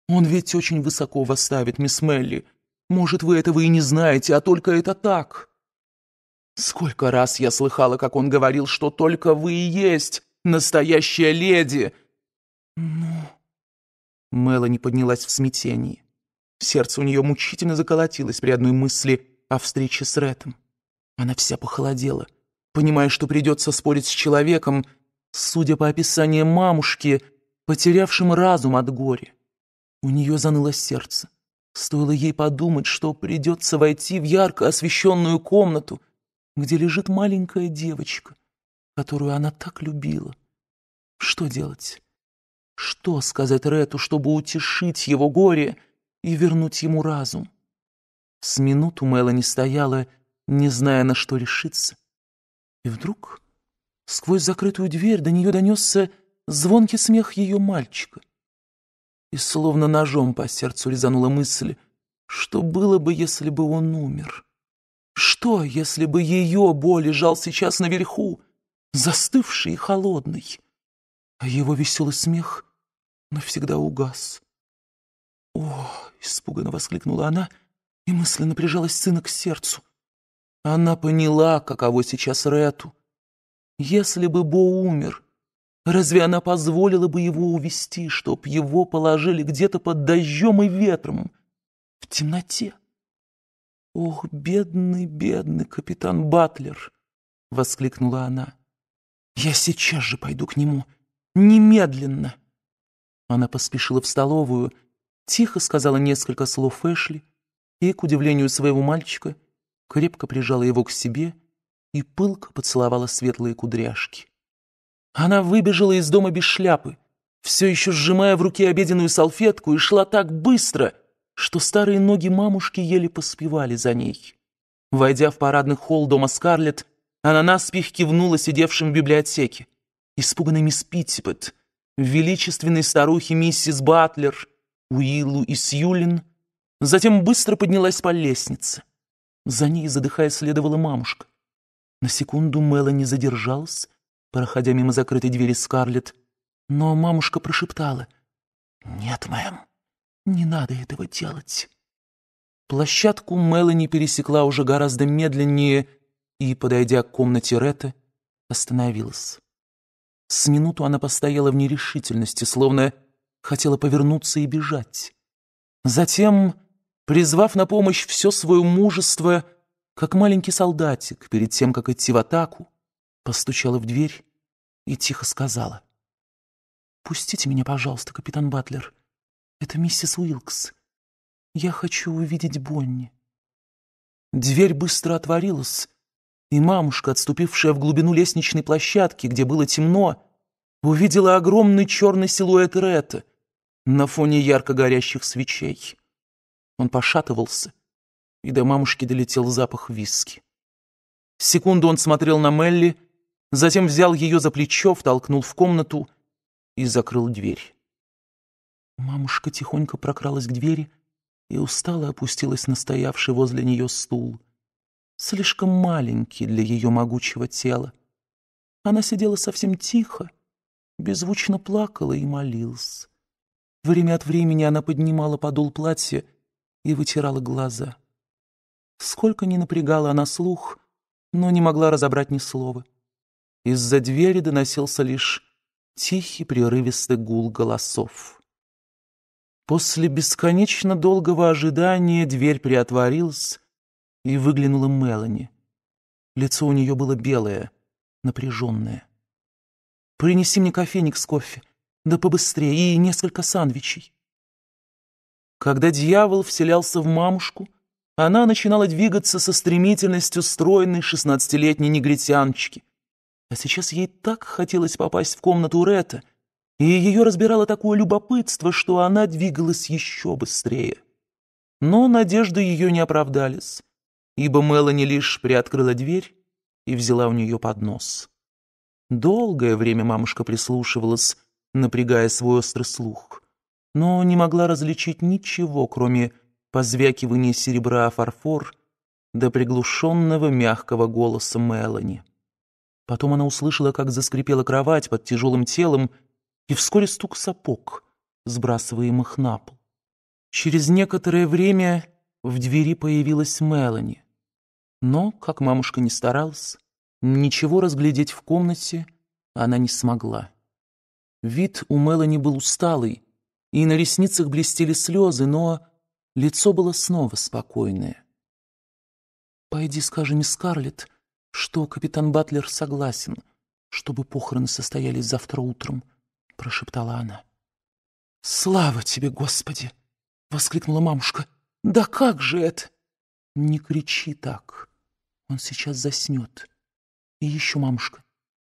[SPEAKER 2] Он ведь очень высоко вас ставит, мисс Мелли. Может, вы этого и не знаете, а только это так». «Сколько раз я слыхала, как он говорил, что только вы и есть настоящая леди!» «Ну...» Мелани поднялась в смятении. Сердце у нее мучительно заколотилось при одной мысли о встрече с Рэтом. Она вся похолодела, понимая, что придется спорить с человеком, судя по описанию мамушки, потерявшим разум от горя. У нее заныло сердце. Стоило ей подумать, что придется войти в ярко освещенную комнату, где лежит маленькая девочка, которую она так любила. Что делать? Что сказать Рету, чтобы утешить его горе и вернуть ему разум? С минуту Мелани стояла не зная, на что решиться. И вдруг сквозь закрытую дверь до нее донесся звонкий смех ее мальчика. И словно ножом по сердцу резанула мысль, что было бы, если бы он умер. Что, если бы ее боль лежал сейчас наверху, застывший и холодный? А его веселый смех навсегда угас. «О!» — испуганно воскликнула она и мысленно прижалась сына к сердцу — она поняла, каково сейчас Рету. Если бы Бо умер, разве она позволила бы его увести, чтоб его положили где-то под дождем и ветром, в темноте? «Ох, бедный, бедный капитан Батлер!» — воскликнула она. «Я сейчас же пойду к нему. Немедленно!» Она поспешила в столовую, тихо сказала несколько слов Эшли и, к удивлению своего мальчика, — крепко прижала его к себе и пылко поцеловала светлые кудряшки. Она выбежала из дома без шляпы, все еще сжимая в руке обеденную салфетку, и шла так быстро, что старые ноги мамушки еле поспевали за ней. Войдя в парадный холл дома Скарлетт, она наспех кивнула сидевшим в библиотеке. Испуганный мисс Питтипет, величественной старухе миссис Батлер, Уиллу и Сьюлин, затем быстро поднялась по лестнице. За ней, задыхаясь, следовала мамушка. На секунду Мелани задержалась, проходя мимо закрытой двери Скарлетт, но мамушка прошептала. «Нет, мэм, не надо этого делать». Площадку Мелани пересекла уже гораздо медленнее и, подойдя к комнате Ретта, остановилась. С минуту она постояла в нерешительности, словно хотела повернуться и бежать. Затем призвав на помощь все свое мужество, как маленький солдатик перед тем, как
[SPEAKER 1] идти в атаку, постучала в дверь и тихо сказала. «Пустите меня, пожалуйста, капитан Батлер. Это миссис Уилкс. Я хочу увидеть Бонни». Дверь быстро отворилась, и
[SPEAKER 2] мамушка, отступившая в глубину лестничной площадки, где было темно, увидела огромный черный силуэт Ретта на фоне ярко горящих свечей. Он пошатывался, и до мамушки долетел запах виски. Секунду он смотрел на Мелли, затем взял ее за плечо, втолкнул в комнату и закрыл дверь. Мамушка тихонько прокралась к двери и устало опустилась на стоявший возле нее стул. Слишком маленький для ее могучего тела. Она сидела совсем тихо, беззвучно плакала и молилась. Время от времени она поднимала подол платья и вытирала глаза. Сколько ни напрягала она слух, но не могла разобрать ни слова. Из-за двери доносился лишь тихий прерывистый гул голосов. После бесконечно долгого ожидания дверь приотворилась, и выглянула Мелани. Лицо у нее было белое, напряженное. «Принеси мне кофейник с кофе, да побыстрее, и несколько сандвичей». Когда дьявол вселялся в мамушку, она начинала двигаться со стремительностью стройной шестнадцатилетней негритяночки. А сейчас ей так хотелось попасть в комнату Ретта, и ее разбирало такое любопытство, что она двигалась еще быстрее. Но надежды ее не оправдались, ибо Мелани лишь приоткрыла дверь и взяла у нее поднос. Долгое время мамушка прислушивалась, напрягая свой острый слух но не могла различить ничего, кроме позвякивания серебра о фарфор до приглушенного мягкого голоса Мелани. Потом она услышала, как заскрипела кровать под тяжелым телом и вскоре стук сапог, сбрасываемых на пол. Через некоторое время в двери появилась Мелани. Но, как мамушка не старалась, ничего разглядеть в комнате она не смогла. Вид у Мелани был усталый, и на ресницах блестели слезы, но лицо было снова спокойное. «Пойди скажи мисс Скарлетт, что капитан Батлер согласен, чтобы похороны состоялись завтра утром», — прошептала она. «Слава тебе, Господи!» — воскликнула мамушка. «Да как же это?» «Не кричи так, он сейчас заснет. И еще, мамушка,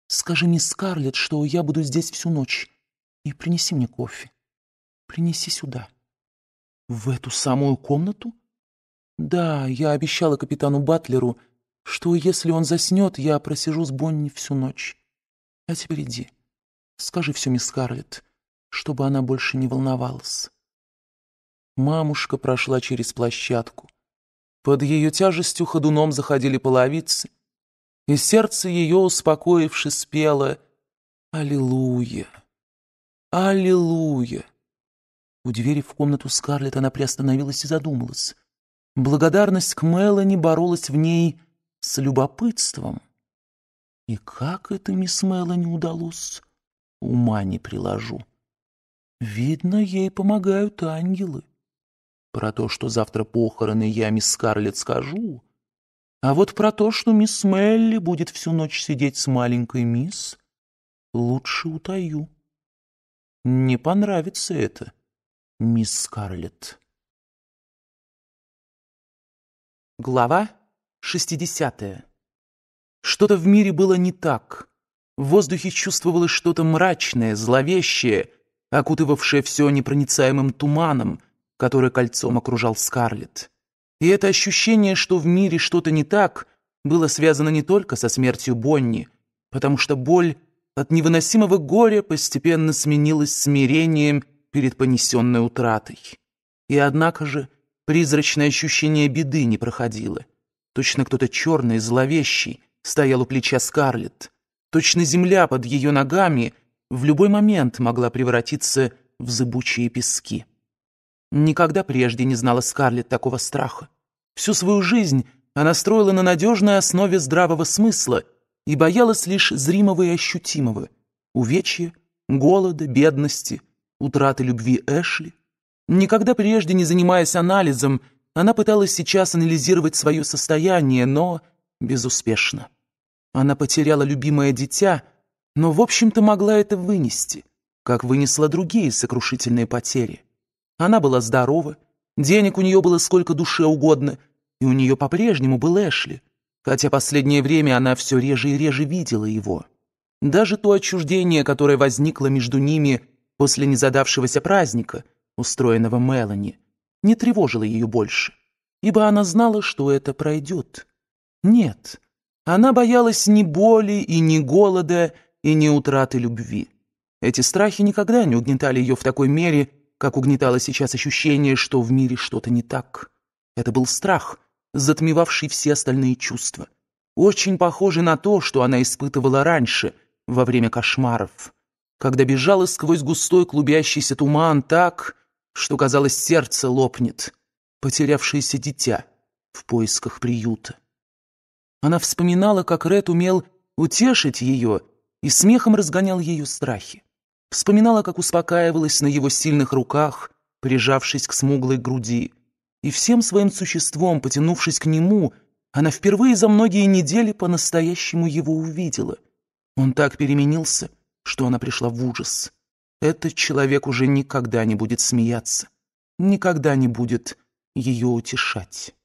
[SPEAKER 2] скажи мисс Скарлетт, что я буду здесь всю ночь, и принеси мне кофе» принеси сюда». «В эту самую комнату?» «Да, я обещала капитану Батлеру, что если он заснет, я просижу с Бонни всю ночь. А теперь иди, скажи все мисс Скарлетт, чтобы она больше не волновалась». Мамушка прошла через площадку. Под ее тяжестью ходуном заходили половицы, и сердце ее, успокоившись, спело «Аллилуйя! Аллилуйя!» У двери в комнату Скарлетт она приостановилась и задумалась. Благодарность к Мелани боролась в ней с любопытством. И как это мисс Мелани удалось, ума не приложу. Видно, ей помогают ангелы. Про то, что завтра похороны, я мисс Скарлетт скажу. А вот про то, что мисс Мелли будет всю ночь сидеть с маленькой мисс, лучше утаю.
[SPEAKER 1] Не понравится это мисс Скарлетт. Глава шестидесятая.
[SPEAKER 2] Что-то в мире было не так. В воздухе чувствовалось что-то мрачное, зловещее, окутывавшее все непроницаемым туманом, который кольцом окружал Скарлетт. И это ощущение, что в мире что-то не так, было связано не только со смертью Бонни, потому что боль от невыносимого горя постепенно сменилась смирением перед понесенной утратой. И однако же призрачное ощущение беды не проходило. Точно кто-то черный, зловещий, стоял у плеча Скарлетт. Точно земля под ее ногами в любой момент могла превратиться в зыбучие пески. Никогда прежде не знала Скарлетт такого страха. Всю свою жизнь она строила на надежной основе здравого смысла и боялась лишь зримого и ощутимого – увечья, голода, бедности, утраты любви Эшли. Никогда прежде не занимаясь анализом, она пыталась сейчас анализировать свое состояние, но безуспешно. Она потеряла любимое дитя, но, в общем-то, могла это вынести, как вынесла другие сокрушительные потери. Она была здорова, денег у нее было сколько душе угодно, и у нее по-прежнему был Эшли, хотя последнее время она все реже и реже видела его. Даже то отчуждение, которое возникло между ними – после незадавшегося праздника, устроенного Мелани, не тревожило ее больше, ибо она знала, что это пройдет. Нет, она боялась ни боли и ни голода и ни утраты любви. Эти страхи никогда не угнетали ее в такой мере, как угнетало сейчас ощущение, что в мире что-то не так. Это был страх, затмевавший все остальные чувства. Очень похоже на то, что она испытывала раньше, во время кошмаров когда бежала сквозь густой клубящийся туман так, что, казалось, сердце лопнет, потерявшееся дитя в поисках приюта. Она вспоминала, как Ред умел утешить ее и смехом разгонял ее страхи. Вспоминала, как успокаивалась на его сильных руках, прижавшись к смуглой груди. И всем своим существом, потянувшись к нему, она впервые за многие недели по-настоящему его увидела. Он так переменился, что она пришла в ужас. Этот человек уже никогда не будет смеяться, никогда не будет ее утешать.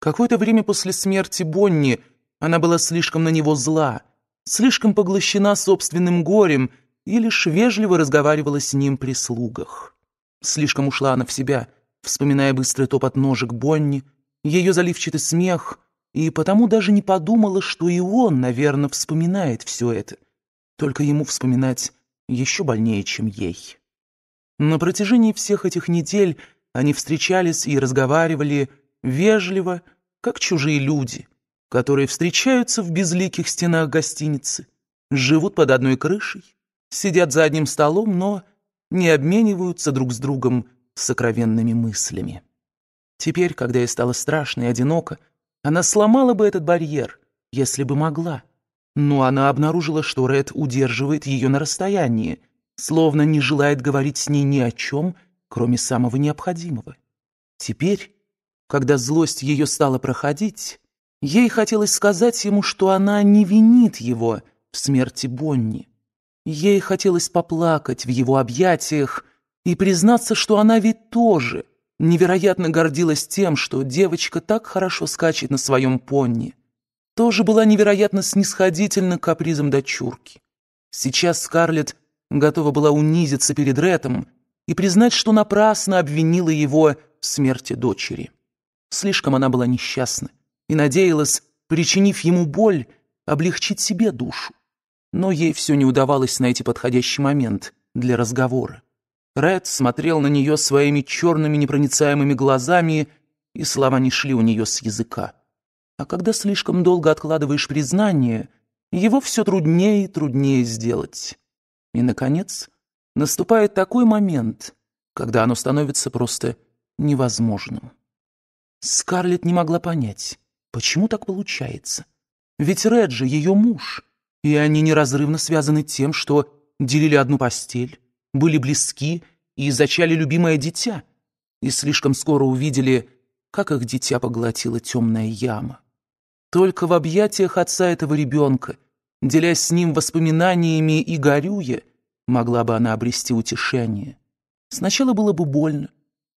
[SPEAKER 2] Какое-то время после смерти Бонни она была слишком на него зла, слишком поглощена собственным горем и лишь вежливо разговаривала с ним при слугах. Слишком ушла она в себя, вспоминая быстрый топот ножек Бонни, ее заливчатый смех, и потому даже не подумала, что и он, наверное, вспоминает все это. Только ему вспоминать еще больнее, чем ей. На протяжении всех этих недель они встречались и разговаривали вежливо, как чужие люди, которые встречаются в безликих стенах гостиницы, живут под одной крышей, сидят за одним столом, но не обмениваются друг с другом сокровенными мыслями. Теперь, когда ей стало страшно и одиноко, она сломала бы этот барьер, если бы могла но она обнаружила, что Ред удерживает ее на расстоянии, словно не желает говорить с ней ни о чем, кроме самого необходимого. Теперь, когда злость ее стала проходить, ей хотелось сказать ему, что она не винит его в смерти Бонни. Ей хотелось поплакать в его объятиях и признаться, что она ведь тоже невероятно гордилась тем, что девочка так хорошо скачет на своем пони, тоже была невероятно снисходительна к капризам дочурки. Сейчас Скарлетт готова была унизиться перед Рэтом и признать, что напрасно обвинила его в смерти дочери. Слишком она была несчастна и надеялась, причинив ему боль, облегчить себе душу. Но ей все не удавалось найти подходящий момент для разговора. Рэд смотрел на нее своими черными непроницаемыми глазами, и слова не шли у нее с языка. А когда слишком долго откладываешь признание, его все труднее и труднее сделать. И, наконец, наступает такой момент, когда оно становится просто невозможным. Скарлетт не могла понять, почему так получается. Ведь Реджи — ее муж, и они неразрывно связаны тем, что делили одну постель, были близки и зачали любимое дитя, и слишком скоро увидели, как их дитя поглотила темная яма. Только в объятиях отца этого ребенка, делясь с ним воспоминаниями и горюя, могла бы она обрести утешение. Сначала было бы больно,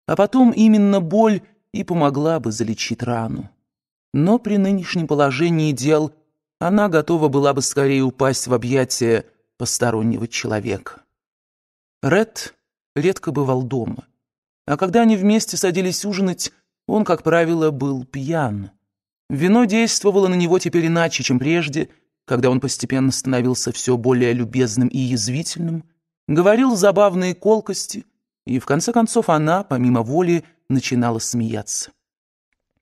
[SPEAKER 2] а потом именно боль и помогла бы залечить рану. Но при нынешнем положении дел она готова была бы скорее упасть в объятия постороннего человека. Ред редко бывал дома, а когда они вместе садились ужинать, он, как правило, был пьян. Вино действовало на него теперь иначе, чем прежде, когда он постепенно становился все более любезным и язвительным, говорил забавные колкости, и в конце концов она, помимо воли, начинала смеяться.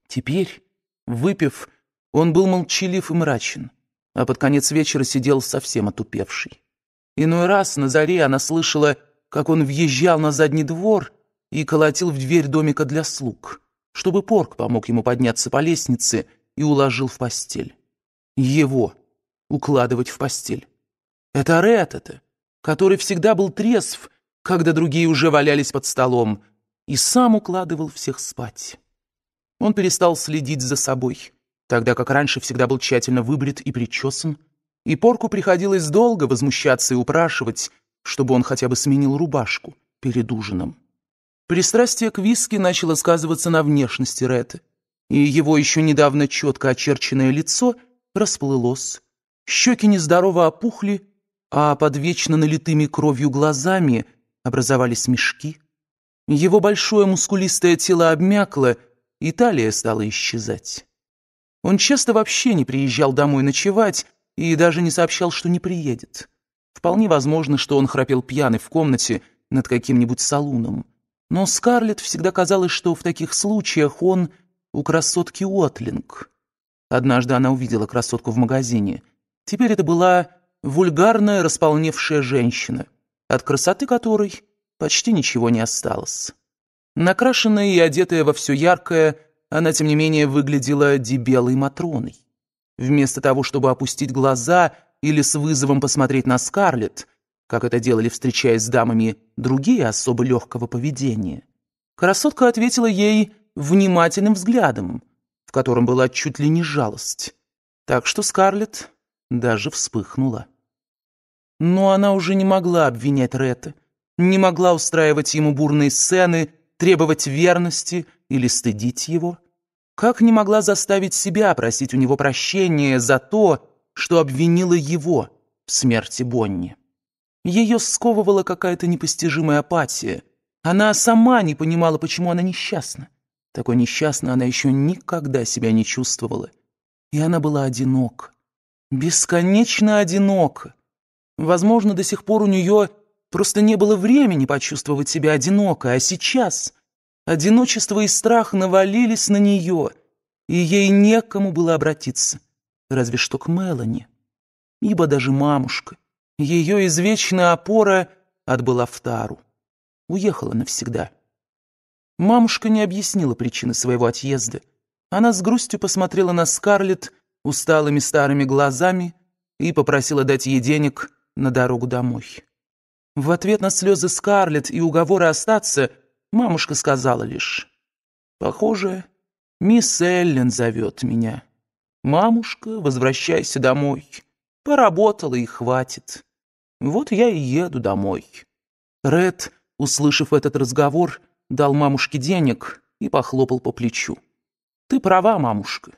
[SPEAKER 2] Теперь, выпив, он был молчалив и мрачен, а под конец вечера сидел совсем отупевший. Иной раз на заре она слышала, как он въезжал на задний двор и колотил в дверь домика для слуг, чтобы Порк помог ему подняться по лестнице, и уложил в постель. Его укладывать в постель. Это Реттета, который всегда был трезв, когда другие уже валялись под столом, и сам укладывал всех спать. Он перестал следить за собой, тогда как раньше всегда был тщательно выбрит и причесан, и Порку приходилось долго возмущаться и упрашивать, чтобы он хотя бы сменил рубашку перед ужином. Пристрастие к виски начало сказываться на внешности Ретты и его еще недавно четко очерченное лицо расплылось. Щеки нездорово опухли, а под вечно налитыми кровью глазами образовались мешки. Его большое мускулистое тело обмякло, и талия стала исчезать. Он часто вообще не приезжал домой ночевать и даже не сообщал, что не приедет. Вполне возможно, что он храпел пьяный в комнате над каким-нибудь салуном. Но Скарлетт всегда казалось, что в таких случаях он у красотки Уотлинг. Однажды она увидела красотку в магазине. Теперь это была вульгарная, располневшая женщина, от красоты которой почти ничего не осталось. Накрашенная и одетая во все яркое, она, тем не менее, выглядела дебелой Матроной. Вместо того, чтобы опустить глаза или с вызовом посмотреть на Скарлетт, как это делали, встречаясь с дамами, другие особо легкого поведения, красотка ответила ей внимательным взглядом, в котором была чуть ли не жалость. Так что Скарлетт даже вспыхнула. Но она уже не могла обвинять Ретта, не могла устраивать ему бурные сцены, требовать верности или стыдить его. Как не могла заставить себя просить у него прощения за то, что обвинила его в смерти Бонни. Ее сковывала какая-то непостижимая апатия. Она сама не понимала, почему она несчастна. Такой несчастной она еще никогда себя не чувствовала. И она была одинока. Бесконечно одинока. Возможно, до сих пор у нее просто не было времени почувствовать себя одиноко, а сейчас одиночество и страх навалились на нее, и ей некому было обратиться, разве что к Мелани. Ибо даже мамушка, ее извечная опора, отбыла в Тару. Уехала навсегда. Мамушка не объяснила причины своего отъезда. Она с грустью посмотрела на Скарлетт усталыми старыми глазами и попросила дать ей денег на дорогу домой. В ответ на слезы Скарлетт и уговоры остаться мамушка сказала лишь, «Похоже, мисс Эллен зовет меня. Мамушка, возвращайся домой. Поработала и хватит. Вот я и еду домой». Ред, услышав этот разговор, — дал мамушке денег и похлопал по плечу. «Ты права, мамушка.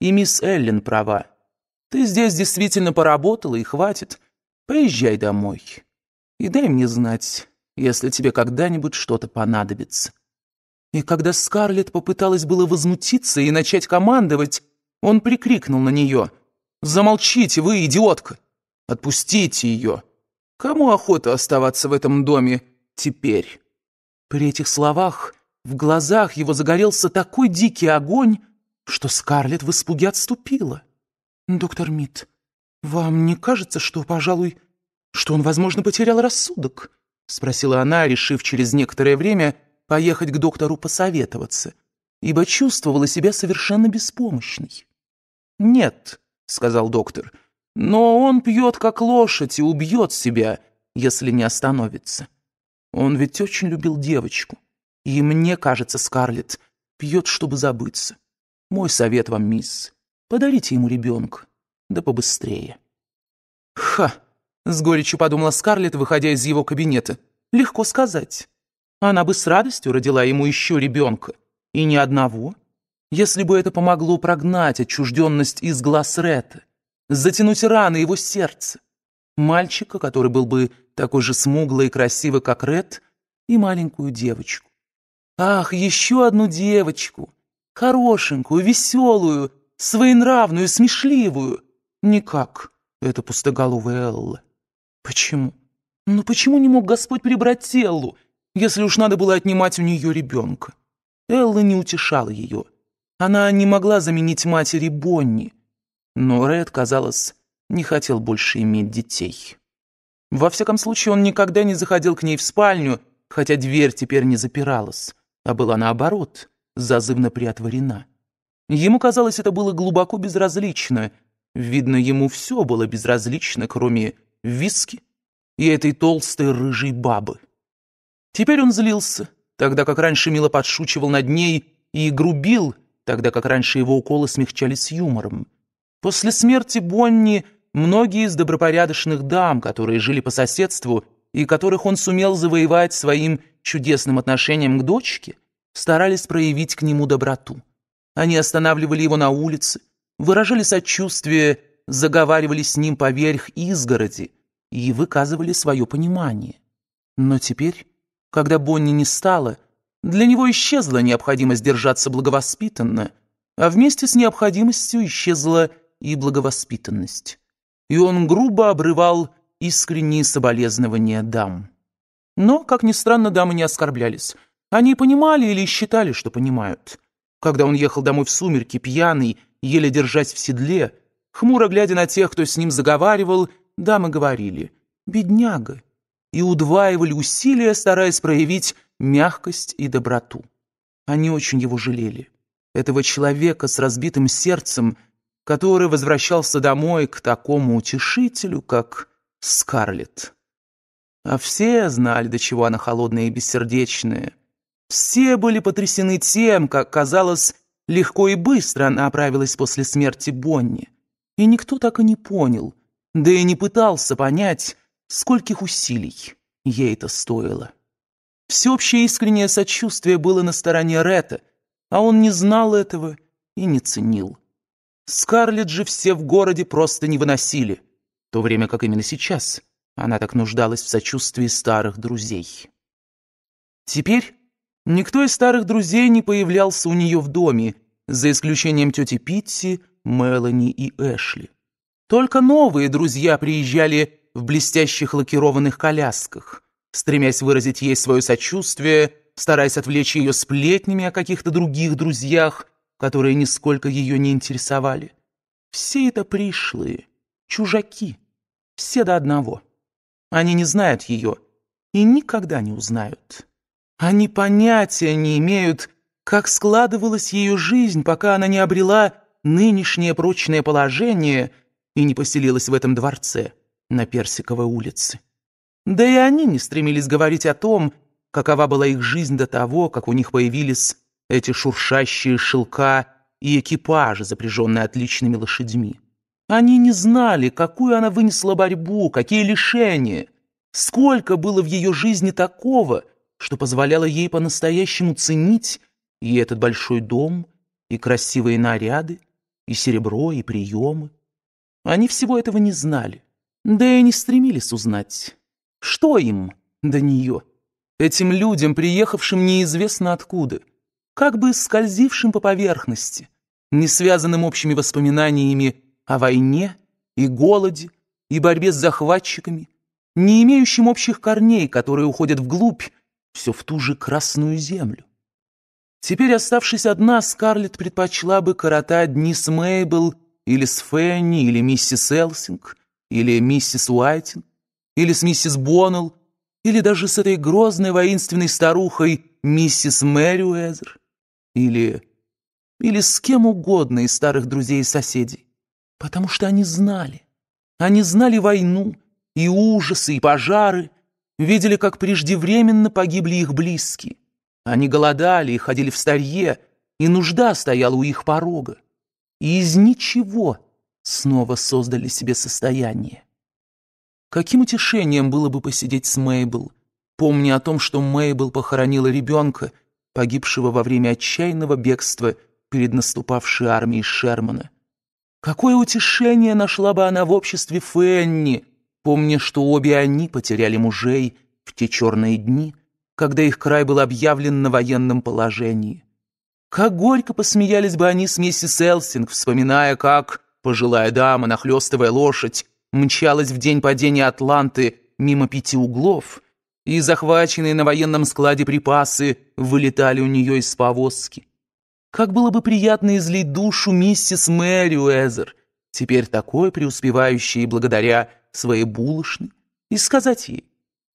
[SPEAKER 2] И мисс Эллен права. Ты здесь действительно поработала, и хватит. Поезжай домой. И дай мне знать, если тебе когда-нибудь что-то понадобится». И когда Скарлетт попыталась было возмутиться и начать командовать, он прикрикнул на нее. «Замолчите вы, идиотка! Отпустите ее! Кому охота оставаться в этом доме теперь?» При этих словах в глазах его загорелся такой дикий огонь, что Скарлетт в испуге отступила. «Доктор Мит, вам не кажется, что, пожалуй, что он, возможно, потерял рассудок?» — спросила она, решив через некоторое время поехать к доктору посоветоваться, ибо чувствовала себя совершенно беспомощной. «Нет», — сказал доктор, — «но он пьет как лошадь и убьет себя, если не остановится». Он ведь очень любил девочку. И мне кажется, Скарлетт пьет, чтобы забыться. Мой совет вам, мисс, подарите ему ребенка, да побыстрее. Ха! С горечью подумала Скарлетт, выходя из его кабинета. Легко сказать. Она бы с радостью родила ему еще ребенка. И ни одного. Если бы это помогло прогнать отчужденность из глаз Ретта, затянуть раны его сердца, мальчика, который был бы такой же смуглый и красивый, как Ред, и маленькую девочку. Ах, еще одну девочку! Хорошенькую, веселую, своенравную, смешливую. Никак, это пустоголовая Элла. Почему? Ну почему не мог Господь перебрать Эллу, если уж надо было отнимать у нее ребенка? Элла не утешала ее. Она не могла заменить матери Бонни. Но Ред, казалось, не хотел больше иметь детей. Во всяком случае, он никогда не заходил к ней в спальню, хотя дверь теперь не запиралась, а была наоборот, зазывно приотворена. Ему казалось, это было глубоко безразлично. Видно, ему все было безразлично, кроме виски и этой толстой рыжей бабы. Теперь он злился, тогда как раньше мило подшучивал над ней и грубил, тогда как раньше его уколы смягчались юмором. После смерти Бонни многие из добропорядочных дам, которые жили по соседству и которых он сумел завоевать своим чудесным отношением к дочке, старались проявить к нему доброту. Они останавливали его на улице, выражали сочувствие, заговаривали с ним поверх изгороди и выказывали свое понимание. Но теперь, когда Бонни не стало, для него исчезла необходимость держаться благовоспитанно, а вместе с необходимостью исчезла и благовоспитанность и он грубо обрывал искренние соболезнования дам. Но, как ни странно, дамы не оскорблялись. Они понимали или считали, что понимают. Когда он ехал домой в сумерки, пьяный, еле держась в седле, хмуро глядя на тех, кто с ним заговаривал, дамы говорили «бедняга» и удваивали усилия, стараясь проявить мягкость и доброту. Они очень его жалели. Этого человека с разбитым сердцем – который возвращался домой к такому утешителю, как Скарлетт. А все знали, до чего она холодная и бессердечная. Все были потрясены тем, как, казалось, легко и быстро она оправилась после смерти Бонни. И никто так и не понял, да и не пытался понять, скольких усилий ей это стоило. Всеобщее искреннее сочувствие было на стороне Ретта, а он не знал этого и не ценил. Скарлетт же все в городе просто не выносили, в то время как именно сейчас она так нуждалась в сочувствии старых друзей. Теперь никто из старых друзей не появлялся у нее в доме, за исключением тети Питти, Мелани и Эшли. Только новые друзья приезжали в блестящих лакированных колясках, стремясь выразить ей свое сочувствие, стараясь отвлечь ее сплетнями о каких-то других друзьях которые нисколько ее не интересовали. Все это пришлые, чужаки, все до одного. Они не знают ее и никогда не узнают. Они понятия не имеют, как складывалась ее жизнь, пока она не обрела нынешнее прочное положение и не поселилась в этом дворце на Персиковой улице. Да и они не стремились говорить о том, какова была их жизнь до того, как у них появились эти шуршащие шелка и экипажи, запряженные отличными лошадьми. Они не знали, какую она вынесла борьбу, какие лишения, сколько было в ее жизни такого, что позволяло ей по-настоящему ценить и этот большой дом, и красивые наряды, и серебро, и приемы. Они всего этого не знали, да и не стремились узнать. Что им до нее? Этим людям, приехавшим неизвестно откуда — как бы скользившим по поверхности, не связанным общими воспоминаниями о войне и голоде и борьбе с захватчиками, не имеющим общих корней, которые уходят вглубь, все в ту же красную землю. Теперь, оставшись одна, Скарлетт предпочла бы коротать дни с Мейбл или с Фенни, или миссис Элсинг, или миссис Уайтинг, или с миссис Боннелл, или даже с этой грозной воинственной старухой миссис Мэри Уэзер. Или... Или с кем угодно из старых друзей и соседей. Потому что они знали. Они знали войну, и ужасы, и пожары. Видели, как преждевременно погибли их близкие. Они голодали и ходили в старье, и нужда стояла у их порога. И из ничего снова создали себе состояние. Каким утешением было бы посидеть с Мейбл, помня о том, что Мейбл похоронила ребенка погибшего во время отчаянного бегства перед наступавшей армией Шермана. Какое утешение нашла бы она в обществе Фенни, помня, что обе они потеряли мужей в те черные дни, когда их край был объявлен на военном положении. Как горько посмеялись бы они с миссис Элсинг, вспоминая, как пожилая дама, нахлёстывая лошадь, мчалась в день падения Атланты мимо пяти углов — и захваченные на военном складе припасы вылетали у нее из повозки. Как было бы приятно излить душу миссис Мэри Уэзер, теперь такой преуспевающей благодаря своей булочной, и сказать ей,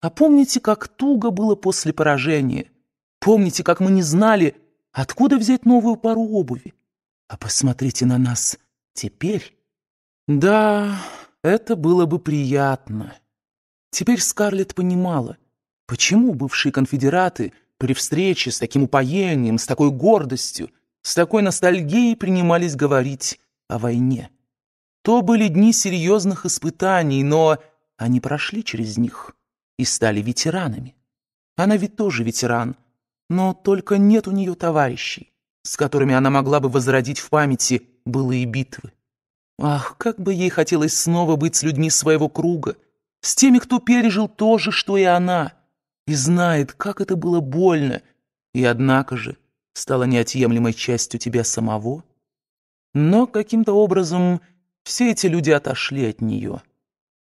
[SPEAKER 2] а помните, как туго было после поражения? Помните, как мы не знали, откуда взять новую пару обуви? А посмотрите на нас теперь. Да, это было бы приятно. Теперь Скарлетт понимала, Почему бывшие конфедераты при встрече с таким упоением, с такой гордостью, с такой ностальгией принимались говорить о войне? То были дни серьезных испытаний, но они прошли через них и стали ветеранами. Она ведь тоже ветеран, но только нет у нее товарищей, с которыми она могла бы возродить в памяти былые битвы. Ах, как бы ей хотелось снова быть с людьми своего круга, с теми, кто пережил то же, что и она — и знает, как это было больно, и однако же стала неотъемлемой частью тебя самого. Но каким-то образом все эти люди отошли от нее.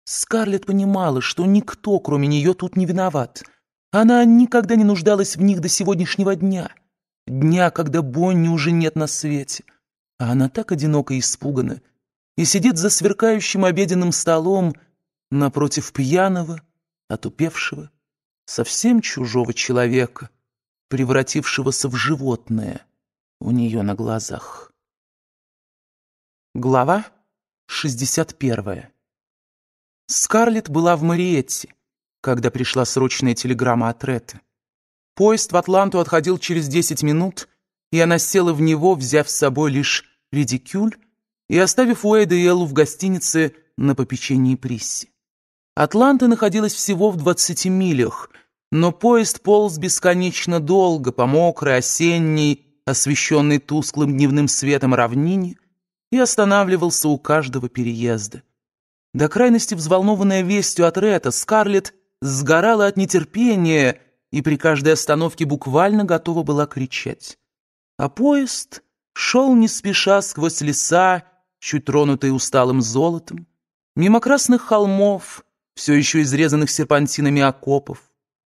[SPEAKER 2] Скарлетт понимала, что никто, кроме нее, тут не виноват. Она никогда не нуждалась в них до сегодняшнего дня. Дня, когда Бонни уже нет на свете. А она так одиноко и испугана. И сидит за сверкающим обеденным столом напротив пьяного, отупевшего, совсем чужого человека, превратившегося в животное у нее на глазах. Глава 61. Скарлетт была в Мариетте, когда пришла срочная телеграмма от Ретта. Поезд в Атланту отходил через 10 минут, и она села в него, взяв с собой лишь редикюль и оставив Уэйда и Эллу в гостинице на попечении Присси. Атланта находилась всего в 20 милях, но поезд полз бесконечно долго по мокрой, осенней, освещенной тусклым дневным светом равнине и останавливался у каждого переезда. До крайности взволнованная вестью от Рета Скарлетт сгорала от нетерпения и при каждой остановке буквально готова была кричать. А поезд шел не спеша сквозь леса, чуть тронутые усталым золотом, мимо красных холмов, все еще изрезанных серпантинами окопов,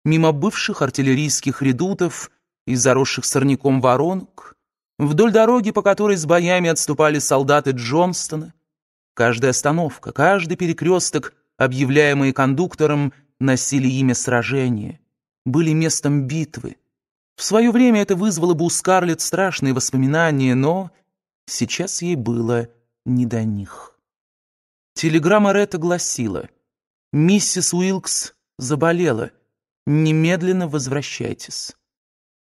[SPEAKER 2] мимо бывших артиллерийских редутов и заросших сорняком воронок, вдоль дороги, по которой с боями отступали солдаты Джонстона. Каждая остановка, каждый перекресток, объявляемые кондуктором, носили имя сражения, были местом битвы. В свое время это вызвало бы у Скарлетт страшные воспоминания, но сейчас ей было не до них. Телеграмма Ретта гласила — «Миссис Уилкс заболела. Немедленно возвращайтесь».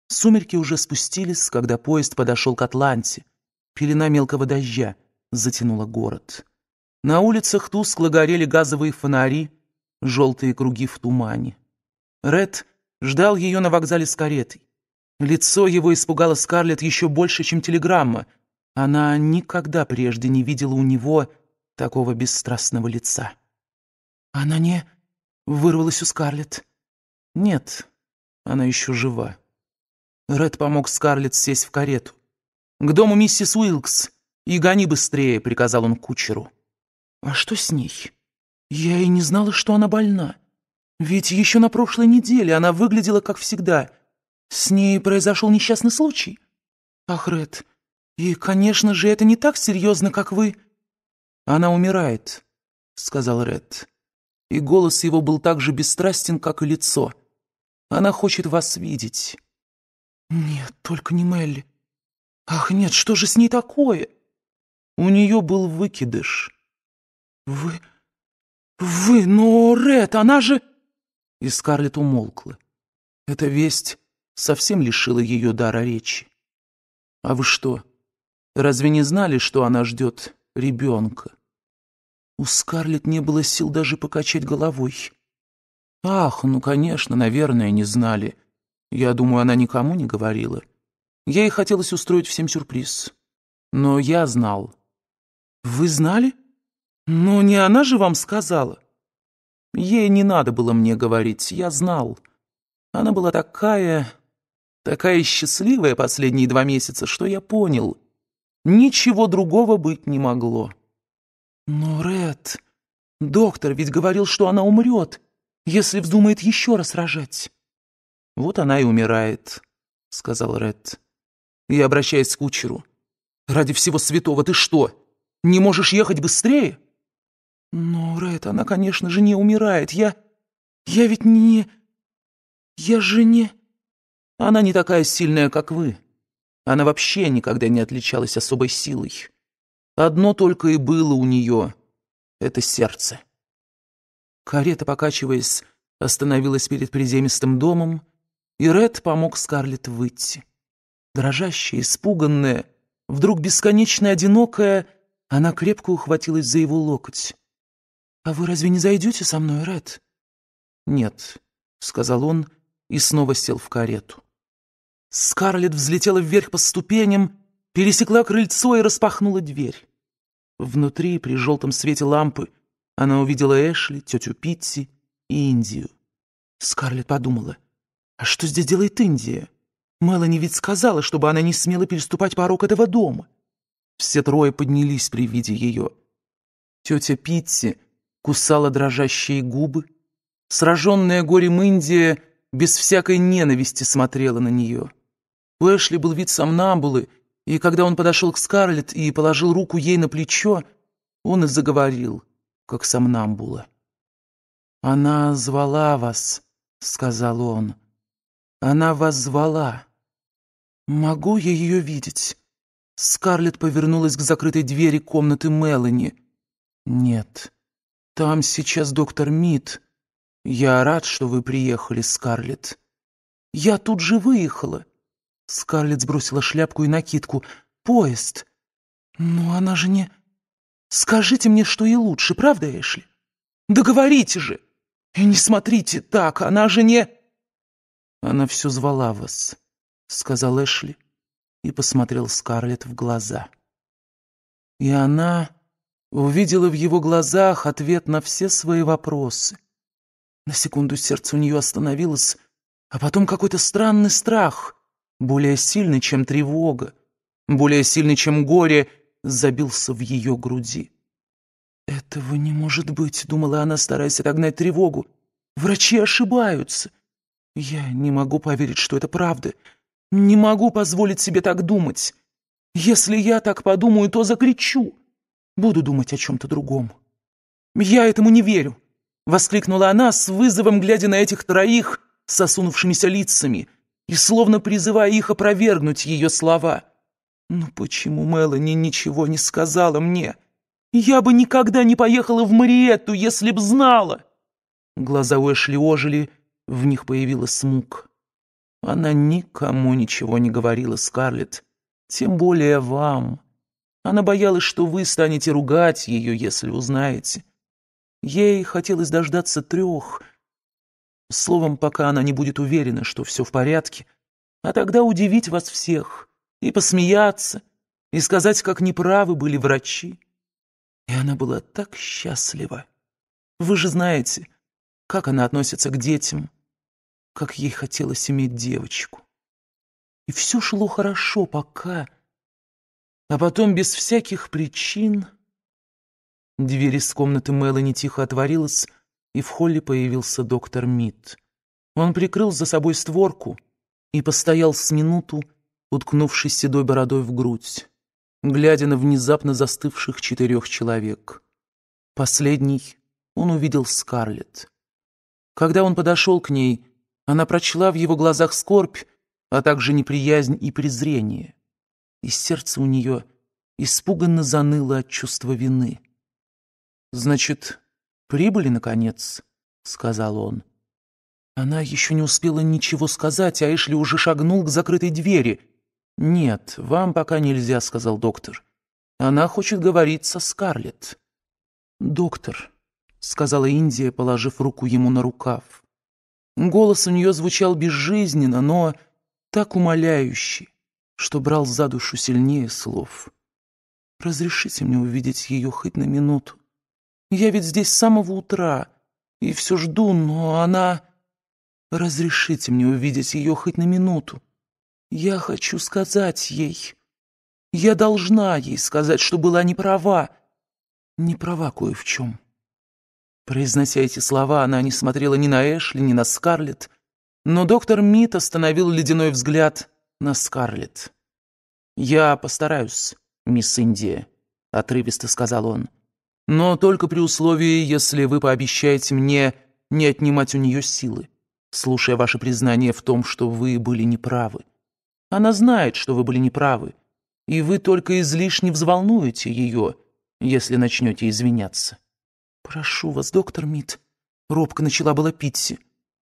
[SPEAKER 2] Сумерки уже спустились, когда поезд подошел к Атланте. Пелена мелкого дождя затянула город. На улицах тускло горели газовые фонари, желтые круги в тумане. Ред ждал ее на вокзале с каретой. Лицо его испугало Скарлетт еще больше, чем телеграмма. Она никогда прежде не видела у него такого бесстрастного лица. «Она не...» — вырвалась у Скарлетт. «Нет, она еще жива». Ред помог Скарлетт сесть в карету. «К дому миссис Уилкс! И гони быстрее!» — приказал он кучеру. «А что с ней? Я и не знала, что она больна. Ведь еще на прошлой неделе она выглядела как всегда. С ней произошел несчастный случай. Ах, Ред, и, конечно же, это не так серьезно, как вы...» «Она умирает», — сказал Ред и голос его был так же бесстрастен, как и лицо. «Она хочет вас видеть».
[SPEAKER 1] «Нет, только не Мелли. Ах,
[SPEAKER 2] нет, что же с ней такое?» «У нее был выкидыш». «Вы... вы... но, ну, Ред, она же...» И Скарлетт умолкла. Эта весть совсем лишила ее дара речи. «А вы что, разве не знали, что она ждет ребенка?» У Скарлетт не было сил даже покачать головой. «Ах, ну, конечно, наверное, не знали. Я думаю, она никому не говорила. Я Ей хотелось устроить всем сюрприз. Но я знал». «Вы знали? Но не она же вам сказала?» «Ей не надо было мне говорить, я знал. Она была такая... такая счастливая последние два месяца, что я понял. Ничего другого быть не могло».
[SPEAKER 1] «Но, Ред,
[SPEAKER 2] доктор ведь говорил, что она умрет, если вздумает еще раз рожать». «Вот она и умирает», — сказал Ред. И, обращаясь к кучеру, «Ради всего святого ты что, не можешь ехать быстрее?» «Но, ну, Ред, она, конечно же, не умирает. Я... я ведь не... я же не...» «Она не такая сильная, как вы. Она вообще никогда не отличалась особой силой». Одно только и было у нее — это сердце. Карета, покачиваясь, остановилась перед приземистым домом, и Ред помог Скарлетт выйти. Дрожащая, испуганная, вдруг бесконечно одинокая, она крепко ухватилась за его локоть. «А вы разве не зайдете со мной, Ред?» «Нет», — сказал он и снова сел в карету. Скарлетт взлетела вверх по ступеням, пересекла крыльцо и распахнула дверь. Внутри, при желтом свете лампы, она увидела Эшли, тетю Питти и Индию. Скарлетт подумала, а что здесь делает Индия? Мелани ведь сказала, чтобы она не смела переступать порог этого дома. Все трое поднялись при виде ее. Тетя Питти кусала дрожащие губы. Сраженная горем Индия без всякой ненависти смотрела на нее. У Эшли был вид сомнамбулы, и когда он подошел к Скарлетт и положил руку ей на плечо, он и заговорил, как сомнамбула. «Она звала вас», — сказал он. «Она вас звала. Могу я ее видеть?» Скарлетт повернулась к закрытой двери комнаты Мелани. «Нет, там сейчас доктор Мид. Я рад, что вы приехали, Скарлетт. Я тут же выехала». Скарлетт сбросила шляпку и накидку. «Поезд! Но она же не... Скажите мне, что ей лучше, правда, Эшли? Договорите да же! И не смотрите так, она же не...» «Она все звала вас», — сказал Эшли и посмотрел Скарлетт в глаза. И она увидела в его глазах ответ на все свои вопросы. На секунду сердце у нее остановилось, а потом какой-то странный страх — более сильный, чем тревога, более сильный, чем горе, забился в ее груди.
[SPEAKER 1] «Этого не может
[SPEAKER 2] быть», — думала она, стараясь отогнать тревогу. «Врачи ошибаются. Я не могу поверить, что это правда. Не могу позволить себе так думать. Если я так подумаю, то закричу. Буду думать о чем-то другом». «Я этому не верю», — воскликнула она с вызовом, глядя на этих троих сосунувшимися лицами — и словно призывая их опровергнуть ее слова. «Ну почему Мелани ничего не сказала мне? Я бы никогда не поехала в Мариетту, если б знала!» Глаза у Эшли ожили, в них появилась мук. «Она никому ничего не говорила, Скарлетт, тем более вам. Она боялась, что вы станете ругать ее, если узнаете. Ей хотелось дождаться трех — Словом, пока она не будет уверена, что все в порядке, а тогда удивить вас всех и посмеяться, и сказать, как неправы были врачи. И она была так счастлива. Вы же знаете, как она относится к детям, как ей хотелось иметь девочку. И все шло хорошо пока, а потом без всяких причин... Дверь из комнаты Мелани тихо отворилась, и в холле появился доктор Мит. Он прикрыл за собой створку и постоял с минуту, уткнувшись седой бородой в грудь, глядя на внезапно застывших четырех человек. Последний он увидел Скарлетт. Когда он подошел к ней, она прочла в его глазах скорбь, а также неприязнь и презрение. И сердце у нее испуганно заныло от чувства вины. «Значит, прибыли, наконец», — сказал он. Она еще не успела ничего сказать, а Эшли уже шагнул к закрытой двери. «Нет, вам пока нельзя», — сказал доктор. «Она хочет говорить со Скарлетт». «Доктор», — сказала Индия, положив руку ему на рукав. Голос у нее звучал безжизненно, но так умоляюще, что брал за душу сильнее слов. «Разрешите мне увидеть ее хоть на минуту?» Я ведь здесь с самого утра и все жду, но она... Разрешите мне увидеть ее хоть на минуту. Я хочу сказать ей. Я должна ей сказать, что была не права.
[SPEAKER 1] Не права кое в чем.
[SPEAKER 2] Произнося эти слова, она не смотрела ни на Эшли, ни на Скарлетт, но доктор Мит остановил ледяной взгляд на Скарлетт. «Я постараюсь, мисс Индия», — отрывисто сказал он но только при условии, если вы пообещаете мне не отнимать у нее силы, слушая ваше признание в том, что вы были неправы. Она знает, что вы были неправы, и вы только излишне взволнуете ее, если начнете извиняться. «Прошу вас, доктор Мит», — робко начала была Питти.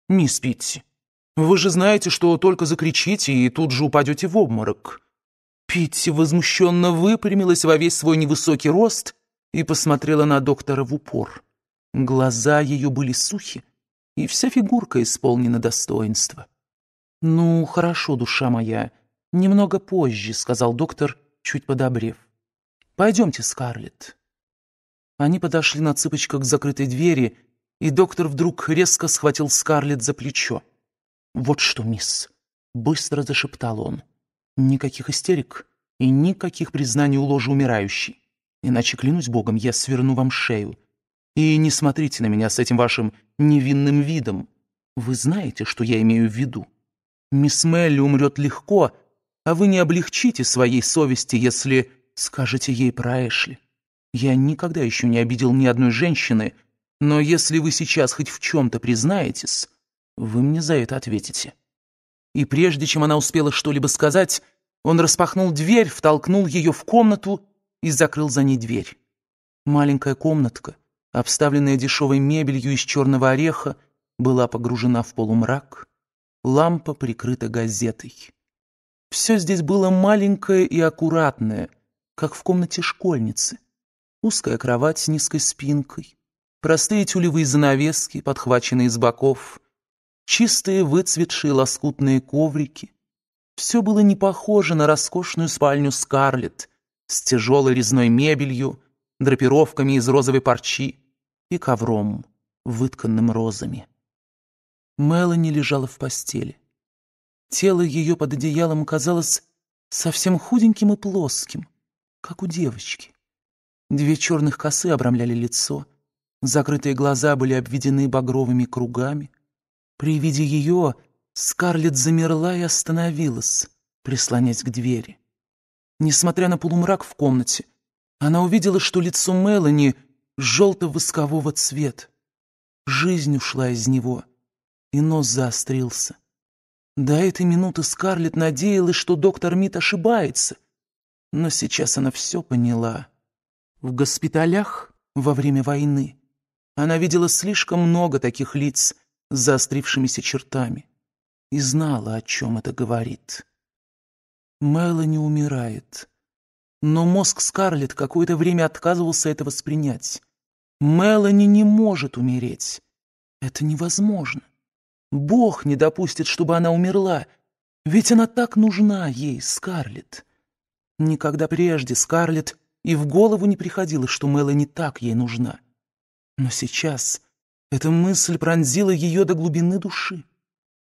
[SPEAKER 2] «Мисс Питти, вы же знаете, что только закричите и тут же упадете в обморок». Питти возмущенно выпрямилась во весь свой невысокий рост — и посмотрела на доктора в упор. Глаза ее были сухи, и вся фигурка исполнена достоинства. «Ну, хорошо, душа моя, немного позже», — сказал доктор, чуть подобрев. «Пойдемте, Скарлетт». Они подошли на цыпочках к закрытой двери, и доктор вдруг резко схватил Скарлетт за плечо. «Вот что, мисс», — быстро зашептал он, — «никаких истерик и никаких признаний у ложи умирающей. Иначе, клянусь богом, я сверну вам шею. И не смотрите на меня с этим вашим невинным видом. Вы знаете, что я имею в виду. Мисс Мелли умрет легко, а вы не облегчите своей совести, если скажете ей про Эшли. Я никогда еще не обидел ни одной женщины, но если вы сейчас хоть в чем-то признаетесь, вы мне за это ответите». И прежде чем она успела что-либо сказать, он распахнул дверь, втолкнул ее в комнату и закрыл за ней дверь. Маленькая комнатка, обставленная дешевой мебелью из черного ореха, была погружена в полумрак, лампа прикрыта газетой. Все здесь было маленькое и аккуратное, как в комнате школьницы. Узкая кровать с низкой спинкой, простые тюлевые занавески, подхваченные с боков, чистые выцветшие лоскутные коврики. Все было не похоже на роскошную спальню Скарлетт, с тяжелой резной мебелью, драпировками из розовой парчи и ковром, вытканным розами. Мелани лежала в постели. Тело ее под одеялом казалось совсем худеньким и плоским, как у девочки. Две черных косы обрамляли лицо, закрытые глаза были обведены багровыми кругами. При виде ее Скарлетт замерла и остановилась, прислонясь к двери. Несмотря на полумрак в комнате, она увидела, что лицо Мелани желто-воскового цвета. Жизнь ушла из него, и нос заострился. До этой минуты Скарлетт надеялась, что доктор Мит ошибается, но сейчас она все поняла. В госпиталях во время войны она видела слишком много таких лиц с заострившимися чертами и знала, о чем это говорит. Мелани умирает. Но мозг Скарлетт какое-то время отказывался это воспринять. Мелани не может умереть. Это невозможно. Бог не допустит, чтобы она умерла, ведь она так нужна ей, Скарлетт. Никогда прежде Скарлетт и в голову не приходило, что Мелани так ей нужна. Но сейчас эта мысль пронзила ее до глубины души.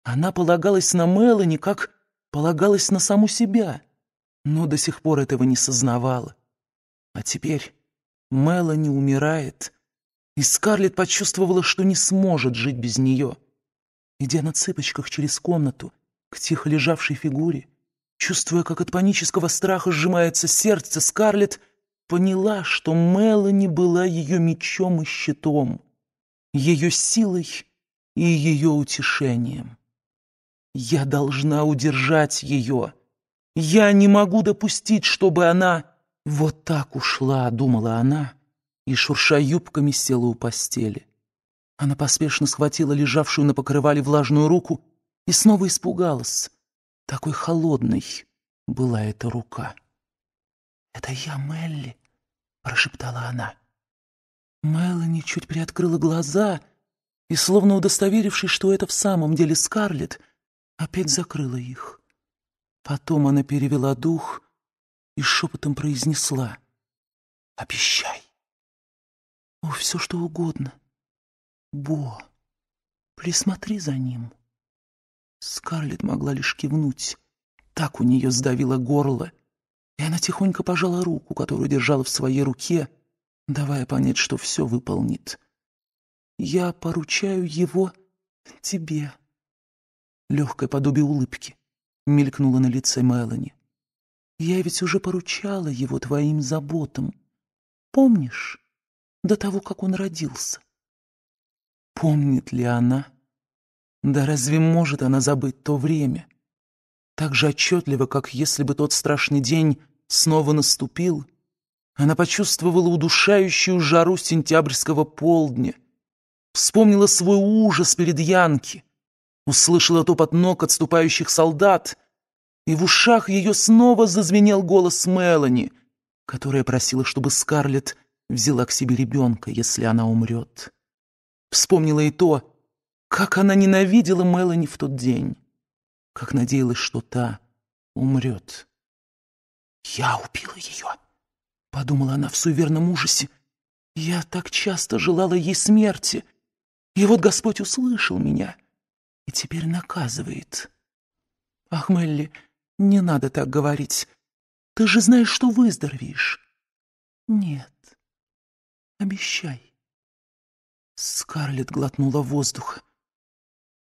[SPEAKER 2] Она полагалась на Мелани как полагалась на саму себя, но до сих пор этого не сознавала. А теперь Мелани умирает, и Скарлетт почувствовала, что не сможет жить без нее. Идя на цыпочках через комнату к тихо лежавшей фигуре, чувствуя, как от панического страха сжимается сердце, Скарлетт поняла, что Мелани была ее мечом и щитом, ее силой и ее утешением. Я должна удержать ее. Я не могу допустить, чтобы она вот так ушла, думала она, и, шурша юбками, села у постели. Она поспешно схватила лежавшую на покрывале влажную руку и снова
[SPEAKER 1] испугалась. Такой холодной была эта рука. «Это я, Мелли», — прошептала она. Мелани чуть
[SPEAKER 2] приоткрыла глаза и, словно удостоверившись, что это в самом деле Скарлетт,
[SPEAKER 1] опять закрыла их. Потом она перевела дух и шепотом произнесла «Обещай!» «О, все что угодно! Бо, присмотри за ним!» Скарлетт могла лишь кивнуть. Так у нее сдавило горло, и она тихонько пожала руку, которую держала в своей руке, давая понять, что все выполнит. «Я поручаю его тебе», легкое подобие улыбки, мелькнуло на лице Мелани. Я ведь уже поручала
[SPEAKER 2] его твоим заботам. Помнишь, до того, как он родился? Помнит ли она? Да разве может она забыть то время? Так же отчетливо, как если бы тот страшный день снова наступил, она почувствовала удушающую жару сентябрьского полдня, вспомнила свой ужас перед Янки, услышала топот ног отступающих солдат, и в ушах ее снова зазвенел голос Мелани, которая просила, чтобы Скарлетт взяла к себе ребенка, если она умрет. Вспомнила и то, как она ненавидела Мелани в тот день, как надеялась, что та умрет. «Я убила ее», — подумала она в суеверном ужасе. «Я так часто желала ей смерти, и вот Господь услышал меня» и теперь наказывает.
[SPEAKER 1] Ах, Мелли, не надо так говорить. Ты же знаешь, что выздоровеешь. Нет. Обещай. Скарлетт глотнула воздуха.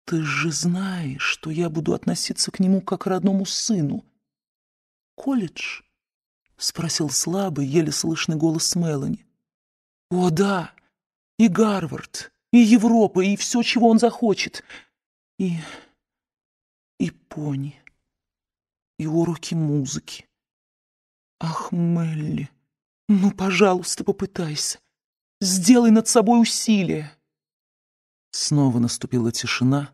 [SPEAKER 1] Ты же знаешь, что я буду относиться к нему как к родному сыну. Колледж?
[SPEAKER 2] Спросил слабый, еле слышный голос Мелани. О, да, и
[SPEAKER 1] Гарвард, и Европа, и все, чего он захочет — и... и пони, и уроки музыки. Ах,
[SPEAKER 2] Мелли, ну, пожалуйста, попытайся. Сделай над собой усилие. Снова наступила тишина,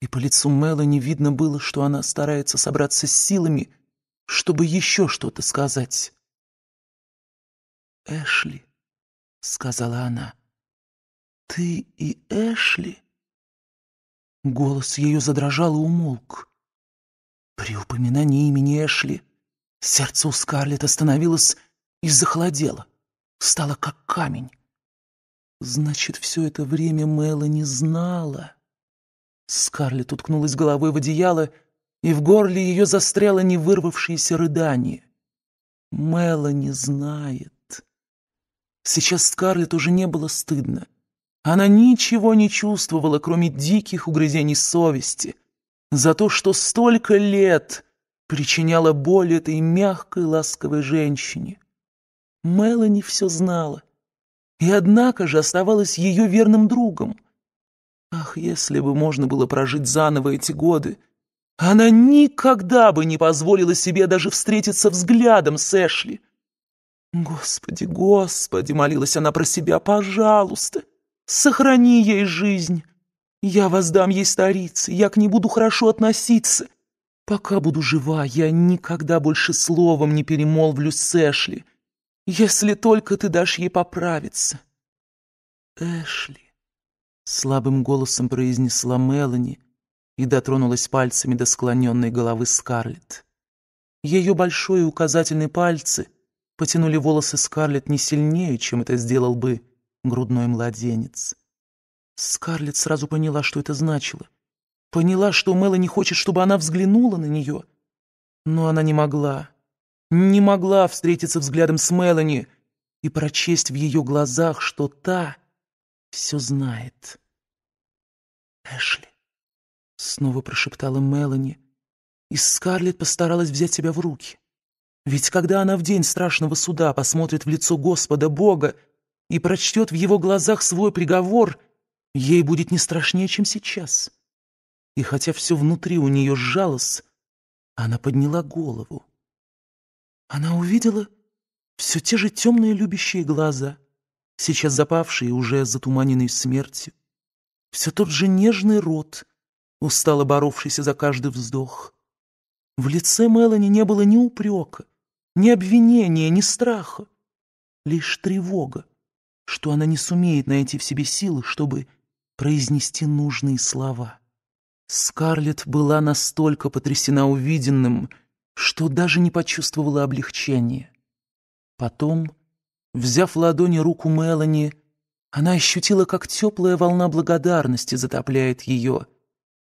[SPEAKER 2] и по лицу не видно
[SPEAKER 1] было, что она старается собраться с силами, чтобы еще что-то сказать. «Эшли», — сказала она, — «ты и Эшли Голос ее задрожал и умолк. При упоминании имени Эшли сердце у Скарлетт остановилось и захолодело, стало как камень. Значит, все это время Мэла не знала. Скарлетт уткнулась головой в
[SPEAKER 2] одеяло, и в горле ее застряло невырвавшееся рыдание. Мэла не знает. Сейчас Скарлетт уже не было стыдно. Она ничего не чувствовала, кроме диких угрызений совести, за то, что столько лет причиняла боль этой мягкой, ласковой женщине. Мелани все знала, и однако же оставалась ее верным другом. Ах, если бы можно было прожить заново эти годы! Она никогда бы не позволила себе даже встретиться взглядом с Эшли. «Господи, Господи!» — молилась она про себя. «Пожалуйста!» Сохрани ей жизнь. Я воздам ей старице, я к ней буду хорошо относиться. Пока буду жива, я никогда больше словом не перемолвлю с Эшли, если только ты дашь ей поправиться. Эшли, слабым голосом произнесла Мелани и дотронулась пальцами до склоненной головы Скарлетт. Ее большой и указательный пальцы потянули волосы Скарлетт не сильнее, чем это сделал бы грудной младенец. Скарлетт сразу поняла, что это значило. Поняла, что Мэла не хочет, чтобы она взглянула на нее. Но она не могла. Не могла встретиться взглядом с Мелани и прочесть в ее глазах, что та
[SPEAKER 1] все знает. «Эшли», — снова прошептала Мелани, и Скарлетт постаралась взять себя в руки. Ведь когда она в день
[SPEAKER 2] страшного суда посмотрит в лицо Господа Бога, и прочтет в его глазах свой приговор, ей будет не страшнее, чем сейчас. И хотя все внутри у нее сжалось, она подняла голову. Она увидела все те же темные любящие глаза, сейчас запавшие уже затуманенной смертью, все тот же нежный рот, устало боровшийся за каждый вздох. В лице Мелани не было ни упрека, ни обвинения, ни страха, лишь тревога что она не сумеет найти в себе силы, чтобы произнести нужные слова. Скарлетт была настолько потрясена увиденным, что даже не почувствовала облегчения. Потом, взяв в ладони руку Мелани, она ощутила, как теплая волна благодарности затопляет ее.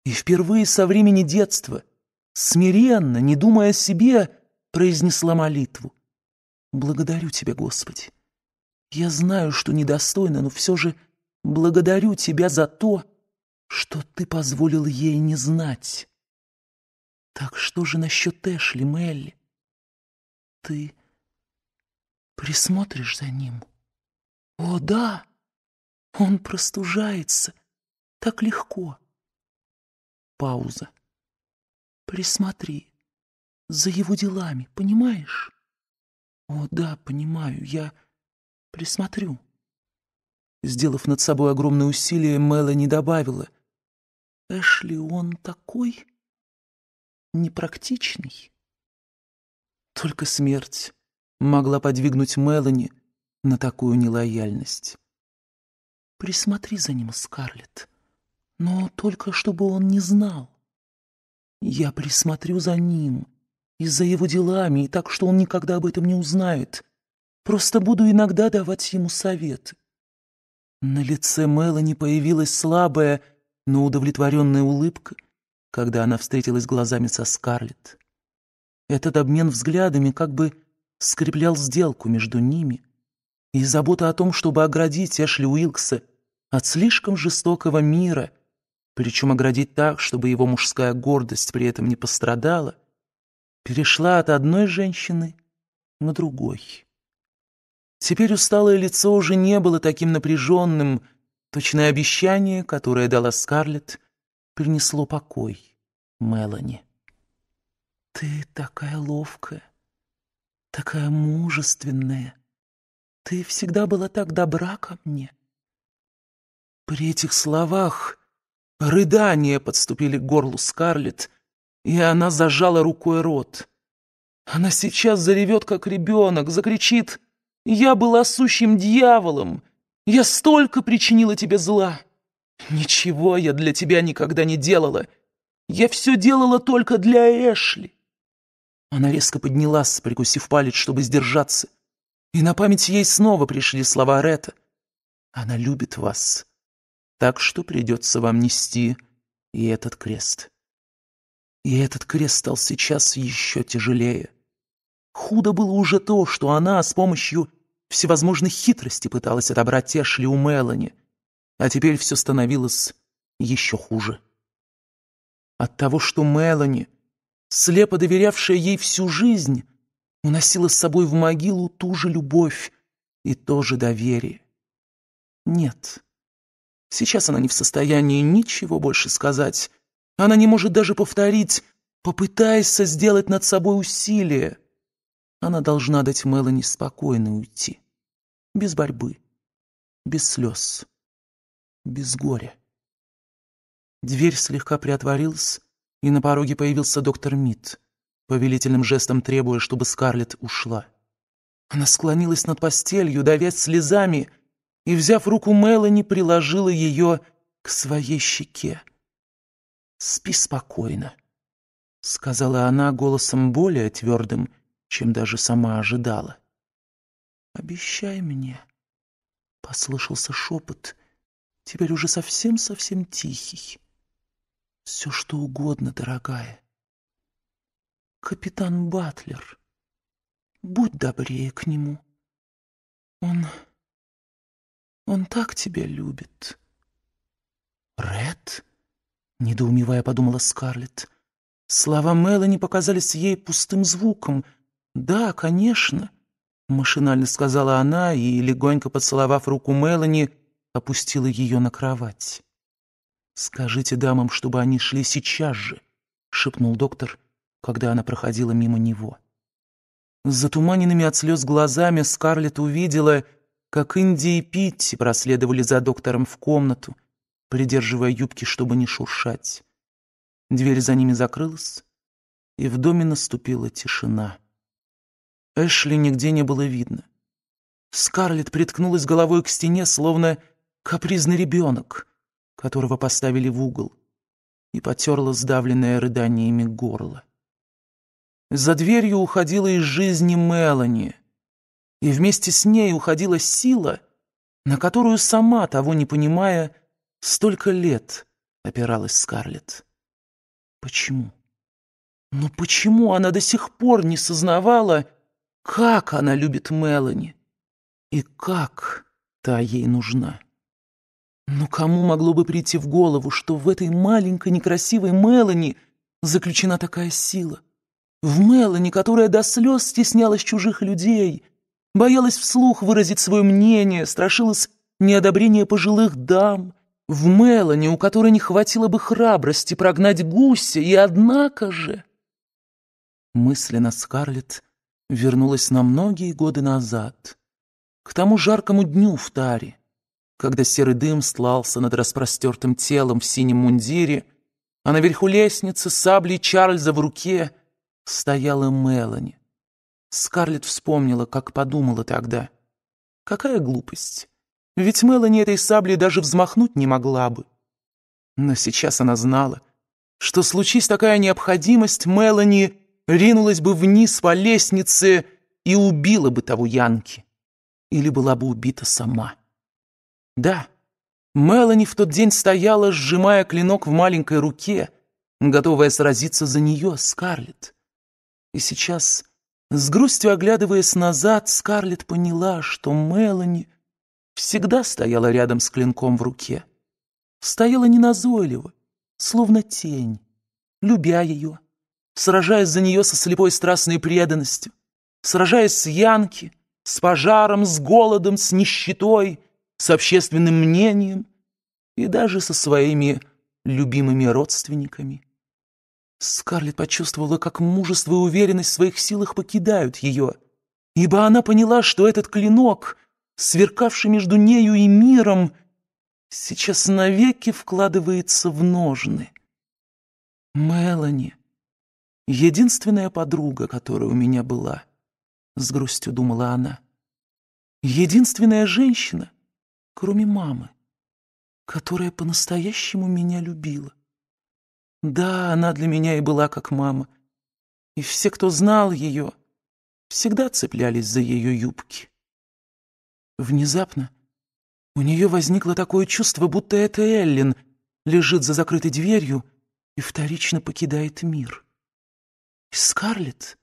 [SPEAKER 2] И впервые со времени детства, смиренно, не думая о себе, произнесла молитву. «Благодарю тебя, Господи, я знаю, что недостойна, но все же
[SPEAKER 1] благодарю тебя за то, что ты позволил ей не знать. Так что же насчет Эшли, Мелли? Ты присмотришь за ним? О, да! Он простужается так легко. Пауза. Присмотри за его делами, понимаешь? О, да, понимаю, я... Присмотрю». Сделав над собой огромное усилие, Мелани добавила. «Эшли, он такой непрактичный». Только смерть могла подвигнуть Мелани на такую нелояльность. «Присмотри за ним, Скарлетт, но только чтобы он не знал.
[SPEAKER 2] Я присмотрю за ним и за его делами, и так, что он никогда об этом не узнает. Просто буду иногда давать ему советы. На лице Мелани появилась слабая, но удовлетворенная улыбка, когда она встретилась глазами со Скарлетт. Этот обмен взглядами как бы скреплял сделку между ними, и забота о том, чтобы оградить Эшли Уилкса от слишком жестокого мира, причем оградить так, чтобы его мужская гордость при этом не пострадала, перешла от одной женщины на другой. Теперь усталое лицо уже не было таким напряженным. Точное обещание, которое дала Скарлетт, принесло покой
[SPEAKER 1] Мелани. «Ты такая ловкая, такая мужественная. Ты всегда была так добра ко мне».
[SPEAKER 2] При этих словах рыдания подступили к горлу Скарлетт, и она зажала рукой рот. Она сейчас заревет, как ребенок, закричит я была сущим дьяволом. Я столько причинила тебе зла. Ничего я для тебя никогда не делала. Я все делала только для Эшли. Она резко поднялась, прикусив палец, чтобы сдержаться. И на память ей снова пришли слова Рета. Она любит вас. Так что придется вам нести и этот крест. И этот крест стал сейчас еще тяжелее. Худо было уже то, что она с помощью всевозможных хитростей пыталась отобрать те у Мелани, а теперь все становилось еще хуже. От того, что Мелани, слепо доверявшая ей всю жизнь, уносила с собой в могилу ту же любовь и то же доверие. Нет, сейчас она не в состоянии ничего больше сказать. Она не может даже повторить «попытайся сделать над собой усилие». Она должна дать
[SPEAKER 1] Мелани спокойно уйти. Без борьбы, без слез, без горя. Дверь слегка приотворилась, и на
[SPEAKER 2] пороге появился доктор Мид, повелительным жестом требуя, чтобы Скарлетт ушла. Она склонилась над постелью, давясь слезами, и, взяв руку Мелани, приложила ее к своей щеке. «Спи спокойно», — сказала она голосом более твердым чем даже сама ожидала. «Обещай мне», — послышался шепот, теперь уже совсем-совсем тихий. «Все что угодно, дорогая.
[SPEAKER 1] Капитан Батлер, будь добрее к нему. Он... он так тебя любит». «Ред?» — недоумевая подумала Скарлетт.
[SPEAKER 2] Слова Мелани показались ей пустым звуком — «Да, конечно», — машинально сказала она и, легонько поцеловав руку Мелани, опустила ее на кровать. «Скажите дамам, чтобы они шли сейчас же», — шепнул доктор, когда она проходила мимо него. С затуманенными от слез глазами Скарлетт увидела, как Инди и Питти проследовали за доктором в комнату, придерживая юбки, чтобы не шуршать. Дверь за ними закрылась, и в доме наступила тишина. Эшли нигде не было видно. Скарлетт приткнулась головой к стене, словно капризный ребенок, которого поставили в угол, и потерла сдавленное рыданиями горло. За дверью уходила из жизни Мелани, и вместе с ней уходила сила, на которую сама, того не понимая, столько лет опиралась Скарлетт. Почему? Но ну почему она до сих пор не сознавала, как она любит Мелани! И как та ей нужна! Но кому могло бы прийти в голову, что в этой маленькой некрасивой Мелани заключена такая сила? В Мелани, которая до слез стеснялась чужих людей, боялась вслух выразить свое мнение, страшилась неодобрения пожилых дам, в Мелани, у которой не хватило бы храбрости прогнать гуся, и однако же... Мысленно Скарлетт вернулась на многие годы назад, к тому жаркому дню в таре, когда серый дым слался над распростертым телом в синем мундире, а наверху лестницы саблей Чарльза в руке стояла Мелани. Скарлетт вспомнила, как подумала тогда. Какая глупость. Ведь Мелани этой саблей даже взмахнуть не могла бы. Но сейчас она знала, что случись такая необходимость, Мелани ринулась бы вниз по лестнице и убила бы того Янки. Или была бы убита сама. Да, Мелани в тот день стояла, сжимая клинок в маленькой руке, готовая сразиться за нее, Скарлетт. И сейчас, с грустью оглядываясь назад, Скарлетт поняла, что Мелани всегда стояла рядом с клинком в руке. Стояла неназойливо, словно тень, любя ее, сражаясь за нее со слепой страстной преданностью, сражаясь с Янки, с пожаром, с голодом, с нищетой, с общественным мнением и даже со своими любимыми родственниками. Скарлетт почувствовала, как мужество и уверенность в своих силах покидают ее, ибо она поняла, что этот клинок, сверкавший между нею и миром, сейчас навеки вкладывается в ножны. «Мелани», Единственная подруга, которая у меня была, — с грустью думала она. Единственная женщина, кроме мамы, которая по-настоящему меня любила. Да, она для меня и была как мама. И все, кто знал ее, всегда цеплялись за ее юбки. Внезапно у нее возникло такое чувство, будто это Эллен лежит за закрытой дверью и вторично покидает мир. И Скарлетт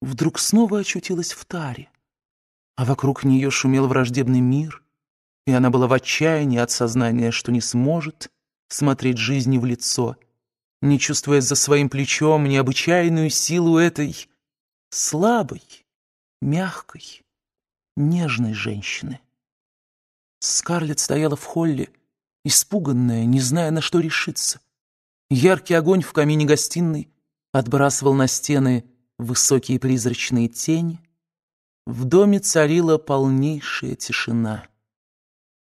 [SPEAKER 2] вдруг снова очутилась в таре, а вокруг нее шумел враждебный мир, и она была в отчаянии от сознания, что не сможет смотреть жизни в лицо, не чувствуя за своим плечом необычайную силу этой слабой, мягкой, нежной женщины. Скарлетт стояла в холле, испуганная, не зная, на что решиться. Яркий огонь в камине гостиной отбрасывал на стены высокие призрачные тени, в доме царила полнейшая тишина.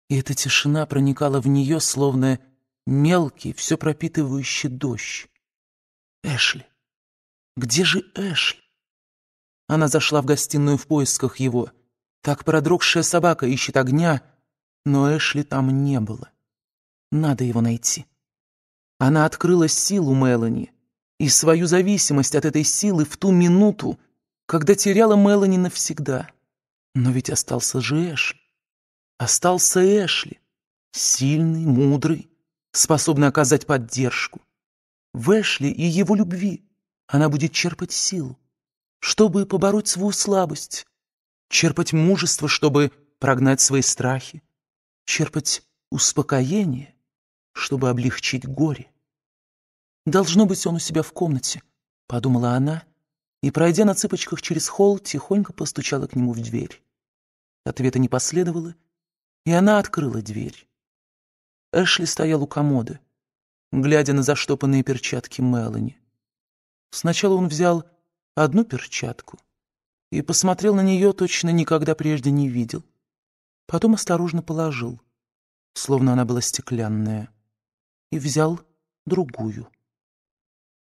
[SPEAKER 2] И эта тишина проникала в нее, словно мелкий, все пропитывающий дождь. Эшли. Где же Эшли? Она зашла в гостиную в поисках его. Так продрогшая собака ищет огня, но Эшли там не было. Надо его найти. Она открыла силу Мелани — и свою зависимость от этой силы в ту минуту, когда теряла Мелани навсегда. Но ведь остался же Эшли. Остался Эшли, сильный, мудрый, способный оказать поддержку. В Эшли и его любви она будет черпать силу, чтобы побороть свою слабость, черпать мужество, чтобы прогнать свои страхи, черпать успокоение, чтобы облегчить горе. Должно быть, он у себя в комнате, подумала она и, пройдя на цыпочках через холл, тихонько постучала к нему в дверь. Ответа не последовало, и она открыла дверь. Эшли стоял у комоды, глядя на заштопанные перчатки Мелани. Сначала он взял одну перчатку и посмотрел на нее, точно никогда прежде не видел. Потом осторожно положил, словно она была стеклянная, и взял другую.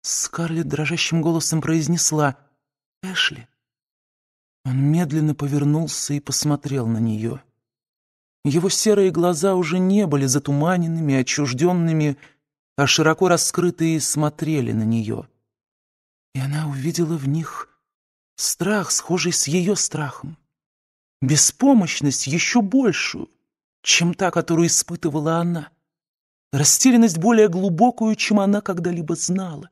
[SPEAKER 2] Скарлетт дрожащим голосом произнесла «Эшли». Он медленно повернулся и посмотрел на нее. Его серые глаза уже не были затуманенными, отчужденными, а широко раскрытые смотрели на нее. И она увидела в них страх, схожий с ее страхом, беспомощность еще большую, чем та, которую испытывала она, растерянность более глубокую, чем она когда-либо знала,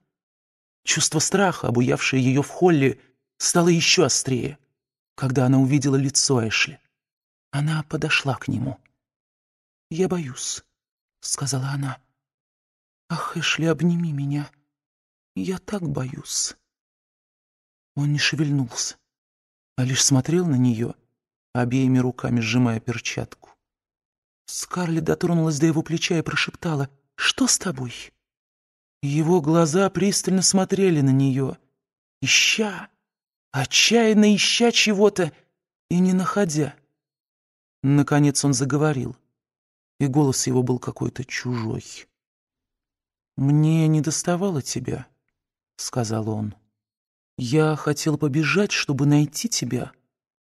[SPEAKER 2] Чувство страха, обуявшее ее в холле, стало еще острее, когда она увидела
[SPEAKER 1] лицо Эшли. Она подошла к нему. «Я боюсь», — сказала она. «Ах, Эшли, обними меня. Я так боюсь». Он не шевельнулся, а лишь смотрел на нее,
[SPEAKER 2] обеими руками сжимая перчатку. Скарлетт дотронулась до его плеча и прошептала «Что с тобой?» Его глаза пристально смотрели на нее, ища, отчаянно ища чего-то и не находя. Наконец он заговорил, и голос его был какой-то чужой. «Мне не доставало тебя», — сказал он. «Я хотел побежать, чтобы найти тебя,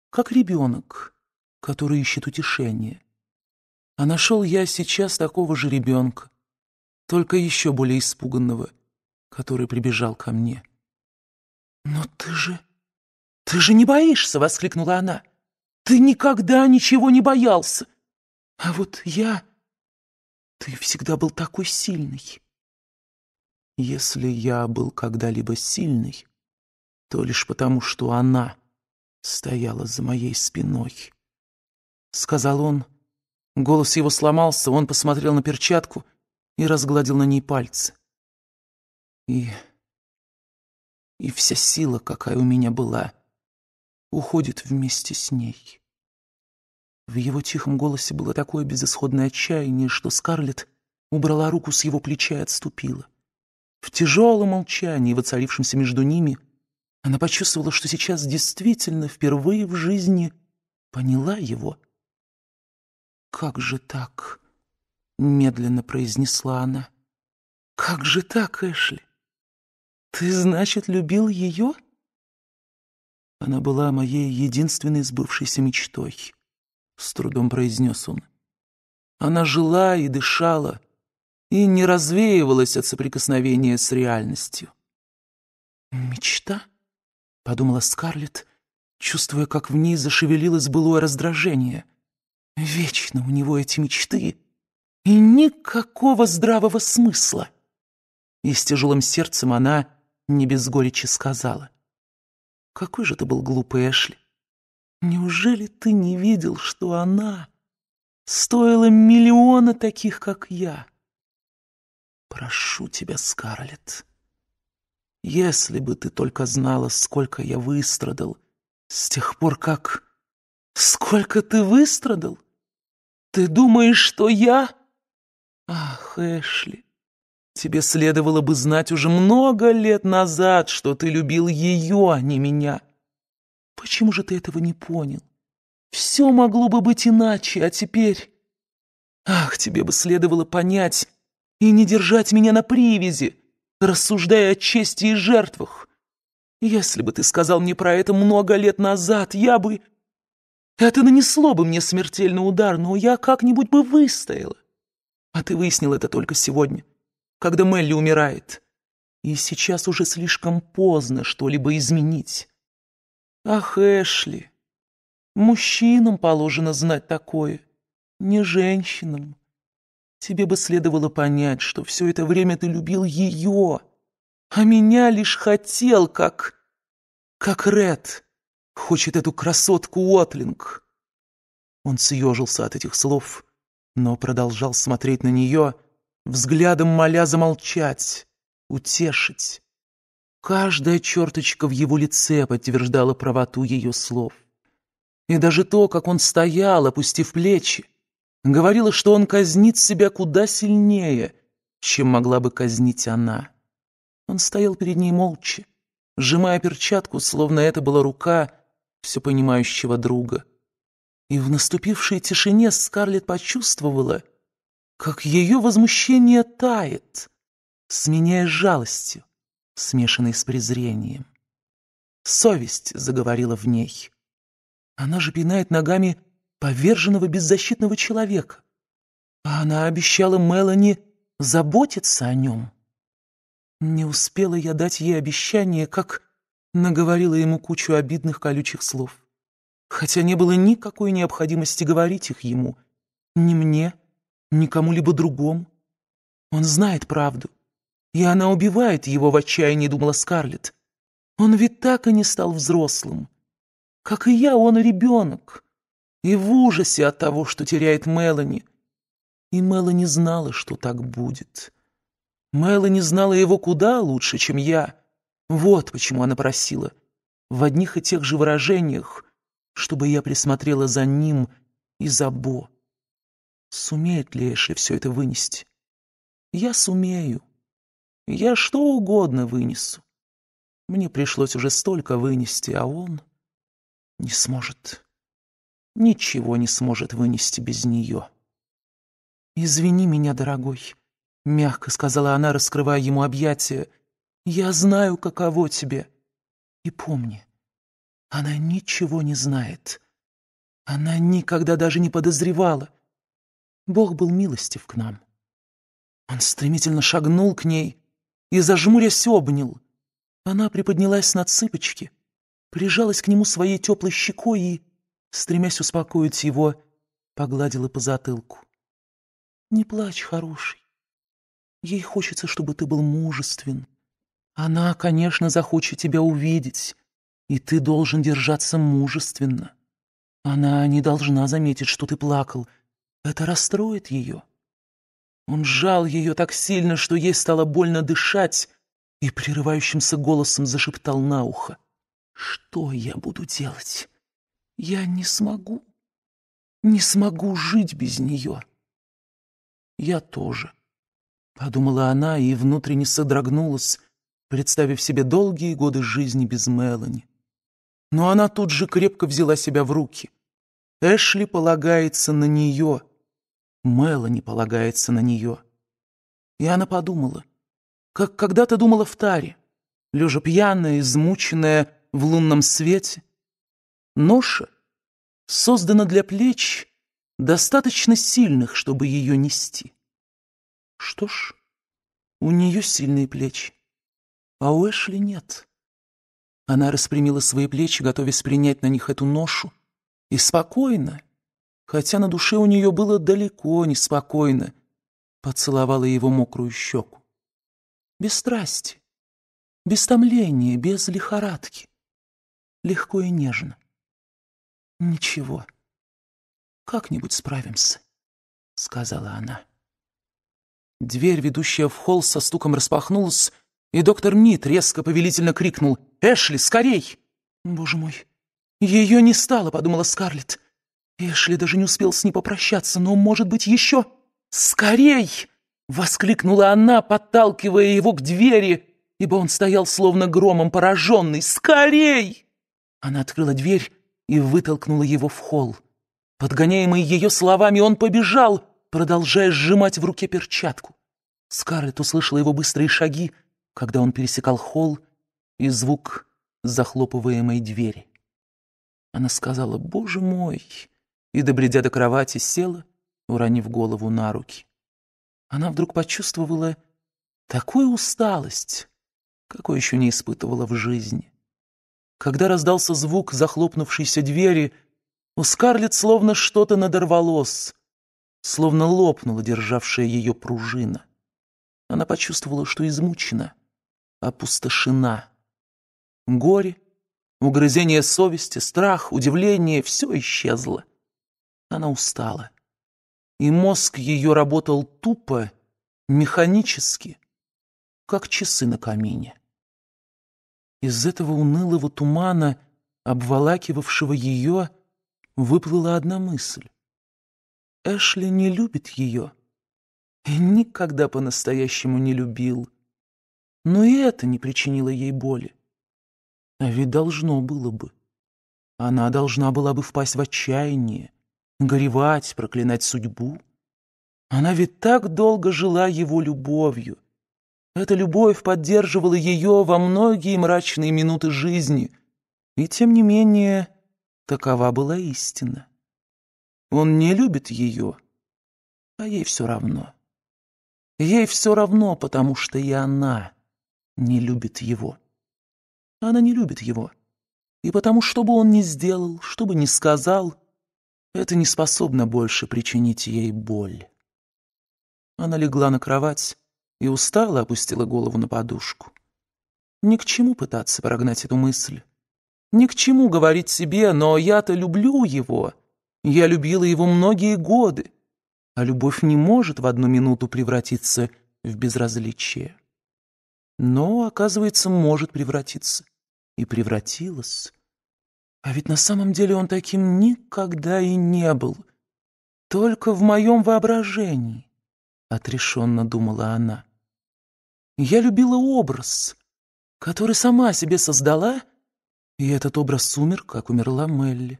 [SPEAKER 2] как ребенок, который ищет утешение. А нашел я сейчас такого же ребенка, только еще более испуганного, который прибежал ко мне. «Но ты же... ты же не боишься!» — воскликнула она.
[SPEAKER 1] «Ты никогда ничего не боялся! А вот я... ты всегда был такой сильный!»
[SPEAKER 2] Если я был когда-либо сильный, то лишь потому, что она стояла за моей спиной. Сказал он. Голос его сломался, он посмотрел
[SPEAKER 1] на перчатку, и разгладил на ней пальцы. И... и вся сила, какая у меня была, уходит вместе с ней. В его тихом голосе было такое безысходное отчаяние, что
[SPEAKER 2] Скарлетт убрала руку с его плеча и отступила. В тяжелом молчании, воцарившемся между ними, она почувствовала, что сейчас действительно впервые в жизни
[SPEAKER 1] поняла его. «Как же так?» — медленно произнесла она. «Как же так, Эшли? Ты, значит, любил ее?» Она была моей единственной
[SPEAKER 2] сбывшейся мечтой, — с трудом произнес он. Она жила и дышала, и не развеивалась от соприкосновения с реальностью. «Мечта?» — подумала Скарлетт, чувствуя, как в ней зашевелилось былое раздражение. «Вечно у него эти мечты!» и никакого здравого смысла. И с тяжелым сердцем она не без горечи сказала. «Какой же ты был глупый, Эшли! Неужели ты не видел, что она стоила миллиона таких,
[SPEAKER 1] как я? Прошу тебя, Скарлетт,
[SPEAKER 2] если бы ты только знала, сколько я выстрадал с тех пор, как... Сколько ты выстрадал? Ты думаешь, что я...» «Ах, Эшли, тебе следовало бы знать уже много лет назад, что ты любил ее, а не меня. Почему же ты этого не понял? Все могло бы быть иначе, а теперь... Ах, тебе бы следовало понять и не держать меня на привязи, рассуждая о чести и жертвах. Если бы ты сказал мне про это много лет назад, я бы... Это нанесло бы мне смертельный удар, но я как-нибудь бы выстояла. А ты выяснил это только сегодня, когда Мелли умирает. И сейчас уже слишком поздно что-либо изменить. Ах, Эшли, мужчинам положено знать такое, не женщинам. Тебе бы следовало понять, что все это время ты любил ее, а меня лишь хотел, как... как Ред хочет эту красотку Уотлинг. Он съежился от этих слов, — но продолжал смотреть на нее, взглядом моля замолчать, утешить. Каждая черточка в его лице подтверждала правоту ее слов. И даже то, как он стоял, опустив плечи, говорило, что он казнит себя куда сильнее, чем могла бы казнить она. Он стоял перед ней молча, сжимая перчатку, словно это была рука все понимающего друга — и в наступившей тишине Скарлетт почувствовала, как ее возмущение тает, сменяя жалостью, смешанной с презрением. Совесть заговорила в ней. Она же пинает ногами поверженного беззащитного человека. А она обещала Мелани заботиться о нем. Не успела я дать ей обещание, как наговорила ему кучу обидных колючих слов хотя не было никакой необходимости говорить их ему, ни мне, ни кому-либо другому. Он знает правду, и она убивает его в отчаянии, думала Скарлетт. Он ведь так и не стал взрослым. Как и я, он ребенок. И в ужасе от того, что теряет Мелани. И Мелани знала, что так будет. Мелани знала его куда лучше, чем я. Вот почему она просила. В одних и тех же выражениях, чтобы я присмотрела за ним и за Бо, Сумеет ли Эши все это вынести? Я сумею. Я что угодно вынесу. Мне пришлось уже столько вынести, а он не сможет. Ничего не сможет вынести без нее. «Извини меня, дорогой», — мягко сказала она, раскрывая ему объятия. «Я знаю, каково тебе. И помни, она ничего не знает.
[SPEAKER 1] Она никогда даже не подозревала. Бог был милостив к нам. Он стремительно шагнул к ней и, зажмурясь, обнял.
[SPEAKER 2] Она приподнялась на цыпочки, прижалась к нему своей теплой щекой и,
[SPEAKER 1] стремясь успокоить его, погладила по затылку.
[SPEAKER 2] «Не плачь, хороший. Ей хочется, чтобы ты был мужествен. Она, конечно, захочет тебя увидеть и ты должен держаться мужественно. Она не должна заметить, что ты плакал. Это расстроит ее. Он сжал ее так сильно, что ей стало больно дышать, и прерывающимся
[SPEAKER 1] голосом зашептал на ухо. «Что я буду делать? Я не смогу. Не смогу жить без нее». «Я
[SPEAKER 2] тоже», — подумала она и внутренне содрогнулась, представив себе долгие годы жизни без Мелани. Но она тут же крепко взяла себя в руки. Эшли полагается на нее. Мелани полагается на нее. И она подумала, как когда-то думала в таре, лежа пьяная, измученная в лунном свете. Ноша создана для плеч, достаточно сильных, чтобы ее нести. Что ж, у нее сильные плечи, а у Эшли нет. Она распрямила свои плечи, готовясь принять на них эту ношу. И спокойно, хотя на душе у нее было далеко не спокойно,
[SPEAKER 1] поцеловала его мокрую щеку. Без страсти, без томления, без лихорадки. Легко и нежно. Ничего. Как-нибудь справимся, сказала она.
[SPEAKER 2] Дверь, ведущая в холл, со стуком распахнулась, и доктор Мид резко повелительно крикнул «Эшли, скорей!» «Боже мой, ее не стало», — подумала Скарлетт. Эшли даже не успел с ней попрощаться, но, может быть, еще... «Скорей!» — воскликнула она, подталкивая его к двери, ибо он стоял словно громом пораженный. «Скорей!» Она открыла дверь и вытолкнула его в холл. Подгоняемый ее словами, он побежал, продолжая сжимать в руке перчатку. Скарлетт услышала его быстрые шаги, когда он пересекал холл, и звук захлопываемой двери. Она сказала «Боже мой!» и, добредя до кровати, села, уронив голову на руки. Она вдруг почувствовала такую усталость, какой еще не испытывала в жизни. Когда раздался звук захлопнувшейся двери, у Скарлетт словно что-то надорвалось, словно лопнула державшая ее пружина. Она почувствовала, что измучена — опустошена. Горе, угрызение совести, страх, удивление — все исчезло. Она устала. И мозг ее работал тупо, механически, как часы на камине.
[SPEAKER 1] Из этого унылого тумана, обволакивавшего ее, выплыла одна мысль. Эшли не любит ее
[SPEAKER 2] и никогда по-настоящему не любил. Но и это не причинило ей боли. А ведь должно было бы. Она должна была бы впасть в отчаяние, горевать, проклинать судьбу. Она ведь так долго жила его любовью. Эта любовь поддерживала ее во многие мрачные минуты жизни. И тем не менее, такова была истина. Он не любит ее, а ей все равно. Ей все равно, потому что и она — не любит его. Она не любит его. И потому, что бы он ни сделал, что бы ни сказал, это не способно больше причинить ей боль. Она легла на кровать и устала, опустила голову на подушку. Ни к чему пытаться прогнать эту мысль. Ни к чему говорить себе, но я-то люблю его. Я любила его многие годы. А любовь не может в одну минуту превратиться в безразличие но, оказывается, может превратиться. И превратилась. А ведь на самом деле он таким никогда и не был. Только в моем воображении, — отрешенно думала она. Я любила образ, который сама себе создала, и этот образ умер, как умерла Мелли.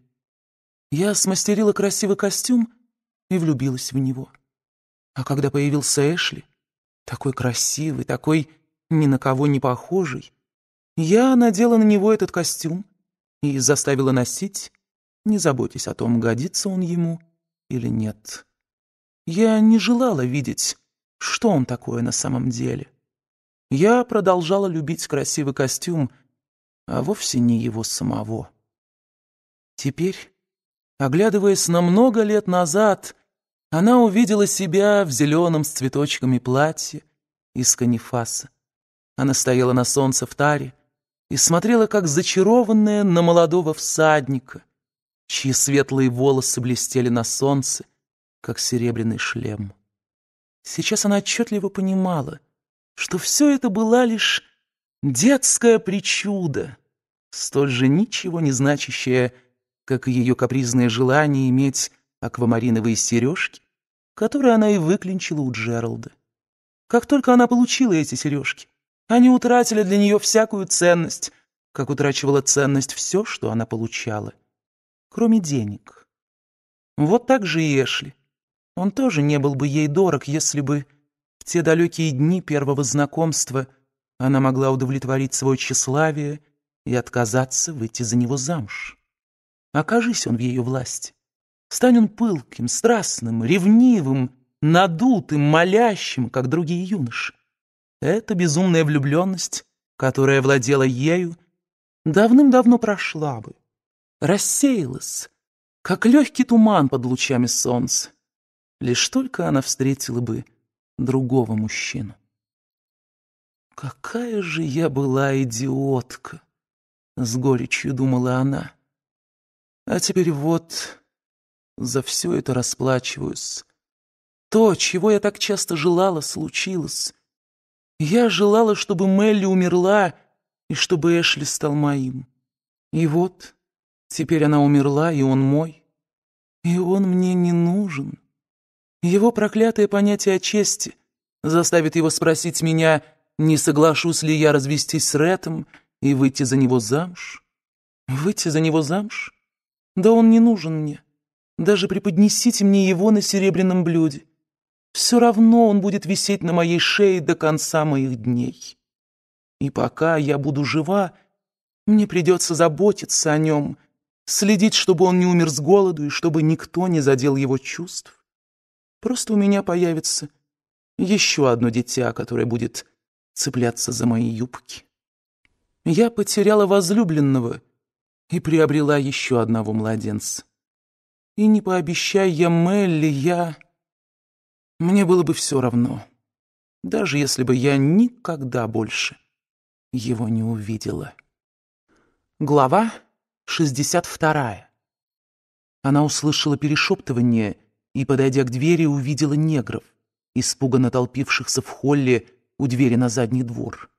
[SPEAKER 2] Я смастерила красивый костюм и влюбилась в него. А когда появился Эшли, такой красивый, такой ни на кого не похожий. Я надела на него этот костюм и заставила носить. Не заботьтесь о том, годится он ему или нет. Я не желала видеть, что он такое на самом деле. Я продолжала любить красивый костюм, а вовсе не его самого. Теперь, оглядываясь на много лет назад, она увидела себя в зеленом с цветочками платье из канифаса. Она стояла на солнце в таре и смотрела, как зачарованная, на молодого всадника, чьи светлые волосы блестели на солнце, как серебряный шлем. Сейчас она отчетливо понимала, что все это была лишь детская причуда, столь же ничего не значащая, как и ее капризное желание иметь аквамариновые сережки, которые она и выклинчила у Джералда. Как только она получила эти сережки, они утратили для нее всякую ценность, как утрачивала ценность все, что она получала, кроме денег. Вот так же и Эшли. Он тоже не был бы ей дорог, если бы в те далекие дни первого знакомства она могла удовлетворить свое тщеславие и отказаться выйти за него замуж. Окажись он в ее власти. Стань он пылким, страстным, ревнивым, надутым, молящим, как другие юноши. Эта безумная влюбленность, которая владела ею, давным-давно прошла бы, рассеялась, как легкий туман под лучами солнца. Лишь только она встретила бы
[SPEAKER 1] другого мужчину. «Какая же я была идиотка!» — с горечью думала она. «А теперь вот
[SPEAKER 2] за все это расплачиваюсь. То, чего я так часто желала, случилось. Я желала, чтобы Мелли умерла и чтобы Эшли стал моим. И вот, теперь она умерла, и он мой. И он мне не нужен. Его проклятое понятие о чести заставит его спросить меня, не соглашусь ли я развестись с Рэтом и выйти за него замуж. Выйти за него замуж? Да он не нужен мне. Даже преподнесите мне его на серебряном блюде все равно он будет висеть на моей шее до конца моих дней. И пока я буду жива, мне придется заботиться о нем, следить, чтобы он не умер с голоду и чтобы никто не задел его чувств. Просто у меня появится еще одно дитя, которое будет цепляться за мои юбки. Я потеряла возлюбленного и приобрела еще одного младенца. И не пообещай я Мелли, я мне было бы все равно, даже если бы я никогда больше его не увидела. Глава 62. Она услышала перешептывание и, подойдя к двери, увидела негров, испуганно толпившихся в холле у двери на задний двор.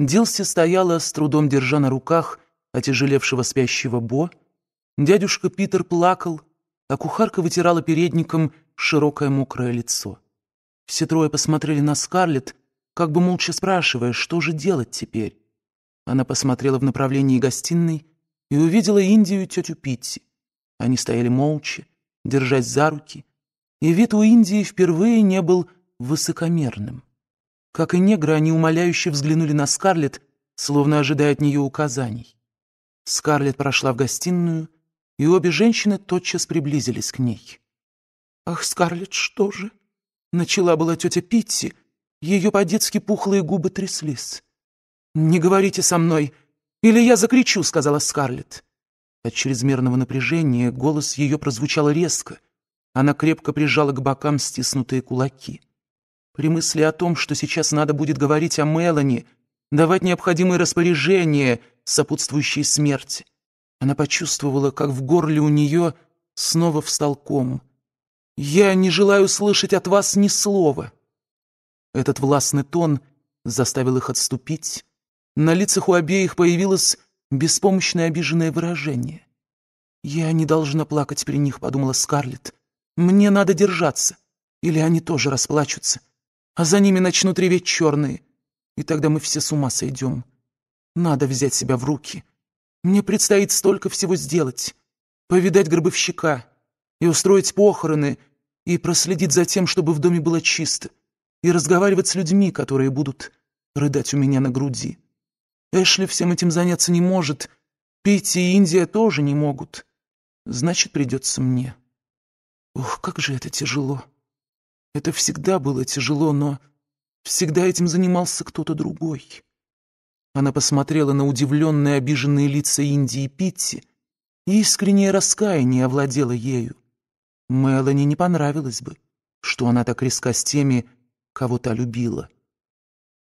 [SPEAKER 2] Дилси стояла, с трудом держа на руках отяжелевшего спящего Бо. Дядюшка Питер плакал, а кухарка вытирала передником широкое мокрое лицо. Все трое посмотрели на Скарлетт, как бы молча спрашивая, что же делать теперь. Она посмотрела в направлении гостиной и увидела Индию и тетю Питти. Они стояли молча, держась за руки, и вид у Индии впервые не был высокомерным. Как и негры, они умоляюще взглянули на Скарлетт, словно ожидая от нее указаний. Скарлетт прошла в гостиную, и обе женщины тотчас приблизились к ней. «Ах, Скарлетт, что же?» Начала была тетя Питти. Ее по-детски пухлые губы тряслись. «Не говорите со мной, или я закричу», — сказала Скарлетт. От чрезмерного напряжения голос ее прозвучал резко. Она крепко прижала к бокам стиснутые кулаки. При мысли о том, что сейчас надо будет говорить о Мелани, давать необходимые распоряжения, сопутствующие смерти, она почувствовала, как в горле у нее снова встал ком — «Я не желаю слышать от вас ни слова». Этот властный тон заставил их отступить. На лицах у обеих появилось беспомощное обиженное выражение. «Я не должна плакать при них», — подумала Скарлетт. «Мне надо держаться, или они тоже расплачутся, а за ними начнут реветь черные, и тогда мы все с ума сойдем. Надо взять себя в руки. Мне предстоит столько всего сделать. Повидать гробовщика, и устроить похороны, и проследить за тем, чтобы в доме было чисто, и разговаривать с людьми, которые будут рыдать у меня на груди. Эшли всем этим заняться не может, Питти и Индия тоже не могут. Значит, придется мне. Ох, как же это тяжело. Это всегда было тяжело, но всегда этим занимался кто-то другой. Она посмотрела на удивленные, обиженные лица Индии и Питти, и искреннее раскаяние овладело ею. Мелани не понравилось бы, что она так резка с теми, кого то любила.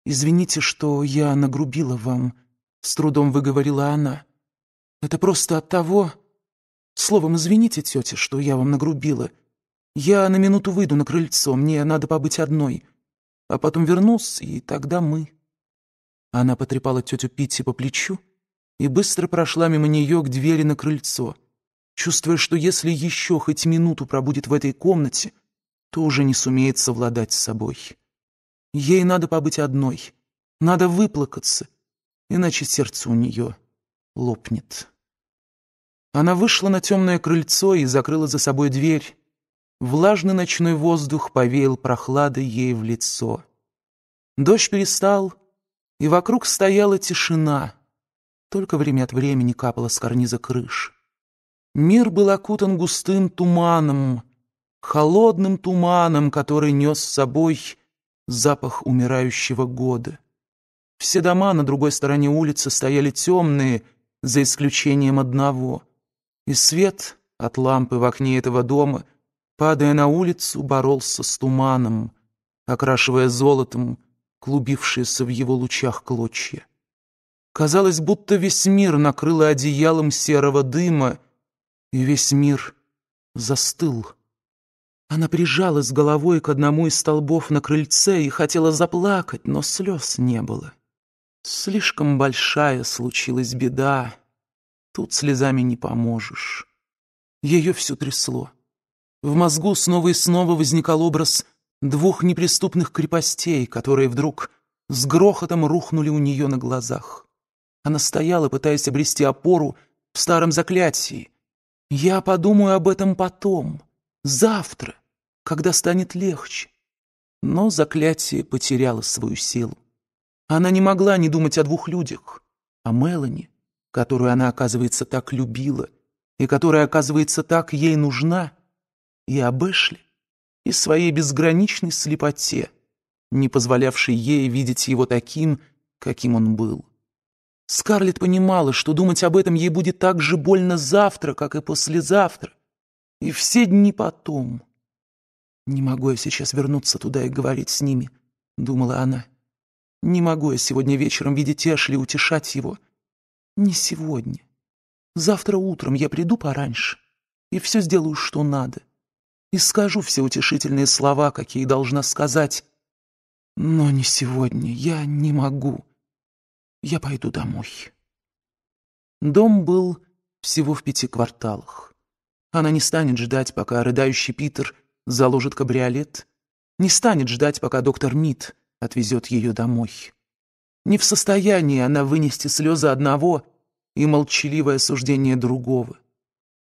[SPEAKER 2] «Извините, что я нагрубила вам», — с трудом выговорила она. «Это просто от того...» «Словом, извините, тетя, что я вам нагрубила. Я на минуту выйду на крыльцо, мне надо побыть одной. А потом вернусь, и тогда мы...» Она потрепала тетю Питти по плечу и быстро прошла мимо нее к двери на крыльцо — чувствуя, что если еще хоть минуту пробудет в этой комнате, то уже не сумеет совладать с собой. Ей надо побыть одной, надо выплакаться, иначе сердце у нее лопнет. Она вышла на темное крыльцо и закрыла за собой дверь. Влажный ночной воздух повеял прохладой ей в лицо. Дождь перестал, и вокруг стояла тишина. Только время от времени капала с карниза крыши. Мир был окутан густым туманом, холодным туманом, который нес с собой запах умирающего года. Все дома на другой стороне улицы стояли темные, за исключением одного. И свет от лампы в окне этого дома, падая на улицу, боролся с туманом, окрашивая золотом клубившиеся в его лучах клочья. Казалось, будто весь мир накрыло одеялом серого дыма, и весь мир застыл. Она прижалась головой к одному из столбов на крыльце и хотела заплакать, но слез не было. Слишком большая случилась беда. Тут слезами не поможешь. Ее все трясло. В мозгу снова и снова возникал образ двух неприступных крепостей, которые вдруг с грохотом рухнули у нее на глазах. Она стояла, пытаясь обрести опору в старом заклятии, я подумаю об этом потом, завтра, когда станет легче. Но заклятие потеряло свою силу. Она не могла не думать о двух людях. О Мелани, которую она, оказывается, так любила, и которая, оказывается, так ей нужна, и об Эшли, и своей безграничной слепоте, не позволявшей ей видеть его таким, каким он был. Скарлетт понимала, что думать об этом ей будет так же больно завтра, как и послезавтра, и все дни потом. «Не могу я сейчас вернуться туда и говорить с ними», — думала она. «Не могу я сегодня вечером видеть Эшли и утешать его. Не сегодня. Завтра утром я приду пораньше и все сделаю, что надо, и скажу все утешительные слова, какие должна сказать.
[SPEAKER 1] Но не сегодня. Я не могу» я пойду домой. Дом был всего в пяти кварталах. Она не
[SPEAKER 2] станет ждать, пока рыдающий Питер заложит кабриолет, не станет ждать, пока доктор Мит отвезет ее домой. Не в состоянии она вынести слезы одного и молчаливое суждение другого.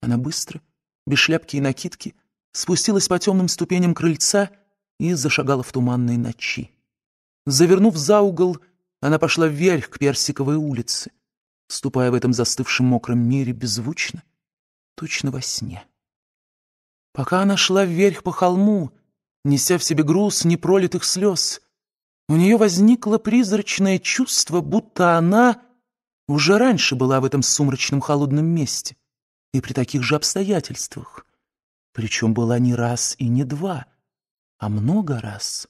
[SPEAKER 2] Она быстро, без шляпки и накидки, спустилась по темным ступеням крыльца и зашагала в туманной ночи. Завернув за угол, она пошла вверх к Персиковой улице, ступая в этом застывшем мокром мире беззвучно, точно во сне. Пока она шла вверх по холму, неся в себе груз непролитых слез, у нее возникло призрачное чувство, будто она уже раньше была в этом сумрачном холодном месте и при таких же обстоятельствах, причем была не раз и не два, а много раз.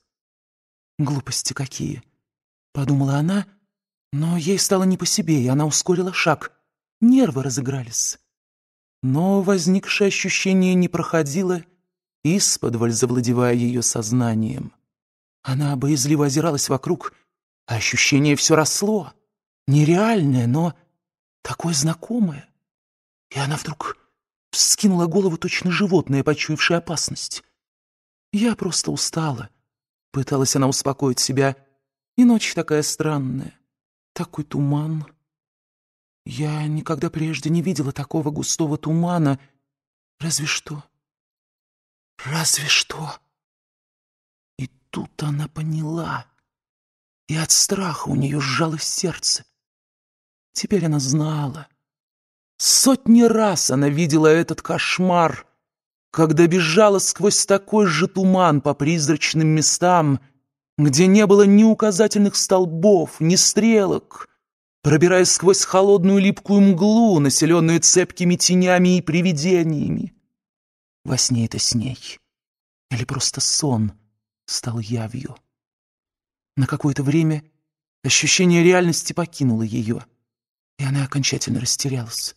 [SPEAKER 2] Глупости какие! — подумала она, но ей стало не по себе, и она ускорила шаг. Нервы разыгрались. Но возникшее ощущение не проходило, исподволь завладевая ее сознанием. Она боязливо озиралась вокруг, а ощущение все росло. Нереальное, но такое знакомое. И она вдруг вскинула голову точно животное, почуявшее опасность. «Я просто устала», — пыталась она успокоить себя, и ночь такая странная, такой туман.
[SPEAKER 1] Я никогда прежде не видела такого густого тумана, разве что. Разве что. И тут она поняла, и от страха у нее сжалось сердце.
[SPEAKER 2] Теперь она знала. Сотни раз она видела этот кошмар, когда бежала сквозь такой же туман по призрачным местам — где не было ни указательных столбов, ни стрелок. Пробираясь сквозь холодную липкую мглу, населенную цепкими тенями и привидениями. Во сне это с ней. Или просто сон стал явью. На какое-то время ощущение реальности покинуло ее, и она окончательно растерялась.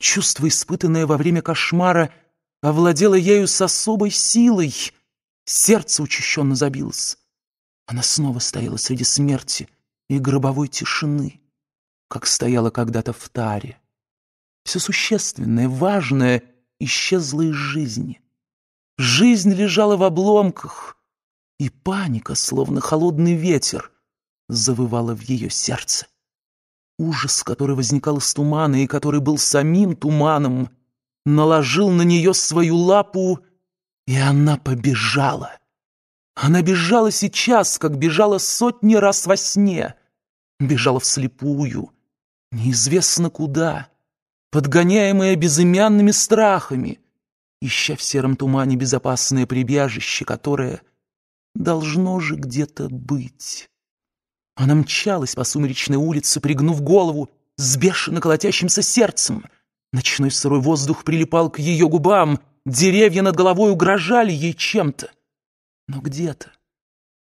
[SPEAKER 2] Чувство, испытанное во время кошмара, овладело ею с особой силой. Сердце учащенно забилось. Она снова стояла среди смерти и гробовой тишины, как стояла когда-то в таре. Все существенное, важное исчезло из жизни. Жизнь лежала в обломках, и паника, словно холодный ветер, завывала в ее сердце. Ужас, который возникал из тумана и который был самим туманом, наложил на нее свою лапу, и она побежала. Она бежала сейчас, как бежала сотни раз во сне. Бежала вслепую, неизвестно куда, подгоняемая безымянными страхами, ища в сером тумане безопасное прибежище, которое должно же где-то быть. Она мчалась по сумеречной улице, пригнув голову с бешено колотящимся сердцем. Ночной сырой воздух прилипал к ее губам, деревья над головой угрожали ей чем-то. Но где-то,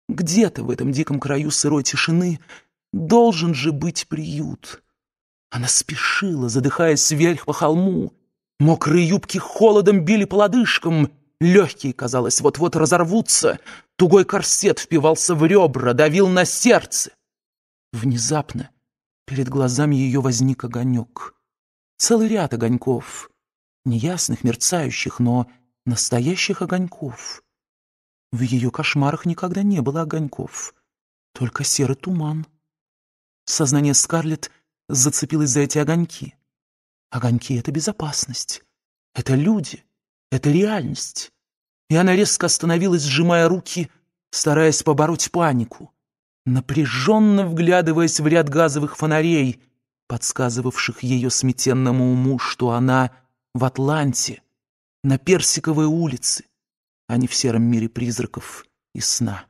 [SPEAKER 2] где-то в этом диком краю сырой тишины должен же быть приют. Она спешила, задыхаясь вверх по холму. Мокрые юбки холодом били по лодыжкам. Легкие, казалось, вот-вот разорвутся. Тугой корсет впивался в ребра, давил на сердце. Внезапно перед глазами ее возник огонек. Целый ряд огоньков. Неясных, мерцающих, но настоящих огоньков. В ее кошмарах никогда не было огоньков, только серый туман. Сознание Скарлетт зацепилось за эти огоньки. Огоньки — это безопасность, это люди, это реальность. И она резко остановилась, сжимая руки, стараясь побороть панику, напряженно вглядываясь в ряд газовых фонарей, подсказывавших ее сметенному уму, что она в Атланте, на Персиковой улице, а не в сером мире призраков и сна.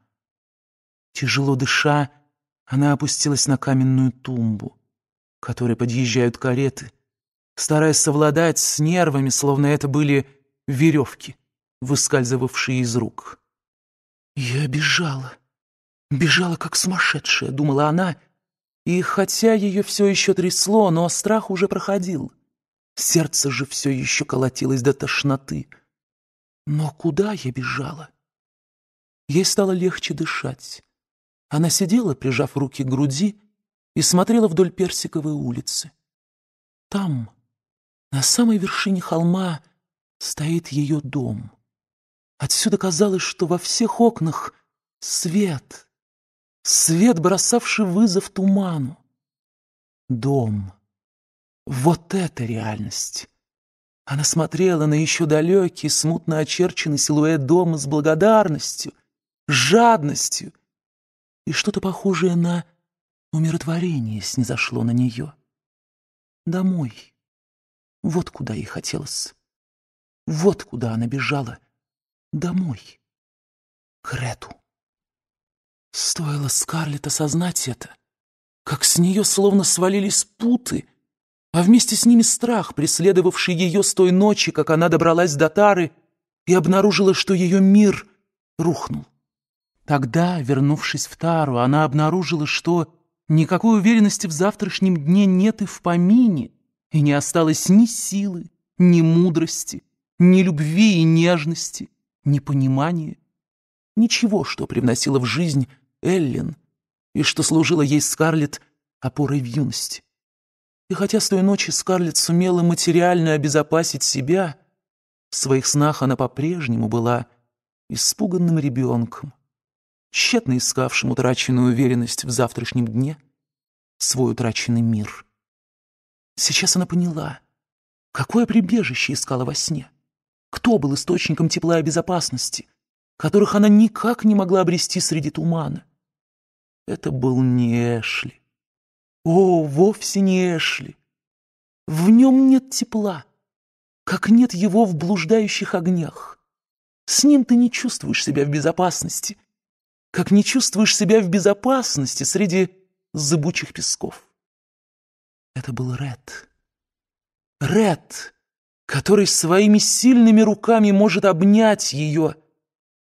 [SPEAKER 2] Тяжело дыша, она опустилась на каменную тумбу, к которой подъезжают кареты, стараясь совладать с нервами, словно это были веревки, выскальзывавшие из рук.
[SPEAKER 1] «Я бежала,
[SPEAKER 2] бежала как сумасшедшая», — думала она, и хотя ее все еще трясло, но страх уже проходил. Сердце же все еще колотилось до тошноты — но куда я бежала? Ей стало легче дышать. Она сидела, прижав руки к груди, и смотрела вдоль Персиковой улицы.
[SPEAKER 1] Там, на самой вершине холма, стоит ее дом. Отсюда казалось, что во всех окнах свет, свет, бросавший вызов туману. Дом. Вот это реальность. Она смотрела на еще далекий,
[SPEAKER 2] смутно очерченный силуэт дома с благодарностью, жадностью,
[SPEAKER 1] и что-то похожее на умиротворение снизошло на нее. Домой. Вот куда ей хотелось. Вот куда она бежала. Домой. К Рету.
[SPEAKER 2] Стоило Скарлетт осознать это, как с нее словно свалились путы — а вместе с ними страх, преследовавший ее с той ночи, как она добралась до Тары и обнаружила, что ее мир рухнул. Тогда, вернувшись в Тару, она обнаружила, что никакой уверенности в завтрашнем дне нет и в помине, и не осталось ни силы, ни мудрости, ни любви и нежности, ни понимания, ничего, что привносило в жизнь Эллен и что служило ей Скарлетт опорой в юности. И хотя с той ночи Скарлетт сумела материально обезопасить себя, в своих снах она по-прежнему была испуганным ребенком, тщетно искавшим утраченную уверенность в завтрашнем дне, свой утраченный мир. Сейчас она поняла, какое прибежище искала во сне, кто был источником тепла и безопасности, которых она никак не могла обрести среди тумана.
[SPEAKER 1] Это был не Эшли. О, вовсе не Эшли. В нем нет тепла, как нет его в блуждающих
[SPEAKER 2] огнях. С ним ты не чувствуешь себя в безопасности, как не чувствуешь себя в безопасности среди зыбучих песков. Это был Ред. Ред, который своими сильными руками может обнять ее,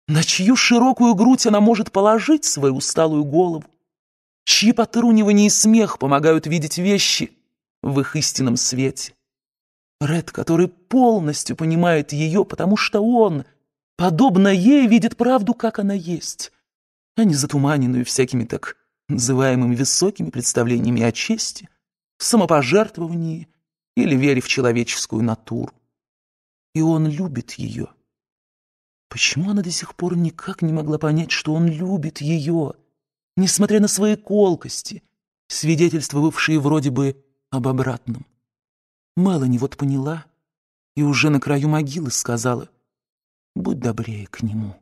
[SPEAKER 2] на чью широкую грудь она может положить свою усталую голову, чьи потрунивание и смех помогают видеть вещи в их истинном свете. Ред, который полностью понимает ее, потому что он, подобно ей, видит правду, как она есть, а не затуманенную всякими так называемыми высокими представлениями о чести, самопожертвовании или вере в человеческую натуру. И он любит ее. Почему она до сих пор никак не могла понять, что он любит ее — несмотря на свои колкости, свидетельствовавшие вроде бы об
[SPEAKER 1] обратном. Мелани вот поняла и уже на краю могилы сказала, «Будь добрее к нему».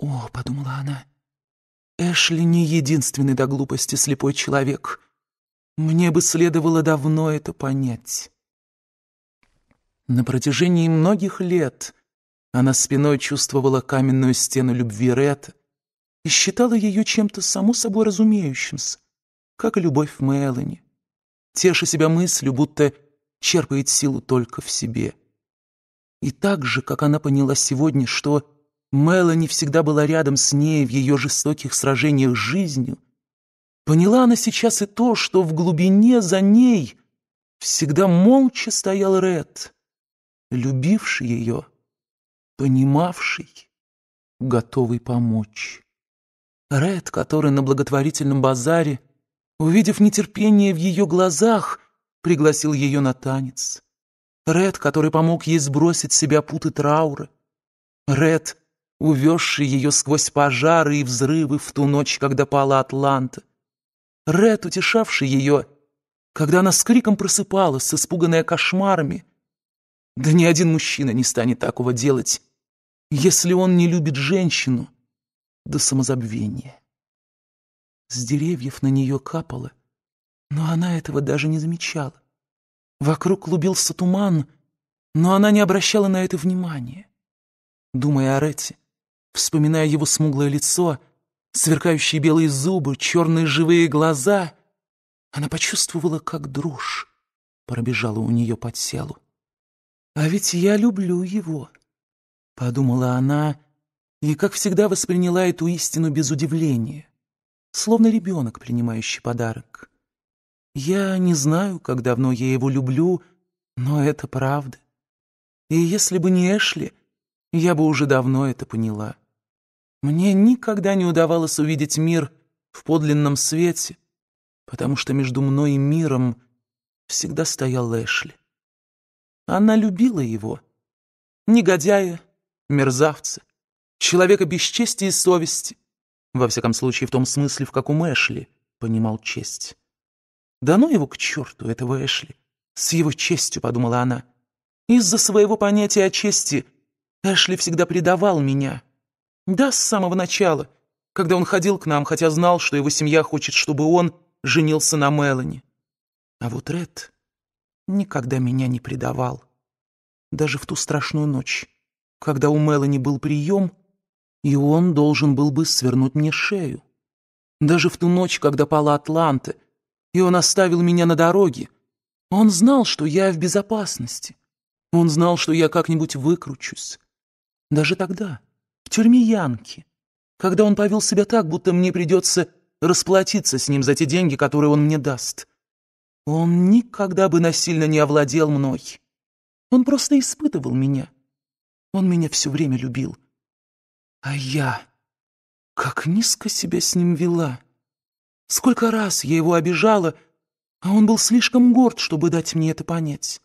[SPEAKER 1] «О»,
[SPEAKER 2] — подумала она, — «Эшли не единственный до глупости слепой человек. Мне бы следовало давно это понять». На протяжении многих лет она спиной чувствовала каменную стену любви Ретта, и считала ее чем-то само собой разумеющимся, как и любовь Мелани, теша себя мыслью, будто черпает силу только в себе. И так же, как она поняла сегодня, что Мелани всегда была рядом с ней в ее жестоких сражениях с жизнью, поняла она сейчас и то, что в глубине за ней всегда молча стоял Ред, любивший ее, понимавший, готовый помочь. Ред, который на благотворительном базаре, увидев нетерпение в ее глазах, пригласил ее на танец. Ред, который помог ей сбросить с себя путы траура. Ред, увезший ее сквозь пожары и взрывы в ту ночь, когда пала Атланта. Ред, утешавший ее, когда она с криком просыпалась, испуганная кошмарами. Да ни один мужчина не станет такого делать, если он не любит женщину, до самозабвения. С деревьев на нее капало, но она этого даже не замечала. Вокруг клубился туман, но она не обращала на это внимания. Думая о Ретте, вспоминая его смуглое лицо, сверкающие белые зубы, черные живые глаза, она почувствовала, как дрожь пробежала у нее по телу. «А ведь я люблю его», — подумала она, — и, как всегда, восприняла эту истину без удивления, словно ребенок, принимающий подарок. Я не знаю, как давно я его люблю, но это правда. И если бы не Эшли, я бы уже давно это поняла. Мне никогда не удавалось увидеть мир в подлинном свете, потому что между мной и миром всегда стоял Эшли. Она любила его, негодяя, мерзавца, человека без чести и совести. Во всяком случае, в том смысле, в каком Эшли понимал честь. «Да ну его к черту, этого Эшли! С его честью», — подумала она. «Из-за своего понятия о чести Эшли всегда предавал меня. Да, с самого начала, когда он ходил к нам, хотя знал, что его семья хочет, чтобы он женился на Мелани. А вот Ред никогда меня не предавал. Даже в ту страшную ночь, когда у Мелани был прием — и он должен был бы свернуть мне шею. Даже в ту ночь, когда пала Атланта, и он оставил меня на дороге, он знал, что я в безопасности. Он знал, что я как-нибудь выкручусь. Даже тогда, в тюрьме Янки, когда он повел себя так, будто мне придется расплатиться с ним за те деньги, которые он мне даст. Он никогда бы насильно не овладел мной. Он просто испытывал меня. Он меня все время любил. А я... Как низко себя с ним вела. Сколько раз я его обижала, а он был слишком горд, чтобы дать мне это понять.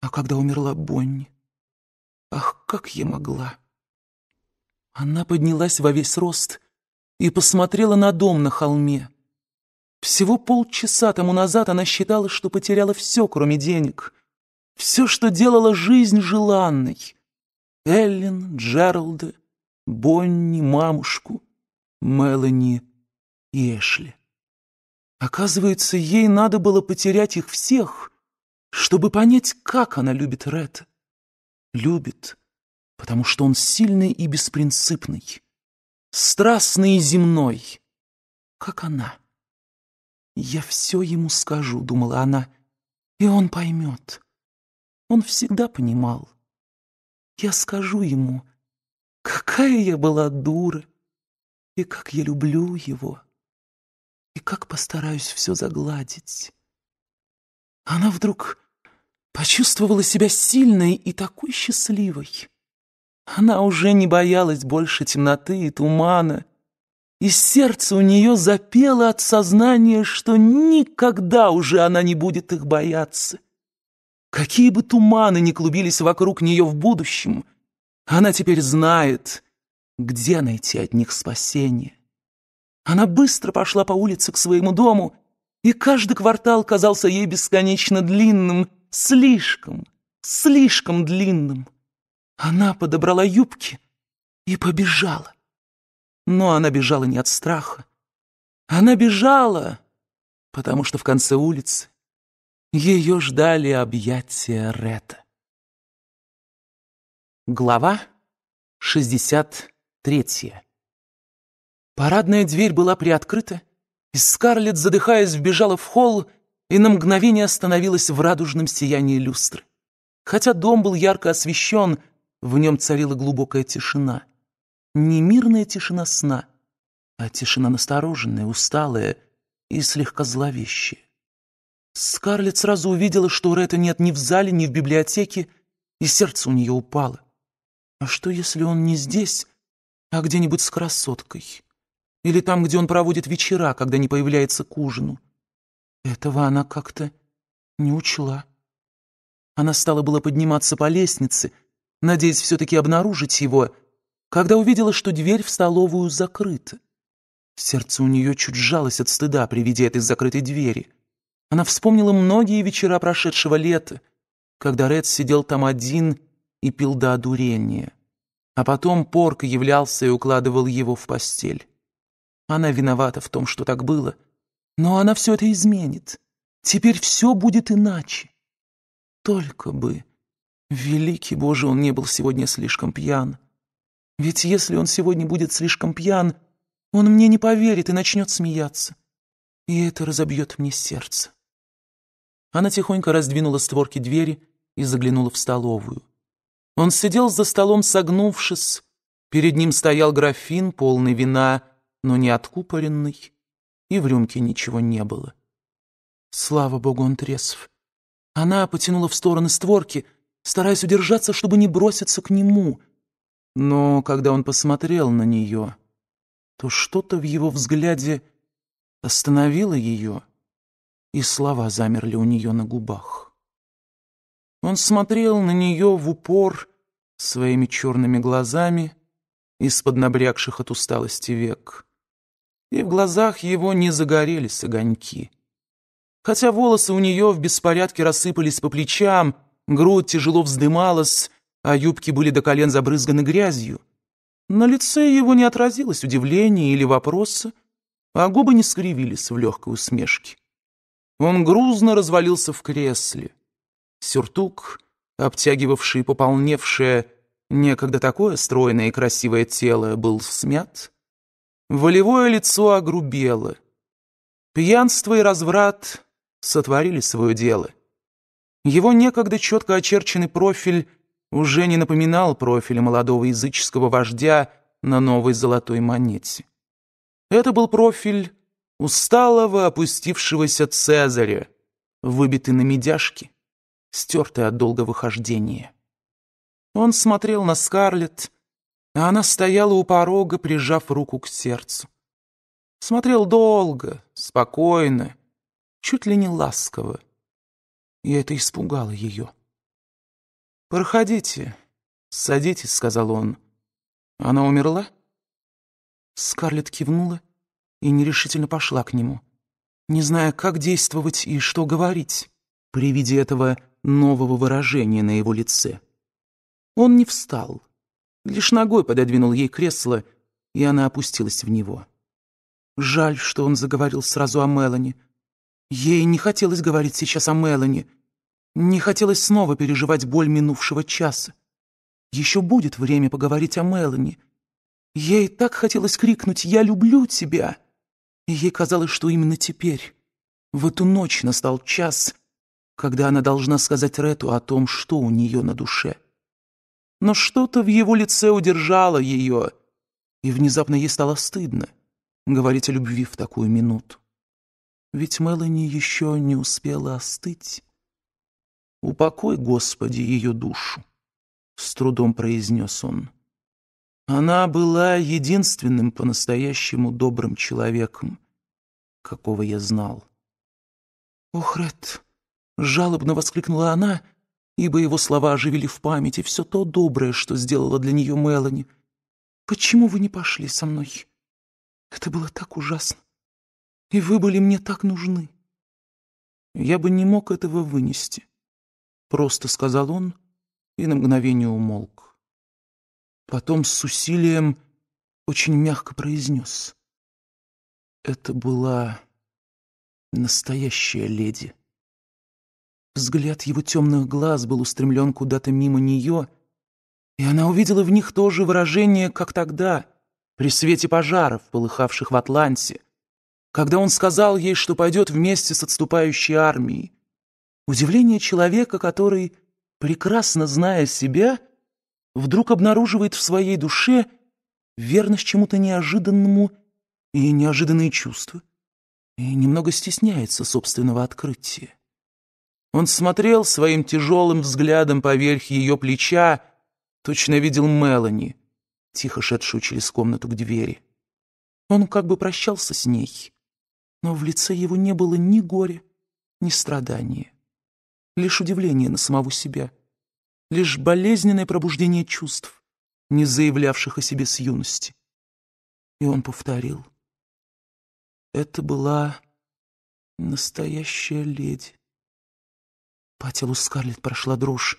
[SPEAKER 2] А когда умерла Бонни... Ах, как я могла! Она поднялась во весь рост и посмотрела на дом на холме. Всего полчаса тому назад она считала, что потеряла все, кроме денег. Все, что делала жизнь желанной. Эллен, Джералда, Бонни, мамушку, Мелани и Эшли. Оказывается, ей надо было потерять их всех, чтобы понять, как она любит Ретта. Любит, потому что он сильный и беспринципный, страстный и
[SPEAKER 1] земной, как она. «Я все ему скажу», — думала она, — «и он поймет». Он всегда понимал. «Я скажу ему, Какая я была дура! И как я люблю его! И как постараюсь все загладить!
[SPEAKER 2] Она вдруг почувствовала себя сильной и такой счастливой. Она уже не боялась больше темноты и тумана, и сердце у нее запело от сознания, что никогда уже она не будет их бояться. Какие бы туманы ни клубились вокруг нее в будущем — она теперь знает, где найти от них спасение. Она быстро пошла по улице к своему дому, и каждый квартал казался ей бесконечно длинным, слишком, слишком длинным. Она подобрала юбки и побежала. Но она бежала не
[SPEAKER 1] от страха. Она бежала, потому что в конце улицы ее ждали объятия Рета. Глава 63.
[SPEAKER 2] Парадная дверь была приоткрыта, и Скарлетт, задыхаясь, вбежала в холл и на мгновение остановилась в радужном сиянии люстры. Хотя дом был ярко освещен, в нем царила глубокая тишина. Не мирная тишина сна, а тишина настороженная, усталая и слегка зловещая. Скарлетт сразу увидела, что Ретта нет ни в зале, ни в библиотеке, и сердце у нее упало. А что, если он не здесь, а где-нибудь с красоткой? Или там, где он проводит вечера, когда не появляется к ужину? Этого она как-то не учла. Она стала было подниматься по лестнице, надеясь все-таки обнаружить его, когда увидела, что дверь в столовую закрыта. Сердце у нее чуть сжалось от стыда при виде этой закрытой двери. Она вспомнила многие вечера прошедшего лета, когда Ред сидел там один и пил до одурения. А потом порк являлся и укладывал его в постель. Она виновата в том, что так было, но она все это изменит. Теперь все будет иначе. Только бы... Великий Боже, он не был сегодня слишком пьян. Ведь если он сегодня будет слишком пьян, он мне не поверит и начнет смеяться. И это разобьет мне сердце. Она тихонько раздвинула створки двери и заглянула в столовую. Он сидел за столом, согнувшись. Перед ним стоял графин, полный вина, но не откупоренный, и в рюмке ничего не было. Слава богу, он трезв. Она потянула в стороны створки, стараясь удержаться, чтобы не броситься к нему. Но когда он посмотрел на нее, то что-то в его взгляде остановило ее, и слова замерли у нее на губах. Он смотрел на нее в упор своими черными глазами из-под набрякших от усталости век. И в глазах его не загорелись огоньки. Хотя волосы у нее в беспорядке рассыпались по плечам, грудь тяжело вздымалась, а юбки были до колен забрызганы грязью. На лице его не отразилось удивление или вопроса, а губы не скривились в легкой усмешке. Он грузно развалился в кресле. Сюртук, обтягивавший пополневшее, некогда такое стройное и красивое тело, был смят. Волевое лицо огрубело. Пьянство и разврат сотворили свое дело. Его некогда четко очерченный профиль уже не напоминал профиля молодого языческого вождя на новой золотой монете. Это был профиль усталого опустившегося Цезаря, выбитый на медяшки стертые от долгого хождения. Он смотрел на Скарлетт, а она стояла у порога, прижав руку к сердцу.
[SPEAKER 1] Смотрел долго, спокойно, чуть ли не ласково. И это испугало ее. «Проходите, садитесь», — сказал он. «Она умерла?» Скарлетт кивнула
[SPEAKER 2] и нерешительно пошла к нему, не зная, как действовать и что говорить при виде этого нового выражения на его лице. Он не встал, лишь ногой пододвинул ей кресло, и она опустилась в него. Жаль, что он заговорил сразу о Мелани. Ей не хотелось говорить сейчас о Мелани, не хотелось снова переживать боль минувшего часа. Еще будет время поговорить о Мелани. Ей так хотелось крикнуть «Я люблю тебя!» И ей казалось, что именно теперь, в эту ночь настал час, когда она должна сказать Рету о том, что у нее на душе. Но что-то в его лице удержало ее, и внезапно ей стало стыдно говорить о любви в такую минуту. Ведь Мелани еще не успела остыть. «Упокой, Господи, ее душу!» — с трудом произнес он. Она была единственным по-настоящему добрым человеком, какого я знал. «Ох, Ред, Жалобно воскликнула она, ибо его слова оживили в памяти все то доброе, что сделала для нее Мелани. «Почему вы не пошли со мной? Это
[SPEAKER 1] было так ужасно. И вы были мне так нужны».
[SPEAKER 2] «Я бы не мог этого вынести», — просто сказал он и на мгновение умолк.
[SPEAKER 1] Потом с усилием очень мягко произнес. «Это была настоящая леди». Взгляд его темных глаз был устремлен куда-то мимо нее,
[SPEAKER 2] и она увидела в них то же выражение, как тогда, при свете пожаров, полыхавших в Атланте, когда он сказал ей, что пойдет вместе с отступающей армией. Удивление человека, который, прекрасно зная себя, вдруг обнаруживает в своей душе верность чему-то неожиданному и неожиданные чувства, и немного стесняется собственного открытия. Он смотрел своим тяжелым взглядом поверх ее плеча, точно видел Мелани, тихо шедшую через комнату к двери. Он как бы прощался с ней, но в лице его не было ни горя, ни страдания. Лишь удивление на самого себя, лишь болезненное пробуждение
[SPEAKER 1] чувств, не заявлявших о себе с юности. И он повторил. Это была настоящая леди. По телу Скарлетт прошла дрожь,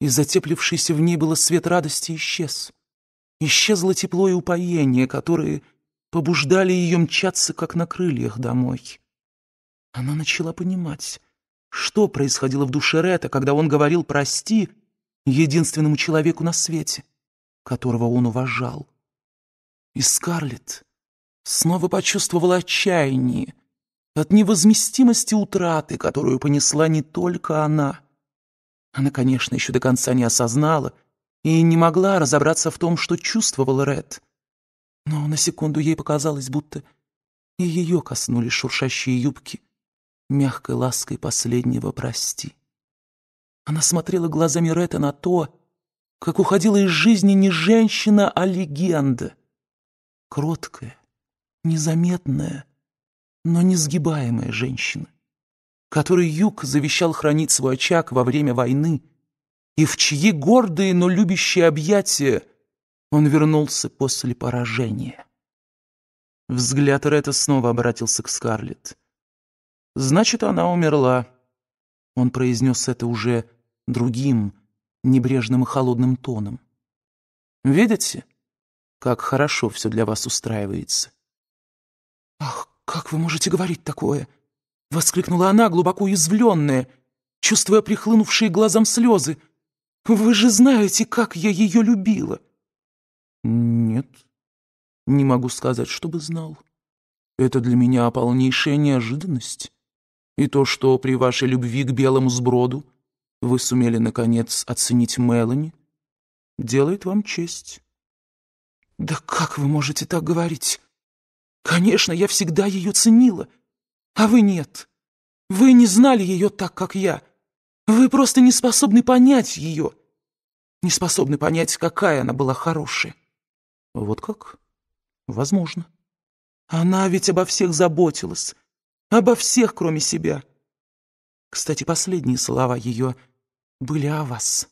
[SPEAKER 1] и затеплившийся в ней было свет
[SPEAKER 2] радости исчез. Исчезло тепло и упоение, которые побуждали ее мчаться, как на крыльях, домой. Она начала понимать, что происходило в душе Рета, когда он говорил «прости» единственному человеку на свете, которого он уважал. И Скарлетт снова почувствовала отчаяние, от невозместимости утраты, которую понесла не только она. Она, конечно, еще до конца не осознала и не могла разобраться в том, что чувствовал Ред. Но на секунду ей показалось, будто и ее коснулись шуршащие юбки, мягкой лаской последнего «прости». Она смотрела глазами Ретта на то, как уходила из жизни не женщина, а легенда. Кроткая, незаметная, но несгибаемая женщина, которой Юг завещал хранить свой очаг во время войны, и в чьи гордые, но любящие объятия он вернулся после поражения. Взгляд Ретта снова обратился к Скарлетт. «Значит, она умерла». Он произнес это уже другим, небрежным и холодным тоном. «Видите, как хорошо все для вас устраивается?» «Ах, «Как вы можете говорить такое?» — воскликнула она, глубоко уязвленная, чувствуя прихлынувшие глазом слезы. «Вы же знаете, как я ее любила!» «Нет, не могу сказать, чтобы знал. Это для меня полнейшая неожиданность. И то, что при вашей любви к белому сброду вы сумели, наконец, оценить Мелани, делает вам честь». «Да как вы можете так говорить?» Конечно, я всегда ее ценила. А вы нет. Вы не знали ее так, как я. Вы просто не способны понять ее. Не способны понять, какая она была хорошая. Вот как? Возможно. Она ведь обо всех заботилась. Обо всех, кроме себя. Кстати, последние слова ее были о вас.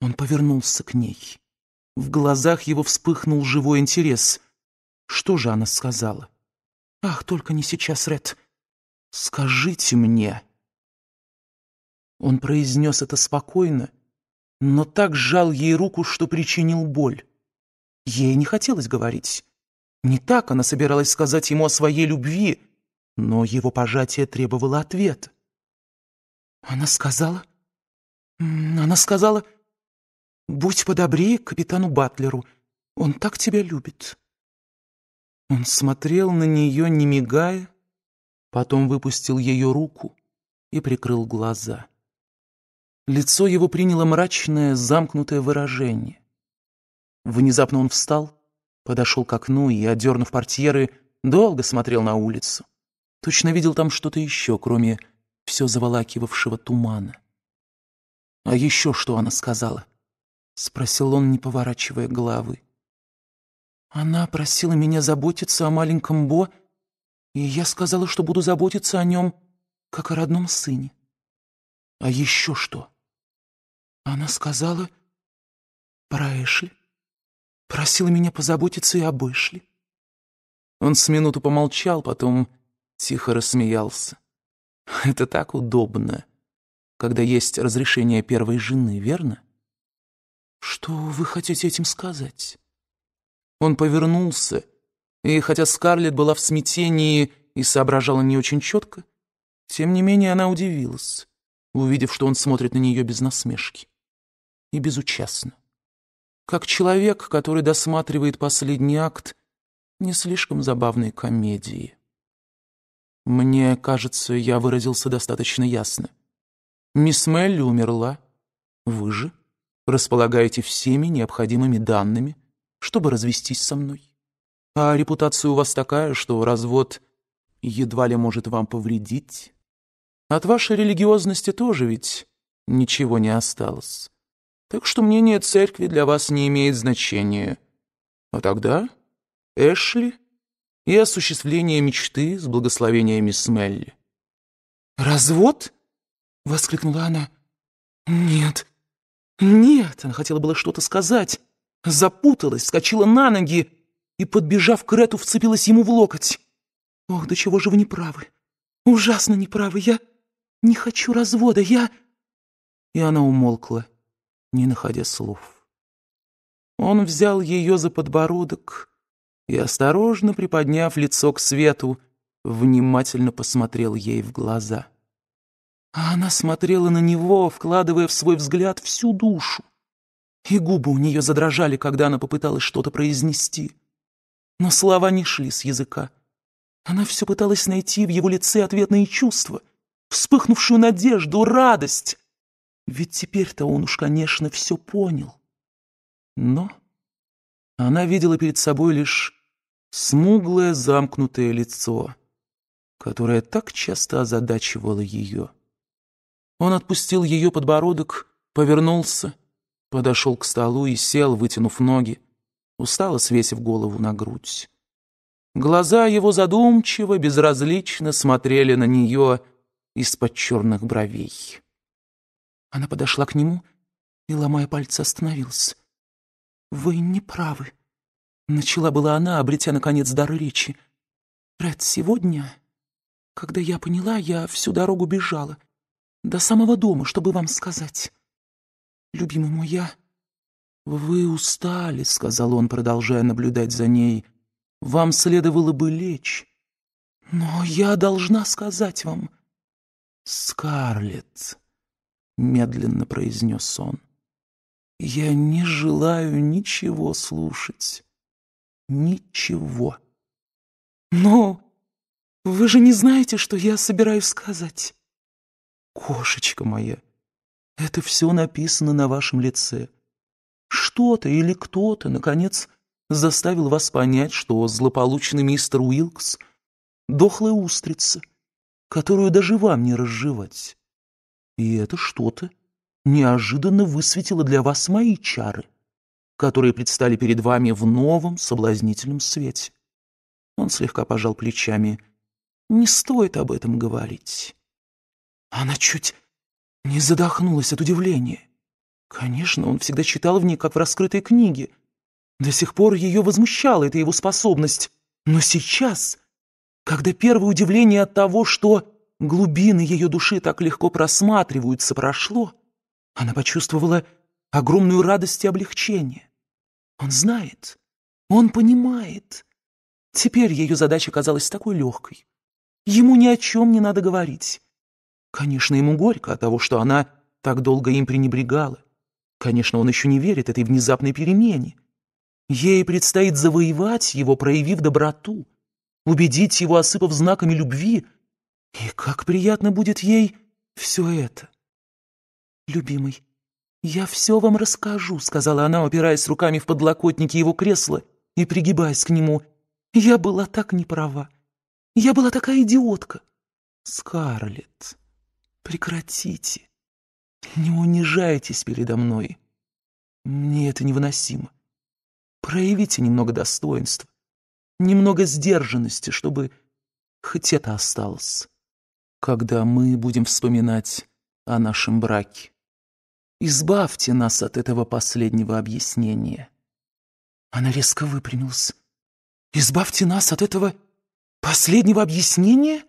[SPEAKER 1] Он повернулся к
[SPEAKER 2] ней. В глазах его вспыхнул живой интерес. Что же она сказала? «Ах,
[SPEAKER 1] только не сейчас, Ред!
[SPEAKER 2] Скажите мне!» Он произнес это спокойно, но так сжал ей руку, что причинил боль. Ей не хотелось говорить. Не так она собиралась сказать ему о своей любви, но его пожатие требовало ответа.
[SPEAKER 1] Она сказала... Она сказала... «Будь подобрее к капитану Батлеру, он так тебя любит». Он смотрел
[SPEAKER 2] на нее, не мигая, потом выпустил ее руку и прикрыл глаза. Лицо его приняло мрачное, замкнутое выражение. Внезапно он встал, подошел к окну и, одернув портьеры, долго смотрел на улицу. Точно видел там что-то еще, кроме все заволакивавшего тумана. «А еще что она сказала?» — спросил он, не поворачивая головы. Она просила меня заботиться о маленьком
[SPEAKER 1] Бо, и я сказала, что буду заботиться о нем, как о родном сыне. А еще что? Она сказала про Эшли, просила меня позаботиться и об Эшли.
[SPEAKER 2] Он с минуту помолчал, потом тихо рассмеялся. Это так удобно, когда есть разрешение первой жены, верно? Что вы хотите этим сказать? Он повернулся, и хотя Скарлетт была в смятении и соображала не очень четко, тем не менее она удивилась, увидев, что он смотрит на нее без насмешки и безучастно. Как человек, который досматривает последний акт не слишком забавной комедии. Мне кажется, я выразился достаточно ясно. Мисс Мелли умерла. Вы же располагаете всеми необходимыми данными чтобы развестись со мной. А репутация у вас такая, что развод едва ли может вам повредить. От вашей религиозности тоже ведь ничего не осталось. Так что мнение церкви для вас не имеет значения. А тогда Эшли и осуществление мечты с благословениями Смелли.
[SPEAKER 1] «Развод?»
[SPEAKER 2] — воскликнула она. «Нет, нет!» — она хотела было что-то сказать, запуталась, вскочила на ноги и, подбежав к Рету, вцепилась ему в локоть. «Ох, до чего же вы неправы! Ужасно неправы! Я не хочу развода! Я...» И она умолкла, не находя слов. Он взял ее за подбородок и, осторожно приподняв лицо к свету, внимательно посмотрел ей в глаза. А она смотрела на него, вкладывая в свой взгляд всю душу и губы у нее задрожали, когда она попыталась что-то произнести. Но слова не шли с языка. Она все пыталась найти в его лице ответные чувства, вспыхнувшую надежду, радость. Ведь теперь-то он уж, конечно, все понял. Но она видела перед собой лишь смуглое замкнутое лицо, которое так часто озадачивало ее. Он отпустил ее подбородок, повернулся — Подошел к столу и сел, вытянув ноги, устало свесив голову на грудь. Глаза его задумчиво, безразлично смотрели на нее из-под черных бровей. Она подошла к нему и, ломая пальцы, остановилась. «Вы не правы», — начала была она, обретя, наконец, дар речи.
[SPEAKER 1] «Ред, сегодня, когда я поняла, я всю дорогу бежала, до самого дома, чтобы вам сказать». «Любимому я...»
[SPEAKER 2] «Вы устали», — сказал он, продолжая наблюдать за ней. «Вам следовало бы
[SPEAKER 1] лечь. Но я должна сказать вам...»
[SPEAKER 2] «Скарлетт»,
[SPEAKER 1] — медленно произнес он, — «я не желаю ничего слушать. Ничего». «Но вы же не знаете, что я собираюсь сказать?»
[SPEAKER 2] «Кошечка моя!» Это все написано на вашем лице. Что-то или кто-то, наконец, заставил вас понять, что злополучный мистер Уилкс — дохлая устрица, которую даже вам не разжевать. И это что-то неожиданно высветило для вас мои чары, которые предстали перед вами в новом соблазнительном свете. Он слегка пожал плечами. «Не стоит об этом говорить». Она чуть не задохнулась от удивления. Конечно, он всегда читал в ней, как в раскрытой книге. До сих пор ее возмущала эта его способность. Но сейчас, когда первое удивление от того, что глубины ее души так легко просматриваются, прошло, она почувствовала огромную радость и облегчение.
[SPEAKER 1] Он знает, он понимает. Теперь ее задача казалась такой легкой. Ему ни о чем не надо говорить. Конечно, ему
[SPEAKER 2] горько от того, что она так долго им пренебрегала. Конечно, он еще не верит этой внезапной перемене. Ей предстоит завоевать его, проявив доброту, убедить его, осыпав знаками любви. И как приятно будет ей все это. «Любимый, я все вам расскажу», — сказала она, опираясь руками в подлокотники его кресла и пригибаясь к нему. «Я была так неправа. Я была такая идиотка». «Скарлетт». Прекратите. Не унижайтесь передо мной. Мне это невыносимо. Проявите немного достоинства, немного сдержанности, чтобы хоть это осталось, когда мы будем вспоминать о нашем браке. Избавьте нас от этого последнего объяснения.
[SPEAKER 1] Она резко выпрямилась.
[SPEAKER 2] «Избавьте нас от этого последнего объяснения?»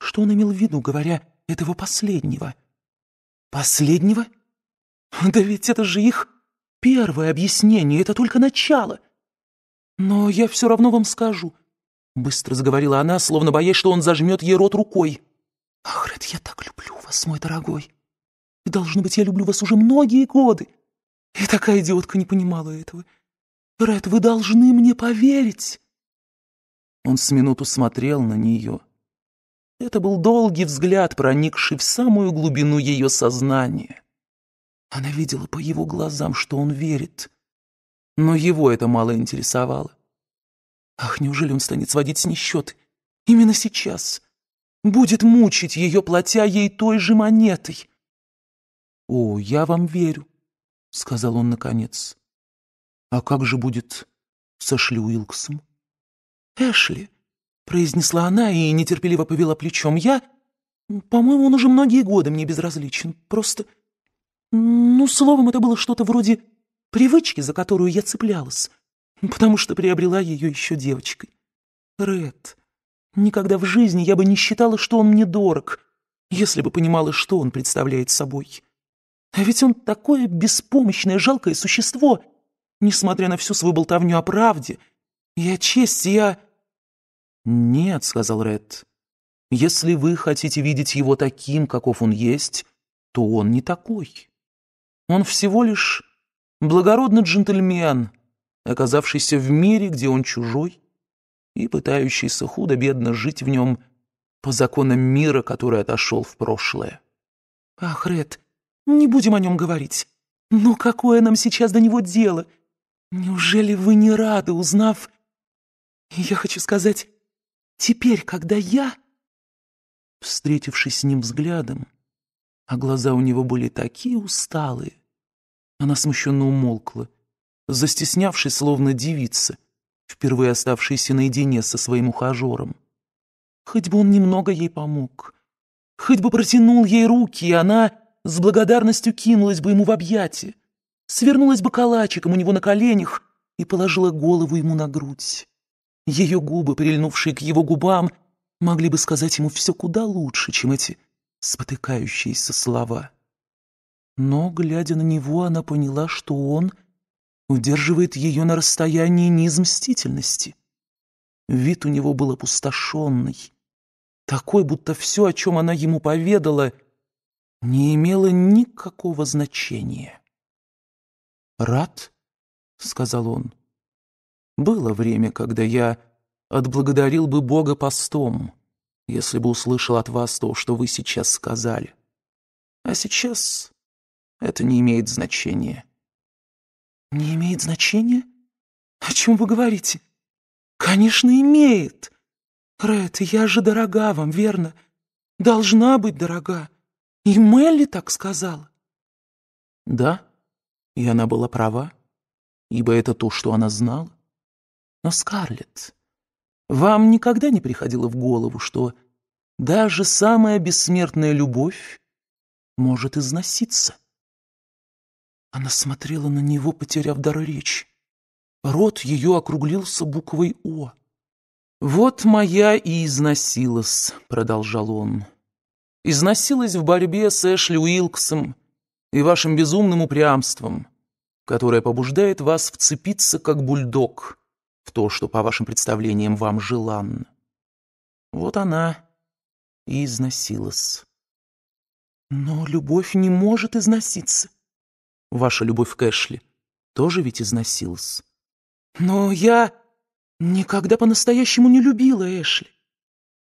[SPEAKER 2] Что он имел в виду, говоря этого последнего. Последнего? Да ведь это же их первое объяснение, это только начало. Но я все равно вам скажу. Быстро заговорила она, словно боясь, что он зажмет ей рот рукой. Ахред, я так люблю вас, мой
[SPEAKER 1] дорогой. И, должно быть, я люблю вас уже многие годы. И такая идиотка не понимала этого. Ред, вы должны мне поверить.
[SPEAKER 2] Он с минуту смотрел на нее. Это был долгий взгляд, проникший в самую глубину ее сознания. Она видела по его глазам, что он верит. Но его это мало интересовало. Ах, неужели он станет сводить с ней Именно сейчас. Будет мучить ее, платя ей той же
[SPEAKER 1] монетой. «О, я вам верю», — сказал он наконец. «А как же будет со Шлюилксом, «Эшли»,
[SPEAKER 2] — произнесла она и нетерпеливо повела плечом. «Я... По-моему, он уже многие годы мне безразличен. Просто... Ну, словом, это было что-то вроде привычки, за которую я цеплялась, потому что приобрела ее еще девочкой. Ред. Никогда в жизни я бы не считала, что он мне дорог, если бы понимала, что он представляет собой. А ведь он такое беспомощное, жалкое существо, несмотря на всю свою болтовню о правде и о чести, и о... «Нет», — сказал Ред. «Если вы хотите видеть его таким, каков он есть, то он не такой. Он всего лишь благородный джентльмен, оказавшийся в мире, где он чужой, и пытающийся худо-бедно жить в нем по законам мира, который отошел в прошлое». «Ах, Ред, не будем о нем говорить. Но какое нам сейчас до него дело?
[SPEAKER 1] Неужели вы не рады, узнав...» «Я хочу сказать...» Теперь, когда я...» Встретившись с ним взглядом,
[SPEAKER 2] а глаза у него были такие усталые, она смущенно умолкла, застеснявшись, словно девица, впервые оставшаяся наедине со своим ухажером. Хоть бы он немного ей помог, хоть бы протянул ей руки, и она с благодарностью кинулась бы ему в объятия, свернулась бы калачиком у него на коленях и положила голову ему на грудь. Ее губы, прильнувшие к его губам, могли бы сказать ему все куда лучше, чем эти спотыкающиеся слова. Но, глядя на него, она поняла, что он удерживает ее на расстоянии неизмстительности. Вид у него был опустошенный, такой, будто все, о чем она ему поведала, не имело никакого значения. «Рад?» — сказал он. Было время, когда я отблагодарил бы Бога постом, если бы услышал от вас то, что вы сейчас сказали.
[SPEAKER 1] А сейчас это не имеет значения». «Не имеет значения? О чем вы говорите?» «Конечно, имеет!»
[SPEAKER 2] «Рэд, я же дорога вам, верно? Должна быть дорога. И
[SPEAKER 1] Мелли так сказала».
[SPEAKER 2] «Да, и она была права, ибо это то, что она знала. Но, Скарлетт, вам никогда не приходило в голову, что даже самая бессмертная любовь
[SPEAKER 1] может износиться? Она смотрела на него, потеряв дар речи. Рот ее округлился буквой «О». «Вот
[SPEAKER 2] моя и износилась», — продолжал он. «Износилась в борьбе с Эшли Уилксом и вашим безумным упрямством, которое побуждает вас вцепиться как бульдог» в то, что, по вашим представлениям, вам желанно. Вот она и износилась. Но любовь не может износиться. Ваша любовь к Эшли тоже ведь износилась. Но я никогда по-настоящему не любила Эшли.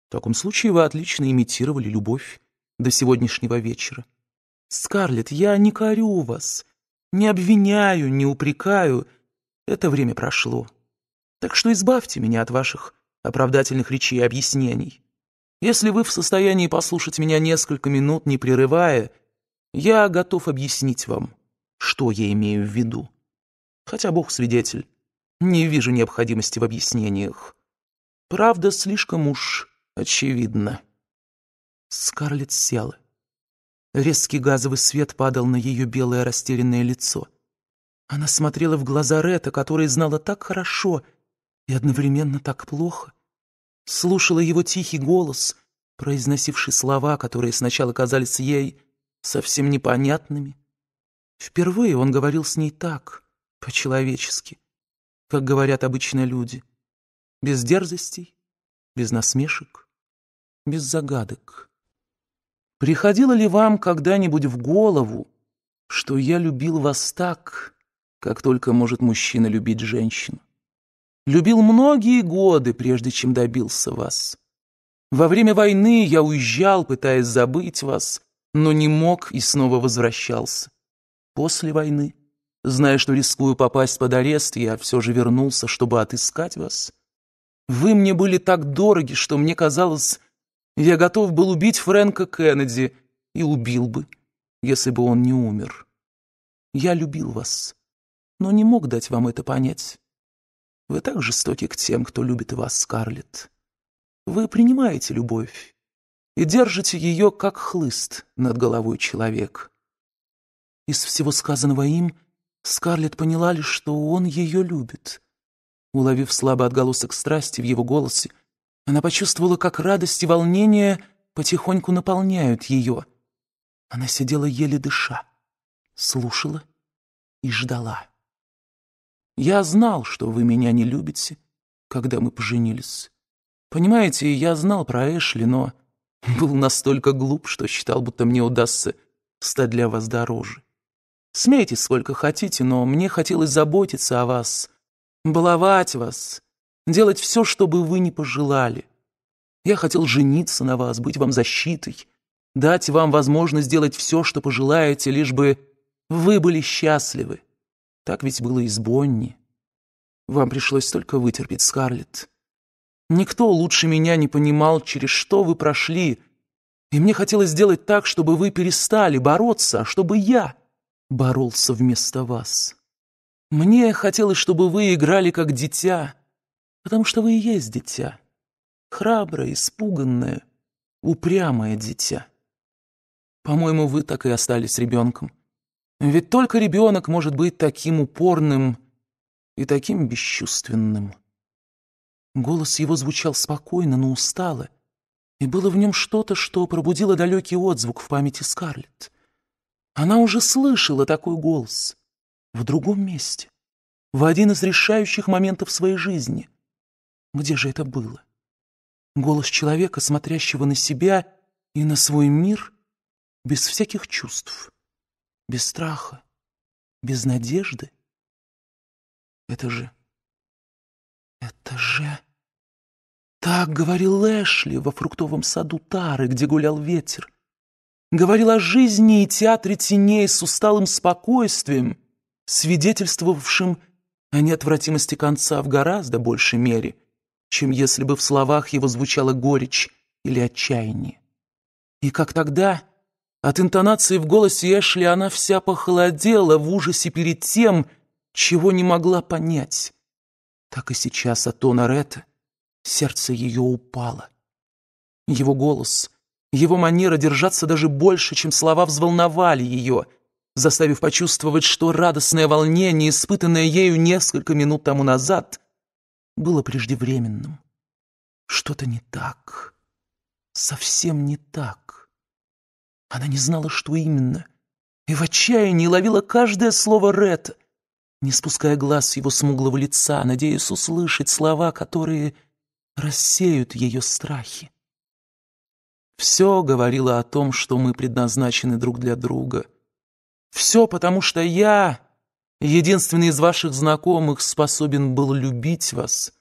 [SPEAKER 2] В таком случае вы отлично имитировали любовь до сегодняшнего вечера. Скарлетт, я не корю вас, не обвиняю, не упрекаю. Это время прошло. Так что избавьте меня от ваших оправдательных речей и объяснений. Если вы в состоянии послушать меня несколько минут, не прерывая, я готов объяснить вам, что я имею в виду. Хотя Бог свидетель, не вижу необходимости в объяснениях. Правда, слишком уж очевидно. Скарлетт села. Резкий газовый свет падал на ее белое растерянное лицо. Она смотрела в глаза Ретта, который знала так хорошо — и одновременно так плохо. Слушала его тихий голос, произносивший слова, которые сначала казались ей совсем непонятными. Впервые он говорил с ней так, по-человечески, как говорят обычно люди, без дерзостей, без насмешек, без загадок. Приходило ли вам когда-нибудь в голову, что я любил вас так, как только может мужчина любить женщину? любил многие годы, прежде чем добился вас. Во время войны я уезжал, пытаясь забыть вас, но не мог и снова возвращался. После войны, зная, что рискую попасть под арест, я все же вернулся, чтобы отыскать вас. Вы мне были так дороги, что мне казалось, я готов был убить Фрэнка Кеннеди и убил бы, если бы он не умер. Я любил вас, но не мог дать вам это понять. Вы так жестоки к тем, кто любит вас, Скарлетт. Вы принимаете любовь и держите ее, как хлыст над головой человек. Из всего сказанного им Скарлетт поняла лишь, что он ее любит. Уловив слабый отголосок страсти в его голосе, она почувствовала, как радость и волнение потихоньку наполняют ее. Она сидела еле дыша, слушала и ждала. Я знал, что вы меня не любите, когда мы поженились. Понимаете, я знал про Эшли, но был настолько глуп, что считал, будто мне удастся стать для вас дороже. Смейтесь сколько хотите, но мне хотелось заботиться о вас, баловать вас, делать все, чтобы вы не пожелали. Я хотел жениться на вас, быть вам защитой, дать вам возможность сделать все, что пожелаете, лишь бы вы были счастливы. Так ведь было и с Бонни. Вам пришлось только вытерпеть, Скарлетт. Никто лучше меня не понимал, через что вы прошли, и мне хотелось сделать так, чтобы вы перестали бороться, а чтобы я боролся вместо вас. Мне хотелось, чтобы вы играли как дитя, потому что вы и есть дитя. Храброе, испуганное, упрямое дитя. По-моему, вы так и остались ребенком. Ведь только ребенок может быть таким упорным и таким бесчувственным. Голос его звучал спокойно, но устало, и было в нем что-то, что пробудило далекий отзвук в памяти Скарлетт. Она уже слышала такой голос в другом месте, в один из решающих моментов своей жизни. Где же это было? Голос человека, смотрящего на себя и на свой мир без всяких
[SPEAKER 1] чувств без страха, без надежды. Это же... Это же... Так говорил Эшли во фруктовом саду Тары, где гулял ветер. Говорил о жизни
[SPEAKER 2] и театре теней с усталым спокойствием, свидетельствовавшим о неотвратимости конца в гораздо большей мере, чем если бы в словах его звучала горечь или отчаяние. И как тогда от интонации в голосе Эшли она вся похолодела в ужасе перед тем, чего не могла понять. Так и сейчас от тона Ретта сердце ее упало. Его голос, его манера держаться даже больше, чем слова взволновали ее, заставив почувствовать, что радостное волнение, испытанное ею несколько минут тому назад, было преждевременным. Что-то не так, совсем не так. Она не знала, что именно, и в отчаянии ловила каждое слово Ретта, не спуская глаз с его смуглого лица, надеясь услышать слова, которые рассеют ее страхи. Все говорило о том, что мы предназначены друг для друга. Все потому, что я, единственный из ваших знакомых, способен был любить вас,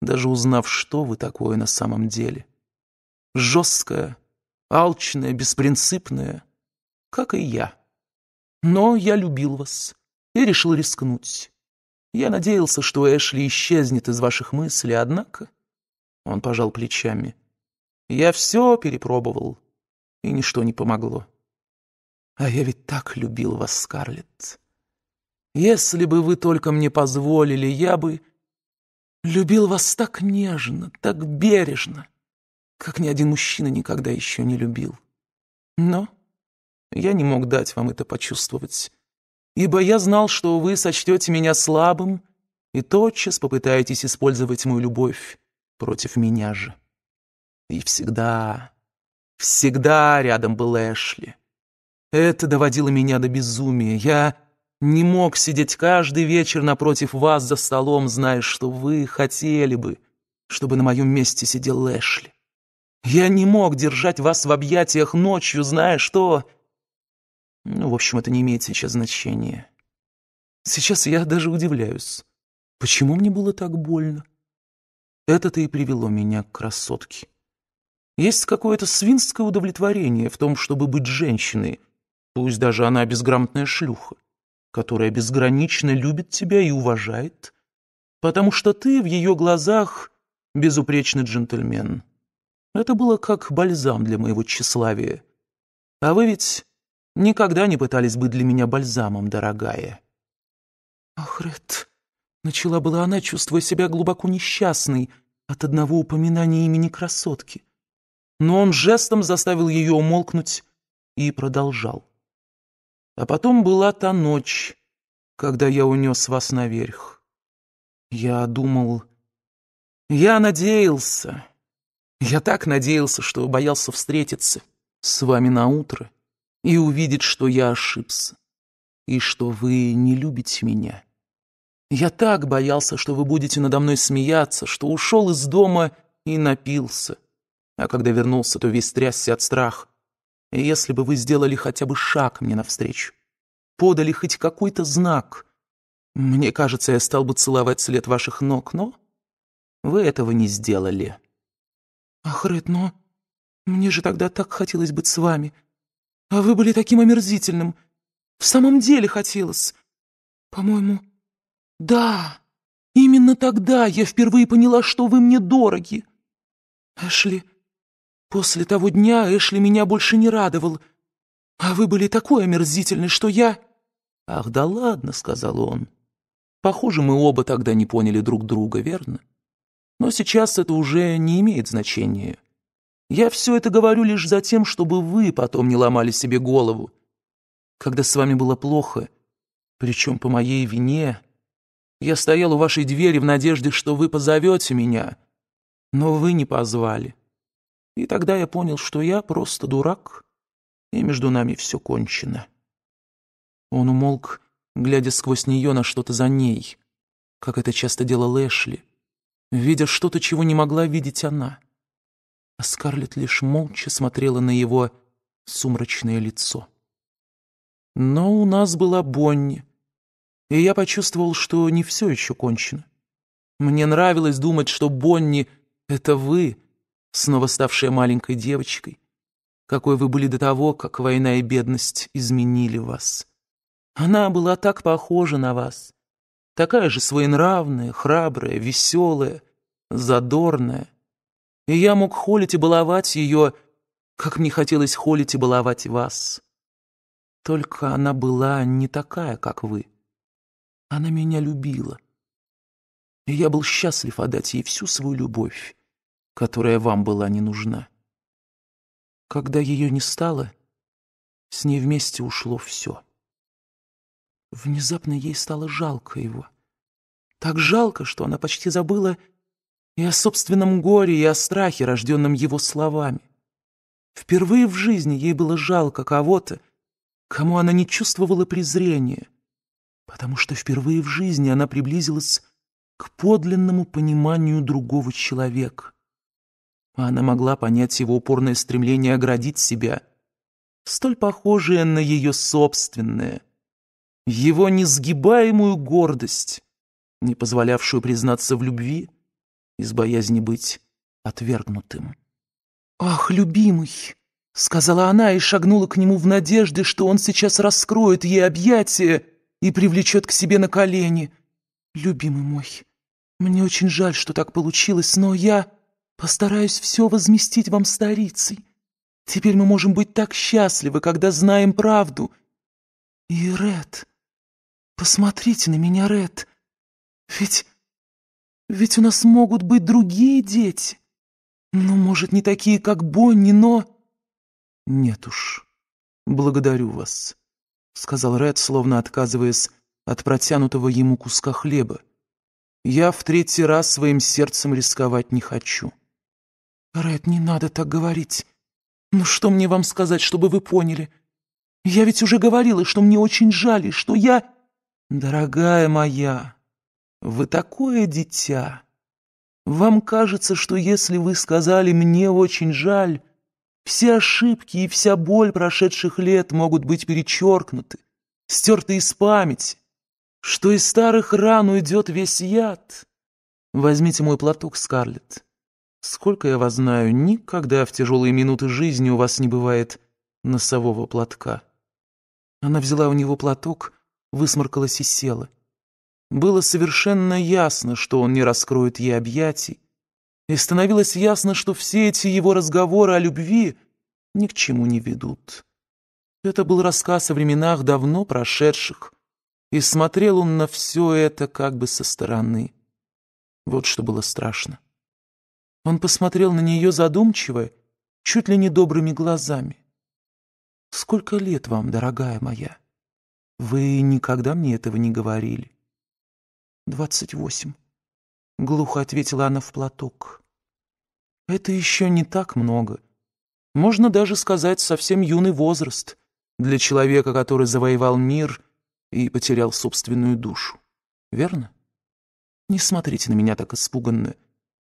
[SPEAKER 2] даже узнав, что вы такое на самом деле. Жесткая, алчная, беспринципная, как и я. Но я любил вас и решил рискнуть. Я надеялся, что Эшли исчезнет из ваших мыслей, однако...» Он пожал плечами. «Я все перепробовал, и ничто не помогло. А я ведь так любил вас, Скарлетт. Если бы вы только мне позволили, я бы любил вас так нежно, так бережно» как ни один мужчина никогда еще не любил. Но я не мог дать вам это почувствовать, ибо я знал, что вы сочтете меня слабым и тотчас попытаетесь использовать мою любовь против меня же. И всегда, всегда рядом был Эшли. Это доводило меня до безумия. Я не мог сидеть каждый вечер напротив вас за столом, зная, что вы хотели бы, чтобы на моем месте сидел Эшли. Я не мог держать вас в объятиях ночью, зная, что... Ну, в общем, это не имеет сейчас значения. Сейчас я даже удивляюсь, почему мне было так больно. Это-то и привело меня к красотке. Есть какое-то свинское удовлетворение в том, чтобы быть женщиной, пусть даже она безграмотная шлюха, которая безгранично любит тебя и уважает, потому что ты в ее глазах безупречный джентльмен. Это было как бальзам для моего тщеславия. А вы ведь никогда не пытались быть для меня бальзамом, дорогая. Ах, Ред, начала была она, чувствуя себя глубоко несчастной от одного упоминания имени красотки. Но он жестом заставил ее умолкнуть и продолжал. А потом была та ночь, когда я унес вас наверх. Я думал... Я надеялся, я так надеялся, что боялся встретиться с вами на утро и увидеть, что я ошибся, и что вы не любите меня. Я так боялся, что вы будете надо мной смеяться, что ушел из дома и напился. А когда вернулся, то весь трясся от страха. если бы вы сделали хотя бы шаг мне навстречу, подали хоть какой-то знак, мне кажется, я стал бы целовать след ваших ног, но вы этого не сделали. Ах, Ред, но мне же тогда так хотелось быть с вами. А вы были таким омерзительным. В самом деле хотелось. По-моему, да, именно тогда я впервые поняла, что вы мне дороги. Эшли, после того дня Эшли меня больше не радовал. А вы были такой омерзительный, что я... Ах, да ладно, сказал он. Похоже, мы оба тогда не поняли друг друга, верно? Но сейчас это уже не имеет значения. Я все это говорю лишь за тем, чтобы вы потом не ломали себе голову. Когда с вами было плохо, причем по моей вине, я стоял у вашей двери в надежде, что вы позовете меня, но вы не позвали. И тогда я понял, что я просто дурак, и между нами все кончено. Он умолк, глядя сквозь нее на что-то за ней, как это часто делал Эшли видя что-то, чего не могла видеть она. А Скарлетт лишь молча смотрела на его сумрачное лицо. Но у нас была Бонни, и я почувствовал, что не все еще кончено. Мне нравилось думать, что Бонни — это вы, снова ставшая маленькой девочкой, какой вы были до того, как война и бедность изменили вас. Она была так похожа на вас, такая же своенравная, храбрая, веселая, задорная. И я мог холить и баловать ее, как мне хотелось холить и баловать вас. Только она была не такая, как вы. Она меня любила. И я был счастлив отдать ей всю свою любовь, которая вам
[SPEAKER 1] была не нужна. Когда ее не стало, с ней вместе ушло все. Внезапно ей стало жалко его.
[SPEAKER 2] Так жалко, что она почти забыла и о собственном горе, и о страхе, рожденном его словами. Впервые в жизни ей было жалко кого-то, кому она не чувствовала презрения, потому что впервые в жизни она приблизилась к подлинному пониманию другого человека. она могла понять его упорное стремление оградить себя, столь похожее на ее собственное — его несгибаемую гордость, не позволявшую признаться в любви из боязни быть отвергнутым. «Ах, любимый!» — сказала она и шагнула к нему в надежде, что он сейчас раскроет ей объятия и привлечет к себе на колени. «Любимый мой, мне очень жаль, что так получилось, но я постараюсь все возместить вам старицей. Теперь мы можем быть так счастливы, когда знаем правду.
[SPEAKER 1] И, Ред, «Посмотрите на меня, Ред! Ведь... ведь у нас могут быть другие дети! Ну, может, не такие, как Бонни, но...» «Нет уж,
[SPEAKER 2] благодарю вас», — сказал Ред, словно отказываясь от протянутого ему куска хлеба. «Я в третий раз своим сердцем рисковать не хочу». «Ред, не надо так говорить. Ну что мне вам сказать, чтобы вы поняли? Я ведь уже говорила, что мне очень жаль, что я...» «Дорогая моя, вы такое дитя! Вам кажется, что если вы сказали «мне очень жаль», все ошибки и вся боль прошедших лет могут быть перечеркнуты, стерты из памяти, что из старых ран уйдет весь яд. Возьмите мой платок, Скарлетт. Сколько я вас знаю, никогда в тяжелые минуты жизни у вас не бывает носового платка». Она взяла у него платок — высморкалась и села. Было совершенно ясно, что он не раскроет ей объятий, и становилось ясно, что все эти его разговоры о любви ни к чему не ведут. Это был рассказ о временах давно прошедших, и смотрел он на все это как бы со стороны. Вот что было страшно. Он посмотрел на нее задумчиво, чуть ли не добрыми глазами. «Сколько лет вам, дорогая моя?» Вы никогда мне этого не говорили. Двадцать восемь. Глухо ответила она в платок. Это еще не так много. Можно даже сказать, совсем юный возраст для человека, который завоевал мир и потерял собственную душу. Верно? Не смотрите на меня так испуганно.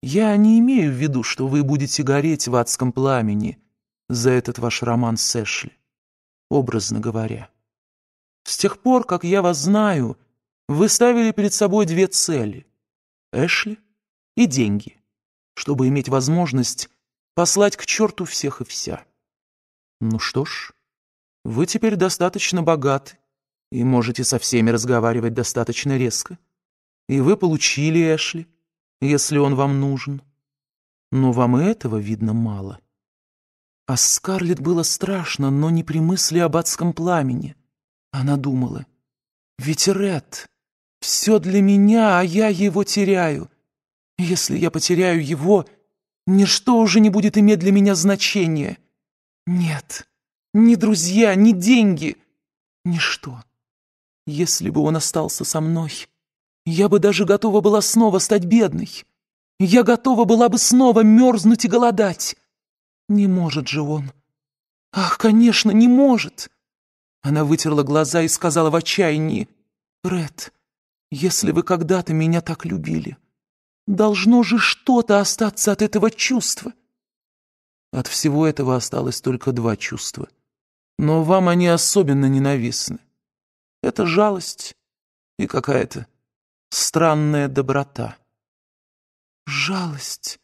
[SPEAKER 2] Я не имею в виду, что вы будете гореть в адском пламени за этот ваш роман с Эшли, образно говоря. С тех пор, как я вас знаю, вы ставили перед собой две цели — Эшли и деньги, чтобы иметь возможность послать к черту всех и вся. Ну что ж, вы теперь достаточно богаты и можете со всеми разговаривать достаточно резко. И вы получили Эшли, если он вам нужен. Но вам и этого, видно, мало. А Скарлетт было страшно, но не при мысли об адском пламени. Она думала, ведь Ред все для меня, а я его теряю. Если я потеряю его, ничто уже не будет иметь для меня значения. Нет, ни друзья, ни деньги, ничто. Если бы он остался со мной, я бы даже готова была снова стать бедной. Я готова была бы снова мерзнуть и голодать. Не может же он. Ах, конечно, не может. Она вытерла глаза и сказала в отчаянии, «Ред, если вы когда-то меня так любили, должно же что-то остаться от этого чувства». От всего этого осталось только два чувства. Но вам они особенно ненавистны. Это жалость и какая-то странная доброта.
[SPEAKER 1] Жалость,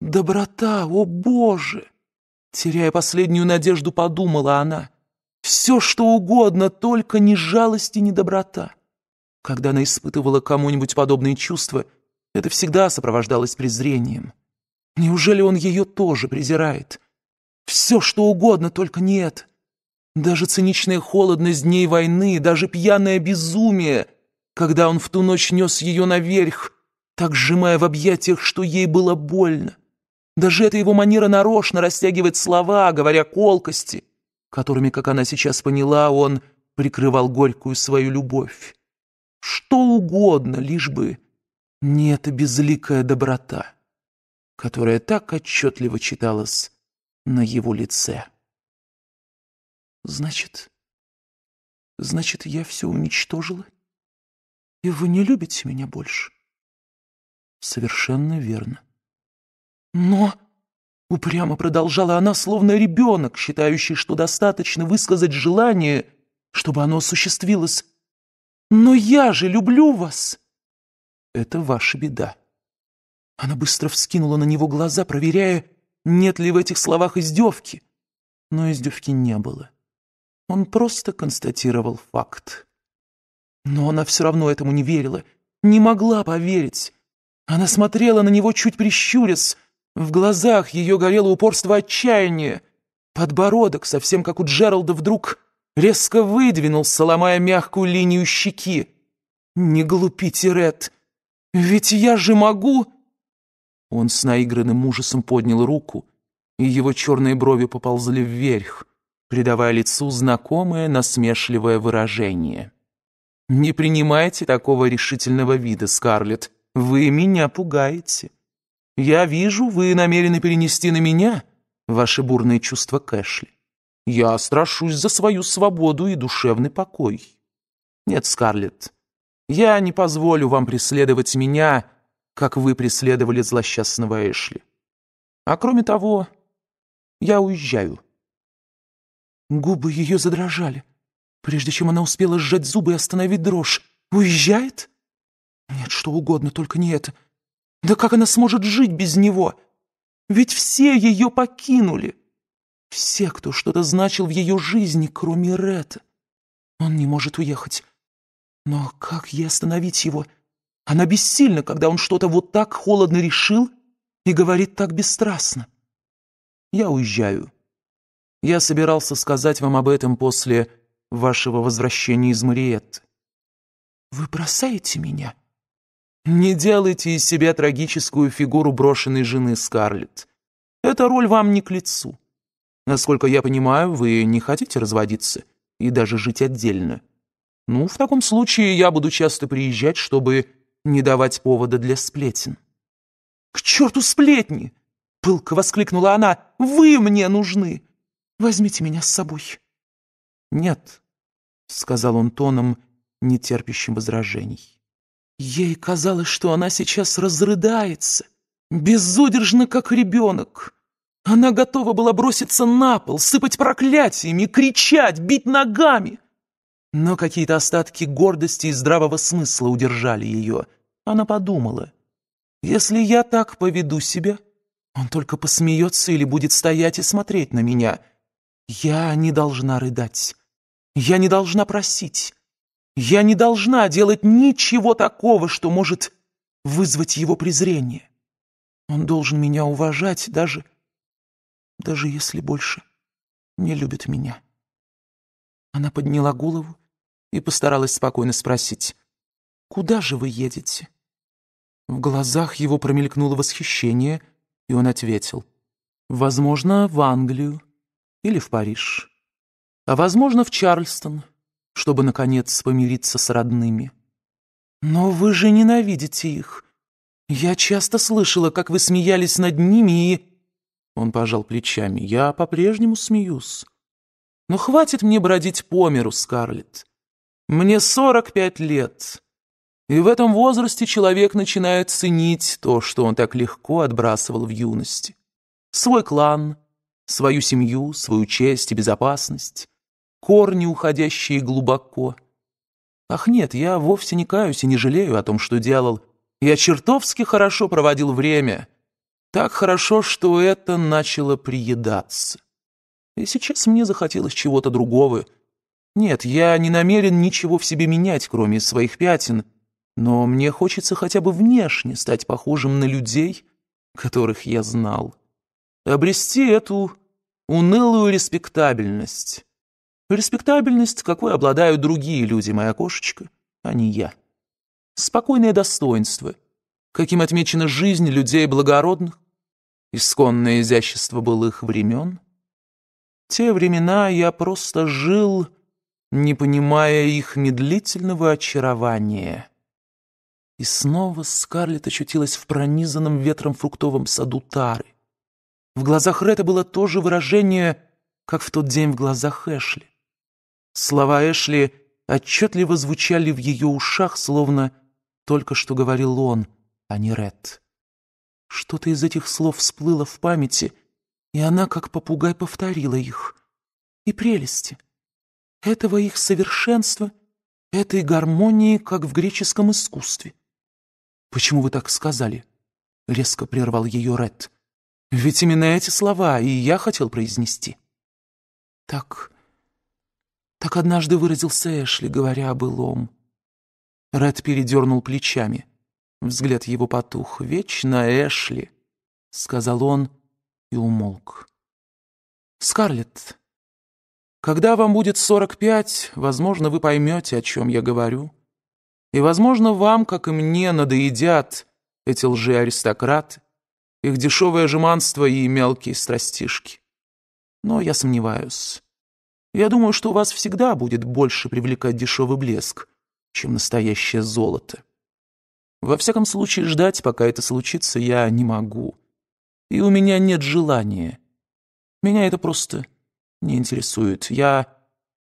[SPEAKER 1] доброта,
[SPEAKER 2] о боже! Теряя последнюю надежду, подумала она — все, что
[SPEAKER 1] угодно,
[SPEAKER 2] только не жалость и не доброта. Когда она испытывала кому-нибудь подобные чувства, это всегда сопровождалось презрением. Неужели он ее тоже презирает? Все, что угодно, только не это. Даже циничная холодность дней войны, даже пьяное безумие, когда он в ту ночь нес ее наверх, так сжимая в объятиях, что ей было больно. Даже эта его манера нарочно растягивать слова, говоря колкости, которыми, как она сейчас поняла, он прикрывал горькую свою любовь. Что угодно, лишь бы не эта безликая доброта, которая так отчетливо
[SPEAKER 1] читалась на его лице. «Значит, значит, я все уничтожила? И вы не любите меня больше?» «Совершенно верно». «Но...»
[SPEAKER 2] Упрямо продолжала она, словно ребенок, считающий, что достаточно высказать желание, чтобы оно осуществилось. «Но я же люблю вас!» «Это ваша беда». Она быстро вскинула на него глаза, проверяя, нет ли в этих словах издевки. Но издевки не было. Он просто констатировал факт. Но она все равно этому не верила, не могла поверить. Она смотрела на него чуть прищурясь, в глазах ее горело упорство отчаяния. Подбородок, совсем как у Джералда, вдруг резко выдвинулся, ломая мягкую линию щеки. «Не глупите, Ред! Ведь я же могу!» Он с наигранным ужасом поднял руку, и его черные брови поползли вверх, придавая лицу знакомое насмешливое выражение. «Не принимайте такого решительного вида, Скарлетт. Вы меня пугаете. Я вижу, вы намерены перенести на меня ваши бурные чувства Кэшли. Я страшусь за свою свободу и душевный покой. Нет, Скарлетт, я не позволю вам преследовать меня, как вы преследовали злосчастного Эшли. А кроме того, я уезжаю». Губы ее задрожали, прежде чем она успела сжать зубы и остановить дрожь. «Уезжает?» «Нет, что угодно, только не это. Да как она сможет жить без него? Ведь все ее покинули. Все, кто что-то значил в ее жизни, кроме Ретта. Он не может уехать. Но как ей остановить его? Она бессильна, когда он что-то вот так холодно решил и говорит так бесстрастно. Я уезжаю. Я собирался сказать вам об этом после вашего возвращения из Мариетты.
[SPEAKER 1] Вы бросаете меня?
[SPEAKER 2] Не делайте из себя трагическую фигуру брошенной жены Скарлетт. Эта роль вам не к лицу. Насколько я понимаю, вы не хотите разводиться и даже жить отдельно. Ну, в таком случае я буду часто приезжать, чтобы не давать повода для сплетен. «К черту сплетни!» — пылко воскликнула она. «Вы мне нужны! Возьмите меня с собой!» «Нет», — сказал он тоном, нетерпящим возражений. Ей казалось, что она сейчас разрыдается, безудержно, как ребенок. Она готова была броситься на пол, сыпать проклятиями, кричать, бить ногами. Но какие-то остатки гордости и здравого смысла удержали ее. Она подумала, если я так поведу себя, он только посмеется или будет стоять и смотреть на меня. Я не должна рыдать. Я не должна просить. Я не должна делать ничего такого, что может
[SPEAKER 1] вызвать его презрение. Он должен меня уважать, даже, даже если больше не любит меня. Она подняла голову
[SPEAKER 2] и постаралась спокойно спросить,
[SPEAKER 1] «Куда же вы едете?»
[SPEAKER 2] В глазах его промелькнуло восхищение, и он ответил, «Возможно, в Англию или в Париж, а возможно, в Чарльстон» чтобы, наконец, помириться с родными. «Но вы же ненавидите их. Я часто слышала, как вы смеялись над ними и...» Он пожал плечами. «Я по-прежнему смеюсь. Но хватит мне бродить по миру, Скарлетт. Мне сорок пять лет. И в этом возрасте человек начинает ценить то, что он так легко отбрасывал в юности. Свой клан, свою семью, свою честь и безопасность корни, уходящие глубоко. Ах нет, я вовсе не каюсь и не жалею о том, что делал. Я чертовски хорошо проводил время. Так хорошо, что это начало приедаться. И сейчас мне захотелось чего-то другого. Нет, я не намерен ничего в себе менять, кроме своих пятен. Но мне хочется хотя бы внешне стать похожим на людей, которых я знал. Обрести эту унылую респектабельность. Респектабельность, какой обладают другие люди, моя кошечка, а не я. Спокойное достоинство, каким отмечена жизнь людей благородных, исконное изящество былых времен. Те времена я просто жил, не понимая их медлительного очарования. И снова Скарлетт очутилась в пронизанном ветром фруктовом саду Тары. В глазах Ретта было то же выражение, как в тот день в глазах Эшли. Слова Эшли отчетливо звучали в ее ушах, словно только что говорил он, а не Ред. Что-то из этих слов всплыло в памяти, и она, как попугай, повторила их. И прелести. Этого их совершенства, этой гармонии, как в греческом искусстве. «Почему вы так сказали?» — резко прервал ее Ред. «Ведь именно эти слова и я хотел произнести». «Так...» Так однажды выразился Эшли, говоря о былом. Ред передернул плечами. Взгляд его потух. «Вечно Эшли!» — сказал он и умолк. «Скарлетт, когда вам будет сорок пять, возможно, вы поймете, о чем я говорю. И, возможно, вам, как и мне, надоедят эти лжи-аристократы, их дешевое жеманство и мелкие страстишки. Но я сомневаюсь». Я думаю, что вас всегда будет больше привлекать дешевый блеск, чем настоящее золото. Во всяком случае, ждать, пока это случится, я не могу. И у меня нет желания. Меня это просто не интересует. Я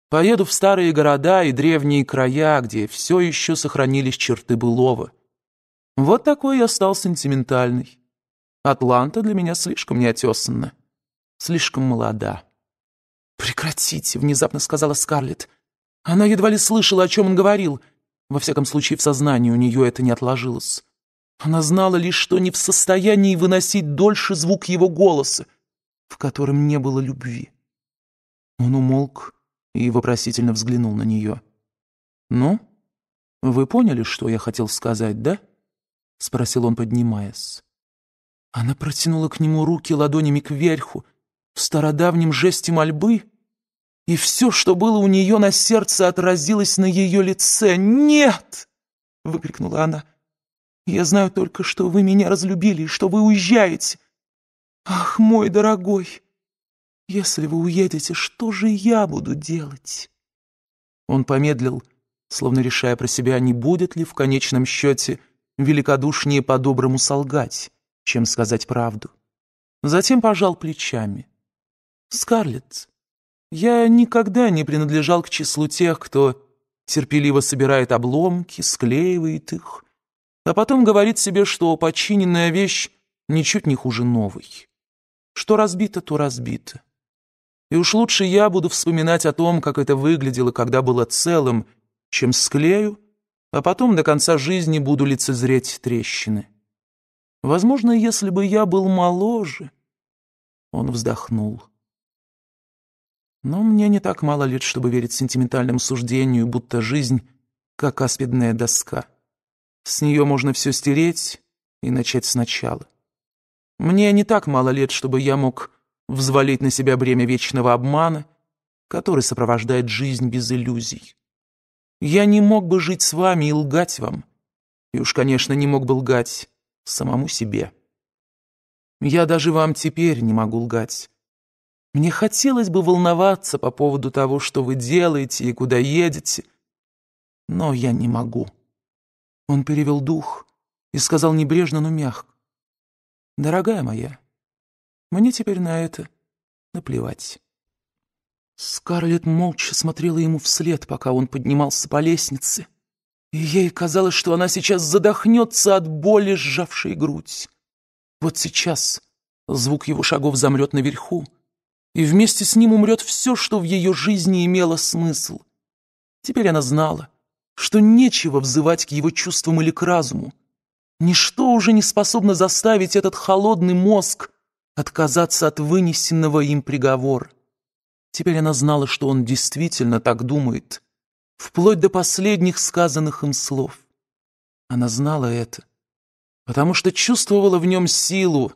[SPEAKER 2] поеду в старые города и древние края, где все еще сохранились черты былого. Вот такой я стал сентиментальный. Атланта для меня слишком неотесанна, слишком молода. «Прекратите!» — внезапно сказала Скарлетт. Она едва ли слышала, о чем он говорил. Во всяком случае, в сознании у нее это не отложилось. Она знала лишь, что не в состоянии выносить дольше звук его голоса, в котором не было любви. Он умолк и вопросительно взглянул на нее. «Ну, вы поняли, что я хотел сказать, да?» — спросил он, поднимаясь. Она протянула к нему руки ладонями кверху, в стародавнем жесте мольбы — и все, что было у нее на сердце, отразилось на ее лице. «Нет!» — выкрикнула она. «Я знаю только, что вы меня разлюбили и что вы уезжаете. Ах, мой дорогой, если вы уедете, что же я буду делать?» Он помедлил, словно решая про себя, не будет ли в конечном счете великодушнее по-доброму солгать, чем сказать правду. Затем пожал плечами. «Скарлетт, я никогда не принадлежал к числу тех, кто терпеливо собирает обломки, склеивает их, а потом говорит себе, что починенная вещь ничуть не хуже новой. Что разбито, то разбито. И уж лучше я буду вспоминать о том, как это выглядело, когда было целым, чем склею, а потом до конца жизни буду лицезреть трещины. Возможно, если бы я был моложе... Он вздохнул. Но мне не так мало лет, чтобы верить сентиментальному суждению, будто жизнь — как аспидная доска. С нее можно все стереть и начать сначала. Мне не так мало лет, чтобы я мог взвалить на себя бремя вечного обмана, который сопровождает жизнь без иллюзий. Я не мог бы жить с вами и лгать вам. И уж, конечно, не мог бы лгать самому себе. Я даже вам теперь не могу лгать, мне хотелось бы волноваться по поводу того, что вы делаете и куда едете, но я не могу». Он перевел дух и сказал небрежно, но мягко. «Дорогая моя, мне теперь на это наплевать». Скарлетт молча смотрела ему вслед, пока он поднимался по лестнице, и ей казалось, что она сейчас задохнется от боли, сжавшей грудь. Вот сейчас звук его шагов замрет наверху, и вместе с ним умрет все, что в ее жизни имело смысл. Теперь она знала, что нечего взывать к его чувствам или к разуму. Ничто уже не способно заставить этот холодный мозг отказаться от вынесенного им приговора. Теперь она знала, что он действительно так думает, вплоть до последних сказанных им слов. Она знала это, потому что чувствовала в нем силу,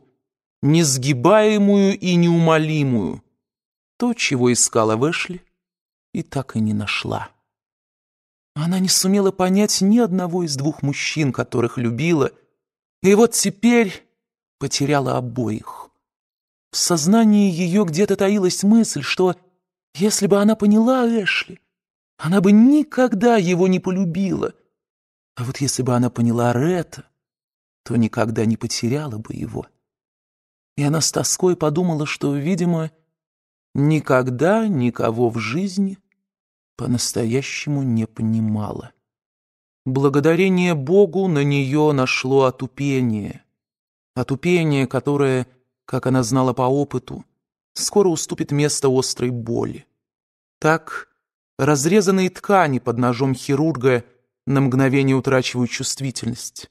[SPEAKER 2] несгибаемую и неумолимую — то, чего искала в и так и не нашла. Она не сумела понять ни одного из двух мужчин, которых любила, и вот теперь потеряла обоих. В сознании ее где-то таилась мысль, что если бы она поняла Эшли, она бы никогда его не полюбила. А вот если бы она поняла Ретта, то никогда не потеряла бы его. И она с тоской подумала, что, видимо, никогда никого в жизни по-настоящему не понимала. Благодарение Богу на нее нашло отупение. Отупение, которое, как она знала по опыту, скоро уступит место острой боли. Так разрезанные ткани под ножом хирурга на мгновение утрачивают чувствительность,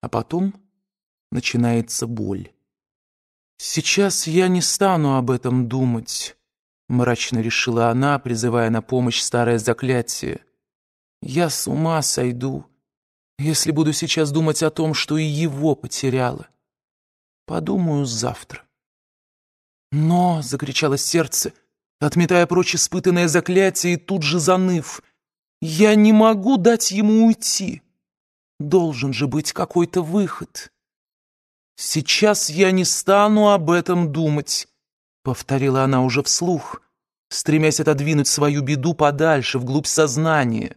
[SPEAKER 2] а потом начинается боль. «Сейчас я не стану об этом думать», мрачно решила она, призывая на помощь старое заклятие. Я с ума сойду, если буду сейчас думать о том, что и его потеряла. Подумаю завтра. Но, закричало сердце, отметая прочь испытанное заклятие и тут же заныв, я не могу дать ему уйти. Должен же быть какой-то выход. Сейчас я не стану об этом думать. — повторила она уже вслух, стремясь отодвинуть свою беду подальше, вглубь сознания,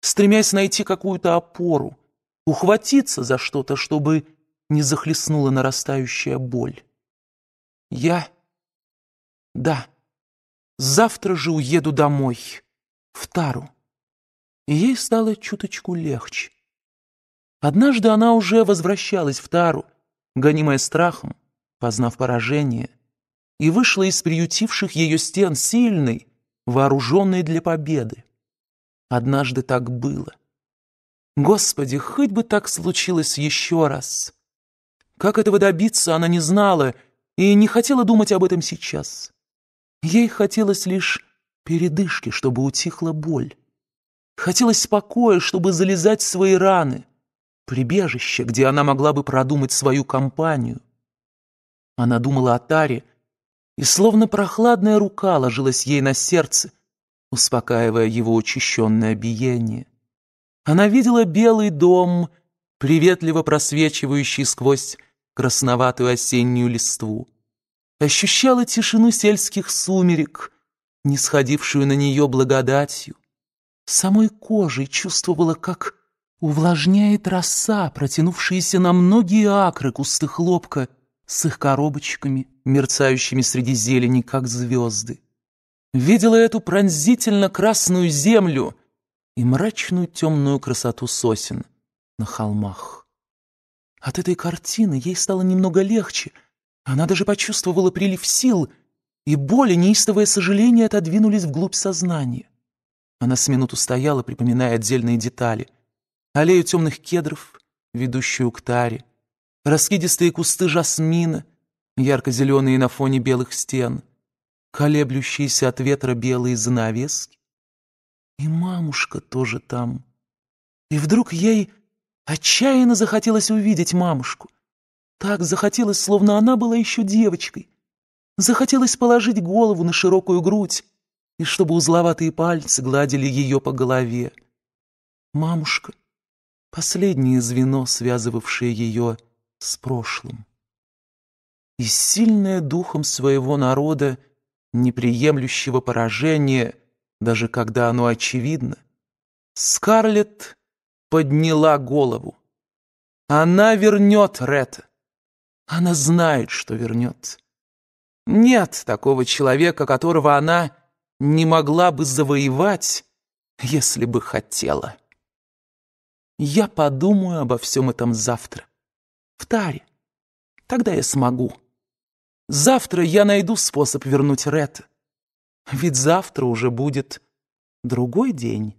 [SPEAKER 2] стремясь найти какую-то опору, ухватиться за что-то, чтобы не захлестнула нарастающая боль. «Я... да, завтра же уеду домой, в Тару». ей стало чуточку легче. Однажды она уже возвращалась в Тару, гонимая страхом, познав поражение, и вышла из приютивших ее стен сильной, вооруженной для победы. Однажды так было. Господи, хоть бы так случилось еще раз. Как этого добиться, она не знала и не хотела думать об этом сейчас. Ей хотелось лишь передышки, чтобы утихла боль. Хотелось покоя, чтобы залезать в свои раны, прибежище, где она могла бы продумать свою компанию. Она думала о Таре и словно прохладная рука ложилась ей на сердце, успокаивая его учащенное биение. Она видела белый дом, приветливо просвечивающий сквозь красноватую осеннюю листву. Ощущала тишину сельских сумерек, не на нее благодатью. Самой кожей чувствовала, как увлажняет роса, протянувшаяся на многие акры кусты хлопка, с их коробочками, мерцающими среди зелени, как звезды. Видела эту пронзительно красную землю и мрачную темную красоту сосен на холмах. От этой картины ей стало немного легче. Она даже почувствовала прилив сил, и боль и неистовое сожаление отодвинулись вглубь сознания. Она с минуту стояла, припоминая отдельные детали. Аллею темных кедров, ведущую к таре, раскидистые кусты жасмина, ярко-зеленые на фоне белых стен, колеблющиеся от ветра белые занавески. И мамушка тоже там. И вдруг ей отчаянно захотелось увидеть мамушку. Так захотелось, словно она была еще девочкой. Захотелось положить голову на широкую грудь, и чтобы узловатые пальцы гладили ее по голове. Мамушка — последнее звено, связывавшее ее с прошлым. И сильная духом своего народа, неприемлющего поражения, даже когда оно очевидно, Скарлетт подняла голову. Она вернет Ретта. Она знает, что вернет. Нет такого человека, которого она не могла бы завоевать, если бы хотела. Я подумаю обо всем этом завтра в таре. Тогда я смогу. Завтра я найду способ
[SPEAKER 1] вернуть Ред. Ведь завтра уже будет другой день».